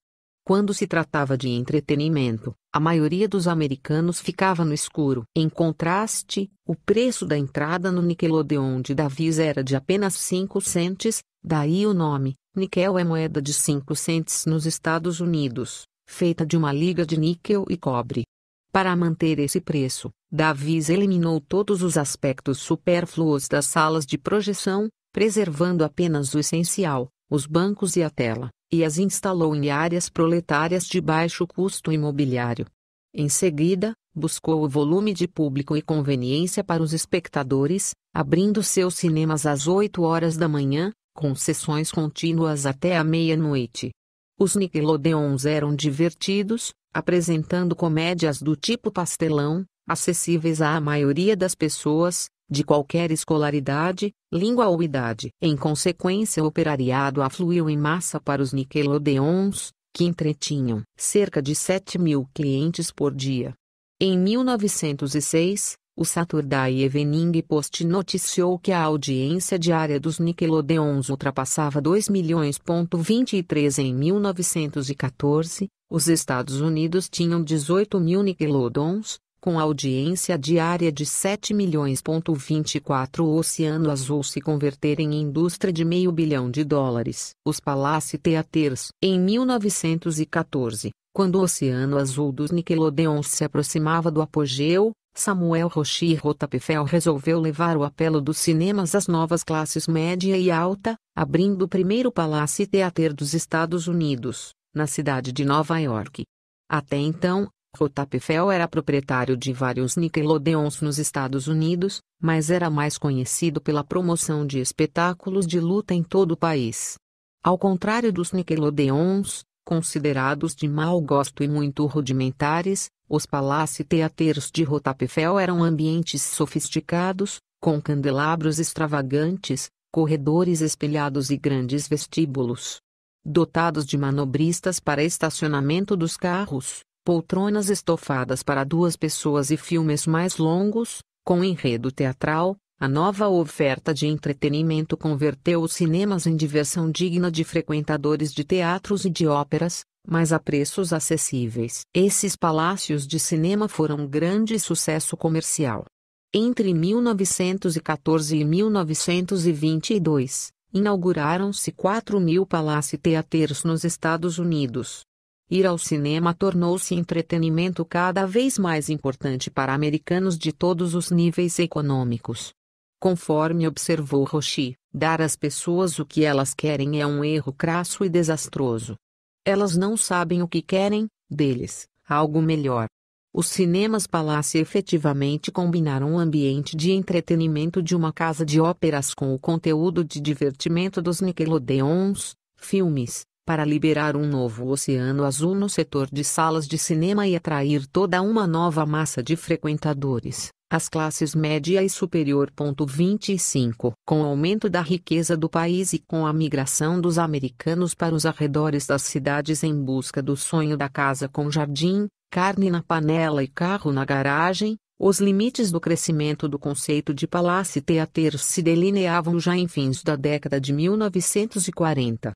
Quando se tratava de entretenimento, a maioria dos americanos ficava no escuro. Em contraste, o preço da entrada no Nickelodeon de Davis era de apenas 5 cents, daí o nome. Nickel é moeda de 5 cents nos Estados Unidos, feita de uma liga de níquel e cobre. Para manter esse preço, Davis eliminou todos os aspectos supérfluos das salas de projeção, preservando apenas o essencial os bancos e a tela, e as instalou em áreas proletárias de baixo custo imobiliário. Em seguida, buscou o volume de público e conveniência para os espectadores, abrindo seus cinemas às 8 horas da manhã, com sessões contínuas até a meia-noite. Os Nickelodeons eram divertidos, apresentando comédias do tipo pastelão, acessíveis à maioria das pessoas, de qualquer escolaridade, língua ou idade. Em consequência, o operariado afluiu em massa para os Nickelodeons, que entretinham cerca de 7 mil clientes por dia. Em 1906, o Saturday Evening Post noticiou que a audiência diária dos Nickelodeons ultrapassava 2 milhões.23 em 1914. Os Estados Unidos tinham 18 mil Nickelodeons, com audiência diária de 7 24 o Oceano Azul se converter em indústria de meio bilhão de dólares. Os Palace Theaters. Em 1914, quando o Oceano Azul dos Nickelodeons se aproximava do apogeu, Samuel Rochi Rotapfel resolveu levar o apelo dos cinemas às novas classes média e alta, abrindo o primeiro Palace Theater dos Estados Unidos, na cidade de Nova York. Até então, Rotapfel era proprietário de vários Nickelodeons nos Estados Unidos, mas era mais conhecido pela promoção de espetáculos de luta em todo o país. Ao contrário dos Nickelodeons, considerados de mau gosto e muito rudimentares, os palácios teatros de Rotapfel eram ambientes sofisticados, com candelabros extravagantes, corredores espelhados e grandes vestíbulos. Dotados de manobristas para estacionamento dos carros, poltronas estofadas para duas pessoas e filmes mais longos, com enredo teatral, a nova oferta de entretenimento converteu os cinemas em diversão digna de frequentadores de teatros e de óperas, mas a preços acessíveis. Esses palácios de cinema foram um grande sucesso comercial. Entre 1914 e 1922, inauguraram-se 4 mil palácios teatros nos Estados Unidos. Ir ao cinema tornou-se entretenimento cada vez mais importante para americanos de todos os níveis econômicos. Conforme observou Roshi, dar às pessoas o que elas querem é um erro crasso e desastroso. Elas não sabem o que querem, deles, algo melhor. Os cinemas Palace efetivamente combinaram o ambiente de entretenimento de uma casa de óperas com o conteúdo de divertimento dos Nickelodeons, filmes, para liberar um novo oceano azul no setor de salas de cinema e atrair toda uma nova massa de frequentadores, as classes média e superior. 25. Com o aumento da riqueza do país e com a migração dos americanos para os arredores das cidades em busca do sonho da casa com jardim, carne na panela e carro na garagem, os limites do crescimento do conceito de palácio teater se delineavam já em fins da década de 1940.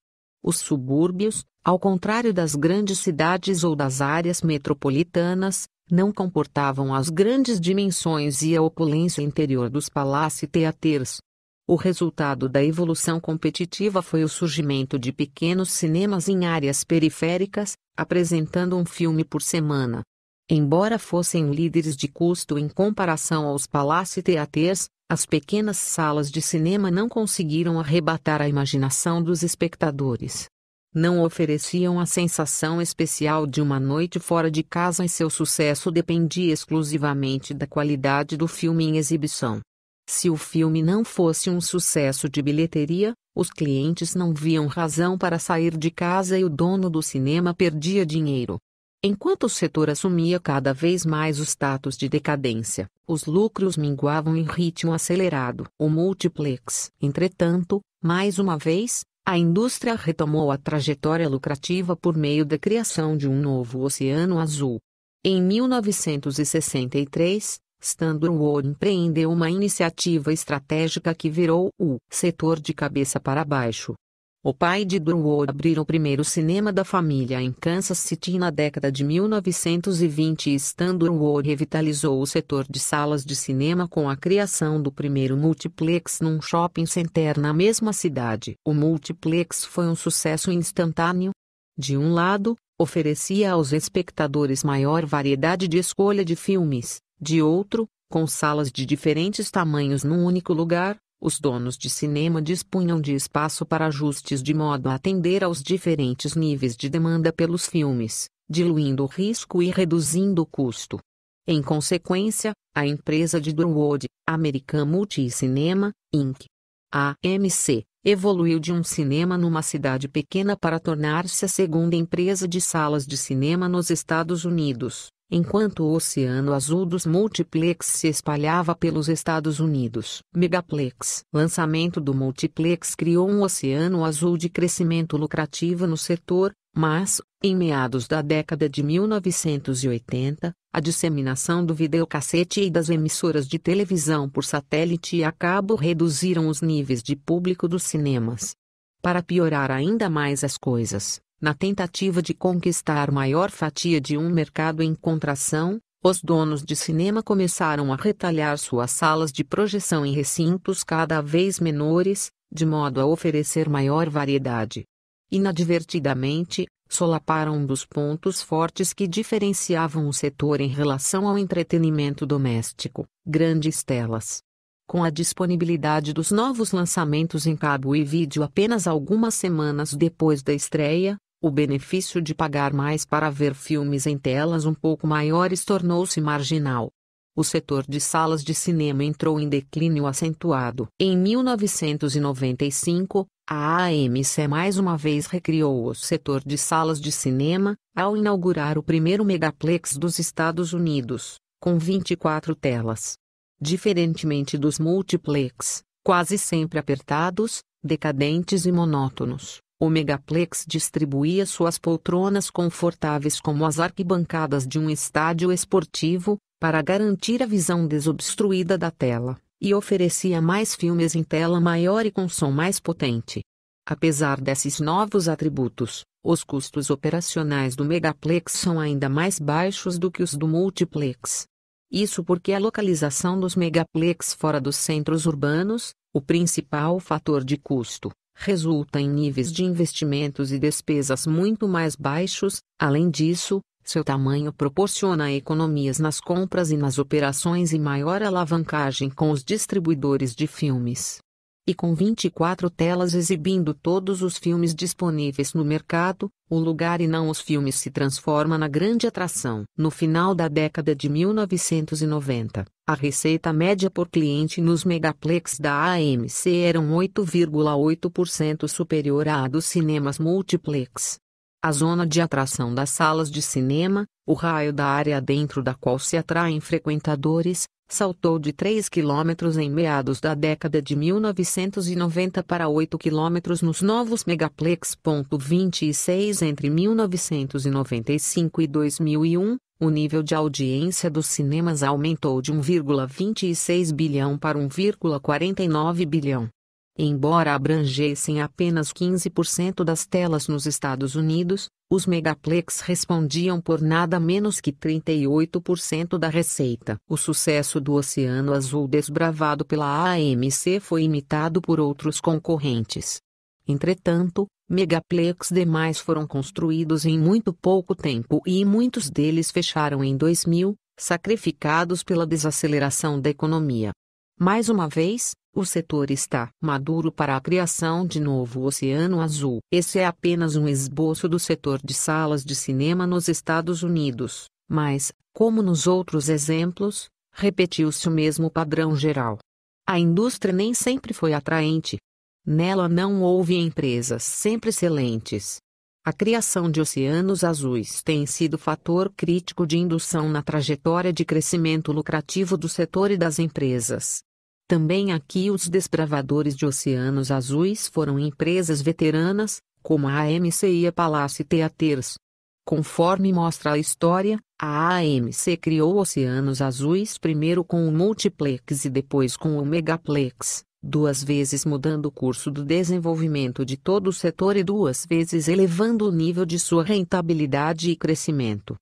Os subúrbios, ao contrário das grandes cidades ou das áreas metropolitanas, não comportavam as grandes dimensões e a opulência interior dos palácios e teatros. O resultado da evolução competitiva foi o surgimento de pequenos cinemas em áreas periféricas, apresentando um filme por semana. Embora fossem líderes de custo em comparação aos palácios Theatres, as pequenas salas de cinema não conseguiram arrebatar a imaginação dos espectadores. Não ofereciam a sensação especial de uma noite fora de casa e seu sucesso dependia exclusivamente da qualidade do filme em exibição. Se o filme não fosse um sucesso de bilheteria, os clientes não viam razão para sair de casa e o dono do cinema perdia dinheiro. Enquanto o setor assumia cada vez mais o status de decadência, os lucros minguavam em ritmo acelerado. O multiplex, entretanto, mais uma vez, a indústria retomou a trajetória lucrativa por meio da criação de um novo Oceano Azul. Em 1963, Standard empreendeu uma iniciativa estratégica que virou o setor de cabeça para baixo. O pai de Dunwall abriu o primeiro cinema da família em Kansas City na década de 1920 e Stan Dunwall revitalizou o setor de salas de cinema com a criação do primeiro multiplex num shopping center na mesma cidade. O multiplex foi um sucesso instantâneo. De um lado, oferecia aos espectadores maior variedade de escolha de filmes, de outro, com salas de diferentes tamanhos num único lugar, os donos de cinema dispunham de espaço para ajustes de modo a atender aos diferentes níveis de demanda pelos filmes, diluindo o risco e reduzindo o custo. Em consequência, a empresa de Durwood, American Multicinema, Inc. AMC, evoluiu de um cinema numa cidade pequena para tornar-se a segunda empresa de salas de cinema nos Estados Unidos, enquanto o Oceano Azul dos Multiplex se espalhava pelos Estados Unidos. Megaplex. Lançamento do Multiplex criou um Oceano Azul de crescimento lucrativo no setor, mas, em meados da década de 1980, a disseminação do videocassete e das emissoras de televisão por satélite e a cabo reduziram os níveis de público dos cinemas. Para piorar ainda mais as coisas, na tentativa de conquistar maior fatia de um mercado em contração, os donos de cinema começaram a retalhar suas salas de projeção em recintos cada vez menores, de modo a oferecer maior variedade. Inadvertidamente, solaparam um dos pontos fortes que diferenciavam o setor em relação ao entretenimento doméstico: grandes telas. Com a disponibilidade dos novos lançamentos em cabo e vídeo apenas algumas semanas depois da estreia, o benefício de pagar mais para ver filmes em telas um pouco maiores tornou-se marginal. O setor de salas de cinema entrou em declínio acentuado. Em 1995, a AMC mais uma vez recriou o setor de salas de cinema, ao inaugurar o primeiro megaplex dos Estados Unidos, com 24 telas. Diferentemente dos multiplex, quase sempre apertados, decadentes e monótonos, o Megaplex distribuía suas poltronas confortáveis como as arquibancadas de um estádio esportivo, para garantir a visão desobstruída da tela, e oferecia mais filmes em tela maior e com som mais potente. Apesar desses novos atributos, os custos operacionais do megaplex são ainda mais baixos do que os do multiplex. Isso porque a localização dos megaplex fora dos centros urbanos, o principal fator de custo, resulta em níveis de investimentos e despesas muito mais baixos, além disso, seu tamanho proporciona economias nas compras e nas operações e maior alavancagem com os distribuidores de filmes e com 24 telas exibindo todos os filmes disponíveis no mercado, o lugar e não os filmes se transforma na grande atração. No final da década de 1990, a receita média por cliente nos megaplex da AMC era 8,8% superior à dos cinemas multiplex. A zona de atração das salas de cinema, o raio da área dentro da qual se atraem frequentadores, saltou de 3 quilômetros em meados da década de 1990 para 8 quilômetros nos novos Megaplex. 26 Entre 1995 e 2001, o nível de audiência dos cinemas aumentou de 1,26 bilhão para 1,49 bilhão. Embora abrangessem apenas 15% das telas nos Estados Unidos, os megaplex respondiam por nada menos que 38% da receita. O sucesso do Oceano Azul desbravado pela AMC foi imitado por outros concorrentes. Entretanto, megaplex demais foram construídos em muito pouco tempo e muitos deles fecharam em 2000, sacrificados pela desaceleração da economia. Mais uma vez, o setor está maduro para a criação de novo Oceano Azul. Esse é apenas um esboço do setor de salas de cinema nos Estados Unidos, mas, como nos outros exemplos, repetiu-se o mesmo padrão geral. A indústria nem sempre foi atraente. Nela não houve empresas sempre excelentes. A criação de oceanos azuis tem sido fator crítico de indução na trajetória de crescimento lucrativo do setor e das empresas. Também aqui os desbravadores de oceanos azuis foram empresas veteranas, como a AMC e a Palace Theaters. Conforme mostra a história, a AMC criou Oceanos Azuis primeiro com o Multiplex e depois com o Megaplex, duas vezes mudando o curso do desenvolvimento de todo o setor e duas vezes elevando o nível de sua rentabilidade e crescimento.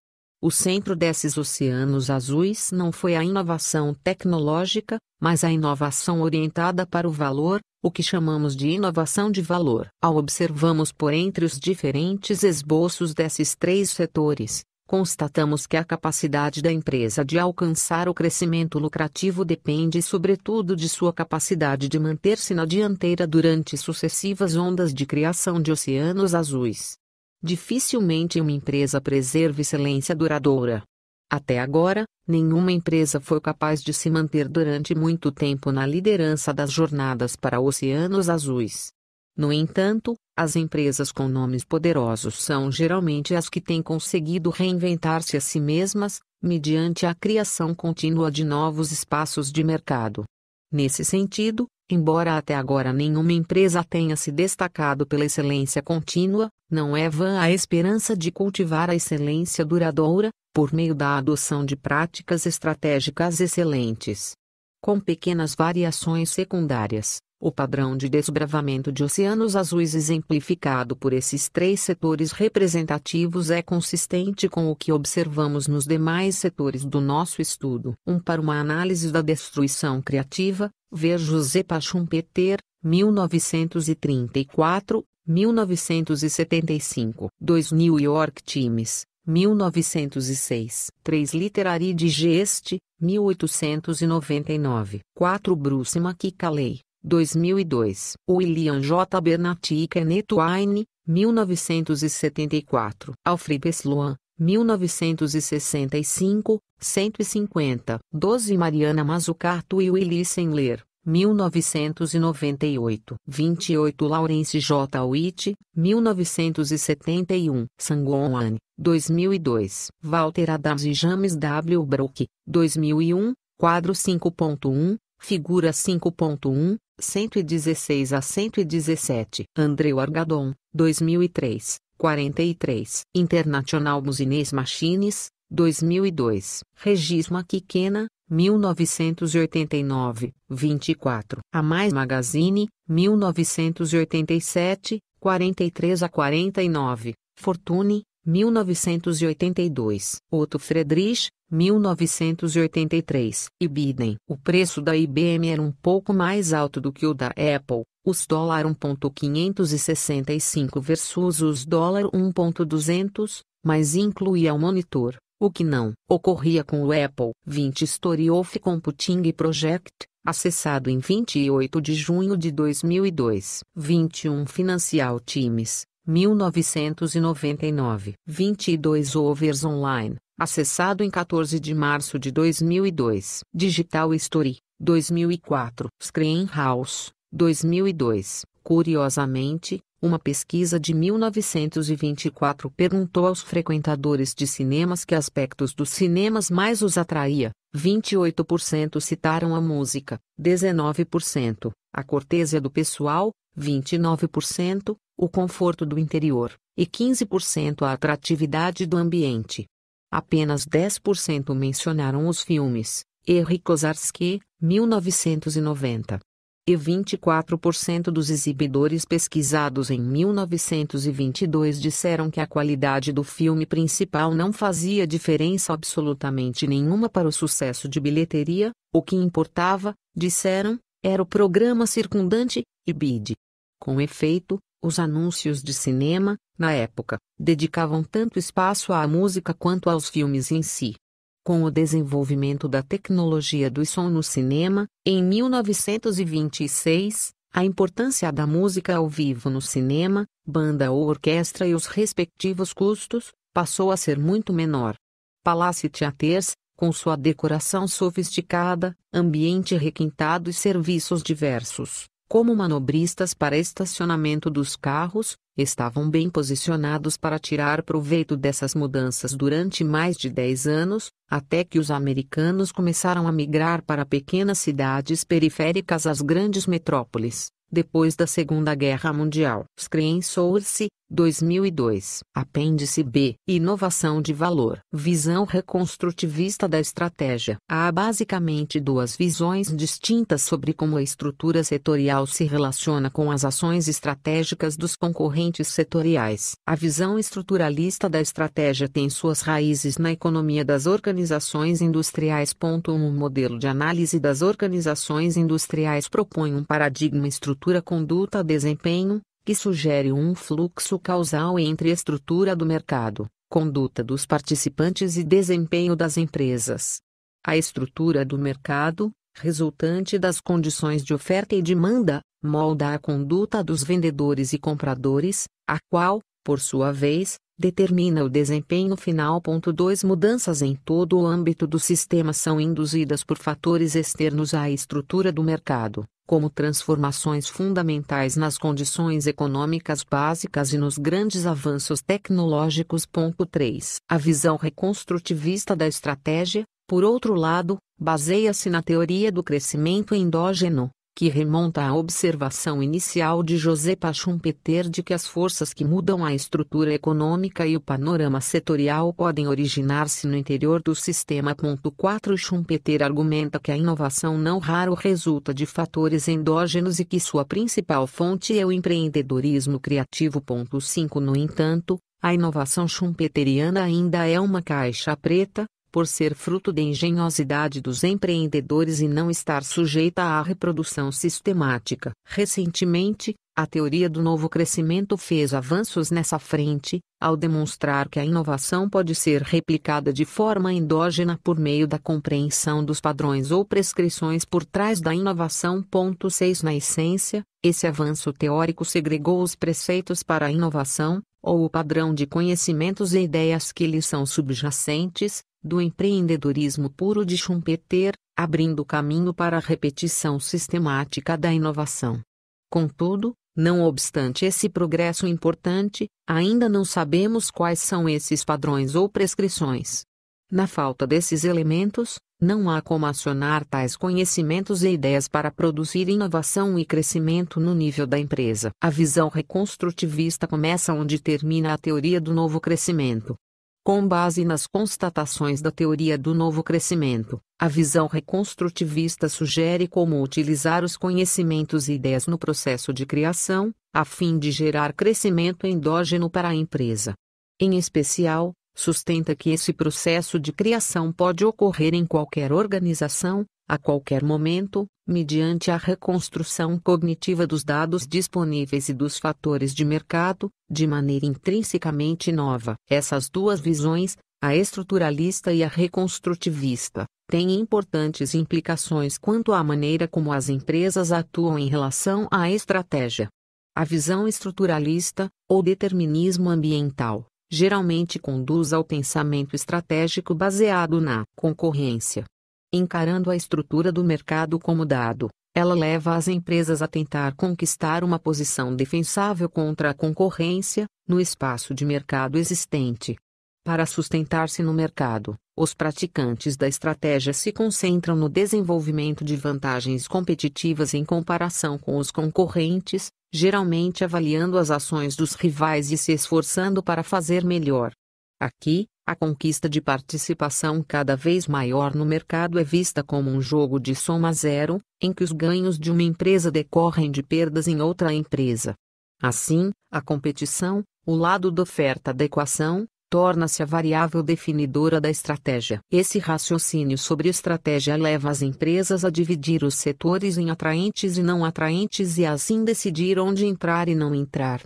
O centro desses oceanos azuis não foi a inovação tecnológica, mas a inovação orientada para o valor, o que chamamos de inovação de valor. Ao observamos por entre os diferentes esboços desses três setores, constatamos que a capacidade da empresa de alcançar o crescimento lucrativo depende sobretudo de sua capacidade de manter-se na dianteira durante sucessivas ondas de criação de oceanos azuis dificilmente uma empresa preserva excelência duradoura. Até agora, nenhuma empresa foi capaz de se manter durante muito tempo na liderança das jornadas para oceanos azuis. No entanto, as empresas com nomes poderosos são geralmente as que têm conseguido reinventar-se a si mesmas, mediante a criação contínua de novos espaços de mercado. Nesse sentido, embora até agora nenhuma empresa tenha se destacado pela excelência contínua, não é vã a esperança de cultivar a excelência duradoura, por meio da adoção de práticas estratégicas excelentes. Com pequenas variações secundárias, o padrão de desbravamento de oceanos azuis exemplificado por esses três setores representativos é consistente com o que observamos nos demais setores do nosso estudo. 1. Um para uma análise da destruição criativa, ver José Pachumpeter, 1934, 1975. 2 New York Times, 1906. 3 Literary Digest, 1899. 4 Bruce McCaley, 2002. William J. Bernatti e Kenneth Wine, 1974. Alfred Sloan, 1965, 150. 12 Mariana Mazzucato e Willy Ler 1998, 28 Lawrence J. Witt, 1971, Sangon 2002, Walter Adams e James W. Brook, 2001, quadro 5.1, figura 5.1, 116 a 117, Andreu Argadon, 2003, 43, International Business Machines, 2002, Regis Maquiquena, 1989, 24. A Mais Magazine, 1987, 43 a 49. Fortune, 1982. Otto Friedrich, 1983. E Biden. O preço da IBM era um pouco mais alto do que o da Apple, os dólar 1.565 versus os dólar 1.200, mas incluía o monitor o que não ocorria com o Apple 20 Story of Computing Project, acessado em 28 de junho de 2002. 21 Financial Times, 1999. 22 Overs Online, acessado em 14 de março de 2002. Digital Story, 2004. Screen House, 2002. Curiosamente, uma pesquisa de 1924 perguntou aos frequentadores de cinemas que aspectos dos cinemas mais os atraía. 28% citaram a música, 19%, a cortesia do pessoal, 29%, o conforto do interior, e 15% a atratividade do ambiente. Apenas 10% mencionaram os filmes. Eric Kozarski, 1990 e 24% dos exibidores pesquisados em 1922 disseram que a qualidade do filme principal não fazia diferença absolutamente nenhuma para o sucesso de bilheteria, o que importava, disseram, era o programa circundante, E bid. Com efeito, os anúncios de cinema, na época, dedicavam tanto espaço à música quanto aos filmes em si. Com o desenvolvimento da tecnologia do som no cinema, em 1926, a importância da música ao vivo no cinema, banda ou orquestra e os respectivos custos, passou a ser muito menor. Palace Theaters, com sua decoração sofisticada, ambiente requintado e serviços diversos, como manobristas para estacionamento dos carros, estavam bem posicionados para tirar proveito dessas mudanças durante mais de 10 anos, até que os americanos começaram a migrar para pequenas cidades periféricas às grandes metrópoles depois da Segunda Guerra Mundial. Screen Source, 2002. Apêndice B. Inovação de valor. Visão reconstrutivista da estratégia. Há basicamente duas visões distintas sobre como a estrutura setorial se relaciona com as ações estratégicas dos concorrentes setoriais. A visão estruturalista da estratégia tem suas raízes na economia das organizações industriais. Um modelo de análise das organizações industriais propõe um paradigma estrutural estrutura conduta-desempenho, que sugere um fluxo causal entre estrutura do mercado, conduta dos participantes e desempenho das empresas. A estrutura do mercado, resultante das condições de oferta e demanda, molda a conduta dos vendedores e compradores, a qual, por sua vez, determina o desempenho final. 2 Mudanças em todo o âmbito do sistema são induzidas por fatores externos à estrutura do mercado, como transformações fundamentais nas condições econômicas básicas e nos grandes avanços tecnológicos. 3. A visão reconstrutivista da estratégia, por outro lado, baseia-se na teoria do crescimento endógeno, que remonta à observação inicial de José Schumpeter de que as forças que mudam a estrutura econômica e o panorama setorial podem originar-se no interior do sistema. 4 Schumpeter argumenta que a inovação não raro resulta de fatores endógenos e que sua principal fonte é o empreendedorismo criativo. 5 No entanto, a inovação schumpeteriana ainda é uma caixa preta, por ser fruto de engenhosidade dos empreendedores e não estar sujeita à reprodução sistemática. Recentemente, a teoria do novo crescimento fez avanços nessa frente, ao demonstrar que a inovação pode ser replicada de forma endógena por meio da compreensão dos padrões ou prescrições por trás da inovação. 6 Na essência, esse avanço teórico segregou os preceitos para a inovação, ou o padrão de conhecimentos e ideias que lhes são subjacentes, do empreendedorismo puro de Schumpeter, abrindo caminho para a repetição sistemática da inovação. Contudo, não obstante esse progresso importante, ainda não sabemos quais são esses padrões ou prescrições. Na falta desses elementos, não há como acionar tais conhecimentos e ideias para produzir inovação e crescimento no nível da empresa. A visão reconstrutivista começa onde termina a teoria do novo crescimento. Com base nas constatações da teoria do novo crescimento, a visão reconstrutivista sugere como utilizar os conhecimentos e ideias no processo de criação, a fim de gerar crescimento endógeno para a empresa. Em especial, sustenta que esse processo de criação pode ocorrer em qualquer organização, a qualquer momento, mediante a reconstrução cognitiva dos dados disponíveis e dos fatores de mercado, de maneira intrinsecamente nova. Essas duas visões, a estruturalista e a reconstrutivista, têm importantes implicações quanto à maneira como as empresas atuam em relação à estratégia. A visão estruturalista, ou determinismo ambiental, geralmente conduz ao pensamento estratégico baseado na concorrência, Encarando a estrutura do mercado como dado, ela leva as empresas a tentar conquistar uma posição defensável contra a concorrência, no espaço de mercado existente. Para sustentar-se no mercado, os praticantes da estratégia se concentram no desenvolvimento de vantagens competitivas em comparação com os concorrentes, geralmente avaliando as ações dos rivais e se esforçando para fazer melhor. Aqui, a conquista de participação cada vez maior no mercado é vista como um jogo de soma zero, em que os ganhos de uma empresa decorrem de perdas em outra empresa. Assim, a competição, o lado da oferta da equação, torna-se a variável definidora da estratégia. Esse raciocínio sobre estratégia leva as empresas a dividir os setores em atraentes e não atraentes e assim decidir onde entrar e não entrar.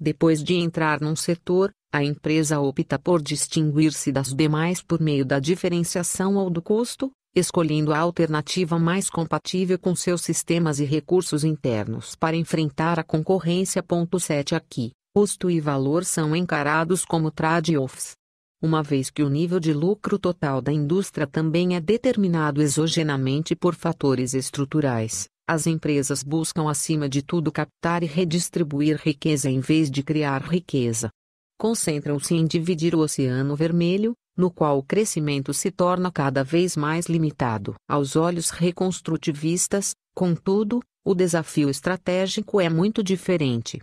Depois de entrar num setor, a empresa opta por distinguir-se das demais por meio da diferenciação ou do custo, escolhendo a alternativa mais compatível com seus sistemas e recursos internos para enfrentar a concorrência. 7 Aqui, custo e valor são encarados como trade-offs. Uma vez que o nível de lucro total da indústria também é determinado exogenamente por fatores estruturais, as empresas buscam acima de tudo captar e redistribuir riqueza em vez de criar riqueza concentram-se em dividir o Oceano Vermelho, no qual o crescimento se torna cada vez mais limitado. Aos olhos reconstrutivistas, contudo, o desafio estratégico é muito diferente.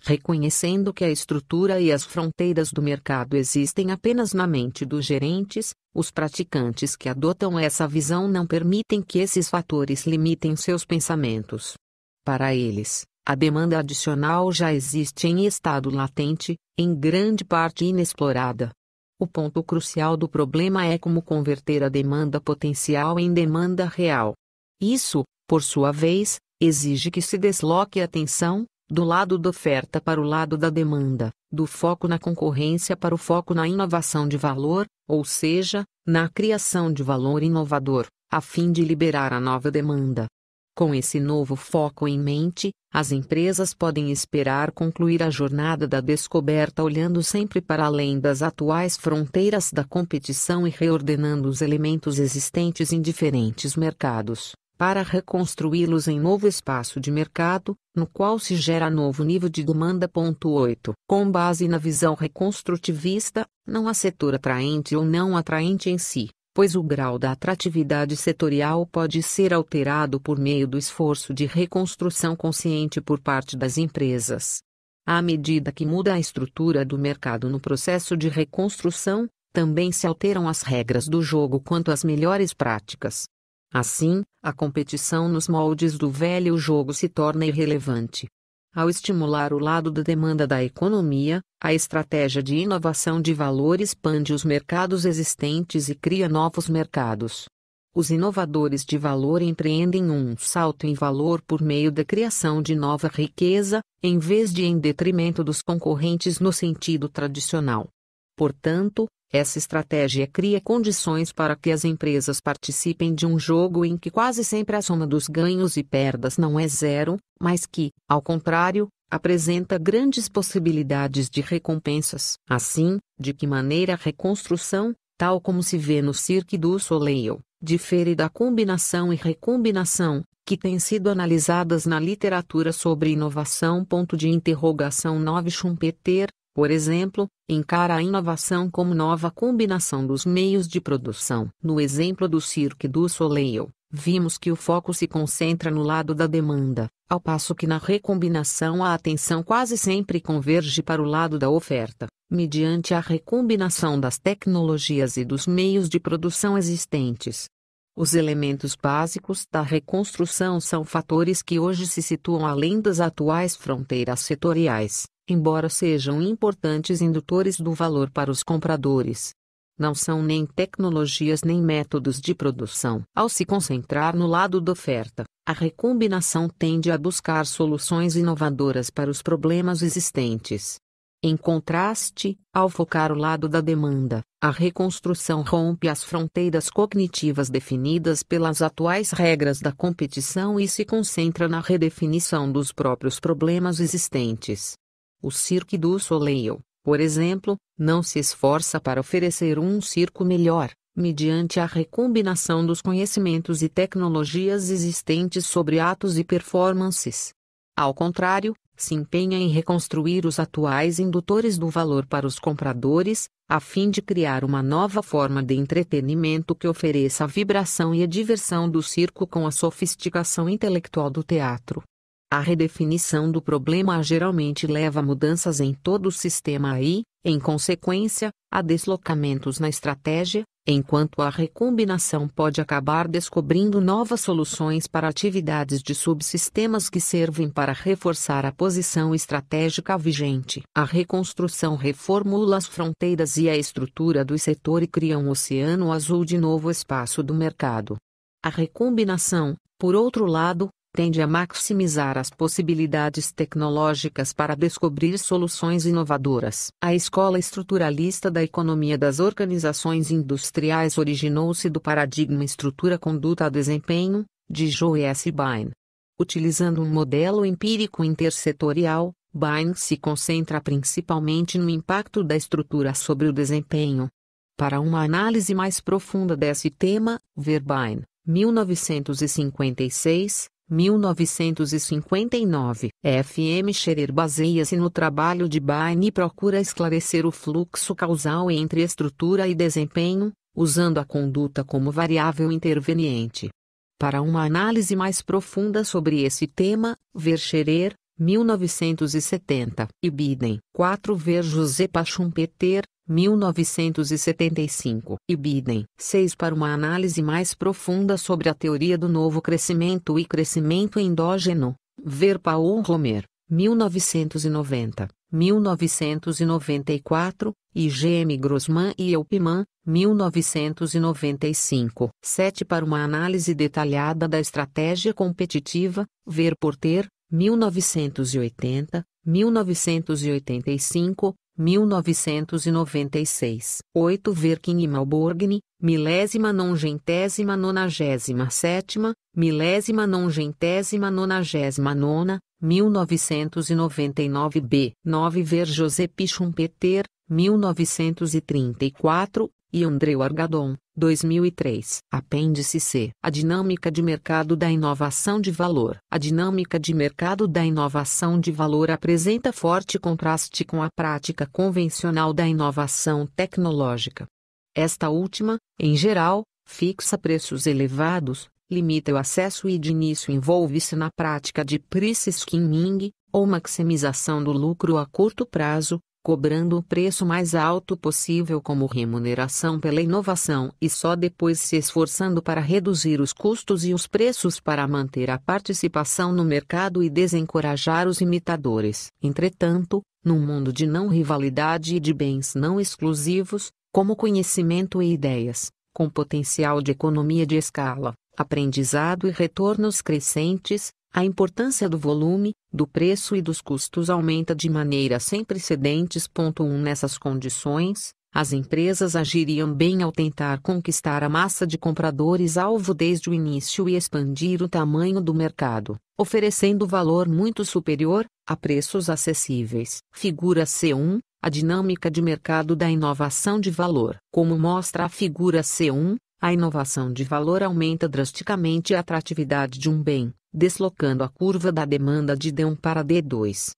Reconhecendo que a estrutura e as fronteiras do mercado existem apenas na mente dos gerentes, os praticantes que adotam essa visão não permitem que esses fatores limitem seus pensamentos. Para eles, a demanda adicional já existe em estado latente, em grande parte inexplorada. O ponto crucial do problema é como converter a demanda potencial em demanda real. Isso, por sua vez, exige que se desloque a atenção, do lado da oferta para o lado da demanda, do foco na concorrência para o foco na inovação de valor, ou seja, na criação de valor inovador, a fim de liberar a nova demanda. Com esse novo foco em mente, as empresas podem esperar concluir a jornada da descoberta olhando sempre para além das atuais fronteiras da competição e reordenando os elementos existentes em diferentes mercados, para reconstruí-los em novo espaço de mercado, no qual se gera novo nível de demanda. 8. Com base na visão reconstrutivista, não há setor atraente ou não atraente em si, pois o grau da atratividade setorial pode ser alterado por meio do esforço de reconstrução consciente por parte das empresas. À medida que muda a estrutura do mercado no processo de reconstrução, também se alteram as regras do jogo quanto às melhores práticas. Assim, a competição nos moldes do velho jogo se torna irrelevante ao estimular o lado da demanda da economia, a estratégia de inovação de valor expande os mercados existentes e cria novos mercados. Os inovadores de valor empreendem um salto em valor por meio da criação de nova riqueza, em vez de em detrimento dos concorrentes no sentido tradicional. Portanto, essa estratégia cria condições para que as empresas participem de um jogo em que quase sempre a soma dos ganhos e perdas não é zero, mas que, ao contrário, apresenta grandes possibilidades de recompensas. Assim, de que maneira a reconstrução, tal como se vê no Cirque du Soleil, difere da combinação e recombinação, que têm sido analisadas na literatura sobre inovação. Ponto de interrogação 9 Schumpeter, por exemplo, encara a inovação como nova combinação dos meios de produção. No exemplo do Cirque du Soleil, vimos que o foco se concentra no lado da demanda, ao passo que na recombinação a atenção quase sempre converge para o lado da oferta, mediante a recombinação das tecnologias e dos meios de produção existentes. Os elementos básicos da reconstrução são fatores que hoje se situam além das atuais fronteiras setoriais, embora sejam importantes indutores do valor para os compradores. Não são nem tecnologias nem métodos de produção. Ao se concentrar no lado da oferta, a recombinação tende a buscar soluções inovadoras para os problemas existentes. Em contraste, ao focar o lado da demanda, a reconstrução rompe as fronteiras cognitivas definidas pelas atuais regras da competição e se concentra na redefinição dos próprios problemas existentes. O Cirque du Soleil, por exemplo, não se esforça para oferecer um circo melhor, mediante a recombinação dos conhecimentos e tecnologias existentes sobre atos e performances. Ao contrário, se empenha em reconstruir os atuais indutores do valor para os compradores, a fim de criar uma nova forma de entretenimento que ofereça a vibração e a diversão do circo com a sofisticação intelectual do teatro. A redefinição do problema geralmente leva a mudanças em todo o sistema e, em consequência, a deslocamentos na estratégia, enquanto a recombinação pode acabar descobrindo novas soluções para atividades de subsistemas que servem para reforçar a posição estratégica vigente. A reconstrução reformula as fronteiras e a estrutura do setor e cria um oceano azul de novo espaço do mercado. A recombinação, por outro lado, tende a maximizar as possibilidades tecnológicas para descobrir soluções inovadoras. A escola estruturalista da economia das organizações industriais originou-se do paradigma estrutura-conduta desempenho, de Joe S. Bain. Utilizando um modelo empírico intersetorial, Bain se concentra principalmente no impacto da estrutura sobre o desempenho. Para uma análise mais profunda desse tema, Verbain, 1956, 1959. F.M. Scherer baseia-se no trabalho de Bain e procura esclarecer o fluxo causal entre estrutura e desempenho, usando a conduta como variável interveniente. Para uma análise mais profunda sobre esse tema, ver Scherer, 1970. E Biden. 4 Ver José Pachumpeter. 1975, e Biden. 6 Para uma análise mais profunda sobre a teoria do novo crescimento e crescimento endógeno, ver Paul Romer, 1990, 1994, e G.M. Grossman e Elpiman, 1995. 7 Para uma análise detalhada da estratégia competitiva, ver Porter, 1980, 1985, 1996. 8. Verkin e Malborgne, milésima nongentésima nonagésima sétima, milésima nongentésima nonagésima nona, 1999 B. 9 Ver José Pichumpeter, 1934, e Andreu Argadon, 2003. Apêndice C. A dinâmica de mercado da inovação de valor. A dinâmica de mercado da inovação de valor apresenta forte contraste com a prática convencional da inovação tecnológica. Esta última, em geral, fixa preços elevados, limita o acesso e de início envolve-se na prática de price skimming, ou maximização do lucro a curto prazo, cobrando o preço mais alto possível como remuneração pela inovação e só depois se esforçando para reduzir os custos e os preços para manter a participação no mercado e desencorajar os imitadores. Entretanto, num mundo de não rivalidade e de bens não exclusivos, como conhecimento e ideias, com potencial de economia de escala, aprendizado e retornos crescentes, a importância do volume, do preço e dos custos aumenta de maneira sem precedentes. 1 Nessas condições, as empresas agiriam bem ao tentar conquistar a massa de compradores-alvo desde o início e expandir o tamanho do mercado, oferecendo valor muito superior, a preços acessíveis. Figura C1 A dinâmica de mercado da inovação de valor. Como mostra a figura C1, a inovação de valor aumenta drasticamente a atratividade de um bem, deslocando a curva da demanda de D1 para D2.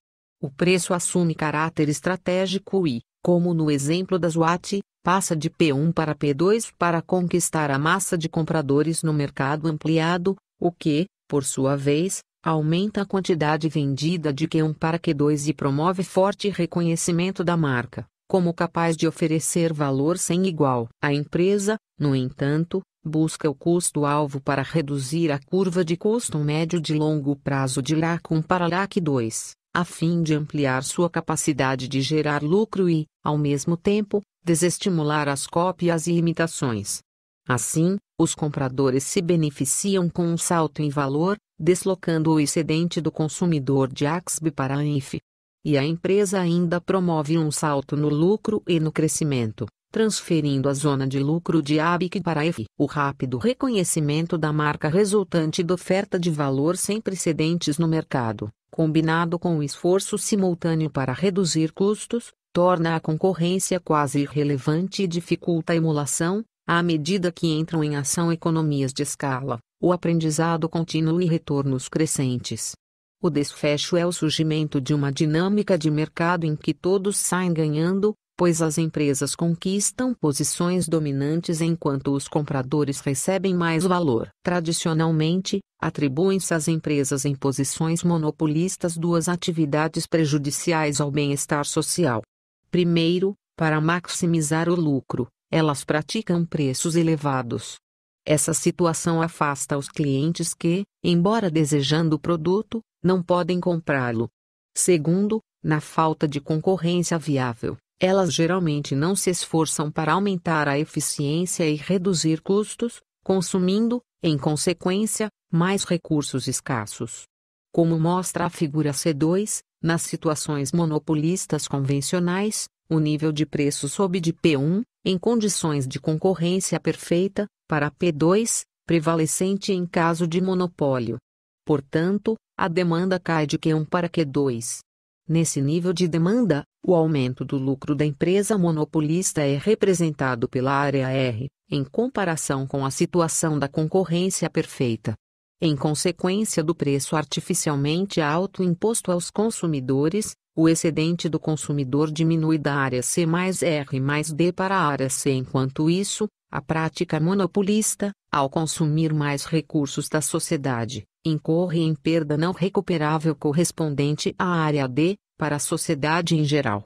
O preço assume caráter estratégico e, como no exemplo das Watt, passa de P1 para P2 para conquistar a massa de compradores no mercado ampliado, o que, por sua vez, aumenta a quantidade vendida de Q1 para Q2 e promove forte reconhecimento da marca, como capaz de oferecer valor sem igual. A empresa, no entanto, busca o custo-alvo para reduzir a curva de custo médio de longo prazo de LAC1 para LAC2, a fim de ampliar sua capacidade de gerar lucro e, ao mesmo tempo, desestimular as cópias e imitações. Assim, os compradores se beneficiam com um salto em valor, deslocando o excedente do consumidor de AXB para a INF. E a empresa ainda promove um salto no lucro e no crescimento transferindo a zona de lucro de ABIC para EF. O rápido reconhecimento da marca resultante da oferta de valor sem precedentes no mercado, combinado com o esforço simultâneo para reduzir custos, torna a concorrência quase irrelevante e dificulta a emulação, à medida que entram em ação economias de escala, o aprendizado contínuo e retornos crescentes. O desfecho é o surgimento de uma dinâmica de mercado em que todos saem ganhando, pois as empresas conquistam posições dominantes enquanto os compradores recebem mais valor. Tradicionalmente, atribuem-se às empresas em posições monopolistas duas atividades prejudiciais ao bem-estar social. Primeiro, para maximizar o lucro, elas praticam preços elevados. Essa situação afasta os clientes que, embora desejando o produto, não podem comprá-lo. Segundo, na falta de concorrência viável, elas geralmente não se esforçam para aumentar a eficiência e reduzir custos, consumindo, em consequência, mais recursos escassos. Como mostra a figura C2, nas situações monopolistas convencionais, o nível de preço sobe de P1, em condições de concorrência perfeita, para P2, prevalecente em caso de monopólio. Portanto, a demanda cai de Q1 para Q2. Nesse nível de demanda, o aumento do lucro da empresa monopolista é representado pela área R, em comparação com a situação da concorrência perfeita. Em consequência do preço artificialmente alto imposto aos consumidores, o excedente do consumidor diminui da área C mais R mais D para a área C. Enquanto isso, a prática monopolista, ao consumir mais recursos da sociedade, incorre em perda não recuperável correspondente à área D, para a sociedade em geral.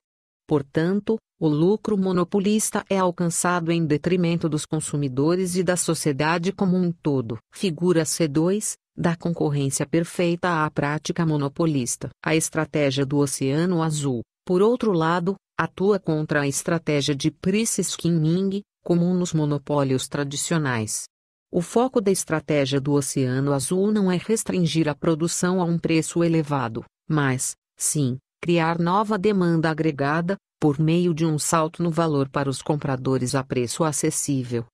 Portanto, o lucro monopolista é alcançado em detrimento dos consumidores e da sociedade como um todo. Figura C2 da concorrência perfeita à prática monopolista. A estratégia do Oceano Azul, por outro lado, atua contra a estratégia de price skimming, comum nos monopólios tradicionais. O foco da estratégia do Oceano Azul não é restringir a produção a um preço elevado, mas, sim, criar nova demanda agregada, por meio de um salto no valor para os compradores a preço acessível.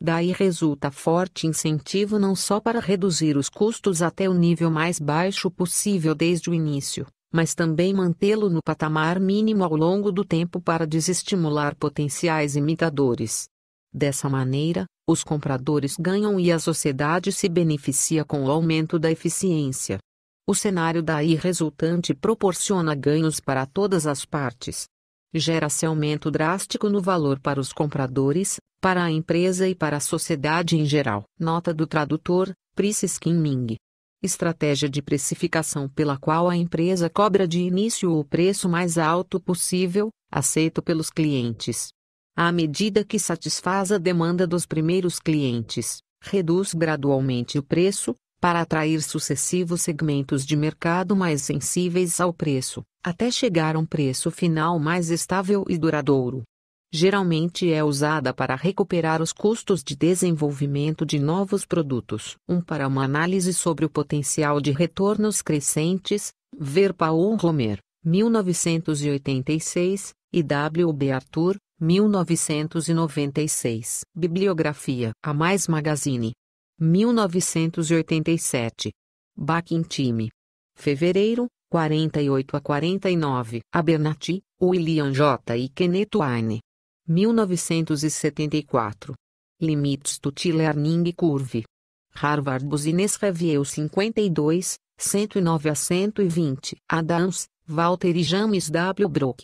Daí resulta forte incentivo não só para reduzir os custos até o nível mais baixo possível desde o início, mas também mantê-lo no patamar mínimo ao longo do tempo para desestimular potenciais imitadores. Dessa maneira, os compradores ganham e a sociedade se beneficia com o aumento da eficiência. O cenário daí resultante proporciona ganhos para todas as partes. Gera-se aumento drástico no valor para os compradores, para a empresa e para a sociedade em geral. Nota do tradutor, Price Ming. Estratégia de precificação pela qual a empresa cobra de início o preço mais alto possível, aceito pelos clientes à medida que satisfaz a demanda dos primeiros clientes, reduz gradualmente o preço, para atrair sucessivos segmentos de mercado mais sensíveis ao preço, até chegar a um preço final mais estável e duradouro. Geralmente é usada para recuperar os custos de desenvolvimento de novos produtos. Um para uma análise sobre o potencial de retornos crescentes, ver Paul Romer, 1986, e W. B. Arthur, 1996. Bibliografia. A Mais Magazine. 1987. Bach Time Fevereiro, 48 a 49. Abernati, William J. e Kenneth Wine. 1974. Limites to T-Learning Curve. Harvard Business Review 52, 109 a 120. Adams, Walter e James W. Brock.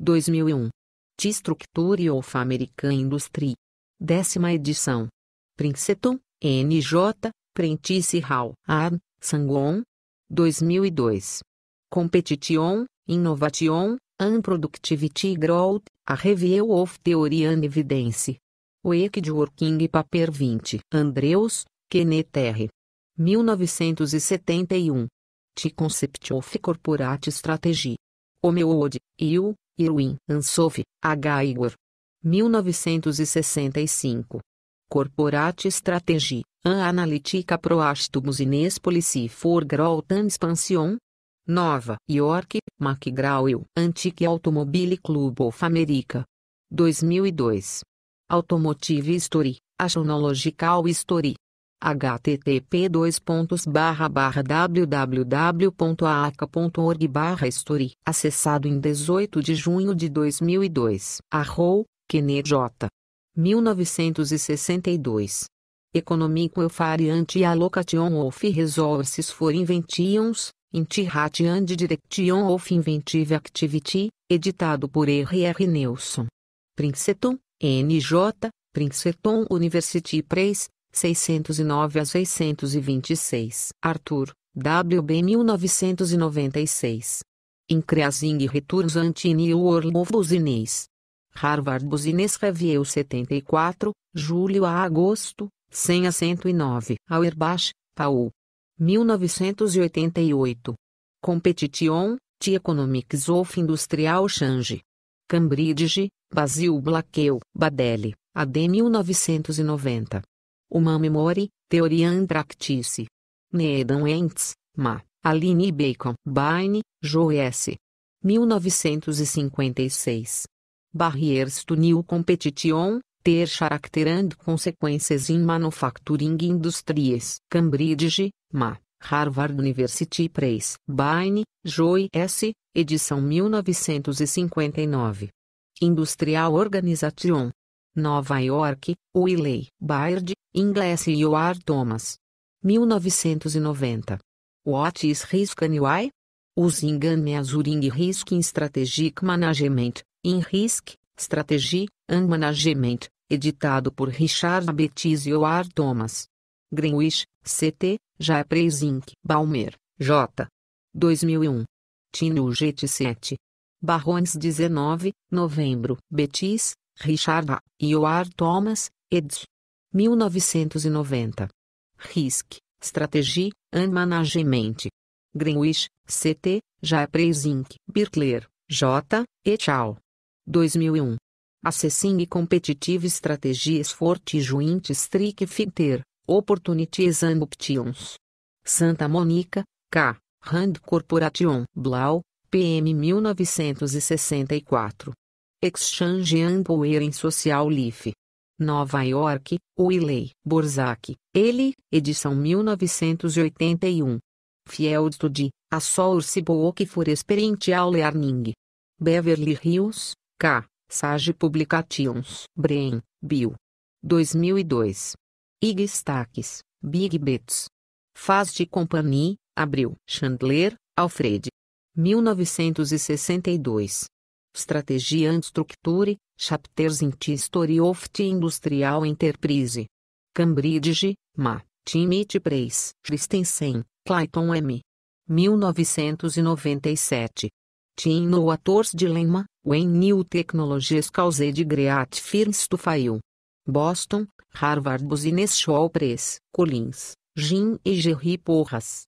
2001 de Structure of American Industry. Décima edição. Princeton, NJ, Prentice Hall, Arm, Sangon. 2002. Competition, Innovation, and Productivity Growth, A Review of Theory and Evidence. Wake Working Paper 20. Andreus, Kenneth R. 1971. The Concept of Corporate Strategy. Homewood, Il. Irwin Ansoff, H. Igor. 1965. Corporate Strategy, An Analytica Proastumus Ines Policy for Growth and Expansion. Nova York, McGraw-Hill, Antique Automobile Club of America. 2002. Automotive History, Astronological History, http wwwaacaorg story acessado em 18 de junho de 2002 arrow Kennedy J 1962 Economico eufariante allocation of resources for inventions Intihat and Direction of Inventive Activity, editado por R. R. Nelson. Princeton, NJ, Princeton University Press, 609 a 626. Arthur, W.B. 1996. Increasing Returns Antinio Orlov Business. Harvard Business Review 74, julho a agosto, 100 a 109. Auerbach, Paul. 1988. Competition, The Economics of Industrial Change. Cambridge, Basil Blackeu, Badelli, AD 1990. Uma Memory, Teoria and Practice. Needham Ents, Ma, Aline Bacon, Bain, Joe S. 1956. Barriers to New Competition, Ter Character and Consequences in Manufacturing Industries. Cambridge, Ma. Harvard University Press. Bain, Joy S., edição 1959. Industrial Organization. Nova York, Wiley, Baird, Inglês e Howard Thomas. 1990. What is Risk and Why? Using and Measuring Risk in Strategic Management, in Risk, Strategy, and Management, editado por Richard Betis e Howard Thomas. Greenwich, CT, Japres Inc. Balmer, J. 2001. Tino gt 7. Barrões 19, novembro. Betis, Richard A. e Howard Thomas, eds. 1990. Risk, Strategy, and Management. Greenwich, CT, Japres Inc., Birkler, J, E. al. 2001. Assessing Competitive Strategies for Joint Strict Fitter, Opportunities and Options. Santa Monica, K. Rand Corporation, Blau, PM 1964. Exchange and power in Social Life. Nova York, Wiley, Borzac, ele, edição 1981. Fiel de, A Source Book for Experiential Learning. Beverly Hills, K. Sage Publications. Bren, Bill. 2002. Ig Stacks, Big Bets. Faz de Company, Abril. Chandler, Alfred. 1962 estratégia and Structure, Chapters in the History of the Industrial Enterprise. Cambridge, Ma, Timothy Price, Christensen, Clayton M. 1997. Tim no Novators Dilemma, When New Technologies de Great Firms to Fail. Boston, Harvard Business School Press, Collins, Jim e Jerry Porras.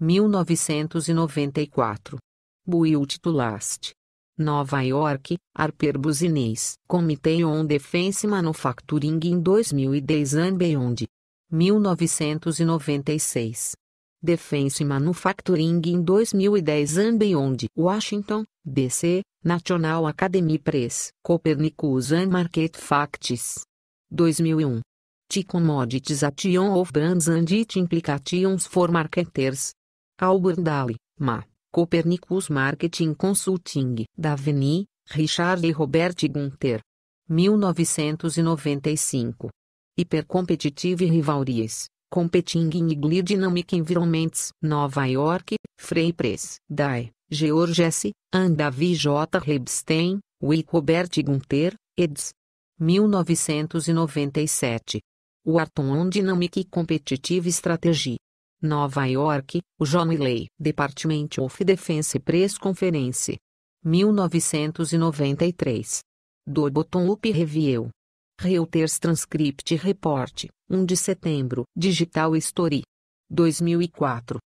1994. Built to Last. Nova York, Harper Business Committee on Defense Manufacturing em 2010 and Beyond. 1996. Defense Manufacturing em 2010 and Beyond. Washington, D.C., National Academy Press. Copernicus and Market Facts. 2001. T Commoditization of Brands and It Implications for Marketers. Auburn Daly, MA. Copernicus Marketing Consulting, Davini, Richard e Robert Gunther. 1995. e Rivalries, Competing in Dynamic Environments, Nova York, Frey Press. Dai, George S., and David J. Rebstein, Wick Robert Gunther, eds. 1997. Wharton on Dynamic Competitive Strategy, Nova York, o John Milley Department of Defense Press Conference. 1993. Do botton Up Review. Reuters Transcript Report, 1 de setembro, Digital Story. 2004.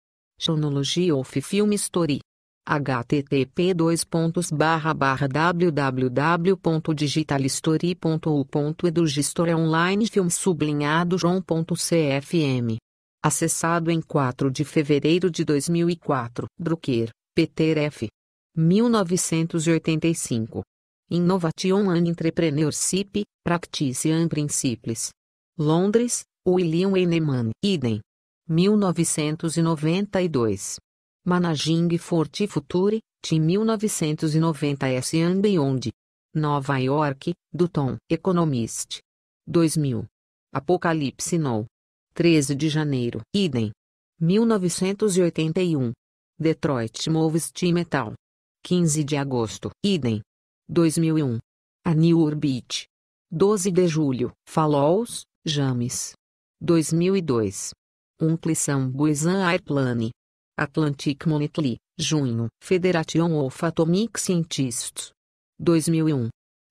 Chronology of Film Story. http www.digitalstory.u.edu História Online Film Sublinhado João.cfm acessado em 4 de fevereiro de 2004. Drucker, Peter F. 1985. Innovation and Entrepreneurship, Practice and Principles. Londres, William Eneman. Idem. 1992. Managing Forti Future, de 1990 S. and Beyond. Nova York, Dutton. Economist. 2000. Apocalipse Now. 13 de janeiro. Idem. 1981. Detroit Moves Metal. 15 de agosto. Idem. 2001. A New Orbit. 12 de julho. Fallows, James. 2002. Unclisson Buizan Airplane. Atlantic Monthly, junho. Federation of Atomic Scientists. 2001.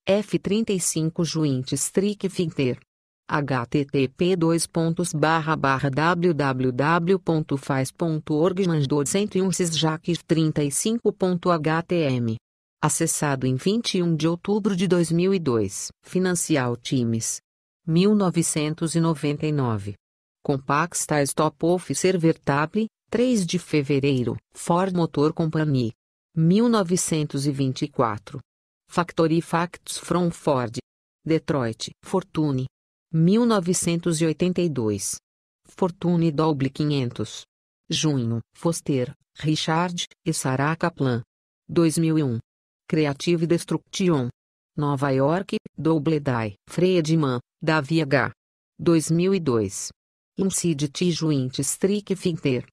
F35 Joint Strike Finter http www.faz.org 101 sisjac 35.htm Acessado em 21 de outubro de 2002. Financial Times. 1999. Top Stop Server Table. 3 de fevereiro. Ford Motor Company. 1924. Factory Facts from Ford. Detroit. Fortune. 1982. Fortune Doble 500. Junho, Foster, Richard e Sarah Kaplan. 2001. Creative Destruction. Nova York, Doubleday, Fredman, Davi H. 2002. T Joint Strick Finter.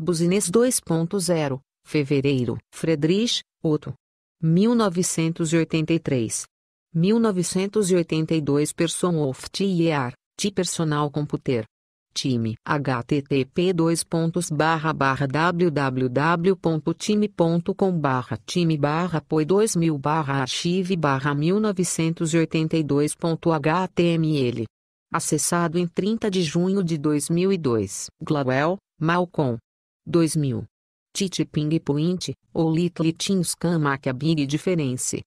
Business 2.0, Fevereiro, Friedrich, Otto. 1983. 1982 the Year, de Personal Computer. Time http www.time.com time barra poi 2000 barra archive barra 1982.html Acessado em 30 de junho de 2002 Glauel, Malcolm 2000 ping Point, ou Little Team Scam Macabig Difference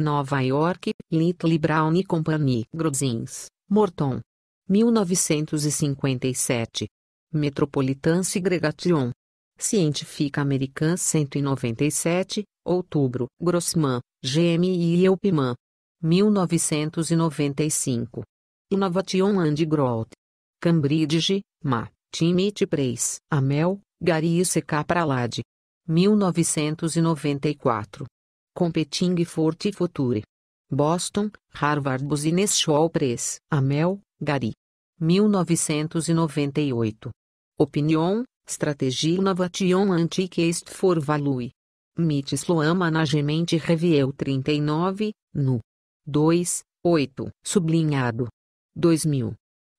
Nova York, Little Brown e Company, Grozins, Morton. 1957. Metropolitan Segregation. Científica American 197, Outubro, Grossman, GM e Eupman. 1995. Innovation and Growth. Cambridge, Ma, Timit Preis, Amel, Gary e C. 1994. Competing for the Future. Boston, Harvard Business School Press. Amel, Gary. 1998. Opinion, Strategy Innovation Antiquest for Value. MIT Sloan Management Review 39, no 2, 8, sublinhado. 2000.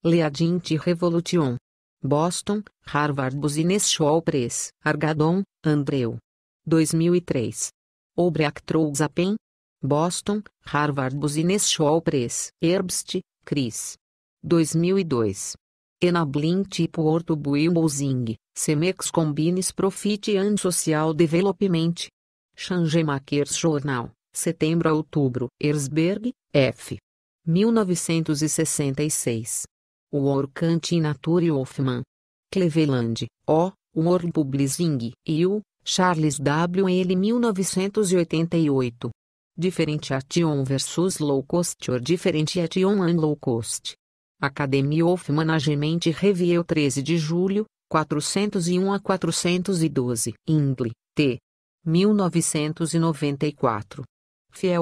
Leadint Revolution. Boston, Harvard Business School Press. Argadon, Andreu. 2003. Obrecht Trouxapen. Boston, Harvard Business School Press. Herbst, Chris. 2002. Enabling tipo Orto Building, Semex Combines Profit and Social Development. Changemakers Journal, setembro a outubro. Erzberg, F. 1966. World Nature Hoffman. Cleveland, O. World Publishing, U. Charles W. L. 1988. Diferente Action versus Low Cost or Diferente Action and Low Cost. Academy of Management Review 13 de julho, 401 a 412. Ingle, T. 1994.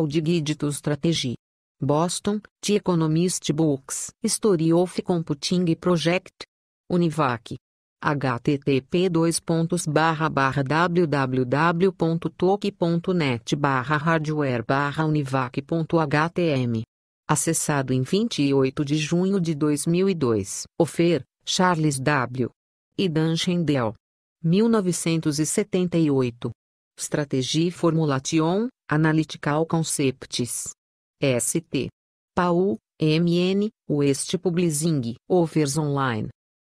de Guide to Strategy. Boston, The Economist Books. History of Computing Project. Univac http www.toque.net hardware univac.htm Acessado em 28 de junho de 2002. Ofer, Charles W. e Dan Schendel. 1978. Strategy Formulation, Analytical Concepts. ST. Paul, MN, West Publishing, Offers Online.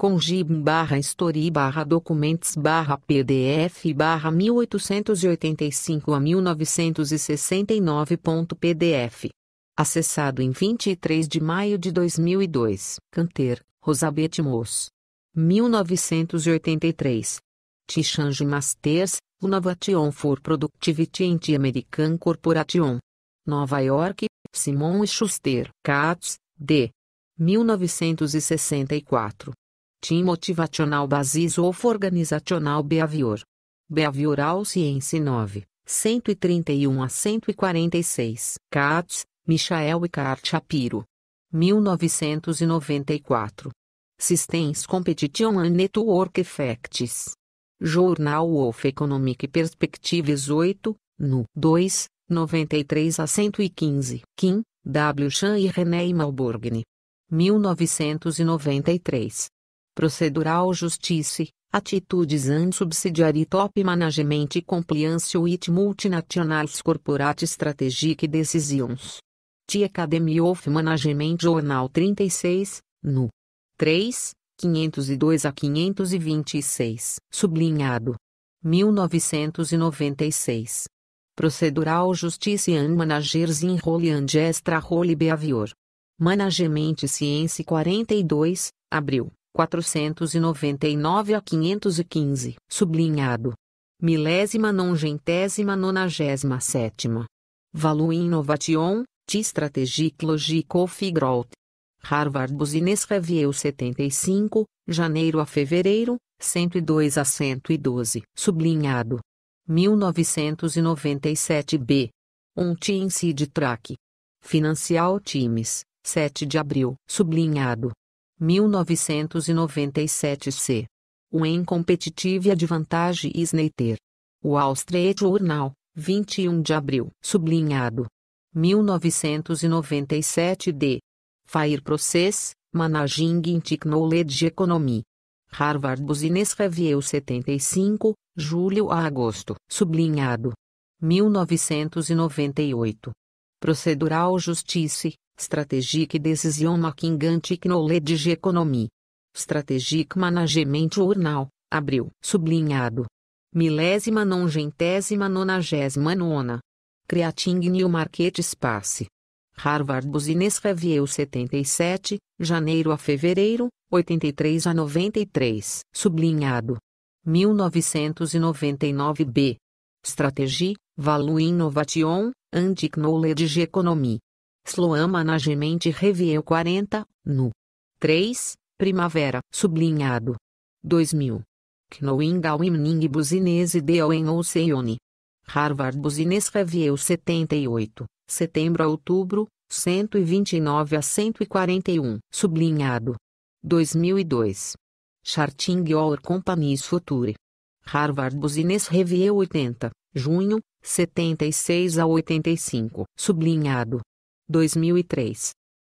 com gib barra story barra documents barra pdf barra 1885 a 1969.pdf. Acessado em 23 de maio de 2002. Canter, Rosabeth Moss. 1983. Tichange Masters, Innovation for Productivity and American Corporation. Nova York, Simon Schuster. Katz, D. 1964. Team Motivacional Basis of Organizacional Behavior. Behavioral Science 9, 131 a 146. Katz, Michael e Kart Shapiro. 1994. Systems Competition and Network Effects. Journal of Economic Perspectives 8, no 2, 93 a 115. Kim, W. Chan e René Malborgne. 1993 procedural justice, Atitudes and subsidiary top management compliance with multinationals corporate strategic decisions. The Academy of Management Journal 36, no 3, 502 a 526, sublinhado. 1996. Procedural Justice and Managers in Role and Extra Role Behavior. Management Science 42, abril. 499 a 515, sublinhado. Milésima nongentésima nonagésima sétima. Value Innovation, T Strategic Logical Growth. Harvard Business Review 75, janeiro a fevereiro, 102 a 112, sublinhado. 1997b. Um t Seed Track. Financial Times, 7 de abril, sublinhado. 1997 c. O When Competitive Advantage is Neiter. Wall Street Journal, 21 de abril. Sublinhado. 1997 d. Fire Process, Managing Technology Economy. Harvard Business Review 75, julho a agosto. Sublinhado. 1998. Procedural Justice, strategique decision-making anti knowledge economy. Strategic management journal, abril, sublinhado. Milésima nongentésima nonagésima nona. Creating New Market Space. Harvard Business Review 77, janeiro a fevereiro, 83 a 93, sublinhado. 1999b. Strategy, Value Innovation, and Knowledge Economy. Sloan Management Review 40, no 3, Primavera, sublinhado. 2000. Knowing the Winning Business Deal in Harvard Business Review 78, setembro a outubro, 129 a 141, sublinhado. 2002. Charting Your Companies Future. Harvard Business Review 80, junho, 76 a 85, sublinhado. 2003.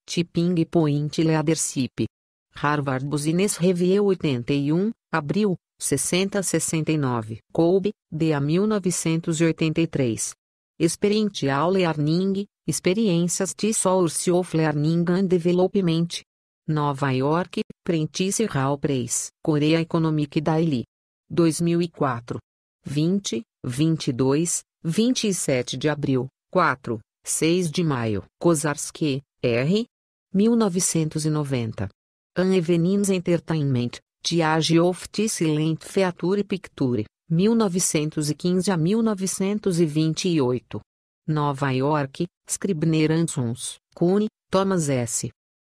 Tipping Point Leadership. Harvard Business Review 81, abril, 60-69. Kolbe, D. 1983. Experiential Learning, Experiências de Source of Learning and Development. Nova York, Prentice Hall Press, Coreia Economic Daily. 2004. 20, 22, 27 de abril, 4. 6 de maio, Kozarski, R. 1990. An Evenings Entertainment, Diage of Silent Feature Picture, 1915 a 1928. Nova York, Scribner Sons, Cune, Thomas S.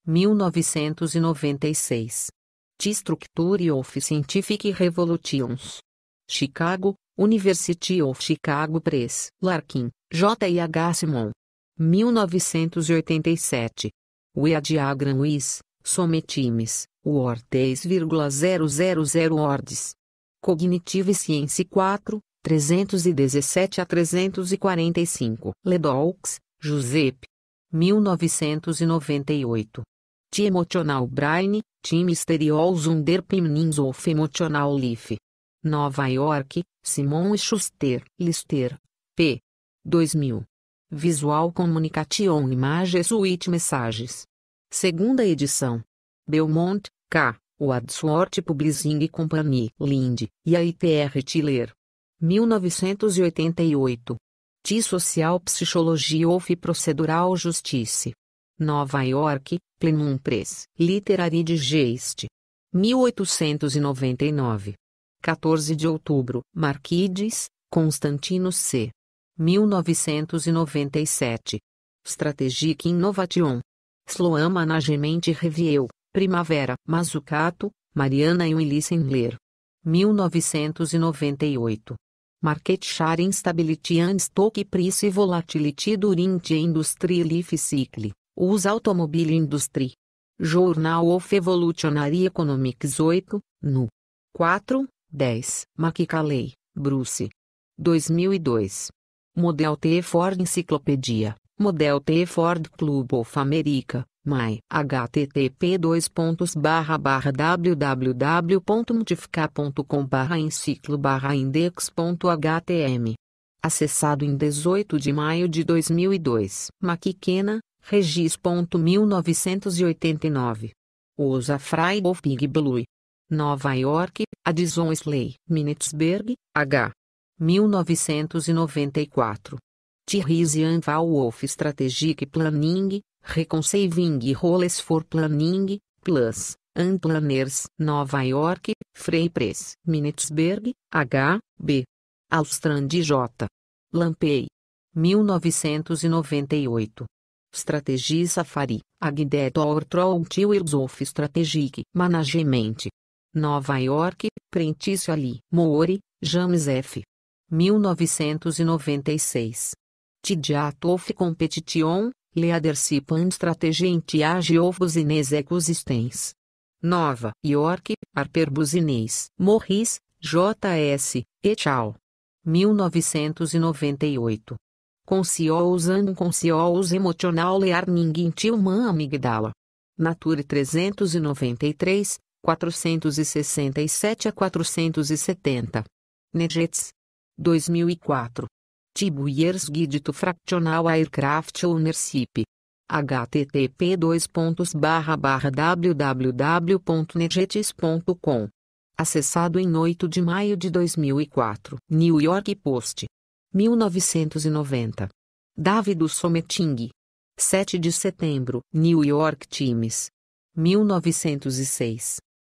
1996. Destructure of Scientific Revolutions. Chicago, University of Chicago Press. Larkin, J. H. Simon. 1987. Wea diagram WIS, sometimes, War 10000 words. Cognitive Science 4, 317 a 345. Ledoux, Giuseppe. 1998. The Emotional Brain, T Mysterious Under Pimnins of Emotional Life. Nova York, Simon Schuster. Lister. P. 2000. Visual Communication Images with Messages. Segunda edição. Belmont, K., Wadsworth Publishing Company, Lind, e a ITR Tiller. 1988. T. Social Psychology of Procedural Justice. Nova York, Plenum Press, Literary Digest. 1899. 14 de outubro, Marquides, Constantino C. 1997. Strategic Innovation. Sloan Management Review, Primavera, Mazzucato, Mariana e Willissenler. 1998. Market Share Instability and Stock Price Volatility During the Industry Life Cycle, Us Automobile Industry. Journal of Evolutionary Economics 8, nu. 4, 10, Maquicauley, Bruce. 2002. Model T Ford Enciclopédia, Model T Ford Club of America, My, http www.modifica.com enciclo index.htm. Acessado em 18 de maio de 2002. Maquiquena, Regis.1989. Usa Fry of Blue. Nova York, Addison Slay. Minetsberg, H. 1994. Tirrisian Val of Strategic Planning, Reconceiving Roles for Planning, Plus, and Planners, Nova York, Frey Press, Minitsberg, H. B. Alstrand J. Lampey. 1998. Strategie Safari, Agdet or Tools of Strategic Management. Nova York, Prentice Ali. Moore, James F. 1996. Tidiato competition, leadership strategy in tiage of business Nova York, Harper Business, Morris, J.S., et al. 1998. Concious and Concious Emotional Learning in Human Amygdala. Nature 393, 467 a 470. Negets, 2004. Tibu Years Guide to Fractional Aircraft Ownership. http www.negetics.com Acessado em 8 de maio de 2004. New York Post. 1990. Davido Someting. 7 de setembro. New York Times. 1906.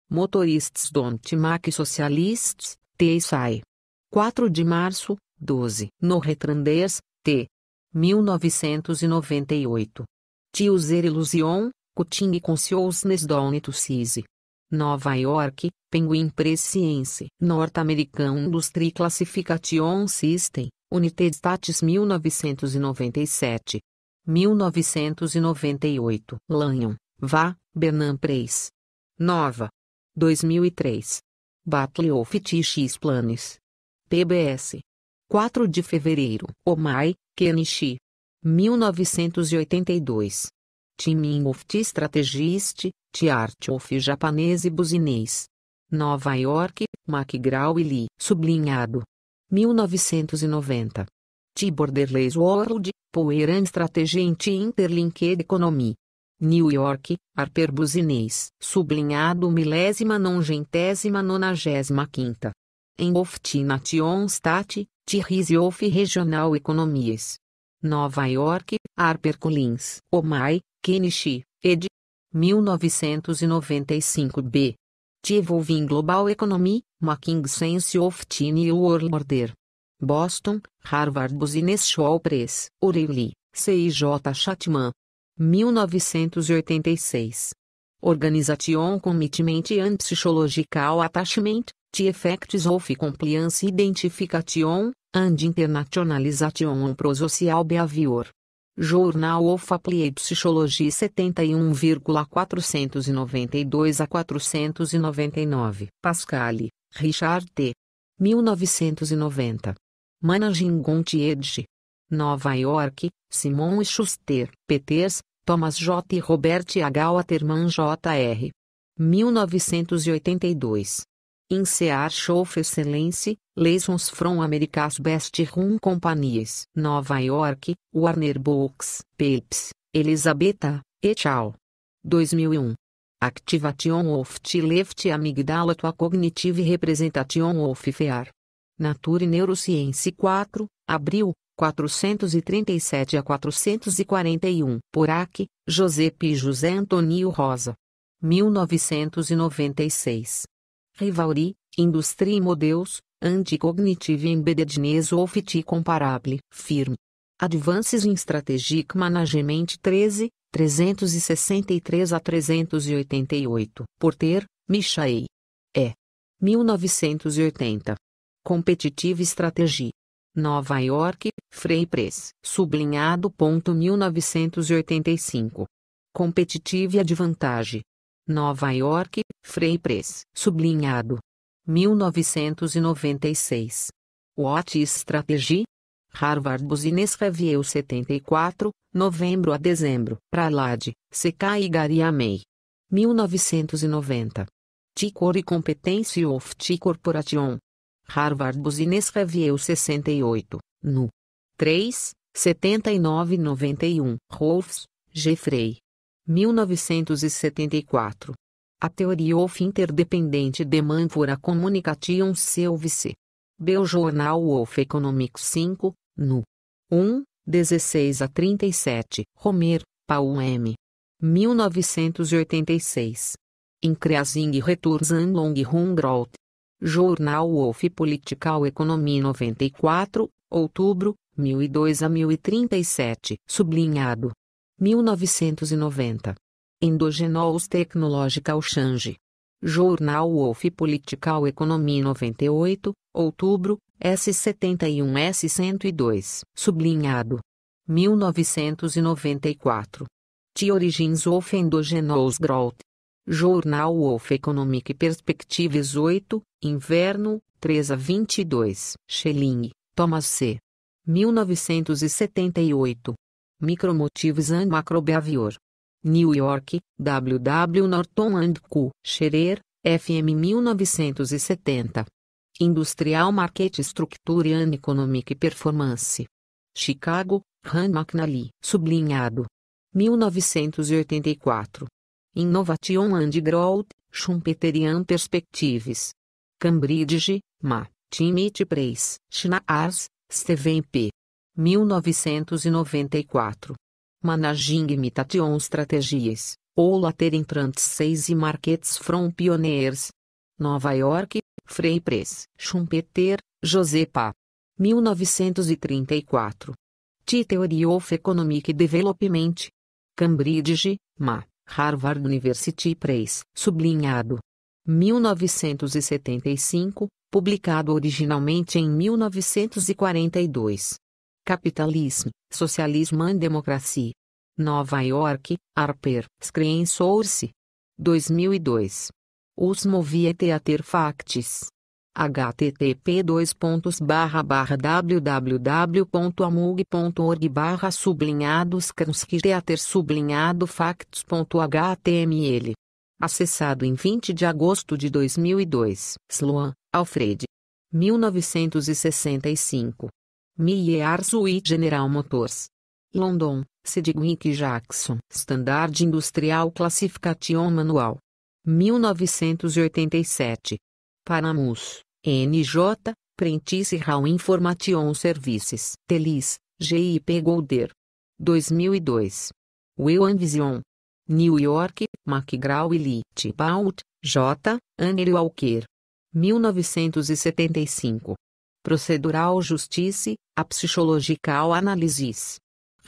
Motorists don't make socialists, TSI. 4 de março, 12, no Retrandês, T. 1998. Tilzer Illusion, Coutinho Concious Nesdonito Nova York, Penguin Press Science, Norte-American Industry Classification System, United States 1997. 1998. Lanyon, Va. Bernan Preis. Nova. 2003. Battle of TX Planes, PBS. 4 de fevereiro. Omai, Kenichi. 1982. Timing of the Strategist, The Art of Japanese Business. Nova York, McGraw Lee. Sublinhado. 1990. The Borderless World, Power and Strategy in the Interlinked Economy. New York, Harper Business. Sublinhado milésima nongentésima nonagésima quinta em Oftination-Stat, of Regional economies. Nova York, HarperCollins, Omai, Kenichi, ed. 1995 b. Evolving Global Economy, Making Sense of Tiny World Order. Boston, Harvard Business School Press, O'Reilly, C.I.J. Chatman. 1986 Organization Commitment and Psychological Attachment, The Effects of Compliance Identification, and Internationalization on Prosocial Behavior. Journal of Applied Psychology 71,492 a 499. Pascal, Richard T. 1990. Managing Gontiedige. Nova York, Simon Schuster. Peters, Thomas J. e Robert H. Waterman Jr. 1982. Insear Show Excellency, Lessons from America's Best Run Companies, Nova York, Warner Books, Pepsi, Elizabeth, et al. 2001. Activation of the left amygdala to a cognitive representation of fear. Nature Neuroscience 4, abril, 437 a 441, por AC, Josepe e José Antônio Rosa. 1996. Rivauri, Industrie e Modeus, Anticognitive Embeddedness ou T Comparable, Firm. Advances in Strategic Management 13, 363 a 388, Porter, Michael. E. 1980. Competitive Strategy. Nova York, Frei Press. Sublinhado. Ponto 1985. Competitive Advantage. Nova York, Frei Press. Sublinhado. 1996. What is Strategy? Harvard Business Review 74, novembro a dezembro. Pralade, Sekai e Gary 1990. T-Core e Competência of T-Corporation. Harvard Business Review 68, no 3, 79-91. Rolfs, Jeffrey. 1974. A Theory of interdependente Demand for a Communication Service. Bell Journal of Economics 5, no 1, 16 a 37. Romer, Paul M. 1986. Increasing Returns and Long Run Growth. Jornal Wolf Political Economy 94, outubro, 1002 a 1037, sublinhado. 1990. Endogenous Technological Change. Jornal Wolf Political Economy 98, outubro, S71-S102, sublinhado. 1994. The Origins of Endogenous Growth. Jornal Wolf Economic Perspectives 8, Inverno, 3 a 22. Schelling, Thomas C. 1978. Micromotives and Macrobehavior. New York, W. W. Norton Co. Scherer, FM 1970. Industrial Market Structure and Economic Performance. Chicago, Rand McNally. Sublinhado. 1984. Innovation and Growth, Schumpeterian Perspectives. Cambridge, Ma, Timit Preis, Schnaars, Steven P. 1994. Managing Imitation Strategies, ou Later Entrants 6 e Markets from Pioneers. Nova York, Frey Press, Schumpeter, Josepa. 1934. T Theory of Economic Development. Cambridge, Ma, Harvard University Press, sublinhado. 1975, publicado originalmente em 1942. Capitalismo, Socialismo and Democracy. Nova York, Harper, Screen Source. 2002. Os moviete a facts http www.amug.org barra sublinhados teater sublinhado facts.html Acessado em 20 de agosto de 2002. Sloan, Alfred. 1965. Miller e General Motors. London, Sidgwick Jackson. Standard Industrial Classification Manual. 1987. Paramus. NJ, Prentice Hall Information Services, Telis, GIP Golder. 2002. Will Vision. New York, McGraw Elite Bout, J. Annery Walker. 1975. Procedural Justice, A Psychological Analysis.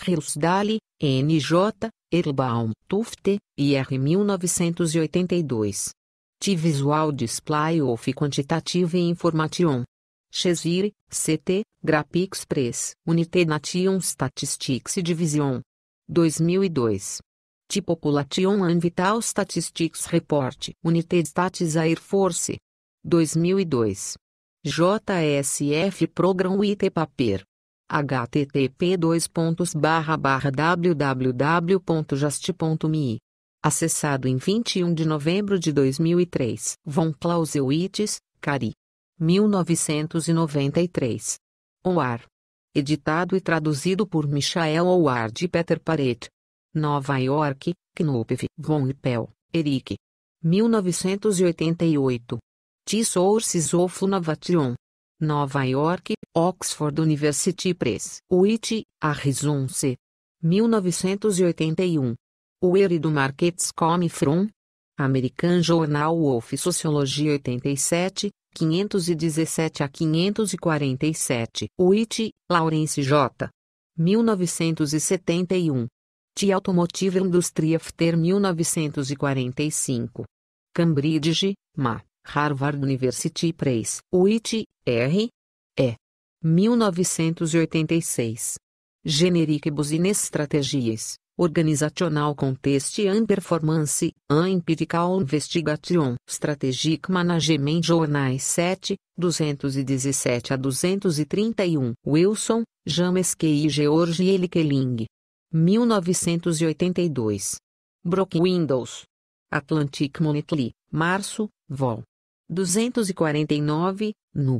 Hilsdale, N.J., Erlbaum, Tufte, IR 1982. T-Visual Display of Quantitative Information. Chesire, CT, Graphics Press, Unite Nation Statistics Division. 2002. T-Population and Vital Statistics Report, Unité States Air Force. 2002. JSF Program IT Paper http www.just.me acessado em 21 de novembro de 2003. Von Clausewitz, Cari. 1993. OAR. Editado e traduzido por Michael Howard e Peter Paret. Nova York, Knopf von Lippel, Eric. 1988. T. Sources of Novation. Nova York, Oxford University Press. UIT, Arizonce. 1981. Where do markets come from? American Journal of Sociology 87, 517 a 547. Witt, Lawrence J. 1971. The Automotive Industry After 1945. Cambridge, Ma. Harvard University Press. Witt, R. E. 1986. Generic Business Strategies organizacional, context and performance, an empirical investigation, strategic management jornais 7, 217 a 231. Wilson, James K. e George Elkeling. 1982. Brock Windows. Atlantic Monthly, março, vol. 249, Nu.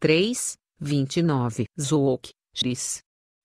3, 29. Zook, X.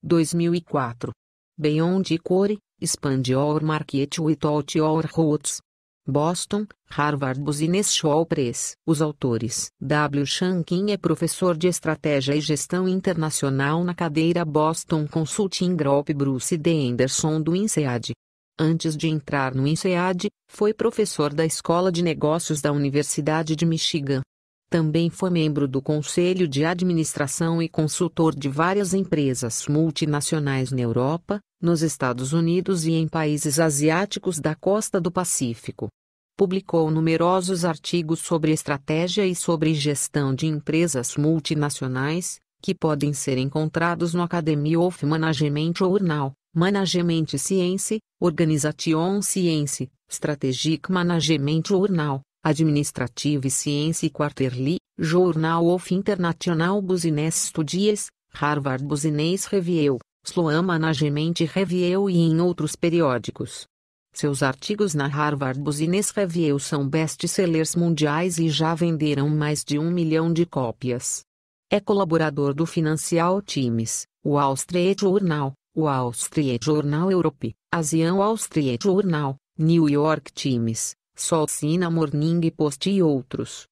2004. Beyond Core, Expand your market with all your roots. Boston, Harvard Business School Press. Os autores. W. Shankin é professor de Estratégia e Gestão Internacional na cadeira Boston Consulting Group Bruce D. Anderson do INSEAD. Antes de entrar no INSEAD, foi professor da Escola de Negócios da Universidade de Michigan. Também foi membro do Conselho de Administração e consultor de várias empresas multinacionais na Europa, nos Estados Unidos e em países asiáticos da costa do Pacífico. Publicou numerosos artigos sobre estratégia e sobre gestão de empresas multinacionais, que podem ser encontrados no Academy of Management Journal, Management Science, Organization Science, Strategic Management Journal, Administrative Science Quarterly, Journal of International Business Studies, Harvard Business Review, Sloan Management Review e em outros periódicos. Seus artigos na Harvard Business Review são best-sellers mundiais e já venderam mais de um milhão de cópias. É colaborador do Financial Times, o Wall Street Journal, o Wall Street Journal Europe, Asian Wall Street Journal, New York Times, Solsina Morning Post e outros.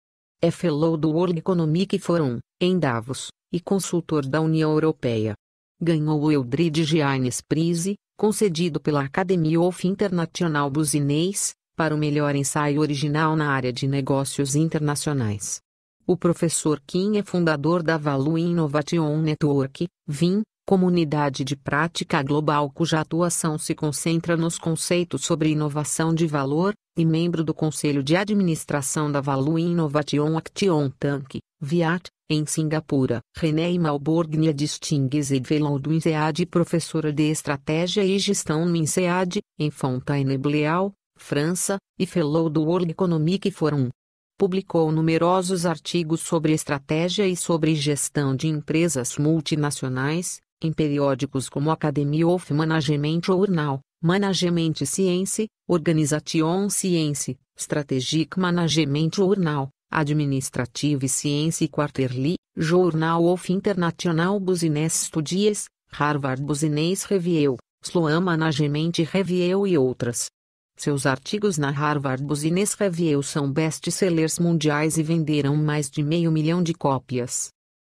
É fellow do World Economic Forum, em Davos, e consultor da União Europeia. Ganhou o Eldrid Giannis Prize, concedido pela Academia of International Business, para o melhor ensaio original na área de negócios internacionais. O professor Kim é fundador da Value Innovation Network, VIN, comunidade de prática global cuja atuação se concentra nos conceitos sobre inovação de valor, e membro do Conselho de Administração da Value Innovation Action Tank, VIAT, em Singapura. René Malborgnia é distingue-se fellow do INSEAD e professora de Estratégia e Gestão no INSEAD, em Fontainebleau, França, e fellow do World Economic Forum publicou numerosos artigos sobre estratégia e sobre gestão de empresas multinacionais, em periódicos como Academia of Management Journal, Management Science, Organization Science, Strategic Management Journal, Administrative Science Quarterly, Journal of International Business Studies, Harvard Business Review, Sloan Management Review e outras. Seus artigos na Harvard Business Review são best-sellers mundiais e venderam mais de meio milhão de cópias.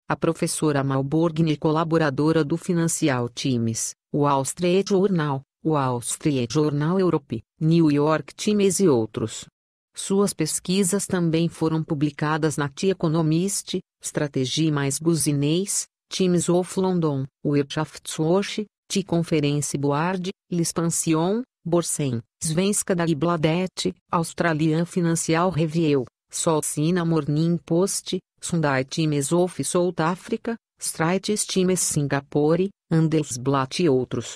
A professora Malborgne colaboradora do Financial Times, o Wall Street Journal, o Wall Street Journal Europe, New York Times e outros. Suas pesquisas também foram publicadas na The Economist, Strategie mais Business, Times of London, Wirtschaftswoche, The Conference Board, L'Expansion, Borsen, Svenska Dagbladet, Australian Financial Review, Solcina Morning Post, Sundai Times of South Africa, Straits Times Singapore, Andelsblatt e outros.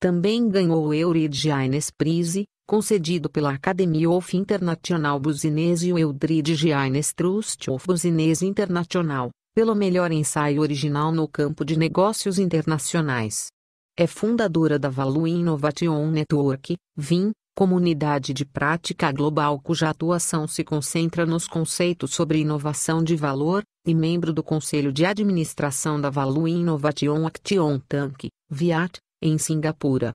Também ganhou o Euridgeines Prize, concedido pela Academy of International Business e o Eldrid Gines Trust of Business International, pelo melhor ensaio original no campo de negócios internacionais. É fundadora da Value Innovation Network, VIN, comunidade de prática global cuja atuação se concentra nos conceitos sobre inovação de valor, e membro do Conselho de Administração da Value Innovation Action Tank, VIAT, em Singapura.